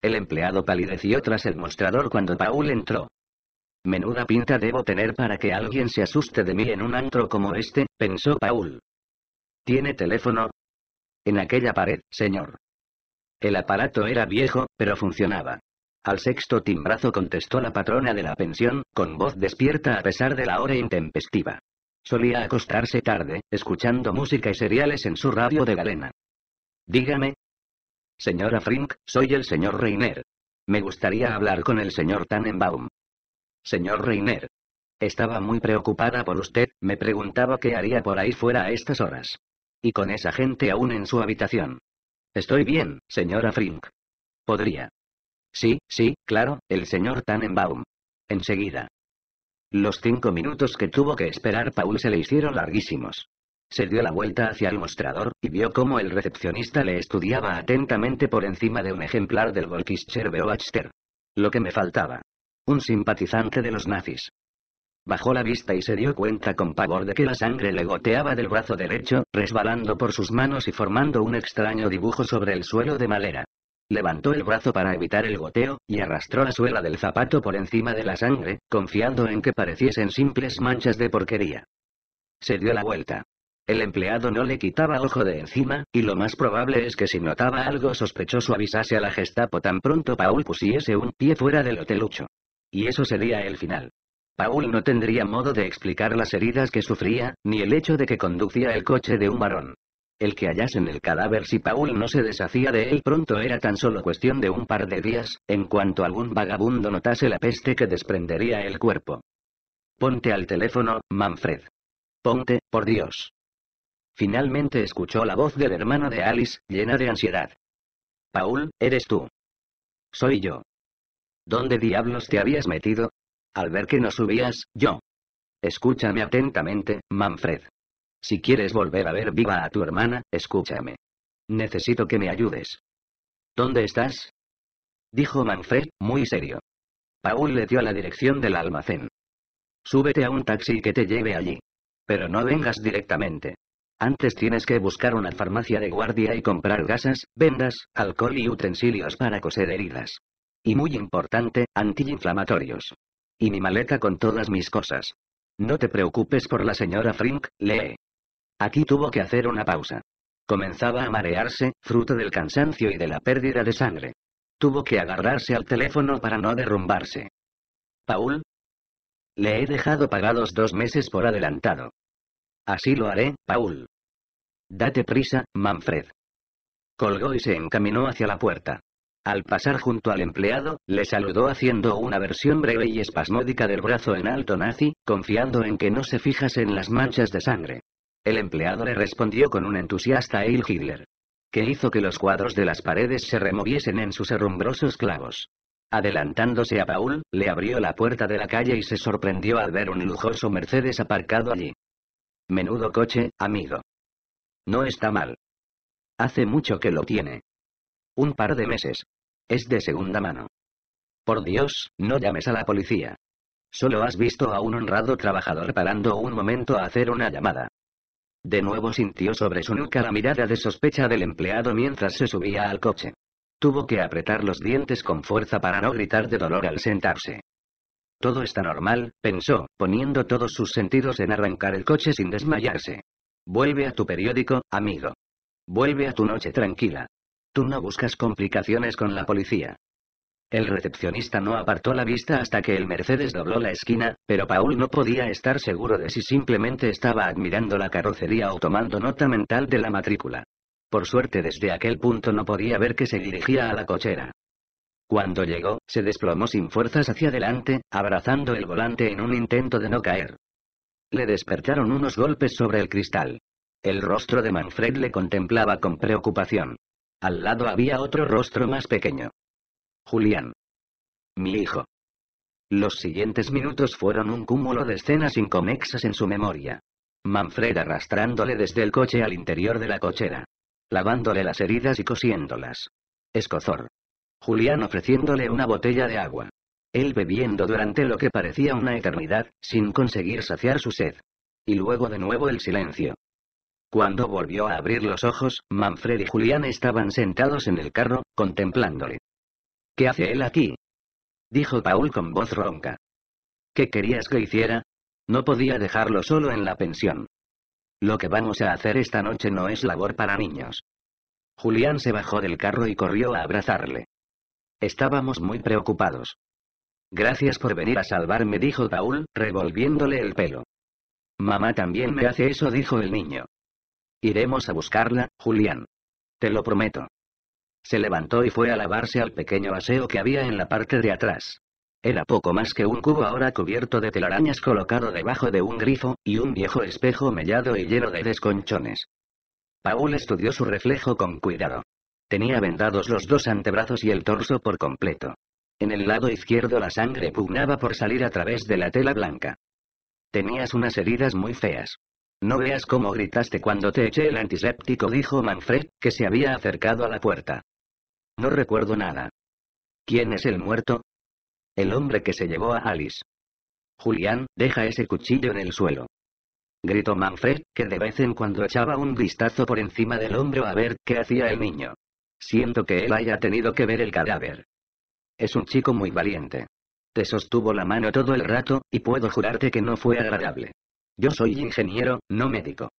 El empleado palideció tras el mostrador cuando Paul entró. Menuda pinta debo tener para que alguien se asuste de mí en un antro como este, pensó Paul. ¿Tiene teléfono? En aquella pared, señor. El aparato era viejo, pero funcionaba. Al sexto timbrazo contestó la patrona de la pensión, con voz despierta a pesar de la hora intempestiva. Solía acostarse tarde, escuchando música y seriales en su radio de galena. Dígame. Señora Frink, soy el señor Reiner. Me gustaría hablar con el señor Tannenbaum. Señor Reiner. Estaba muy preocupada por usted, me preguntaba qué haría por ahí fuera a estas horas. Y con esa gente aún en su habitación. Estoy bien, señora Frink. Podría. Sí, sí, claro, el señor Tannenbaum. Enseguida. Los cinco minutos que tuvo que esperar Paul se le hicieron larguísimos. Se dio la vuelta hacia el mostrador, y vio cómo el recepcionista le estudiaba atentamente por encima de un ejemplar del Volkischer Beobachter. Lo que me faltaba. Un simpatizante de los nazis. Bajó la vista y se dio cuenta con pavor de que la sangre le goteaba del brazo derecho, resbalando por sus manos y formando un extraño dibujo sobre el suelo de madera. Levantó el brazo para evitar el goteo, y arrastró la suela del zapato por encima de la sangre, confiando en que pareciesen simples manchas de porquería. Se dio la vuelta. El empleado no le quitaba ojo de encima, y lo más probable es que si notaba algo sospechoso avisase a la Gestapo tan pronto Paul pusiese un pie fuera del hotelucho. Y eso sería el final. Paul no tendría modo de explicar las heridas que sufría, ni el hecho de que conducía el coche de un varón. El que hallasen el cadáver si Paul no se deshacía de él pronto era tan solo cuestión de un par de días, en cuanto algún vagabundo notase la peste que desprendería el cuerpo. Ponte al teléfono, Manfred. Ponte, por Dios. Finalmente escuchó la voz del hermano de Alice, llena de ansiedad. Paul, eres tú. Soy yo. ¿Dónde diablos te habías metido? Al ver que no subías, yo. Escúchame atentamente, Manfred. Si quieres volver a ver viva a tu hermana, escúchame. Necesito que me ayudes. ¿Dónde estás? Dijo Manfred, muy serio. Paul le dio la dirección del almacén. Súbete a un taxi que te lleve allí. Pero no vengas directamente. Antes tienes que buscar una farmacia de guardia y comprar gasas, vendas, alcohol y utensilios para coser heridas. Y muy importante, antiinflamatorios. Y mi maleta con todas mis cosas. No te preocupes por la señora Frink, lee. Aquí tuvo que hacer una pausa. Comenzaba a marearse, fruto del cansancio y de la pérdida de sangre. Tuvo que agarrarse al teléfono para no derrumbarse. Paul. Le he dejado pagados dos meses por adelantado. Así lo haré, Paul. Date prisa, Manfred. Colgó y se encaminó hacia la puerta. Al pasar junto al empleado, le saludó haciendo una versión breve y espasmódica del brazo en alto nazi, confiando en que no se fijase en las manchas de sangre. El empleado le respondió con un entusiasta Il Hitler. Que hizo que los cuadros de las paredes se removiesen en sus herrumbrosos clavos. Adelantándose a Paul, le abrió la puerta de la calle y se sorprendió al ver un lujoso Mercedes aparcado allí. Menudo coche, amigo. No está mal. Hace mucho que lo tiene. Un par de meses. Es de segunda mano. Por Dios, no llames a la policía. Solo has visto a un honrado trabajador parando un momento a hacer una llamada. De nuevo sintió sobre su nuca la mirada de sospecha del empleado mientras se subía al coche. Tuvo que apretar los dientes con fuerza para no gritar de dolor al sentarse. Todo está normal, pensó, poniendo todos sus sentidos en arrancar el coche sin desmayarse. Vuelve a tu periódico, amigo. Vuelve a tu noche tranquila. Tú no buscas complicaciones con la policía. El recepcionista no apartó la vista hasta que el Mercedes dobló la esquina, pero Paul no podía estar seguro de si simplemente estaba admirando la carrocería o tomando nota mental de la matrícula. Por suerte desde aquel punto no podía ver que se dirigía a la cochera. Cuando llegó, se desplomó sin fuerzas hacia adelante, abrazando el volante en un intento de no caer. Le despertaron unos golpes sobre el cristal. El rostro de Manfred le contemplaba con preocupación. Al lado había otro rostro más pequeño. Julián. Mi hijo. Los siguientes minutos fueron un cúmulo de escenas inconexas en su memoria. Manfred arrastrándole desde el coche al interior de la cochera. Lavándole las heridas y cosiéndolas. Escozor. Julián ofreciéndole una botella de agua. Él bebiendo durante lo que parecía una eternidad, sin conseguir saciar su sed. Y luego de nuevo el silencio. Cuando volvió a abrir los ojos, Manfred y Julián estaban sentados en el carro, contemplándole. ¿Qué hace él aquí? Dijo Paul con voz ronca. ¿Qué querías que hiciera? No podía dejarlo solo en la pensión. Lo que vamos a hacer esta noche no es labor para niños. Julián se bajó del carro y corrió a abrazarle. Estábamos muy preocupados. Gracias por venir a salvarme, dijo Paul, revolviéndole el pelo. Mamá también me hace eso, dijo el niño. Iremos a buscarla, Julián. Te lo prometo. Se levantó y fue a lavarse al pequeño aseo que había en la parte de atrás. Era poco más que un cubo ahora cubierto de telarañas colocado debajo de un grifo, y un viejo espejo mellado y lleno de desconchones. Paul estudió su reflejo con cuidado. Tenía vendados los dos antebrazos y el torso por completo. En el lado izquierdo la sangre pugnaba por salir a través de la tela blanca. Tenías unas heridas muy feas. No veas cómo gritaste cuando te eché el antiséptico, dijo Manfred, que se había acercado a la puerta. No recuerdo nada. ¿Quién es el muerto? El hombre que se llevó a Alice. Julián, deja ese cuchillo en el suelo. Gritó Manfred, que de vez en cuando echaba un vistazo por encima del hombro a ver qué hacía el niño. Siento que él haya tenido que ver el cadáver. Es un chico muy valiente. Te sostuvo la mano todo el rato, y puedo jurarte que no fue agradable. Yo soy ingeniero, no médico.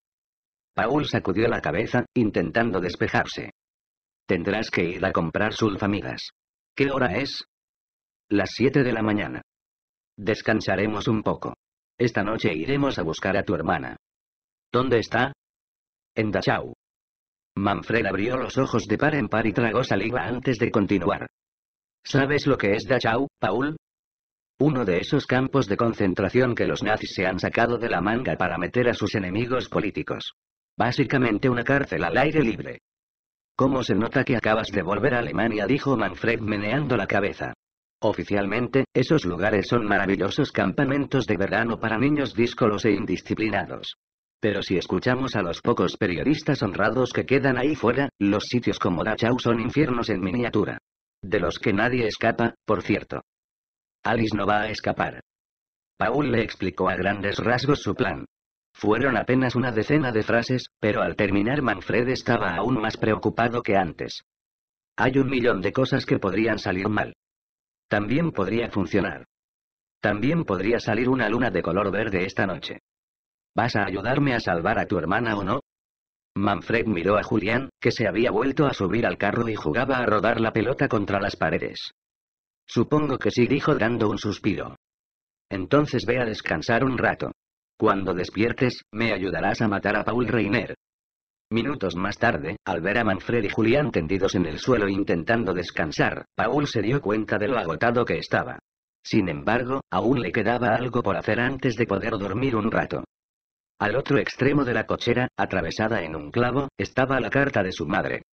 Paul sacudió la cabeza, intentando despejarse. Tendrás que ir a comprar sulfamidas. ¿Qué hora es? Las 7 de la mañana. Descansaremos un poco. Esta noche iremos a buscar a tu hermana. ¿Dónde está? En Dachau. Manfred abrió los ojos de par en par y tragó saliva antes de continuar. ¿Sabes lo que es Dachau, Paul? Uno de esos campos de concentración que los nazis se han sacado de la manga para meter a sus enemigos políticos. Básicamente una cárcel al aire libre. ¿Cómo se nota que acabas de volver a Alemania? dijo Manfred meneando la cabeza. Oficialmente, esos lugares son maravillosos campamentos de verano para niños díscolos e indisciplinados. Pero si escuchamos a los pocos periodistas honrados que quedan ahí fuera, los sitios como Dachau son infiernos en miniatura. De los que nadie escapa, por cierto. Alice no va a escapar. Paul le explicó a grandes rasgos su plan. Fueron apenas una decena de frases, pero al terminar Manfred estaba aún más preocupado que antes. Hay un millón de cosas que podrían salir mal. También podría funcionar. También podría salir una luna de color verde esta noche. ¿Vas a ayudarme a salvar a tu hermana o no? Manfred miró a Julián, que se había vuelto a subir al carro y jugaba a rodar la pelota contra las paredes. Supongo que sí, dijo dando un suspiro. Entonces ve a descansar un rato. Cuando despiertes, me ayudarás a matar a Paul Reiner. Minutos más tarde, al ver a Manfred y Julián tendidos en el suelo intentando descansar, Paul se dio cuenta de lo agotado que estaba. Sin embargo, aún le quedaba algo por hacer antes de poder dormir un rato. Al otro extremo de la cochera, atravesada en un clavo, estaba la carta de su madre.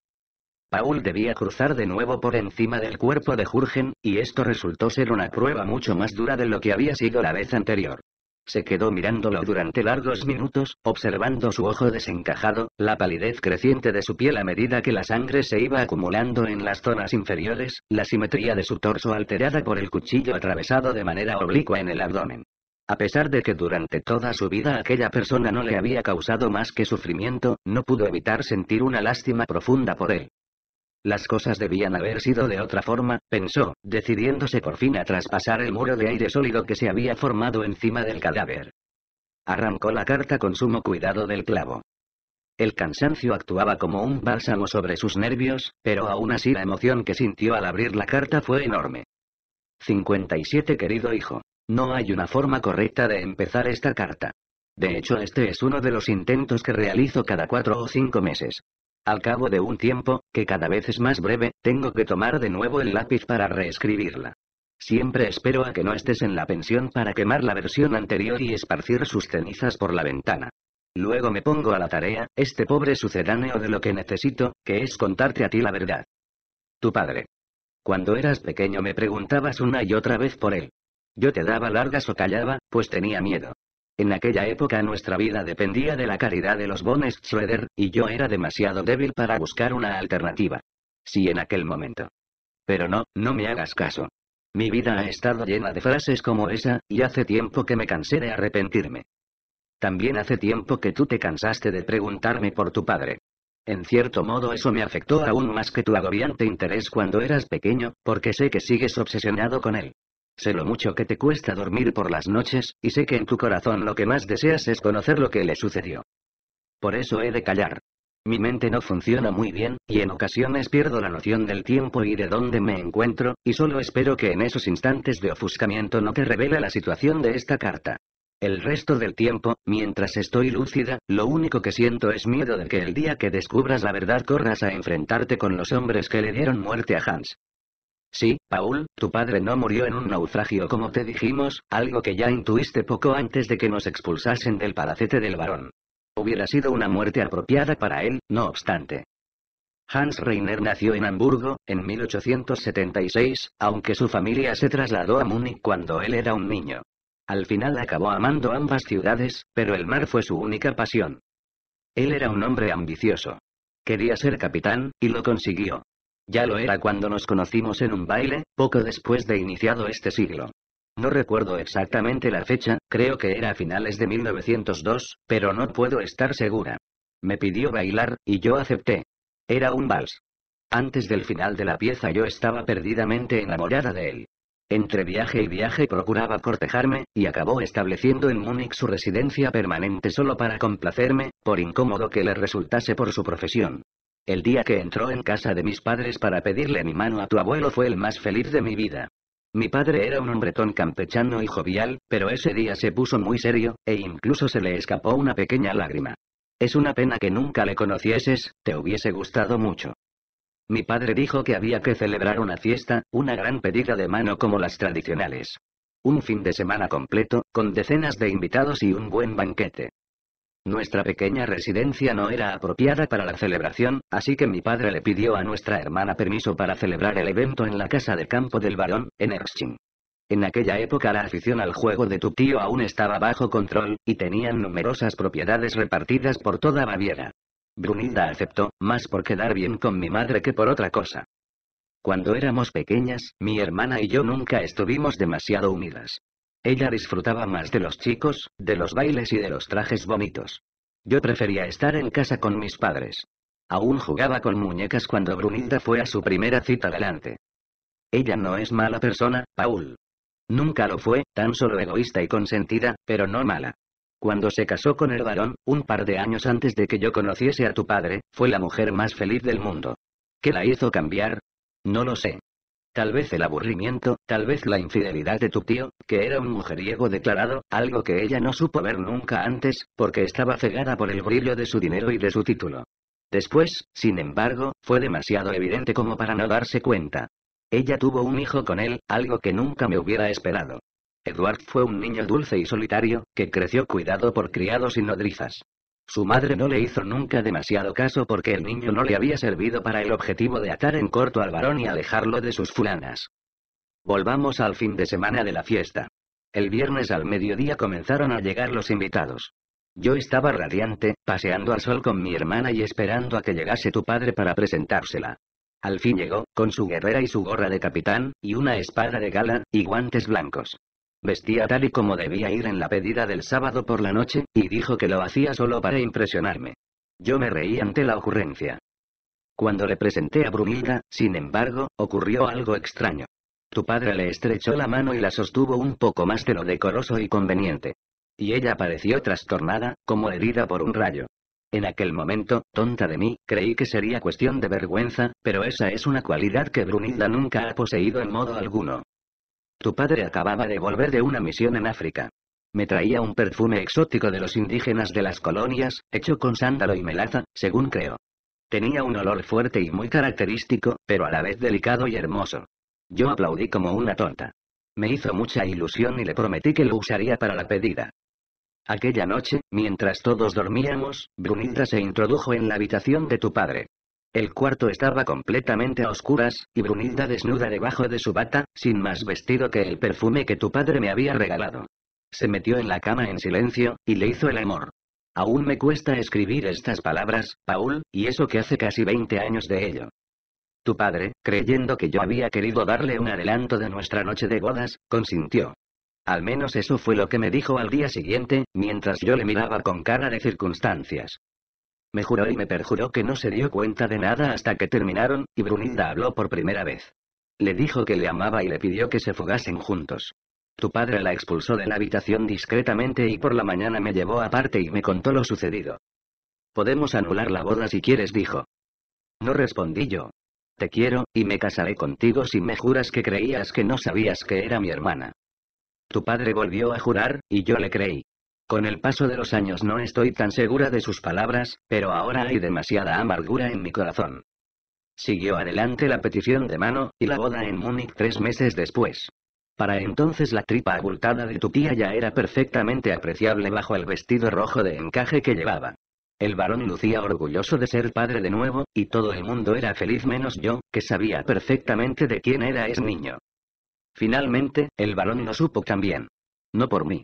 Paul debía cruzar de nuevo por encima del cuerpo de Jurgen, y esto resultó ser una prueba mucho más dura de lo que había sido la vez anterior. Se quedó mirándolo durante largos minutos, observando su ojo desencajado, la palidez creciente de su piel a medida que la sangre se iba acumulando en las zonas inferiores, la simetría de su torso alterada por el cuchillo atravesado de manera oblicua en el abdomen. A pesar de que durante toda su vida aquella persona no le había causado más que sufrimiento, no pudo evitar sentir una lástima profunda por él. Las cosas debían haber sido de otra forma, pensó, decidiéndose por fin a traspasar el muro de aire sólido que se había formado encima del cadáver. Arrancó la carta con sumo cuidado del clavo. El cansancio actuaba como un bálsamo sobre sus nervios, pero aún así la emoción que sintió al abrir la carta fue enorme. 57 Querido hijo, no hay una forma correcta de empezar esta carta. De hecho, este es uno de los intentos que realizo cada cuatro o cinco meses. Al cabo de un tiempo, que cada vez es más breve, tengo que tomar de nuevo el lápiz para reescribirla. Siempre espero a que no estés en la pensión para quemar la versión anterior y esparcir sus cenizas por la ventana. Luego me pongo a la tarea, este pobre sucedáneo de lo que necesito, que es contarte a ti la verdad. Tu padre. Cuando eras pequeño me preguntabas una y otra vez por él. Yo te daba largas o callaba, pues tenía miedo. En aquella época nuestra vida dependía de la caridad de los Bones Schroeder, y yo era demasiado débil para buscar una alternativa. Sí en aquel momento. Pero no, no me hagas caso. Mi vida ha estado llena de frases como esa, y hace tiempo que me cansé de arrepentirme. También hace tiempo que tú te cansaste de preguntarme por tu padre. En cierto modo eso me afectó aún más que tu agobiante interés cuando eras pequeño, porque sé que sigues obsesionado con él. Sé lo mucho que te cuesta dormir por las noches, y sé que en tu corazón lo que más deseas es conocer lo que le sucedió. Por eso he de callar. Mi mente no funciona muy bien, y en ocasiones pierdo la noción del tiempo y de dónde me encuentro, y solo espero que en esos instantes de ofuscamiento no te revele la situación de esta carta. El resto del tiempo, mientras estoy lúcida, lo único que siento es miedo de que el día que descubras la verdad corras a enfrentarte con los hombres que le dieron muerte a Hans. Sí, Paul, tu padre no murió en un naufragio como te dijimos, algo que ya intuiste poco antes de que nos expulsasen del palacete del varón. Hubiera sido una muerte apropiada para él, no obstante. Hans Reiner nació en Hamburgo, en 1876, aunque su familia se trasladó a Múnich cuando él era un niño. Al final acabó amando ambas ciudades, pero el mar fue su única pasión. Él era un hombre ambicioso. Quería ser capitán, y lo consiguió. Ya lo era cuando nos conocimos en un baile, poco después de iniciado este siglo. No recuerdo exactamente la fecha, creo que era a finales de 1902, pero no puedo estar segura. Me pidió bailar, y yo acepté. Era un vals. Antes del final de la pieza yo estaba perdidamente enamorada de él. Entre viaje y viaje procuraba cortejarme, y acabó estableciendo en Múnich su residencia permanente solo para complacerme, por incómodo que le resultase por su profesión. El día que entró en casa de mis padres para pedirle mi mano a tu abuelo fue el más feliz de mi vida. Mi padre era un hombretón campechano y jovial, pero ese día se puso muy serio, e incluso se le escapó una pequeña lágrima. Es una pena que nunca le conocieses, te hubiese gustado mucho. Mi padre dijo que había que celebrar una fiesta, una gran pedida de mano como las tradicionales. Un fin de semana completo, con decenas de invitados y un buen banquete. Nuestra pequeña residencia no era apropiada para la celebración, así que mi padre le pidió a nuestra hermana permiso para celebrar el evento en la casa de campo del barón, en Erskine. En aquella época la afición al juego de tu tío aún estaba bajo control, y tenían numerosas propiedades repartidas por toda Baviera. Brunilda aceptó, más por quedar bien con mi madre que por otra cosa. Cuando éramos pequeñas, mi hermana y yo nunca estuvimos demasiado unidas. Ella disfrutaba más de los chicos, de los bailes y de los trajes bonitos. Yo prefería estar en casa con mis padres. Aún jugaba con muñecas cuando Brunilda fue a su primera cita delante. Ella no es mala persona, Paul. Nunca lo fue, tan solo egoísta y consentida, pero no mala. Cuando se casó con el varón, un par de años antes de que yo conociese a tu padre, fue la mujer más feliz del mundo. ¿Qué la hizo cambiar? No lo sé. Tal vez el aburrimiento, tal vez la infidelidad de tu tío, que era un mujeriego declarado, algo que ella no supo ver nunca antes, porque estaba cegada por el brillo de su dinero y de su título. Después, sin embargo, fue demasiado evidente como para no darse cuenta. Ella tuvo un hijo con él, algo que nunca me hubiera esperado. Edward fue un niño dulce y solitario, que creció cuidado por criados y nodrizas. Su madre no le hizo nunca demasiado caso porque el niño no le había servido para el objetivo de atar en corto al varón y alejarlo de sus fulanas. Volvamos al fin de semana de la fiesta. El viernes al mediodía comenzaron a llegar los invitados. Yo estaba radiante, paseando al sol con mi hermana y esperando a que llegase tu padre para presentársela. Al fin llegó, con su guerrera y su gorra de capitán, y una espada de gala, y guantes blancos. Vestía tal y como debía ir en la pedida del sábado por la noche, y dijo que lo hacía solo para impresionarme. Yo me reí ante la ocurrencia. Cuando le presenté a Brunilda, sin embargo, ocurrió algo extraño. Tu padre le estrechó la mano y la sostuvo un poco más de lo decoroso y conveniente. Y ella pareció trastornada, como herida por un rayo. En aquel momento, tonta de mí, creí que sería cuestión de vergüenza, pero esa es una cualidad que Brunilda nunca ha poseído en modo alguno. Tu padre acababa de volver de una misión en África. Me traía un perfume exótico de los indígenas de las colonias, hecho con sándalo y melaza, según creo. Tenía un olor fuerte y muy característico, pero a la vez delicado y hermoso. Yo aplaudí como una tonta. Me hizo mucha ilusión y le prometí que lo usaría para la pedida. Aquella noche, mientras todos dormíamos, Brunilda se introdujo en la habitación de tu padre. El cuarto estaba completamente a oscuras, y Brunilda desnuda debajo de su bata, sin más vestido que el perfume que tu padre me había regalado. Se metió en la cama en silencio, y le hizo el amor. Aún me cuesta escribir estas palabras, Paul, y eso que hace casi 20 años de ello. Tu padre, creyendo que yo había querido darle un adelanto de nuestra noche de bodas, consintió. Al menos eso fue lo que me dijo al día siguiente, mientras yo le miraba con cara de circunstancias. Me juró y me perjuró que no se dio cuenta de nada hasta que terminaron, y Brunilda habló por primera vez. Le dijo que le amaba y le pidió que se fugasen juntos. Tu padre la expulsó de la habitación discretamente y por la mañana me llevó aparte y me contó lo sucedido. Podemos anular la boda si quieres, dijo. No respondí yo. Te quiero, y me casaré contigo si me juras que creías que no sabías que era mi hermana. Tu padre volvió a jurar, y yo le creí. Con el paso de los años no estoy tan segura de sus palabras, pero ahora hay demasiada amargura en mi corazón. Siguió adelante la petición de mano, y la boda en Múnich tres meses después. Para entonces la tripa abultada de tu tía ya era perfectamente apreciable bajo el vestido rojo de encaje que llevaba. El varón lucía orgulloso de ser padre de nuevo, y todo el mundo era feliz menos yo, que sabía perfectamente de quién era ese niño. Finalmente, el varón lo supo también. No por mí,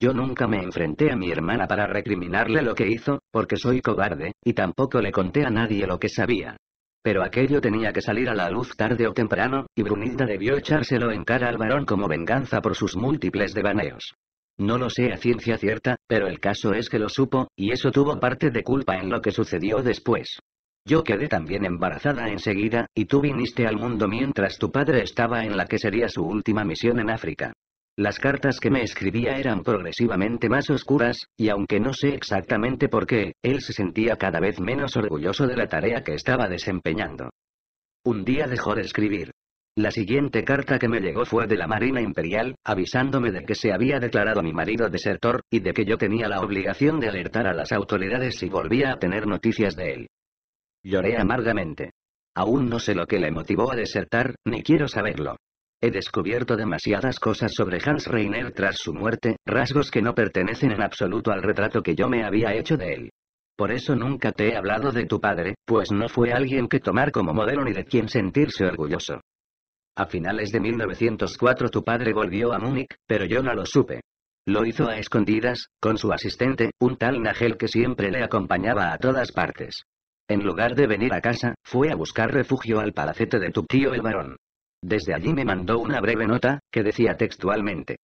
yo nunca me enfrenté a mi hermana para recriminarle lo que hizo, porque soy cobarde, y tampoco le conté a nadie lo que sabía. Pero aquello tenía que salir a la luz tarde o temprano, y Brunilda debió echárselo en cara al varón como venganza por sus múltiples devaneos. No lo sé a ciencia cierta, pero el caso es que lo supo, y eso tuvo parte de culpa en lo que sucedió después. Yo quedé también embarazada enseguida, y tú viniste al mundo mientras tu padre estaba en la que sería su última misión en África. Las cartas que me escribía eran progresivamente más oscuras, y aunque no sé exactamente por qué, él se sentía cada vez menos orgulloso de la tarea que estaba desempeñando. Un día dejó de escribir. La siguiente carta que me llegó fue de la Marina Imperial, avisándome de que se había declarado mi marido desertor, y de que yo tenía la obligación de alertar a las autoridades si volvía a tener noticias de él. Lloré amargamente. Aún no sé lo que le motivó a desertar, ni quiero saberlo. He descubierto demasiadas cosas sobre Hans Reiner tras su muerte, rasgos que no pertenecen en absoluto al retrato que yo me había hecho de él. Por eso nunca te he hablado de tu padre, pues no fue alguien que tomar como modelo ni de quien sentirse orgulloso. A finales de 1904 tu padre volvió a Múnich, pero yo no lo supe. Lo hizo a escondidas, con su asistente, un tal Nagel que siempre le acompañaba a todas partes. En lugar de venir a casa, fue a buscar refugio al palacete de tu tío el varón. Desde allí me mandó una breve nota, que decía textualmente.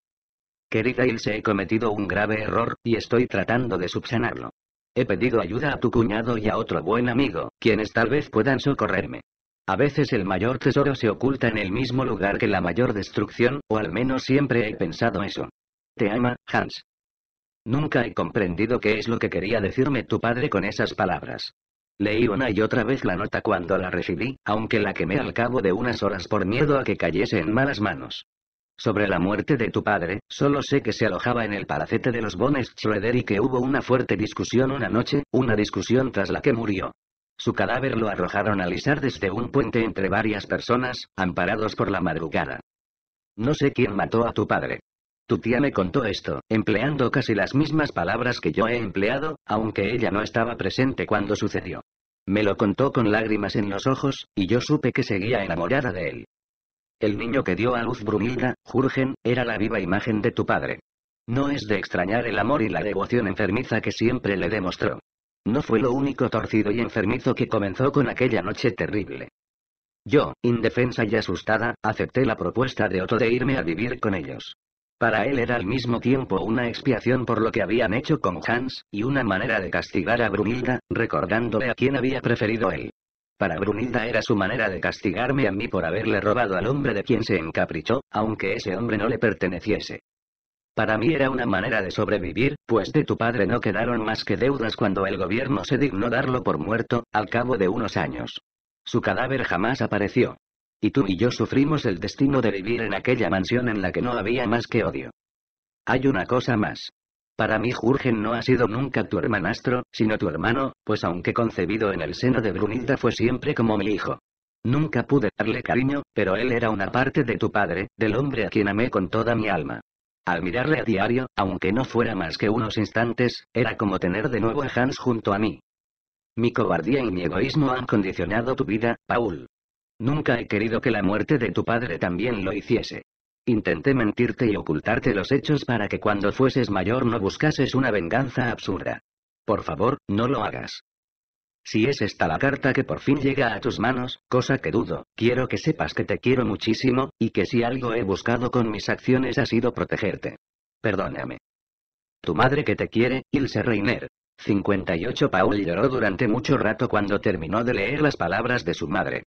Querida Ilse, he cometido un grave error, y estoy tratando de subsanarlo. He pedido ayuda a tu cuñado y a otro buen amigo, quienes tal vez puedan socorrerme. A veces el mayor tesoro se oculta en el mismo lugar que la mayor destrucción, o al menos siempre he pensado eso. Te ama, Hans. Nunca he comprendido qué es lo que quería decirme tu padre con esas palabras. Leí una y otra vez la nota cuando la recibí, aunque la quemé al cabo de unas horas por miedo a que cayese en malas manos. Sobre la muerte de tu padre, solo sé que se alojaba en el palacete de los Bones Schroeder y que hubo una fuerte discusión una noche, una discusión tras la que murió. Su cadáver lo arrojaron al izar desde un puente entre varias personas, amparados por la madrugada. No sé quién mató a tu padre. Tu tía me contó esto, empleando casi las mismas palabras que yo he empleado, aunque ella no estaba presente cuando sucedió. Me lo contó con lágrimas en los ojos, y yo supe que seguía enamorada de él. El niño que dio a luz Brunilda, Jurgen, era la viva imagen de tu padre. No es de extrañar el amor y la devoción enfermiza que siempre le demostró. No fue lo único torcido y enfermizo que comenzó con aquella noche terrible. Yo, indefensa y asustada, acepté la propuesta de Otto de irme a vivir con ellos. Para él era al mismo tiempo una expiación por lo que habían hecho con Hans, y una manera de castigar a Brunilda, recordándole a quién había preferido él. Para Brunilda era su manera de castigarme a mí por haberle robado al hombre de quien se encaprichó, aunque ese hombre no le perteneciese. Para mí era una manera de sobrevivir, pues de tu padre no quedaron más que deudas cuando el gobierno se dignó darlo por muerto, al cabo de unos años. Su cadáver jamás apareció. Y tú y yo sufrimos el destino de vivir en aquella mansión en la que no había más que odio. Hay una cosa más. Para mí Jurgen no ha sido nunca tu hermanastro, sino tu hermano, pues aunque concebido en el seno de Brunilda fue siempre como mi hijo. Nunca pude darle cariño, pero él era una parte de tu padre, del hombre a quien amé con toda mi alma. Al mirarle a diario, aunque no fuera más que unos instantes, era como tener de nuevo a Hans junto a mí. Mi cobardía y mi egoísmo han condicionado tu vida, Paul. Nunca he querido que la muerte de tu padre también lo hiciese. Intenté mentirte y ocultarte los hechos para que cuando fueses mayor no buscases una venganza absurda. Por favor, no lo hagas. Si es esta la carta que por fin llega a tus manos, cosa que dudo, quiero que sepas que te quiero muchísimo, y que si algo he buscado con mis acciones ha sido protegerte. Perdóname. Tu madre que te quiere, Ilse Reiner. 58 Paul lloró durante mucho rato cuando terminó de leer las palabras de su madre.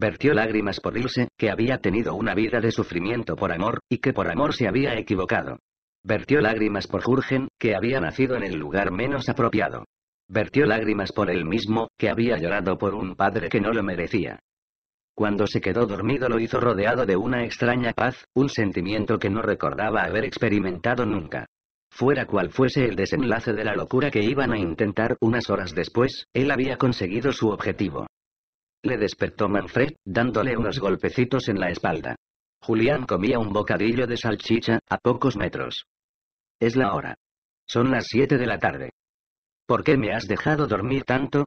Vertió lágrimas por Ilse, que había tenido una vida de sufrimiento por amor, y que por amor se había equivocado. Vertió lágrimas por Jurgen, que había nacido en el lugar menos apropiado. Vertió lágrimas por él mismo, que había llorado por un padre que no lo merecía. Cuando se quedó dormido lo hizo rodeado de una extraña paz, un sentimiento que no recordaba haber experimentado nunca. Fuera cual fuese el desenlace de la locura que iban a intentar unas horas después, él había conseguido su objetivo. Le despertó Manfred, dándole unos golpecitos en la espalda. Julián comía un bocadillo de salchicha, a pocos metros. Es la hora. Son las siete de la tarde. ¿Por qué me has dejado dormir tanto?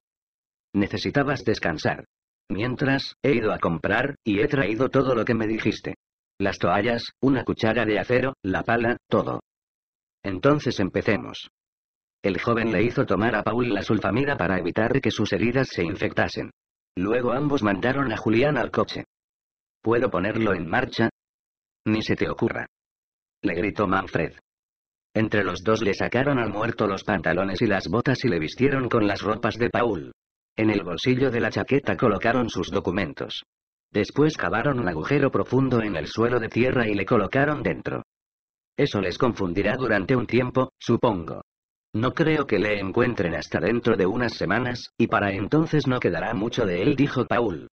Necesitabas descansar. Mientras, he ido a comprar, y he traído todo lo que me dijiste. Las toallas, una cuchara de acero, la pala, todo. Entonces empecemos. El joven le hizo tomar a Paul la sulfamida para evitar que sus heridas se infectasen. Luego ambos mandaron a Julián al coche. ¿Puedo ponerlo en marcha? Ni se te ocurra. Le gritó Manfred. Entre los dos le sacaron al muerto los pantalones y las botas y le vistieron con las ropas de Paul. En el bolsillo de la chaqueta colocaron sus documentos. Después cavaron un agujero profundo en el suelo de tierra y le colocaron dentro. Eso les confundirá durante un tiempo, supongo. No creo que le encuentren hasta dentro de unas semanas, y para entonces no quedará mucho de él, dijo Paul.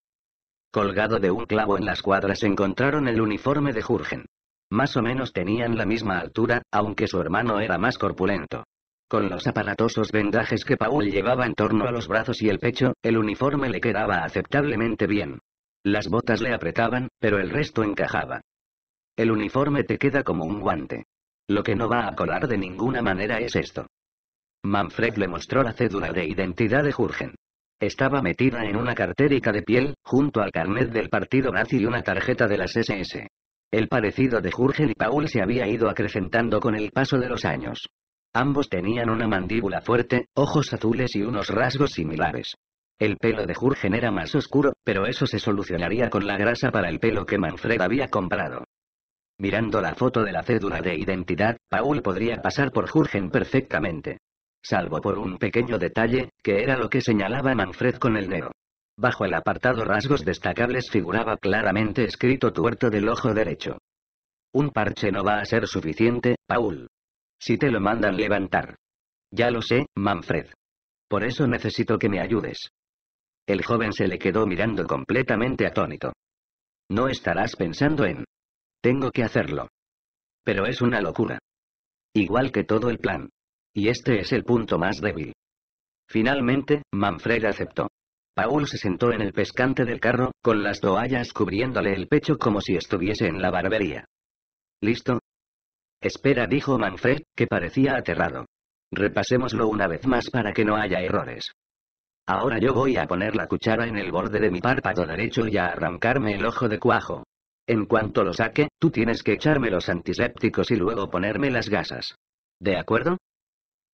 Colgado de un clavo en las cuadras encontraron el uniforme de Jurgen. Más o menos tenían la misma altura, aunque su hermano era más corpulento. Con los aparatosos vendajes que Paul llevaba en torno a los brazos y el pecho, el uniforme le quedaba aceptablemente bien. Las botas le apretaban, pero el resto encajaba. El uniforme te queda como un guante. Lo que no va a colar de ninguna manera es esto. Manfred le mostró la cédula de identidad de Jurgen. Estaba metida en una cartérica de piel, junto al carnet del partido nazi y una tarjeta de las SS. El parecido de Jurgen y Paul se había ido acrecentando con el paso de los años. Ambos tenían una mandíbula fuerte, ojos azules y unos rasgos similares. El pelo de Jurgen era más oscuro, pero eso se solucionaría con la grasa para el pelo que Manfred había comprado. Mirando la foto de la cédula de identidad, Paul podría pasar por Jürgen perfectamente salvo por un pequeño detalle, que era lo que señalaba Manfred con el negro. Bajo el apartado rasgos destacables figuraba claramente escrito tuerto del ojo derecho. Un parche no va a ser suficiente, Paul. Si te lo mandan levantar. Ya lo sé, Manfred. Por eso necesito que me ayudes. El joven se le quedó mirando completamente atónito. No estarás pensando en... Tengo que hacerlo. Pero es una locura. Igual que todo el plan. Y este es el punto más débil. Finalmente, Manfred aceptó. Paul se sentó en el pescante del carro, con las toallas cubriéndole el pecho como si estuviese en la barbería. ¿Listo? Espera, dijo Manfred, que parecía aterrado. Repasémoslo una vez más para que no haya errores. Ahora yo voy a poner la cuchara en el borde de mi párpado derecho y a arrancarme el ojo de cuajo. En cuanto lo saque, tú tienes que echarme los antisépticos y luego ponerme las gasas. ¿De acuerdo?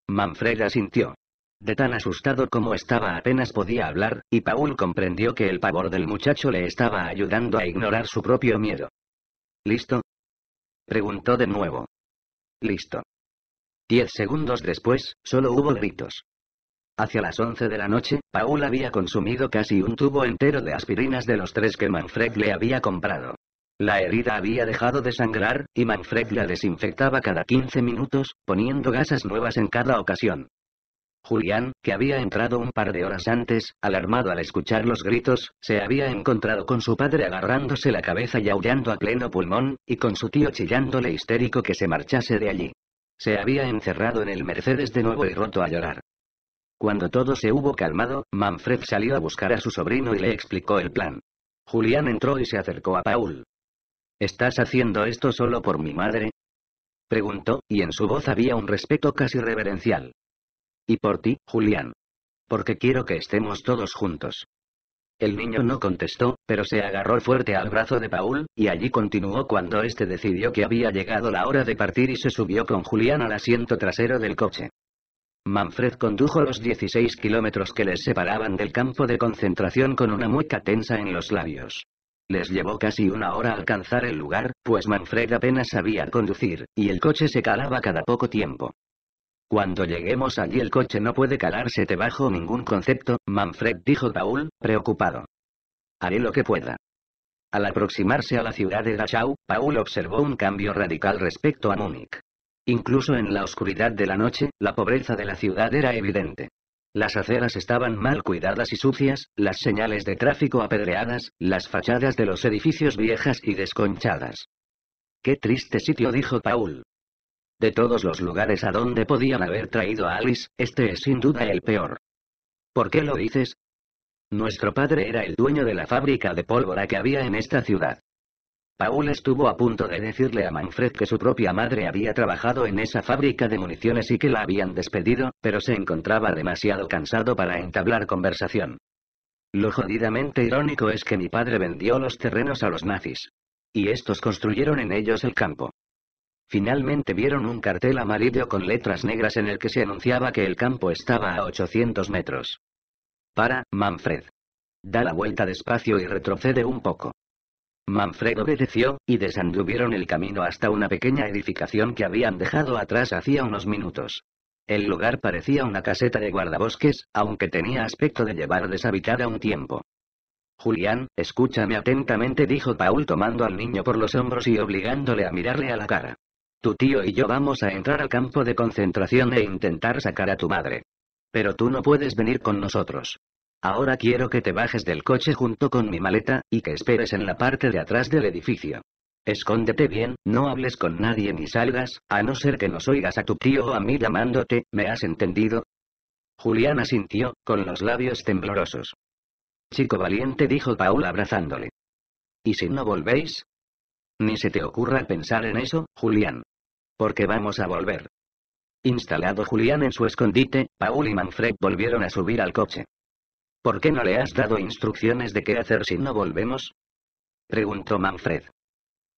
Manfred asintió. De tan asustado como estaba apenas podía hablar, y Paul comprendió que el pavor del muchacho le estaba ayudando a ignorar su propio miedo. ¿Listo? Preguntó de nuevo. Listo. Diez segundos después, solo hubo gritos. Hacia las once de la noche, Paul había consumido casi un tubo entero de aspirinas de los tres que Manfred le había comprado. La herida había dejado de sangrar, y Manfred la desinfectaba cada 15 minutos, poniendo gasas nuevas en cada ocasión. Julián, que había entrado un par de horas antes, alarmado al escuchar los gritos, se había encontrado con su padre agarrándose la cabeza y aullando a pleno pulmón, y con su tío chillándole histérico que se marchase de allí. Se había encerrado en el Mercedes de nuevo y roto a llorar. Cuando todo se hubo calmado, Manfred salió a buscar a su sobrino y le explicó el plan. Julián entró y se acercó a Paul. ¿Estás haciendo esto solo por mi madre? Preguntó, y en su voz había un respeto casi reverencial. Y por ti, Julián. Porque quiero que estemos todos juntos. El niño no contestó, pero se agarró fuerte al brazo de Paul, y allí continuó cuando éste decidió que había llegado la hora de partir y se subió con Julián al asiento trasero del coche. Manfred condujo los 16 kilómetros que les separaban del campo de concentración con una mueca tensa en los labios. Les llevó casi una hora alcanzar el lugar, pues Manfred apenas sabía conducir, y el coche se calaba cada poco tiempo. Cuando lleguemos allí el coche no puede calarse debajo bajo ningún concepto, Manfred dijo Paul, preocupado. Haré lo que pueda. Al aproximarse a la ciudad de Dachau, Paul observó un cambio radical respecto a Múnich. Incluso en la oscuridad de la noche, la pobreza de la ciudad era evidente. Las aceras estaban mal cuidadas y sucias, las señales de tráfico apedreadas, las fachadas de los edificios viejas y desconchadas. Qué triste sitio, dijo Paul. De todos los lugares a donde podían haber traído a Alice, este es sin duda el peor. ¿Por qué lo dices? Nuestro padre era el dueño de la fábrica de pólvora que había en esta ciudad. Paul estuvo a punto de decirle a Manfred que su propia madre había trabajado en esa fábrica de municiones y que la habían despedido, pero se encontraba demasiado cansado para entablar conversación. Lo jodidamente irónico es que mi padre vendió los terrenos a los nazis. Y estos construyeron en ellos el campo. Finalmente vieron un cartel amarillo con letras negras en el que se anunciaba que el campo estaba a 800 metros. Para, Manfred. Da la vuelta despacio y retrocede un poco. Manfred obedeció, y desanduvieron el camino hasta una pequeña edificación que habían dejado atrás hacía unos minutos. El lugar parecía una caseta de guardabosques, aunque tenía aspecto de llevar deshabitada un tiempo. Julián, escúchame atentamente, dijo Paul tomando al niño por los hombros y obligándole a mirarle a la cara. Tu tío y yo vamos a entrar al campo de concentración e intentar sacar a tu madre. Pero tú no puedes venir con nosotros. Ahora quiero que te bajes del coche junto con mi maleta, y que esperes en la parte de atrás del edificio. Escóndete bien, no hables con nadie ni salgas, a no ser que nos oigas a tu tío o a mí llamándote, ¿me has entendido? Julián asintió, con los labios temblorosos. Chico valiente dijo Paul abrazándole. ¿Y si no volvéis? Ni se te ocurra pensar en eso, Julián. Porque vamos a volver. Instalado Julián en su escondite, Paul y Manfred volvieron a subir al coche. ¿Por qué no le has dado instrucciones de qué hacer si no volvemos? Preguntó Manfred.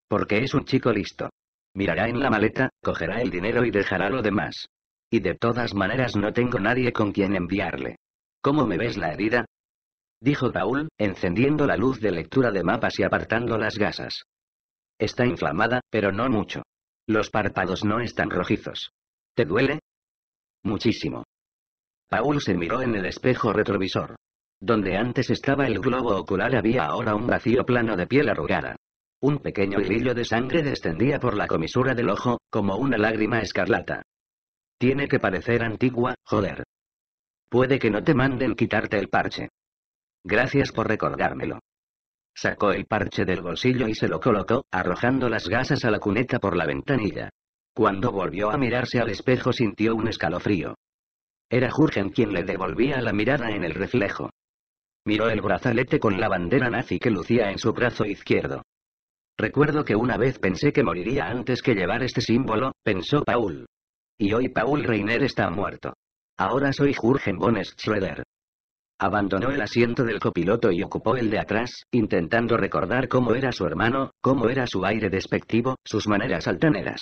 Porque es un chico listo. Mirará en la maleta, cogerá el dinero y dejará lo demás. Y de todas maneras no tengo nadie con quien enviarle. ¿Cómo me ves la herida? Dijo Raúl, encendiendo la luz de lectura de mapas y apartando las gasas. Está inflamada, pero no mucho. Los párpados no están rojizos. ¿Te duele? Muchísimo. Paul se miró en el espejo retrovisor. Donde antes estaba el globo ocular había ahora un vacío plano de piel arrugada. Un pequeño grillo de sangre descendía por la comisura del ojo, como una lágrima escarlata. Tiene que parecer antigua, joder. Puede que no te manden quitarte el parche. Gracias por recordármelo. Sacó el parche del bolsillo y se lo colocó, arrojando las gasas a la cuneta por la ventanilla. Cuando volvió a mirarse al espejo sintió un escalofrío. Era Jurgen quien le devolvía la mirada en el reflejo. Miró el brazalete con la bandera nazi que lucía en su brazo izquierdo. Recuerdo que una vez pensé que moriría antes que llevar este símbolo, pensó Paul. Y hoy Paul Reiner está muerto. Ahora soy Jürgen von Schroeder. Abandonó el asiento del copiloto y ocupó el de atrás, intentando recordar cómo era su hermano, cómo era su aire despectivo, sus maneras altaneras.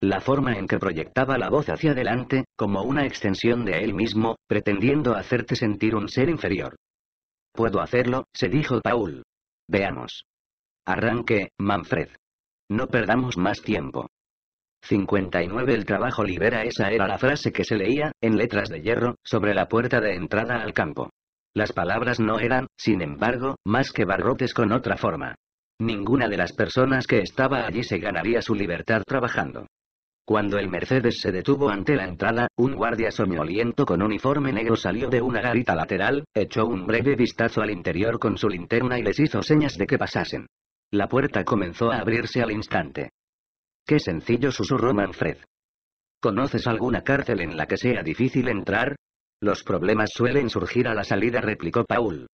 La forma en que proyectaba la voz hacia adelante, como una extensión de él mismo, pretendiendo hacerte sentir un ser inferior. Puedo hacerlo, se dijo Paul. Veamos. Arranque, Manfred. No perdamos más tiempo. 59 El trabajo libera esa era la frase que se leía, en letras de hierro, sobre la puerta de entrada al campo. Las palabras no eran, sin embargo, más que barrotes con otra forma. Ninguna de las personas que estaba allí se ganaría su libertad trabajando. Cuando el Mercedes se detuvo ante la entrada, un guardia somnoliento con uniforme negro salió de una garita lateral, echó un breve vistazo al interior con su linterna y les hizo señas de que pasasen. La puerta comenzó a abrirse al instante. Qué sencillo susurró Manfred. ¿Conoces alguna cárcel en la que sea difícil entrar? Los problemas suelen surgir a la salida, replicó Paul.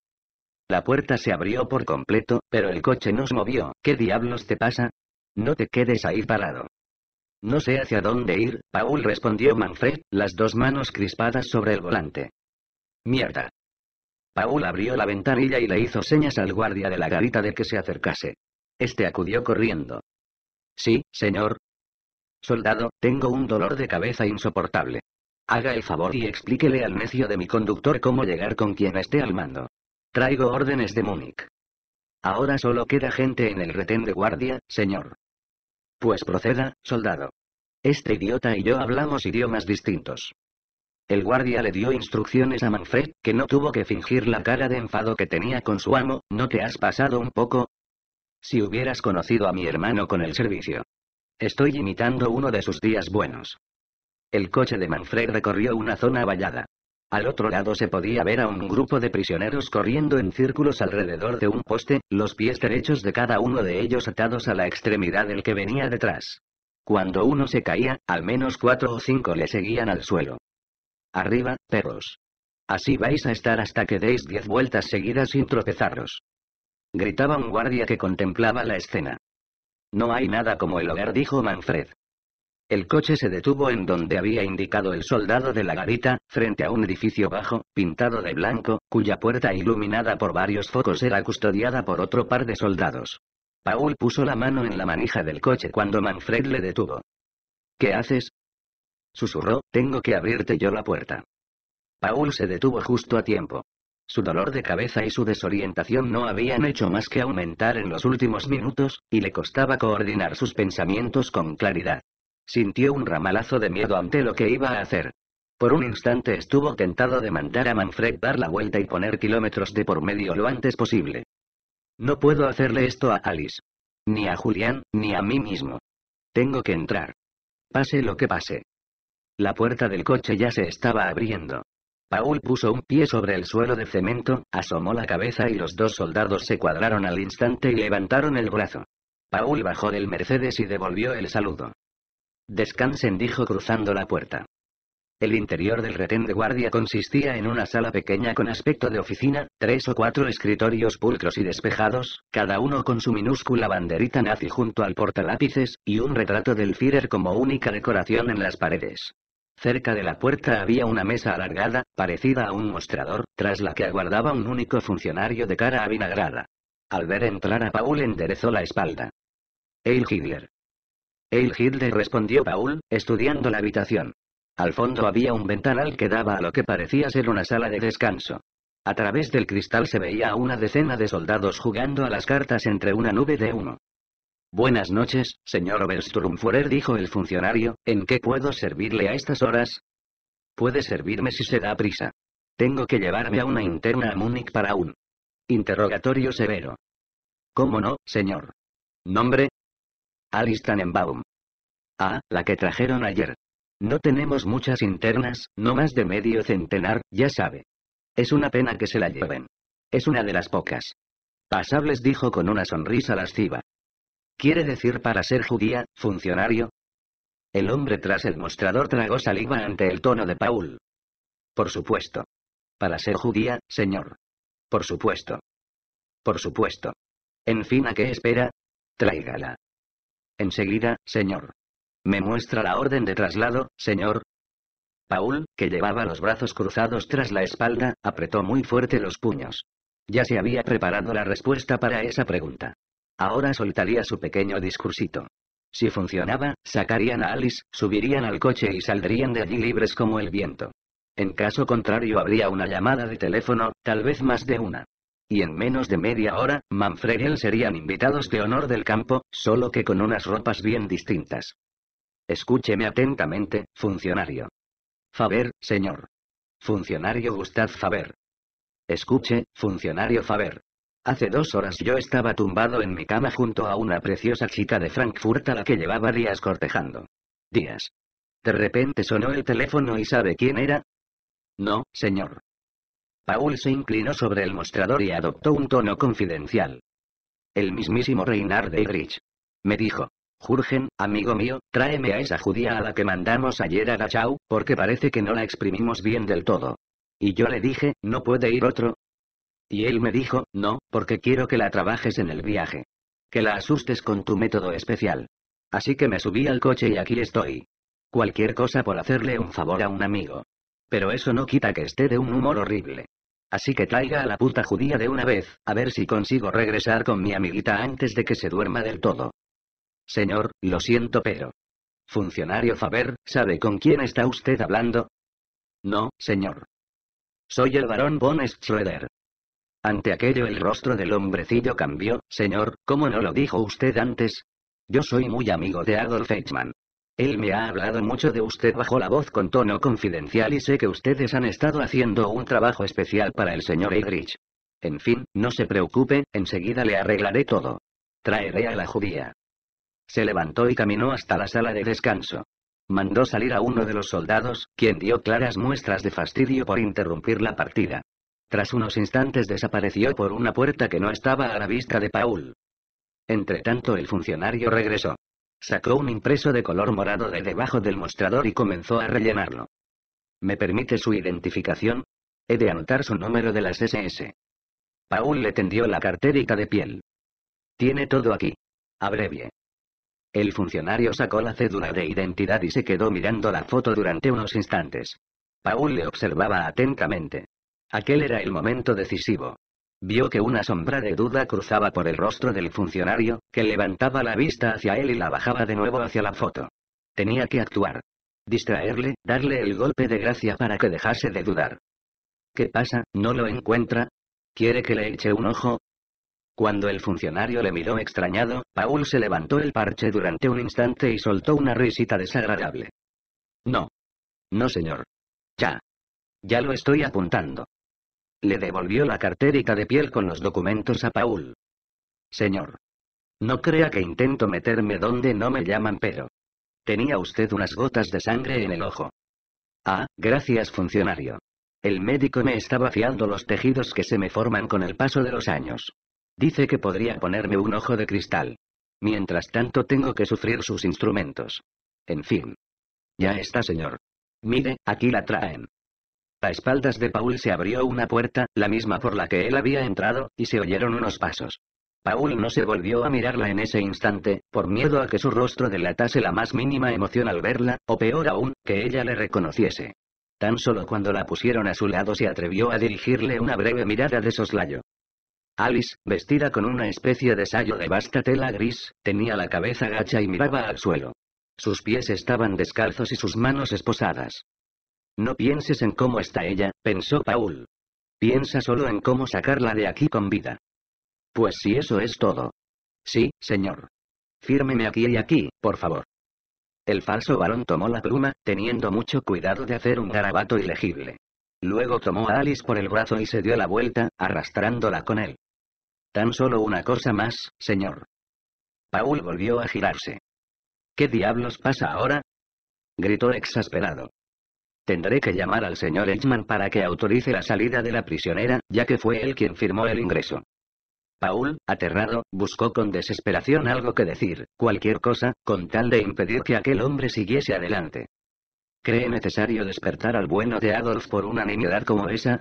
La puerta se abrió por completo, pero el coche nos movió. ¿Qué diablos te pasa? No te quedes ahí parado. No sé hacia dónde ir, Paul respondió Manfred, las dos manos crispadas sobre el volante. Mierda. Paul abrió la ventanilla y le hizo señas al guardia de la garita de que se acercase. Este acudió corriendo. Sí, señor. Soldado, tengo un dolor de cabeza insoportable. Haga el favor y explíquele al necio de mi conductor cómo llegar con quien esté al mando. Traigo órdenes de Múnich. Ahora solo queda gente en el retén de guardia, señor. Pues proceda, soldado. Este idiota y yo hablamos idiomas distintos. El guardia le dio instrucciones a Manfred, que no tuvo que fingir la cara de enfado que tenía con su amo, ¿no te has pasado un poco? Si hubieras conocido a mi hermano con el servicio. Estoy imitando uno de sus días buenos. El coche de Manfred recorrió una zona vallada. Al otro lado se podía ver a un grupo de prisioneros corriendo en círculos alrededor de un poste, los pies derechos de cada uno de ellos atados a la extremidad del que venía detrás. Cuando uno se caía, al menos cuatro o cinco le seguían al suelo. Arriba, perros. Así vais a estar hasta que deis diez vueltas seguidas sin tropezaros. Gritaba un guardia que contemplaba la escena. No hay nada como el hogar, dijo Manfred. El coche se detuvo en donde había indicado el soldado de la garita, frente a un edificio bajo, pintado de blanco, cuya puerta iluminada por varios focos era custodiada por otro par de soldados. Paul puso la mano en la manija del coche cuando Manfred le detuvo. ¿Qué haces? Susurró, tengo que abrirte yo la puerta. Paul se detuvo justo a tiempo. Su dolor de cabeza y su desorientación no habían hecho más que aumentar en los últimos minutos, y le costaba coordinar sus pensamientos con claridad. Sintió un ramalazo de miedo ante lo que iba a hacer. Por un instante estuvo tentado de mandar a Manfred dar la vuelta y poner kilómetros de por medio lo antes posible. No puedo hacerle esto a Alice. Ni a Julián, ni a mí mismo. Tengo que entrar. Pase lo que pase. La puerta del coche ya se estaba abriendo. Paul puso un pie sobre el suelo de cemento, asomó la cabeza y los dos soldados se cuadraron al instante y levantaron el brazo. Paul bajó del Mercedes y devolvió el saludo. Descansen dijo cruzando la puerta. El interior del retén de guardia consistía en una sala pequeña con aspecto de oficina, tres o cuatro escritorios pulcros y despejados, cada uno con su minúscula banderita nazi junto al portalápices, y un retrato del Führer como única decoración en las paredes. Cerca de la puerta había una mesa alargada, parecida a un mostrador, tras la que aguardaba un único funcionario de cara avinagrada. Al ver entrar a Paul enderezó la espalda. El Hitler. El Hitler respondió Paul, estudiando la habitación. Al fondo había un ventanal que daba a lo que parecía ser una sala de descanso. A través del cristal se veía a una decena de soldados jugando a las cartas entre una nube de humo. Buenas noches, señor Obersturmfuhrer, dijo el funcionario, ¿en qué puedo servirle a estas horas? Puede servirme si se da prisa. Tengo que llevarme a una interna a Múnich para un interrogatorio severo. ¿Cómo no, señor? Nombre, en Baum». Ah, la que trajeron ayer. No tenemos muchas internas, no más de medio centenar, ya sabe. Es una pena que se la lleven. Es una de las pocas. Pasables dijo con una sonrisa lasciva. ¿Quiere decir para ser judía, funcionario? El hombre tras el mostrador tragó saliva ante el tono de Paul. Por supuesto. Para ser judía, señor. Por supuesto. Por supuesto. En fin, ¿a qué espera? Tráigala. Enseguida, señor. ¿Me muestra la orden de traslado, señor? Paul, que llevaba los brazos cruzados tras la espalda, apretó muy fuerte los puños. Ya se había preparado la respuesta para esa pregunta. Ahora soltaría su pequeño discursito. Si funcionaba, sacarían a Alice, subirían al coche y saldrían de allí libres como el viento. En caso contrario habría una llamada de teléfono, tal vez más de una. Y en menos de media hora, él serían invitados de honor del campo, solo que con unas ropas bien distintas. Escúcheme atentamente, funcionario. Faber, señor. Funcionario Gustav Faber. Escuche, funcionario Faber. Hace dos horas yo estaba tumbado en mi cama junto a una preciosa chica de Frankfurt a la que llevaba días cortejando. Días. De repente sonó el teléfono y ¿sabe quién era? No, señor. Paul se inclinó sobre el mostrador y adoptó un tono confidencial. El mismísimo Reinhard Heydrich. Me dijo. Jurgen, amigo mío, tráeme a esa judía a la que mandamos ayer a Dachau, porque parece que no la exprimimos bien del todo. Y yo le dije, ¿no puede ir otro? Y él me dijo, no, porque quiero que la trabajes en el viaje. Que la asustes con tu método especial. Así que me subí al coche y aquí estoy. Cualquier cosa por hacerle un favor a un amigo. Pero eso no quita que esté de un humor horrible. Así que traiga a la puta judía de una vez, a ver si consigo regresar con mi amiguita antes de que se duerma del todo. Señor, lo siento pero. Funcionario Faber, ¿sabe con quién está usted hablando? No, señor. Soy el barón von Schroeder. Ante aquello el rostro del hombrecillo cambió, señor, ¿cómo no lo dijo usted antes? Yo soy muy amigo de Adolf Eichmann. Él me ha hablado mucho de usted bajo la voz con tono confidencial y sé que ustedes han estado haciendo un trabajo especial para el señor Eidrich. En fin, no se preocupe, enseguida le arreglaré todo. Traeré a la judía. Se levantó y caminó hasta la sala de descanso. Mandó salir a uno de los soldados, quien dio claras muestras de fastidio por interrumpir la partida. Tras unos instantes desapareció por una puerta que no estaba a la vista de Paul. Entretanto el funcionario regresó. Sacó un impreso de color morado de debajo del mostrador y comenzó a rellenarlo. ¿Me permite su identificación? He de anotar su número de las SS. Paul le tendió la carterita de piel. Tiene todo aquí. Abrevie. El funcionario sacó la cédula de identidad y se quedó mirando la foto durante unos instantes. Paul le observaba atentamente. Aquel era el momento decisivo. Vio que una sombra de duda cruzaba por el rostro del funcionario, que levantaba la vista hacia él y la bajaba de nuevo hacia la foto. Tenía que actuar. Distraerle, darle el golpe de gracia para que dejase de dudar. ¿Qué pasa? ¿No lo encuentra? ¿Quiere que le eche un ojo? Cuando el funcionario le miró extrañado, Paul se levantó el parche durante un instante y soltó una risita desagradable. No. No, señor. Ya. Ya lo estoy apuntando. Le devolvió la carterita de piel con los documentos a Paul. Señor. No crea que intento meterme donde no me llaman, pero. Tenía usted unas gotas de sangre en el ojo. Ah, gracias, funcionario. El médico me estaba fiando los tejidos que se me forman con el paso de los años. Dice que podría ponerme un ojo de cristal. Mientras tanto tengo que sufrir sus instrumentos. En fin. Ya está, señor. Mire, aquí la traen. A espaldas de Paul se abrió una puerta, la misma por la que él había entrado, y se oyeron unos pasos. Paul no se volvió a mirarla en ese instante, por miedo a que su rostro delatase la más mínima emoción al verla, o peor aún, que ella le reconociese. Tan solo cuando la pusieron a su lado se atrevió a dirigirle una breve mirada de soslayo. Alice, vestida con una especie de sayo de vasta tela gris, tenía la cabeza gacha y miraba al suelo. Sus pies estaban descalzos y sus manos esposadas. No pienses en cómo está ella, pensó Paul. Piensa solo en cómo sacarla de aquí con vida. Pues si eso es todo. Sí, señor. Fírmeme aquí y aquí, por favor. El falso varón tomó la pluma, teniendo mucho cuidado de hacer un garabato ilegible. Luego tomó a Alice por el brazo y se dio la vuelta, arrastrándola con él. Tan solo una cosa más, señor. Paul volvió a girarse. ¿Qué diablos pasa ahora? gritó exasperado. Tendré que llamar al señor Edgman para que autorice la salida de la prisionera, ya que fue él quien firmó el ingreso. Paul, aterrado, buscó con desesperación algo que decir, cualquier cosa, con tal de impedir que aquel hombre siguiese adelante. ¿Cree necesario despertar al bueno de Adolf por una nimiedad como esa?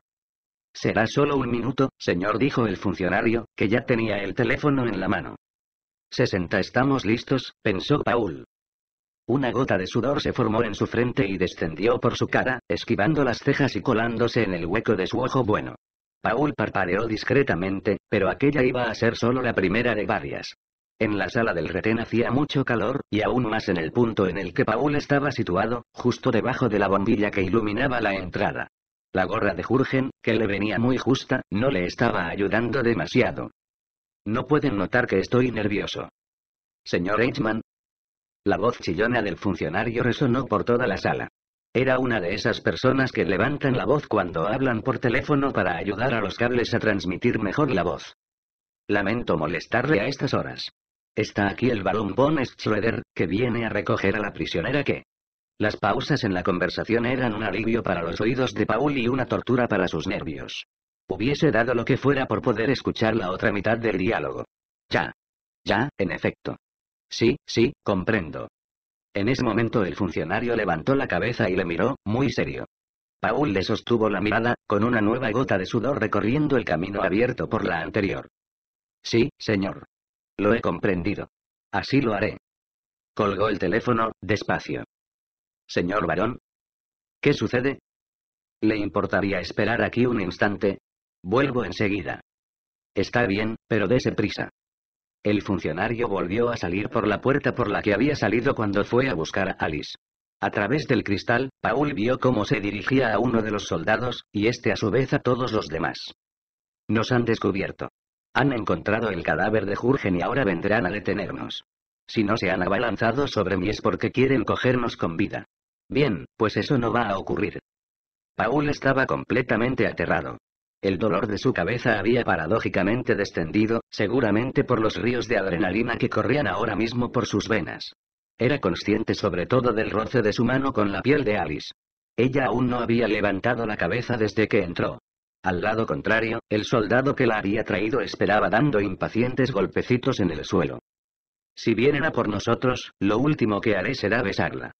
Será solo un minuto, señor, dijo el funcionario, que ya tenía el teléfono en la mano. 60 estamos listos, pensó Paul. Una gota de sudor se formó en su frente y descendió por su cara, esquivando las cejas y colándose en el hueco de su ojo bueno. Paul parpadeó discretamente, pero aquella iba a ser solo la primera de varias. En la sala del retén hacía mucho calor, y aún más en el punto en el que Paul estaba situado, justo debajo de la bombilla que iluminaba la entrada. La gorra de Jurgen, que le venía muy justa, no le estaba ayudando demasiado. No pueden notar que estoy nervioso. Señor Eichmann, la voz chillona del funcionario resonó por toda la sala. Era una de esas personas que levantan la voz cuando hablan por teléfono para ayudar a los cables a transmitir mejor la voz. Lamento molestarle a estas horas. Está aquí el barón von Schroeder, que viene a recoger a la prisionera que... Las pausas en la conversación eran un alivio para los oídos de Paul y una tortura para sus nervios. Hubiese dado lo que fuera por poder escuchar la otra mitad del diálogo. Ya. Ya, en efecto. Sí, sí, comprendo. En ese momento el funcionario levantó la cabeza y le miró, muy serio. Paul le sostuvo la mirada, con una nueva gota de sudor recorriendo el camino abierto por la anterior. Sí, señor. Lo he comprendido. Así lo haré. Colgó el teléfono, despacio. Señor varón. ¿Qué sucede? ¿Le importaría esperar aquí un instante? Vuelvo enseguida. Está bien, pero dése prisa. El funcionario volvió a salir por la puerta por la que había salido cuando fue a buscar a Alice. A través del cristal, Paul vio cómo se dirigía a uno de los soldados, y este a su vez a todos los demás. Nos han descubierto. Han encontrado el cadáver de Jurgen y ahora vendrán a detenernos. Si no se han abalanzado sobre mí es porque quieren cogernos con vida. Bien, pues eso no va a ocurrir. Paul estaba completamente aterrado. El dolor de su cabeza había paradójicamente descendido, seguramente por los ríos de adrenalina que corrían ahora mismo por sus venas. Era consciente sobre todo del roce de su mano con la piel de Alice. Ella aún no había levantado la cabeza desde que entró. Al lado contrario, el soldado que la había traído esperaba dando impacientes golpecitos en el suelo. Si vienen a por nosotros, lo último que haré será besarla.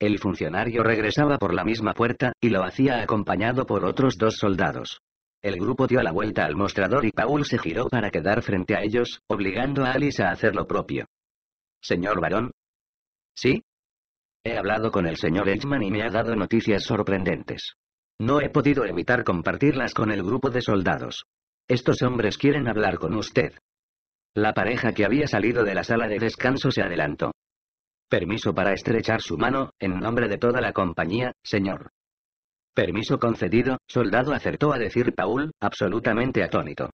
El funcionario regresaba por la misma puerta, y lo hacía acompañado por otros dos soldados. El grupo dio la vuelta al mostrador y Paul se giró para quedar frente a ellos, obligando a Alice a hacer lo propio. Señor Barón?» ¿Sí? He hablado con el señor Edgman y me ha dado noticias sorprendentes. No he podido evitar compartirlas con el grupo de soldados. Estos hombres quieren hablar con usted. La pareja que había salido de la sala de descanso se adelantó. Permiso para estrechar su mano, en nombre de toda la compañía, señor. Permiso concedido, soldado acertó a decir Paul, absolutamente atónito.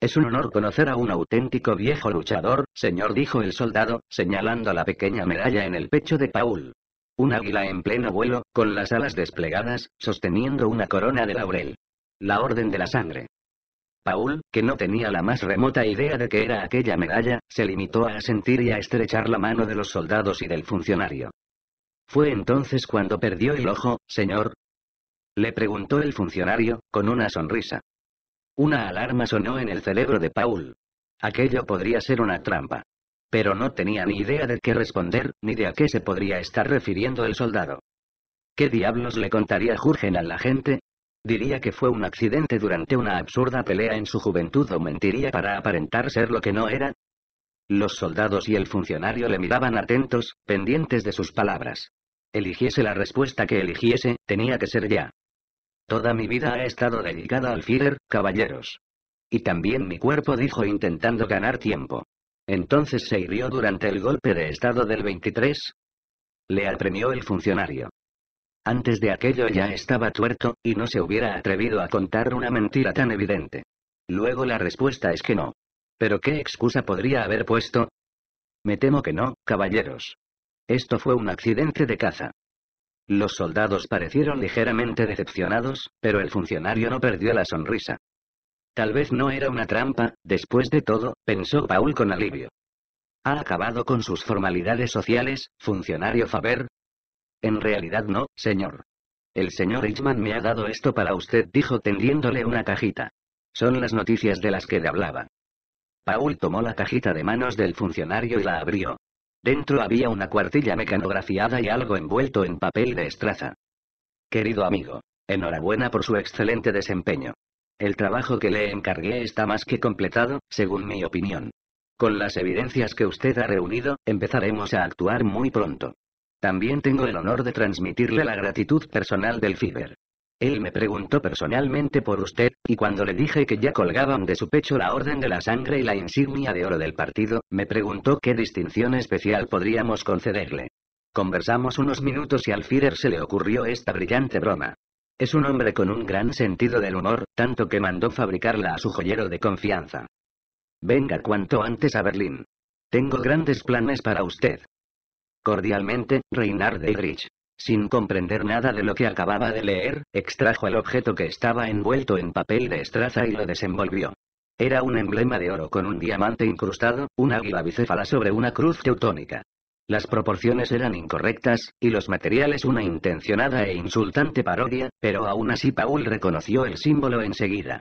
Es un honor conocer a un auténtico viejo luchador, señor, dijo el soldado, señalando la pequeña medalla en el pecho de Paul. Un águila en pleno vuelo, con las alas desplegadas, sosteniendo una corona de laurel. La Orden de la Sangre. Paul, que no tenía la más remota idea de que era aquella medalla, se limitó a sentir y a estrechar la mano de los soldados y del funcionario. Fue entonces cuando perdió el ojo, señor, le preguntó el funcionario, con una sonrisa. Una alarma sonó en el cerebro de Paul. Aquello podría ser una trampa. Pero no tenía ni idea de qué responder, ni de a qué se podría estar refiriendo el soldado. ¿Qué diablos le contaría Jurgen a la gente? ¿Diría que fue un accidente durante una absurda pelea en su juventud o mentiría para aparentar ser lo que no era? Los soldados y el funcionario le miraban atentos, pendientes de sus palabras. Eligiese la respuesta que eligiese, tenía que ser ya. Toda mi vida ha estado dedicada al Führer, caballeros. Y también mi cuerpo dijo intentando ganar tiempo. Entonces se hirió durante el golpe de estado del 23. Le apremió el funcionario. Antes de aquello ya estaba tuerto, y no se hubiera atrevido a contar una mentira tan evidente. Luego la respuesta es que no. ¿Pero qué excusa podría haber puesto? Me temo que no, caballeros. Esto fue un accidente de caza. Los soldados parecieron ligeramente decepcionados, pero el funcionario no perdió la sonrisa. Tal vez no era una trampa, después de todo, pensó Paul con alivio. ¿Ha acabado con sus formalidades sociales, funcionario Faber? En realidad no, señor. El señor Richman me ha dado esto para usted, dijo tendiéndole una cajita. Son las noticias de las que le hablaba. Paul tomó la cajita de manos del funcionario y la abrió. Dentro había una cuartilla mecanografiada y algo envuelto en papel de estraza. Querido amigo, enhorabuena por su excelente desempeño. El trabajo que le encargué está más que completado, según mi opinión. Con las evidencias que usted ha reunido, empezaremos a actuar muy pronto. También tengo el honor de transmitirle la gratitud personal del FIBER. Él me preguntó personalmente por usted, y cuando le dije que ya colgaban de su pecho la Orden de la Sangre y la insignia de oro del partido, me preguntó qué distinción especial podríamos concederle. Conversamos unos minutos y al Führer se le ocurrió esta brillante broma. Es un hombre con un gran sentido del humor, tanto que mandó fabricarla a su joyero de confianza. Venga cuanto antes a Berlín. Tengo grandes planes para usted. Cordialmente, Reinhard Heydrich. Sin comprender nada de lo que acababa de leer, extrajo el objeto que estaba envuelto en papel de estraza y lo desenvolvió. Era un emblema de oro con un diamante incrustado, un águila bicéfala sobre una cruz teutónica. Las proporciones eran incorrectas, y los materiales una intencionada e insultante parodia, pero aún así Paul reconoció el símbolo enseguida.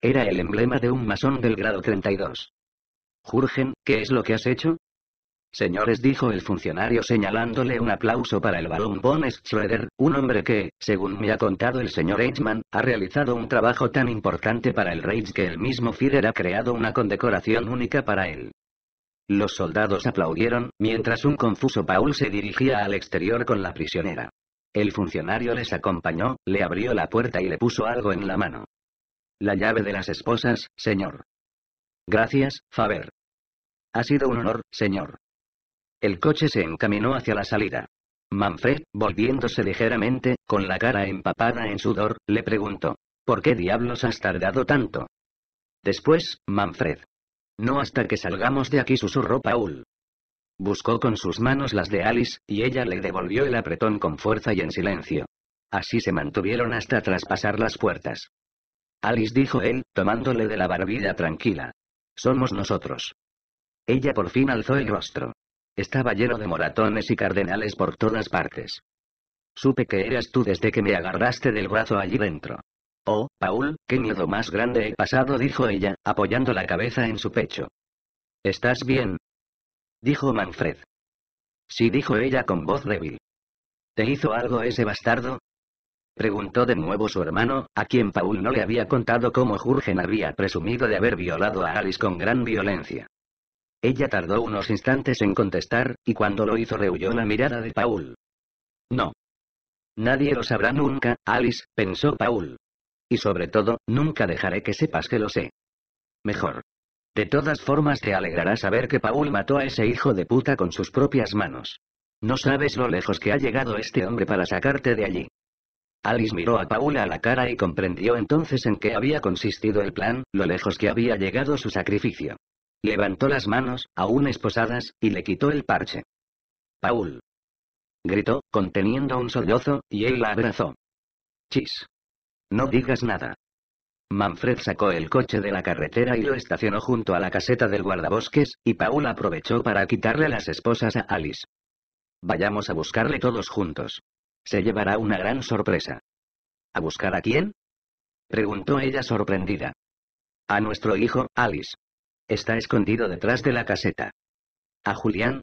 Era el emblema de un masón del grado 32. Jurgen, ¿qué es lo que has hecho? Señores dijo el funcionario señalándole un aplauso para el barón von Schroeder, un hombre que, según me ha contado el señor Eichmann, ha realizado un trabajo tan importante para el Reich que el mismo Führer ha creado una condecoración única para él. Los soldados aplaudieron, mientras un confuso Paul se dirigía al exterior con la prisionera. El funcionario les acompañó, le abrió la puerta y le puso algo en la mano. La llave de las esposas, señor. Gracias, Faber. Ha sido un honor, señor. El coche se encaminó hacia la salida. Manfred, volviéndose ligeramente, con la cara empapada en sudor, le preguntó, ¿por qué diablos has tardado tanto? Después, Manfred. No hasta que salgamos de aquí, susurró Paul. Buscó con sus manos las de Alice, y ella le devolvió el apretón con fuerza y en silencio. Así se mantuvieron hasta traspasar las puertas. Alice dijo él, tomándole de la barbilla tranquila. Somos nosotros. Ella por fin alzó el rostro. Estaba lleno de moratones y cardenales por todas partes. Supe que eras tú desde que me agarraste del brazo allí dentro. Oh, Paul, qué miedo más grande he pasado, dijo ella, apoyando la cabeza en su pecho. ¿Estás bien? dijo Manfred. Sí, dijo ella con voz débil. ¿Te hizo algo ese bastardo? preguntó de nuevo su hermano, a quien Paul no le había contado cómo Jurgen había presumido de haber violado a Alice con gran violencia. Ella tardó unos instantes en contestar, y cuando lo hizo rehuyó la mirada de Paul. No. Nadie lo sabrá nunca, Alice, pensó Paul. Y sobre todo, nunca dejaré que sepas que lo sé. Mejor. De todas formas te alegrará saber que Paul mató a ese hijo de puta con sus propias manos. No sabes lo lejos que ha llegado este hombre para sacarte de allí. Alice miró a Paul a la cara y comprendió entonces en qué había consistido el plan, lo lejos que había llegado su sacrificio. Levantó las manos, aún esposadas, y le quitó el parche. Paul. Gritó, conteniendo un sollozo, y él la abrazó. Chis. No digas nada. Manfred sacó el coche de la carretera y lo estacionó junto a la caseta del guardabosques, y Paul aprovechó para quitarle las esposas a Alice. Vayamos a buscarle todos juntos. Se llevará una gran sorpresa. ¿A buscar a quién? Preguntó ella sorprendida. A nuestro hijo, Alice. Está escondido detrás de la caseta. ¿A Julián?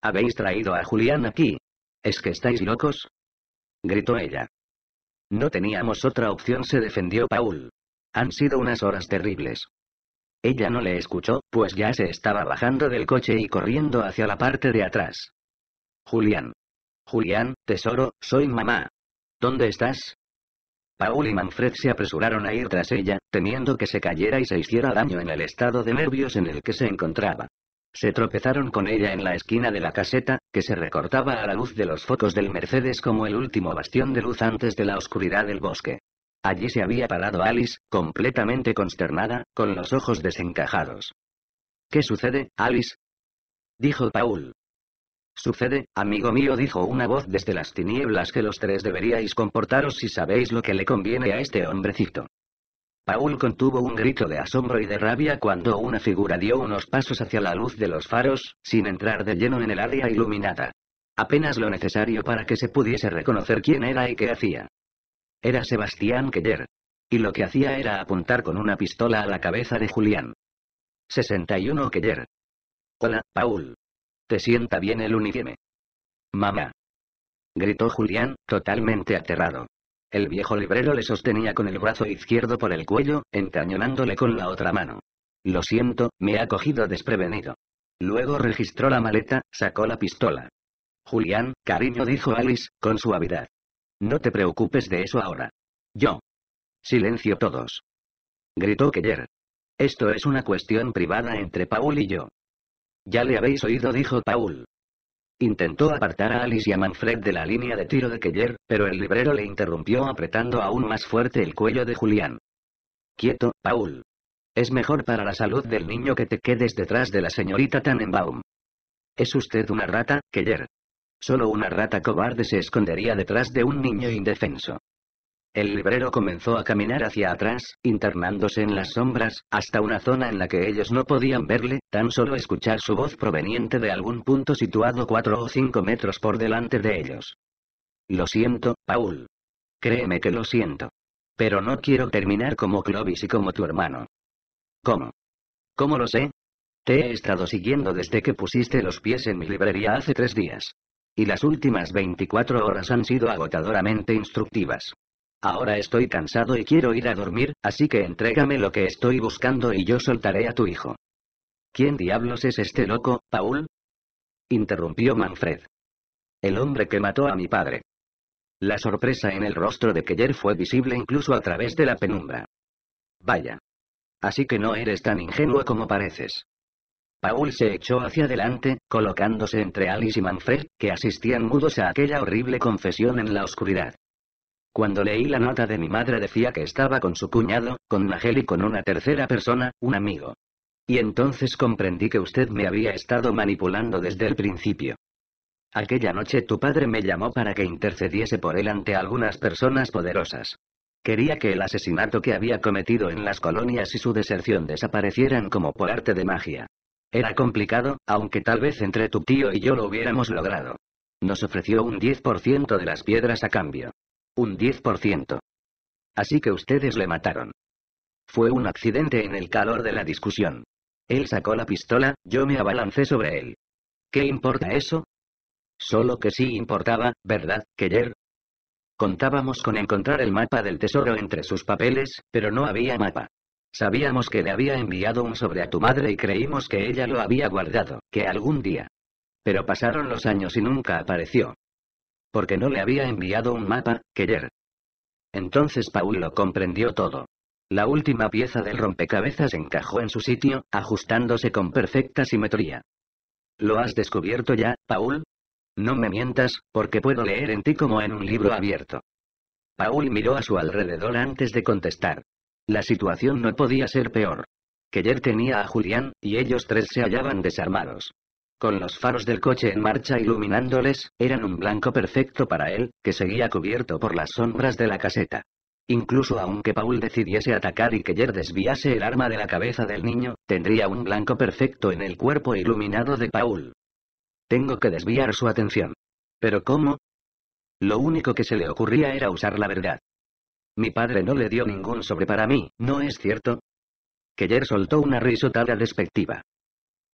¿Habéis traído a Julián aquí? ¿Es que estáis locos? gritó ella. No teníamos otra opción, se defendió Paul. Han sido unas horas terribles. Ella no le escuchó, pues ya se estaba bajando del coche y corriendo hacia la parte de atrás. Julián. Julián, tesoro, soy mamá. ¿Dónde estás? Paul y Manfred se apresuraron a ir tras ella, temiendo que se cayera y se hiciera daño en el estado de nervios en el que se encontraba. Se tropezaron con ella en la esquina de la caseta, que se recortaba a la luz de los focos del Mercedes como el último bastión de luz antes de la oscuridad del bosque. Allí se había parado Alice, completamente consternada, con los ojos desencajados. ¿Qué sucede, Alice? dijo Paul. Sucede, amigo mío, dijo una voz desde las tinieblas, que los tres deberíais comportaros si sabéis lo que le conviene a este hombrecito. Paul contuvo un grito de asombro y de rabia cuando una figura dio unos pasos hacia la luz de los faros, sin entrar de lleno en el área iluminada. Apenas lo necesario para que se pudiese reconocer quién era y qué hacía. Era Sebastián Keller. Y lo que hacía era apuntar con una pistola a la cabeza de Julián. 61 Keller. Hola, Paul. Te sienta bien el uniforme. Mamá. Gritó Julián, totalmente aterrado. El viejo librero le sostenía con el brazo izquierdo por el cuello, entañonándole con la otra mano. Lo siento, me ha cogido desprevenido. Luego registró la maleta, sacó la pistola. Julián, cariño, dijo Alice, con suavidad. No te preocupes de eso ahora. Yo. Silencio todos. Gritó Keller. Esto es una cuestión privada entre Paul y yo. Ya le habéis oído, dijo Paul. Intentó apartar a Alice y a Manfred de la línea de tiro de Keller, pero el librero le interrumpió apretando aún más fuerte el cuello de Julián. Quieto, Paul. Es mejor para la salud del niño que te quedes detrás de la señorita Tannenbaum. Es usted una rata, Keller. Solo una rata cobarde se escondería detrás de un niño indefenso. El librero comenzó a caminar hacia atrás, internándose en las sombras, hasta una zona en la que ellos no podían verle, tan solo escuchar su voz proveniente de algún punto situado cuatro o cinco metros por delante de ellos. Lo siento, Paul. Créeme que lo siento. Pero no quiero terminar como Clovis y como tu hermano. ¿Cómo? ¿Cómo lo sé? Te he estado siguiendo desde que pusiste los pies en mi librería hace tres días. Y las últimas 24 horas han sido agotadoramente instructivas. Ahora estoy cansado y quiero ir a dormir, así que entrégame lo que estoy buscando y yo soltaré a tu hijo. ¿Quién diablos es este loco, Paul? interrumpió Manfred. El hombre que mató a mi padre. La sorpresa en el rostro de Keller fue visible incluso a través de la penumbra. Vaya. Así que no eres tan ingenuo como pareces. Paul se echó hacia adelante, colocándose entre Alice y Manfred, que asistían mudos a aquella horrible confesión en la oscuridad. Cuando leí la nota de mi madre decía que estaba con su cuñado, con Nagel y con una tercera persona, un amigo. Y entonces comprendí que usted me había estado manipulando desde el principio. Aquella noche tu padre me llamó para que intercediese por él ante algunas personas poderosas. Quería que el asesinato que había cometido en las colonias y su deserción desaparecieran como por arte de magia. Era complicado, aunque tal vez entre tu tío y yo lo hubiéramos logrado. Nos ofreció un 10% de las piedras a cambio. Un 10%. Así que ustedes le mataron. Fue un accidente en el calor de la discusión. Él sacó la pistola, yo me abalancé sobre él. ¿Qué importa eso? Solo que sí importaba, ¿verdad, Keller? Contábamos con encontrar el mapa del tesoro entre sus papeles, pero no había mapa. Sabíamos que le había enviado un sobre a tu madre y creímos que ella lo había guardado, que algún día. Pero pasaron los años y nunca apareció porque no le había enviado un mapa, Keller. Entonces Paul lo comprendió todo. La última pieza del rompecabezas encajó en su sitio, ajustándose con perfecta simetría. ¿Lo has descubierto ya, Paul? No me mientas, porque puedo leer en ti como en un libro abierto. Paul miró a su alrededor antes de contestar. La situación no podía ser peor. Keller tenía a Julián, y ellos tres se hallaban desarmados con los faros del coche en marcha iluminándoles, eran un blanco perfecto para él, que seguía cubierto por las sombras de la caseta. Incluso aunque Paul decidiese atacar y Keller desviase el arma de la cabeza del niño, tendría un blanco perfecto en el cuerpo iluminado de Paul. Tengo que desviar su atención. ¿Pero cómo? Lo único que se le ocurría era usar la verdad. Mi padre no le dio ningún sobre para mí, ¿no es cierto? Keller soltó una risotada despectiva.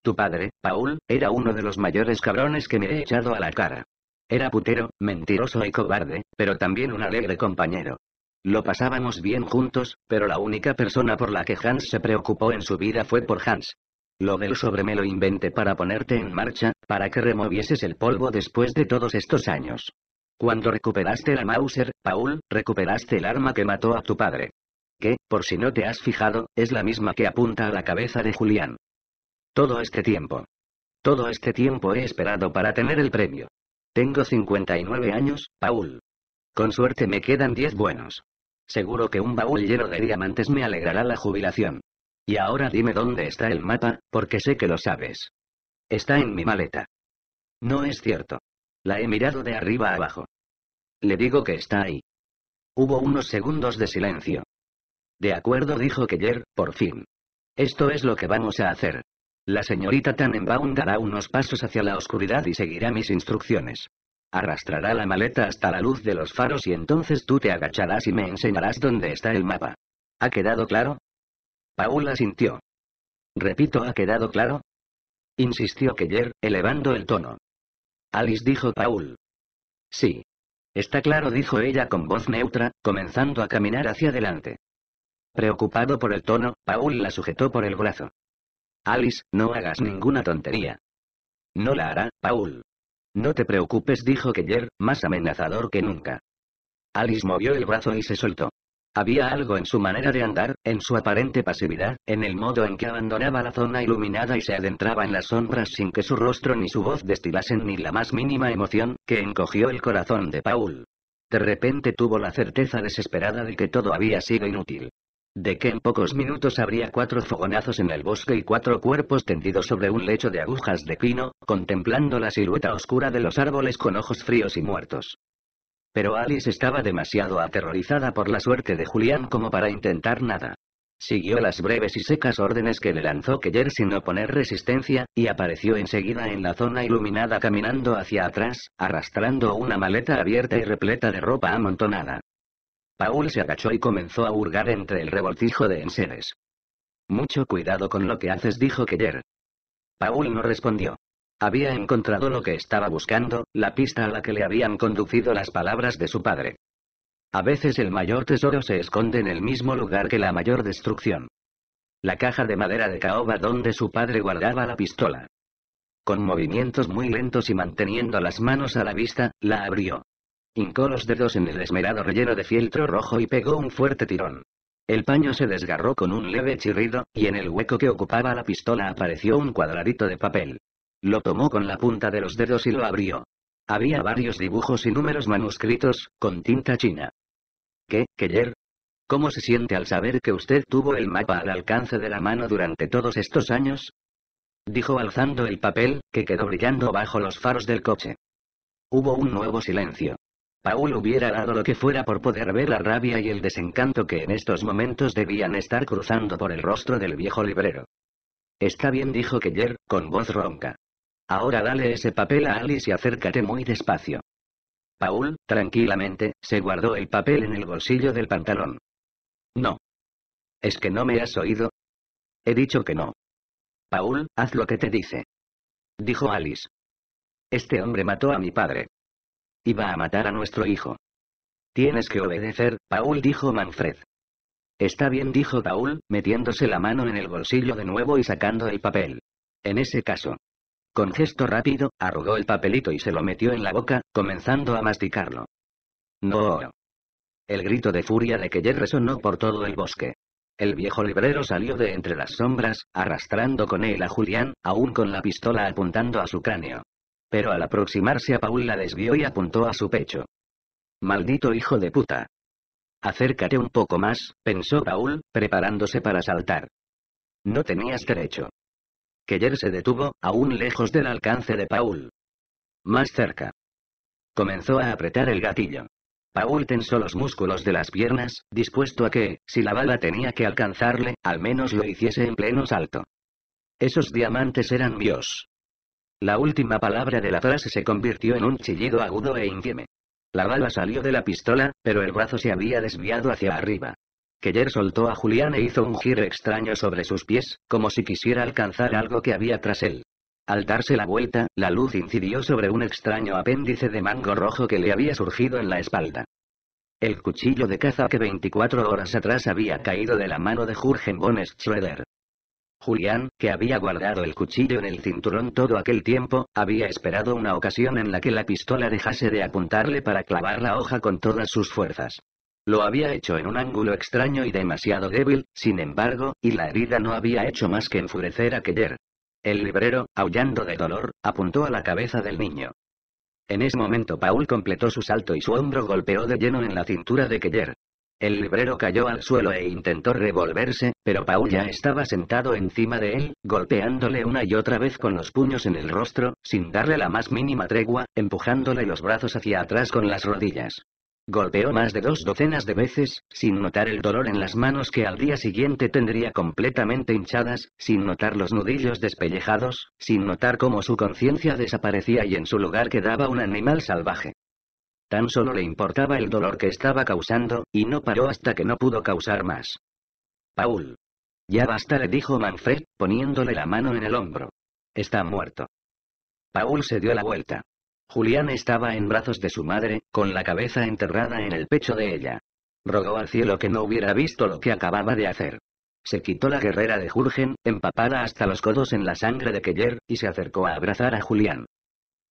Tu padre, Paul, era uno de los mayores cabrones que me he echado a la cara. Era putero, mentiroso y cobarde, pero también un alegre compañero. Lo pasábamos bien juntos, pero la única persona por la que Hans se preocupó en su vida fue por Hans. Lo del sobre me lo inventé para ponerte en marcha, para que removieses el polvo después de todos estos años. Cuando recuperaste la Mauser, Paul, recuperaste el arma que mató a tu padre. Que, por si no te has fijado, es la misma que apunta a la cabeza de Julián. Todo este tiempo. Todo este tiempo he esperado para tener el premio. Tengo 59 años, Paul. Con suerte me quedan 10 buenos. Seguro que un baúl lleno de diamantes me alegrará la jubilación. Y ahora dime dónde está el mapa, porque sé que lo sabes. Está en mi maleta. No es cierto. La he mirado de arriba abajo. Le digo que está ahí. Hubo unos segundos de silencio. De acuerdo, dijo Keller, por fin. Esto es lo que vamos a hacer. La señorita Tannenbaum dará unos pasos hacia la oscuridad y seguirá mis instrucciones. Arrastrará la maleta hasta la luz de los faros y entonces tú te agacharás y me enseñarás dónde está el mapa. ¿Ha quedado claro? Paula sintió. Repito, ¿ha quedado claro? Insistió Keller, elevando el tono. Alice dijo Paul. Sí. Está claro, dijo ella con voz neutra, comenzando a caminar hacia adelante. Preocupado por el tono, Paul la sujetó por el brazo. Alice, no hagas ninguna tontería. No la hará, Paul. No te preocupes, dijo Keller, más amenazador que nunca. Alice movió el brazo y se soltó. Había algo en su manera de andar, en su aparente pasividad, en el modo en que abandonaba la zona iluminada y se adentraba en las sombras sin que su rostro ni su voz destilasen ni la más mínima emoción, que encogió el corazón de Paul. De repente tuvo la certeza desesperada de que todo había sido inútil de que en pocos minutos habría cuatro fogonazos en el bosque y cuatro cuerpos tendidos sobre un lecho de agujas de pino, contemplando la silueta oscura de los árboles con ojos fríos y muertos. Pero Alice estaba demasiado aterrorizada por la suerte de Julián como para intentar nada. Siguió las breves y secas órdenes que le lanzó Keller sin oponer resistencia, y apareció enseguida en la zona iluminada caminando hacia atrás, arrastrando una maleta abierta y repleta de ropa amontonada. Paul se agachó y comenzó a hurgar entre el revoltijo de enseres. Mucho cuidado con lo que haces, dijo Keller. Paul no respondió. Había encontrado lo que estaba buscando, la pista a la que le habían conducido las palabras de su padre. A veces el mayor tesoro se esconde en el mismo lugar que la mayor destrucción. La caja de madera de caoba donde su padre guardaba la pistola. Con movimientos muy lentos y manteniendo las manos a la vista, la abrió. Hincó los dedos en el esmerado relleno de fieltro rojo y pegó un fuerte tirón. El paño se desgarró con un leve chirrido, y en el hueco que ocupaba la pistola apareció un cuadradito de papel. Lo tomó con la punta de los dedos y lo abrió. Había varios dibujos y números manuscritos, con tinta china. ¿Qué, Keller? ¿Cómo se siente al saber que usted tuvo el mapa al alcance de la mano durante todos estos años? Dijo alzando el papel, que quedó brillando bajo los faros del coche. Hubo un nuevo silencio. Paul hubiera dado lo que fuera por poder ver la rabia y el desencanto que en estos momentos debían estar cruzando por el rostro del viejo librero. Está bien, dijo Keller, con voz ronca. Ahora dale ese papel a Alice y acércate muy despacio. Paul, tranquilamente, se guardó el papel en el bolsillo del pantalón. No. ¿Es que no me has oído? He dicho que no. Paul, haz lo que te dice. Dijo Alice. Este hombre mató a mi padre. Iba a matar a nuestro hijo. Tienes que obedecer, Paul dijo Manfred. Está bien, dijo Paul, metiéndose la mano en el bolsillo de nuevo y sacando el papel. En ese caso. Con gesto rápido, arrugó el papelito y se lo metió en la boca, comenzando a masticarlo. No. El grito de furia de Keller resonó por todo el bosque. El viejo librero salió de entre las sombras, arrastrando con él a Julián, aún con la pistola apuntando a su cráneo pero al aproximarse a Paul la desvió y apuntó a su pecho. Maldito hijo de puta. Acércate un poco más, pensó Paul, preparándose para saltar. No tenías derecho. Keller se detuvo, aún lejos del alcance de Paul. Más cerca. Comenzó a apretar el gatillo. Paul tensó los músculos de las piernas, dispuesto a que, si la bala tenía que alcanzarle, al menos lo hiciese en pleno salto. Esos diamantes eran míos. La última palabra de la frase se convirtió en un chillido agudo e infime La bala salió de la pistola, pero el brazo se había desviado hacia arriba. Keller soltó a Julián e hizo un giro extraño sobre sus pies, como si quisiera alcanzar algo que había tras él. Al darse la vuelta, la luz incidió sobre un extraño apéndice de mango rojo que le había surgido en la espalda. El cuchillo de caza que 24 horas atrás había caído de la mano de Jürgen von Schroeder. Julián, que había guardado el cuchillo en el cinturón todo aquel tiempo, había esperado una ocasión en la que la pistola dejase de apuntarle para clavar la hoja con todas sus fuerzas. Lo había hecho en un ángulo extraño y demasiado débil, sin embargo, y la herida no había hecho más que enfurecer a Keller. El librero, aullando de dolor, apuntó a la cabeza del niño. En ese momento Paul completó su salto y su hombro golpeó de lleno en la cintura de Keller. El librero cayó al suelo e intentó revolverse, pero Paul ya estaba sentado encima de él, golpeándole una y otra vez con los puños en el rostro, sin darle la más mínima tregua, empujándole los brazos hacia atrás con las rodillas. Golpeó más de dos docenas de veces, sin notar el dolor en las manos que al día siguiente tendría completamente hinchadas, sin notar los nudillos despellejados, sin notar cómo su conciencia desaparecía y en su lugar quedaba un animal salvaje. Tan solo le importaba el dolor que estaba causando, y no paró hasta que no pudo causar más. Paul. Ya basta, le dijo Manfred, poniéndole la mano en el hombro. Está muerto. Paul se dio la vuelta. Julián estaba en brazos de su madre, con la cabeza enterrada en el pecho de ella. Rogó al cielo que no hubiera visto lo que acababa de hacer. Se quitó la guerrera de Jurgen, empapada hasta los codos en la sangre de Keller, y se acercó a abrazar a Julián.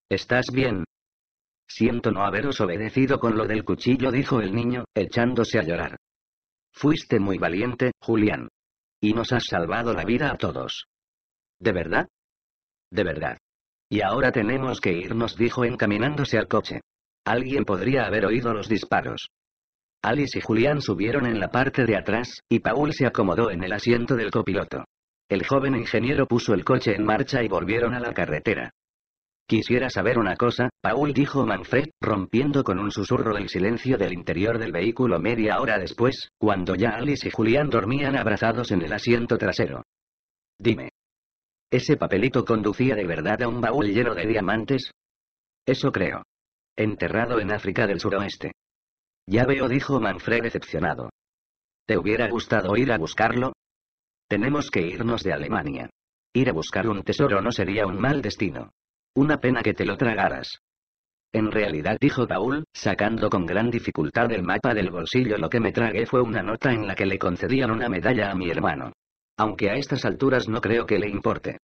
¿Estás bien, Siento no haberos obedecido con lo del cuchillo, dijo el niño, echándose a llorar. Fuiste muy valiente, Julián. Y nos has salvado la vida a todos. ¿De verdad? De verdad. Y ahora tenemos que irnos, dijo encaminándose al coche. Alguien podría haber oído los disparos. Alice y Julián subieron en la parte de atrás, y Paul se acomodó en el asiento del copiloto. El joven ingeniero puso el coche en marcha y volvieron a la carretera. Quisiera saber una cosa, Paul dijo Manfred, rompiendo con un susurro el silencio del interior del vehículo media hora después, cuando ya Alice y Julián dormían abrazados en el asiento trasero. Dime. ¿Ese papelito conducía de verdad a un baúl lleno de diamantes? Eso creo. Enterrado en África del Suroeste. Ya veo, dijo Manfred decepcionado. ¿Te hubiera gustado ir a buscarlo? Tenemos que irnos de Alemania. Ir a buscar un tesoro no sería un mal destino. Una pena que te lo tragaras. En realidad dijo Paul, sacando con gran dificultad el mapa del bolsillo lo que me tragué fue una nota en la que le concedían una medalla a mi hermano. Aunque a estas alturas no creo que le importe.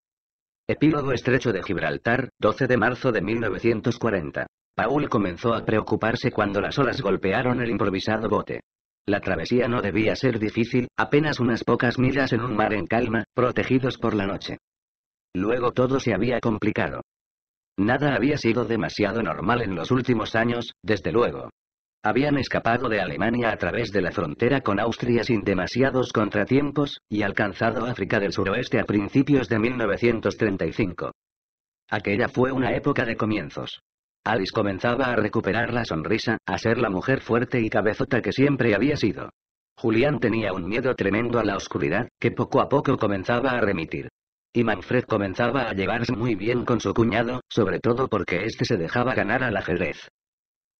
Epílogo Estrecho de Gibraltar, 12 de marzo de 1940. Paul comenzó a preocuparse cuando las olas golpearon el improvisado bote. La travesía no debía ser difícil, apenas unas pocas millas en un mar en calma, protegidos por la noche. Luego todo se había complicado. Nada había sido demasiado normal en los últimos años, desde luego. Habían escapado de Alemania a través de la frontera con Austria sin demasiados contratiempos, y alcanzado África del suroeste a principios de 1935. Aquella fue una época de comienzos. Alice comenzaba a recuperar la sonrisa, a ser la mujer fuerte y cabezota que siempre había sido. Julián tenía un miedo tremendo a la oscuridad, que poco a poco comenzaba a remitir. Y Manfred comenzaba a llevarse muy bien con su cuñado, sobre todo porque éste se dejaba ganar al ajedrez.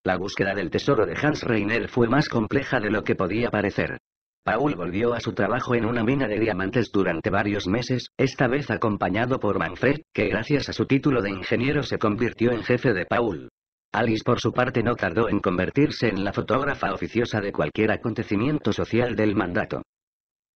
La búsqueda del tesoro de Hans Reiner fue más compleja de lo que podía parecer. Paul volvió a su trabajo en una mina de diamantes durante varios meses, esta vez acompañado por Manfred, que gracias a su título de ingeniero se convirtió en jefe de Paul. Alice por su parte no tardó en convertirse en la fotógrafa oficiosa de cualquier acontecimiento social del mandato.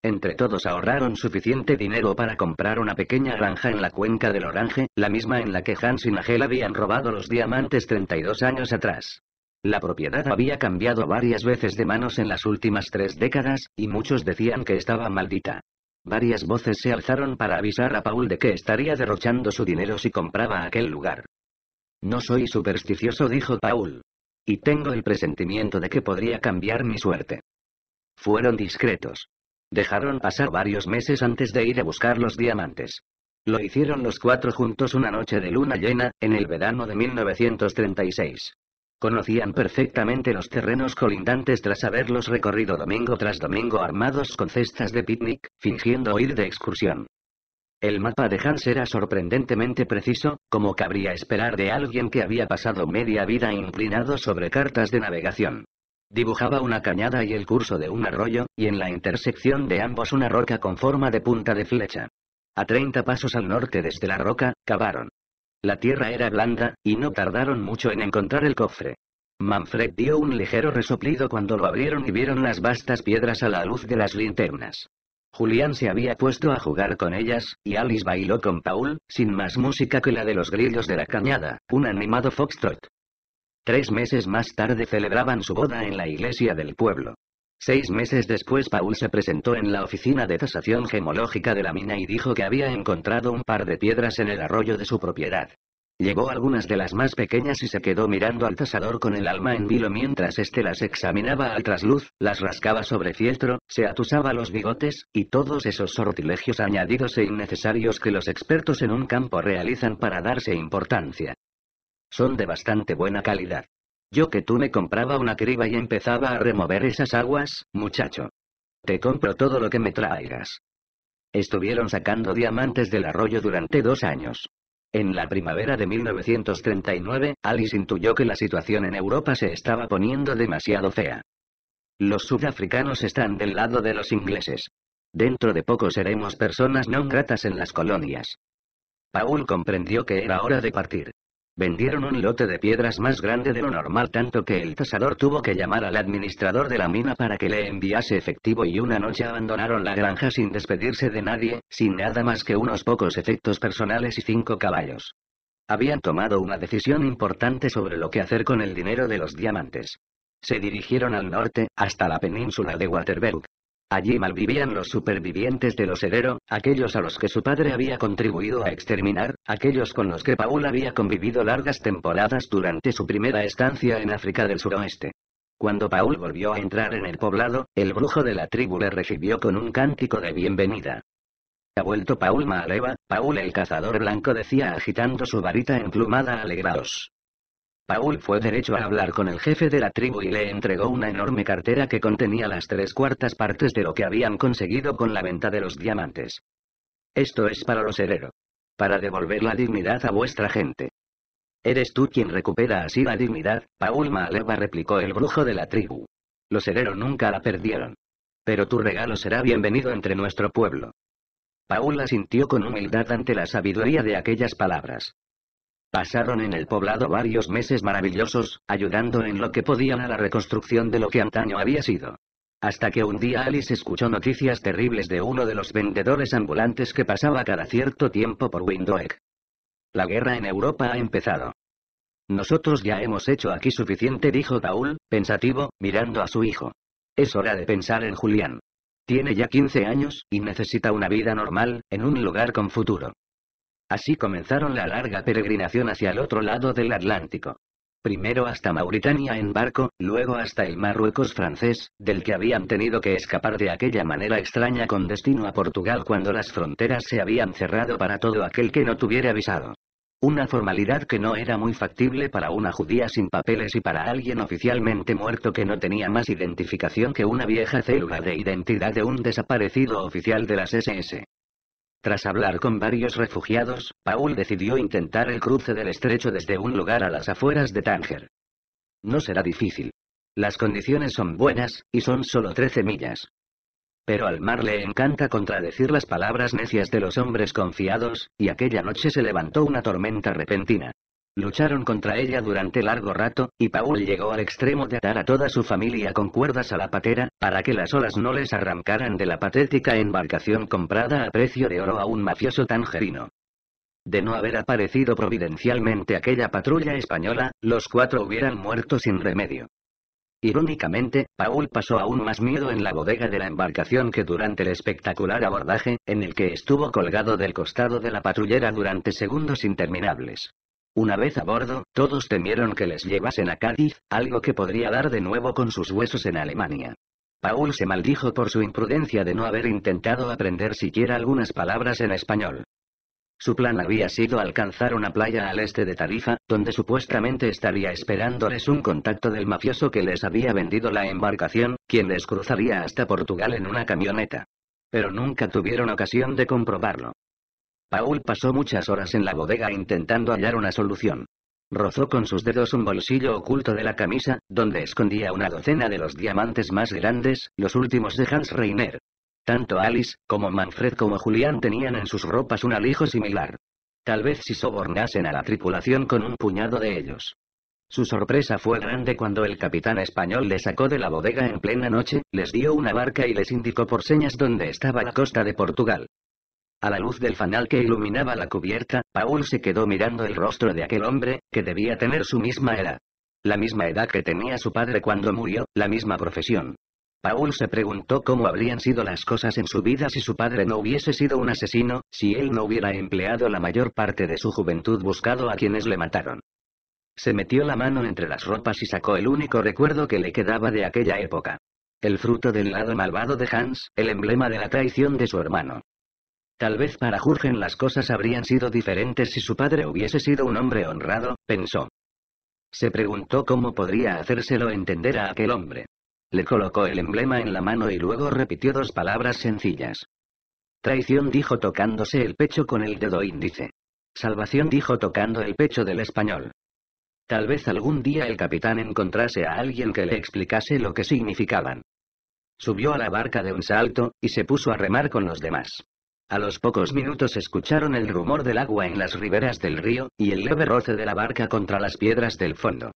Entre todos ahorraron suficiente dinero para comprar una pequeña granja en la cuenca del Orange, la misma en la que Hans y Nagel habían robado los diamantes 32 años atrás. La propiedad había cambiado varias veces de manos en las últimas tres décadas, y muchos decían que estaba maldita. Varias voces se alzaron para avisar a Paul de que estaría derrochando su dinero si compraba aquel lugar. No soy supersticioso, dijo Paul. Y tengo el presentimiento de que podría cambiar mi suerte. Fueron discretos. Dejaron pasar varios meses antes de ir a buscar los diamantes. Lo hicieron los cuatro juntos una noche de luna llena, en el verano de 1936. Conocían perfectamente los terrenos colindantes tras haberlos recorrido domingo tras domingo armados con cestas de picnic, fingiendo ir de excursión. El mapa de Hans era sorprendentemente preciso, como cabría esperar de alguien que había pasado media vida inclinado sobre cartas de navegación. Dibujaba una cañada y el curso de un arroyo, y en la intersección de ambos una roca con forma de punta de flecha. A 30 pasos al norte desde la roca, cavaron. La tierra era blanda, y no tardaron mucho en encontrar el cofre. Manfred dio un ligero resoplido cuando lo abrieron y vieron las vastas piedras a la luz de las linternas. Julián se había puesto a jugar con ellas, y Alice bailó con Paul, sin más música que la de los grillos de la cañada, un animado foxtrot. Tres meses más tarde celebraban su boda en la iglesia del pueblo. Seis meses después Paul se presentó en la oficina de tasación gemológica de la mina y dijo que había encontrado un par de piedras en el arroyo de su propiedad. Llevó algunas de las más pequeñas y se quedó mirando al tasador con el alma en vilo mientras éste las examinaba al trasluz, las rascaba sobre fieltro, se atusaba los bigotes, y todos esos sortilegios añadidos e innecesarios que los expertos en un campo realizan para darse importancia. Son de bastante buena calidad. Yo que tú me compraba una criba y empezaba a remover esas aguas, muchacho. Te compro todo lo que me traigas. Estuvieron sacando diamantes del arroyo durante dos años. En la primavera de 1939, Alice intuyó que la situación en Europa se estaba poniendo demasiado fea. Los sudafricanos están del lado de los ingleses. Dentro de poco seremos personas no gratas en las colonias. Paul comprendió que era hora de partir. Vendieron un lote de piedras más grande de lo normal tanto que el tasador tuvo que llamar al administrador de la mina para que le enviase efectivo y una noche abandonaron la granja sin despedirse de nadie, sin nada más que unos pocos efectos personales y cinco caballos. Habían tomado una decisión importante sobre lo que hacer con el dinero de los diamantes. Se dirigieron al norte, hasta la península de Waterberg, Allí malvivían los supervivientes de los osedero, aquellos a los que su padre había contribuido a exterminar, aquellos con los que Paul había convivido largas temporadas durante su primera estancia en África del Suroeste. Cuando Paul volvió a entrar en el poblado, el brujo de la tribu le recibió con un cántico de bienvenida. Ha vuelto Paul Maaleva, Paul el cazador blanco decía agitando su varita emplumada «Alegraos». Paul fue derecho a hablar con el jefe de la tribu y le entregó una enorme cartera que contenía las tres cuartas partes de lo que habían conseguido con la venta de los diamantes. Esto es para los hereros. Para devolver la dignidad a vuestra gente. Eres tú quien recupera así la dignidad, Paul Maaleva replicó el brujo de la tribu. Los herero nunca la perdieron. Pero tu regalo será bienvenido entre nuestro pueblo. Paul sintió con humildad ante la sabiduría de aquellas palabras. Pasaron en el poblado varios meses maravillosos, ayudando en lo que podían a la reconstrucción de lo que antaño había sido. Hasta que un día Alice escuchó noticias terribles de uno de los vendedores ambulantes que pasaba cada cierto tiempo por Windhoek. La guerra en Europa ha empezado. Nosotros ya hemos hecho aquí suficiente, dijo Paul, pensativo, mirando a su hijo. Es hora de pensar en Julián. Tiene ya 15 años, y necesita una vida normal, en un lugar con futuro. Así comenzaron la larga peregrinación hacia el otro lado del Atlántico. Primero hasta Mauritania en barco, luego hasta el Marruecos francés, del que habían tenido que escapar de aquella manera extraña con destino a Portugal cuando las fronteras se habían cerrado para todo aquel que no tuviera avisado. Una formalidad que no era muy factible para una judía sin papeles y para alguien oficialmente muerto que no tenía más identificación que una vieja célula de identidad de un desaparecido oficial de las SS. Tras hablar con varios refugiados, Paul decidió intentar el cruce del estrecho desde un lugar a las afueras de Tánger. No será difícil. Las condiciones son buenas, y son solo 13 millas. Pero al mar le encanta contradecir las palabras necias de los hombres confiados, y aquella noche se levantó una tormenta repentina. Lucharon contra ella durante largo rato, y Paul llegó al extremo de atar a toda su familia con cuerdas a la patera, para que las olas no les arrancaran de la patética embarcación comprada a precio de oro a un mafioso tangerino. De no haber aparecido providencialmente aquella patrulla española, los cuatro hubieran muerto sin remedio. Irónicamente, Paul pasó aún más miedo en la bodega de la embarcación que durante el espectacular abordaje, en el que estuvo colgado del costado de la patrullera durante segundos interminables. Una vez a bordo, todos temieron que les llevasen a Cádiz, algo que podría dar de nuevo con sus huesos en Alemania. Paul se maldijo por su imprudencia de no haber intentado aprender siquiera algunas palabras en español. Su plan había sido alcanzar una playa al este de Tarifa, donde supuestamente estaría esperándoles un contacto del mafioso que les había vendido la embarcación, quien les cruzaría hasta Portugal en una camioneta. Pero nunca tuvieron ocasión de comprobarlo. Paul pasó muchas horas en la bodega intentando hallar una solución. Rozó con sus dedos un bolsillo oculto de la camisa, donde escondía una docena de los diamantes más grandes, los últimos de Hans Reiner. Tanto Alice, como Manfred como Julián tenían en sus ropas un alijo similar. Tal vez si sobornasen a la tripulación con un puñado de ellos. Su sorpresa fue grande cuando el capitán español le sacó de la bodega en plena noche, les dio una barca y les indicó por señas dónde estaba la costa de Portugal. A la luz del fanal que iluminaba la cubierta, Paul se quedó mirando el rostro de aquel hombre, que debía tener su misma edad. La misma edad que tenía su padre cuando murió, la misma profesión. Paul se preguntó cómo habrían sido las cosas en su vida si su padre no hubiese sido un asesino, si él no hubiera empleado la mayor parte de su juventud buscando a quienes le mataron. Se metió la mano entre las ropas y sacó el único recuerdo que le quedaba de aquella época. El fruto del lado malvado de Hans, el emblema de la traición de su hermano. Tal vez para Jurgen las cosas habrían sido diferentes si su padre hubiese sido un hombre honrado, pensó. Se preguntó cómo podría hacérselo entender a aquel hombre. Le colocó el emblema en la mano y luego repitió dos palabras sencillas. Traición dijo tocándose el pecho con el dedo índice. Salvación dijo tocando el pecho del español. Tal vez algún día el capitán encontrase a alguien que le explicase lo que significaban. Subió a la barca de un salto, y se puso a remar con los demás. A los pocos minutos escucharon el rumor del agua en las riberas del río, y el leve roce de la barca contra las piedras del fondo.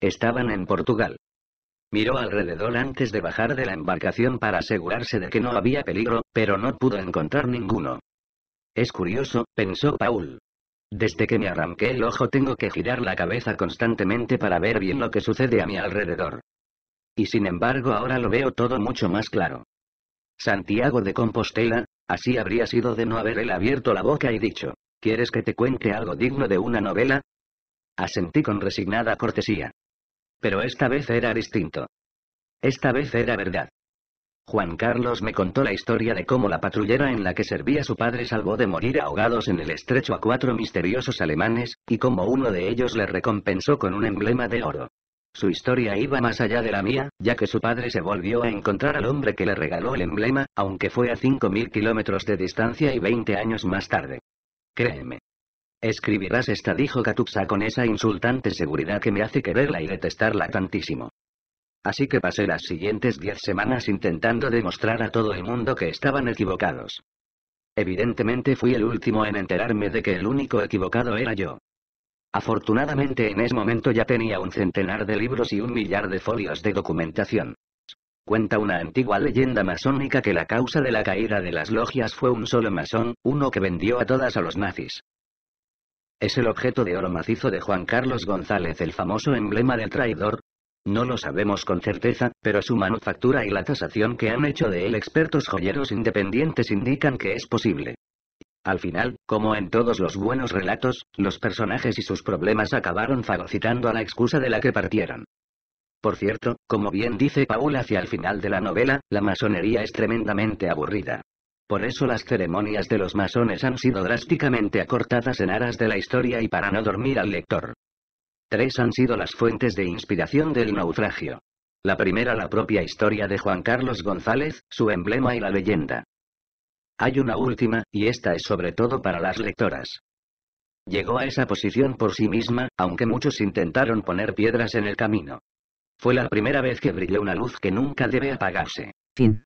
Estaban en Portugal. Miró alrededor antes de bajar de la embarcación para asegurarse de que no había peligro, pero no pudo encontrar ninguno. Es curioso, pensó Paul. Desde que me arranqué el ojo tengo que girar la cabeza constantemente para ver bien lo que sucede a mi alrededor. Y sin embargo ahora lo veo todo mucho más claro. Santiago de Compostela, Así habría sido de no haber él abierto la boca y dicho, ¿quieres que te cuente algo digno de una novela? Asentí con resignada cortesía. Pero esta vez era distinto. Esta vez era verdad. Juan Carlos me contó la historia de cómo la patrullera en la que servía su padre salvó de morir ahogados en el estrecho a cuatro misteriosos alemanes, y cómo uno de ellos le recompensó con un emblema de oro. Su historia iba más allá de la mía, ya que su padre se volvió a encontrar al hombre que le regaló el emblema, aunque fue a 5.000 kilómetros de distancia y 20 años más tarde. Créeme. Escribirás esta, dijo Katuxa con esa insultante seguridad que me hace quererla y detestarla tantísimo. Así que pasé las siguientes 10 semanas intentando demostrar a todo el mundo que estaban equivocados. Evidentemente fui el último en enterarme de que el único equivocado era yo. Afortunadamente en ese momento ya tenía un centenar de libros y un millar de folios de documentación. Cuenta una antigua leyenda masónica que la causa de la caída de las logias fue un solo masón, uno que vendió a todas a los nazis. ¿Es el objeto de oro macizo de Juan Carlos González el famoso emblema del traidor? No lo sabemos con certeza, pero su manufactura y la tasación que han hecho de él expertos joyeros independientes indican que es posible. Al final, como en todos los buenos relatos, los personajes y sus problemas acabaron fagocitando a la excusa de la que partieron. Por cierto, como bien dice Paul hacia el final de la novela, la masonería es tremendamente aburrida. Por eso las ceremonias de los masones han sido drásticamente acortadas en aras de la historia y para no dormir al lector. Tres han sido las fuentes de inspiración del naufragio. La primera la propia historia de Juan Carlos González, su emblema y la leyenda. Hay una última, y esta es sobre todo para las lectoras. Llegó a esa posición por sí misma, aunque muchos intentaron poner piedras en el camino. Fue la primera vez que brilló una luz que nunca debe apagarse. Fin.